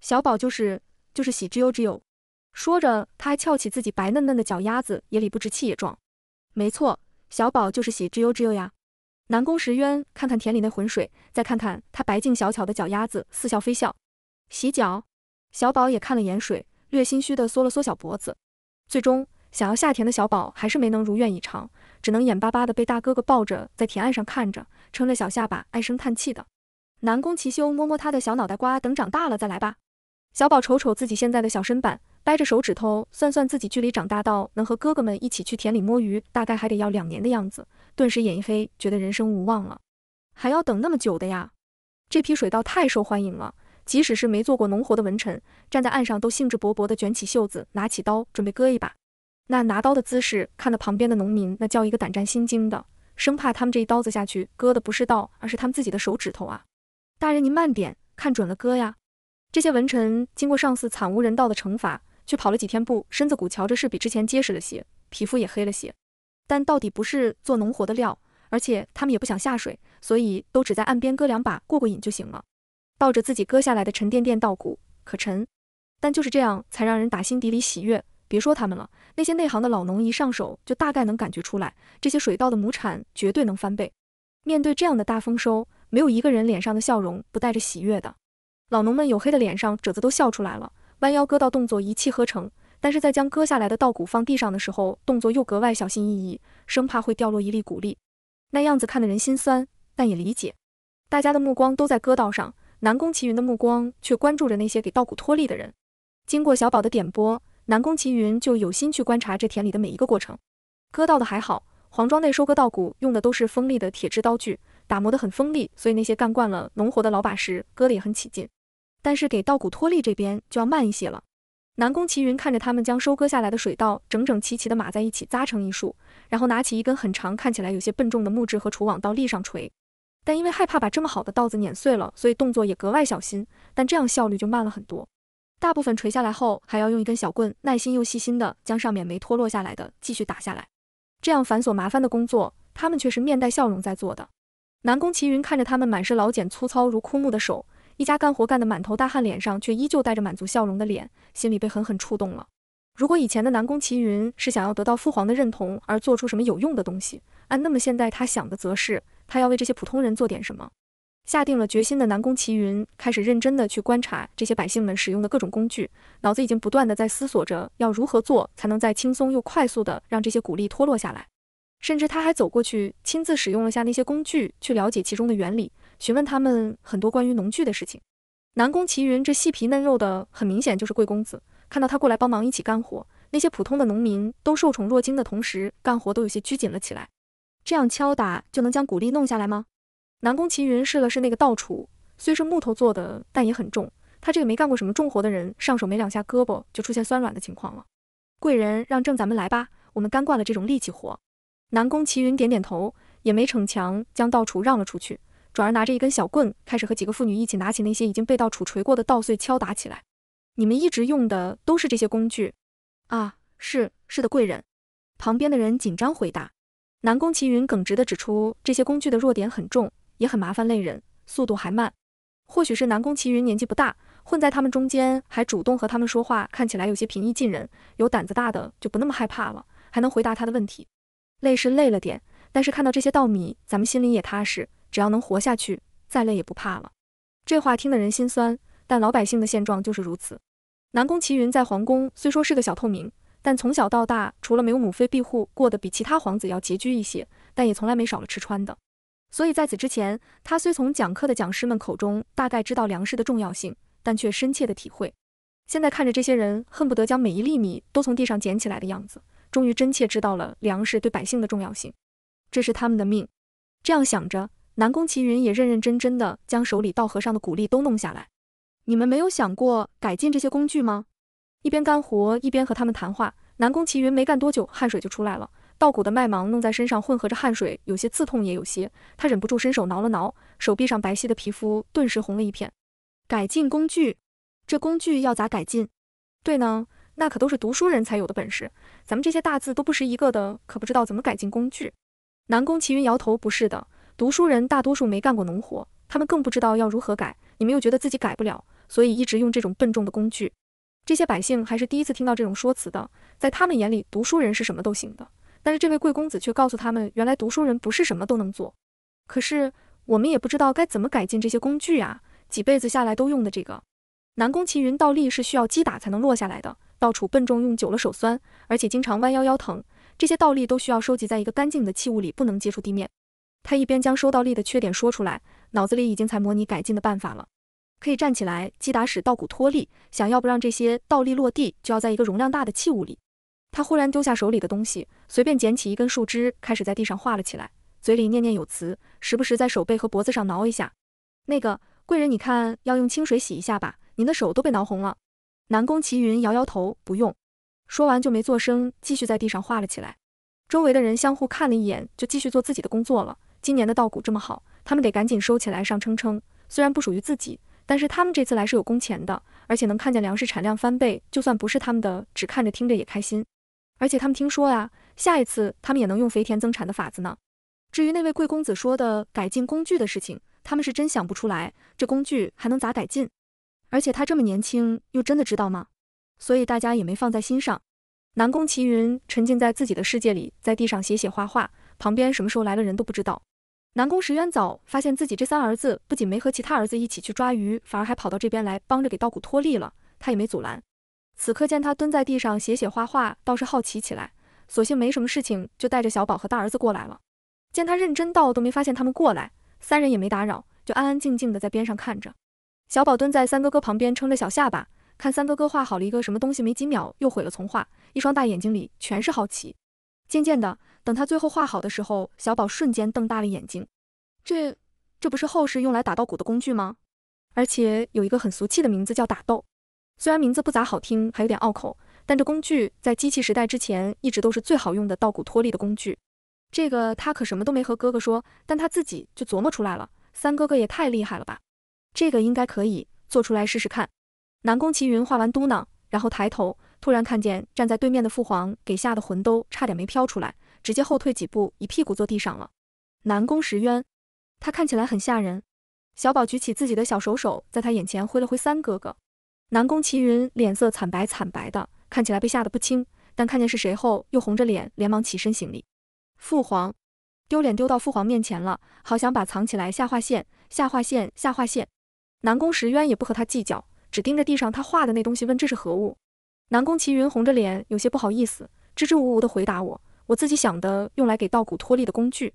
小宝就是就是喜之忧之忧。”说着，他还翘起自己白嫩嫩的脚丫子，也理不直气也壮。没错，小宝就是喜之忧之忧呀。南宫石渊看看田里那浑水，再看看他白净小巧的脚丫子，似笑非笑。洗脚，小宝也看了眼水，略心虚的缩了缩小脖子。最终，想要下田的小宝还是没能如愿以偿，只能眼巴巴的被大哥哥抱着在田岸上看着，撑着小下巴唉声叹气的。南宫齐修摸摸他的小脑袋瓜，等长大了再来吧。小宝瞅瞅自己现在的小身板，掰着手指头算算自己距离长大到能和哥哥们一起去田里摸鱼，大概还得要两年的样子，顿时眼一黑，觉得人生无望了。还要等那么久的呀？这批水稻太受欢迎了。即使是没做过农活的文臣，站在岸上都兴致勃勃地卷起袖子，拿起刀准备割一把。那拿刀的姿势，看得旁边的农民，那叫一个胆战心惊的，生怕他们这一刀子下去，割的不是刀，而是他们自己的手指头啊！大人您慢点，看准了割呀！这些文臣经过上次惨无人道的惩罚，却跑了几天步，身子骨瞧着是比之前结实了些，皮肤也黑了些，但到底不是做农活的料，而且他们也不想下水，所以都只在岸边割两把，过过瘾就行了。抱着自己割下来的沉甸甸稻谷，可沉。但就是这样，才让人打心底里喜悦。别说他们了，那些内行的老农一上手，就大概能感觉出来，这些水稻的亩产绝对能翻倍。面对这样的大丰收，没有一个人脸上的笑容不带着喜悦的。老农们黝黑的脸上褶子都笑出来了，弯腰割稻动作一气呵成，但是在将割下来的稻谷放地上的时候，动作又格外小心翼翼，生怕会掉落一粒谷粒。那样子看得人心酸，但也理解。大家的目光都在割稻上。南宫齐云的目光却关注着那些给稻谷脱粒的人。经过小宝的点拨，南宫齐云就有心去观察这田里的每一个过程。割稻的还好，黄庄内收割稻谷用的都是锋利的铁制刀具，打磨得很锋利，所以那些干惯了农活的老把式割的也很起劲。但是给稻谷脱粒这边就要慢一些了。南宫齐云看着他们将收割下来的水稻整整齐齐的码在一起，扎成一束，然后拿起一根很长、看起来有些笨重的木质和锄网到立上锤。但因为害怕把这么好的稻子碾碎了，所以动作也格外小心。但这样效率就慢了很多。大部分垂下来后，还要用一根小棍，耐心又细心地将上面没脱落下来的继续打下来。这样繁琐麻烦的工作，他们却是面带笑容在做的。南宫齐云看着他们满是老茧、粗糙如枯木的手，一家干活干得满头大汗，脸上却依旧带着满足笑容的脸，心里被狠狠触动了。如果以前的南宫齐云是想要得到父皇的认同而做出什么有用的东西，按那么现在他想的则是。他要为这些普通人做点什么。下定了决心的南宫齐云开始认真的去观察这些百姓们使用的各种工具，脑子已经不断的在思索着要如何做才能再轻松又快速的让这些谷粒脱落下来。甚至他还走过去亲自使用了下那些工具，去了解其中的原理，询问他们很多关于农具的事情。南宫齐云这细皮嫩肉的，很明显就是贵公子。看到他过来帮忙一起干活，那些普通的农民都受宠若惊的同时，干活都有些拘谨了起来。这样敲打就能将谷粒弄下来吗？南宫齐云试了试那个稻杵，虽是木头做的，但也很重。他这个没干过什么重活的人，上手没两下，胳膊就出现酸软的情况了。贵人让正咱们来吧，我们干惯了这种力气活。南宫齐云点点头，也没逞强，将稻杵让了出去，转而拿着一根小棍，开始和几个妇女一起拿起那些已经被稻杵锤过的稻穗敲打起来。你们一直用的都是这些工具？啊，是是的，贵人。旁边的人紧张回答。南宫齐云耿直的指出，这些工具的弱点很重，也很麻烦累人，速度还慢。或许是南宫齐云年纪不大，混在他们中间还主动和他们说话，看起来有些平易近人。有胆子大的就不那么害怕了，还能回答他的问题。累是累了点，但是看到这些稻米，咱们心里也踏实。只要能活下去，再累也不怕了。这话听得人心酸，但老百姓的现状就是如此。南宫齐云在皇宫虽说是个小透明。但从小到大，除了没有母妃庇护，过得比其他皇子要拮据一些，但也从来没少了吃穿的。所以在此之前，他虽从讲课的讲师们口中大概知道粮食的重要性，但却深切的体会。现在看着这些人恨不得将每一粒米都从地上捡起来的样子，终于真切知道了粮食对百姓的重要性。这是他们的命。这样想着，南宫齐云也认认真真的将手里稻禾上的谷粒都弄下来。你们没有想过改进这些工具吗？一边干活一边和他们谈话，南宫齐云没干多久，汗水就出来了。稻谷的麦芒弄在身上，混合着汗水，有些刺痛，也有些。他忍不住伸手挠了挠，手臂上白皙的皮肤顿时红了一片。改进工具，这工具要咋改进？对呢，那可都是读书人才有的本事。咱们这些大字都不识一个的，可不知道怎么改进工具。南宫齐云摇头，不是的，读书人大多数没干过农活，他们更不知道要如何改。你们又觉得自己改不了，所以一直用这种笨重的工具。这些百姓还是第一次听到这种说辞的，在他们眼里，读书人是什么都行的。但是这位贵公子却告诉他们，原来读书人不是什么都能做。可是我们也不知道该怎么改进这些工具啊，几辈子下来都用的这个。南宫齐云倒立是需要击打才能落下来的，到处笨重，用久了手酸，而且经常弯腰腰疼。这些倒立都需要收集在一个干净的器物里，不能接触地面。他一边将收倒立的缺点说出来，脑子里已经在模拟改进的办法了。可以站起来击打使稻谷脱粒，想要不让这些稻粒落地，就要在一个容量大的器物里。他忽然丢下手里的东西，随便捡起一根树枝，开始在地上画了起来，嘴里念念有词，时不时在手背和脖子上挠一下。那个贵人，你看要用清水洗一下吧，您的手都被挠红了。南宫齐云摇摇头，不用。说完就没做声，继续在地上画了起来。周围的人相互看了一眼，就继续做自己的工作了。今年的稻谷这么好，他们得赶紧收起来上称称，虽然不属于自己。但是他们这次来是有工钱的，而且能看见粮食产量翻倍，就算不是他们的，只看着听着也开心。而且他们听说啊，下一次他们也能用肥田增产的法子呢。至于那位贵公子说的改进工具的事情，他们是真想不出来，这工具还能咋改进？而且他这么年轻，又真的知道吗？所以大家也没放在心上。南宫齐云沉浸在自己的世界里，在地上写写画画，旁边什么时候来了人都不知道。南宫石渊早发现自己这三儿子不仅没和其他儿子一起去抓鱼，反而还跑到这边来帮着给稻谷脱粒了，他也没阻拦。此刻见他蹲在地上写写画画，倒是好奇起来，索性没什么事情，就带着小宝和大儿子过来了。见他认真到都没发现他们过来，三人也没打扰，就安安静静的在边上看着。小宝蹲在三哥哥旁边，撑着小下巴，看三哥哥画好了一个什么东西，没几秒又毁了从画，一双大眼睛里全是好奇。渐渐的。等他最后画好的时候，小宝瞬间瞪大了眼睛，这这不是后世用来打稻谷的工具吗？而且有一个很俗气的名字叫打豆，虽然名字不咋好听，还有点拗口，但这工具在机器时代之前一直都是最好用的稻谷脱粒的工具。这个他可什么都没和哥哥说，但他自己就琢磨出来了。三哥哥也太厉害了吧，这个应该可以做出来试试看。南宫齐云画完嘟囔，然后抬头，突然看见站在对面的父皇，给吓得魂都差点没飘出来。直接后退几步，一屁股坐地上了。南宫石渊，他看起来很吓人。小宝举起自己的小手手，在他眼前挥了挥。三哥哥，南宫齐云脸色惨白惨白的，看起来被吓得不轻。但看见是谁后，又红着脸连忙起身行礼。父皇，丢脸丢到父皇面前了，好想把藏起来。下划线下划线下划线。南宫石渊也不和他计较，只盯着地上他画的那东西问：“这是何物？”南宫齐云红着脸，有些不好意思，支支吾吾的回答我。我自己想的，用来给稻谷脱粒的工具。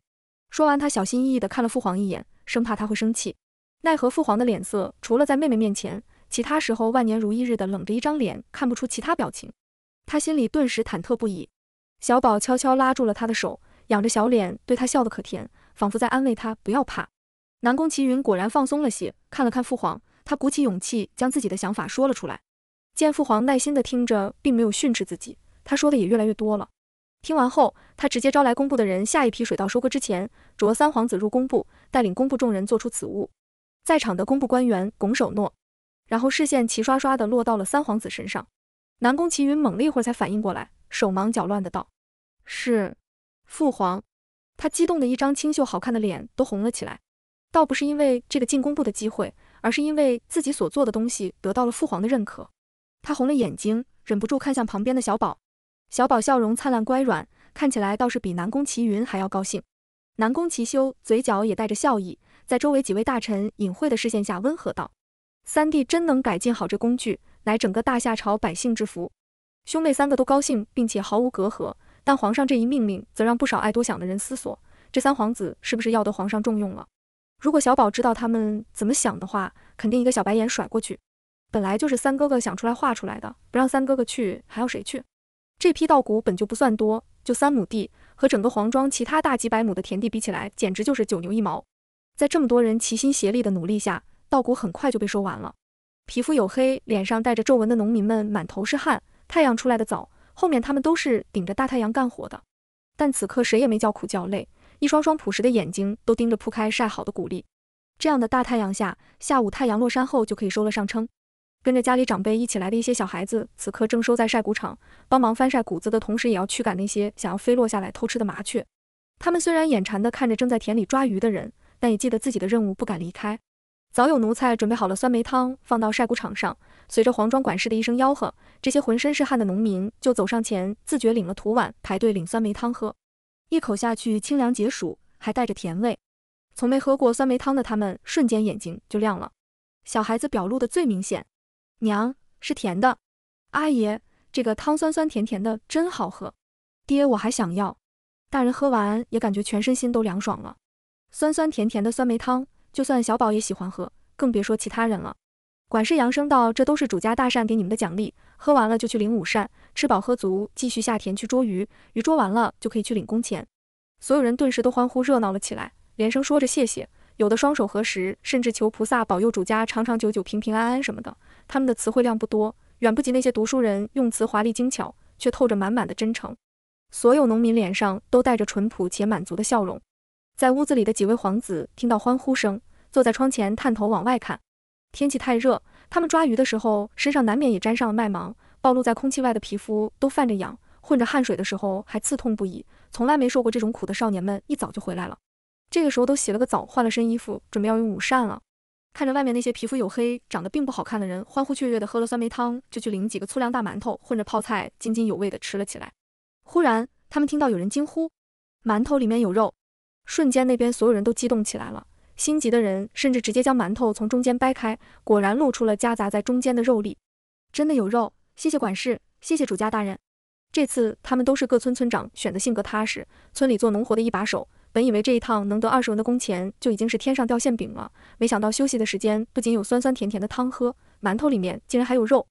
说完，他小心翼翼地看了父皇一眼，生怕他会生气。奈何父皇的脸色，除了在妹妹面前，其他时候万年如一日的冷着一张脸，看不出其他表情。他心里顿时忐忑不已。小宝悄悄拉住了他的手，仰着小脸对他笑得可甜，仿佛在安慰他不要怕。南宫齐云果然放松了些，看了看父皇，他鼓起勇气将自己的想法说了出来。见父皇耐心地听着，并没有训斥自己，他说的也越来越多了。听完后，他直接招来工部的人，下一批水稻收割之前，着三皇子入工部，带领工部众人做出此物。在场的工部官员拱手诺，然后视线齐刷刷的落到了三皇子身上。南宫齐云猛了一会儿才反应过来，手忙脚乱的道：“是父皇。”他激动的一张清秀好看的脸都红了起来，倒不是因为这个进工部的机会，而是因为自己所做的东西得到了父皇的认可。他红了眼睛，忍不住看向旁边的小宝。小宝笑容灿烂乖软，看起来倒是比南宫齐云还要高兴。南宫齐修嘴角也带着笑意，在周围几位大臣隐晦的视线下温和道：“三弟真能改进好这工具，乃整个大夏朝百姓之福。”兄妹三个都高兴，并且毫无隔阂。但皇上这一命令，则让不少爱多想的人思索：这三皇子是不是要得皇上重用了？如果小宝知道他们怎么想的话，肯定一个小白眼甩过去。本来就是三哥哥想出来画出来的，不让三哥哥去，还要谁去？这批稻谷本就不算多，就三亩地，和整个黄庄其他大几百亩的田地比起来，简直就是九牛一毛。在这么多人齐心协力的努力下，稻谷很快就被收完了。皮肤黝黑、脸上带着皱纹的农民们满头是汗。太阳出来的早，后面他们都是顶着大太阳干活的。但此刻谁也没叫苦叫累，一双双朴实的眼睛都盯着铺开晒好的谷粒。这样的大太阳下，下午太阳落山后就可以收了上称。跟着家里长辈一起来的一些小孩子，此刻正收在晒谷场，帮忙翻晒谷子的同时，也要驱赶那些想要飞落下来偷吃的麻雀。他们虽然眼馋地看着正在田里抓鱼的人，但也记得自己的任务，不敢离开。早有奴才准备好了酸梅汤，放到晒谷场上。随着黄庄管事的一声吆喝，这些浑身是汗的农民就走上前，自觉领了土碗，排队领酸梅汤喝。一口下去，清凉解暑，还带着甜味。从没喝过酸梅汤的他们，瞬间眼睛就亮了。小孩子表露的最明显。娘是甜的，阿爷这个汤酸酸甜甜的，真好喝。爹我还想要。大人喝完也感觉全身心都凉爽了。酸酸甜甜的酸梅汤，就算小宝也喜欢喝，更别说其他人了。管事扬声道：“这都是主家大善给你们的奖励，喝完了就去领午膳，吃饱喝足，继续下田去捉鱼。鱼捉完了就可以去领工钱。”所有人顿时都欢呼热闹了起来，连声说着谢谢，有的双手合十，甚至求菩萨保佑主家长长久久、平平安安什么的。他们的词汇量不多，远不及那些读书人用词华丽精巧，却透着满满的真诚。所有农民脸上都带着淳朴且满足的笑容。在屋子里的几位皇子听到欢呼声，坐在窗前探头往外看。天气太热，他们抓鱼的时候，身上难免也沾上了麦芒，暴露在空气外的皮肤都泛着痒，混着汗水的时候还刺痛不已。从来没受过这种苦的少年们一早就回来了，这个时候都洗了个澡，换了身衣服，准备要用午膳了。看着外面那些皮肤黝黑、长得并不好看的人欢呼雀跃的喝了酸梅汤，就去领几个粗粮大馒头，混着泡菜津津有味的吃了起来。忽然，他们听到有人惊呼：“馒头里面有肉！”瞬间，那边所有人都激动起来了，心急的人甚至直接将馒头从中间掰开，果然露出了夹杂在中间的肉粒。真的有肉！谢谢管事，谢谢主家大人。这次他们都是各村村长选的，性格踏实，村里做农活的一把手。本以为这一趟能得二十文的工钱就已经是天上掉馅饼了，没想到休息的时间不仅有酸酸甜甜的汤喝，馒头里面竟然还有肉。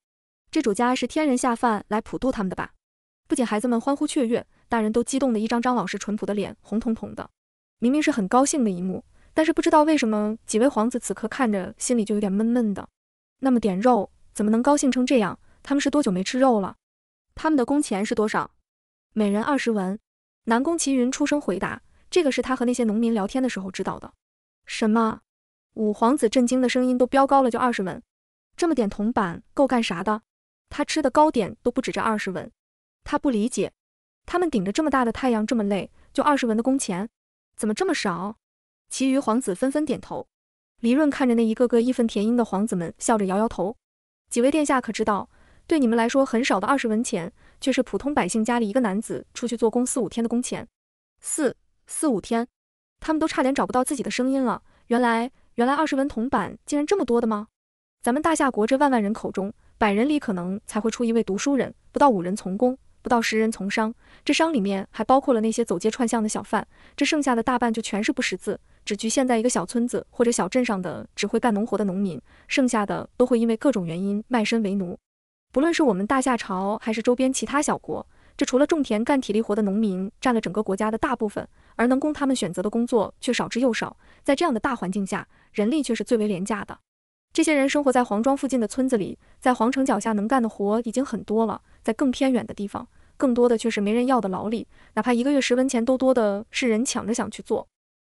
这主家是天人下饭来普度他们的吧？不仅孩子们欢呼雀跃，大人都激动的一张张老实淳朴的脸红彤彤的。明明是很高兴的一幕，但是不知道为什么几位皇子此刻看着心里就有点闷闷的。那么点肉怎么能高兴成这样？他们是多久没吃肉了？他们的工钱是多少？每人二十文。南宫齐云出声回答。这个是他和那些农民聊天的时候知道的。什么？五皇子震惊的声音都飙高了，就二十文，这么点铜板够干啥的？他吃的糕点都不止这二十文，他不理解，他们顶着这么大的太阳这么累，就二十文的工钱，怎么这么少？其余皇子纷纷点头。黎润看着那一个个义愤填膺的皇子们，笑着摇摇头。几位殿下可知道，对你们来说很少的二十文钱，却是普通百姓家里一个男子出去做工四五天的工钱。四。四五天，他们都差点找不到自己的声音了。原来，原来二十文铜板竟然这么多的吗？咱们大夏国这万万人口中，百人里可能才会出一位读书人，不到五人从工，不到十人从商。这商里面还包括了那些走街串巷的小贩。这剩下的大半就全是不识字，只局限在一个小村子或者小镇上的，只会干农活的农民。剩下的都会因为各种原因卖身为奴。不论是我们大夏朝，还是周边其他小国。这除了种田干体力活的农民占了整个国家的大部分，而能供他们选择的工作却少之又少。在这样的大环境下，人力却是最为廉价的。这些人生活在黄庄附近的村子里，在皇城脚下能干的活已经很多了。在更偏远的地方，更多的却是没人要的劳力，哪怕一个月十文钱都多的是人抢着想去做。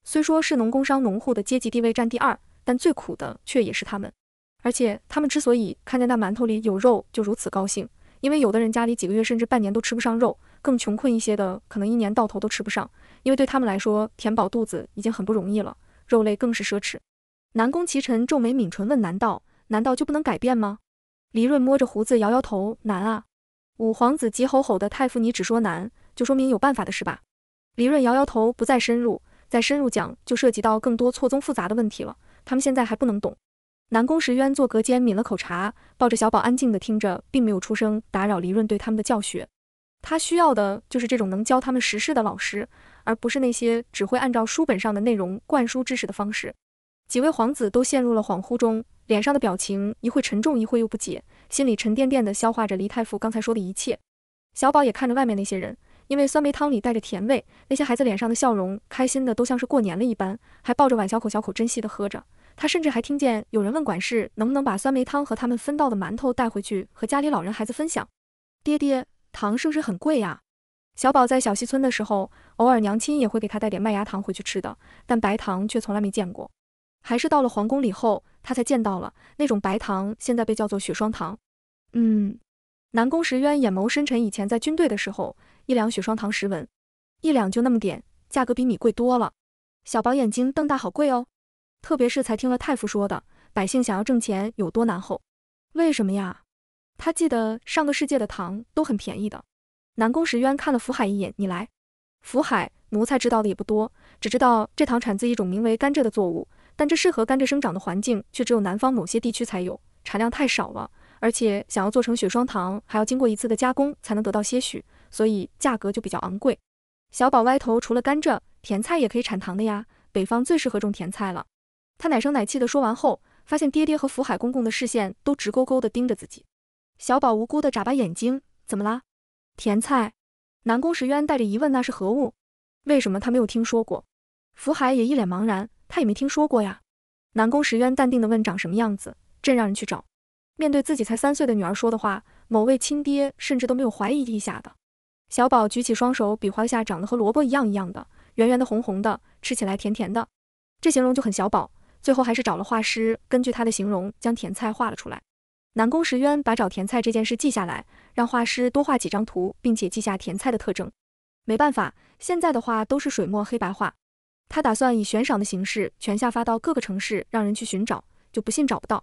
虽说是农工商农户的阶级地位占第二，但最苦的却也是他们。而且他们之所以看见那馒头里有肉就如此高兴。因为有的人家里几个月甚至半年都吃不上肉，更穷困一些的可能一年到头都吃不上，因为对他们来说填饱肚子已经很不容易了，肉类更是奢侈。南宫齐晨皱眉抿唇问：难道难道就不能改变吗？黎润摸着胡子摇摇头：难啊。五皇子急吼吼的太傅你只说难，就说明有办法的是吧？黎润摇摇头，不再深入，再深入讲就涉及到更多错综复杂的问题了，他们现在还不能懂。南宫时渊坐隔间，抿了口茶，抱着小宝，安静的听着，并没有出声打扰黎润对他们的教学。他需要的就是这种能教他们实事的老师，而不是那些只会按照书本上的内容灌输知识的方式。几位皇子都陷入了恍惚中，脸上的表情一会沉重，一会又不解，心里沉甸甸的消化着黎太傅刚才说的一切。小宝也看着外面那些人，因为酸梅汤里带着甜味，那些孩子脸上的笑容，开心的都像是过年了一般，还抱着碗小口小口珍惜的喝着。他甚至还听见有人问管事能不能把酸梅汤和他们分到的馒头带回去和家里老人孩子分享。爹爹，糖是不是很贵呀？小宝在小溪村的时候，偶尔娘亲也会给他带点麦芽糖回去吃的，但白糖却从来没见过。还是到了皇宫里后，他才见到了那种白糖，现在被叫做雪霜糖。嗯，南宫时渊眼眸深沉，以前在军队的时候，一两雪霜糖十文，一两就那么点，价格比米贵多了。小宝眼睛瞪大，好贵哦。特别是才听了太傅说的百姓想要挣钱有多难后，为什么呀？他记得上个世界的糖都很便宜的。南宫石渊看了福海一眼，你来。福海，奴才知道的也不多，只知道这糖产自一种名为甘蔗的作物，但这适合甘蔗生长的环境却只有南方某些地区才有，产量太少了，而且想要做成雪霜糖还要经过一次的加工才能得到些许，所以价格就比较昂贵。小宝歪头，除了甘蔗，甜菜也可以产糖的呀，北方最适合种甜菜了。他奶声奶气的说完后，发现爹爹和福海公公的视线都直勾勾的盯着自己。小宝无辜的眨巴眼睛，怎么啦？甜菜？南宫时渊带着疑问，那是何物？为什么他没有听说过？福海也一脸茫然，他也没听说过呀。南宫时渊淡定的问，长什么样子？朕让人去找。面对自己才三岁的女儿说的话，某位亲爹甚至都没有怀疑一下的。小宝举起双手比划一下，长得和萝卜一样一样的，圆圆的，红红的，吃起来甜甜的。这形容就很小宝。最后还是找了画师，根据他的形容将甜菜画了出来。南宫石渊把找甜菜这件事记下来，让画师多画几张图，并且记下甜菜的特征。没办法，现在的画都是水墨黑白画。他打算以悬赏的形式全下发到各个城市，让人去寻找，就不信找不到。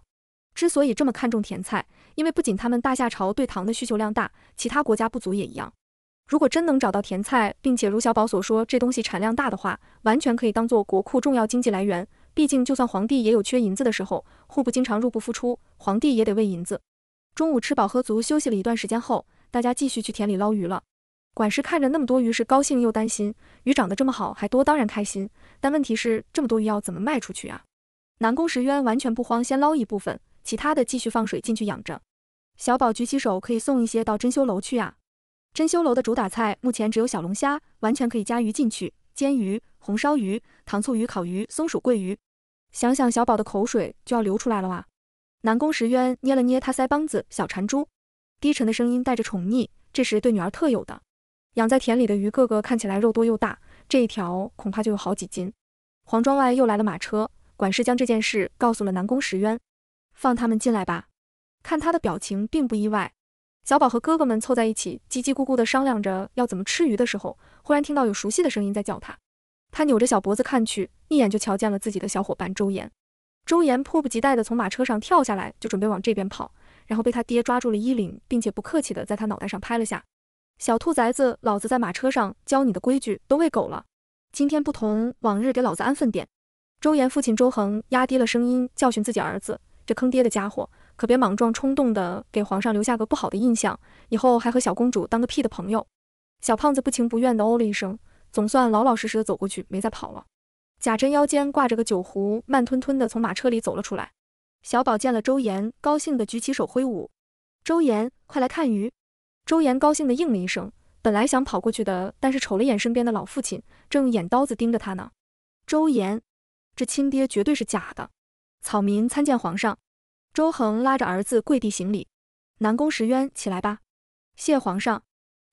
之所以这么看重甜菜，因为不仅他们大夏朝对糖的需求量大，其他国家不足也一样。如果真能找到甜菜，并且如小宝所说，这东西产量大的话，完全可以当做国库重要经济来源。毕竟，就算皇帝也有缺银子的时候，户部经常入不敷出，皇帝也得喂银子。中午吃饱喝足，休息了一段时间后，大家继续去田里捞鱼了。管事看着那么多鱼，是高兴又担心。鱼长得这么好还多，当然开心。但问题是，这么多鱼要怎么卖出去啊？南宫石渊完全不慌，先捞一部分，其他的继续放水进去养着。小宝举起手，可以送一些到珍馐楼去啊。珍馐楼的主打菜目前只有小龙虾，完全可以加鱼进去。煎鱼、红烧鱼、糖醋鱼、烤鱼、松鼠桂鱼，想想小宝的口水就要流出来了哇！南宫石渊捏了捏他腮帮子，小馋猪，低沉的声音带着宠溺，这是对女儿特有的。养在田里的鱼，个个看起来肉多又大，这一条恐怕就有好几斤。黄庄外又来了马车，管事将这件事告诉了南宫石渊，放他们进来吧。看他的表情，并不意外。小宝和哥哥们凑在一起，叽叽咕咕的商量着要怎么吃鱼的时候。忽然听到有熟悉的声音在叫他，他扭着小脖子看去，一眼就瞧见了自己的小伙伴周岩。周岩迫不及待地从马车上跳下来，就准备往这边跑，然后被他爹抓住了衣领，并且不客气地在他脑袋上拍了下：“小兔崽子，老子在马车上教你的规矩都喂狗了！今天不同往日，给老子安分点！”周岩父亲周恒压低了声音教训自己儿子：“这坑爹的家伙，可别莽撞冲动的给皇上留下个不好的印象，以后还和小公主当个屁的朋友！”小胖子不情不愿地哦了一声，总算老老实实的走过去，没再跑了。贾珍腰间挂着个酒壶，慢吞吞的从马车里走了出来。小宝见了周延，高兴的举起手挥舞。周延，快来看鱼。周延高兴的应了一声，本来想跑过去的，但是瞅了眼身边的老父亲，正用眼刀子盯着他呢。周延，这亲爹绝对是假的。草民参见皇上。周恒拉着儿子跪地行礼。南宫石渊，起来吧。谢皇上。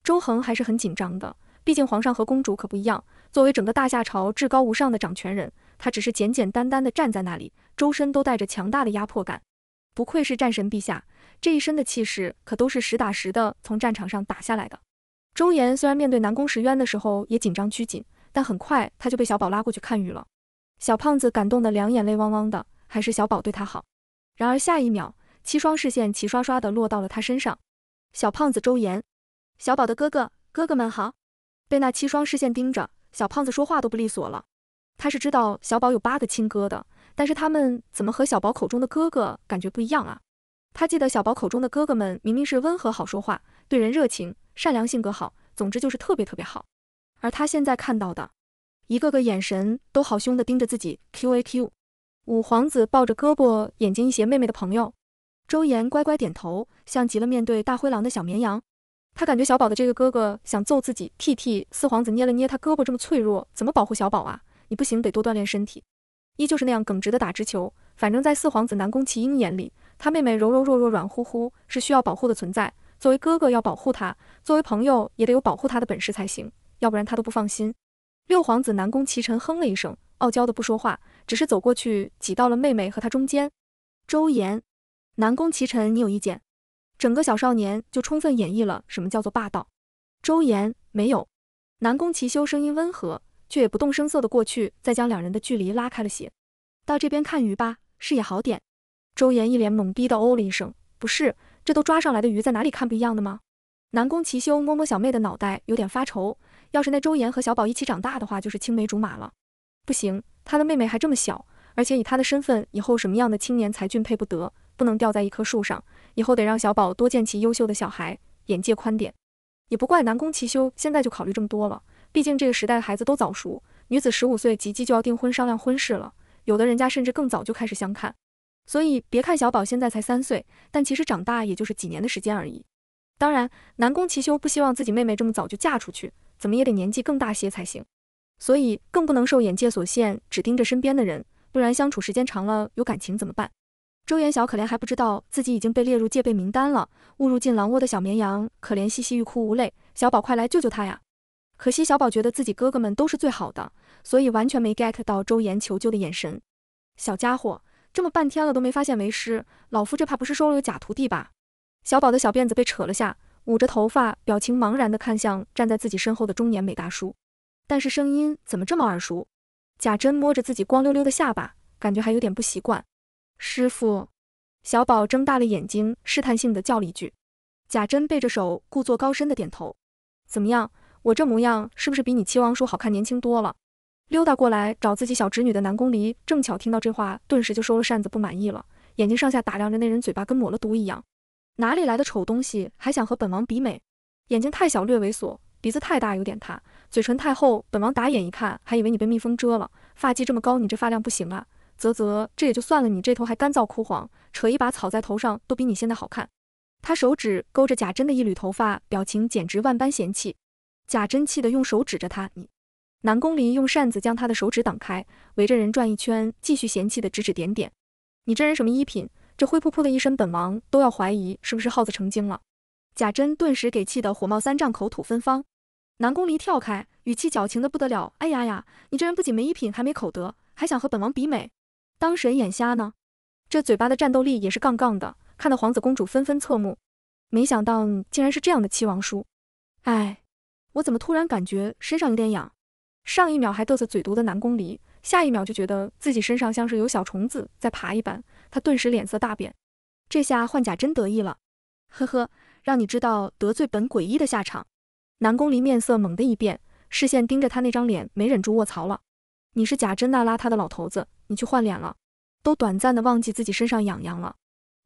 周恒还是很紧张的，毕竟皇上和公主可不一样。作为整个大夏朝至高无上的掌权人，他只是简简单单的站在那里，周身都带着强大的压迫感。不愧是战神陛下，这一身的气势可都是实打实的从战场上打下来的。周岩虽然面对南宫时渊的时候也紧张拘谨，但很快他就被小宝拉过去看雨了。小胖子感动的两眼泪汪汪的，还是小宝对他好。然而下一秒，七双视线齐刷刷的落到了他身上。小胖子周岩。小宝的哥哥，哥哥们好，被那七双视线盯着，小胖子说话都不利索了。他是知道小宝有八个亲哥的，但是他们怎么和小宝口中的哥哥感觉不一样啊？他记得小宝口中的哥哥们明明是温和好说话，对人热情，善良，性格好，总之就是特别特别好。而他现在看到的，一个个眼神都好凶的盯着自己。Q A Q，五皇子抱着胳膊，眼睛一斜，妹妹的朋友，周岩乖乖点头，像极了面对大灰狼的小绵羊。他感觉小宝的这个哥哥想揍自己，替替四皇子捏了捏他胳膊，这么脆弱，怎么保护小宝啊？你不行，得多锻炼身体。依旧是那样耿直的打直球。反正，在四皇子南宫齐英眼里，他妹妹柔柔弱弱、软乎乎，是需要保护的存在。作为哥哥要保护他，作为朋友也得有保护他的本事才行，要不然他都不放心。六皇子南宫齐晨哼了一声，傲娇的不说话，只是走过去挤到了妹妹和他中间。周岩，南宫齐晨，你有意见？整个小少年就充分演绎了什么叫做霸道。周岩没有，南宫齐修声音温和，却也不动声色的过去，再将两人的距离拉开了些。到这边看鱼吧，视野好点。周岩一脸懵逼的哦了一声，不是，这都抓上来的鱼，在哪里看不一样的吗？南宫齐修摸摸小妹的脑袋，有点发愁。要是那周岩和小宝一起长大的话，就是青梅竹马了。不行，他的妹妹还这么小，而且以他的身份，以后什么样的青年才俊配不得，不能吊在一棵树上。以后得让小宝多见其优秀的小孩，眼界宽点。也不怪南宫齐修现在就考虑这么多了，毕竟这个时代的孩子都早熟，女子十五岁及笄就要订婚商量婚事了，有的人家甚至更早就开始相看。所以别看小宝现在才三岁，但其实长大也就是几年的时间而已。当然，南宫齐修不希望自己妹妹这么早就嫁出去，怎么也得年纪更大些才行。所以更不能受眼界所限，只盯着身边的人，不然相处时间长了有感情怎么办？周妍小可怜还不知道自己已经被列入戒备名单了，误入进狼窝的小绵羊可怜兮兮，欲哭无泪。小宝快来救救他呀！可惜小宝觉得自己哥哥们都是最好的，所以完全没 get 到周岩求救的眼神。小家伙这么半天了都没发现为师，老夫这怕不是收了个假徒弟吧？小宝的小辫子被扯了下，捂着头发，表情茫然的看向站在自己身后的中年美大叔。但是声音怎么这么耳熟？贾珍摸着自己光溜溜的下巴，感觉还有点不习惯。师傅，小宝睁大了眼睛，试探性的叫了一句。贾珍背着手，故作高深的点头。怎么样，我这模样是不是比你七王叔好看，年轻多了？溜达过来找自己小侄女的南宫离，正巧听到这话，顿时就收了扇子，不满意了，眼睛上下打量着那人，嘴巴跟抹了毒一样。哪里来的丑东西，还想和本王比美？眼睛太小，略猥琐，鼻子太大，有点塌，嘴唇太厚，本王打眼一看，还以为你被蜜蜂蛰了。发髻这么高，你这发量不行啊。啧啧，这也就算了，你这头还干燥枯黄，扯一把草在头上都比你现在好看。他手指勾着贾珍的一缕头发，表情简直万般嫌弃。贾珍气得用手指着他，你南宫翎用扇子将他的手指挡开，围着人转一圈，继续嫌弃的指指点点。你这人什么衣品？这灰扑扑的一身，本王都要怀疑是不是耗子成精了。贾珍顿时给气得火冒三丈，口吐芬芳。南宫离跳开，语气矫情的不得了。哎呀呀，你这人不仅没衣品，还没口德，还想和本王比美？当神眼瞎呢？这嘴巴的战斗力也是杠杠的，看得皇子公主纷纷侧目。没想到你竟然是这样的七王叔，哎，我怎么突然感觉身上有点痒？上一秒还得瑟嘴毒的南宫离，下一秒就觉得自己身上像是有小虫子在爬一般，他顿时脸色大变。这下换甲真得意了，呵呵，让你知道得罪本诡异的下场。南宫离面色猛地一变，视线盯着他那张脸，没忍住，卧槽了！你是贾珍那邋遢的老头子，你去换脸了，都短暂的忘记自己身上痒痒了。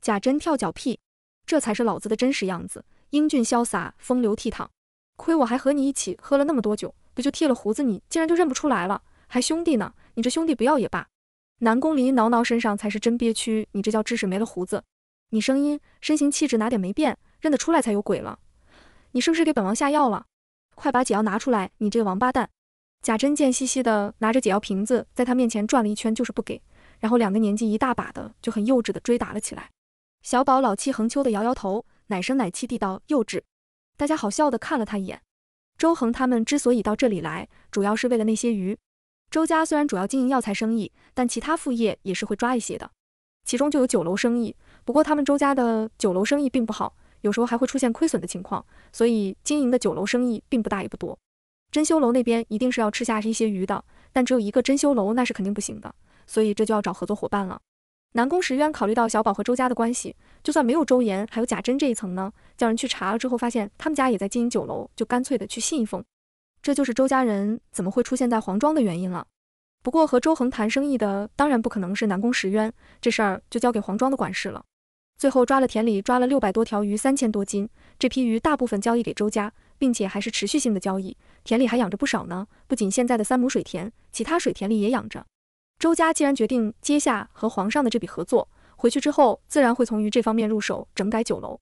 贾珍跳脚屁，这才是老子的真实样子，英俊潇洒，风流倜傥。亏我还和你一起喝了那么多酒，不就剃了胡子，你竟然就认不出来了，还兄弟呢？你这兄弟不要也罢。南宫离挠挠身上才是真憋屈，你这叫知识没了胡子，你声音、身形、气质哪点没变，认得出来才有鬼了。你是不是给本王下药了？快把解药拿出来，你这个王八蛋！贾珍贱兮兮的拿着解药瓶子，在他面前转了一圈，就是不给。然后两个年纪一大把的就很幼稚的追打了起来。小宝老气横秋的摇摇头，奶声奶气地道：“幼稚。”大家好笑的看了他一眼。周恒他们之所以到这里来，主要是为了那些鱼。周家虽然主要经营药材生意，但其他副业也是会抓一些的，其中就有酒楼生意。不过他们周家的酒楼生意并不好，有时候还会出现亏损的情况，所以经营的酒楼生意并不大也不多。珍修楼那边一定是要吃下一些鱼的，但只有一个珍修楼那是肯定不行的，所以这就要找合作伙伴了。南宫石渊考虑到小宝和周家的关系，就算没有周岩还有贾珍这一层呢，叫人去查了之后发现他们家也在经营酒楼，就干脆的去信一封。这就是周家人怎么会出现在黄庄的原因了。不过和周恒谈生意的当然不可能是南宫石渊，这事儿就交给黄庄的管事了。最后抓了田里抓了六百多条鱼，三千多斤，这批鱼大部分交易给周家。并且还是持续性的交易，田里还养着不少呢。不仅现在的三亩水田，其他水田里也养着。周家既然决定接下和皇上的这笔合作，回去之后自然会从鱼这方面入手整改酒楼。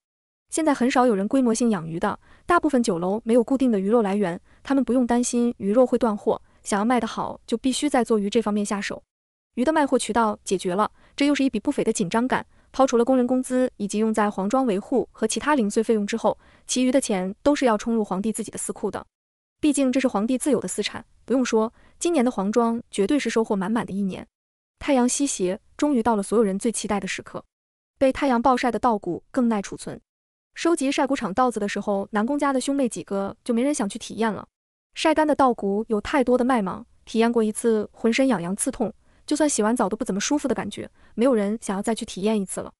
现在很少有人规模性养鱼的，大部分酒楼没有固定的鱼肉来源，他们不用担心鱼肉会断货。想要卖得好，就必须在做鱼这方面下手。鱼的卖货渠道解决了，这又是一笔不菲的紧张感。抛除了工人工资以及用在皇庄维护和其他零碎费用之后，其余的钱都是要冲入皇帝自己的私库的。毕竟这是皇帝自有的私产。不用说，今年的皇庄绝对是收获满满的一年。太阳西斜，终于到了所有人最期待的时刻。被太阳暴晒的稻谷更耐储存。收集晒谷场稻子的时候，南宫家的兄妹几个就没人想去体验了。晒干的稻谷有太多的麦芒，体验过一次，浑身痒痒刺痛。就算洗完澡都不怎么舒服的感觉，没有人想要再去体验一次了。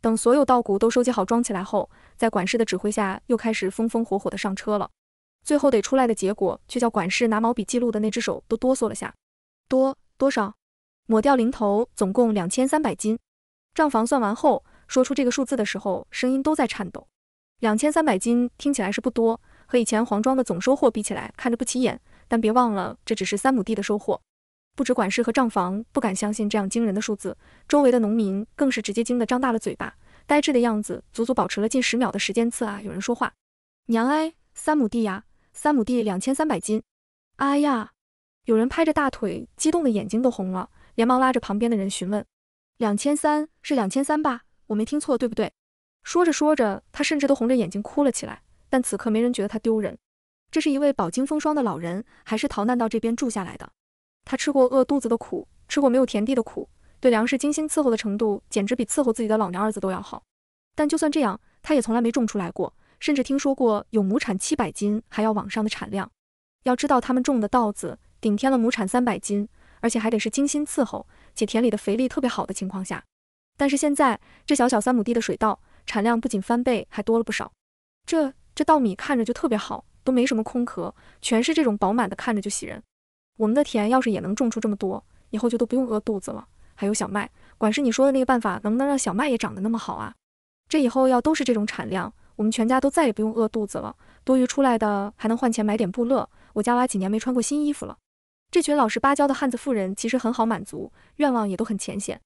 等所有稻谷都收集好装起来后，在管事的指挥下，又开始风风火火的上车了。最后得出来的结果，却叫管事拿毛笔记录的那只手都哆嗦了下。多多少，抹掉零头，总共两千三百斤。账房算完后，说出这个数字的时候，声音都在颤抖。两千三百斤听起来是不多，和以前黄庄的总收获比起来，看着不起眼。但别忘了，这只是三亩地的收获。不止管事和账房不敢相信这样惊人的数字，周围的农民更是直接惊得张大了嘴巴，呆滞的样子足足保持了近十秒的时间。次啊，有人说话，娘哎，三亩地呀，三亩地两千三百斤，哎呀，有人拍着大腿，激动的眼睛都红了，连忙拉着旁边的人询问，两千三是两千三吧？我没听错对不对？说着说着，他甚至都红着眼睛哭了起来。但此刻没人觉得他丢人，这是一位饱经风霜的老人，还是逃难到这边住下来的。他吃过饿肚子的苦，吃过没有田地的苦，对粮食精心伺候的程度，简直比伺候自己的老娘儿子都要好。但就算这样，他也从来没种出来过，甚至听说过有亩产七百斤还要往上的产量。要知道他们种的稻子顶天了亩产三百斤，而且还得是精心伺候且田里的肥力特别好的情况下。但是现在这小小三亩地的水稻产量不仅翻倍，还多了不少。这这稻米看着就特别好，都没什么空壳，全是这种饱满的，看着就喜人。我们的田要是也能种出这么多，以后就都不用饿肚子了。还有小麦，管事，你说的那个办法能不能让小麦也长得那么好啊？这以后要都是这种产量，我们全家都再也不用饿肚子了。多余出来的还能换钱买点布乐，我家娃几年没穿过新衣服了。这群老实巴交的汉子、妇人其实很好满足，愿望也都很浅显，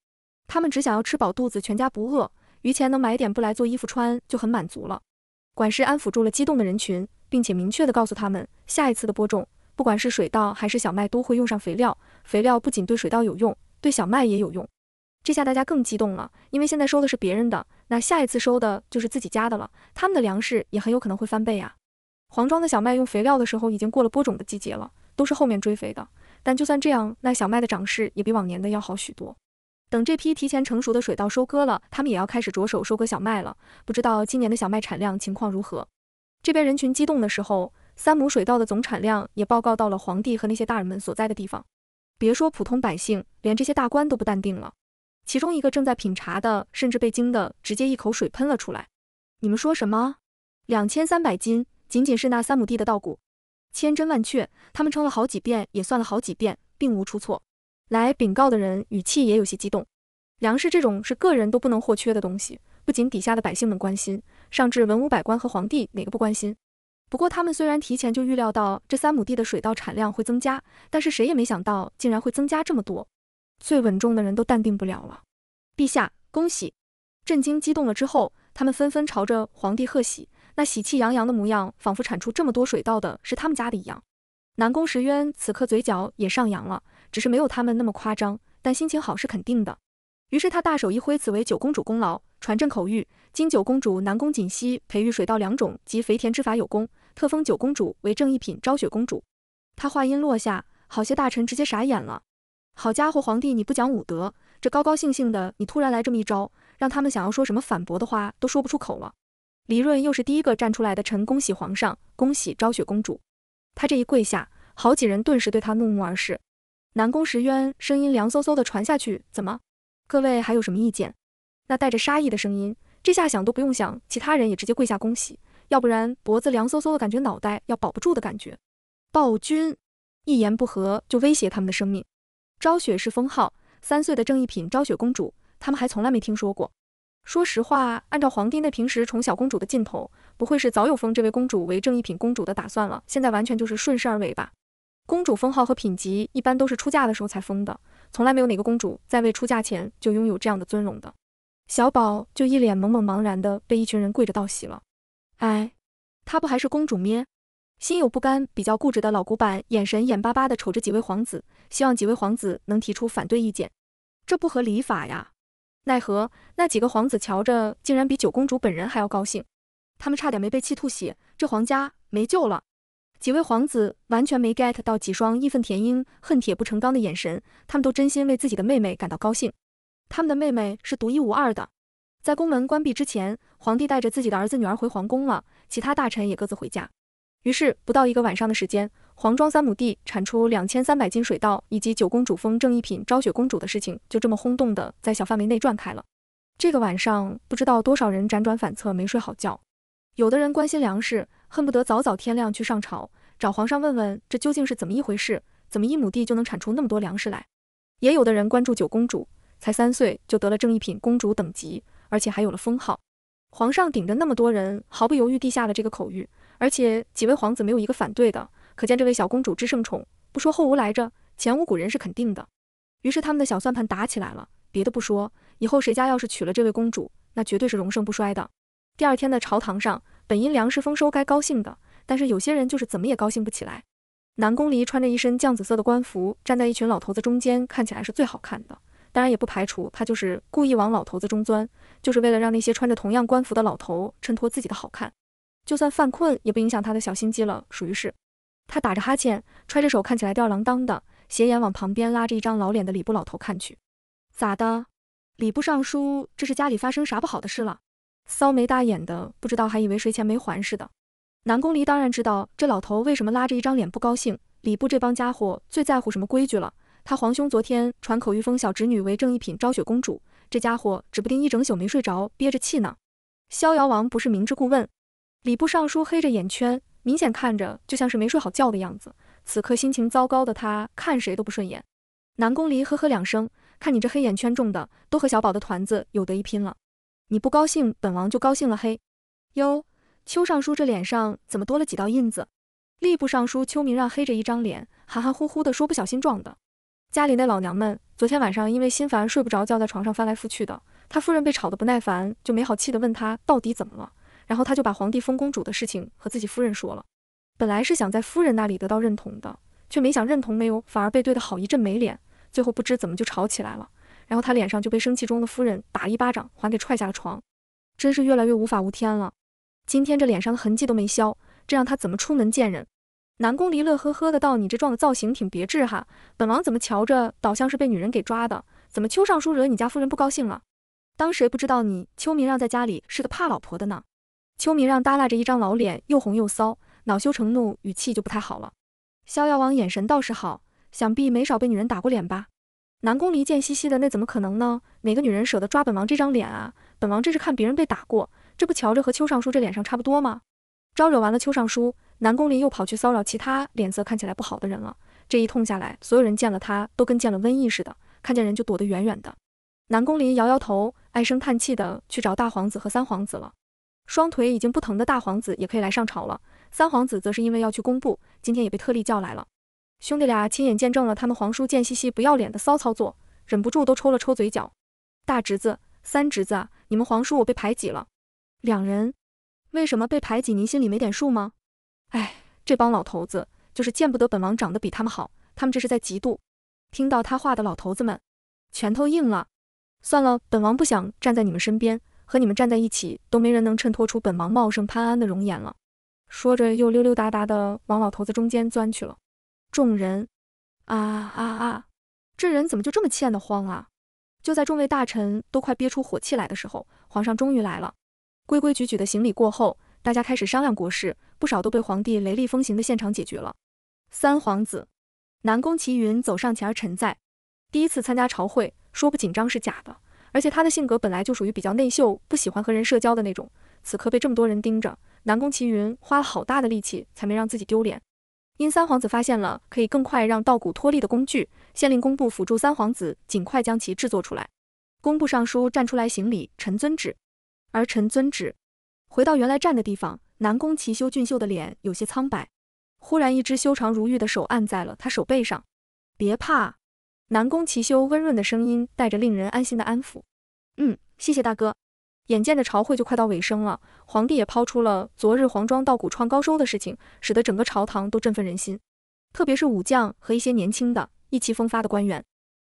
他们只想要吃饱肚子，全家不饿，余钱能买点布来做衣服穿就很满足了。管事安抚住了激动的人群，并且明确的告诉他们下一次的播种。不管是水稻还是小麦，都会用上肥料。肥料不仅对水稻有用，对小麦也有用。这下大家更激动了，因为现在收的是别人的，那下一次收的就是自己家的了。他们的粮食也很有可能会翻倍啊！黄庄的小麦用肥料的时候，已经过了播种的季节了，都是后面追肥的。但就算这样，那小麦的长势也比往年的要好许多。等这批提前成熟的水稻收割了，他们也要开始着手收割小麦了。不知道今年的小麦产量情况如何？这边人群激动的时候。三亩水稻的总产量也报告到了皇帝和那些大人们所在的地方。别说普通百姓，连这些大官都不淡定了。其中一个正在品茶的，甚至被惊得直接一口水喷了出来。你们说什么？两千三百斤？仅仅是那三亩地的稻谷？千真万确，他们称了好几遍，也算了好几遍，并无出错。来禀告的人语气也有些激动。粮食这种是个人都不能或缺的东西，不仅底下的百姓们关心，上至文武百官和皇帝，哪个不关心？不过，他们虽然提前就预料到这三亩地的水稻产量会增加，但是谁也没想到竟然会增加这么多。最稳重的人都淡定不了了。陛下，恭喜！震惊激动了之后，他们纷纷朝着皇帝贺喜，那喜气洋洋的模样，仿佛产出这么多水稻的是他们家的一样。南宫石渊此刻嘴角也上扬了，只是没有他们那么夸张，但心情好是肯定的。于是他大手一挥，此为九公主功劳，传朕口谕。金九公主南宫锦汐培育水稻良种及肥田之法有功，特封九公主为正一品昭雪公主。她话音落下，好些大臣直接傻眼了。好家伙，皇帝你不讲武德，这高高兴兴的你突然来这么一招，让他们想要说什么反驳的话都说不出口了。黎润又是第一个站出来的臣，恭喜皇上，恭喜昭雪公主。他这一跪下，好几人顿时对他怒目而视。南宫时渊声音凉飕飕的传下去：“怎么，各位还有什么意见？”那带着杀意的声音。这下想都不用想，其他人也直接跪下恭喜，要不然脖子凉飕飕的感觉，脑袋要保不住的感觉。暴君，一言不合就威胁他们的生命。昭雪是封号三岁的正一品昭雪公主，他们还从来没听说过。说实话，按照皇帝那平时宠小公主的劲头，不会是早有封这位公主为正一品公主的打算了。现在完全就是顺势而为吧。公主封号和品级一般都是出嫁的时候才封的，从来没有哪个公主在未出嫁前就拥有这样的尊荣的。小宝就一脸懵懵茫然的被一群人跪着道喜了。哎，他不还是公主咩？心有不甘、比较固执的老古板眼神眼巴巴的瞅着几位皇子，希望几位皇子能提出反对意见。这不合礼法呀！奈何那几个皇子瞧着竟然比九公主本人还要高兴，他们差点没被气吐血。这皇家没救了！几位皇子完全没 get 到几双义愤填膺、恨铁不成钢的眼神，他们都真心为自己的妹妹感到高兴。他们的妹妹是独一无二的。在宫门关闭之前，皇帝带着自己的儿子女儿回皇宫了，其他大臣也各自回家。于是不到一个晚上的时间，黄庄三亩地产出两千三百斤水稻以及九公主封正一品昭雪公主的事情，就这么轰动的在小范围内转开了。这个晚上，不知道多少人辗转反侧没睡好觉。有的人关心粮食，恨不得早早天亮去上朝，找皇上问问这究竟是怎么一回事，怎么一亩地就能产出那么多粮食来。也有的人关注九公主。才三岁就得了正一品公主等级，而且还有了封号。皇上顶着那么多人，毫不犹豫地下了这个口谕，而且几位皇子没有一个反对的，可见这位小公主之盛宠，不说后无来者，前无古人是肯定的。于是他们的小算盘打起来了。别的不说，以后谁家要是娶了这位公主，那绝对是荣盛不衰的。第二天的朝堂上，本因粮食丰收该高兴的，但是有些人就是怎么也高兴不起来。南宫离穿着一身绛紫色的官服，站在一群老头子中间，看起来是最好看的。当然也不排除他就是故意往老头子中钻，就是为了让那些穿着同样官服的老头衬托自己的好看。就算犯困也不影响他的小心机了，属于是。他打着哈欠，揣着手，看起来吊儿郎当的，斜眼往旁边拉着一张老脸的礼部老头看去。咋的？礼部尚书，这是家里发生啥不好的事了？骚眉大眼的，不知道还以为谁钱没还似的。南宫离当然知道这老头为什么拉着一张脸不高兴。礼部这帮家伙最在乎什么规矩了。他皇兄昨天传口谕封小侄女为正一品昭雪公主，这家伙指不定一整宿没睡着，憋着气呢。逍遥王不是明知故问？礼部尚书黑着眼圈，明显看着就像是没睡好觉的样子。此刻心情糟糕的他，看谁都不顺眼。南宫离呵呵两声，看你这黑眼圈重的，都和小宝的团子有得一拼了。你不高兴，本王就高兴了。嘿，哟，邱尚书这脸上怎么多了几道印子？吏部尚书邱明让黑着一张脸，含含糊糊的说不小心撞的。家里那老娘们昨天晚上因为心烦睡不着觉，在床上翻来覆去的。他夫人被吵得不耐烦，就没好气地问他到底怎么了。然后他就把皇帝封公主的事情和自己夫人说了。本来是想在夫人那里得到认同的，却没想认同没有，反而被怼得好一阵没脸。最后不知怎么就吵起来了。然后他脸上就被生气中的夫人打了一巴掌，还给踹下了床。真是越来越无法无天了。今天这脸上的痕迹都没消，这让他怎么出门见人？南宫离乐呵呵的道：“你这撞的造型挺别致哈，本王怎么瞧着倒像是被女人给抓的？怎么秋尚书惹你家夫人不高兴了？当谁不知道你秋明让在家里是个怕老婆的呢？”秋明让耷拉着一张老脸，又红又臊，恼羞成怒，语气就不太好了。逍遥王眼神倒是好，想必没少被女人打过脸吧？南宫离贱兮兮的，那怎么可能呢？哪个女人舍得抓本王这张脸啊？本王这是看别人被打过，这不瞧着和秋尚书这脸上差不多吗？招惹完了秋尚书。南宫林又跑去骚扰其他脸色看起来不好的人了。这一通下来，所有人见了他都跟见了瘟疫似的，看见人就躲得远远的。南宫林摇摇头，唉声叹气的去找大皇子和三皇子了。双腿已经不疼的大皇子也可以来上朝了。三皇子则是因为要去工部，今天也被特例叫来了。兄弟俩亲眼见证了他们皇叔贱兮兮不要脸的骚操作，忍不住都抽了抽嘴角。大侄子，三侄子，你们皇叔我被排挤了。两人为什么被排挤？您心里没点数吗？哎，这帮老头子就是见不得本王长得比他们好，他们这是在嫉妒。听到他话的老头子们，拳头硬了。算了，本王不想站在你们身边，和你们站在一起，都没人能衬托出本王茂盛潘安的容颜了。说着，又溜溜达达的往老头子中间钻去了。众人啊啊啊！这人怎么就这么欠的慌啊？就在众位大臣都快憋出火气来的时候，皇上终于来了。规规矩矩的行礼过后，大家开始商量国事。不少都被皇帝雷厉风行的现场解决了。三皇子南宫齐云走上前，而臣在第一次参加朝会，说不紧张是假的。而且他的性格本来就属于比较内秀，不喜欢和人社交的那种。此刻被这么多人盯着，南宫齐云花了好大的力气才没让自己丢脸。因三皇子发现了可以更快让稻谷脱粒的工具，县令工部辅助三皇子尽快将其制作出来。工部尚书站出来行礼，臣遵旨。而臣遵旨。回到原来站的地方。南宫齐修俊秀的脸有些苍白，忽然一只修长如玉的手按在了他手背上。别怕，南宫齐修温润的声音带着令人安心的安抚。嗯，谢谢大哥。眼见着朝会就快到尾声了，皇帝也抛出了昨日黄庄稻谷创高收的事情，使得整个朝堂都振奋人心。特别是武将和一些年轻的意气风发的官员，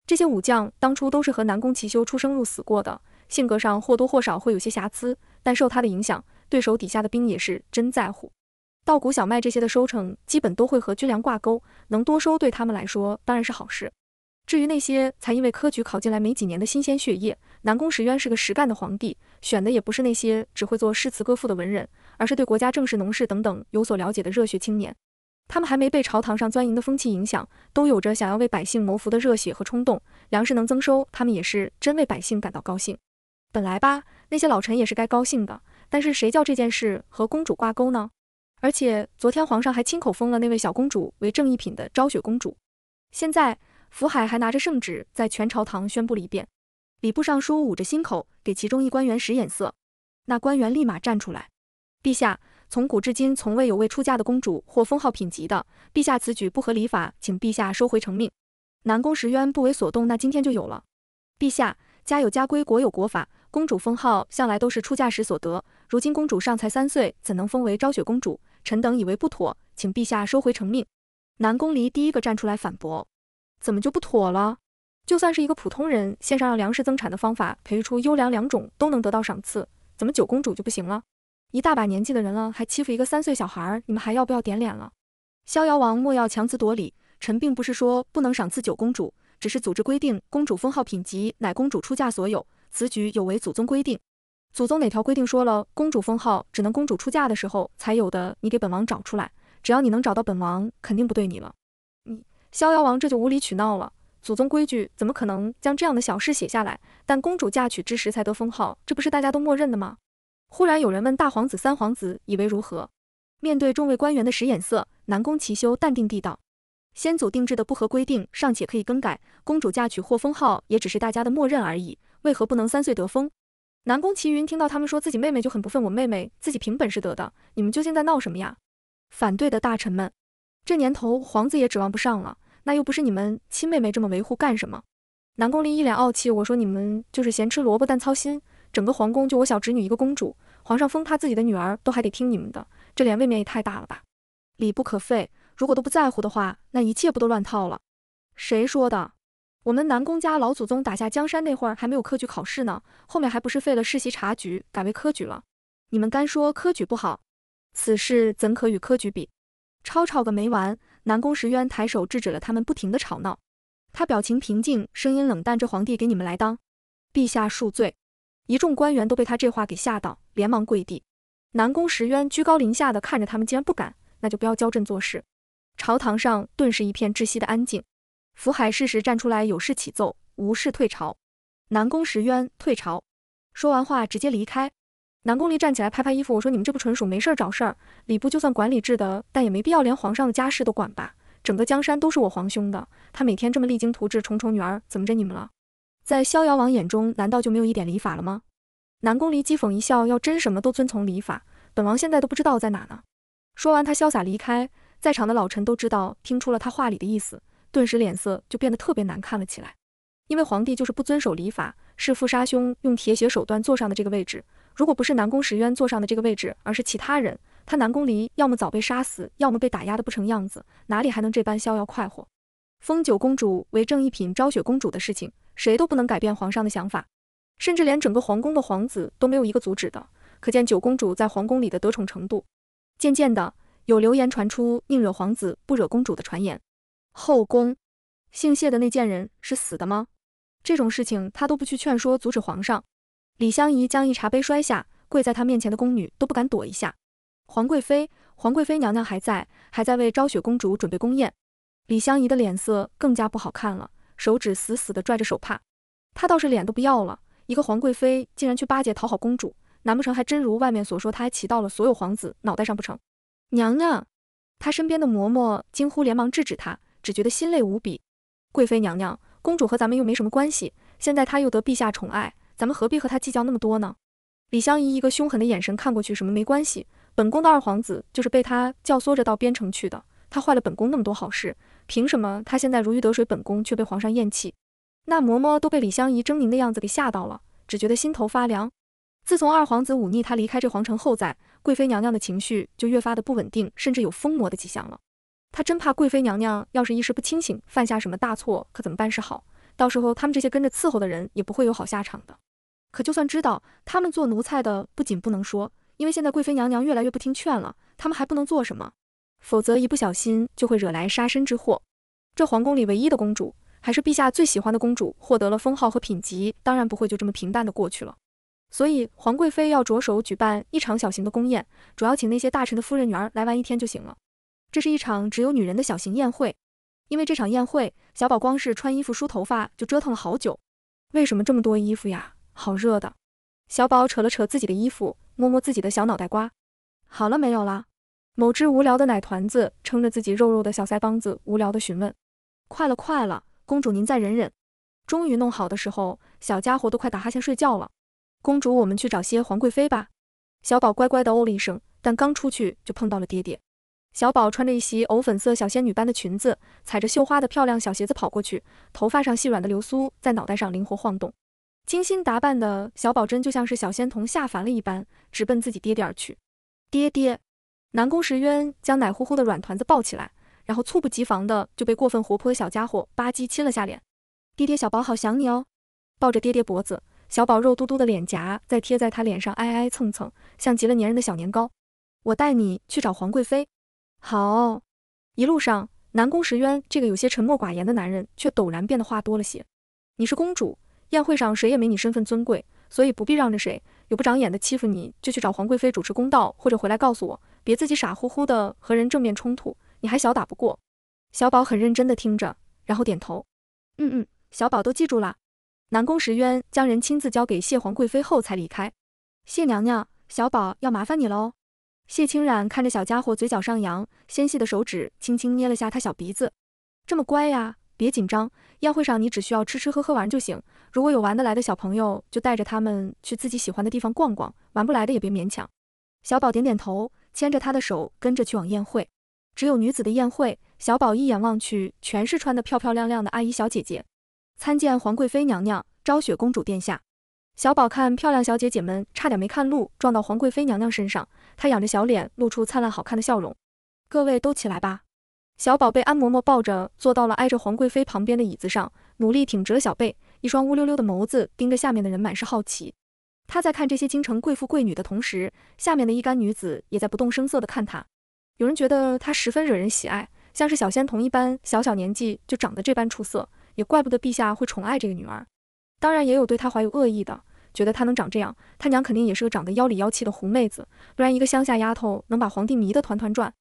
这些武将当初都是和南宫齐修出生入死过的，性格上或多或少会有些瑕疵，但受他的影响。对手底下的兵也是真在乎，稻谷、小麦这些的收成基本都会和军粮挂钩，能多收对他们来说当然是好事。至于那些才因为科举考进来没几年的新鲜血液，南宫石渊是个实干的皇帝，选的也不是那些只会做诗词歌赋的文人，而是对国家政事、农事等等有所了解的热血青年。他们还没被朝堂上钻营的风气影响，都有着想要为百姓谋福的热血和冲动。粮食能增收，他们也是真为百姓感到高兴。本来吧，那些老臣也是该高兴的。但是谁叫这件事和公主挂钩呢？而且昨天皇上还亲口封了那位小公主为正一品的昭雪公主。现在福海还拿着圣旨在全朝堂宣布了一遍。礼部尚书捂着心口，给其中一官员使眼色，那官员立马站出来：“陛下，从古至今从未有未出嫁的公主获封号品级的。陛下此举不合礼法，请陛下收回成命。”南宫石渊不为所动，那今天就有了。陛下，家有家规，国有国法，公主封号向来都是出嫁时所得。如今公主尚才三岁，怎能封为昭雪公主？臣等以为不妥，请陛下收回成命。南宫离第一个站出来反驳，怎么就不妥了？就算是一个普通人，献上让粮食增产的方法，培育出优良良种，都能得到赏赐，怎么九公主就不行了？一大把年纪的人了，还欺负一个三岁小孩，你们还要不要点脸了？逍遥王莫要强词夺理，臣并不是说不能赏赐九公主，只是组织规定，公主封号品级乃公主出嫁所有，此举有违祖宗规定。祖宗哪条规定说了公主封号只能公主出嫁的时候才有的？你给本王找出来！只要你能找到本王，肯定不对你了。你逍遥王这就无理取闹了。祖宗规矩怎么可能将这样的小事写下来？但公主嫁娶之时才得封号，这不是大家都默认的吗？忽然有人问大皇子、三皇子，以为如何？面对众位官员的使眼色，南宫奇修淡定地道：先祖定制的不合规定尚且可以更改，公主嫁娶或封号也只是大家的默认而已，为何不能三岁得封？南宫齐云听到他们说自己妹妹就很不忿，我妹妹自己凭本事得的，你们究竟在闹什么呀？反对的大臣们，这年头皇子也指望不上了，那又不是你们亲妹妹，这么维护干什么？南宫离一脸傲气，我说你们就是咸吃萝卜淡操心，整个皇宫就我小侄女一个公主，皇上封她自己的女儿都还得听你们的，这脸未免也太大了吧？礼不可废，如果都不在乎的话，那一切不都乱套了？谁说的？我们南宫家老祖宗打下江山那会儿还没有科举考试呢，后面还不是废了世袭察举，改为科举了？你们干说科举不好？此事怎可与科举比？吵吵个没完！南宫石渊抬手制止了他们不停的吵闹，他表情平静，声音冷淡：“这皇帝给你们来当，陛下恕罪。”一众官员都被他这话给吓到，连忙跪地。南宫石渊居高临下的看着他们，既然不敢，那就不要教朕做事。朝堂上顿时一片窒息的安静。福海适时站出来，有事启奏，无事退朝。南宫石渊退朝，说完话直接离开。南宫离站起来拍拍衣服，我说你们这不纯属没事找事儿。礼部就算管礼制的，但也没必要连皇上的家事都管吧？整个江山都是我皇兄的，他每天这么励精图治，宠宠女儿，怎么着你们了？在逍遥王眼中，难道就没有一点礼法了吗？南宫离讥讽一笑，要真什么都遵从礼法，本王现在都不知道在哪呢。说完，他潇洒离开，在场的老臣都知道听出了他话里的意思。顿时脸色就变得特别难看了起来，因为皇帝就是不遵守礼法，弑父杀兄，用铁血手段坐上的这个位置。如果不是南宫时渊坐上的这个位置，而是其他人，他南宫离要么早被杀死，要么被打压的不成样子，哪里还能这般逍遥快活？封九公主为正一品昭雪公主的事情，谁都不能改变皇上的想法，甚至连整个皇宫的皇子都没有一个阻止的，可见九公主在皇宫里的得宠程度。渐渐的，有流言传出宁惹皇子不惹公主的传言。后宫，姓谢的那贱人是死的吗？这种事情他都不去劝说阻止皇上。李香宜将一茶杯摔下，跪在她面前的宫女都不敢躲一下。皇贵妃，皇贵妃娘娘还在，还在为昭雪公主准备宫宴。李香宜的脸色更加不好看了，手指死死的拽着手帕。她倒是脸都不要了，一个皇贵妃竟然去巴结讨好公主，难不成还真如外面所说，她骑到了所有皇子脑袋上不成？娘娘，她身边的嬷嬷惊呼，连忙制止她。只觉得心累无比。贵妃娘娘，公主和咱们又没什么关系，现在她又得陛下宠爱，咱们何必和她计较那么多呢？李香夷一个凶狠的眼神看过去，什么没关系？本宫的二皇子就是被她教唆着到边城去的，她坏了本宫那么多好事，凭什么她现在如鱼得水，本宫却被皇上厌弃？那嬷嬷都被李香夷狰狞的样子给吓到了，只觉得心头发凉。自从二皇子忤逆她离开这皇城后，在贵妃娘娘的情绪就越发的不稳定，甚至有疯魔的迹象了。她真怕贵妃娘娘要是一时不清醒，犯下什么大错，可怎么办是好？到时候他们这些跟着伺候的人也不会有好下场的。可就算知道，他们做奴才的不仅不能说，因为现在贵妃娘娘越来越不听劝了，他们还不能做什么，否则一不小心就会惹来杀身之祸。这皇宫里唯一的公主，还是陛下最喜欢的公主，获得了封号和品级，当然不会就这么平淡的过去了。所以皇贵妃要着手举办一场小型的宫宴，主要请那些大臣的夫人女儿来玩一天就行了。这是一场只有女人的小型宴会，因为这场宴会，小宝光是穿衣服、梳头发就折腾了好久。为什么这么多衣服呀？好热的！小宝扯了扯自己的衣服，摸摸自己的小脑袋瓜。好了没有啦？某只无聊的奶团子撑着自己肉肉的小腮帮子，无聊的询问。快了快了，公主您再忍忍。终于弄好的时候，小家伙都快打哈欠睡觉了。公主，我们去找些皇贵妃吧。小宝乖乖的哦了一声，但刚出去就碰到了爹爹。小宝穿着一袭藕粉色小仙女般的裙子，踩着绣花的漂亮小鞋子跑过去，头发上细软的流苏在脑袋上灵活晃动，精心打扮的小宝真就像是小仙童下凡了一般，直奔自己爹爹而去。爹爹，南宫时渊将奶乎乎的软团子抱起来，然后猝不及防的就被过分活泼的小家伙吧唧亲了下脸。爹爹，小宝好想你哦。抱着爹爹脖子，小宝肉嘟嘟的脸颊在贴在他脸上挨挨蹭蹭，像极了粘人的小年糕。我带你去找皇贵妃。好，一路上，南宫石渊这个有些沉默寡言的男人，却陡然变得话多了些。你是公主，宴会上谁也没你身份尊贵，所以不必让着谁。有不长眼的欺负你，就去找皇贵妃主持公道，或者回来告诉我，别自己傻乎乎的和人正面冲突，你还小打不过。小宝很认真的听着，然后点头。嗯嗯，小宝都记住了。南宫石渊将人亲自交给谢皇贵妃后才离开。谢娘娘，小宝要麻烦你喽。谢清染看着小家伙，嘴角上扬，纤细的手指轻轻捏了下他小鼻子，这么乖呀，别紧张。宴会上你只需要吃吃喝喝玩就行，如果有玩得来的小朋友，就带着他们去自己喜欢的地方逛逛，玩不来的也别勉强。小宝点点头，牵着他的手跟着去往宴会。只有女子的宴会，小宝一眼望去，全是穿的漂漂亮亮的阿姨小姐姐。参见皇贵妃娘娘，昭雪公主殿下。小宝看漂亮小姐姐们，差点没看路，撞到皇贵妃娘娘身上。她仰着小脸，露出灿烂好看的笑容。各位都起来吧。小宝被安嬷嬷抱着，坐到了挨着皇贵妃旁边的椅子上，努力挺直了小背，一双乌溜溜的眸子盯着下面的人，满是好奇。他在看这些京城贵妇贵女的同时，下面的一干女子也在不动声色地看他。有人觉得他十分惹人喜爱，像是小仙童一般，小小年纪就长得这般出色，也怪不得陛下会宠爱这个女儿。当然也有对他怀有恶意的，觉得他能长这样，他娘肯定也是个长得妖里妖气的狐妹子，不然一个乡下丫头能把皇帝迷得团团转。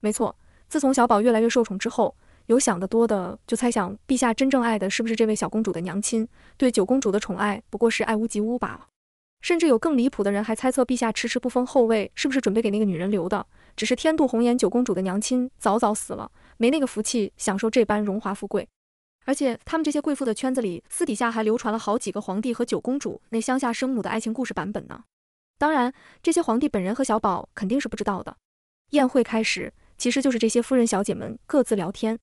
没错，自从小宝越来越受宠之后，有想得多的就猜想，陛下真正爱的是不是这位小公主的娘亲？对九公主的宠爱不过是爱屋及乌罢了。甚至有更离谱的人还猜测，陛下迟迟不封后位，是不是准备给那个女人留的？只是天妒红颜，九公主的娘亲早早死了，没那个福气享受这般荣华富贵。而且他们这些贵妇的圈子里，私底下还流传了好几个皇帝和九公主那乡下生母的爱情故事版本呢。当然，这些皇帝本人和小宝肯定是不知道的。宴会开始，其实就是这些夫人小姐们各自聊天，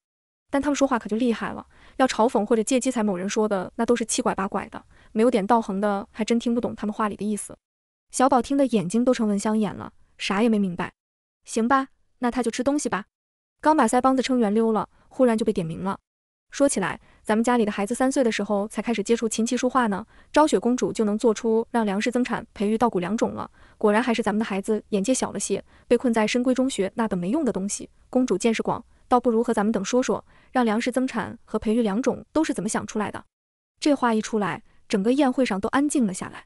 但他们说话可就厉害了，要嘲讽或者借机踩某人说的，那都是七拐八拐的，没有点道行的还真听不懂他们话里的意思。小宝听得眼睛都成蚊香眼了，啥也没明白。行吧，那他就吃东西吧。刚把腮帮子撑圆溜了，忽然就被点名了。说起来，咱们家里的孩子三岁的时候才开始接触琴棋书画呢。昭雪公主就能做出让粮食增产、培育稻谷良种了，果然还是咱们的孩子眼界小了些，被困在深闺中学那等没用的东西。公主见识广，倒不如和咱们等说说，让粮食增产和培育良种都是怎么想出来的。这话一出来，整个宴会上都安静了下来。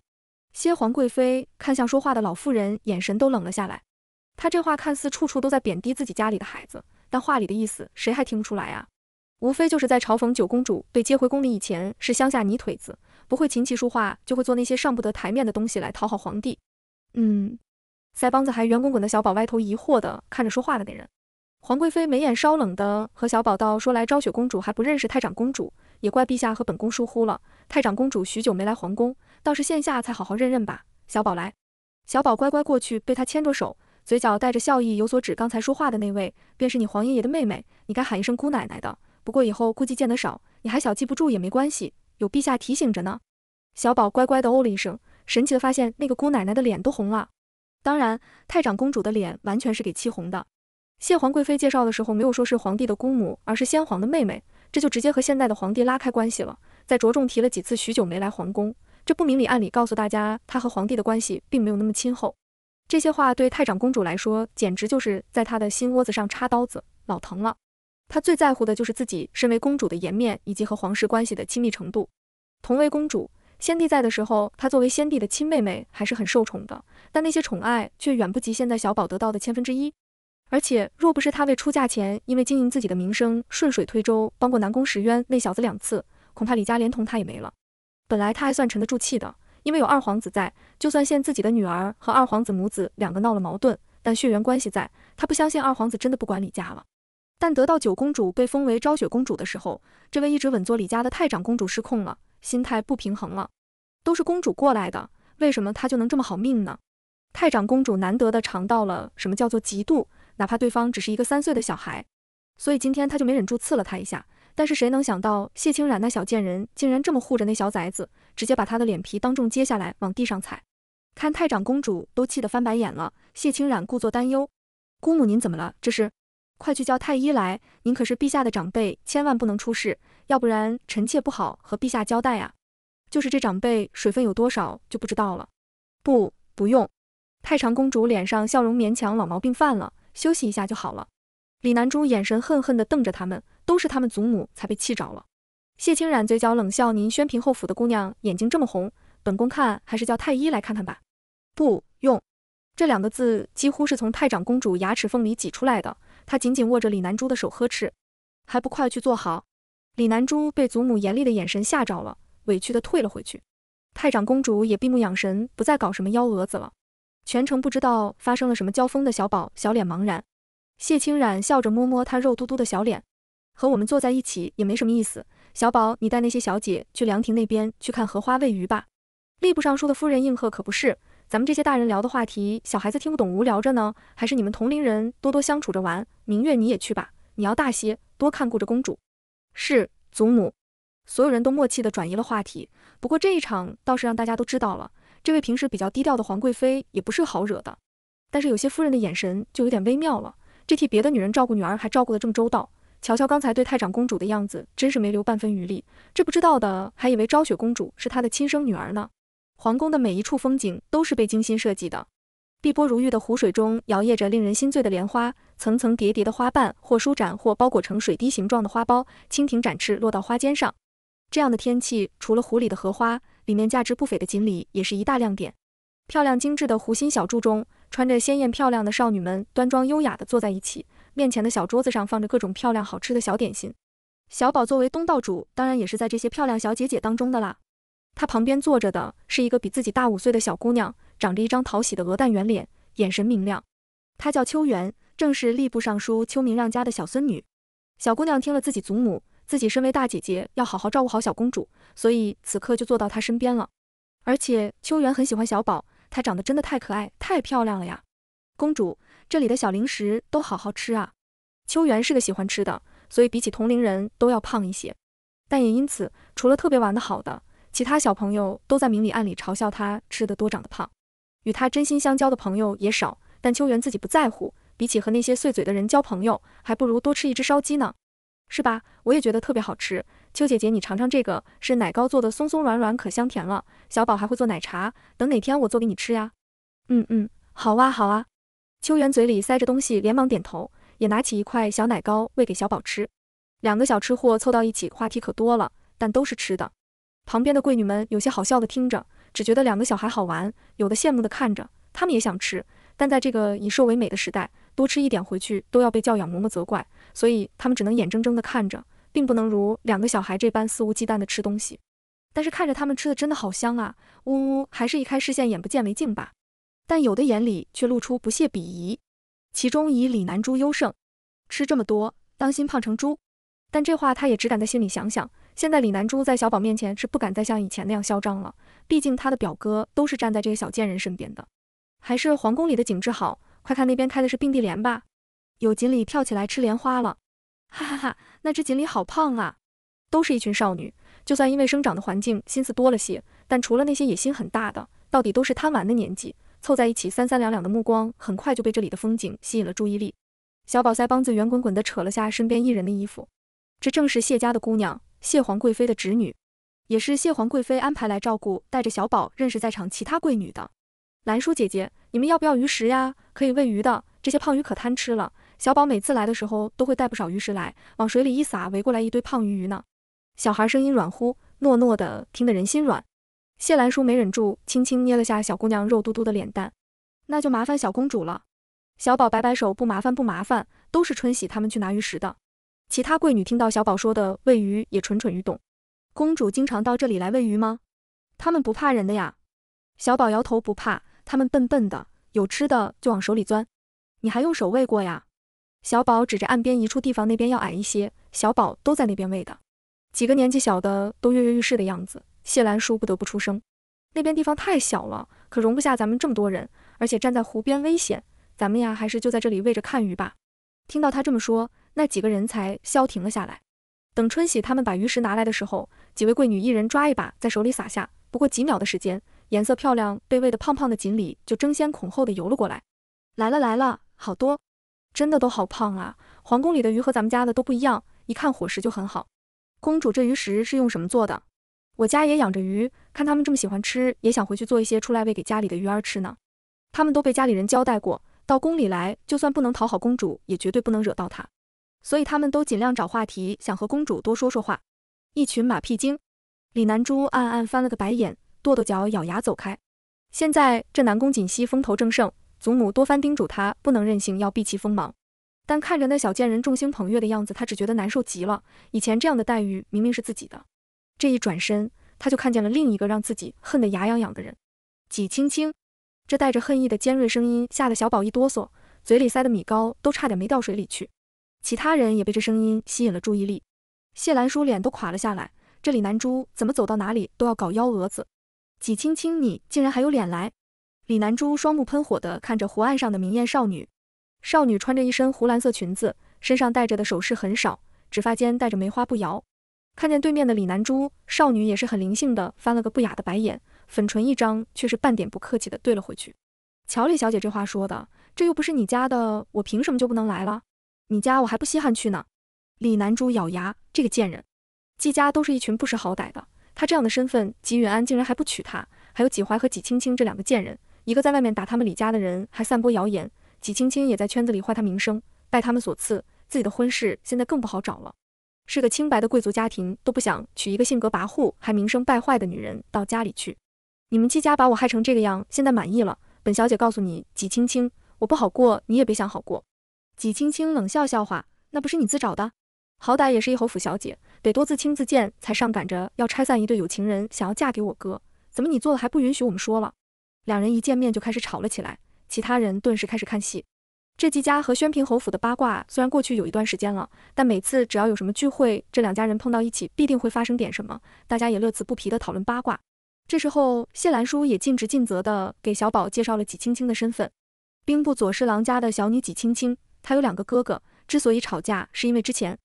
些皇贵妃看向说话的老妇人，眼神都冷了下来。她这话看似处处都在贬低自己家里的孩子，但话里的意思谁还听不出来啊？无非就是在嘲讽九公主被接回宫里以前是乡下泥腿子，不会琴棋书画，就会做那些上不得台面的东西来讨好皇帝。嗯，腮帮子还圆滚滚的小宝歪头疑惑的看着说话的那人。皇贵妃眉眼稍冷的和小宝道：“说来昭雪公主还不认识太长公主，也怪陛下和本宫疏忽了。太长公主许久没来皇宫，倒是现下才好好认认吧。”小宝来，小宝乖乖过去，被他牵着手，嘴角带着笑意，有所指。刚才说话的那位，便是你皇爷爷的妹妹，你该喊一声姑奶奶的。不过以后估计见得少，你还小记不住也没关系，有陛下提醒着呢。小宝乖乖的哦了一声，神奇的发现那个姑奶奶的脸都红了。当然，太长公主的脸完全是给气红的。谢皇贵妃介绍的时候没有说是皇帝的姑母，而是先皇的妹妹，这就直接和现在的皇帝拉开关系了。再着重提了几次许久没来皇宫，这不明里暗里告诉大家她和皇帝的关系并没有那么亲厚。这些话对太长公主来说，简直就是在她的心窝子上插刀子，老疼了。他最在乎的就是自己身为公主的颜面，以及和皇室关系的亲密程度。同为公主，先帝在的时候，她作为先帝的亲妹妹还是很受宠的，但那些宠爱却远不及现在小宝得到的千分之一。而且，若不是她为出嫁前因为经营自己的名声顺水推舟帮过南宫时渊那小子两次，恐怕李家连同她也没了。本来他还算沉得住气的，因为有二皇子在，就算现自己的女儿和二皇子母子两个闹了矛盾，但血缘关系在，他不相信二皇子真的不管李家了。但得到九公主被封为昭雪公主的时候，这位一直稳坐李家的太长公主失控了，心态不平衡了。都是公主过来的，为什么她就能这么好命呢？太长公主难得的尝到了什么叫做嫉妒，哪怕对方只是一个三岁的小孩。所以今天她就没忍住刺了他一下。但是谁能想到谢清染那小贱人竟然这么护着那小崽子，直接把他的脸皮当众揭下来往地上踩。看太长公主都气得翻白眼了。谢清染故作担忧：“姑母您怎么了？这是？”快去叫太医来！您可是陛下的长辈，千万不能出事，要不然臣妾不好和陛下交代啊。就是这长辈水分有多少就不知道了。不，不用。太长公主脸上笑容勉强，老毛病犯了，休息一下就好了。李南珠眼神恨恨地瞪着他们，都是他们祖母才被气着了。谢清染嘴角冷笑：“您宣平后府的姑娘眼睛这么红，本宫看还是叫太医来看看吧。”不用。这两个字几乎是从太长公主牙齿缝里挤出来的。他紧紧握着李南珠的手，呵斥：“还不快去坐好！”李南珠被祖母严厉的眼神吓着了，委屈的退了回去。太长公主也闭目养神，不再搞什么幺蛾子了。全程不知道发生了什么交锋的小宝，小脸茫然。谢清染笑着摸摸他肉嘟嘟的小脸：“和我们坐在一起也没什么意思，小宝，你带那些小姐去凉亭那边去看荷花喂鱼吧。”吏部尚书的夫人应和：“可不是。”咱们这些大人聊的话题，小孩子听不懂，无聊着呢。还是你们同龄人多多相处着玩。明月，你也去吧，你要大些，多看顾着公主。是，祖母。所有人都默契的转移了话题。不过这一场倒是让大家都知道了，这位平时比较低调的皇贵妃也不是好惹的。但是有些夫人的眼神就有点微妙了。这替别的女人照顾女儿，还照顾的这么周到，瞧瞧刚才对太长公主的样子，真是没留半分余力。这不知道的还以为昭雪公主是她的亲生女儿呢。皇宫的每一处风景都是被精心设计的。碧波如玉的湖水中摇曳着令人心醉的莲花，层层叠叠的花瓣或舒展或包裹成水滴形状的花苞。蜻蜓展翅落到花尖上。这样的天气，除了湖里的荷花，里面价值不菲的锦鲤也是一大亮点。漂亮精致的湖心小筑中，穿着鲜艳漂亮的少女们端庄优雅的坐在一起，面前的小桌子上放着各种漂亮好吃的小点心。小宝作为东道主，当然也是在这些漂亮小姐姐当中的啦。她旁边坐着的是一个比自己大五岁的小姑娘，长着一张讨喜的鹅蛋圆脸，眼神明亮。她叫秋元，正是吏部尚书秋明亮家的小孙女。小姑娘听了自己祖母，自己身为大姐姐，要好好照顾好小公主，所以此刻就坐到她身边了。而且秋元很喜欢小宝，她长得真的太可爱、太漂亮了呀！公主，这里的小零食都好好吃啊！秋元是个喜欢吃的，所以比起同龄人都要胖一些，但也因此，除了特别玩得好的。其他小朋友都在明里暗里嘲笑他吃得多长得胖，与他真心相交的朋友也少。但秋元自己不在乎，比起和那些碎嘴的人交朋友，还不如多吃一只烧鸡呢，是吧？我也觉得特别好吃。秋姐姐，你尝尝这个，是奶糕做的，松松软软，可香甜了。小宝还会做奶茶，等哪天我做给你吃呀？嗯嗯，好哇好啊。秋元嘴里塞着东西，连忙点头，也拿起一块小奶糕喂给小宝吃。两个小吃货凑到一起，话题可多了，但都是吃的。旁边的贵女们有些好笑的听着，只觉得两个小孩好玩，有的羡慕的看着，他们也想吃，但在这个以瘦为美的时代，多吃一点回去都要被教养嬷嬷责怪，所以他们只能眼睁睁的看着，并不能如两个小孩这般肆无忌惮的吃东西。但是看着他们吃的真的好香啊，呜呜，还是一开视线，眼不见为净吧。但有的眼里却露出不屑鄙夷，其中以李南珠优胜，吃这么多，当心胖成猪。但这话他也只敢在心里想想。现在李南珠在小宝面前是不敢再像以前那样嚣张了，毕竟他的表哥都是站在这个小贱人身边的。还是皇宫里的景致好，快看那边开的是并蒂莲吧，有锦鲤跳起来吃莲花了，哈哈哈，那只锦鲤好胖啊！都是一群少女，就算因为生长的环境心思多了些，但除了那些野心很大的，到底都是贪玩的年纪，凑在一起三三两两的目光很快就被这里的风景吸引了注意力。小宝腮帮子圆滚滚的扯了下身边一人的衣服，这正是谢家的姑娘。谢皇贵妃的侄女，也是谢皇贵妃安排来照顾、带着小宝认识在场其他贵女的。兰叔姐姐，你们要不要鱼食呀？可以喂鱼的，这些胖鱼可贪吃了。小宝每次来的时候都会带不少鱼食来，往水里一撒，围过来一堆胖鱼鱼呢。小孩声音软乎糯糯的，听得人心软。谢兰叔没忍住，轻轻捏了下小姑娘肉嘟嘟的脸蛋。那就麻烦小公主了。小宝摆摆手，不麻烦不麻烦，都是春喜他们去拿鱼食的。其他贵女听到小宝说的喂鱼也蠢蠢欲动。公主经常到这里来喂鱼吗？他们不怕人的呀？小宝摇头，不怕，他们笨笨的，有吃的就往手里钻。你还用手喂过呀？小宝指着岸边一处地方，那边要矮一些，小宝都在那边喂的。几个年纪小的都跃跃欲试的样子，谢兰叔不得不出声。那边地方太小了，可容不下咱们这么多人，而且站在湖边危险，咱们呀还是就在这里喂着看鱼吧。听到他这么说。那几个人才消停了下来。等春喜他们把鱼食拿来的时候，几位贵女一人抓一把，在手里撒下。不过几秒的时间，颜色漂亮、被喂得胖胖的锦鲤就争先恐后的游了过来。来了来了，好多，真的都好胖啊！皇宫里的鱼和咱们家的都不一样，一看伙食就很好。公主这鱼食是用什么做的？我家也养着鱼，看他们这么喜欢吃，也想回去做一些出来喂给家里的鱼儿吃呢。他们都被家里人交代过，到宫里来就算不能讨好公主，也绝对不能惹到她。所以他们都尽量找话题，想和公主多说说话。一群马屁精！李南珠暗暗翻了个白眼，跺跺脚，咬牙走开。现在这南宫锦溪风头正盛，祖母多番叮嘱她不能任性，要避其锋芒。但看着那小贱人众星捧月的样子，她只觉得难受极了。以前这样的待遇明明是自己的，这一转身，他就看见了另一个让自己恨得牙痒痒的人——纪青青。这带着恨意的尖锐声音，吓得小宝一哆嗦，嘴里塞的米糕都差点没掉水里去。其他人也被这声音吸引了注意力，谢兰叔脸都垮了下来。这李南珠怎么走到哪里都要搞幺蛾子？纪青青，你竟然还有脸来？李南珠双目喷火的看着湖岸上的明艳少女，少女穿着一身湖蓝色裙子，身上戴着的首饰很少，直发间带着梅花步摇。看见对面的李南珠，少女也是很灵性的翻了个不雅的白眼，粉唇一张，却是半点不客气的怼了回去。乔李小姐这话说的，这又不是你家的，我凭什么就不能来了？你家我还不稀罕去呢！李南珠咬牙，这个贱人，季家都是一群不识好歹的。她这样的身份，吉云安竟然还不娶她。还有季怀和季青青这两个贱人，一个在外面打他们李家的人，还散播谣言；季青青也在圈子里坏他名声。拜他们所赐，自己的婚事现在更不好找了。是个清白的贵族家庭都不想娶一个性格跋扈还名声败坏的女人到家里去。你们季家把我害成这个样，现在满意了？本小姐告诉你，季青青，我不好过，你也别想好过。纪青青冷笑：“笑话，那不是你自找的。好歹也是一侯府小姐，得多自轻自贱，才上赶着要拆散一对有情人，想要嫁给我哥。怎么你做的还不允许我们说了？”两人一见面就开始吵了起来，其他人顿时开始看戏。这季家和宣平侯府的八卦虽然过去有一段时间了，但每次只要有什么聚会，这两家人碰到一起必定会发生点什么，大家也乐此不疲的讨论八卦。这时候谢兰叔也尽职尽责的给小宝介绍了纪青青的身份，兵部左侍郎家的小女纪青青。他有两个哥哥，之所以吵架是因为之前，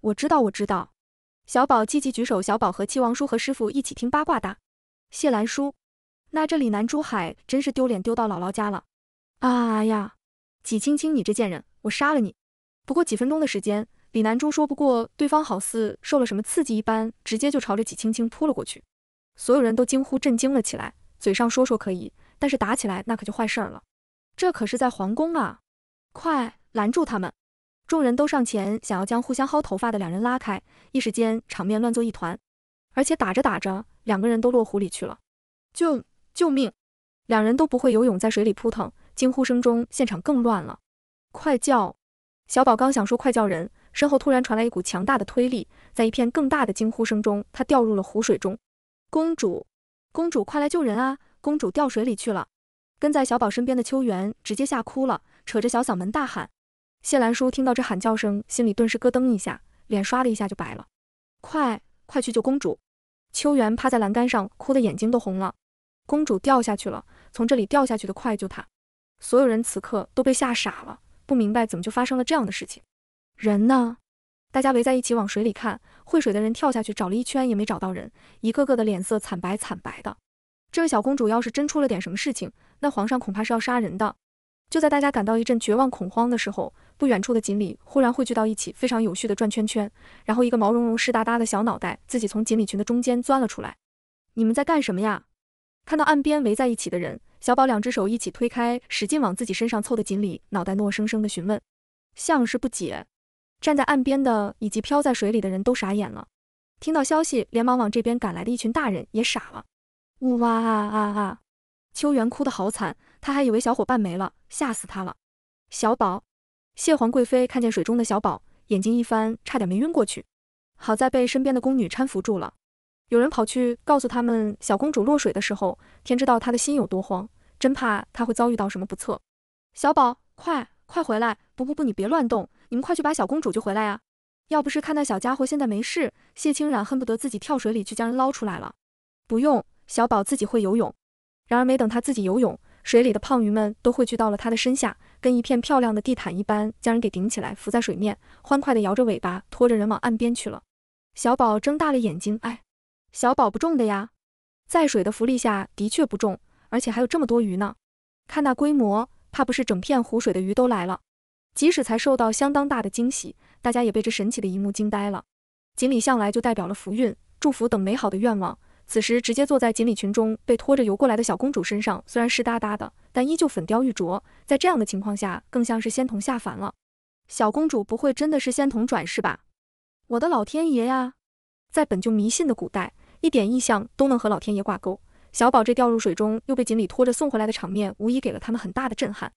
我知道，我知道。小宝积极举手。小宝和七王叔和师傅一起听八卦的。谢兰叔，那这李南珠海真是丢脸丢到姥姥家了。啊呀，纪青青，你这贱人，我杀了你！不过几分钟的时间，李南珠说不过对方，好似受了什么刺激一般，直接就朝着纪青青扑了过去。所有人都惊呼震惊了起来，嘴上说说可以，但是打起来那可就坏事了。这可是在皇宫啊！快！拦住他们！众人都上前想要将互相薅头发的两人拉开，一时间场面乱作一团。而且打着打着，两个人都落湖里去了。救救命！两人都不会游泳，在水里扑腾，惊呼声中，现场更乱了。快叫！小宝刚想说快叫人，身后突然传来一股强大的推力，在一片更大的惊呼声中，他掉入了湖水中。公主，公主快来救人啊！公主掉水里去了！跟在小宝身边的秋元直接吓哭了，扯着小嗓门大喊。谢兰叔听到这喊叫声，心里顿时咯噔一下，脸刷的一下就白了。快，快去救公主！秋元趴在栏杆上，哭的眼睛都红了。公主掉下去了，从这里掉下去的，快救她！所有人此刻都被吓傻了，不明白怎么就发生了这样的事情。人呢？大家围在一起往水里看，会水的人跳下去找了一圈也没找到人，一个个的脸色惨白惨白的。这位小公主要是真出了点什么事情，那皇上恐怕是要杀人的。就在大家感到一阵绝望恐慌的时候，不远处的锦鲤忽然汇聚到一起，非常有序的转圈圈。然后，一个毛茸茸、湿哒哒的小脑袋自己从锦鲤群的中间钻了出来。“你们在干什么呀？”看到岸边围在一起的人，小宝两只手一起推开，使劲往自己身上凑的锦鲤脑袋诺生生的询问，像是不解。站在岸边的以及漂在水里的人都傻眼了。听到消息，连忙往这边赶来的一群大人也傻了。呜哇啊啊！秋元哭得好惨。他还以为小伙伴没了，吓死他了。小宝，谢皇贵妃看见水中的小宝，眼睛一翻，差点没晕过去，好在被身边的宫女搀扶住了。有人跑去告诉他们，小公主落水的时候，天知道她的心有多慌，真怕她会遭遇到什么不测。小宝，快快回来！不不不，你别乱动，你们快去把小公主救回来呀！要不是看那小家伙现在没事，谢清染恨不得自己跳水里去将人捞出来了。不用，小宝自己会游泳。然而没等他自己游泳。水里的胖鱼们都汇聚到了他的身下，跟一片漂亮的地毯一般，将人给顶起来，浮在水面，欢快地摇着尾巴，拖着人往岸边去了。小宝睁大了眼睛，哎，小宝不重的呀，在水的浮力下的确不重，而且还有这么多鱼呢，看那规模，怕不是整片湖水的鱼都来了。即使才受到相当大的惊喜，大家也被这神奇的一幕惊呆了。锦鲤向来就代表了福运、祝福等美好的愿望。此时直接坐在锦鲤群中被拖着游过来的小公主身上，虽然湿哒哒的，但依旧粉雕玉琢，在这样的情况下，更像是仙童下凡了。小公主不会真的是仙童转世吧？我的老天爷呀！在本就迷信的古代，一点异象都能和老天爷挂钩。小宝这掉入水中又被锦鲤拖着送回来的场面，无疑给了他们很大的震撼。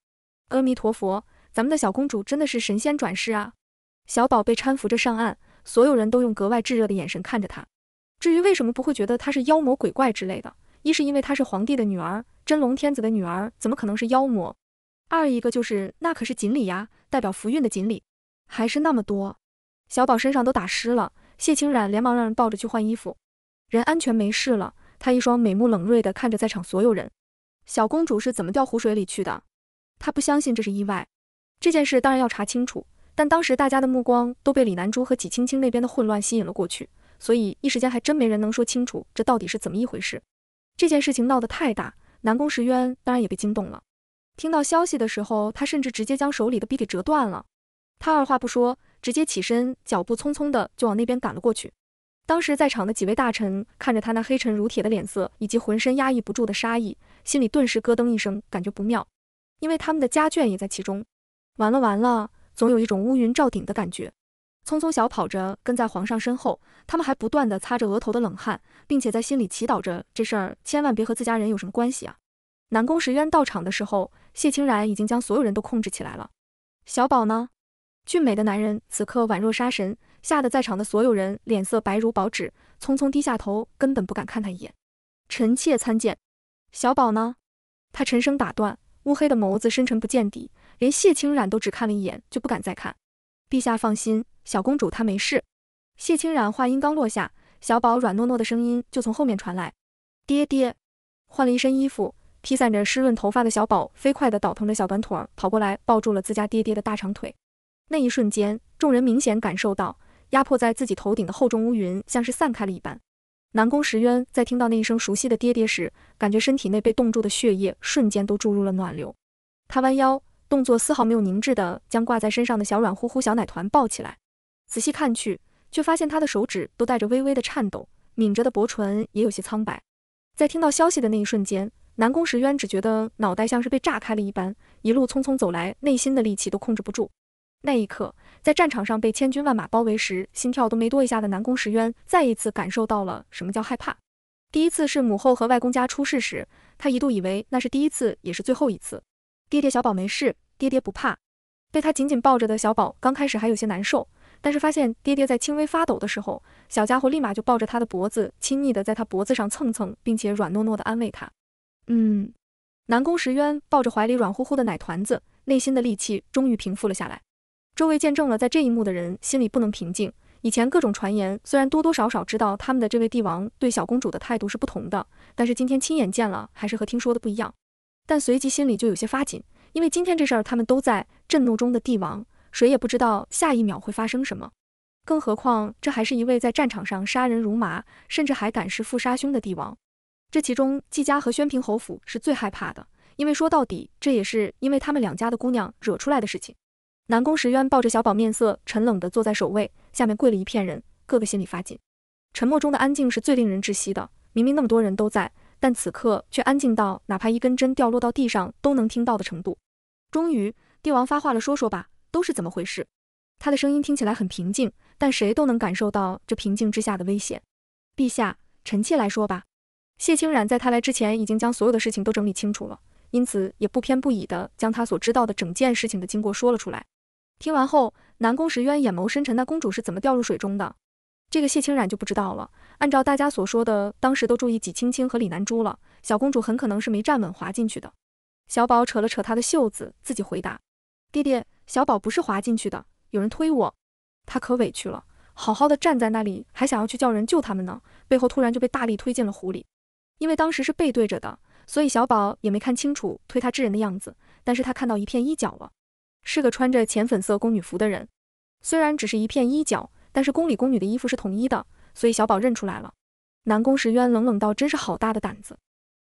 阿弥陀佛，咱们的小公主真的是神仙转世啊！小宝被搀扶着上岸，所有人都用格外炙热的眼神看着他。至于为什么不会觉得她是妖魔鬼怪之类的，一是因为她是皇帝的女儿，真龙天子的女儿，怎么可能是妖魔？二一个就是那可是锦鲤呀，代表福运的锦鲤，还是那么多。小宝身上都打湿了，谢清染连忙让人抱着去换衣服。人安全没事了，她一双美目冷锐的看着在场所有人。小公主是怎么掉湖水里去的？她不相信这是意外。这件事当然要查清楚，但当时大家的目光都被李南珠和纪青青那边的混乱吸引了过去。所以一时间还真没人能说清楚这到底是怎么一回事。这件事情闹得太大，南宫石渊当然也被惊动了。听到消息的时候，他甚至直接将手里的笔给折断了。他二话不说，直接起身，脚步匆匆的就往那边赶了过去。当时在场的几位大臣看着他那黑沉如铁的脸色，以及浑身压抑不住的杀意，心里顿时咯噔一声，感觉不妙。因为他们的家眷也在其中。完了完了，总有一种乌云罩顶的感觉。匆匆小跑着跟在皇上身后，他们还不断的擦着额头的冷汗，并且在心里祈祷着这事儿千万别和自家人有什么关系啊！南宫时渊到场的时候，谢清然已经将所有人都控制起来了。小宝呢？俊美的男人此刻宛若杀神，吓得在场的所有人脸色白如薄纸，匆匆低下头，根本不敢看他一眼。臣妾参见。小宝呢？他沉声打断，乌黑的眸子深沉不见底，连谢清然都只看了一眼就不敢再看。陛下放心。小公主她没事。谢清染话音刚落下，小宝软糯糯的声音就从后面传来：“爹爹！”换了一身衣服，披散着湿润头发的小宝飞快地倒腾着小短腿跑过来，抱住了自家爹爹的大长腿。那一瞬间，众人明显感受到压迫在自己头顶的厚重乌云像是散开了一般。南宫石渊在听到那一声熟悉的“爹爹”时，感觉身体内被冻住的血液瞬间都注入了暖流。他弯腰，动作丝毫没有凝滞地将挂在身上的小软乎乎小奶团抱起来。仔细看去，却发现他的手指都带着微微的颤抖，抿着的薄唇也有些苍白。在听到消息的那一瞬间，南宫时渊只觉得脑袋像是被炸开了一般，一路匆匆走来，内心的力气都控制不住。那一刻，在战场上被千军万马包围时，心跳都没多一下的南宫时渊，再一次感受到了什么叫害怕。第一次是母后和外公家出事时，他一度以为那是第一次，也是最后一次。爹爹，小宝没事，爹爹不怕。被他紧紧抱着的小宝，刚开始还有些难受。但是发现爹爹在轻微发抖的时候，小家伙立马就抱着他的脖子，亲昵的在他脖子上蹭蹭，并且软糯糯的安慰他。嗯，南宫石渊抱着怀里软乎乎的奶团子，内心的戾气终于平复了下来。周围见证了在这一幕的人心里不能平静。以前各种传言虽然多多少少知道他们的这位帝王对小公主的态度是不同的，但是今天亲眼见了，还是和听说的不一样。但随即心里就有些发紧，因为今天这事儿，他们都在震怒中的帝王。谁也不知道下一秒会发生什么，更何况这还是一位在战场上杀人如麻，甚至还敢弑父杀兄的帝王。这其中，季家和宣平侯府是最害怕的，因为说到底，这也是因为他们两家的姑娘惹出来的事情。南宫时渊抱着小宝，面色沉冷地坐在首位，下面，跪了一片人，个个心里发紧。沉默中的安静是最令人窒息的，明明那么多人都在，但此刻却安静到哪怕一根针掉落到地上都能听到的程度。终于，帝王发话了：“说说吧。”都是怎么回事？他的声音听起来很平静，但谁都能感受到这平静之下的危险。陛下，臣妾来说吧。谢清染在他来之前已经将所有的事情都整理清楚了，因此也不偏不倚的将他所知道的整件事情的经过说了出来。听完后，南宫时渊眼眸深沉。那公主是怎么掉入水中的？这个谢清染就不知道了。按照大家所说的，当时都注意纪青青和李南珠了，小公主很可能是没站稳滑进去的。小宝扯了扯他的袖子，自己回答：“爹爹，小宝不是滑进去的，有人推我，他可委屈了，好好的站在那里，还想要去叫人救他们呢，背后突然就被大力推进了湖里。因为当时是背对着的，所以小宝也没看清楚推他之人的样子，但是他看到一片衣角了，是个穿着浅粉色宫女服的人。虽然只是一片衣角，但是宫里宫女的衣服是统一的，所以小宝认出来了。南宫时渊冷冷道：“真是好大的胆子！”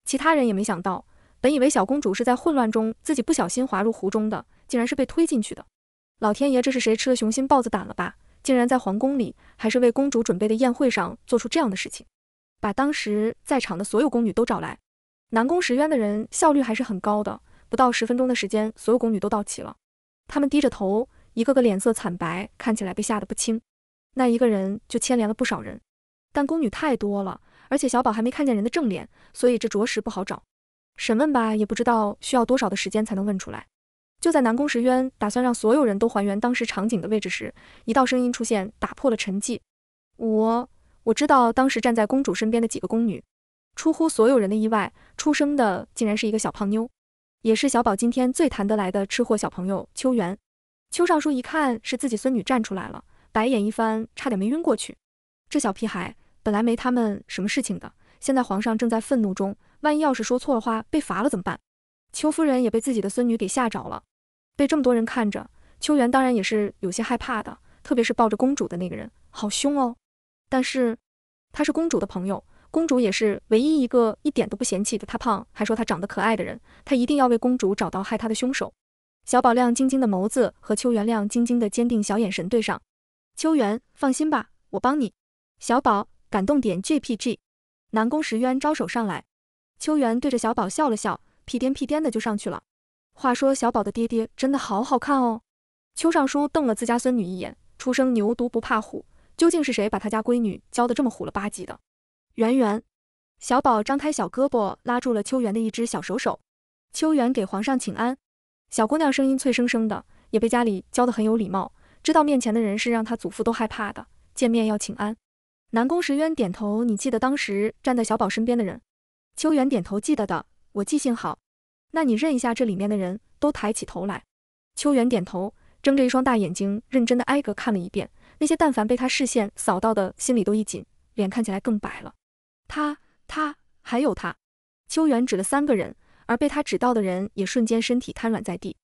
其他人也没想到，本以为小公主是在混乱中自己不小心滑入湖中的。竟然是被推进去的，老天爷，这是谁吃了雄心豹子胆了吧？竟然在皇宫里，还是为公主准备的宴会上做出这样的事情，把当时在场的所有宫女都找来。南宫石渊的人效率还是很高的，不到十分钟的时间，所有宫女都到齐了。他们低着头，一个个脸色惨白，看起来被吓得不轻。那一个人就牵连了不少人，但宫女太多了，而且小宝还没看见人的正脸，所以这着实不好找。审问吧，也不知道需要多少的时间才能问出来。就在南宫时渊打算让所有人都还原当时场景的位置时，一道声音出现，打破了沉寂。我我知道当时站在公主身边的几个宫女，出乎所有人的意外，出生的竟然是一个小胖妞，也是小宝今天最谈得来的吃货小朋友秋元。秋尚书一看是自己孙女站出来了，白眼一翻，差点没晕过去。这小屁孩本来没他们什么事情的，现在皇上正在愤怒中，万一要是说错了话被罚了怎么办？秋夫人也被自己的孙女给吓着了。被这么多人看着，秋元当然也是有些害怕的，特别是抱着公主的那个人，好凶哦。但是他是公主的朋友，公主也是唯一一个一点都不嫌弃的他胖，还说他长得可爱的人。他一定要为公主找到害她的凶手。小宝亮晶晶的眸子和秋元亮晶晶的坚定小眼神对上，秋元放心吧，我帮你。小宝感动点 J P G。南宫时渊招手上来，秋元对着小宝笑了笑，屁颠屁颠的就上去了。话说小宝的爹爹真的好好看哦。邱尚书瞪了自家孙女一眼，初生牛犊不怕虎，究竟是谁把他家闺女教的这么虎了吧唧的？圆圆，小宝张开小胳膊拉住了秋园的一只小手手。秋园给皇上请安，小姑娘声音脆生生的，也被家里教的很有礼貌，知道面前的人是让他祖父都害怕的，见面要请安。南宫时渊点头，你记得当时站在小宝身边的人？秋园点头，记得的，我记性好。那你认一下这里面的人都抬起头来，秋元点头，睁着一双大眼睛，认真的挨个看了一遍。那些但凡被他视线扫到的，心里都一紧，脸看起来更白了。他、他，还有他，秋元指了三个人，而被他指到的人也瞬间身体瘫软在地。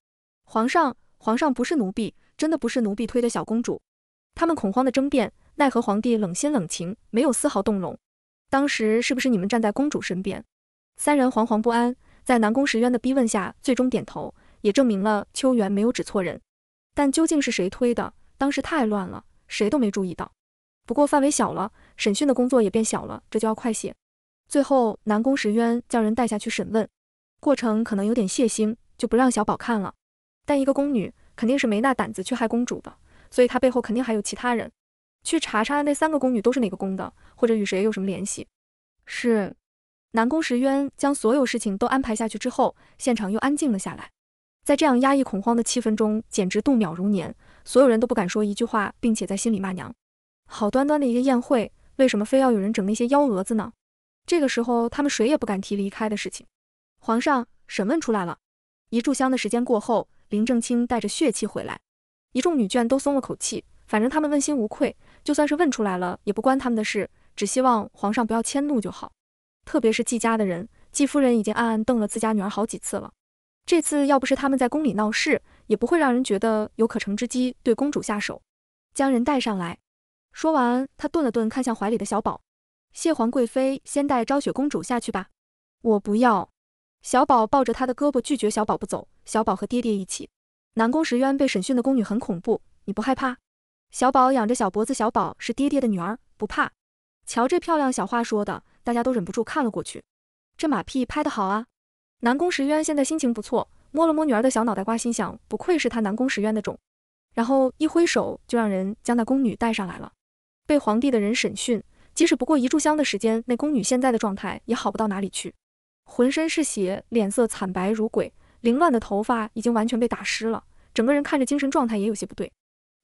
皇上，皇上不是奴婢，真的不是奴婢推的小公主。他们恐慌的争辩，奈何皇帝冷心冷情，没有丝毫动容。当时是不是你们站在公主身边？三人惶惶不安。在南宫石渊的逼问下，最终点头，也证明了秋元没有指错人。但究竟是谁推的？当时太乱了，谁都没注意到。不过范围小了，审讯的工作也变小了，这就要快些。最后，南宫石渊叫人带下去审问，过程可能有点血腥，就不让小宝看了。但一个宫女肯定是没那胆子去害公主的，所以她背后肯定还有其他人。去查查那三个宫女都是哪个宫的，或者与谁有什么联系。是。南宫石渊将所有事情都安排下去之后，现场又安静了下来。在这样压抑恐慌的气氛中，简直度秒如年。所有人都不敢说一句话，并且在心里骂娘：好端端的一个宴会，为什么非要有人整那些幺蛾子呢？这个时候，他们谁也不敢提离开的事情。皇上审问出来了，一炷香的时间过后，林正清带着血气回来，一众女眷都松了口气。反正他们问心无愧，就算是问出来了，也不关他们的事。只希望皇上不要迁怒就好。特别是季家的人，季夫人已经暗暗瞪了自家女儿好几次了。这次要不是他们在宫里闹事，也不会让人觉得有可乘之机对公主下手，将人带上来。说完，他顿了顿，看向怀里的小宝：“谢皇贵妃，先带昭雪公主下去吧。”我不要，小宝抱着他的胳膊拒绝。小宝不走，小宝和爹爹一起。南宫时渊被审讯的宫女很恐怖，你不害怕？小宝仰着小脖子，小宝是爹爹的女儿，不怕。瞧这漂亮小话说的。大家都忍不住看了过去，这马屁拍得好啊！南宫石渊现在心情不错，摸了摸女儿的小脑袋瓜，心想不愧是他南宫石渊的种。然后一挥手就让人将那宫女带上来了。被皇帝的人审讯，即使不过一炷香的时间，那宫女现在的状态也好不到哪里去，浑身是血，脸色惨白如鬼，凌乱的头发已经完全被打湿了，整个人看着精神状态也有些不对。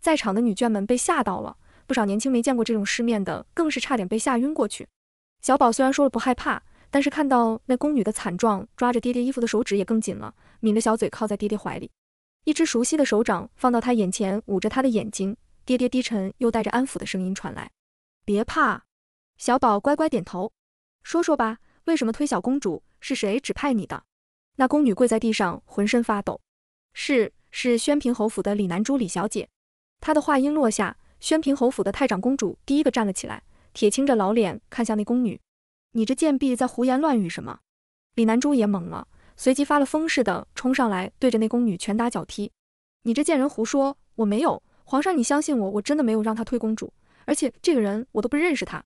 在场的女眷们被吓到了，不少年轻没见过这种世面的更是差点被吓晕过去。小宝虽然说了不害怕，但是看到那宫女的惨状，抓着爹爹衣服的手指也更紧了，抿着小嘴靠在爹爹怀里。一只熟悉的手掌放到他眼前，捂着他的眼睛，爹爹低沉又带着安抚的声音传来：“别怕。”小宝乖乖点头，说说吧，为什么推小公主？是谁指派你的？那宫女跪在地上，浑身发抖。是是宣平侯府的李南珠李小姐。她的话音落下，宣平侯府的太长公主第一个站了起来。铁青着老脸看向那宫女，你这贱婢在胡言乱语什么？李南珠也懵了，随即发了疯似的冲上来，对着那宫女拳打脚踢。你这贱人胡说！我没有，皇上，你相信我，我真的没有让她推公主，而且这个人我都不认识他。”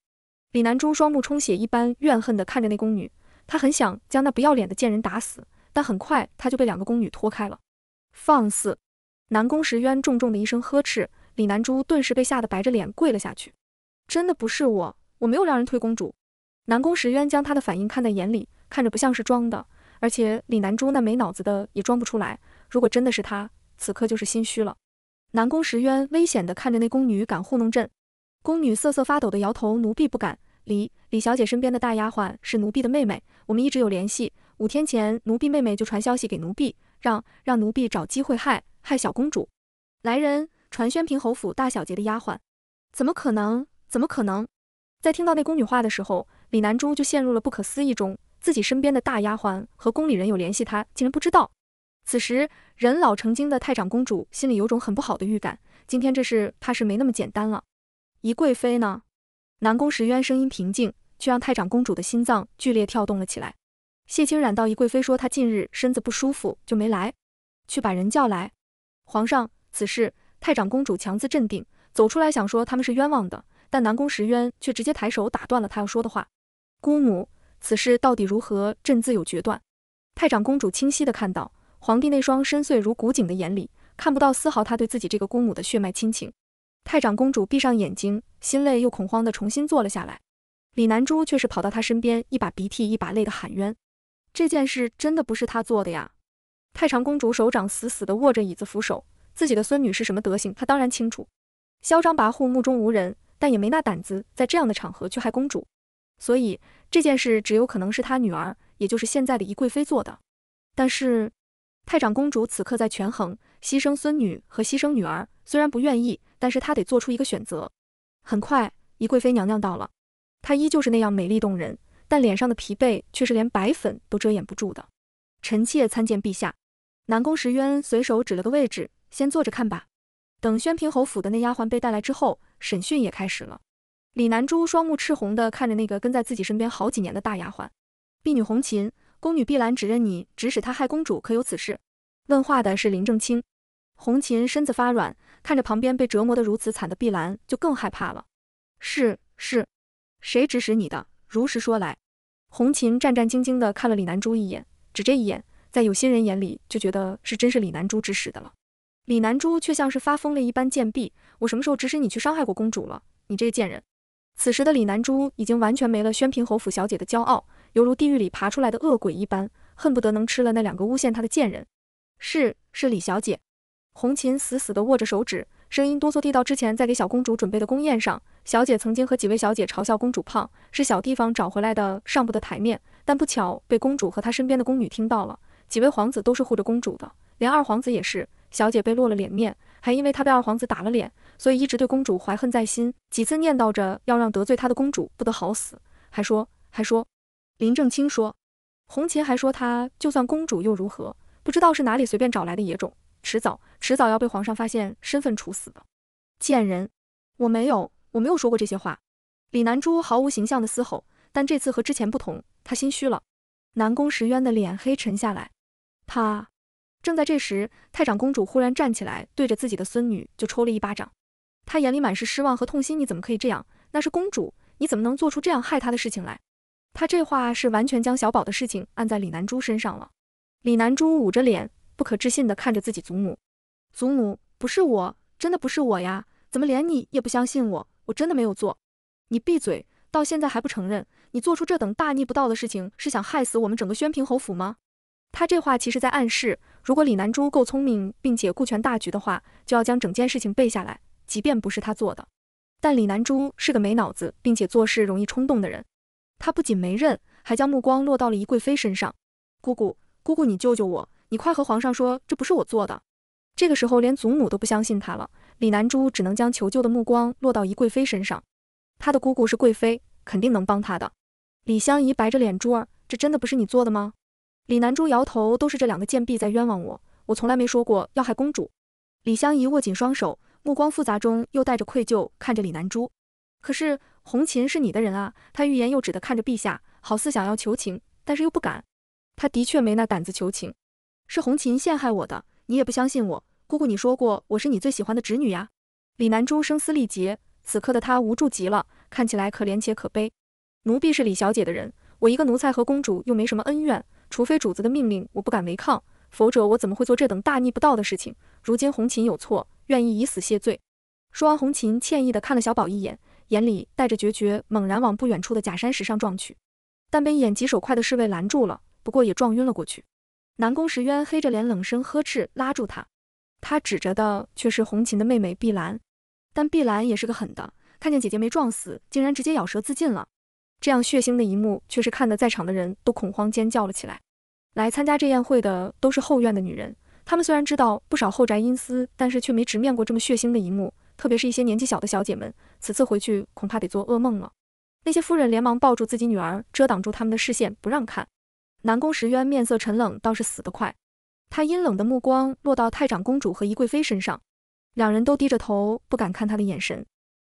李南珠双目充血一般怨恨地看着那宫女，她很想将那不要脸的贱人打死，但很快她就被两个宫女拖开了。放肆！南宫时渊重重的一声呵斥，李南珠顿时被吓得白着脸跪了下去。真的不是我，我没有让人推公主。南宫时渊将她的反应看在眼里，看着不像是装的，而且李南珠那没脑子的也装不出来。如果真的是她，此刻就是心虚了。南宫时渊危险地看着那宫女，敢糊弄朕？宫女瑟瑟发抖地摇头，奴婢不敢。李李小姐身边的大丫鬟是奴婢的妹妹，我们一直有联系。五天前，奴婢妹妹就传消息给奴婢，让让奴婢找机会害害小公主。来人，传宣平侯府大小姐的丫鬟。怎么可能？怎么可能？在听到那宫女话的时候，李南珠就陷入了不可思议中。自己身边的大丫鬟和宫里人有联系，她竟然不知道。此时，人老成精的太长公主心里有种很不好的预感，今天这事怕是没那么简单了。宜贵妃呢？南宫时渊声音平静，却让太长公主的心脏剧烈跳动了起来。谢清染道：“宜贵妃说她近日身子不舒服就没来，去把人叫来。”皇上，此事太长公主强自镇定，走出来想说他们是冤枉的。但南宫石渊却直接抬手打断了他要说的话：“姑母，此事到底如何？朕自有决断。”太长公主清晰的看到，皇帝那双深邃如古井的眼里看不到丝毫他对自己这个姑母的血脉亲情。太长公主闭上眼睛，心累又恐慌的重新坐了下来。李南珠却是跑到他身边，一把鼻涕一把泪的喊冤：“这件事真的不是她做的呀！”太长公主手掌死死的握着椅子扶手，自己的孙女是什么德行，她当然清楚，嚣张跋扈，目中无人。但也没那胆子在这样的场合去害公主，所以这件事只有可能是她女儿，也就是现在的宜贵妃做的。但是太长公主此刻在权衡牺牲孙女和牺牲女儿，虽然不愿意，但是她得做出一个选择。很快，宜贵妃娘娘到了，她依旧是那样美丽动人，但脸上的疲惫却是连白粉都遮掩不住的。臣妾参见陛下。南宫时渊随手指了个位置，先坐着看吧。等宣平侯府的那丫鬟被带来之后，审讯也开始了。李南珠双目赤红的看着那个跟在自己身边好几年的大丫鬟婢女红琴，宫女碧兰指认你指使她害公主，可有此事？问话的是林正清。红琴身子发软，看着旁边被折磨得如此惨的碧兰，就更害怕了。是是，谁指使你的？如实说来。红琴战战兢兢的看了李南珠一眼，只这一眼，在有心人眼里就觉得是真是李南珠指使的了。李南珠却像是发疯了一般，贱婢，我什么时候指使你去伤害过公主了？你这个贱人！此时的李南珠已经完全没了宣平侯府小姐的骄傲，犹如地狱里爬出来的恶鬼一般，恨不得能吃了那两个诬陷她的贱人。是是，李小姐。红琴死死地握着手指，声音哆嗦地道：“之前在给小公主准备的宫宴上，小姐曾经和几位小姐嘲笑公主胖，是小地方找回来的，上不得台面。但不巧被公主和她身边的宫女听到了，几位皇子都是护着公主的，连二皇子也是。”小姐被落了脸面，还因为她被二皇子打了脸，所以一直对公主怀恨在心，几次念叨着要让得罪她的公主不得好死。还说还说，林正清说，红琴还说她就算公主又如何，不知道是哪里随便找来的野种，迟早迟早要被皇上发现身份处死的贱人。我没有，我没有说过这些话。李南珠毫无形象的嘶吼，但这次和之前不同，她心虚了。南宫时渊的脸黑沉下来，他。正在这时，太长公主忽然站起来，对着自己的孙女就抽了一巴掌。她眼里满是失望和痛心。你怎么可以这样？那是公主，你怎么能做出这样害她的事情来？她这话是完全将小宝的事情按在李南珠身上了。李南珠捂着脸，不可置信地看着自己祖母。祖母，不是我，真的不是我呀！怎么连你也不相信我？我真的没有做。你闭嘴，到现在还不承认？你做出这等大逆不道的事情，是想害死我们整个宣平侯府吗？她这话其实在暗示。如果李南珠够聪明，并且顾全大局的话，就要将整件事情背下来。即便不是他做的，但李南珠是个没脑子，并且做事容易冲动的人。他不仅没认，还将目光落到了宜贵妃身上。姑姑，姑姑，你救救我！你快和皇上说，这不是我做的。这个时候，连祖母都不相信他了。李南珠只能将求救的目光落到宜贵妃身上。他的姑姑是贵妃，肯定能帮他的。李香宜白着脸，珠儿，这真的不是你做的吗？李南珠摇头，都是这两个贱婢在冤枉我，我从来没说过要害公主。李香宜握紧双手，目光复杂中又带着愧疚，看着李南珠。可是红琴是你的人啊，她欲言又止的看着陛下，好似想要求情，但是又不敢。她的确没那胆子求情，是红琴陷害我的，你也不相信我。姑姑，你说过我是你最喜欢的侄女呀。李南珠声嘶力竭，此刻的她无助极了，看起来可怜且可悲。奴婢是李小姐的人，我一个奴才和公主又没什么恩怨。除非主子的命令，我不敢违抗，否则我怎么会做这等大逆不道的事情？如今红琴有错，愿意以死谢罪。说完，红琴歉意的看了小宝一眼，眼里带着决绝，猛然往不远处的假山石上撞去，但被一眼疾手快的侍卫拦住了，不过也撞晕了过去。南宫时渊黑着脸冷声呵斥，拉住他，他指着的却是红琴的妹妹碧兰，但碧兰也是个狠的，看见姐姐没撞死，竟然直接咬舌自尽了。这样血腥的一幕，却是看得在场的人都恐慌尖叫了起来。来参加这宴会的都是后院的女人，她们虽然知道不少后宅阴私，但是却没直面过这么血腥的一幕。特别是一些年纪小的小姐们，此次回去恐怕得做噩梦了。那些夫人连忙抱住自己女儿，遮挡住他们的视线，不让看。南宫时渊面色沉冷，倒是死得快。他阴冷的目光落到太长公主和宜贵妃身上，两人都低着头，不敢看他的眼神。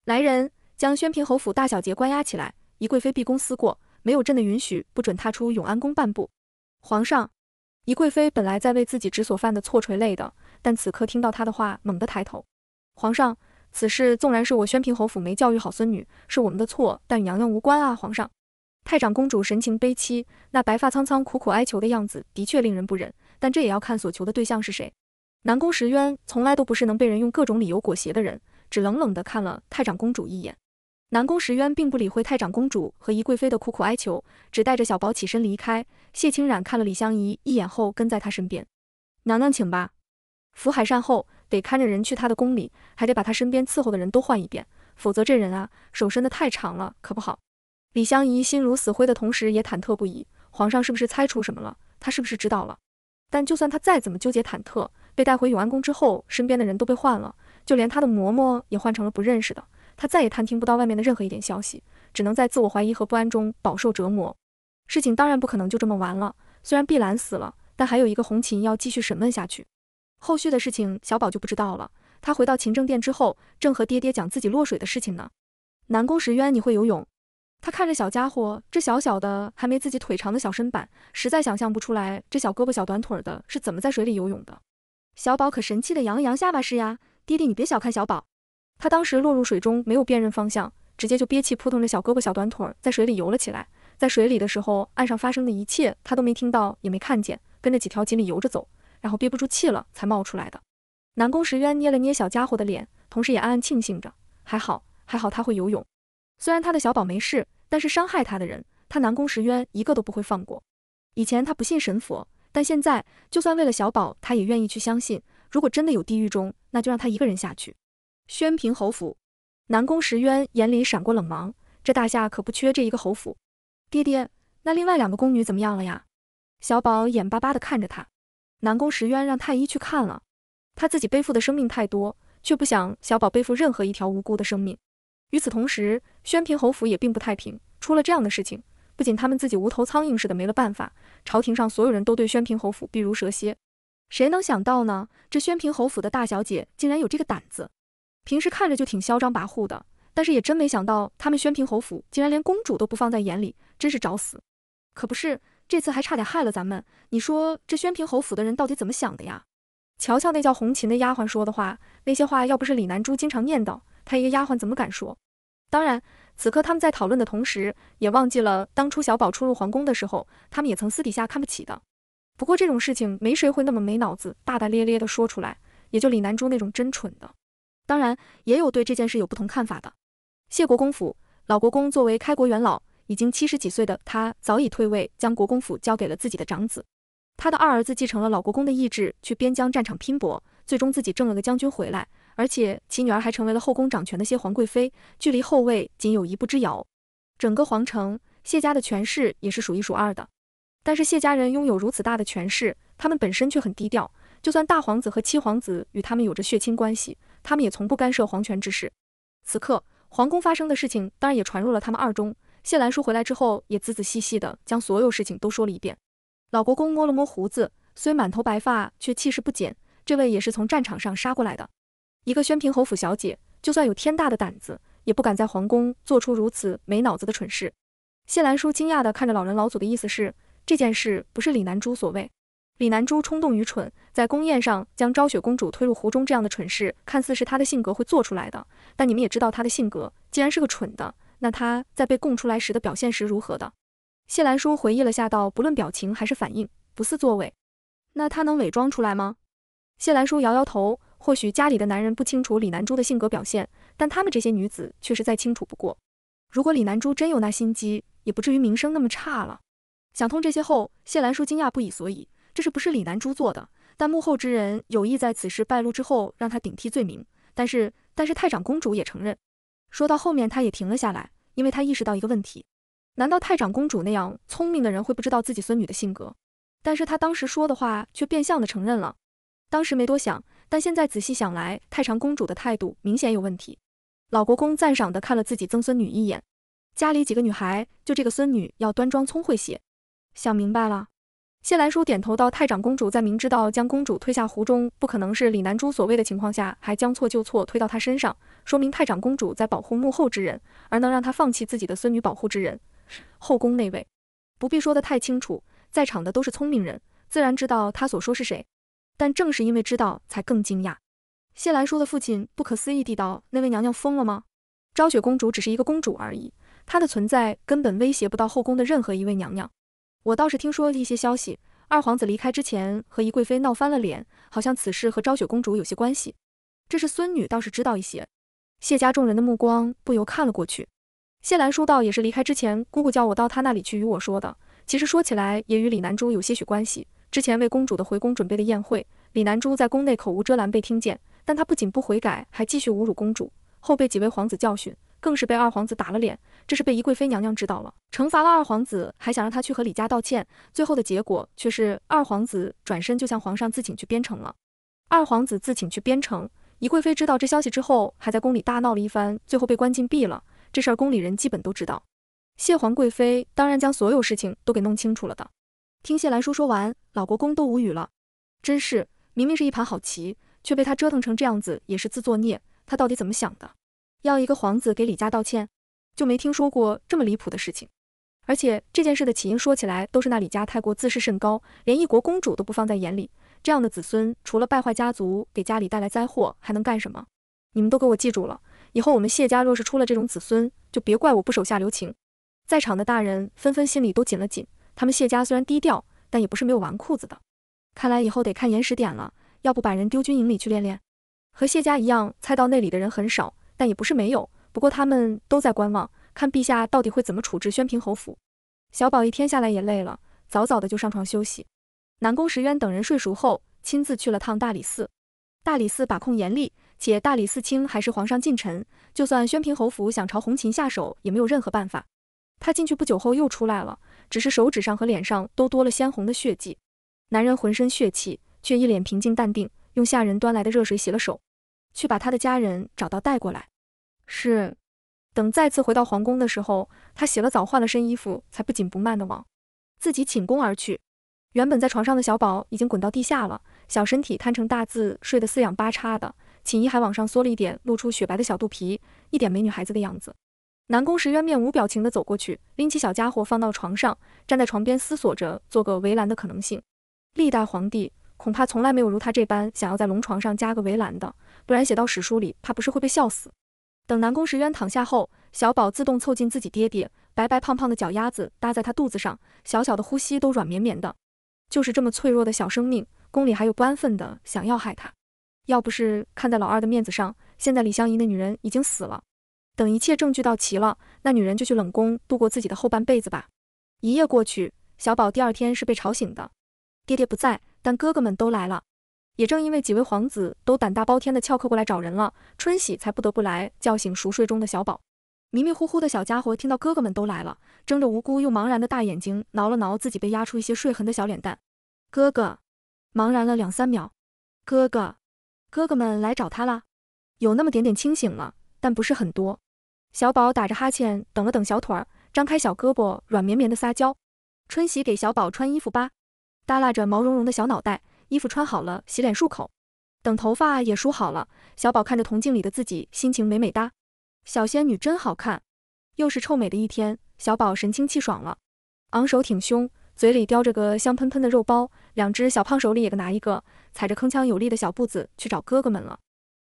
来人，将宣平侯府大小姐关押起来。宜贵妃闭宫思过，没有朕的允许，不准踏出永安宫半步。皇上，宜贵妃本来在为自己之所犯的错垂泪的，但此刻听到他的话，猛地抬头。皇上，此事纵然是我宣平侯府没教育好孙女，是我们的错，但与娘娘无关啊！皇上，太长公主神情悲戚，那白发苍苍、苦苦哀求的样子，的确令人不忍。但这也要看所求的对象是谁。南宫时渊从来都不是能被人用各种理由裹挟的人，只冷冷的看了太长公主一眼。南宫石渊并不理会太长公主和宜贵妃的苦苦哀求，只带着小宝起身离开。谢清染看了李香怡一眼后，跟在她身边。娘娘请吧。福海善后得看着人去她的宫里，还得把她身边伺候的人都换一遍，否则这人啊，手伸得太长了，可不好。李香怡心如死灰的同时，也忐忑不已。皇上是不是猜出什么了？他是不是知道了？但就算他再怎么纠结忐忑，被带回永安宫之后，身边的人都被换了，就连他的嬷嬷也换成了不认识的。他再也探听不到外面的任何一点消息，只能在自我怀疑和不安中饱受折磨。事情当然不可能就这么完了。虽然碧兰死了，但还有一个红琴要继续审问下去。后续的事情小宝就不知道了。他回到勤政殿之后，正和爹爹讲自己落水的事情呢。南宫时渊，你会游泳？他看着小家伙这小小的、还没自己腿长的小身板，实在想象不出来这小胳膊小短腿的是怎么在水里游泳的。小宝可神气的扬了扬下巴，是呀，爹爹你别小看小宝。他当时落入水中，没有辨认方向，直接就憋气扑腾着小胳膊小短腿在水里游了起来。在水里的时候，岸上发生的一切他都没听到，也没看见，跟着几条锦鲤游着走，然后憋不住气了才冒出来的。南宫石渊捏了捏小家伙的脸，同时也暗暗庆幸着，还好，还好他会游泳。虽然他的小宝没事，但是伤害他的人，他南宫石渊一个都不会放过。以前他不信神佛，但现在就算为了小宝，他也愿意去相信。如果真的有地狱中，那就让他一个人下去。宣平侯府，南宫石渊眼里闪过冷芒。这大夏可不缺这一个侯府。爹爹，那另外两个宫女怎么样了呀？小宝眼巴巴地看着他。南宫石渊让太医去看了，他自己背负的生命太多，却不想小宝背负任何一条无辜的生命。与此同时，宣平侯府也并不太平，出了这样的事情，不仅他们自己无头苍蝇似的没了办法，朝廷上所有人都对宣平侯府避如蛇蝎。谁能想到呢？这宣平侯府的大小姐竟然有这个胆子！平时看着就挺嚣张跋扈的，但是也真没想到他们宣平侯府竟然连公主都不放在眼里，真是找死！可不是，这次还差点害了咱们。你说这宣平侯府的人到底怎么想的呀？瞧瞧那叫红琴的丫鬟说的话，那些话要不是李南珠经常念叨，她一个丫鬟怎么敢说？当然，此刻他们在讨论的同时，也忘记了当初小宝初入皇宫的时候，他们也曾私底下看不起的。不过这种事情没谁会那么没脑子，大大咧咧的说出来，也就李南珠那种真蠢的。当然，也有对这件事有不同看法的。谢国公府老国公作为开国元老，已经七十几岁的他早已退位，将国公府交给了自己的长子。他的二儿子继承了老国公的意志，去边疆战场拼搏，最终自己挣了个将军回来，而且其女儿还成为了后宫掌权的谢皇贵妃，距离后位仅有一步之遥。整个皇城谢家的权势也是数一数二的。但是谢家人拥有如此大的权势，他们本身却很低调。就算大皇子和七皇子与他们有着血亲关系。他们也从不干涉皇权之事。此刻皇宫发生的事情，当然也传入了他们二中。谢兰书回来之后，也仔仔细细的将所有事情都说了一遍。老国公摸了摸胡子，虽满头白发，却气势不减。这位也是从战场上杀过来的。一个宣平侯府小姐，就算有天大的胆子，也不敢在皇宫做出如此没脑子的蠢事。谢兰书惊讶的看着老人，老祖的意思是，这件事不是李南珠所为。李南珠冲动愚蠢，在宫宴上将昭雪公主推入湖中这样的蠢事，看似是她的性格会做出来的。但你们也知道她的性格，既然是个蠢的，那她在被供出来时的表现是如何的？谢兰叔回忆了下，道：不论表情还是反应，不似作伪。那她能伪装出来吗？谢兰叔摇摇头。或许家里的男人不清楚李南珠的性格表现，但他们这些女子却是再清楚不过。如果李南珠真有那心机，也不至于名声那么差了。想通这些后，谢兰叔惊讶不已，所以。这是不是李南珠做的？但幕后之人有意在此事败露之后，让他顶替罪名。但是，但是太长公主也承认。说到后面，她也停了下来，因为她意识到一个问题：难道太长公主那样聪明的人会不知道自己孙女的性格？但是她当时说的话却变相的承认了。当时没多想，但现在仔细想来，太长公主的态度明显有问题。老国公赞赏的看了自己曾孙女一眼，家里几个女孩，就这个孙女要端庄聪慧些。想明白了。谢兰淑点头道：“太长公主在明知道将公主推下湖中不可能是李南珠所为的情况下，还将错就错推到她身上，说明太长公主在保护幕后之人，而能让她放弃自己的孙女保护之人，后宫那位不必说得太清楚，在场的都是聪明人，自然知道她所说是谁。但正是因为知道，才更惊讶。”谢兰淑的父亲不可思议地道：“那位娘娘疯了吗？昭雪公主只是一个公主而已，她的存在根本威胁不到后宫的任何一位娘娘。”我倒是听说了一些消息，二皇子离开之前和宜贵妃闹翻了脸，好像此事和昭雪公主有些关系。这是孙女倒是知道一些。谢家众人的目光不由看了过去。谢兰说道：“也是离开之前，姑姑叫我到她那里去与我说的。其实说起来也与李南珠有些许关系。之前为公主的回宫准备的宴会，李南珠在宫内口无遮拦被听见，但她不仅不悔改，还继续侮辱公主，后被几位皇子教训。”更是被二皇子打了脸，这是被宜贵妃娘娘知道了，惩罚了二皇子，还想让他去和李家道歉，最后的结果却是二皇子转身就向皇上自请去边城了。二皇子自请去边城，宜贵妃知道这消息之后，还在宫里大闹了一番，最后被关禁闭了。这事儿宫里人基本都知道，谢皇贵妃当然将所有事情都给弄清楚了的。听谢兰叔说完，老国公都无语了，真是明明是一盘好棋，却被他折腾成这样子，也是自作孽。他到底怎么想的？要一个皇子给李家道歉，就没听说过这么离谱的事情。而且这件事的起因说起来都是那李家太过自视甚高，连一国公主都不放在眼里。这样的子孙，除了败坏家族，给家里带来灾祸，还能干什么？你们都给我记住了，以后我们谢家若是出了这种子孙，就别怪我不手下留情。在场的大人纷纷心里都紧了紧。他们谢家虽然低调，但也不是没有纨绔子的。看来以后得看严实点了，要不把人丢军营里去练练。和谢家一样，猜到那里的人很少。但也不是没有，不过他们都在观望，看陛下到底会怎么处置宣平侯府。小宝一天下来也累了，早早的就上床休息。南宫石渊等人睡熟后，亲自去了趟大理寺。大理寺把控严厉，且大理寺卿还是皇上近臣，就算宣平侯府想朝红琴下手，也没有任何办法。他进去不久后又出来了，只是手指上和脸上都多了鲜红的血迹。男人浑身血气，却一脸平静淡定，用下人端来的热水洗了手。去把他的家人找到带过来。是。等再次回到皇宫的时候，他洗了澡换了身衣服，才不紧不慢的往自己寝宫而去。原本在床上的小宝已经滚到地下了，小身体摊成大字，睡得四仰八叉的，寝衣还往上缩了一点，露出雪白的小肚皮，一点没女孩子的样子。南宫时渊面无表情的走过去，拎起小家伙放到床上，站在床边思索着做个围栏的可能性。历代皇帝恐怕从来没有如他这般想要在龙床上加个围栏的。不然写到史书里，怕不是会被笑死。等南宫时渊躺下后，小宝自动凑近自己爹爹，白白胖胖的脚丫子搭在他肚子上，小小的呼吸都软绵绵的。就是这么脆弱的小生命，宫里还有不安分的想要害他。要不是看在老二的面子上，现在李香夷那女人已经死了。等一切证据到齐了，那女人就去冷宫度过自己的后半辈子吧。一夜过去，小宝第二天是被吵醒的，爹爹不在，但哥哥们都来了。也正因为几位皇子都胆大包天的翘课过来找人了，春喜才不得不来叫醒熟睡中的小宝。迷迷糊糊的小家伙听到哥哥们都来了，睁着无辜又茫然的大眼睛，挠了挠自己被压出一些睡痕的小脸蛋。哥哥，茫然了两三秒。哥哥，哥哥们来找他啦。有那么点点清醒了，但不是很多。小宝打着哈欠，等了等小腿儿，张开小胳膊，软绵绵的撒娇。春喜给小宝穿衣服吧，耷拉着毛茸茸的小脑袋。衣服穿好了，洗脸漱口，等头发也梳好了，小宝看着铜镜里的自己，心情美美哒，小仙女真好看。又是臭美的一天，小宝神清气爽了，昂首挺胸，嘴里叼着个香喷喷的肉包，两只小胖手里也各拿一个，踩着铿锵有力的小步子去找哥哥们了。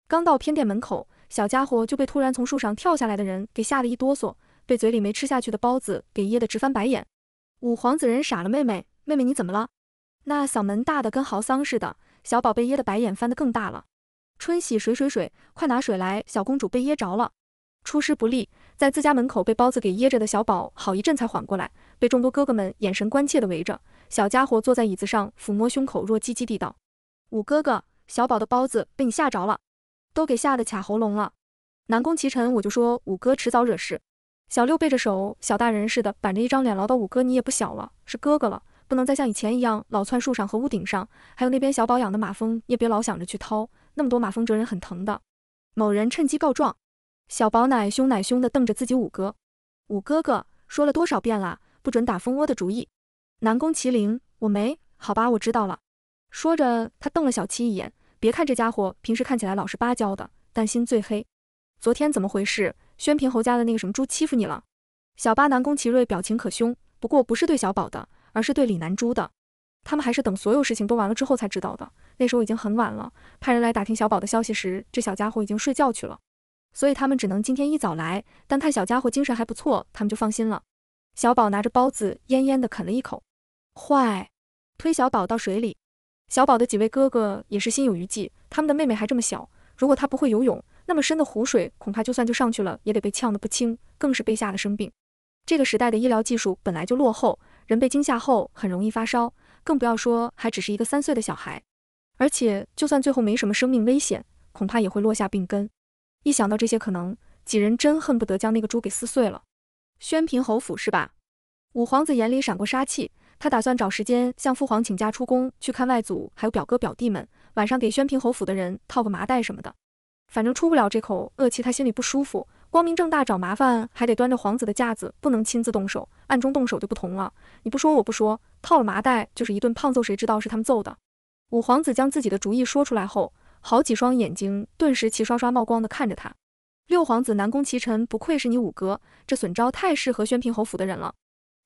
刚到偏殿门口，小家伙就被突然从树上跳下来的人给吓得一哆嗦，被嘴里没吃下去的包子给噎得直翻白眼。五皇子人傻了，妹妹，妹妹你怎么了？那嗓门大的跟嚎丧似的，小宝被噎的白眼翻得更大了。春喜水水水，快拿水来！小公主被噎着了。出师不利，在自家门口被包子给噎着的小宝，好一阵才缓过来，被众多哥哥们眼神关切的围着。小家伙坐在椅子上，抚摸胸口，弱唧唧地道：“五哥哥，小宝的包子被你吓着了，都给吓得卡喉咙了。”南宫齐晨，我就说五哥迟早惹事。小六背着手，小大人似的板着一张脸，唠叨：“五哥，你也不小了，是哥哥了。”不能再像以前一样老窜树上和屋顶上，还有那边小宝养的马蜂，也别老想着去掏，那么多马蜂蛰人很疼的。某人趁机告状，小宝奶凶奶凶的瞪着自己五哥，五哥哥说了多少遍了，不准打蜂窝的主意。南宫麒麟，我没好吧？我知道了。说着，他瞪了小七一眼。别看这家伙平时看起来老实巴交的，但心最黑。昨天怎么回事？宣平侯家的那个什么猪欺负你了？小八南宫奇瑞表情可凶，不过不是对小宝的。而是对李南珠的，他们还是等所有事情都完了之后才知道的。那时候已经很晚了，派人来打听小宝的消息时，这小家伙已经睡觉去了，所以他们只能今天一早来。但看小家伙精神还不错，他们就放心了。小宝拿着包子，恹恹地啃了一口。坏，推小宝到水里。小宝的几位哥哥也是心有余悸，他们的妹妹还这么小，如果她不会游泳，那么深的湖水，恐怕就算就上去了，也得被呛得不轻，更是被吓得生病。这个时代的医疗技术本来就落后。人被惊吓后很容易发烧，更不要说还只是一个三岁的小孩。而且就算最后没什么生命危险，恐怕也会落下病根。一想到这些可能，几人真恨不得将那个猪给撕碎了。宣平侯府是吧？五皇子眼里闪过杀气，他打算找时间向父皇请假出宫去看外祖，还有表哥表弟们。晚上给宣平侯府的人套个麻袋什么的，反正出不了这口恶气，他心里不舒服。光明正大找麻烦，还得端着皇子的架子，不能亲自动手。暗中动手就不同了。你不说，我不说，套了麻袋就是一顿胖揍，谁知道是他们揍的？五皇子将自己的主意说出来后，好几双眼睛顿时齐刷刷冒光的看着他。六皇子南宫齐晨，不愧是你五哥，这损招太适合宣平侯府的人了。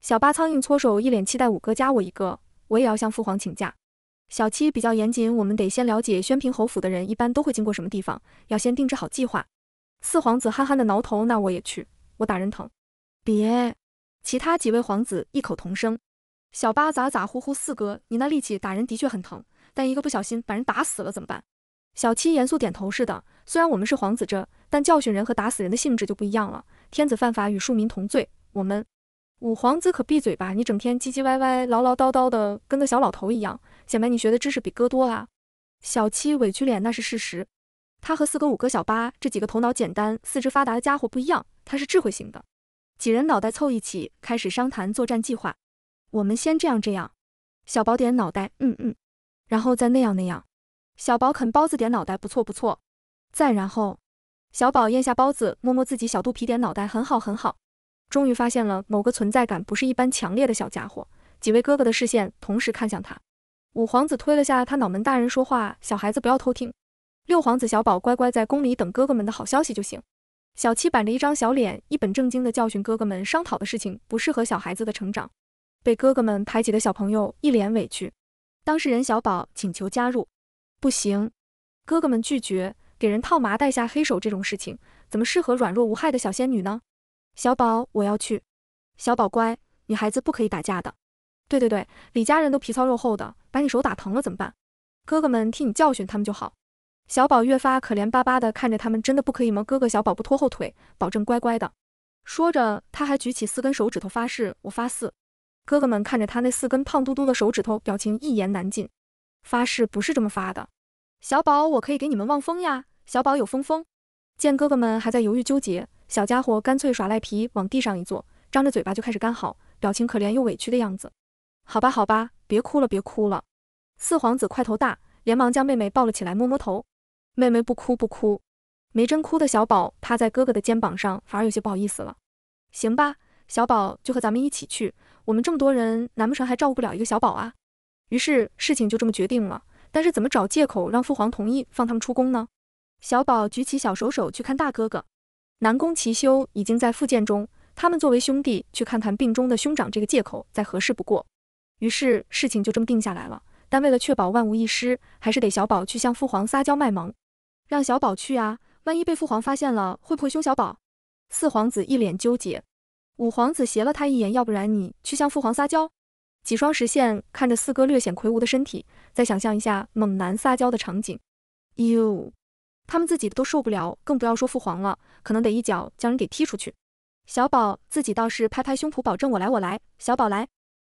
小八苍蝇搓手，一脸期待。五哥加我一个，我也要向父皇请假。小七比较严谨，我们得先了解宣平侯府的人一般都会经过什么地方，要先定制好计划。四皇子憨憨的挠头，那我也去，我打人疼。别，其他几位皇子异口同声。小八咋咋呼呼，四哥，你那力气打人的确很疼，但一个不小心把人打死了怎么办？小七严肃点头似的。虽然我们是皇子这，但教训人和打死人的性质就不一样了。天子犯法与庶民同罪，我们五皇子可闭嘴吧？你整天唧唧歪歪、唠唠叨叨的，跟个小老头一样。显摆你学的知识比哥多啦？小七委屈脸，那是事实。他和四哥、五哥、小八这几个头脑简单、四肢发达的家伙不一样，他是智慧型的。几人脑袋凑一起，开始商谈作战计划。我们先这样这样，小宝点脑袋，嗯嗯。然后再那样那样，小宝啃包子点脑袋，不错不错。再然后，小宝咽下包子，摸摸自己小肚皮点脑袋，很好很好。终于发现了某个存在感不是一般强烈的小家伙，几位哥哥的视线同时看向他。五皇子推了下他脑门，大人说话，小孩子不要偷听。六皇子小宝乖乖在宫里等哥哥们的好消息就行。小七板着一张小脸，一本正经地教训哥哥们：商讨的事情不适合小孩子的成长。被哥哥们排挤的小朋友一脸委屈。当事人小宝请求加入，不行，哥哥们拒绝。给人套麻袋下黑手这种事情，怎么适合软弱无害的小仙女呢？小宝，我要去。小宝乖，女孩子不可以打架的。对对对，李家人都皮糙肉厚的，把你手打疼了怎么办？哥哥们替你教训他们就好。小宝越发可怜巴巴的看着他们，真的不可以吗？哥哥，小宝不拖后腿，保证乖乖的。说着，他还举起四根手指头发誓：“我发誓。”哥哥们看着他那四根胖嘟嘟的手指头，表情一言难尽。发誓不是这么发的。小宝，我可以给你们望风呀。小宝有风风。见哥哥们还在犹豫纠结，小家伙干脆耍赖皮，往地上一坐，张着嘴巴就开始干嚎，表情可怜又委屈的样子。好吧，好吧，别哭了，别哭了。四皇子块头大，连忙将妹妹抱了起来，摸摸头。妹妹不哭不哭，没真哭的小宝趴在哥哥的肩膀上，反而有些不好意思了。行吧，小宝就和咱们一起去，我们这么多人，难不成还照顾不了一个小宝啊？于是事情就这么决定了。但是怎么找借口让父皇同意放他们出宫呢？小宝举起小手手去看大哥哥，南宫齐修已经在复健中，他们作为兄弟去看看病中的兄长，这个借口再合适不过。于是事情就这么定下来了。但为了确保万无一失，还是得小宝去向父皇撒娇卖萌。让小宝去啊！万一被父皇发现了，会不会凶小宝？四皇子一脸纠结。五皇子斜了他一眼：“要不然你去向父皇撒娇？”几双视线看着四哥略显魁梧的身体，再想象一下猛男撒娇的场景，哟，他们自己都受不了，更不要说父皇了，可能得一脚将人给踢出去。小宝自己倒是拍拍胸脯，保证：“我来，我来，小宝来。”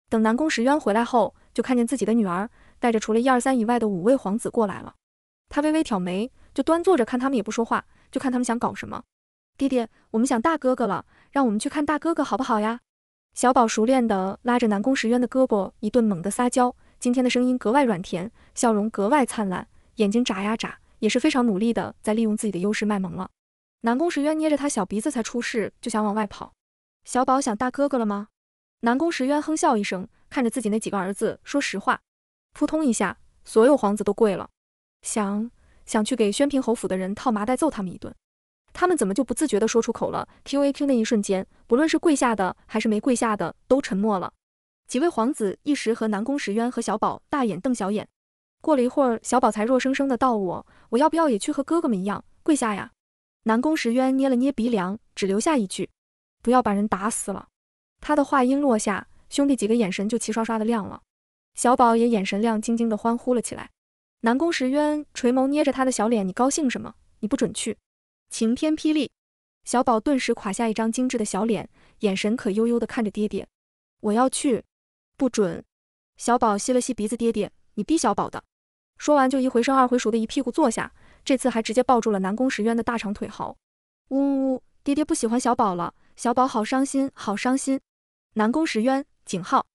等南宫时渊回来后，就看见自己的女儿带着除了一二三以外的五位皇子过来了，他微微挑眉。就端坐着看他们也不说话，就看他们想搞什么。爹爹，我们想大哥哥了，让我们去看大哥哥好不好呀？小宝熟练的拉着南宫时渊的胳膊，一顿猛的撒娇，今天的声音格外软甜，笑容格外灿烂，眼睛眨呀眨，也是非常努力的在利用自己的优势卖萌了。南宫时渊捏着他小鼻子，才出世就想往外跑。小宝想大哥哥了吗？南宫时渊哼笑一声，看着自己那几个儿子，说实话，扑通一下，所有皇子都跪了，想。想去给宣平侯府的人套麻袋揍他们一顿，他们怎么就不自觉的说出口了？Q A Q 那一瞬间，不论是跪下的还是没跪下的都沉默了。几位皇子一时和南宫时渊和小宝大眼瞪小眼。过了一会儿，小宝才弱生生的道：“我我要不要也去和哥哥们一样跪下呀？”南宫时渊捏了捏鼻梁，只留下一句：“不要把人打死了。”他的话音落下，兄弟几个眼神就齐刷刷的亮了，小宝也眼神亮晶晶的欢呼了起来。南宫石渊垂眸捏着他的小脸，你高兴什么？你不准去！晴天霹雳，小宝顿时垮下一张精致的小脸，眼神可悠悠的看着爹爹。我要去，不准！小宝吸了吸鼻子，爹爹，你逼小宝的。说完就一回生二回熟的一屁股坐下，这次还直接抱住了南宫石渊的大长腿，嚎。呜呜，爹爹不喜欢小宝了，小宝好伤心，好伤心。南宫石渊，景浩，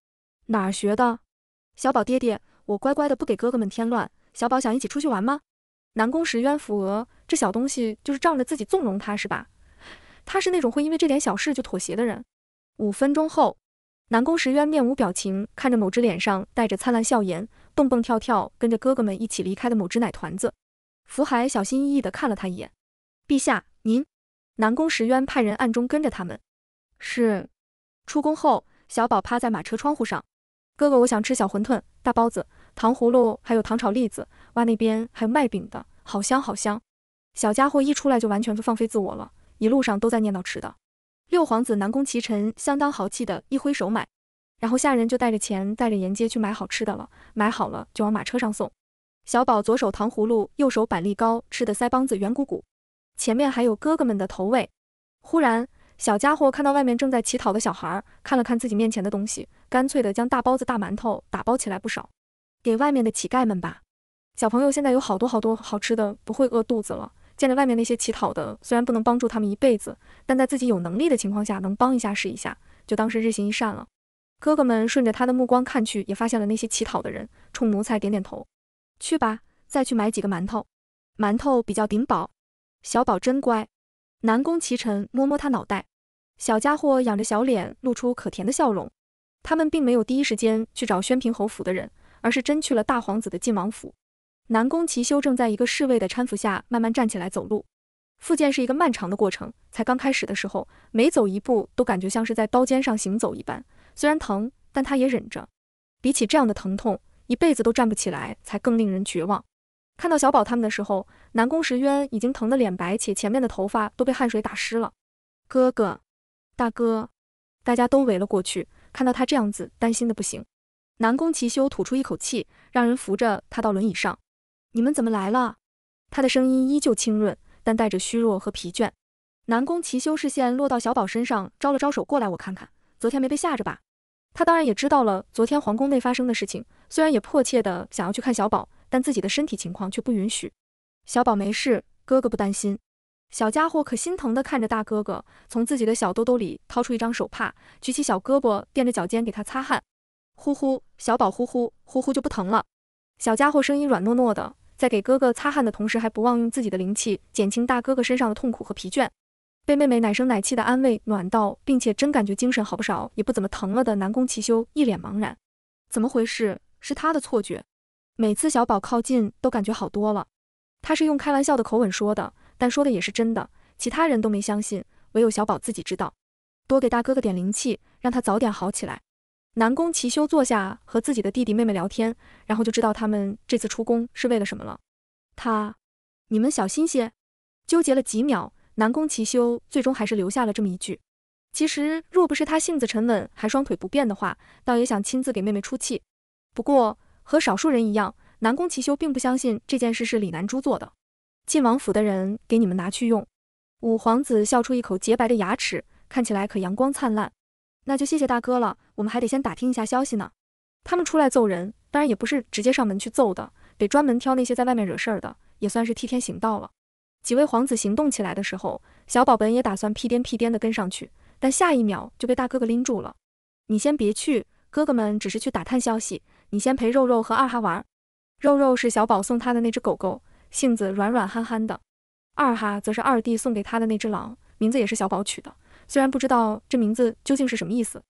哪儿学的？小宝，爹爹，我乖乖的，不给哥哥们添乱。小宝想一起出去玩吗？南宫石渊扶额，这小东西就是仗着自己纵容他，是吧？他是那种会因为这点小事就妥协的人。五分钟后，南宫石渊面无表情看着某只脸上带着灿烂笑颜，蹦蹦跳跳跟着哥哥们一起离开的某只奶团子。福海小心翼翼地看了他一眼：“陛下，您……”南宫石渊派人暗中跟着他们。是。出宫后，小宝趴在马车窗户上：“哥哥，我想吃小馄饨、大包子。”糖葫芦，还有糖炒栗子，哇，那边还有卖饼的，好香好香！小家伙一出来就完全放飞自我了，一路上都在念叨吃的。六皇子南宫齐晨相当豪气的一挥手买，然后下人就带着钱带着沿街去买好吃的了，买好了就往马车上送。小宝左手糖葫芦，右手板栗糕，吃的腮帮子圆鼓鼓，前面还有哥哥们的投喂。忽然，小家伙看到外面正在乞讨的小孩，看了看自己面前的东西，干脆的将大包子大馒头打包起来不少。给外面的乞丐们吧，小朋友现在有好多好多好吃的，不会饿肚子了。见着外面那些乞讨的，虽然不能帮助他们一辈子，但在自己有能力的情况下，能帮一下是一下，就当是日行一善了。哥哥们顺着他的目光看去，也发现了那些乞讨的人，冲奴才点点头，去吧，再去买几个馒头，馒头比较顶饱。小宝真乖，南宫祁晨摸摸他脑袋，小家伙仰着小脸，露出可甜的笑容。他们并没有第一时间去找宣平侯府的人。而是真去了大皇子的晋王府。南宫齐修正在一个侍卫的搀扶下慢慢站起来走路。复健是一个漫长的过程，才刚开始的时候，每走一步都感觉像是在刀尖上行走一般，虽然疼，但他也忍着。比起这样的疼痛，一辈子都站不起来才更令人绝望。看到小宝他们的时候，南宫时渊已经疼得脸白，且前面的头发都被汗水打湿了。哥哥，大哥，大家都围了过去，看到他这样子，担心的不行。南宫齐修吐出一口气，让人扶着他到轮椅上。你们怎么来了？他的声音依旧清润，但带着虚弱和疲倦。南宫齐修视线落到小宝身上，招了招手过来，我看看，昨天没被吓着吧？他当然也知道了昨天皇宫内发生的事情，虽然也迫切的想要去看小宝，但自己的身体情况却不允许。小宝没事，哥哥不担心。小家伙可心疼的看着大哥哥，从自己的小兜兜里掏出一张手帕，举起小胳膊垫着脚尖给他擦汗。呼呼，小宝呼呼呼呼就不疼了。小家伙声音软糯糯的，在给哥哥擦汗的同时，还不忘用自己的灵气减轻大哥哥身上的痛苦和疲倦。被妹妹奶声奶气的安慰暖到，并且真感觉精神好不少，也不怎么疼了的南宫奇修一脸茫然，怎么回事？是他的错觉？每次小宝靠近都感觉好多了。他是用开玩笑的口吻说的，但说的也是真的。其他人都没相信，唯有小宝自己知道。多给大哥哥点灵气，让他早点好起来。南宫齐修坐下，和自己的弟弟妹妹聊天，然后就知道他们这次出宫是为了什么了。他，你们小心些。纠结了几秒，南宫齐修最终还是留下了这么一句。其实若不是他性子沉稳，还双腿不便的话，倒也想亲自给妹妹出气。不过和少数人一样，南宫齐修并不相信这件事是李南珠做的。晋王府的人给你们拿去用。五皇子笑出一口洁白的牙齿，看起来可阳光灿烂。那就谢谢大哥了，我们还得先打听一下消息呢。他们出来揍人，当然也不是直接上门去揍的，得专门挑那些在外面惹事儿的，也算是替天行道了。几位皇子行动起来的时候，小宝本也打算屁颠屁颠的跟上去，但下一秒就被大哥哥拎住了。你先别去，哥哥们只是去打探消息，你先陪肉肉和二哈玩。肉肉是小宝送他的那只狗狗，性子软软憨憨的；二哈则是二弟送给他的那只狼，名字也是小宝取的。虽然不知道这名字究竟是什么意思，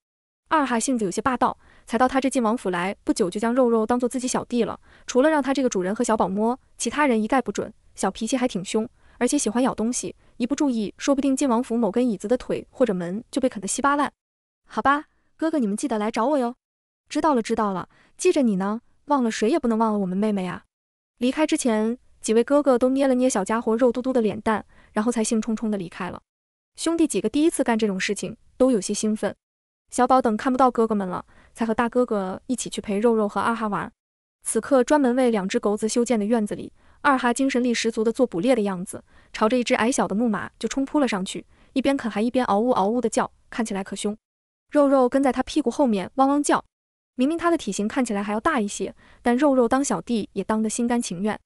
二哈性子有些霸道，才到他这晋王府来不久，就将肉肉当做自己小弟了。除了让他这个主人和小宝摸，其他人一概不准。小脾气还挺凶，而且喜欢咬东西，一不注意，说不定晋王府某根椅子的腿或者门就被啃得稀巴烂。好吧，哥哥你们记得来找我哟。知道了知道了，记着你呢，忘了谁也不能忘了我们妹妹啊。离开之前，几位哥哥都捏了捏小家伙肉嘟嘟的脸蛋，然后才兴冲冲地离开了。兄弟几个第一次干这种事情，都有些兴奋。小宝等看不到哥哥们了，才和大哥哥一起去陪肉肉和二哈玩。此刻专门为两只狗子修建的院子里，二哈精神力十足的做捕猎的样子，朝着一只矮小的木马就冲扑了上去，一边啃还一边嗷呜嗷呜的叫，看起来可凶。肉肉跟在他屁股后面汪汪叫，明明它的体型看起来还要大一些，但肉肉当小弟也当得心甘情愿，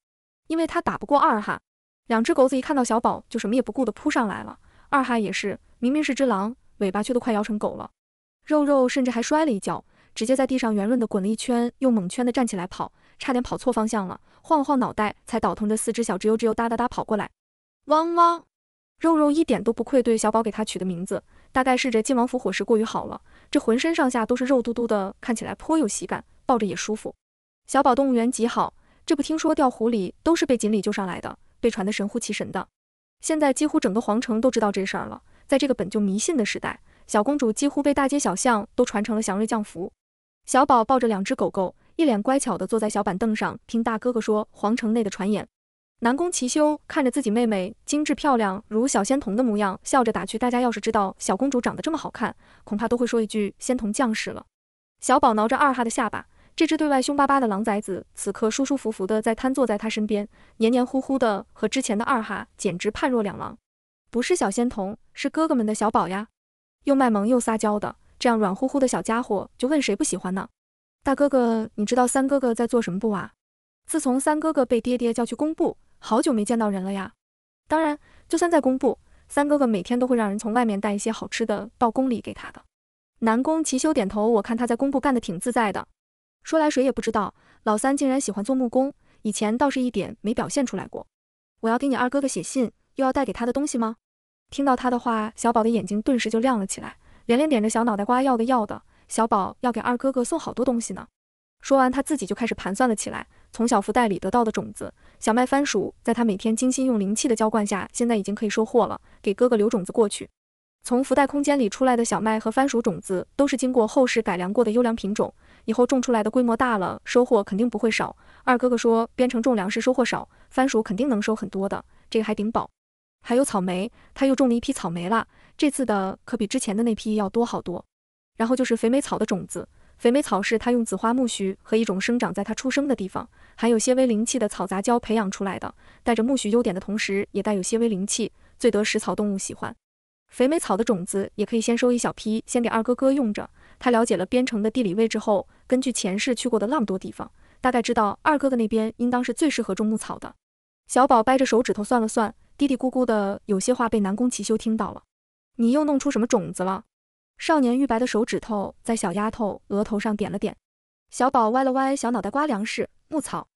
因为它打不过二哈。两只狗子一看到小宝就什么也不顾的扑上来了。二哈也是，明明是只狼，尾巴却都快摇成狗了。肉肉甚至还摔了一跤，直接在地上圆润的滚了一圈，又猛圈的站起来跑，差点跑错方向了，晃了晃脑袋才倒腾着四只小只有只有哒哒哒跑过来，汪汪。肉肉一点都不愧对小宝给他取的名字，大概是这晋王府伙食过于好了，这浑身上下都是肉嘟嘟的，看起来颇有喜感，抱着也舒服。小宝动物园极好，这不听说掉湖里都是被锦鲤救上来的，被传的神乎其神的。现在几乎整个皇城都知道这事儿了。在这个本就迷信的时代，小公主几乎被大街小巷都传成了祥瑞降福。小宝抱着两只狗狗，一脸乖巧地坐在小板凳上，听大哥哥说皇城内的传言。南宫齐修看着自己妹妹精致漂亮如小仙童的模样，笑着打趣：“大家要是知道小公主长得这么好看，恐怕都会说一句仙童降世了。”小宝挠着二哈的下巴。这只对外凶巴巴的狼崽子，此刻舒舒服服的在瘫坐在他身边，黏黏糊糊的，和之前的二哈简直判若两狼。不是小仙童，是哥哥们的小宝呀，又卖萌又撒娇的，这样软乎乎的小家伙，就问谁不喜欢呢？大哥哥，你知道三哥哥在做什么不啊？自从三哥哥被爹爹叫去工部，好久没见到人了呀。当然，就算在工部，三哥哥每天都会让人从外面带一些好吃的到宫里给他的。南宫齐修点头，我看他在工部干得挺自在的。说来谁也不知道，老三竟然喜欢做木工，以前倒是一点没表现出来过。我要给你二哥哥写信，又要带给他的东西吗？听到他的话，小宝的眼睛顿时就亮了起来，连连点着小脑袋瓜，要的要的。小宝要给二哥哥送好多东西呢。说完，他自己就开始盘算了起来。从小福袋里得到的种子，小麦、番薯，在他每天精心用灵气的浇灌下，现在已经可以收获了。给哥哥留种子过去。从福袋空间里出来的小麦和番薯种子，都是经过后世改良过的优良品种。以后种出来的规模大了，收获肯定不会少。二哥哥说边城种粮食收获少，番薯肯定能收很多的。这个还顶饱，还有草莓，他又种了一批草莓啦，这次的可比之前的那批要多好多。然后就是肥美草的种子，肥美草是他用紫花苜蓿和一种生长在他出生的地方，含有些微灵气的草杂交培养出来的，带着苜蓿优点的同时，也带有些微灵气，最得食草动物喜欢。肥美草的种子也可以先收一小批，先给二哥哥用着。他了解了边城的地理位置后，根据前世去过的那么多地方，大概知道二哥哥那边应当是最适合种牧草的。小宝掰着手指头算了算，嘀嘀咕咕的，有些话被南宫齐修听到了。你又弄出什么种子了？少年玉白的手指头在小丫头额头上点了点，小宝歪了歪小脑袋瓜，粮食牧草。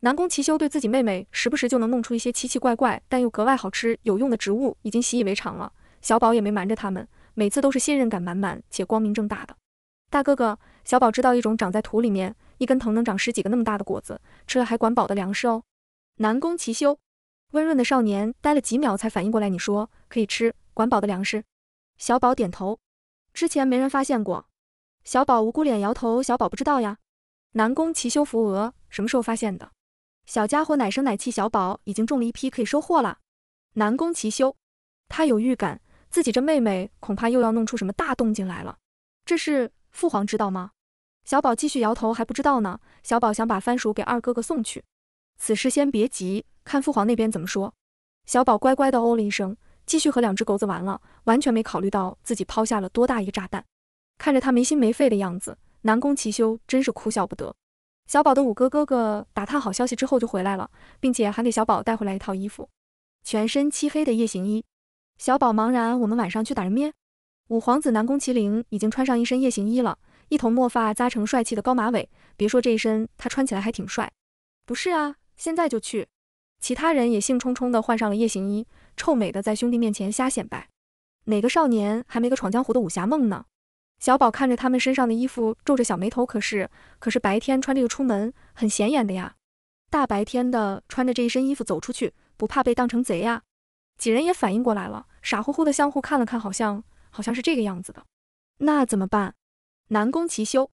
南宫齐修对自己妹妹时不时就能弄出一些奇奇怪怪但又格外好吃有用的植物已经习以为常了。小宝也没瞒着他们，每次都是信任感满满且光明正大的。大哥哥，小宝知道一种长在土里面，一根藤能长十几个那么大的果子，吃了还管饱的粮食哦。南宫齐修，温润的少年呆了几秒才反应过来，你说可以吃管饱的粮食？小宝点头。之前没人发现过。小宝无辜脸摇头，小宝不知道呀。南宫齐修扶额，什么时候发现的？小家伙奶声奶气，小宝已经种了一批可以收获了。南宫齐修，他有预感，自己这妹妹恐怕又要弄出什么大动静来了。这是。父皇知道吗？小宝继续摇头，还不知道呢。小宝想把番薯给二哥哥送去，此事先别急，看父皇那边怎么说。小宝乖乖的哦了一声，继续和两只狗子玩了，完全没考虑到自己抛下了多大一个炸弹。看着他没心没肺的样子，南宫齐修真是哭笑不得。小宝的五哥哥哥打探好消息之后就回来了，并且还给小宝带回来一套衣服，全身漆黑的夜行衣。小宝茫然，我们晚上去打人咩？五皇子南宫麒麟已经穿上一身夜行衣了，一头墨发扎成帅气的高马尾。别说这一身，他穿起来还挺帅。不是啊，现在就去。其他人也兴冲冲的换上了夜行衣，臭美的在兄弟面前瞎显摆。哪个少年还没个闯江湖的武侠梦呢？小宝看着他们身上的衣服，皱着小眉头。可是，可是白天穿这个出门很显眼的呀。大白天的穿着这一身衣服走出去，不怕被当成贼呀？几人也反应过来了，傻乎乎的相互看了看，好像。好像是这个样子的，那怎么办？南宫奇修，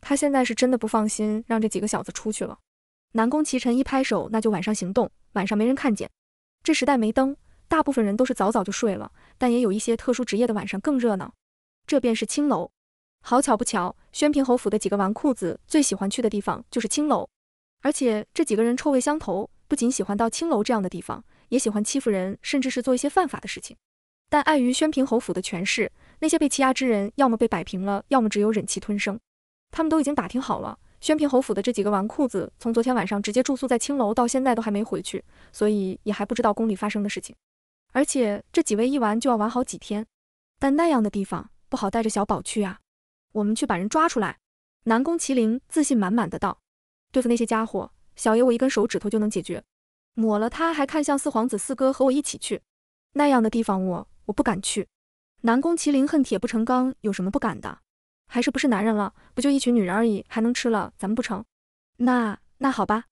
他现在是真的不放心让这几个小子出去了。南宫奇臣一拍手，那就晚上行动，晚上没人看见。这时代没灯，大部分人都是早早就睡了，但也有一些特殊职业的晚上更热闹。这便是青楼。好巧不巧，宣平侯府的几个纨绔子最喜欢去的地方就是青楼，而且这几个人臭味相投，不仅喜欢到青楼这样的地方，也喜欢欺负人，甚至是做一些犯法的事情。但碍于宣平侯府的权势，那些被欺压之人要么被摆平了，要么只有忍气吞声。他们都已经打听好了，宣平侯府的这几个纨绔子从昨天晚上直接住宿在青楼，到现在都还没回去，所以也还不知道宫里发生的事情。而且这几位一玩就要玩好几天，但那样的地方不好带着小宝去啊。我们去把人抓出来。南宫麒麟自信满满的道：“对付那些家伙，小爷我一根手指头就能解决。抹了他，还看向四皇子四哥和我一起去那样的地方，我。”我不敢去，南宫麒麟恨铁不成钢，有什么不敢的？还是不是男人了？不就一群女人而已，还能吃了咱们不成？那那好吧，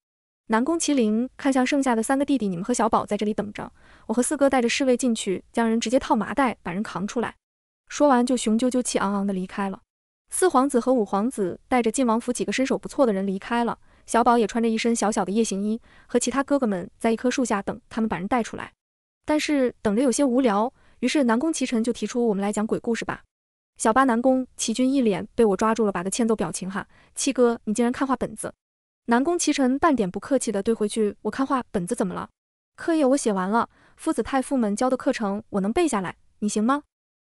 南宫麒麟看向剩下的三个弟弟，你们和小宝在这里等着，我和四哥带着侍卫进去，将人直接套麻袋，把人扛出来。说完就雄赳赳气昂昂的离开了。四皇子和五皇子带着晋王府几个身手不错的人离开了，小宝也穿着一身小小的夜行衣，和其他哥哥们在一棵树下等他们把人带出来，但是等着有些无聊。于是南宫祁晨就提出，我们来讲鬼故事吧。小八南宫祁军一脸被我抓住了把的欠揍表情哈。七哥你竟然看画本子？南宫祁晨半点不客气的怼回去，我看画本子怎么了？课业我写完了，夫子太傅们教的课程我能背下来，你行吗？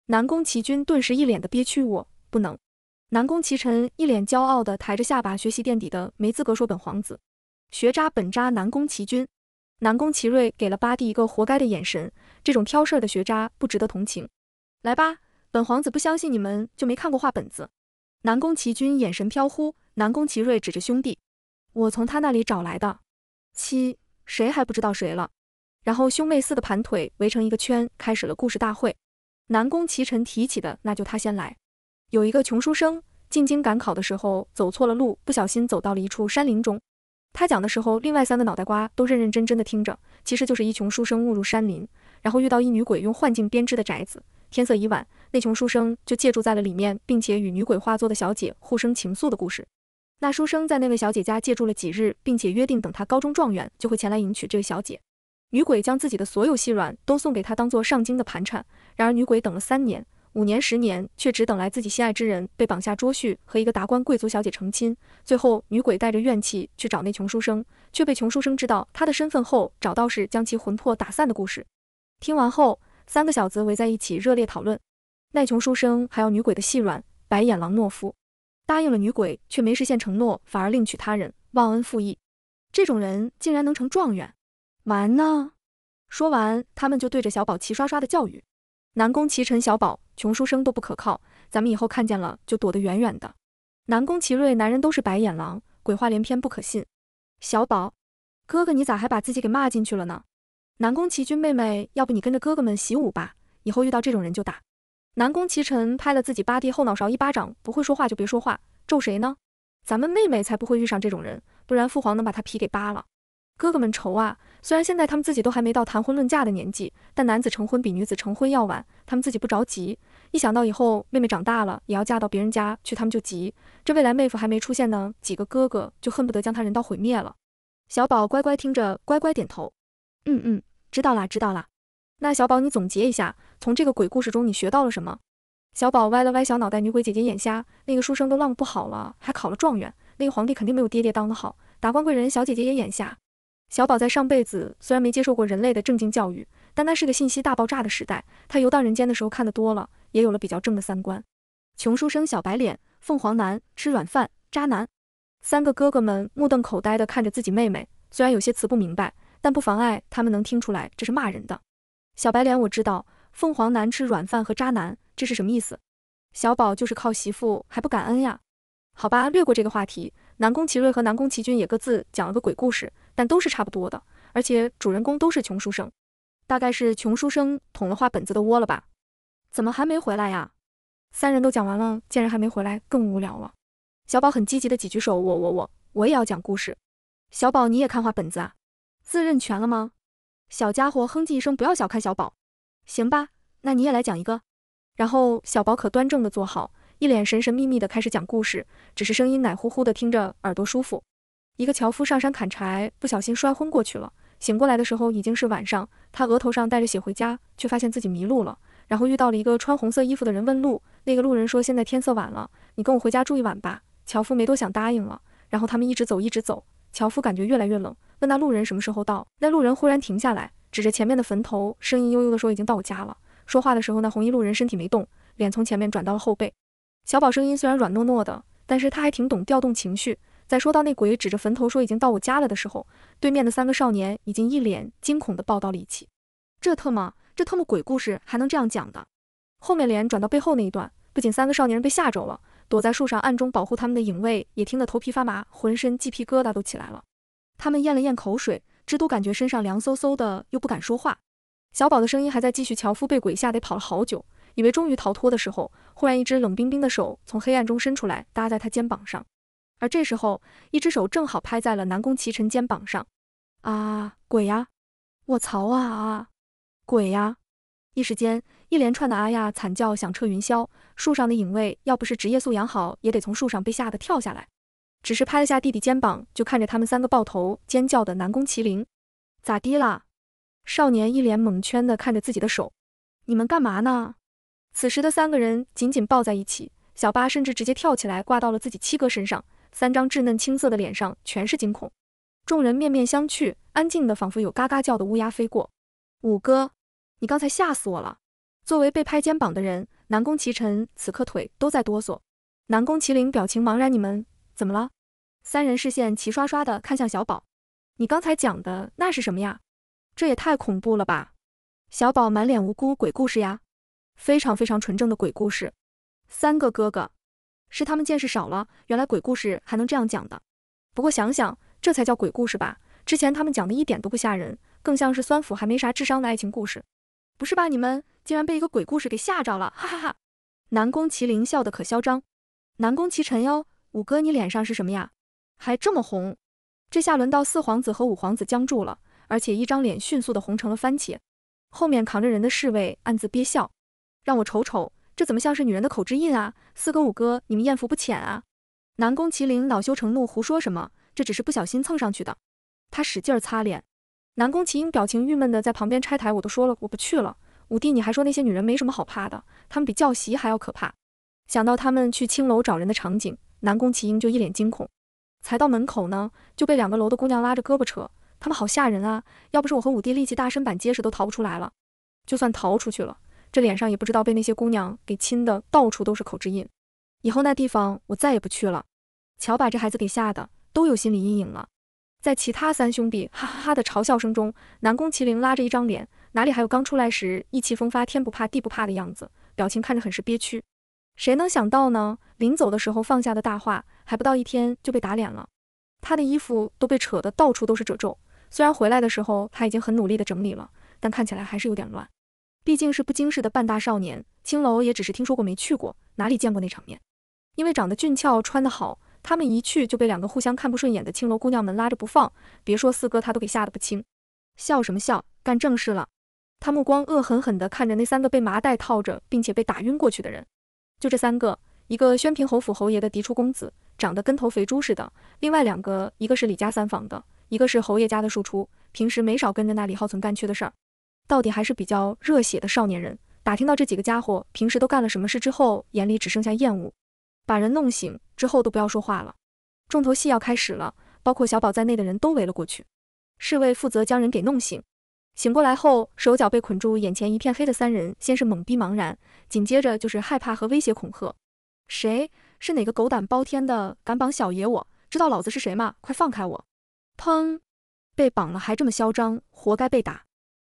南宫祁军顿时一脸的憋屈，我不能。南宫祁晨一脸骄傲的抬着下巴，学习垫底的没资格说本皇子，学渣本渣南宫祁军。南宫祁瑞给了八弟一个活该的眼神。这种挑事儿的学渣不值得同情。来吧，本皇子不相信你们就没看过画本子。南宫齐君眼神飘忽，南宫祁瑞指着兄弟：“我从他那里找来的。”七，谁还不知道谁了？然后兄妹四个盘腿围成一个圈，开始了故事大会。南宫齐晨提起的，那就他先来。有一个穷书生进京赶考的时候走错了路，不小心走到了一处山林中。他讲的时候，另外三个脑袋瓜都认认真真的听着，其实就是一穷书生误入山林。然后遇到一女鬼用幻境编织的宅子，天色已晚，那穷书生就借住在了里面，并且与女鬼化作的小姐互生情愫的故事。那书生在那位小姐家借住了几日，并且约定等他高中状元就会前来迎娶这位小姐。女鬼将自己的所有细软都送给他当做上京的盘缠。然而女鬼等了三年、五年、十年，却只等来自己心爱之人被绑下捉婿和一个达官贵族小姐成亲。最后女鬼带着怨气去找那穷书生，却被穷书生知道他的身份后找到是将其魂魄打散的故事。听完后，三个小子围在一起热烈讨论：奈琼书生还要女鬼的细软，白眼狼懦夫答应了女鬼，却没实现承诺，反而另娶他人，忘恩负义。这种人竟然能成状元，玩呢！说完，他们就对着小宝齐刷刷的教育：南宫齐陈小宝、穷书生都不可靠，咱们以后看见了就躲得远远的。南宫奇瑞，男人都是白眼狼，鬼话连篇，不可信。小宝，哥哥，你咋还把自己给骂进去了呢？南宫齐君妹妹，要不你跟着哥哥们习武吧，以后遇到这种人就打。南宫齐晨拍了自己八弟后脑勺一巴掌，不会说话就别说话，咒谁呢？咱们妹妹才不会遇上这种人，不然父皇能把她皮给扒了。哥哥们愁啊，虽然现在他们自己都还没到谈婚论嫁的年纪，但男子成婚比女子成婚要晚，他们自己不着急。一想到以后妹妹长大了也要嫁到别人家去，他们就急。这未来妹夫还没出现呢，几个哥哥就恨不得将他人道毁灭了。小宝乖乖听着，乖乖点头。嗯嗯，知道啦，知道啦。那小宝，你总结一下，从这个鬼故事中你学到了什么？小宝歪了歪小脑袋，女鬼姐姐眼瞎，那个书生都浪不好了，还考了状元，那个皇帝肯定没有爹爹当得好，达官贵人小姐姐也眼瞎。小宝在上辈子虽然没接受过人类的正经教育，但那是个信息大爆炸的时代，他游荡人间的时候看得多了，也有了比较正的三观。穷书生、小白脸、凤凰男、吃软饭、渣男，三个哥哥们目瞪口呆地看着自己妹妹，虽然有些词不明白。但不妨碍他们能听出来这是骂人的。小白脸，我知道凤凰男吃软饭和渣男这是什么意思？小宝就是靠媳妇还不感恩呀？好吧，略过这个话题。南宫奇瑞和南宫奇君也各自讲了个鬼故事，但都是差不多的，而且主人公都是穷书生。大概是穷书生捅了画本子的窝了吧？怎么还没回来呀？三人都讲完了，竟然还没回来更无聊了。小宝很积极的举举手，我我我我也要讲故事。小宝你也看画本子啊？自认全了吗，小家伙哼唧一声，不要小看小宝，行吧，那你也来讲一个。然后小宝可端正的坐好，一脸神神秘秘的开始讲故事，只是声音奶乎乎的，听着耳朵舒服。一个樵夫上山砍柴，不小心摔昏过去了，醒过来的时候已经是晚上，他额头上带着血回家，却发现自己迷路了，然后遇到了一个穿红色衣服的人问路，那个路人说现在天色晚了，你跟我回家住一晚吧。樵夫没多想答应了，然后他们一直走一直走。樵夫感觉越来越冷，问那路人什么时候到。那路人忽然停下来，指着前面的坟头，声音悠悠地说：“已经到我家了。”说话的时候，那红衣路人身体没动，脸从前面转到了后背。小宝声音虽然软糯糯的，但是他还挺懂调动情绪。在说到那鬼指着坟头说已经到我家了的时候，对面的三个少年已经一脸惊恐地抱到了一起。这特么，这特么鬼故事还能这样讲的？后面脸转到背后那一段，不仅三个少年人被吓着了。躲在树上暗中保护他们的影卫也听得头皮发麻，浑身鸡皮疙瘩都起来了。他们咽了咽口水，之都感觉身上凉飕飕的，又不敢说话。小宝的声音还在继续。樵夫被鬼吓得跑了好久，以为终于逃脱的时候，忽然一只冷冰冰的手从黑暗中伸出来，搭在他肩膀上。而这时候，一只手正好拍在了南宫奇晨肩膀上。啊！鬼呀！卧槽啊啊！鬼呀！一时间，一连串的啊呀惨叫响彻云霄。树上的影卫，要不是职业素养好，也得从树上被吓得跳下来。只是拍了下弟弟肩膀，就看着他们三个抱头尖叫的南宫麒麟，咋的啦？少年一脸懵圈的看着自己的手，你们干嘛呢？此时的三个人紧紧抱在一起，小八甚至直接跳起来挂到了自己七哥身上，三张稚嫩青涩的脸上全是惊恐。众人面面相觑，安静的仿佛有嘎嘎叫的乌鸦飞过。五哥，你刚才吓死我了！作为被拍肩膀的人，南宫齐晨此刻腿都在哆嗦。南宫麒麟表情茫然：“你们怎么了？”三人视线齐刷刷的看向小宝：“你刚才讲的那是什么呀？这也太恐怖了吧！”小宝满脸无辜：“鬼故事呀，非常非常纯正的鬼故事。”三个哥哥是他们见识少了，原来鬼故事还能这样讲的。不过想想，这才叫鬼故事吧？之前他们讲的一点都不吓人，更像是酸腐还没啥智商的爱情故事，不是吧？你们？竟然被一个鬼故事给吓着了，哈哈哈！南宫麒麟笑得可嚣张。南宫祁晨哟，五哥你脸上是什么呀？还这么红！这下轮到四皇子和五皇子僵住了，而且一张脸迅速的红成了番茄。后面扛着人的侍卫暗自憋笑，让我瞅瞅，这怎么像是女人的口之印啊？四哥五哥你们艳福不浅啊！南宫麒麟恼羞成怒，胡说什么？这只是不小心蹭上去的。他使劲擦脸。南宫祁英表情郁闷的在旁边拆台，我都说了我不去了。五弟，你还说那些女人没什么好怕的，她们比教习还要可怕。想到他们去青楼找人的场景，南宫麒英就一脸惊恐。才到门口呢，就被两个楼的姑娘拉着胳膊扯，她们好吓人啊！要不是我和五弟力气大、身板结实，都逃不出来了。就算逃出去了，这脸上也不知道被那些姑娘给亲的，到处都是口之印。以后那地方我再也不去了。瞧，把这孩子给吓的，都有心理阴影了。在其他三兄弟哈哈哈的嘲笑声中，南宫麒麟拉着一张脸。哪里还有刚出来时意气风发、天不怕地不怕的样子？表情看着很是憋屈。谁能想到呢？临走的时候放下的大话，还不到一天就被打脸了。他的衣服都被扯得到处都是褶皱。虽然回来的时候他已经很努力地整理了，但看起来还是有点乱。毕竟是不经事的半大少年，青楼也只是听说过没去过，哪里见过那场面？因为长得俊俏，穿得好，他们一去就被两个互相看不顺眼的青楼姑娘们拉着不放。别说四哥，他都给吓得不轻。笑什么笑？干正事了。他目光恶狠狠地看着那三个被麻袋套着并且被打晕过去的人，就这三个，一个宣平侯府侯爷的嫡出公子，长得跟头肥猪似的；另外两个，一个是李家三房的，一个是侯爷家的庶出，平时没少跟着那李浩存干缺的事儿，到底还是比较热血的少年人。打听到这几个家伙平时都干了什么事之后，眼里只剩下厌恶。把人弄醒之后都不要说话了，重头戏要开始了。包括小宝在内的人都围了过去，侍卫负责将人给弄醒。醒过来后，手脚被捆住，眼前一片黑的三人先是懵逼茫然，紧接着就是害怕和威胁恐吓。谁？是哪个狗胆包天的敢绑小爷？我知道老子是谁吗？快放开我！砰！被绑了还这么嚣张，活该被打。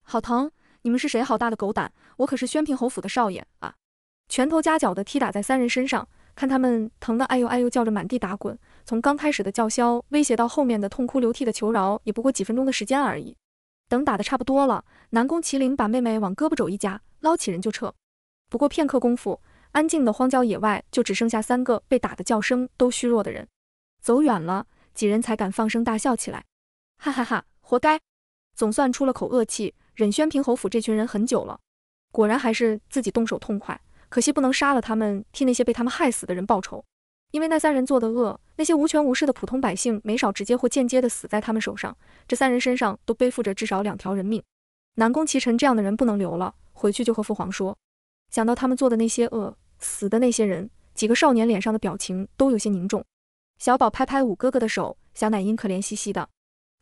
好疼！你们是谁？好大的狗胆！我可是宣平侯府的少爷啊！拳头夹脚的踢打在三人身上，看他们疼的哎呦哎呦叫着满地打滚。从刚开始的叫嚣威胁到后面的痛哭流涕的求饶，也不过几分钟的时间而已。等打得差不多了，南宫麒麟把妹妹往胳膊肘一夹，捞起人就撤。不过片刻功夫，安静的荒郊野外就只剩下三个被打的叫声都虚弱的人。走远了，几人才敢放声大笑起来，哈哈哈，活该！总算出了口恶气，忍宣平侯府这群人很久了，果然还是自己动手痛快。可惜不能杀了他们，替那些被他们害死的人报仇。因为那三人做的恶，那些无权无势的普通百姓没少直接或间接的死在他们手上。这三人身上都背负着至少两条人命。南宫齐晨这样的人不能留了，回去就和父皇说。想到他们做的那些恶，死的那些人，几个少年脸上的表情都有些凝重。小宝拍拍五哥哥的手，小奶音可怜兮兮的，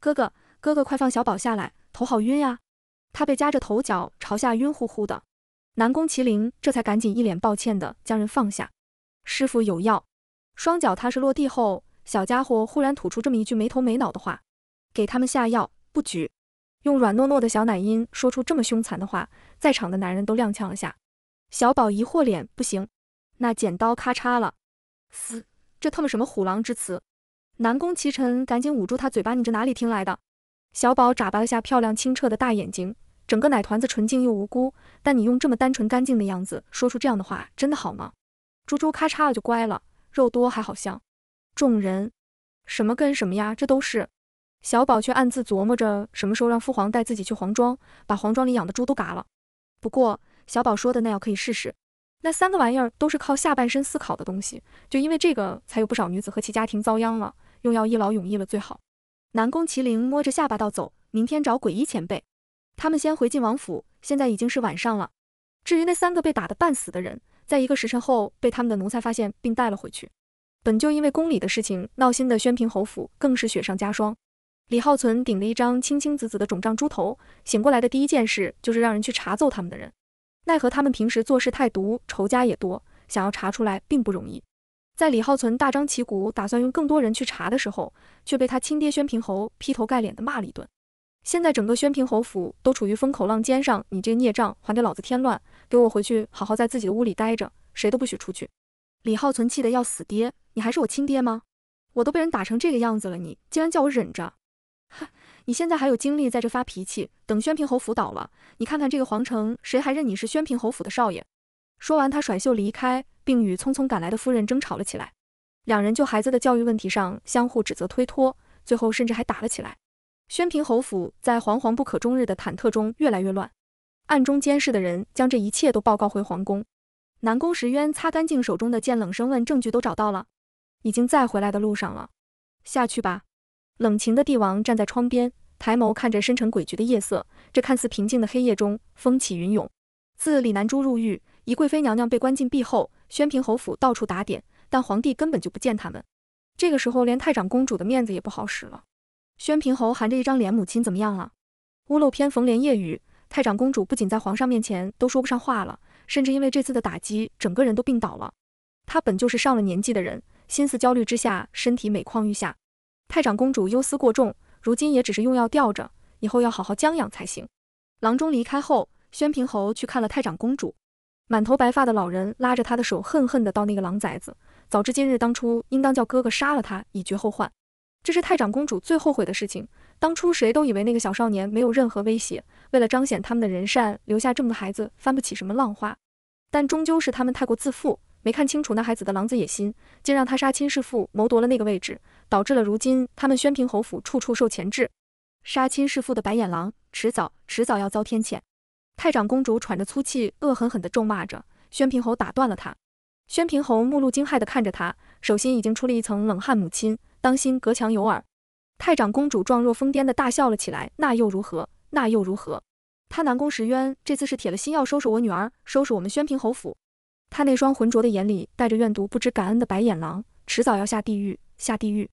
哥哥，哥哥快放小宝下来，头好晕呀！他被夹着头脚朝下晕乎乎的。南宫麒麟这才赶紧一脸抱歉的将人放下。师傅有药。双脚踏实落地后，小家伙忽然吐出这么一句没头没脑的话：“给他们下药，不举。”用软糯糯的小奶音说出这么凶残的话，在场的男人都踉跄了下。小宝疑惑脸：“不行，那剪刀咔嚓了，嘶，这他妈什么虎狼之词？”南宫祁晨赶紧捂住他嘴巴：“你这哪里听来的？”小宝眨巴了下漂亮清澈的大眼睛，整个奶团子纯净又无辜。但你用这么单纯干净的样子说出这样的话，真的好吗？猪猪咔嚓了就乖了。肉多还好香，众人，什么跟什么呀？这都是小宝却暗自琢磨着，什么时候让父皇带自己去黄庄，把黄庄里养的猪都嘎了。不过小宝说的那药可以试试，那三个玩意儿都是靠下半身思考的东西，就因为这个才有不少女子和其家庭遭殃了。用药一劳永逸了最好。南宫麒麟摸着下巴道：“走，明天找鬼医前辈，他们先回晋王府。现在已经是晚上了。至于那三个被打得半死的人。”在一个时辰后，被他们的奴才发现并带了回去。本就因为宫里的事情闹心的宣平侯府更是雪上加霜。李浩存顶着一张青青紫紫的肿胀猪头，醒过来的第一件事就是让人去查揍他们的人。奈何他们平时做事太毒，仇家也多，想要查出来并不容易。在李浩存大张旗鼓打算用更多人去查的时候，却被他亲爹宣平侯劈头盖脸的骂了一顿。现在整个宣平侯府都处于风口浪尖上，你这个孽障还给老子添乱！给我回去，好好在自己的屋里待着，谁都不许出去！李浩存气得要死，爹，你还是我亲爹吗？我都被人打成这个样子了，你竟然叫我忍着！哈，你现在还有精力在这发脾气？等宣平侯府倒了，你看看这个皇城，谁还认你是宣平侯府的少爷？说完，他甩袖离开，并与匆匆赶来的夫人争吵了起来。两人就孩子的教育问题上相互指责、推脱，最后甚至还打了起来。宣平侯府在惶惶不可终日的忐忑中越来越乱。暗中监视的人将这一切都报告回皇宫。南宫石渊擦干净手中的剑，冷声问：“证据都找到了？已经在回来的路上了。下去吧。”冷情的帝王站在窗边，抬眸看着深沉诡谲的夜色。这看似平静的黑夜中，风起云涌。自李南珠入狱，宜贵妃娘娘被关进壁后，宣平侯府到处打点，但皇帝根本就不见他们。这个时候，连太长公主的面子也不好使了。宣平侯含着一张脸：“母亲怎么样了？”屋漏偏逢连夜雨。太长公主不仅在皇上面前都说不上话了，甚至因为这次的打击，整个人都病倒了。她本就是上了年纪的人，心思焦虑之下，身体每况愈下。太长公主忧思过重，如今也只是用药吊着，以后要好好将养才行。郎中离开后，宣平侯去看了太长公主，满头白发的老人拉着他的手，恨恨地道：“那个狼崽子，早知今日，当初应当叫哥哥杀了他，以绝后患。”这是太长公主最后悔的事情。当初谁都以为那个小少年没有任何威胁。为了彰显他们的人善，留下这么个孩子，翻不起什么浪花。但终究是他们太过自负，没看清楚那孩子的狼子野心，竟让他杀亲弑父，谋夺了那个位置，导致了如今他们宣平侯府处处受钳制。杀亲弑父的白眼狼，迟早迟早要遭天谴。太长公主喘着粗气，恶狠狠地咒骂着。宣平侯打断了他。宣平侯目露惊骇地看着他，手心已经出了一层冷汗。母亲，当心隔墙有耳。太长公主状若疯癫的大笑了起来。那又如何？那又如何？他南宫时渊这次是铁了心要收拾我女儿，收拾我们宣平侯府。他那双浑浊的眼里带着怨毒，不知感恩的白眼狼，迟早要下地狱。下地狱。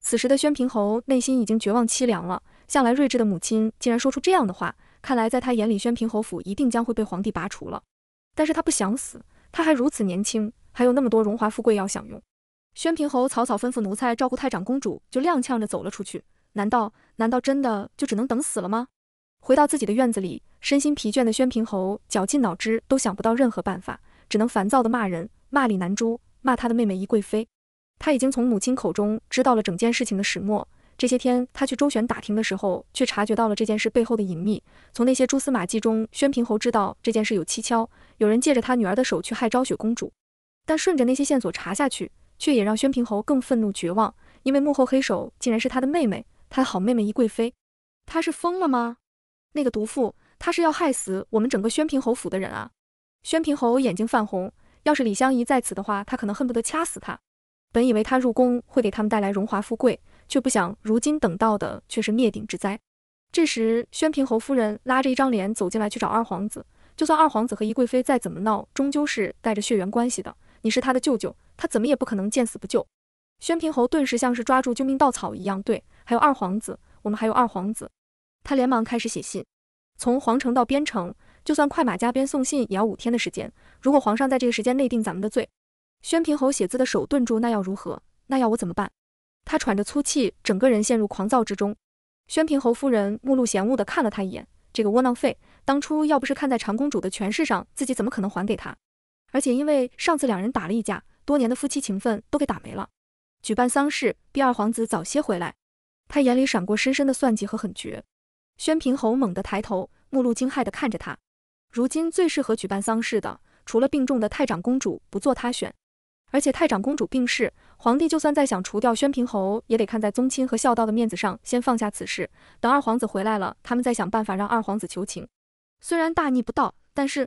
此时的宣平侯内心已经绝望凄凉了。向来睿智的母亲竟然说出这样的话，看来在他眼里，宣平侯府一定将会被皇帝拔除了。但是他不想死，他还如此年轻，还有那么多荣华富贵要享用。宣平侯草草吩咐奴才照顾太长公主，就踉跄着走了出去。难道难道真的就只能等死了吗？回到自己的院子里，身心疲倦的宣平侯绞尽脑汁都想不到任何办法，只能烦躁的骂人，骂李南珠，骂他的妹妹宜贵妃。他已经从母亲口中知道了整件事情的始末。这些天他去周旋打听的时候，却察觉到了这件事背后的隐秘。从那些蛛丝马迹中，宣平侯知道这件事有蹊跷，有人借着他女儿的手去害昭雪公主。但顺着那些线索查下去，却也让宣平侯更愤怒绝望，因为幕后黑手竟然是他的妹妹，他的好妹妹宜贵妃。他是疯了吗？那个毒妇，她是要害死我们整个宣平侯府的人啊！宣平侯眼睛泛红，要是李香夷在此的话，他可能恨不得掐死她。本以为他入宫会给他们带来荣华富贵，却不想如今等到的却是灭顶之灾。这时，宣平侯夫人拉着一张脸走进来去找二皇子。就算二皇子和宜贵妃再怎么闹，终究是带着血缘关系的。你是他的舅舅，他怎么也不可能见死不救。宣平侯顿时像是抓住救命稻草一样，对，还有二皇子，我们还有二皇子。他连忙开始写信，从皇城到边城，就算快马加鞭送信，也要五天的时间。如果皇上在这个时间内定咱们的罪，宣平侯写字的手顿住，那要如何？那要我怎么办？他喘着粗气，整个人陷入狂躁之中。宣平侯夫人目露嫌恶地看了他一眼，这个窝囊废，当初要不是看在长公主的权势上，自己怎么可能还给他？而且因为上次两人打了一架，多年的夫妻情分都给打没了。举办丧事，逼二皇子早些回来。他眼里闪过深深的算计和狠绝。宣平侯猛地抬头，目露惊骇地看着他。如今最适合举办丧事的，除了病重的太长公主，不做他选。而且太长公主病逝，皇帝就算再想除掉宣平侯，也得看在宗亲和孝道的面子上，先放下此事。等二皇子回来了，他们再想办法让二皇子求情。虽然大逆不道，但是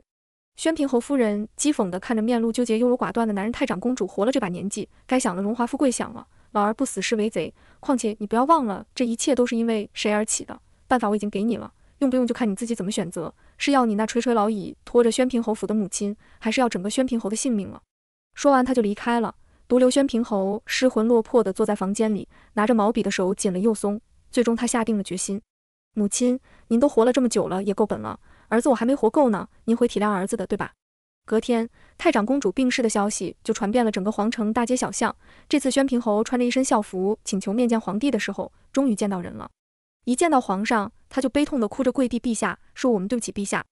宣平侯夫人讥讽地看着面露纠结、优柔寡断的男人。太长公主活了这把年纪，该享了荣华富贵享了，老而不死是为贼。况且你不要忘了，这一切都是因为谁而起的。办法我已经给你了，用不用就看你自己怎么选择，是要你那垂垂老矣拖着宣平侯府的母亲，还是要整个宣平侯的性命了？说完他就离开了，独留宣平侯失魂落魄地坐在房间里，拿着毛笔的手紧了又松。最终他下定了决心：母亲，您都活了这么久了，也够本了。儿子我还没活够呢，您会体谅儿子的，对吧？隔天，太长公主病逝的消息就传遍了整个皇城大街小巷。这次宣平侯穿着一身校服请求面见皇帝的时候，终于见到人了。一见到皇上，他就悲痛地哭着跪地，陛下说：“我们对不起陛下。”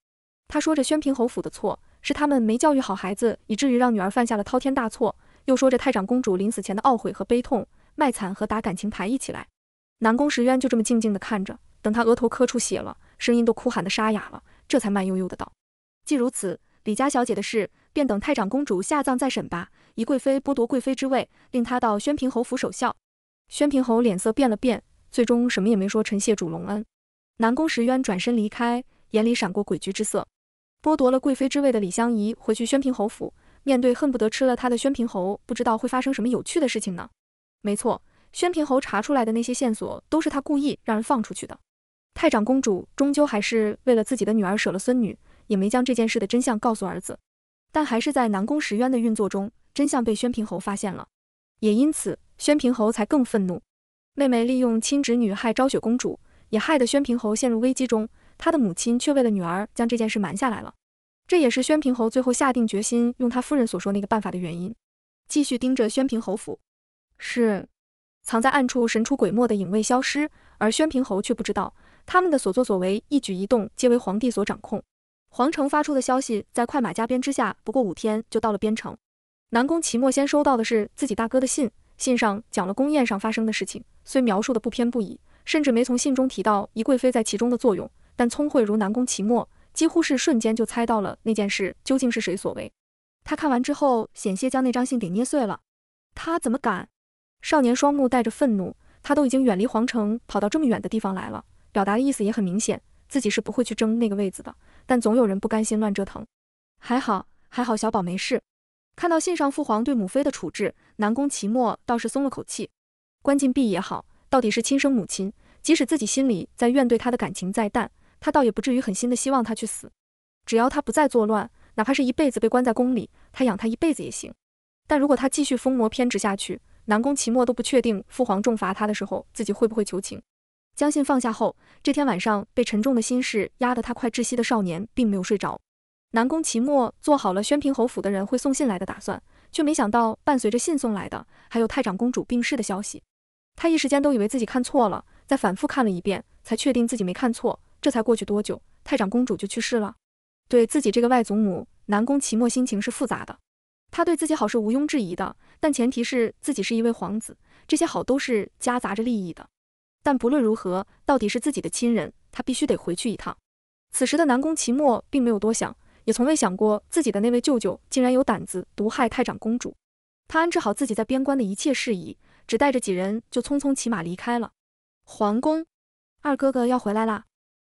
他说着，宣平侯府的错是他们没教育好孩子，以至于让女儿犯下了滔天大错。又说着太长公主临死前的懊悔和悲痛，卖惨和打感情牌一起来。南宫时渊就这么静静地看着，等他额头磕出血了，声音都哭喊的沙哑了，这才慢悠悠的道：“既如此，李家小姐的事便等太长公主下葬再审吧。宜贵妃剥夺贵妃之位，令她到宣平侯府守孝。”宣平侯脸色变了变。最终什么也没说，臣谢主隆恩。南宫石渊转身离开，眼里闪过诡谲之色。剥夺了贵妃之位的李香宜回去宣平侯府，面对恨不得吃了他的宣平侯，不知道会发生什么有趣的事情呢？没错，宣平侯查出来的那些线索都是他故意让人放出去的。太长公主终究还是为了自己的女儿舍了孙女，也没将这件事的真相告诉儿子。但还是在南宫石渊的运作中，真相被宣平侯发现了，也因此宣平侯才更愤怒。妹妹利用亲侄女害昭雪公主，也害得宣平侯陷入危机中。他的母亲却为了女儿将这件事瞒下来了。这也是宣平侯最后下定决心用他夫人所说那个办法的原因。继续盯着宣平侯府，是藏在暗处神出鬼没的影卫消失，而宣平侯却不知道他们的所作所为，一举一动皆为皇帝所掌控。皇城发出的消息在快马加鞭之下，不过五天就到了边城。南宫齐墨先收到的是自己大哥的信，信上讲了宫宴上发生的事情。虽描述的不偏不倚，甚至没从信中提到宜贵妃在其中的作用，但聪慧如南宫齐墨，几乎是瞬间就猜到了那件事究竟是谁所为。他看完之后，险些将那张信给捏碎了。他怎么敢？少年双目带着愤怒，他都已经远离皇城，跑到这么远的地方来了，表达的意思也很明显，自己是不会去争那个位子的。但总有人不甘心乱折腾。还好，还好，小宝没事。看到信上父皇对母妃的处置，南宫齐墨倒是松了口气。关禁闭也好，到底是亲生母亲，即使自己心里在怨，对他的感情再淡，他倒也不至于狠心的希望她去死。只要她不再作乱，哪怕是一辈子被关在宫里，他养他一辈子也行。但如果他继续疯魔偏执下去，南宫祁墨都不确定父皇重罚他的时候，自己会不会求情。将信放下后，这天晚上被沉重的心事压得他快窒息的少年，并没有睡着。南宫祁墨做好了宣平侯府的人会送信来的打算，却没想到伴随着信送来的，还有太长公主病逝的消息。他一时间都以为自己看错了，再反复看了一遍，才确定自己没看错。这才过去多久，太长公主就去世了。对自己这个外祖母，南宫祁墨心情是复杂的。他对自己好是毋庸置疑的，但前提是自己是一位皇子，这些好都是夹杂着利益的。但不论如何，到底是自己的亲人，他必须得回去一趟。此时的南宫祁墨并没有多想，也从未想过自己的那位舅舅竟然有胆子毒害太长公主。他安置好自己在边关的一切事宜。只带着几人就匆匆骑马离开了皇宫。二哥哥要回来啦！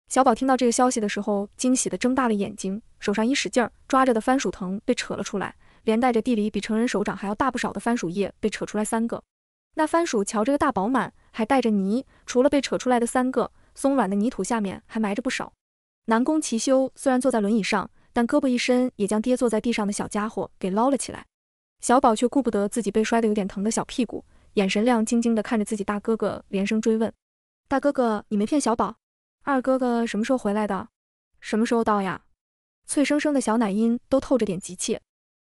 小宝听到这个消息的时候，惊喜的睁大了眼睛，手上一使劲，儿，抓着的番薯藤被扯了出来，连带着地里比成人手掌还要大不少的番薯叶被扯出来三个。那番薯瞧着个大饱满，还带着泥，除了被扯出来的三个，松软的泥土下面还埋着不少。南宫齐修虽然坐在轮椅上，但胳膊一伸，也将跌坐在地上的小家伙给捞了起来。小宝却顾不得自己被摔得有点疼的小屁股。眼神亮晶晶的看着自己大哥哥，连声追问：“大哥哥，你没骗小宝？二哥哥什么时候回来的？什么时候到呀？”脆生生的小奶音都透着点急切。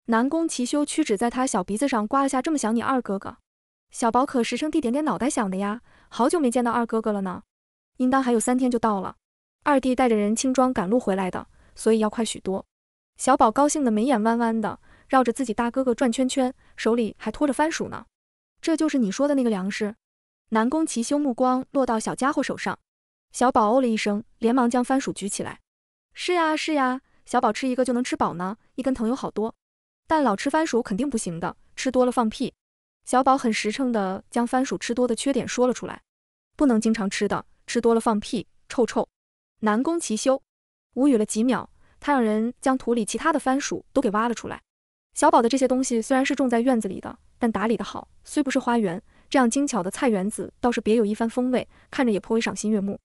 南宫奇修屈指在他小鼻子上刮了下：“这么想你二哥哥？”小宝可实声地点点脑袋：“想的呀，好久没见到二哥哥了呢。应当还有三天就到了，二弟带着人轻装赶路回来的，所以要快许多。”小宝高兴的眉眼弯弯的，绕着自己大哥哥转圈圈，手里还拖着番薯呢。这就是你说的那个粮食，南宫齐修目光落到小家伙手上，小宝哦了一声，连忙将番薯举起来。是呀是呀，小宝吃一个就能吃饱呢，一根藤有好多，但老吃番薯肯定不行的，吃多了放屁。小宝很实诚的将番薯吃多的缺点说了出来，不能经常吃的，吃多了放屁，臭臭。南宫齐修无语了几秒，他让人将土里其他的番薯都给挖了出来。小宝的这些东西虽然是种在院子里的，但打理得好，虽不是花园，这样精巧的菜园子倒是别有一番风味，看着也颇为赏心悦目。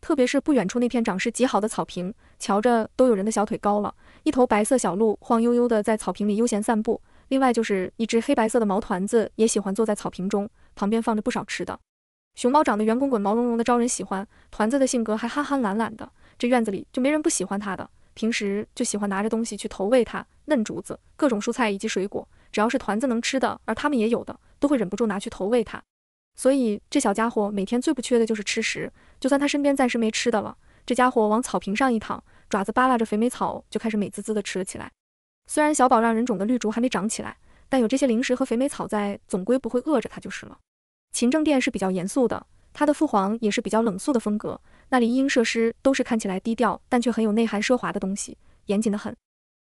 特别是不远处那片长势极好的草坪，瞧着都有人的小腿高了。一头白色小鹿晃悠悠的在草坪里悠闲散步，另外就是一只黑白色的毛团子也喜欢坐在草坪中，旁边放着不少吃的。熊猫长得圆滚滚、毛茸茸的，招人喜欢。团子的性格还憨憨懒懒的，这院子里就没人不喜欢它的。平时就喜欢拿着东西去投喂它，嫩竹子、各种蔬菜以及水果，只要是团子能吃的，而他们也有的，都会忍不住拿去投喂它。所以这小家伙每天最不缺的就是吃食。就算他身边暂时没吃的了，这家伙往草坪上一躺，爪子扒拉着肥美草就开始美滋滋的吃了起来。虽然小宝让人种的绿竹还没长起来，但有这些零食和肥美草在，总归不会饿着他就是了。勤政殿是比较严肃的，他的父皇也是比较冷肃的风格。那里一应设施都是看起来低调但却很有内涵奢华的东西，严谨的很。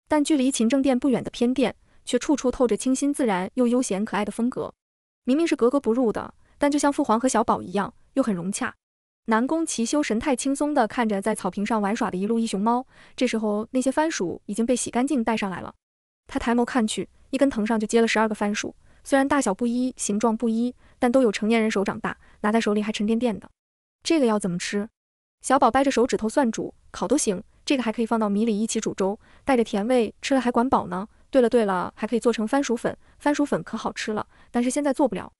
但距离勤政殿不远的偏殿，却处处透着清新自然又悠闲可爱的风格。明明是格格不入的，但就像父皇和小宝一样，又很融洽。南宫祁修神态轻松地看着在草坪上玩耍的一路一熊猫。这时候那些番薯已经被洗干净带上来了。他抬眸看去，一根藤上就结了十二个番薯，虽然大小不一，形状不一，但都有成年人手掌大，拿在手里还沉甸甸的。这个要怎么吃？小宝掰着手指头算，煮、烤都行，这个还可以放到米里一起煮粥，带着甜味，吃了还管饱呢。对了对了，还可以做成番薯粉，番薯粉可好吃了，但是现在做不了。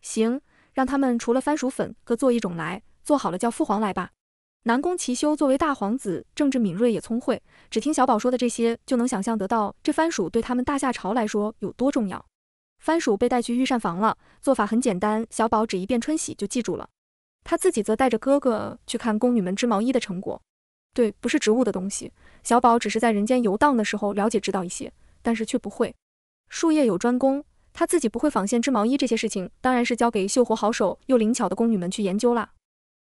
行，让他们除了番薯粉，各做一种来，做好了叫父皇来吧。南宫齐修作为大皇子，政治敏锐也聪慧，只听小宝说的这些，就能想象得到这番薯对他们大夏朝来说有多重要。番薯被带去御膳房了，做法很简单，小宝只一遍春喜就记住了。他自己则带着哥哥去看宫女们织毛衣的成果，对，不是植物的东西。小宝只是在人间游荡的时候了解知道一些，但是却不会。术业有专攻，他自己不会纺线织毛衣这些事情，当然是交给绣活好手又灵巧的宫女们去研究啦。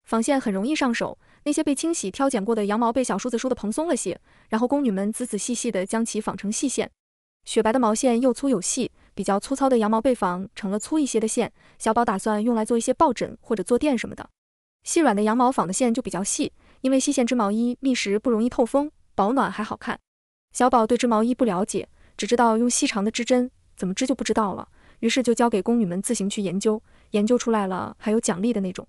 纺线很容易上手，那些被清洗挑拣过的羊毛被小梳子梳得蓬松了些，然后宫女们仔仔细细地将其纺成细线，雪白的毛线又粗又细。比较粗糙的羊毛被纺成了粗一些的线，小宝打算用来做一些抱枕或者坐垫什么的。细软的羊毛纺的线就比较细，因为细线织毛衣密实，不容易透风，保暖还好看。小宝对织毛衣不了解，只知道用细长的织针，怎么织就不知道了。于是就交给宫女们自行去研究，研究出来了还有奖励的那种。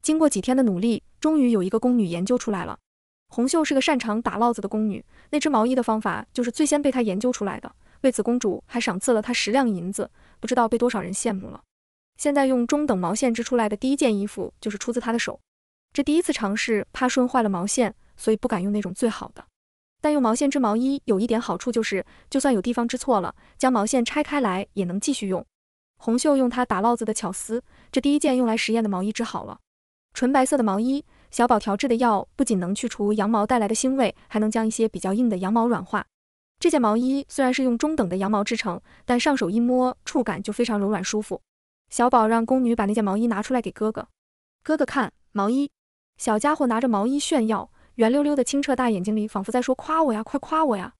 经过几天的努力，终于有一个宫女研究出来了。红袖是个擅长打烙子的宫女，那织毛衣的方法就是最先被她研究出来的。为此，公主还赏赐了她十两银子，不知道被多少人羡慕了。现在用中等毛线织出来的第一件衣服就是出自她的手。这第一次尝试怕顺坏了毛线，所以不敢用那种最好的。但用毛线织毛衣有一点好处就是，就算有地方织错了，将毛线拆开来也能继续用。红袖用它打烙子的巧思，这第一件用来实验的毛衣织好了。纯白色的毛衣，小宝调制的药不仅能去除羊毛带来的腥味，还能将一些比较硬的羊毛软化。这件毛衣虽然是用中等的羊毛制成，但上手一摸，触感就非常柔软舒服。小宝让宫女把那件毛衣拿出来给哥哥，哥哥看毛衣。小家伙拿着毛衣炫耀，圆溜溜的清澈大眼睛里仿佛在说：“夸我呀，快夸我呀！”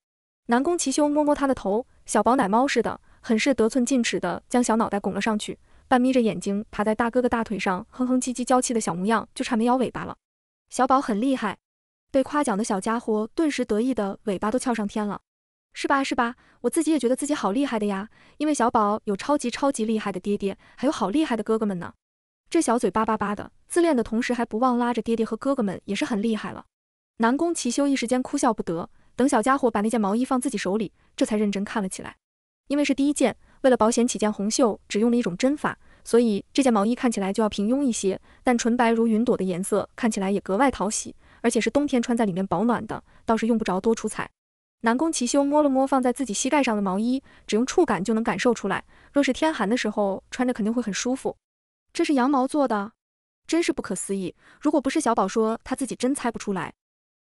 南宫齐修摸摸他的头，小宝奶猫似的，很是得寸进尺的将小脑袋拱了上去，半眯着眼睛爬在大哥哥大腿上，哼哼唧唧，娇气的小模样就差没摇尾巴了。小宝很厉害，被夸奖的小家伙顿时得意的尾巴都翘上天了。是吧是吧，我自己也觉得自己好厉害的呀，因为小宝有超级超级厉害的爹爹，还有好厉害的哥哥们呢。这小嘴巴叭叭的，自恋的同时还不忘拉着爹爹和哥哥们，也是很厉害了。南宫齐修一时间哭笑不得，等小家伙把那件毛衣放自己手里，这才认真看了起来。因为是第一件，为了保险起见，红袖只用了一种针法，所以这件毛衣看起来就要平庸一些。但纯白如云朵的颜色看起来也格外讨喜，而且是冬天穿在里面保暖的，倒是用不着多出彩。南宫奇修摸了摸放在自己膝盖上的毛衣，只用触感就能感受出来。若是天寒的时候穿着，肯定会很舒服。这是羊毛做的，真是不可思议。如果不是小宝说，他自己真猜不出来。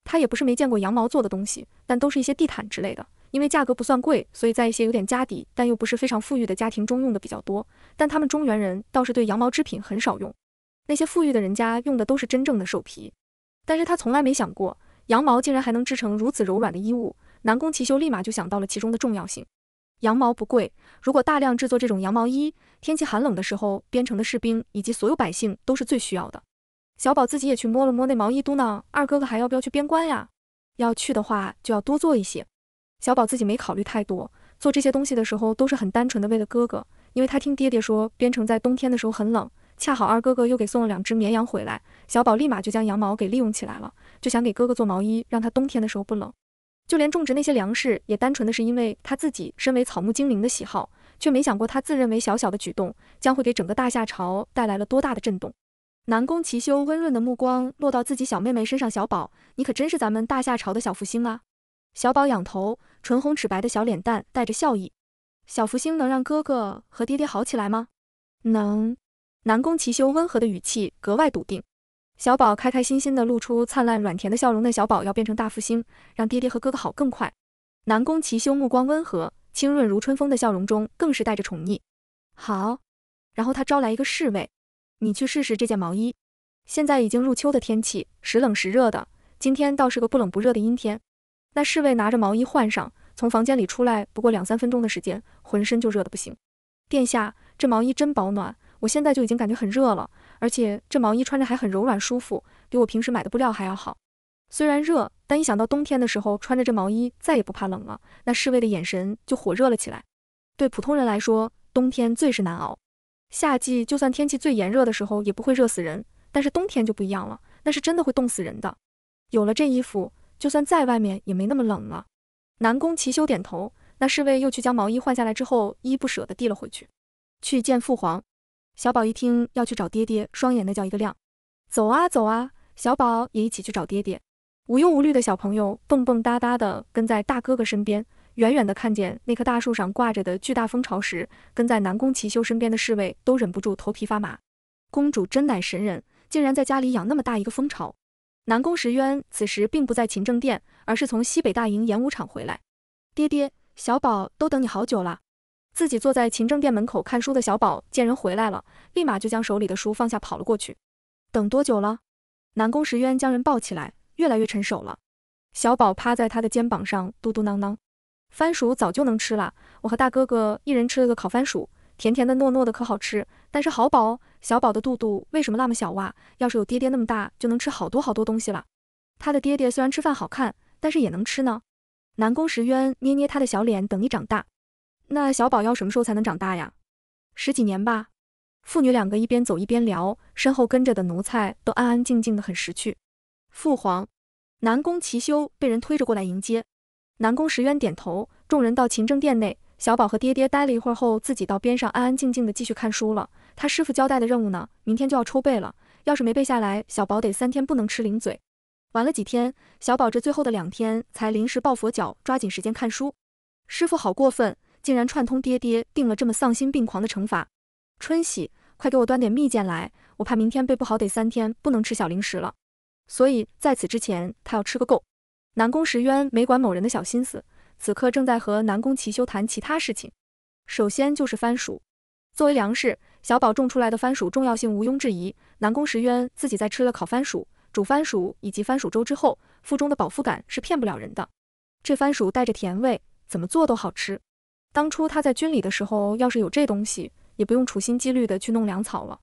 他也不是没见过羊毛做的东西，但都是一些地毯之类的。因为价格不算贵，所以在一些有点家底但又不是非常富裕的家庭中用的比较多。但他们中原人倒是对羊毛织品很少用，那些富裕的人家用的都是真正的兽皮。但是他从来没想过，羊毛竟然还能织成如此柔软的衣物。南宫奇修立马就想到了其中的重要性，羊毛不贵，如果大量制作这种羊毛衣，天气寒冷的时候，边城的士兵以及所有百姓都是最需要的。小宝自己也去摸了摸那毛衣，嘟囔：“二哥哥还要不要去边关呀？要去的话就要多做一些。”小宝自己没考虑太多，做这些东西的时候都是很单纯的为了哥哥，因为他听爹爹说边城在冬天的时候很冷，恰好二哥哥又给送了两只绵羊回来，小宝立马就将羊毛给利用起来了，就想给哥哥做毛衣，让他冬天的时候不冷。就连种植那些粮食，也单纯的是因为他自己身为草木精灵的喜好，却没想过他自认为小小的举动，将会给整个大夏朝带来了多大的震动。南宫齐修温润的目光落到自己小妹妹身上，小宝，你可真是咱们大夏朝的小福星啊！小宝仰头，唇红齿白的小脸蛋带着笑意，小福星能让哥哥和爹爹好起来吗？能。南宫齐修温和的语气格外笃定。小宝开开心心的露出灿烂软甜的笑容。那小宝要变成大福星，让爹爹和哥哥好更快。南宫齐修目光温和，清润如春风的笑容中更是带着宠溺。好，然后他招来一个侍卫，你去试试这件毛衣。现在已经入秋的天气，时冷时热的。今天倒是个不冷不热的阴天。那侍卫拿着毛衣换上，从房间里出来不过两三分钟的时间，浑身就热得不行。殿下，这毛衣真保暖，我现在就已经感觉很热了。而且这毛衣穿着还很柔软舒服，比我平时买的布料还要好。虽然热，但一想到冬天的时候穿着这毛衣再也不怕冷了，那侍卫的眼神就火热了起来。对普通人来说，冬天最是难熬，夏季就算天气最炎热的时候也不会热死人，但是冬天就不一样了，那是真的会冻死人的。有了这衣服，就算在外面也没那么冷了。南宫祁修点头，那侍卫又去将毛衣换下来之后，依依不舍地递了回去，去见父皇。小宝一听要去找爹爹，双眼那叫一个亮。走啊走啊，小宝也一起去找爹爹。无忧无虑的小朋友蹦蹦哒哒的跟在大哥哥身边。远远的看见那棵大树上挂着的巨大蜂巢时，跟在南宫奇修身边的侍卫都忍不住头皮发麻。公主真乃神人，竟然在家里养那么大一个蜂巢。南宫石渊此时并不在勤政殿，而是从西北大营演武场回来。爹爹，小宝都等你好久了。自己坐在勤政殿门口看书的小宝见人回来了，立马就将手里的书放下跑了过去。等多久了？南宫时渊将人抱起来，越来越沉手了。小宝趴在他的肩膀上，嘟嘟囔囔：“番薯早就能吃了，我和大哥哥一人吃了个烤番薯，甜甜的，糯糯的，可好吃。但是好饱。小宝的肚肚为什么那么小哇？要是有爹爹那么大，就能吃好多好多东西了。他的爹爹虽然吃饭好看，但是也能吃呢。”南宫时渊捏捏他的小脸，等你长大。那小宝要什么时候才能长大呀？十几年吧。父女两个一边走一边聊，身后跟着的奴才都安安静静的，很识趣。父皇，南宫齐修被人推着过来迎接。南宫石渊点头。众人到勤政殿内，小宝和爹爹待了一会儿后，自己到边上安安静静的继续看书了。他师傅交代的任务呢，明天就要抽背了，要是没背下来，小宝得三天不能吃零嘴。玩了几天，小宝这最后的两天才临时抱佛脚，抓紧时间看书。师傅好过分。竟然串通爹爹定了这么丧心病狂的惩罚，春喜，快给我端点蜜饯来，我怕明天背不好得三天不能吃小零食了。所以在此之前，他要吃个够。南宫石渊没管某人的小心思，此刻正在和南宫祁修谈其他事情。首先就是番薯，作为粮食，小宝种出来的番薯重要性毋庸置疑。南宫石渊自己在吃了烤番薯、煮番薯以及番薯粥之后，腹中的饱腹感是骗不了人的。这番薯带着甜味，怎么做都好吃。当初他在军里的时候，要是有这东西，也不用处心积虑的去弄粮草了。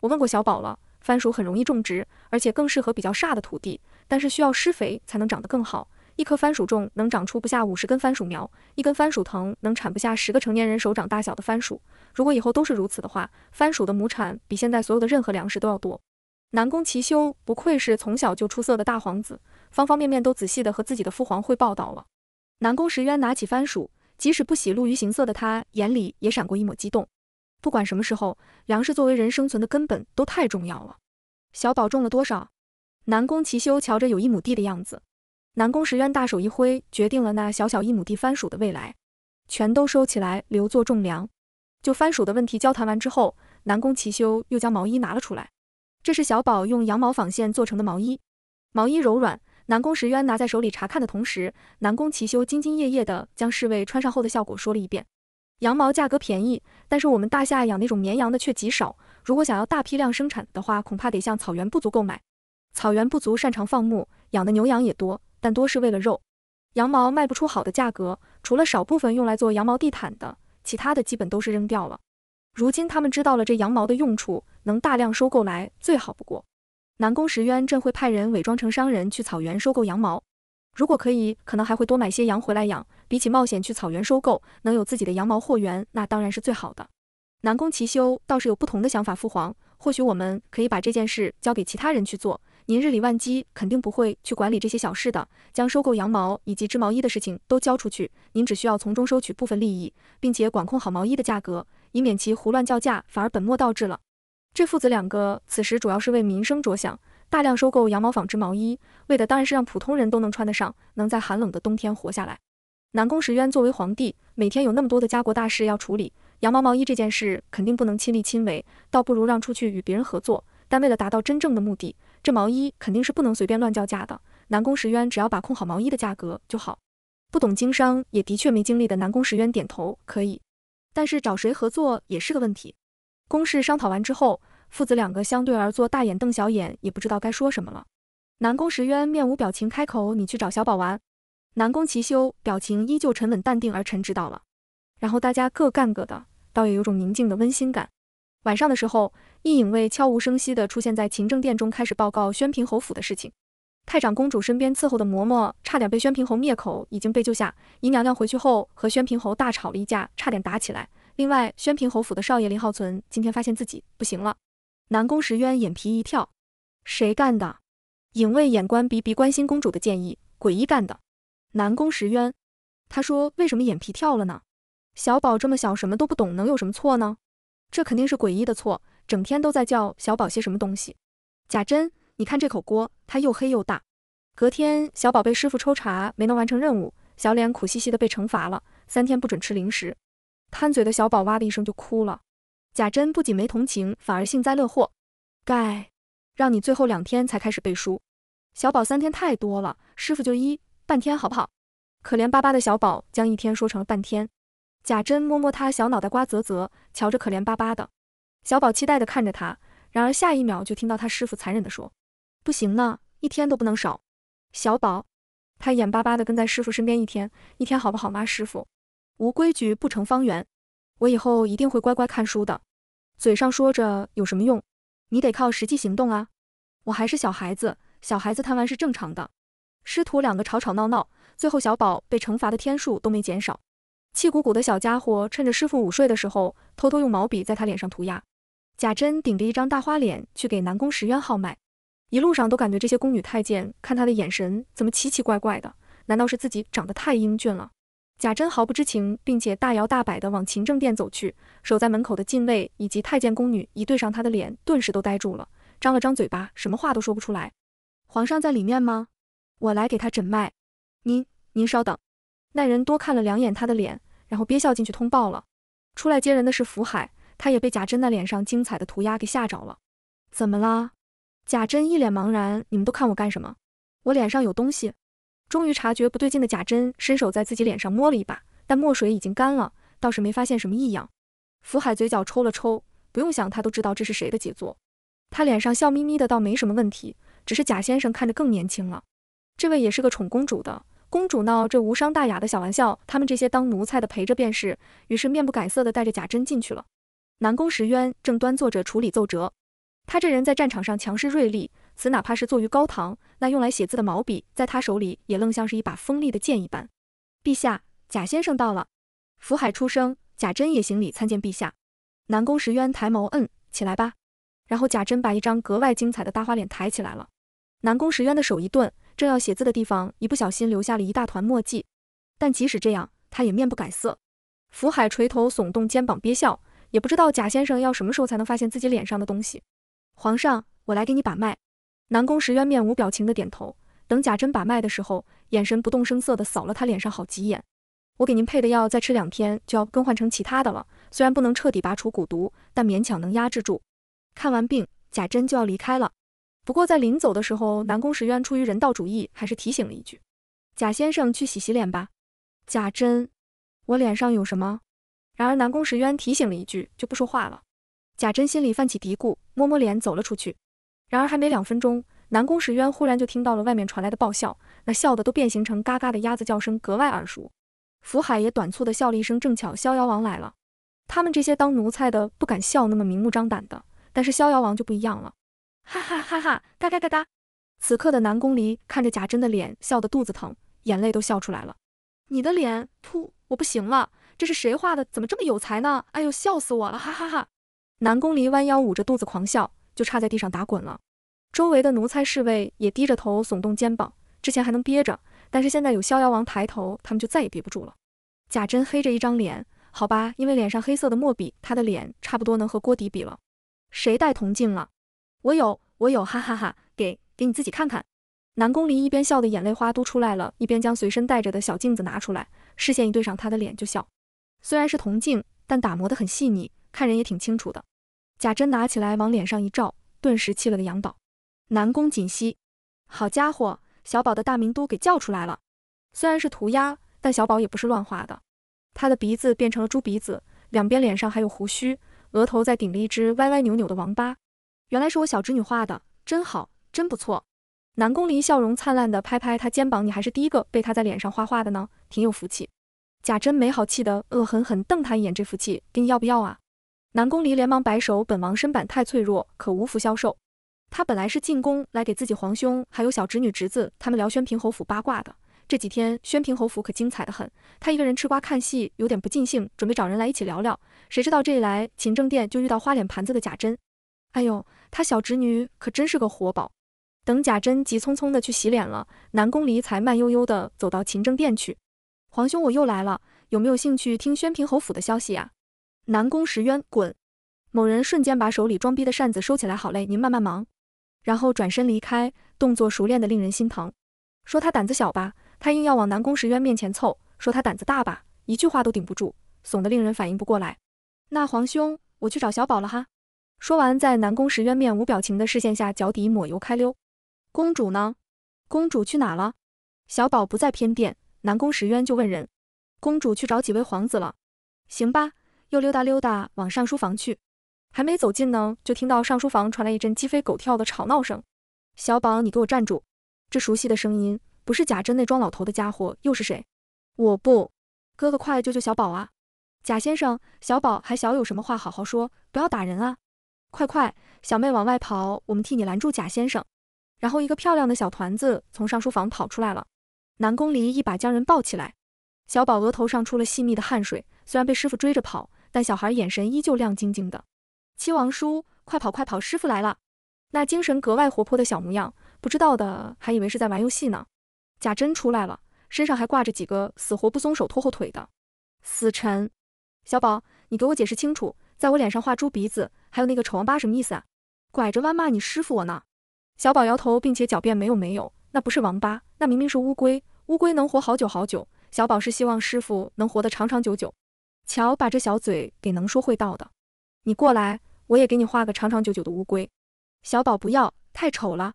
我问过小宝了，番薯很容易种植，而且更适合比较煞的土地，但是需要施肥才能长得更好。一颗番薯种能长出不下五十根番薯苗，一根番薯藤能产不下十个成年人手掌大小的番薯。如果以后都是如此的话，番薯的亩产比现在所有的任何粮食都要多。南宫奇修不愧是从小就出色的大皇子，方方面面都仔细的和自己的父皇汇报到了。南宫石渊拿起番薯。即使不喜露于形色的他，眼里也闪过一抹激动。不管什么时候，粮食作为人生存的根本都太重要了。小宝种了多少？南宫齐修瞧着有一亩地的样子，南宫石渊大手一挥，决定了那小小一亩地番薯的未来，全都收起来留作种粮。就番薯的问题交谈完之后，南宫齐修又将毛衣拿了出来，这是小宝用羊毛纺线做成的毛衣，毛衣柔软。南宫石渊拿在手里查看的同时，南宫齐修兢兢业业地将侍卫穿上后的效果说了一遍。羊毛价格便宜，但是我们大夏养那种绵羊的却极少。如果想要大批量生产的话，恐怕得向草原部族购买。草原部族擅长放牧，养的牛羊也多，但多是为了肉，羊毛卖不出好的价格。除了少部分用来做羊毛地毯的，其他的基本都是扔掉了。如今他们知道了这羊毛的用处，能大量收购来最好不过。南宫石渊，朕会派人伪装成商人去草原收购羊毛。如果可以，可能还会多买些羊回来养。比起冒险去草原收购，能有自己的羊毛货源，那当然是最好的。南宫奇修倒是有不同的想法，父皇，或许我们可以把这件事交给其他人去做。您日理万机，肯定不会去管理这些小事的。将收购羊毛以及织毛衣的事情都交出去，您只需要从中收取部分利益，并且管控好毛衣的价格，以免其胡乱叫价，反而本末倒置了。这父子两个此时主要是为民生着想，大量收购羊毛纺织毛衣，为的当然是让普通人都能穿得上，能在寒冷的冬天活下来。南宫石渊作为皇帝，每天有那么多的家国大事要处理，羊毛毛衣这件事肯定不能亲力亲为，倒不如让出去与别人合作。但为了达到真正的目的，这毛衣肯定是不能随便乱叫价的。南宫石渊只要把控好毛衣的价格就好。不懂经商，也的确没经历的南宫石渊点头，可以。但是找谁合作也是个问题。公事商讨完之后，父子两个相对而坐，大眼瞪小眼，也不知道该说什么了。南宫石渊面无表情开口：“你去找小宝玩。”南宫齐修表情依旧沉稳淡定：“而臣知道了。”然后大家各干各的，倒也有种宁静的温馨感。晚上的时候，一影卫悄无声息地出现在勤政殿中，开始报告宣平侯府的事情。太长公主身边伺候的嬷嬷差点被宣平侯灭口，已经被救下。姨娘娘回去后和宣平侯大吵了一架，差点打起来。另外，宣平侯府的少爷林浩存今天发现自己不行了。南宫石渊眼皮一跳，谁干的？影卫眼观鼻鼻关心公主的建议，诡异干的。南宫石渊，他说为什么眼皮跳了呢？小宝这么小，什么都不懂，能有什么错呢？这肯定是诡异的错，整天都在叫小宝些什么东西。贾珍，你看这口锅，它又黑又大。隔天，小宝被师傅抽查没能完成任务，小脸苦兮兮的被惩罚了，三天不准吃零食。贪嘴的小宝哇的一声就哭了，贾珍不仅没同情，反而幸灾乐祸。该让你最后两天才开始背书，小宝三天太多了，师傅就一半天好不好？可怜巴巴的小宝将一天说成了半天，贾珍摸摸他小脑袋瓜，啧啧，瞧着可怜巴巴的。小宝期待地看着他，然而下一秒就听到他师傅残忍地说：“不行呢，一天都不能少。”小宝，他眼巴巴地跟在师傅身边一天一天好不好吗？师傅。无规矩不成方圆，我以后一定会乖乖看书的。嘴上说着有什么用？你得靠实际行动啊！我还是小孩子，小孩子贪玩是正常的。师徒两个吵吵闹闹，最后小宝被惩罚的天数都没减少。气鼓鼓的小家伙趁着师傅午睡的时候，偷偷用毛笔在他脸上涂鸦。贾珍顶着一张大花脸去给南宫时渊号脉，一路上都感觉这些宫女太监看他的眼神怎么奇奇怪怪的？难道是自己长得太英俊了？贾珍毫不知情，并且大摇大摆地往勤政殿走去。守在门口的禁卫以及太监宫女一对上他的脸，顿时都呆住了，张了张嘴巴，什么话都说不出来。皇上在里面吗？我来给他诊脉。您您稍等。那人多看了两眼他的脸，然后憋笑进去通报了。出来接人的是福海，他也被贾珍那脸上精彩的涂鸦给吓着了。怎么了？贾珍一脸茫然，你们都看我干什么？我脸上有东西？终于察觉不对劲的贾珍伸手在自己脸上摸了一把，但墨水已经干了，倒是没发现什么异样。福海嘴角抽了抽，不用想，他都知道这是谁的杰作。他脸上笑眯眯的，倒没什么问题，只是贾先生看着更年轻了。这位也是个宠公主的，公主闹这无伤大雅的小玩笑，他们这些当奴才的陪着便是。于是面不改色的带着贾珍进去了。南宫石渊正端坐着处理奏折，他这人在战场上强势锐利。此哪怕是坐于高堂，那用来写字的毛笔在他手里也愣像是一把锋利的剑一般。陛下，贾先生到了。福海出声，贾珍也行礼参见陛下。南宫石渊抬眸，嗯，起来吧。然后贾珍把一张格外精彩的大花脸抬起来了。南宫石渊的手一顿，正要写字的地方一不小心留下了一大团墨迹。但即使这样，他也面不改色。福海垂头耸动肩膀憋笑，也不知道贾先生要什么时候才能发现自己脸上的东西。皇上，我来给你把脉。南宫时渊面无表情的点头，等贾珍把脉的时候，眼神不动声色的扫了他脸上好几眼。我给您配的药再吃两天就要更换成其他的了，虽然不能彻底拔除蛊毒，但勉强能压制住。看完病，贾珍就要离开了。不过在临走的时候，南宫时渊出于人道主义，还是提醒了一句：“贾先生去洗洗脸吧。”贾珍，我脸上有什么？然而南宫时渊提醒了一句就不说话了。贾珍心里泛起嘀咕，摸摸脸走了出去。然而还没两分钟，南宫时渊忽然就听到了外面传来的爆笑，那笑的都变形成嘎嘎的鸭子叫声，格外耳熟。福海也短促的笑了一声，正巧逍遥王来了，他们这些当奴才的不敢笑那么明目张胆的，但是逍遥王就不一样了，哈哈哈哈嘎嘎嘎嘎。此刻的南宫离看着贾珍的脸，笑得肚子疼，眼泪都笑出来了。你的脸，噗，我不行了，这是谁画的？怎么这么有才呢？哎呦，笑死我了，哈哈哈！南宫离弯腰捂着肚子狂笑。就差在地上打滚了，周围的奴才侍卫也低着头耸动肩膀，之前还能憋着，但是现在有逍遥王抬头，他们就再也憋不住了。贾珍黑着一张脸，好吧，因为脸上黑色的墨笔，他的脸差不多能和锅底比了。谁戴铜镜了？我有，我有，哈哈哈，给，给你自己看看。南宫离一边笑的眼泪花都出来了，一边将随身带着的小镜子拿出来，视线一对上他的脸就笑。虽然是铜镜，但打磨得很细腻，看人也挺清楚的。贾珍拿起来往脸上一照，顿时气了个仰倒。南宫锦汐，好家伙，小宝的大名都给叫出来了。虽然是涂鸦，但小宝也不是乱画的。他的鼻子变成了猪鼻子，两边脸上还有胡须，额头在顶着一只歪歪扭扭的王八。原来是我小侄女画的，真好，真不错。南宫离笑容灿烂的拍拍他肩膀：“你还是第一个被他在脸上画画的呢，挺有福气。”贾珍没好气的恶狠狠瞪他一眼：“这福气给你要不要啊？”南宫离连忙摆手，本王身板太脆弱，可无福消受。他本来是进宫来给自己皇兄，还有小侄女、侄子他们聊宣平侯府八卦的。这几天宣平侯府可精彩的很，他一个人吃瓜看戏有点不尽兴，准备找人来一起聊聊。谁知道这一来，勤政殿就遇到花脸盘子的贾珍。哎呦，他小侄女可真是个活宝。等贾珍急匆匆的去洗脸了，南宫离才慢悠悠的走到勤政殿去。皇兄，我又来了，有没有兴趣听宣平侯府的消息呀？南宫石渊滚！某人瞬间把手里装逼的扇子收起来，好嘞，您慢慢忙。然后转身离开，动作熟练的令人心疼。说他胆子小吧，他硬要往南宫石渊面前凑；说他胆子大吧，一句话都顶不住，怂的令人反应不过来。那皇兄，我去找小宝了哈。说完，在南宫石渊面无表情的视线下，脚底抹油开溜。公主呢？公主去哪了？小宝不在偏殿，南宫石渊就问人，公主去找几位皇子了。行吧。又溜达溜达往尚书房去，还没走近呢，就听到尚书房传来一阵鸡飞狗跳的吵闹声。小宝，你给我站住！这熟悉的声音，不是贾珍那装老头的家伙又是谁？我不，哥哥快救救小宝啊！贾先生，小宝还小，有什么话好好说，不要打人啊！快快，小妹往外跑，我们替你拦住贾先生。然后一个漂亮的小团子从尚书房跑出来了，南宫离一把将人抱起来，小宝额头上出了细密的汗水，虽然被师傅追着跑。但小孩眼神依旧亮晶晶的。七王叔，快跑快跑，师傅来了！那精神格外活泼的小模样，不知道的还以为是在玩游戏呢。贾珍出来了，身上还挂着几个死活不松手拖后腿的死沉。小宝，你给我解释清楚，在我脸上画猪鼻子，还有那个丑王八，什么意思啊？拐着弯骂你师傅我呢？小宝摇头，并且狡辩，没有没有，那不是王八，那明明是乌龟。乌龟能活好久好久。小宝是希望师傅能活得长长久久。瞧，把这小嘴给能说会道的，你过来，我也给你画个长长久久的乌龟。小宝，不要太丑了。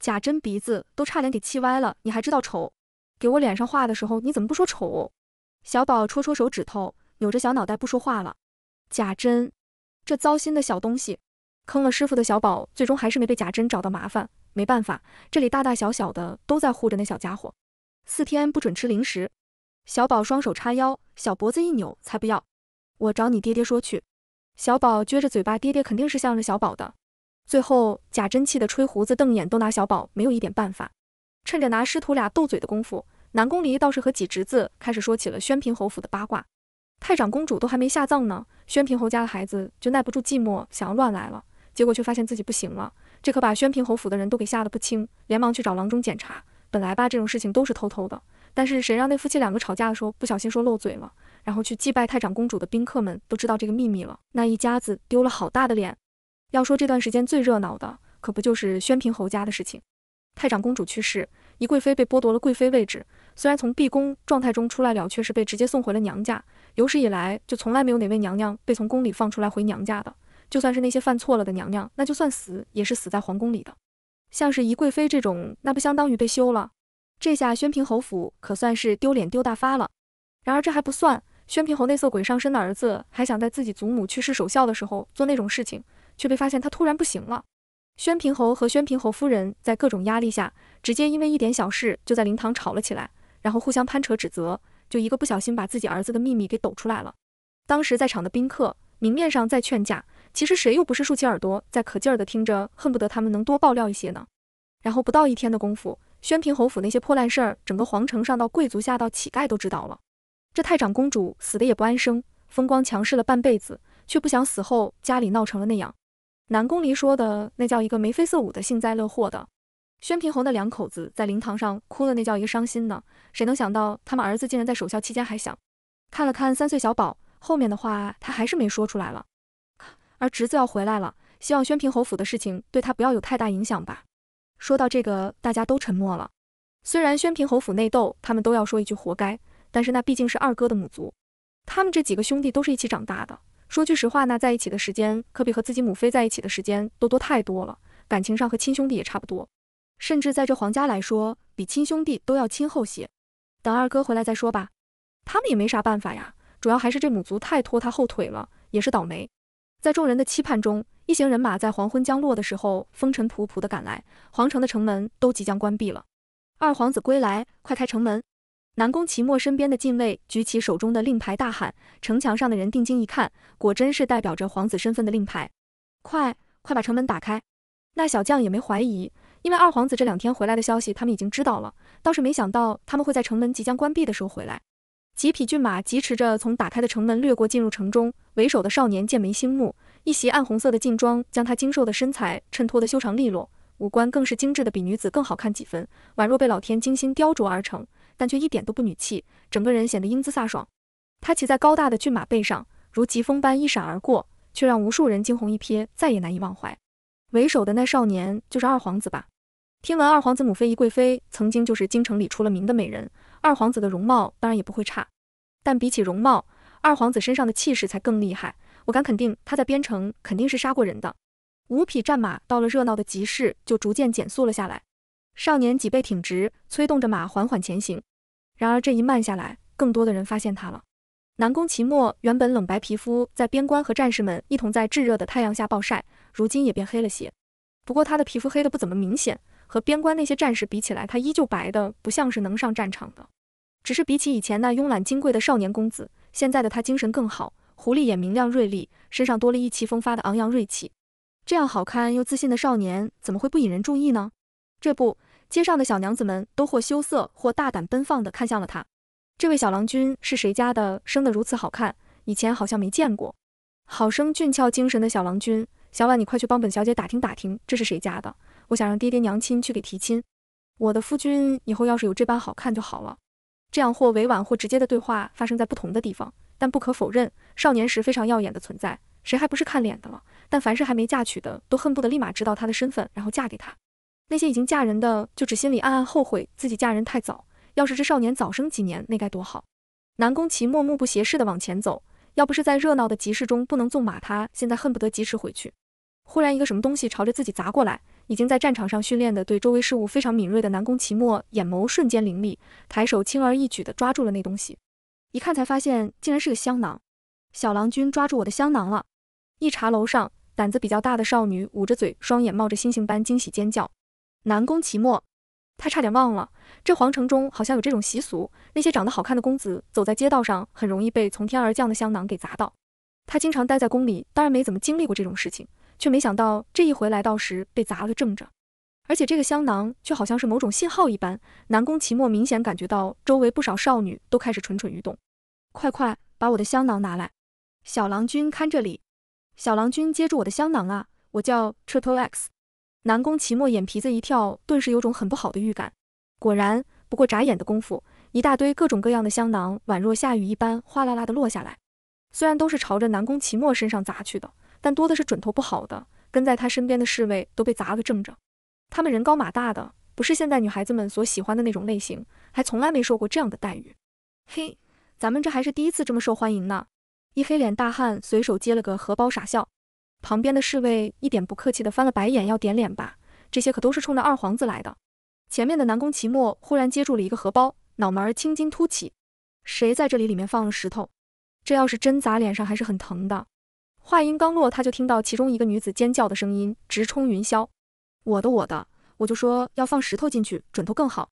贾珍鼻子都差点给气歪了，你还知道丑？给我脸上画的时候，你怎么不说丑？小宝戳戳手指头，扭着小脑袋不说话了。贾珍，这糟心的小东西，坑了师傅的小宝，最终还是没被贾珍找到麻烦。没办法，这里大大小小的都在护着那小家伙，四天不准吃零食。小宝双手叉腰，小脖子一扭，才不要！我找你爹爹说去。小宝撅着嘴巴，爹爹肯定是向着小宝的。最后贾珍气得吹胡子瞪眼，都拿小宝没有一点办法。趁着拿师徒俩斗嘴的功夫，南宫离倒是和几侄子开始说起了宣平侯府的八卦。太长公主都还没下葬呢，宣平侯家的孩子就耐不住寂寞，想要乱来了。结果却发现自己不行了，这可把宣平侯府的人都给吓得不轻，连忙去找郎中检查。本来吧，这种事情都是偷偷的。但是谁让那夫妻两个吵架的时候不小心说漏嘴了，然后去祭拜太长公主的宾客们都知道这个秘密了，那一家子丢了好大的脸。要说这段时间最热闹的，可不就是宣平侯家的事情？太长公主去世，宜贵妃被剥夺了贵妃位置，虽然从闭宫状态中出来了，却是被直接送回了娘家。有史以来就从来没有哪位娘娘被从宫里放出来回娘家的，就算是那些犯错了的娘娘，那就算死也是死在皇宫里的。像是宜贵妃这种，那不相当于被休了？这下宣平侯府可算是丢脸丢大发了。然而这还不算，宣平侯那色鬼上身的儿子还想在自己祖母去世守孝的时候做那种事情，却被发现他突然不行了。宣平侯和宣平侯夫人在各种压力下，直接因为一点小事就在灵堂吵了起来，然后互相攀扯指责，就一个不小心把自己儿子的秘密给抖出来了。当时在场的宾客明面上在劝架，其实谁又不是竖起耳朵在可劲儿的听着，恨不得他们能多爆料一些呢？然后不到一天的功夫。宣平侯府那些破烂事儿，整个皇城上到贵族下到乞丐都知道了。这太长公主死的也不安生，风光强势了半辈子，却不想死后家里闹成了那样。南宫离说的那叫一个眉飞色舞的，幸灾乐祸的。宣平侯那两口子在灵堂上哭的那叫一个伤心呢。谁能想到他们儿子竟然在守孝期间还想看了看三岁小宝，后面的话他还是没说出来了。而侄子要回来了，希望宣平侯府的事情对他不要有太大影响吧。说到这个，大家都沉默了。虽然宣平侯府内斗，他们都要说一句活该，但是那毕竟是二哥的母族，他们这几个兄弟都是一起长大的。说句实话，那在一起的时间可比和自己母妃在一起的时间多多太多了，感情上和亲兄弟也差不多，甚至在这皇家来说，比亲兄弟都要亲厚些。等二哥回来再说吧，他们也没啥办法呀，主要还是这母族太拖他后腿了，也是倒霉。在众人的期盼中，一行人马在黄昏将落的时候，风尘仆仆地赶来。皇城的城门都即将关闭了，二皇子归来，快开城门！南宫齐墨身边的禁卫举起手中的令牌，大喊。城墙上的人定睛一看，果真是代表着皇子身份的令牌。快，快把城门打开！那小将也没怀疑，因为二皇子这两天回来的消息他们已经知道了，倒是没想到他们会在城门即将关闭的时候回来。几匹骏马疾驰着，从打开的城门掠过，进入城中。为首的少年剑眉星目，一袭暗红色的劲装将他精瘦的身材衬托的修长利落，五官更是精致的比女子更好看几分，宛若被老天精心雕琢而成，但却一点都不女气，整个人显得英姿飒爽。他骑在高大的骏马背上，如疾风般一闪而过，却让无数人惊鸿一瞥，再也难以忘怀。为首的那少年就是二皇子吧？听闻二皇子母妃宜贵妃曾经就是京城里出了名的美人。二皇子的容貌当然也不会差，但比起容貌，二皇子身上的气势才更厉害。我敢肯定，他在边城肯定是杀过人的。五匹战马到了热闹的集市，就逐渐减速了下来。少年脊背挺直，催动着马缓缓前行。然而这一慢下来，更多的人发现他了。南宫齐墨原本冷白皮肤，在边关和战士们一同在炙热的太阳下暴晒，如今也变黑了些。不过他的皮肤黑的不怎么明显。和边关那些战士比起来，他依旧白的不像是能上战场的。只是比起以前那慵懒金贵的少年公子，现在的他精神更好，狐狸眼明亮锐利，身上多了意气风发的昂扬锐气。这样好看又自信的少年，怎么会不引人注意呢？这不，街上的小娘子们都或羞涩或大胆奔放地看向了他。这位小郎君是谁家的？生得如此好看，以前好像没见过。好生俊俏精神的小郎君，小婉，你快去帮本小姐打听打听，这是谁家的？我想让爹爹娘亲去给提亲，我的夫君以后要是有这般好看就好了。这样或委婉或直接的对话发生在不同的地方，但不可否认，少年时非常耀眼的存在，谁还不是看脸的了？但凡是还没嫁娶的，都恨不得立马知道他的身份，然后嫁给他；那些已经嫁人的，就只心里暗暗后悔自己嫁人太早。要是这少年早生几年，那该多好！南宫齐墨目不斜视的往前走，要不是在热闹的集市中不能纵马，他现在恨不得及时回去。忽然，一个什么东西朝着自己砸过来。已经在战场上训练的，对周围事物非常敏锐的南宫齐墨眼眸瞬间凌厉，抬手轻而易举的抓住了那东西，一看才发现竟然是个香囊。小郎君抓住我的香囊了！一茶楼上胆子比较大的少女捂着嘴，双眼冒着星星般惊喜尖叫。南宫齐墨，他差点忘了，这皇城中好像有这种习俗，那些长得好看的公子走在街道上，很容易被从天而降的香囊给砸到。他经常待在宫里，当然没怎么经历过这种事情。却没想到这一回来到时被砸了正着，而且这个香囊却好像是某种信号一般。南宫祁墨明显感觉到周围不少少女都开始蠢蠢欲动，快快把我的香囊拿来！小郎君看这里，小郎君接住我的香囊啊！我叫 r i p t e X。南宫祁墨眼皮子一跳，顿时有种很不好的预感。果然，不过眨眼的功夫，一大堆各种各样的香囊宛若下雨一般哗啦啦的落下来，虽然都是朝着南宫祁墨身上砸去的。但多的是准头不好的，跟在他身边的侍卫都被砸个正着。他们人高马大的，不是现在女孩子们所喜欢的那种类型，还从来没受过这样的待遇。嘿，咱们这还是第一次这么受欢迎呢！一黑脸大汉随手接了个荷包，傻笑。旁边的侍卫一点不客气的翻了白眼，要点脸吧？这些可都是冲着二皇子来的。前面的南宫齐墨忽然接住了一个荷包，脑门青筋突起，谁在这里里面放了石头？这要是真砸脸上，还是很疼的。话音刚落，他就听到其中一个女子尖叫的声音直冲云霄。我的我的，我就说要放石头进去，准头更好。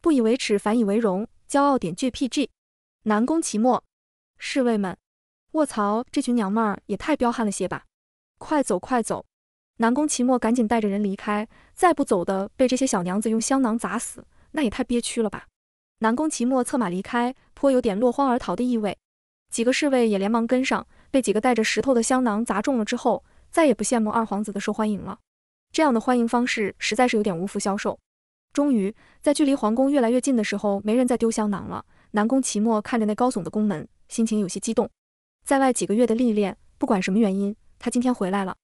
不以为耻，反以为荣，骄傲点。jpg 南宫齐墨，侍卫们，卧槽，这群娘们儿也太彪悍了些吧！快走快走！南宫齐墨赶紧带着人离开，再不走的被这些小娘子用香囊砸死，那也太憋屈了吧！南宫齐墨策马离开，颇有点落荒而逃的意味。几个侍卫也连忙跟上。被几个带着石头的香囊砸中了之后，再也不羡慕二皇子的受欢迎了。这样的欢迎方式实在是有点无福消受。终于，在距离皇宫越来越近的时候，没人再丢香囊了。南宫齐墨看着那高耸的宫门，心情有些激动。在外几个月的历练，不管什么原因，他今天回来了。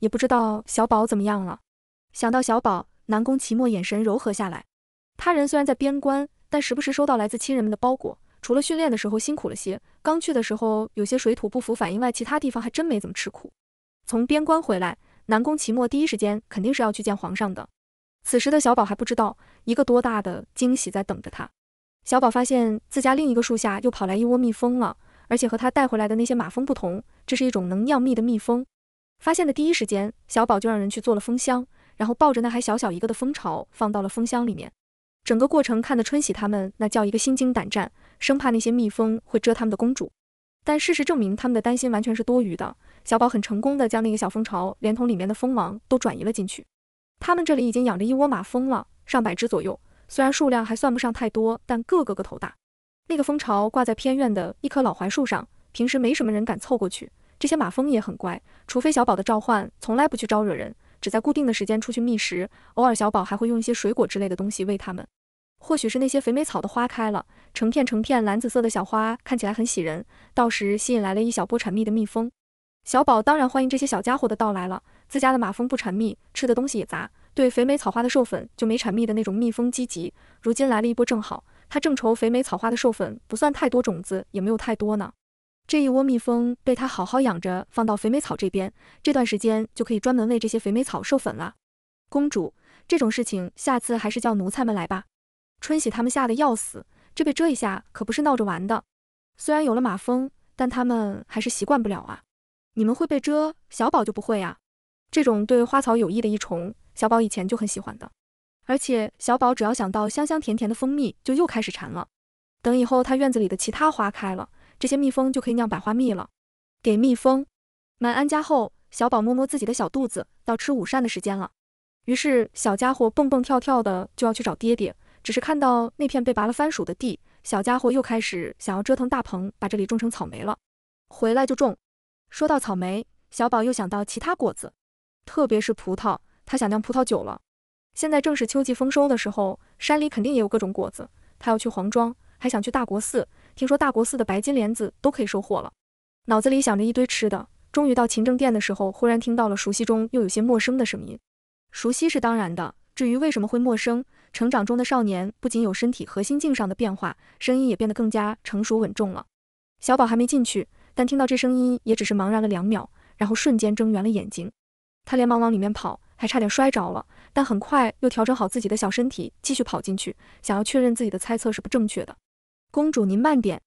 也不知道小宝怎么样了。想到小宝，南宫齐墨眼神柔和下来。他人虽然在边关，但时不时收到来自亲人们的包裹。除了训练的时候辛苦了些，刚去的时候有些水土不服反应外，其他地方还真没怎么吃苦。从边关回来，南宫齐墨第一时间肯定是要去见皇上的。此时的小宝还不知道，一个多大的惊喜在等着他。小宝发现自家另一个树下又跑来一窝蜜蜂了，而且和他带回来的那些马蜂不同，这是一种能酿蜜的蜜蜂。发现的第一时间，小宝就让人去做了蜂箱，然后抱着那还小小一个的蜂巢放到了蜂箱里面。整个过程看的春喜他们那叫一个心惊胆战。生怕那些蜜蜂会蛰他们的公主，但事实证明他们的担心完全是多余的。小宝很成功地将那个小蜂巢连同里面的蜂王都转移了进去。他们这里已经养着一窝马蜂了，上百只左右。虽然数量还算不上太多，但个个个头大。那个蜂巢挂在偏院的一棵老槐树上，平时没什么人敢凑过去。这些马蜂也很乖，除非小宝的召唤，从来不去招惹人，只在固定的时间出去觅食。偶尔，小宝还会用一些水果之类的东西喂它们。或许是那些肥美草的花开了，成片成片蓝紫色的小花看起来很喜人，到时吸引来了一小波产蜜的蜜蜂。小宝当然欢迎这些小家伙的到来了。自家的马蜂不产蜜，吃的东西也杂，对肥美草花的授粉就没产蜜的那种蜜蜂积极。如今来了一波正好，他正愁肥美草花的授粉不算太多，种子也没有太多呢。这一窝蜜蜂被他好好养着，放到肥美草这边，这段时间就可以专门为这些肥美草授粉了。公主，这种事情下次还是叫奴才们来吧。春喜他们吓得要死，这被蛰一下可不是闹着玩的。虽然有了马蜂，但他们还是习惯不了啊。你们会被蛰，小宝就不会啊。这种对花草有益的益虫，小宝以前就很喜欢的。而且小宝只要想到香香甜甜的蜂蜜，就又开始馋了。等以后他院子里的其他花开了，这些蜜蜂就可以酿百花蜜了。给蜜蜂们安家后，小宝摸摸自己的小肚子，到吃午膳的时间了。于是小家伙蹦蹦跳跳的就要去找爹爹。只是看到那片被拔了番薯的地，小家伙又开始想要折腾大棚，把这里种成草莓了。回来就种。说到草莓，小宝又想到其他果子，特别是葡萄，他想酿葡萄酒了。现在正是秋季丰收的时候，山里肯定也有各种果子，他要去黄庄，还想去大国寺，听说大国寺的白金莲子都可以收获了。脑子里想着一堆吃的，终于到勤政殿的时候，忽然听到了熟悉中又有些陌生的声音。熟悉是当然的，至于为什么会陌生？成长中的少年不仅有身体和心境上的变化，声音也变得更加成熟稳重了。小宝还没进去，但听到这声音，也只是茫然了两秒，然后瞬间睁圆了眼睛。他连忙往里面跑，还差点摔着了，但很快又调整好自己的小身体，继续跑进去，想要确认自己的猜测是不正确的。公主您慢点，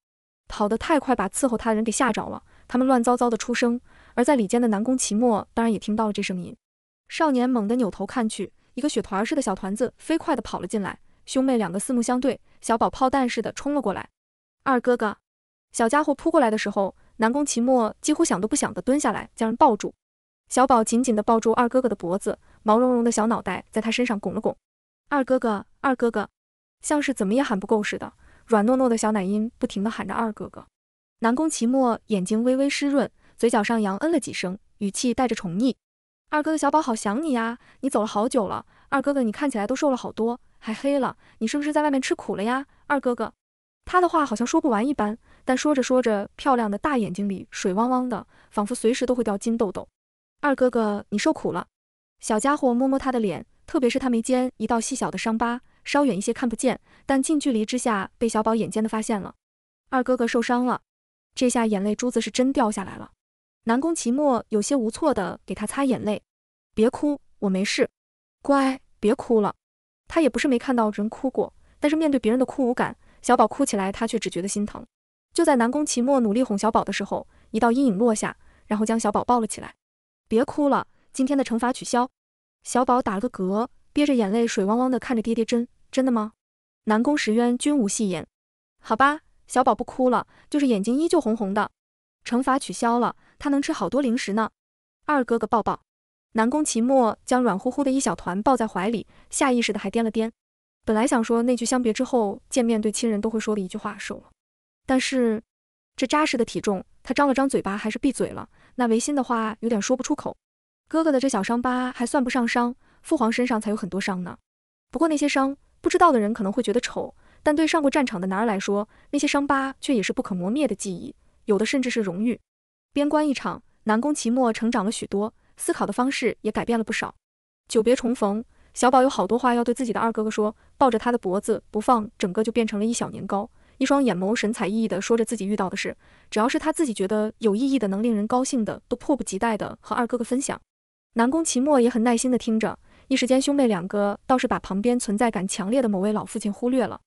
跑得太快把伺候她的人给吓着了，他们乱糟糟的出声。而在里间的南宫齐墨当然也听到了这声音，少年猛地扭头看去。一个雪团似的小团子飞快地跑了进来，兄妹两个四目相对，小宝炮弹似的冲了过来。二哥哥，小家伙扑过来的时候，南宫齐墨几乎想都不想的蹲下来将人抱住。小宝紧紧的抱住二哥哥的脖子，毛茸茸的小脑袋在他身上拱了拱。二哥哥，二哥哥，像是怎么也喊不够似的，软糯糯的小奶音不停的喊着二哥哥。南宫齐墨眼睛微微湿润，嘴角上扬，嗯了几声，语气带着宠溺。二哥的小宝好想你呀，你走了好久了。二哥哥，你看起来都瘦了好多，还黑了。你是不是在外面吃苦了呀？二哥哥，他的话好像说不完一般，但说着说着，漂亮的大眼睛里水汪汪的，仿佛随时都会掉金豆豆。二哥哥，你受苦了。小家伙摸摸他的脸，特别是他眉间一道细小的伤疤，稍远一些看不见，但近距离之下被小宝眼尖的发现了。二哥哥受伤了，这下眼泪珠子是真掉下来了。南宫祁墨有些无措的给他擦眼泪，别哭，我没事，乖，别哭了。他也不是没看到人哭过，但是面对别人的哭无感，小宝哭起来他却只觉得心疼。就在南宫祁墨努力哄小宝的时候，一道阴影落下，然后将小宝抱了起来，别哭了，今天的惩罚取消。小宝打了个嗝，憋着眼泪水汪汪的看着爹爹，真真的吗？南宫石渊均无戏言，好吧，小宝不哭了，就是眼睛依旧红红的，惩罚取消了。他能吃好多零食呢，二哥哥抱抱。南宫齐墨将软乎乎的一小团抱在怀里，下意识的还颠了颠。本来想说那句相别之后见面对亲人都会说的一句话，瘦了。但是这扎实的体重，他张了张嘴巴，还是闭嘴了。那违心的话有点说不出口。哥哥的这小伤疤还算不上伤，父皇身上才有很多伤呢。不过那些伤，不知道的人可能会觉得丑，但对上过战场的男儿来说，那些伤疤却也是不可磨灭的记忆，有的甚至是荣誉。边关一场，南宫齐墨成长了许多，思考的方式也改变了不少。久别重逢，小宝有好多话要对自己的二哥哥说，抱着他的脖子不放，整个就变成了一小年糕，一双眼眸神采奕奕的说着自己遇到的事，只要是他自己觉得有意义的，能令人高兴的，都迫不及待的和二哥哥分享。南宫齐墨也很耐心地听着，一时间兄妹两个倒是把旁边存在感强烈的某位老父亲忽略了。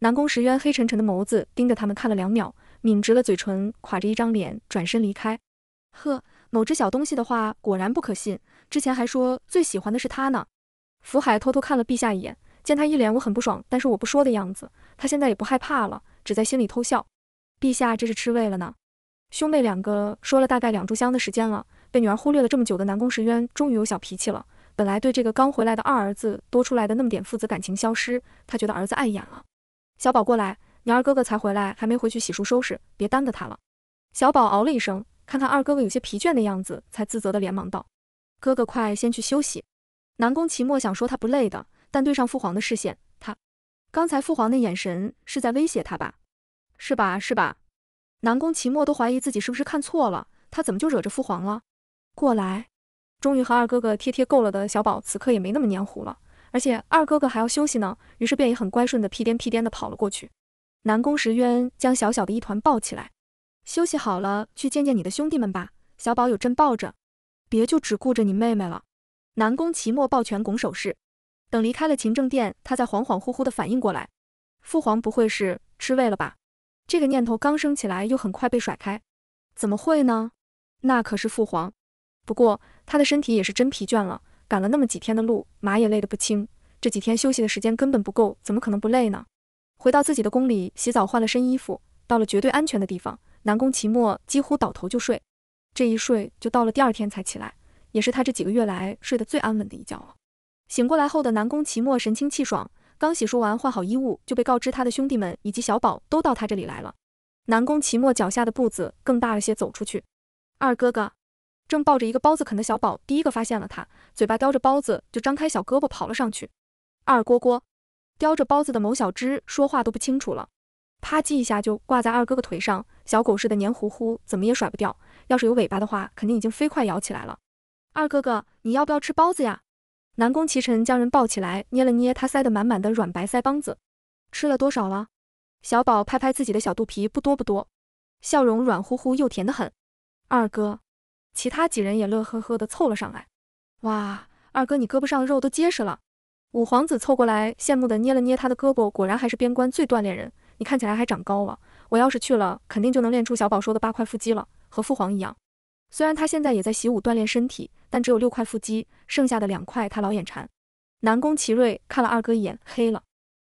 南宫石渊黑沉沉的眸子盯着他们看了两秒。抿直了嘴唇，垮着一张脸，转身离开。呵，某只小东西的话果然不可信，之前还说最喜欢的是他呢。福海偷偷看了陛下一眼，见他一脸我很不爽，但是我不说的样子，他现在也不害怕了，只在心里偷笑。陛下这是吃味了呢。兄妹两个说了大概两炷香的时间了，被女儿忽略了这么久的南宫时渊终于有小脾气了。本来对这个刚回来的二儿子多出来的那么点父子感情消失，他觉得儿子碍眼了。小宝过来。你二哥哥才回来，还没回去洗漱收拾，别耽搁他了。小宝嗷了一声，看看二哥哥有些疲倦的样子，才自责的连忙道：“哥哥，快先去休息。”南宫祁墨想说他不累的，但对上父皇的视线，他刚才父皇那眼神是在威胁他吧？是吧？是吧？南宫祁墨都怀疑自己是不是看错了，他怎么就惹着父皇了？过来！终于和二哥哥贴贴够了的小宝，此刻也没那么黏糊了，而且二哥哥还要休息呢，于是便也很乖顺的屁颠屁颠的跑了过去。南宫时渊将小小的一团抱起来，休息好了去见见你的兄弟们吧。小宝有朕抱着，别就只顾着你妹妹了。南宫齐墨抱拳拱手势，等离开了勤政殿，他才恍恍惚惚地反应过来，父皇不会是吃胃了吧？这个念头刚升起来，又很快被甩开。怎么会呢？那可是父皇。不过他的身体也是真疲倦了，赶了那么几天的路，马也累得不轻，这几天休息的时间根本不够，怎么可能不累呢？回到自己的宫里洗澡换了身衣服，到了绝对安全的地方，南宫祁墨几乎倒头就睡，这一睡就到了第二天才起来，也是他这几个月来睡得最安稳的一觉了。醒过来后的南宫祁墨神清气爽，刚洗漱完换好衣物，就被告知他的兄弟们以及小宝都到他这里来了。南宫祁墨脚下的步子更大了些，走出去。二哥哥，正抱着一个包子啃的小宝第一个发现了他，嘴巴叼着包子就张开小胳膊跑了上去。二蝈蝈。叼着包子的某小只说话都不清楚了，啪叽一下就挂在二哥哥腿上，小狗似的黏糊糊，怎么也甩不掉。要是有尾巴的话，肯定已经飞快摇起来了。二哥哥，你要不要吃包子呀？南宫奇尘将人抱起来，捏了捏他塞得满满的软白腮帮子，吃了多少了？小宝拍拍自己的小肚皮，不多不多，笑容软乎乎又甜得很。二哥，其他几人也乐呵呵的凑了上来，哇，二哥你胳膊上肉都结实了。五皇子凑过来，羡慕地捏了捏他的胳膊，果然还是边关最锻炼人。你看起来还长高了，我要是去了，肯定就能练出小宝说的八块腹肌了，和父皇一样。虽然他现在也在习武锻炼身体，但只有六块腹肌，剩下的两块他老眼馋。南宫奇瑞看了二哥一眼，黑了。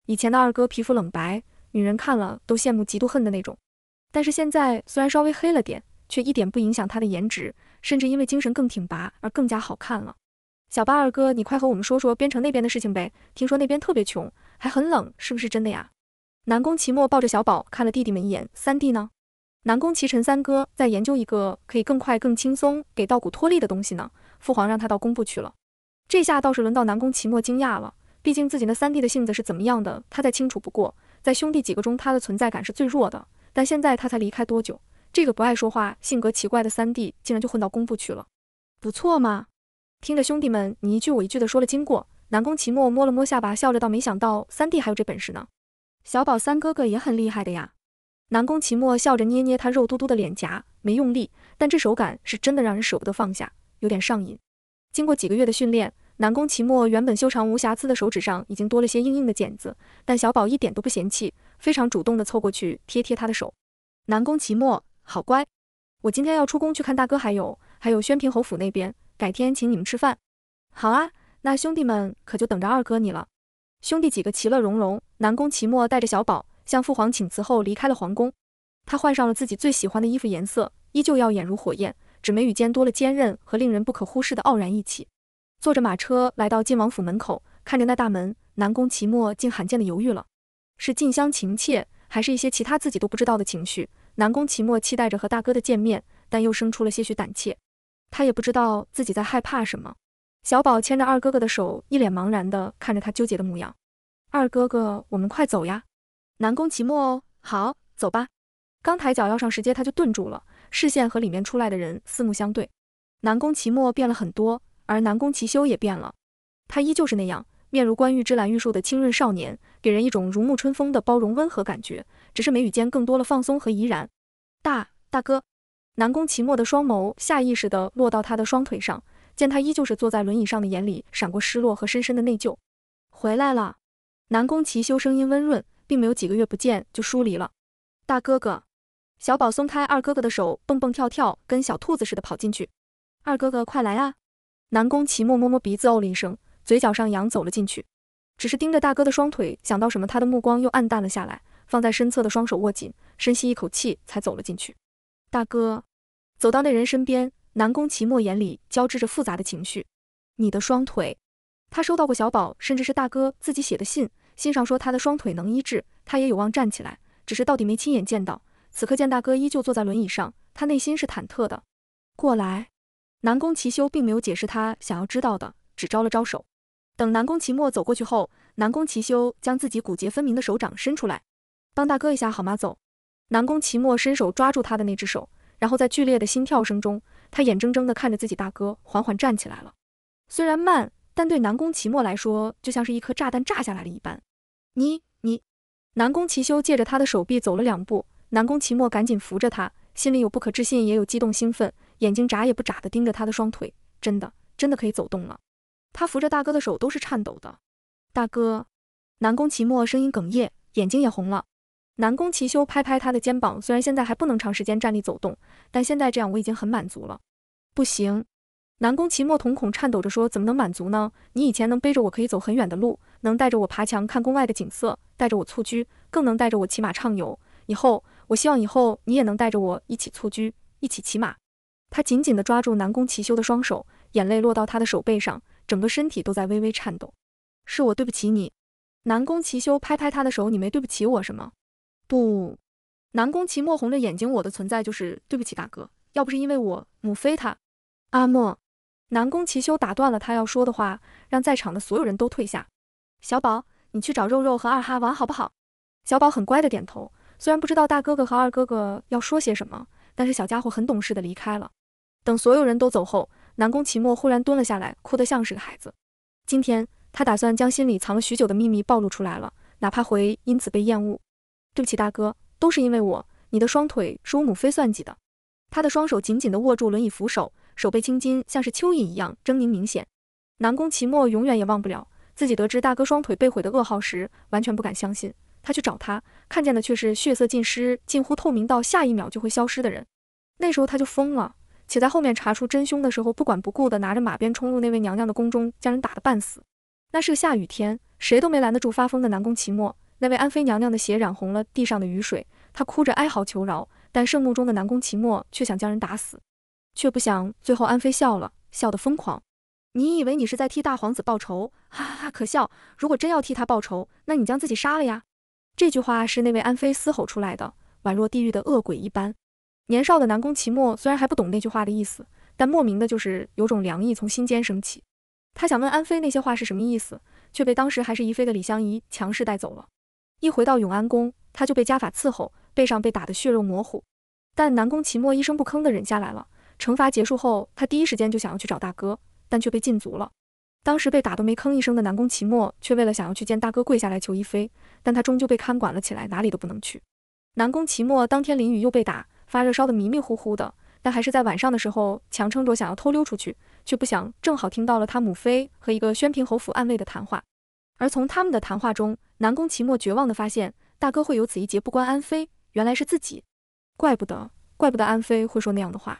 以前的二哥皮肤冷白，女人看了都羡慕嫉妒恨的那种。但是现在虽然稍微黑了点，却一点不影响他的颜值，甚至因为精神更挺拔而更加好看了。小八二哥，你快和我们说说边城那边的事情呗！听说那边特别穷，还很冷，是不是真的呀？南宫齐墨抱着小宝看了弟弟们一眼，三弟呢？南宫齐晨三哥在研究一个可以更快、更轻松给稻谷脱粒的东西呢，父皇让他到工部去了。这下倒是轮到南宫齐墨惊讶了，毕竟自己那三弟的性子是怎么样的，他再清楚不过。在兄弟几个中，他的存在感是最弱的。但现在他才离开多久，这个不爱说话、性格奇怪的三弟竟然就混到工部去了，不错嘛！听着兄弟们你一句我一句的说了经过，南宫齐墨摸了摸下巴，笑着道：“没想到三弟还有这本事呢，小宝三哥哥也很厉害的呀。”南宫齐墨笑着捏捏他肉嘟嘟的脸颊，没用力，但这手感是真的让人舍不得放下，有点上瘾。经过几个月的训练，南宫齐墨原本修长无瑕疵的手指上已经多了些硬硬的茧子，但小宝一点都不嫌弃，非常主动的凑过去贴贴他的手。南宫齐墨，好乖。我今天要出宫去看大哥，还有还有宣平侯府那边。改天请你们吃饭，好啊！那兄弟们可就等着二哥你了。兄弟几个其乐融融。南宫齐墨带着小宝向父皇请辞后离开了皇宫，他换上了自己最喜欢的衣服，颜色依旧耀眼如火焰，只眉宇间多了坚韧和令人不可忽视的傲然意气。坐着马车来到晋王府门口，看着那大门，南宫齐墨竟罕见的犹豫了：是近乡情怯，还是一些其他自己都不知道的情绪？南宫齐墨期待着和大哥的见面，但又生出了些许胆怯。他也不知道自己在害怕什么。小宝牵着二哥哥的手，一脸茫然地看着他纠结的模样。二哥哥，我们快走呀！南宫祁墨，哦，好，走吧。刚抬脚要上石阶，他就顿住了，视线和里面出来的人四目相对。南宫祁墨变了很多，而南宫祁修也变了。他依旧是那样，面如冠玉、芝兰玉树的清润少年，给人一种如沐春风的包容温和感觉。只是眉宇间更多了放松和怡然。大大哥。南宫齐墨的双眸下意识地落到他的双腿上，见他依旧是坐在轮椅上，的眼里闪过失落和深深的内疚。回来了，南宫齐修声音温润，并没有几个月不见就疏离了。大哥哥，小宝松开二哥哥的手，蹦蹦跳跳，跟小兔子似的跑进去。二哥哥快来啊！南宫齐墨摸摸鼻子，哦了一声，嘴角上扬，走了进去。只是盯着大哥的双腿，想到什么，他的目光又暗淡了下来，放在身侧的双手握紧，深吸一口气，才走了进去。大哥。走到那人身边，南宫奇墨眼里交织着复杂的情绪。你的双腿，他收到过小宝，甚至是大哥自己写的信，信上说他的双腿能医治，他也有望站起来，只是到底没亲眼见到。此刻见大哥依旧坐在轮椅上，他内心是忐忑的。过来，南宫奇修并没有解释他想要知道的，只招了招手。等南宫奇墨走过去后，南宫奇修将自己骨节分明的手掌伸出来，帮大哥一下好吗？走。南宫奇墨伸手抓住他的那只手。然后在剧烈的心跳声中，他眼睁睁地看着自己大哥缓缓站起来了。虽然慢，但对南宫齐墨来说，就像是一颗炸弹炸下来了一般。你你，南宫齐修借着他的手臂走了两步，南宫齐墨赶紧扶着他，心里有不可置信，也有激动兴奋，眼睛眨也不眨的盯着他的双腿，真的真的可以走动了。他扶着大哥的手都是颤抖的。大哥，南宫齐墨声音哽咽，眼睛也红了。南宫齐修拍拍他的肩膀，虽然现在还不能长时间站立走动，但现在这样我已经很满足了。不行，南宫齐墨瞳孔颤抖着说：“怎么能满足呢？你以前能背着我可以走很远的路，能带着我爬墙看宫外的景色，带着我蹴鞠，更能带着我骑马畅游。以后，我希望以后你也能带着我一起蹴鞠，一起骑马。”他紧紧地抓住南宫齐修的双手，眼泪落到他的手背上，整个身体都在微微颤抖。是我对不起你。南宫齐修拍拍他的手：“你没对不起我什么。”不，南宫齐墨红着眼睛，我的存在就是对不起大哥，要不是因为我母妃他，阿莫，南宫齐修打断了他要说的话，让在场的所有人都退下。小宝，你去找肉肉和二哈玩好不好？小宝很乖的点头，虽然不知道大哥哥和二哥哥要说些什么，但是小家伙很懂事的离开了。等所有人都走后，南宫齐墨忽然蹲了下来，哭得像是个孩子。今天他打算将心里藏了许久的秘密暴露出来了，哪怕会因此被厌恶。对不起，大哥，都是因为我，你的双腿是我母妃算计的。他的双手紧紧地握住轮椅扶手，手背青筋像是蚯蚓一样狰狞明显。南宫祁墨永远也忘不了自己得知大哥双腿被毁的噩耗时，完全不敢相信。他去找他，看见的却是血色尽失、近乎透明到下一秒就会消失的人。那时候他就疯了，且在后面查出真凶的时候，不管不顾地拿着马鞭冲入那位娘娘的宫中，将人打得半死。那是个下雨天，谁都没拦得住发疯的南宫祁墨。那位安妃娘娘的血染红了地上的雨水，她哭着哀嚎求饶，但圣墓中的南宫齐墨却想将人打死，却不想最后安妃笑了笑得疯狂。你以为你是在替大皇子报仇？哈哈哈，可笑！如果真要替他报仇，那你将自己杀了呀！这句话是那位安妃嘶吼出来的，宛若地狱的恶鬼一般。年少的南宫齐墨虽然还不懂那句话的意思，但莫名的就是有种凉意从心间升起。他想问安妃那些话是什么意思，却被当时还是宜妃的李香宜强势带走了。一回到永安宫，他就被家法伺候，背上被打得血肉模糊。但南宫祁墨一声不吭的忍下来了。惩罚结束后，他第一时间就想要去找大哥，但却被禁足了。当时被打都没吭一声的南宫祁墨，却为了想要去见大哥，跪下来求一飞，但他终究被看管了起来，哪里都不能去。南宫祁墨当天淋雨又被打，发热烧得迷迷糊糊的，但还是在晚上的时候强撑着想要偷溜出去，却不想正好听到了他母妃和一个宣平侯府暗卫的谈话。而从他们的谈话中，南宫齐墨绝望地发现，大哥会有此一劫不关安妃，原来是自己，怪不得，怪不得安妃会说那样的话。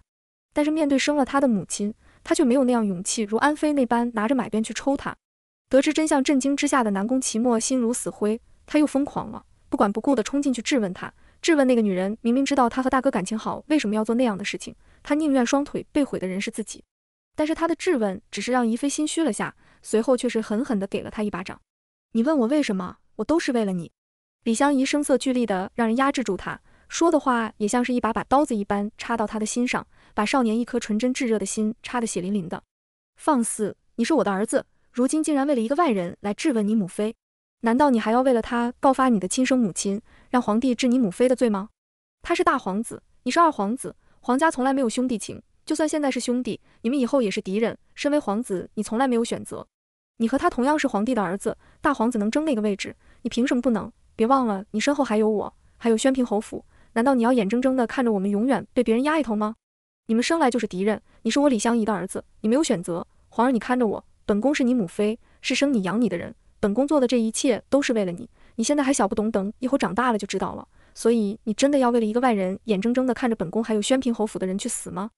但是面对生了他的母亲，他却没有那样勇气，如安妃那般拿着马鞭去抽他。得知真相，震惊之下的南宫齐墨心如死灰，他又疯狂了，不管不顾地冲进去质问他，质问那个女人，明明知道他和大哥感情好，为什么要做那样的事情？他宁愿双腿被毁的人是自己。但是他的质问只是让宜妃心虚了下，随后却是狠狠地给了他一巴掌。你问我为什么？我都是为了你。李香怡声色俱厉地让人压制住她，说的话也像是一把把刀子一般插到他的心上，把少年一颗纯真炙热的心插得血淋淋的。放肆！你是我的儿子，如今竟然为了一个外人来质问你母妃，难道你还要为了他告发你的亲生母亲，让皇帝治你母妃的罪吗？他是大皇子，你是二皇子，皇家从来没有兄弟情，就算现在是兄弟，你们以后也是敌人。身为皇子，你从来没有选择。你和他同样是皇帝的儿子，大皇子能争那个位置，你凭什么不能？别忘了，你身后还有我，还有宣平侯府，难道你要眼睁睁的看着我们永远被别人压一头吗？你们生来就是敌人，你是我李香怡的儿子，你没有选择。皇儿，你看着我，本宫是你母妃，是生你养你的人，本宫做的这一切都是为了你。你现在还小，不懂，等以后长大了就知道了。所以，你真的要为了一个外人，眼睁睁的看着本宫还有宣平侯府的人去死吗？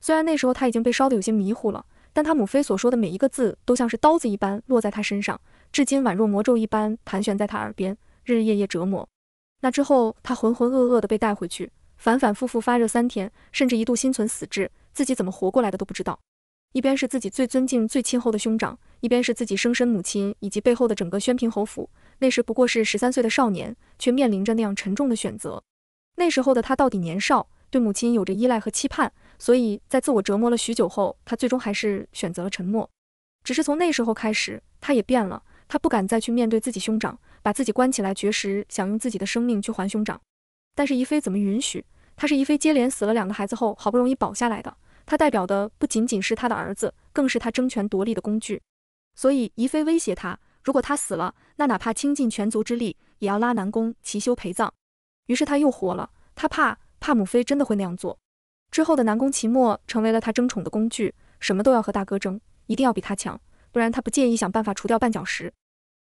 虽然那时候他已经被烧得有些迷糊了。但他母妃所说的每一个字，都像是刀子一般落在他身上，至今宛若魔咒一般盘旋在他耳边，日日夜夜折磨。那之后，他浑浑噩噩的被带回去，反反复复发热三天，甚至一度心存死志，自己怎么活过来的都不知道。一边是自己最尊敬、最亲厚的兄长，一边是自己生身母亲以及背后的整个宣平侯府。那时不过是十三岁的少年，却面临着那样沉重的选择。那时候的他到底年少，对母亲有着依赖和期盼。所以在自我折磨了许久后，他最终还是选择了沉默。只是从那时候开始，他也变了。他不敢再去面对自己兄长，把自己关起来绝食，想用自己的生命去还兄长。但是怡妃怎么允许？他是怡妃接连死了两个孩子后，好不容易保下来的。他代表的不仅仅是他的儿子，更是他争权夺利的工具。所以怡妃威胁他，如果他死了，那哪怕倾尽全族之力，也要拉南宫齐修陪葬。于是他又活了。他怕，怕母妃真的会那样做。之后的南宫齐墨成为了他争宠的工具，什么都要和大哥争，一定要比他强，不然他不介意想办法除掉绊脚石。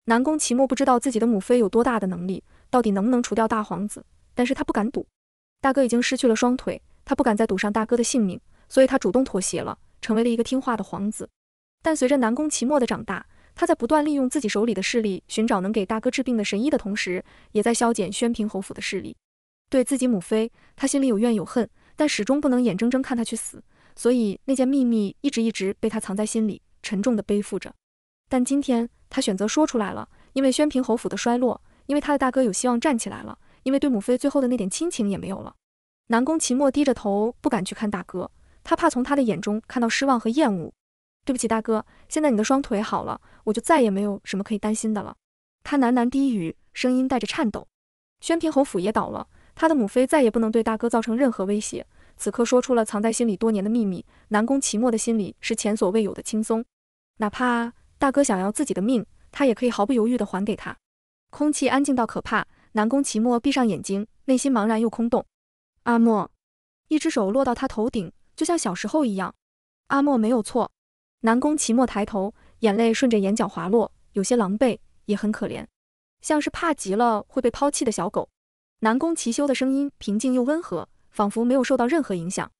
南宫齐墨不知道自己的母妃有多大的能力，到底能不能除掉大皇子，但是他不敢赌。大哥已经失去了双腿，他不敢再赌上大哥的性命，所以他主动妥协了，成为了一个听话的皇子。但随着南宫齐墨的长大，他在不断利用自己手里的势力，寻找能给大哥治病的神医的同时，也在削减宣平侯府的势力。对自己母妃，他心里有怨有恨。但始终不能眼睁睁看他去死，所以那件秘密一直一直被他藏在心里，沉重的背负着。但今天他选择说出来了，因为宣平侯府的衰落，因为他的大哥有希望站起来了，因为对母妃最后的那点亲情也没有了。南宫齐墨低着头，不敢去看大哥，他怕从他的眼中看到失望和厌恶。对不起，大哥，现在你的双腿好了，我就再也没有什么可以担心的了。他喃喃低语，声音带着颤抖。宣平侯府也倒了。他的母妃再也不能对大哥造成任何威胁。此刻说出了藏在心里多年的秘密，南宫齐墨的心里是前所未有的轻松。哪怕大哥想要自己的命，他也可以毫不犹豫的还给他。空气安静到可怕，南宫齐墨闭上眼睛，内心茫然又空洞。阿莫，一只手落到他头顶，就像小时候一样。阿莫没有错。南宫齐墨抬头，眼泪顺着眼角滑落，有些狼狈，也很可怜，像是怕极了会被抛弃的小狗。南宫齐修的声音平静又温和，仿佛没有受到任何影响。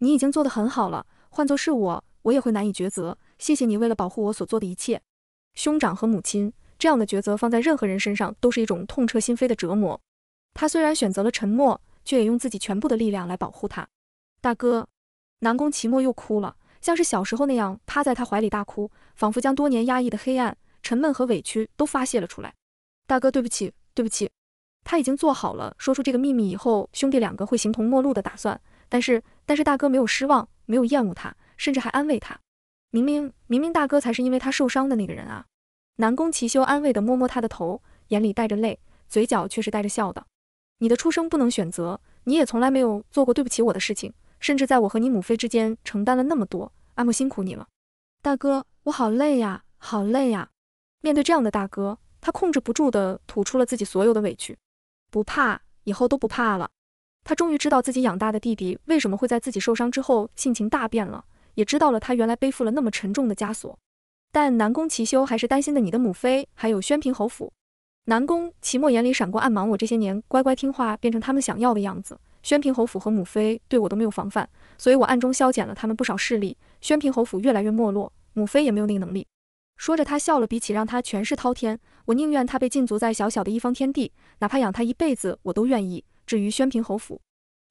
你已经做得很好了，换作是我，我也会难以抉择。谢谢你为了保护我所做的一切，兄长和母亲，这样的抉择放在任何人身上都是一种痛彻心扉的折磨。他虽然选择了沉默，却也用自己全部的力量来保护他。大哥，南宫齐墨又哭了，像是小时候那样趴在他怀里大哭，仿佛将多年压抑的黑暗、沉闷和委屈都发泄了出来。大哥，对不起，对不起。他已经做好了说出这个秘密以后，兄弟两个会形同陌路的打算。但是，但是大哥没有失望，没有厌恶他，甚至还安慰他。明明明明，大哥才是因为他受伤的那个人啊！南宫齐修安慰地摸摸他的头，眼里带着泪，嘴角却是带着笑的。你的出生不能选择，你也从来没有做过对不起我的事情，甚至在我和你母妃之间承担了那么多。阿莫辛苦你了，大哥，我好累呀，好累呀！面对这样的大哥，他控制不住地吐出了自己所有的委屈。不怕，以后都不怕了。他终于知道自己养大的弟弟为什么会在自己受伤之后性情大变了，也知道了他原来背负了那么沉重的枷锁。但南宫齐修还是担心的，你的母妃还有宣平侯府。南宫齐墨眼里闪过暗芒，我这些年乖乖听话，变成他们想要的样子。宣平侯府和母妃对我都没有防范，所以我暗中削减了他们不少势力。宣平侯府越来越没落，母妃也没有那个能力。说着，他笑了。比起让他权势滔天。我宁愿他被禁足在小小的一方天地，哪怕养他一辈子，我都愿意。至于宣平侯府，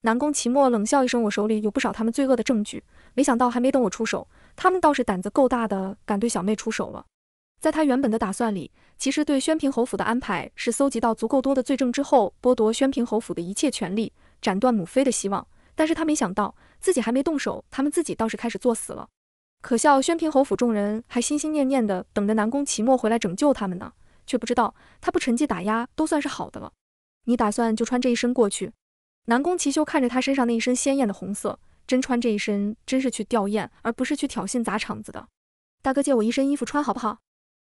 南宫齐墨冷笑一声，我手里有不少他们罪恶的证据。没想到还没等我出手，他们倒是胆子够大的，敢对小妹出手了。在他原本的打算里，其实对宣平侯府的安排是搜集到足够多的罪证之后，剥夺宣平侯府的一切权利，斩断母妃的希望。但是他没想到，自己还没动手，他们自己倒是开始作死了。可笑宣平侯府众人还心心念念的等着南宫齐墨回来拯救他们呢。却不知道，他不沉寂打压都算是好的了。你打算就穿这一身过去？南宫齐修看着他身上那一身鲜艳的红色，真穿这一身真是去吊唁，而不是去挑衅砸场子的。大哥，借我一身衣服穿好不好？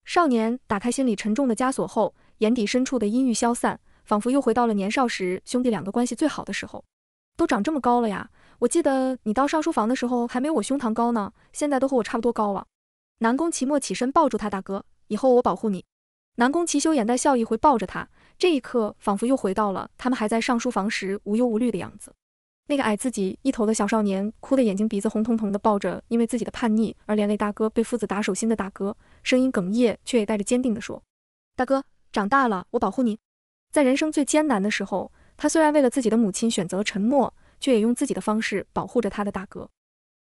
少年打开心里沉重的枷锁后，眼底深处的阴郁消散，仿佛又回到了年少时兄弟两个关系最好的时候。都长这么高了呀？我记得你到上书房的时候还没我胸膛高呢，现在都和我差不多高了。南宫齐墨起身抱住他大哥，以后我保护你。南宫齐修眼带笑意，回抱着他，这一刻仿佛又回到了他们还在上书房时无忧无虑的样子。那个矮自己一头的小少年，哭得眼睛鼻子红彤彤的，抱着因为自己的叛逆而连累大哥被父子打手心的大哥，声音哽咽，却也带着坚定的说：“大哥，长大了，我保护你。”在人生最艰难的时候，他虽然为了自己的母亲选择了沉默，却也用自己的方式保护着他的大哥。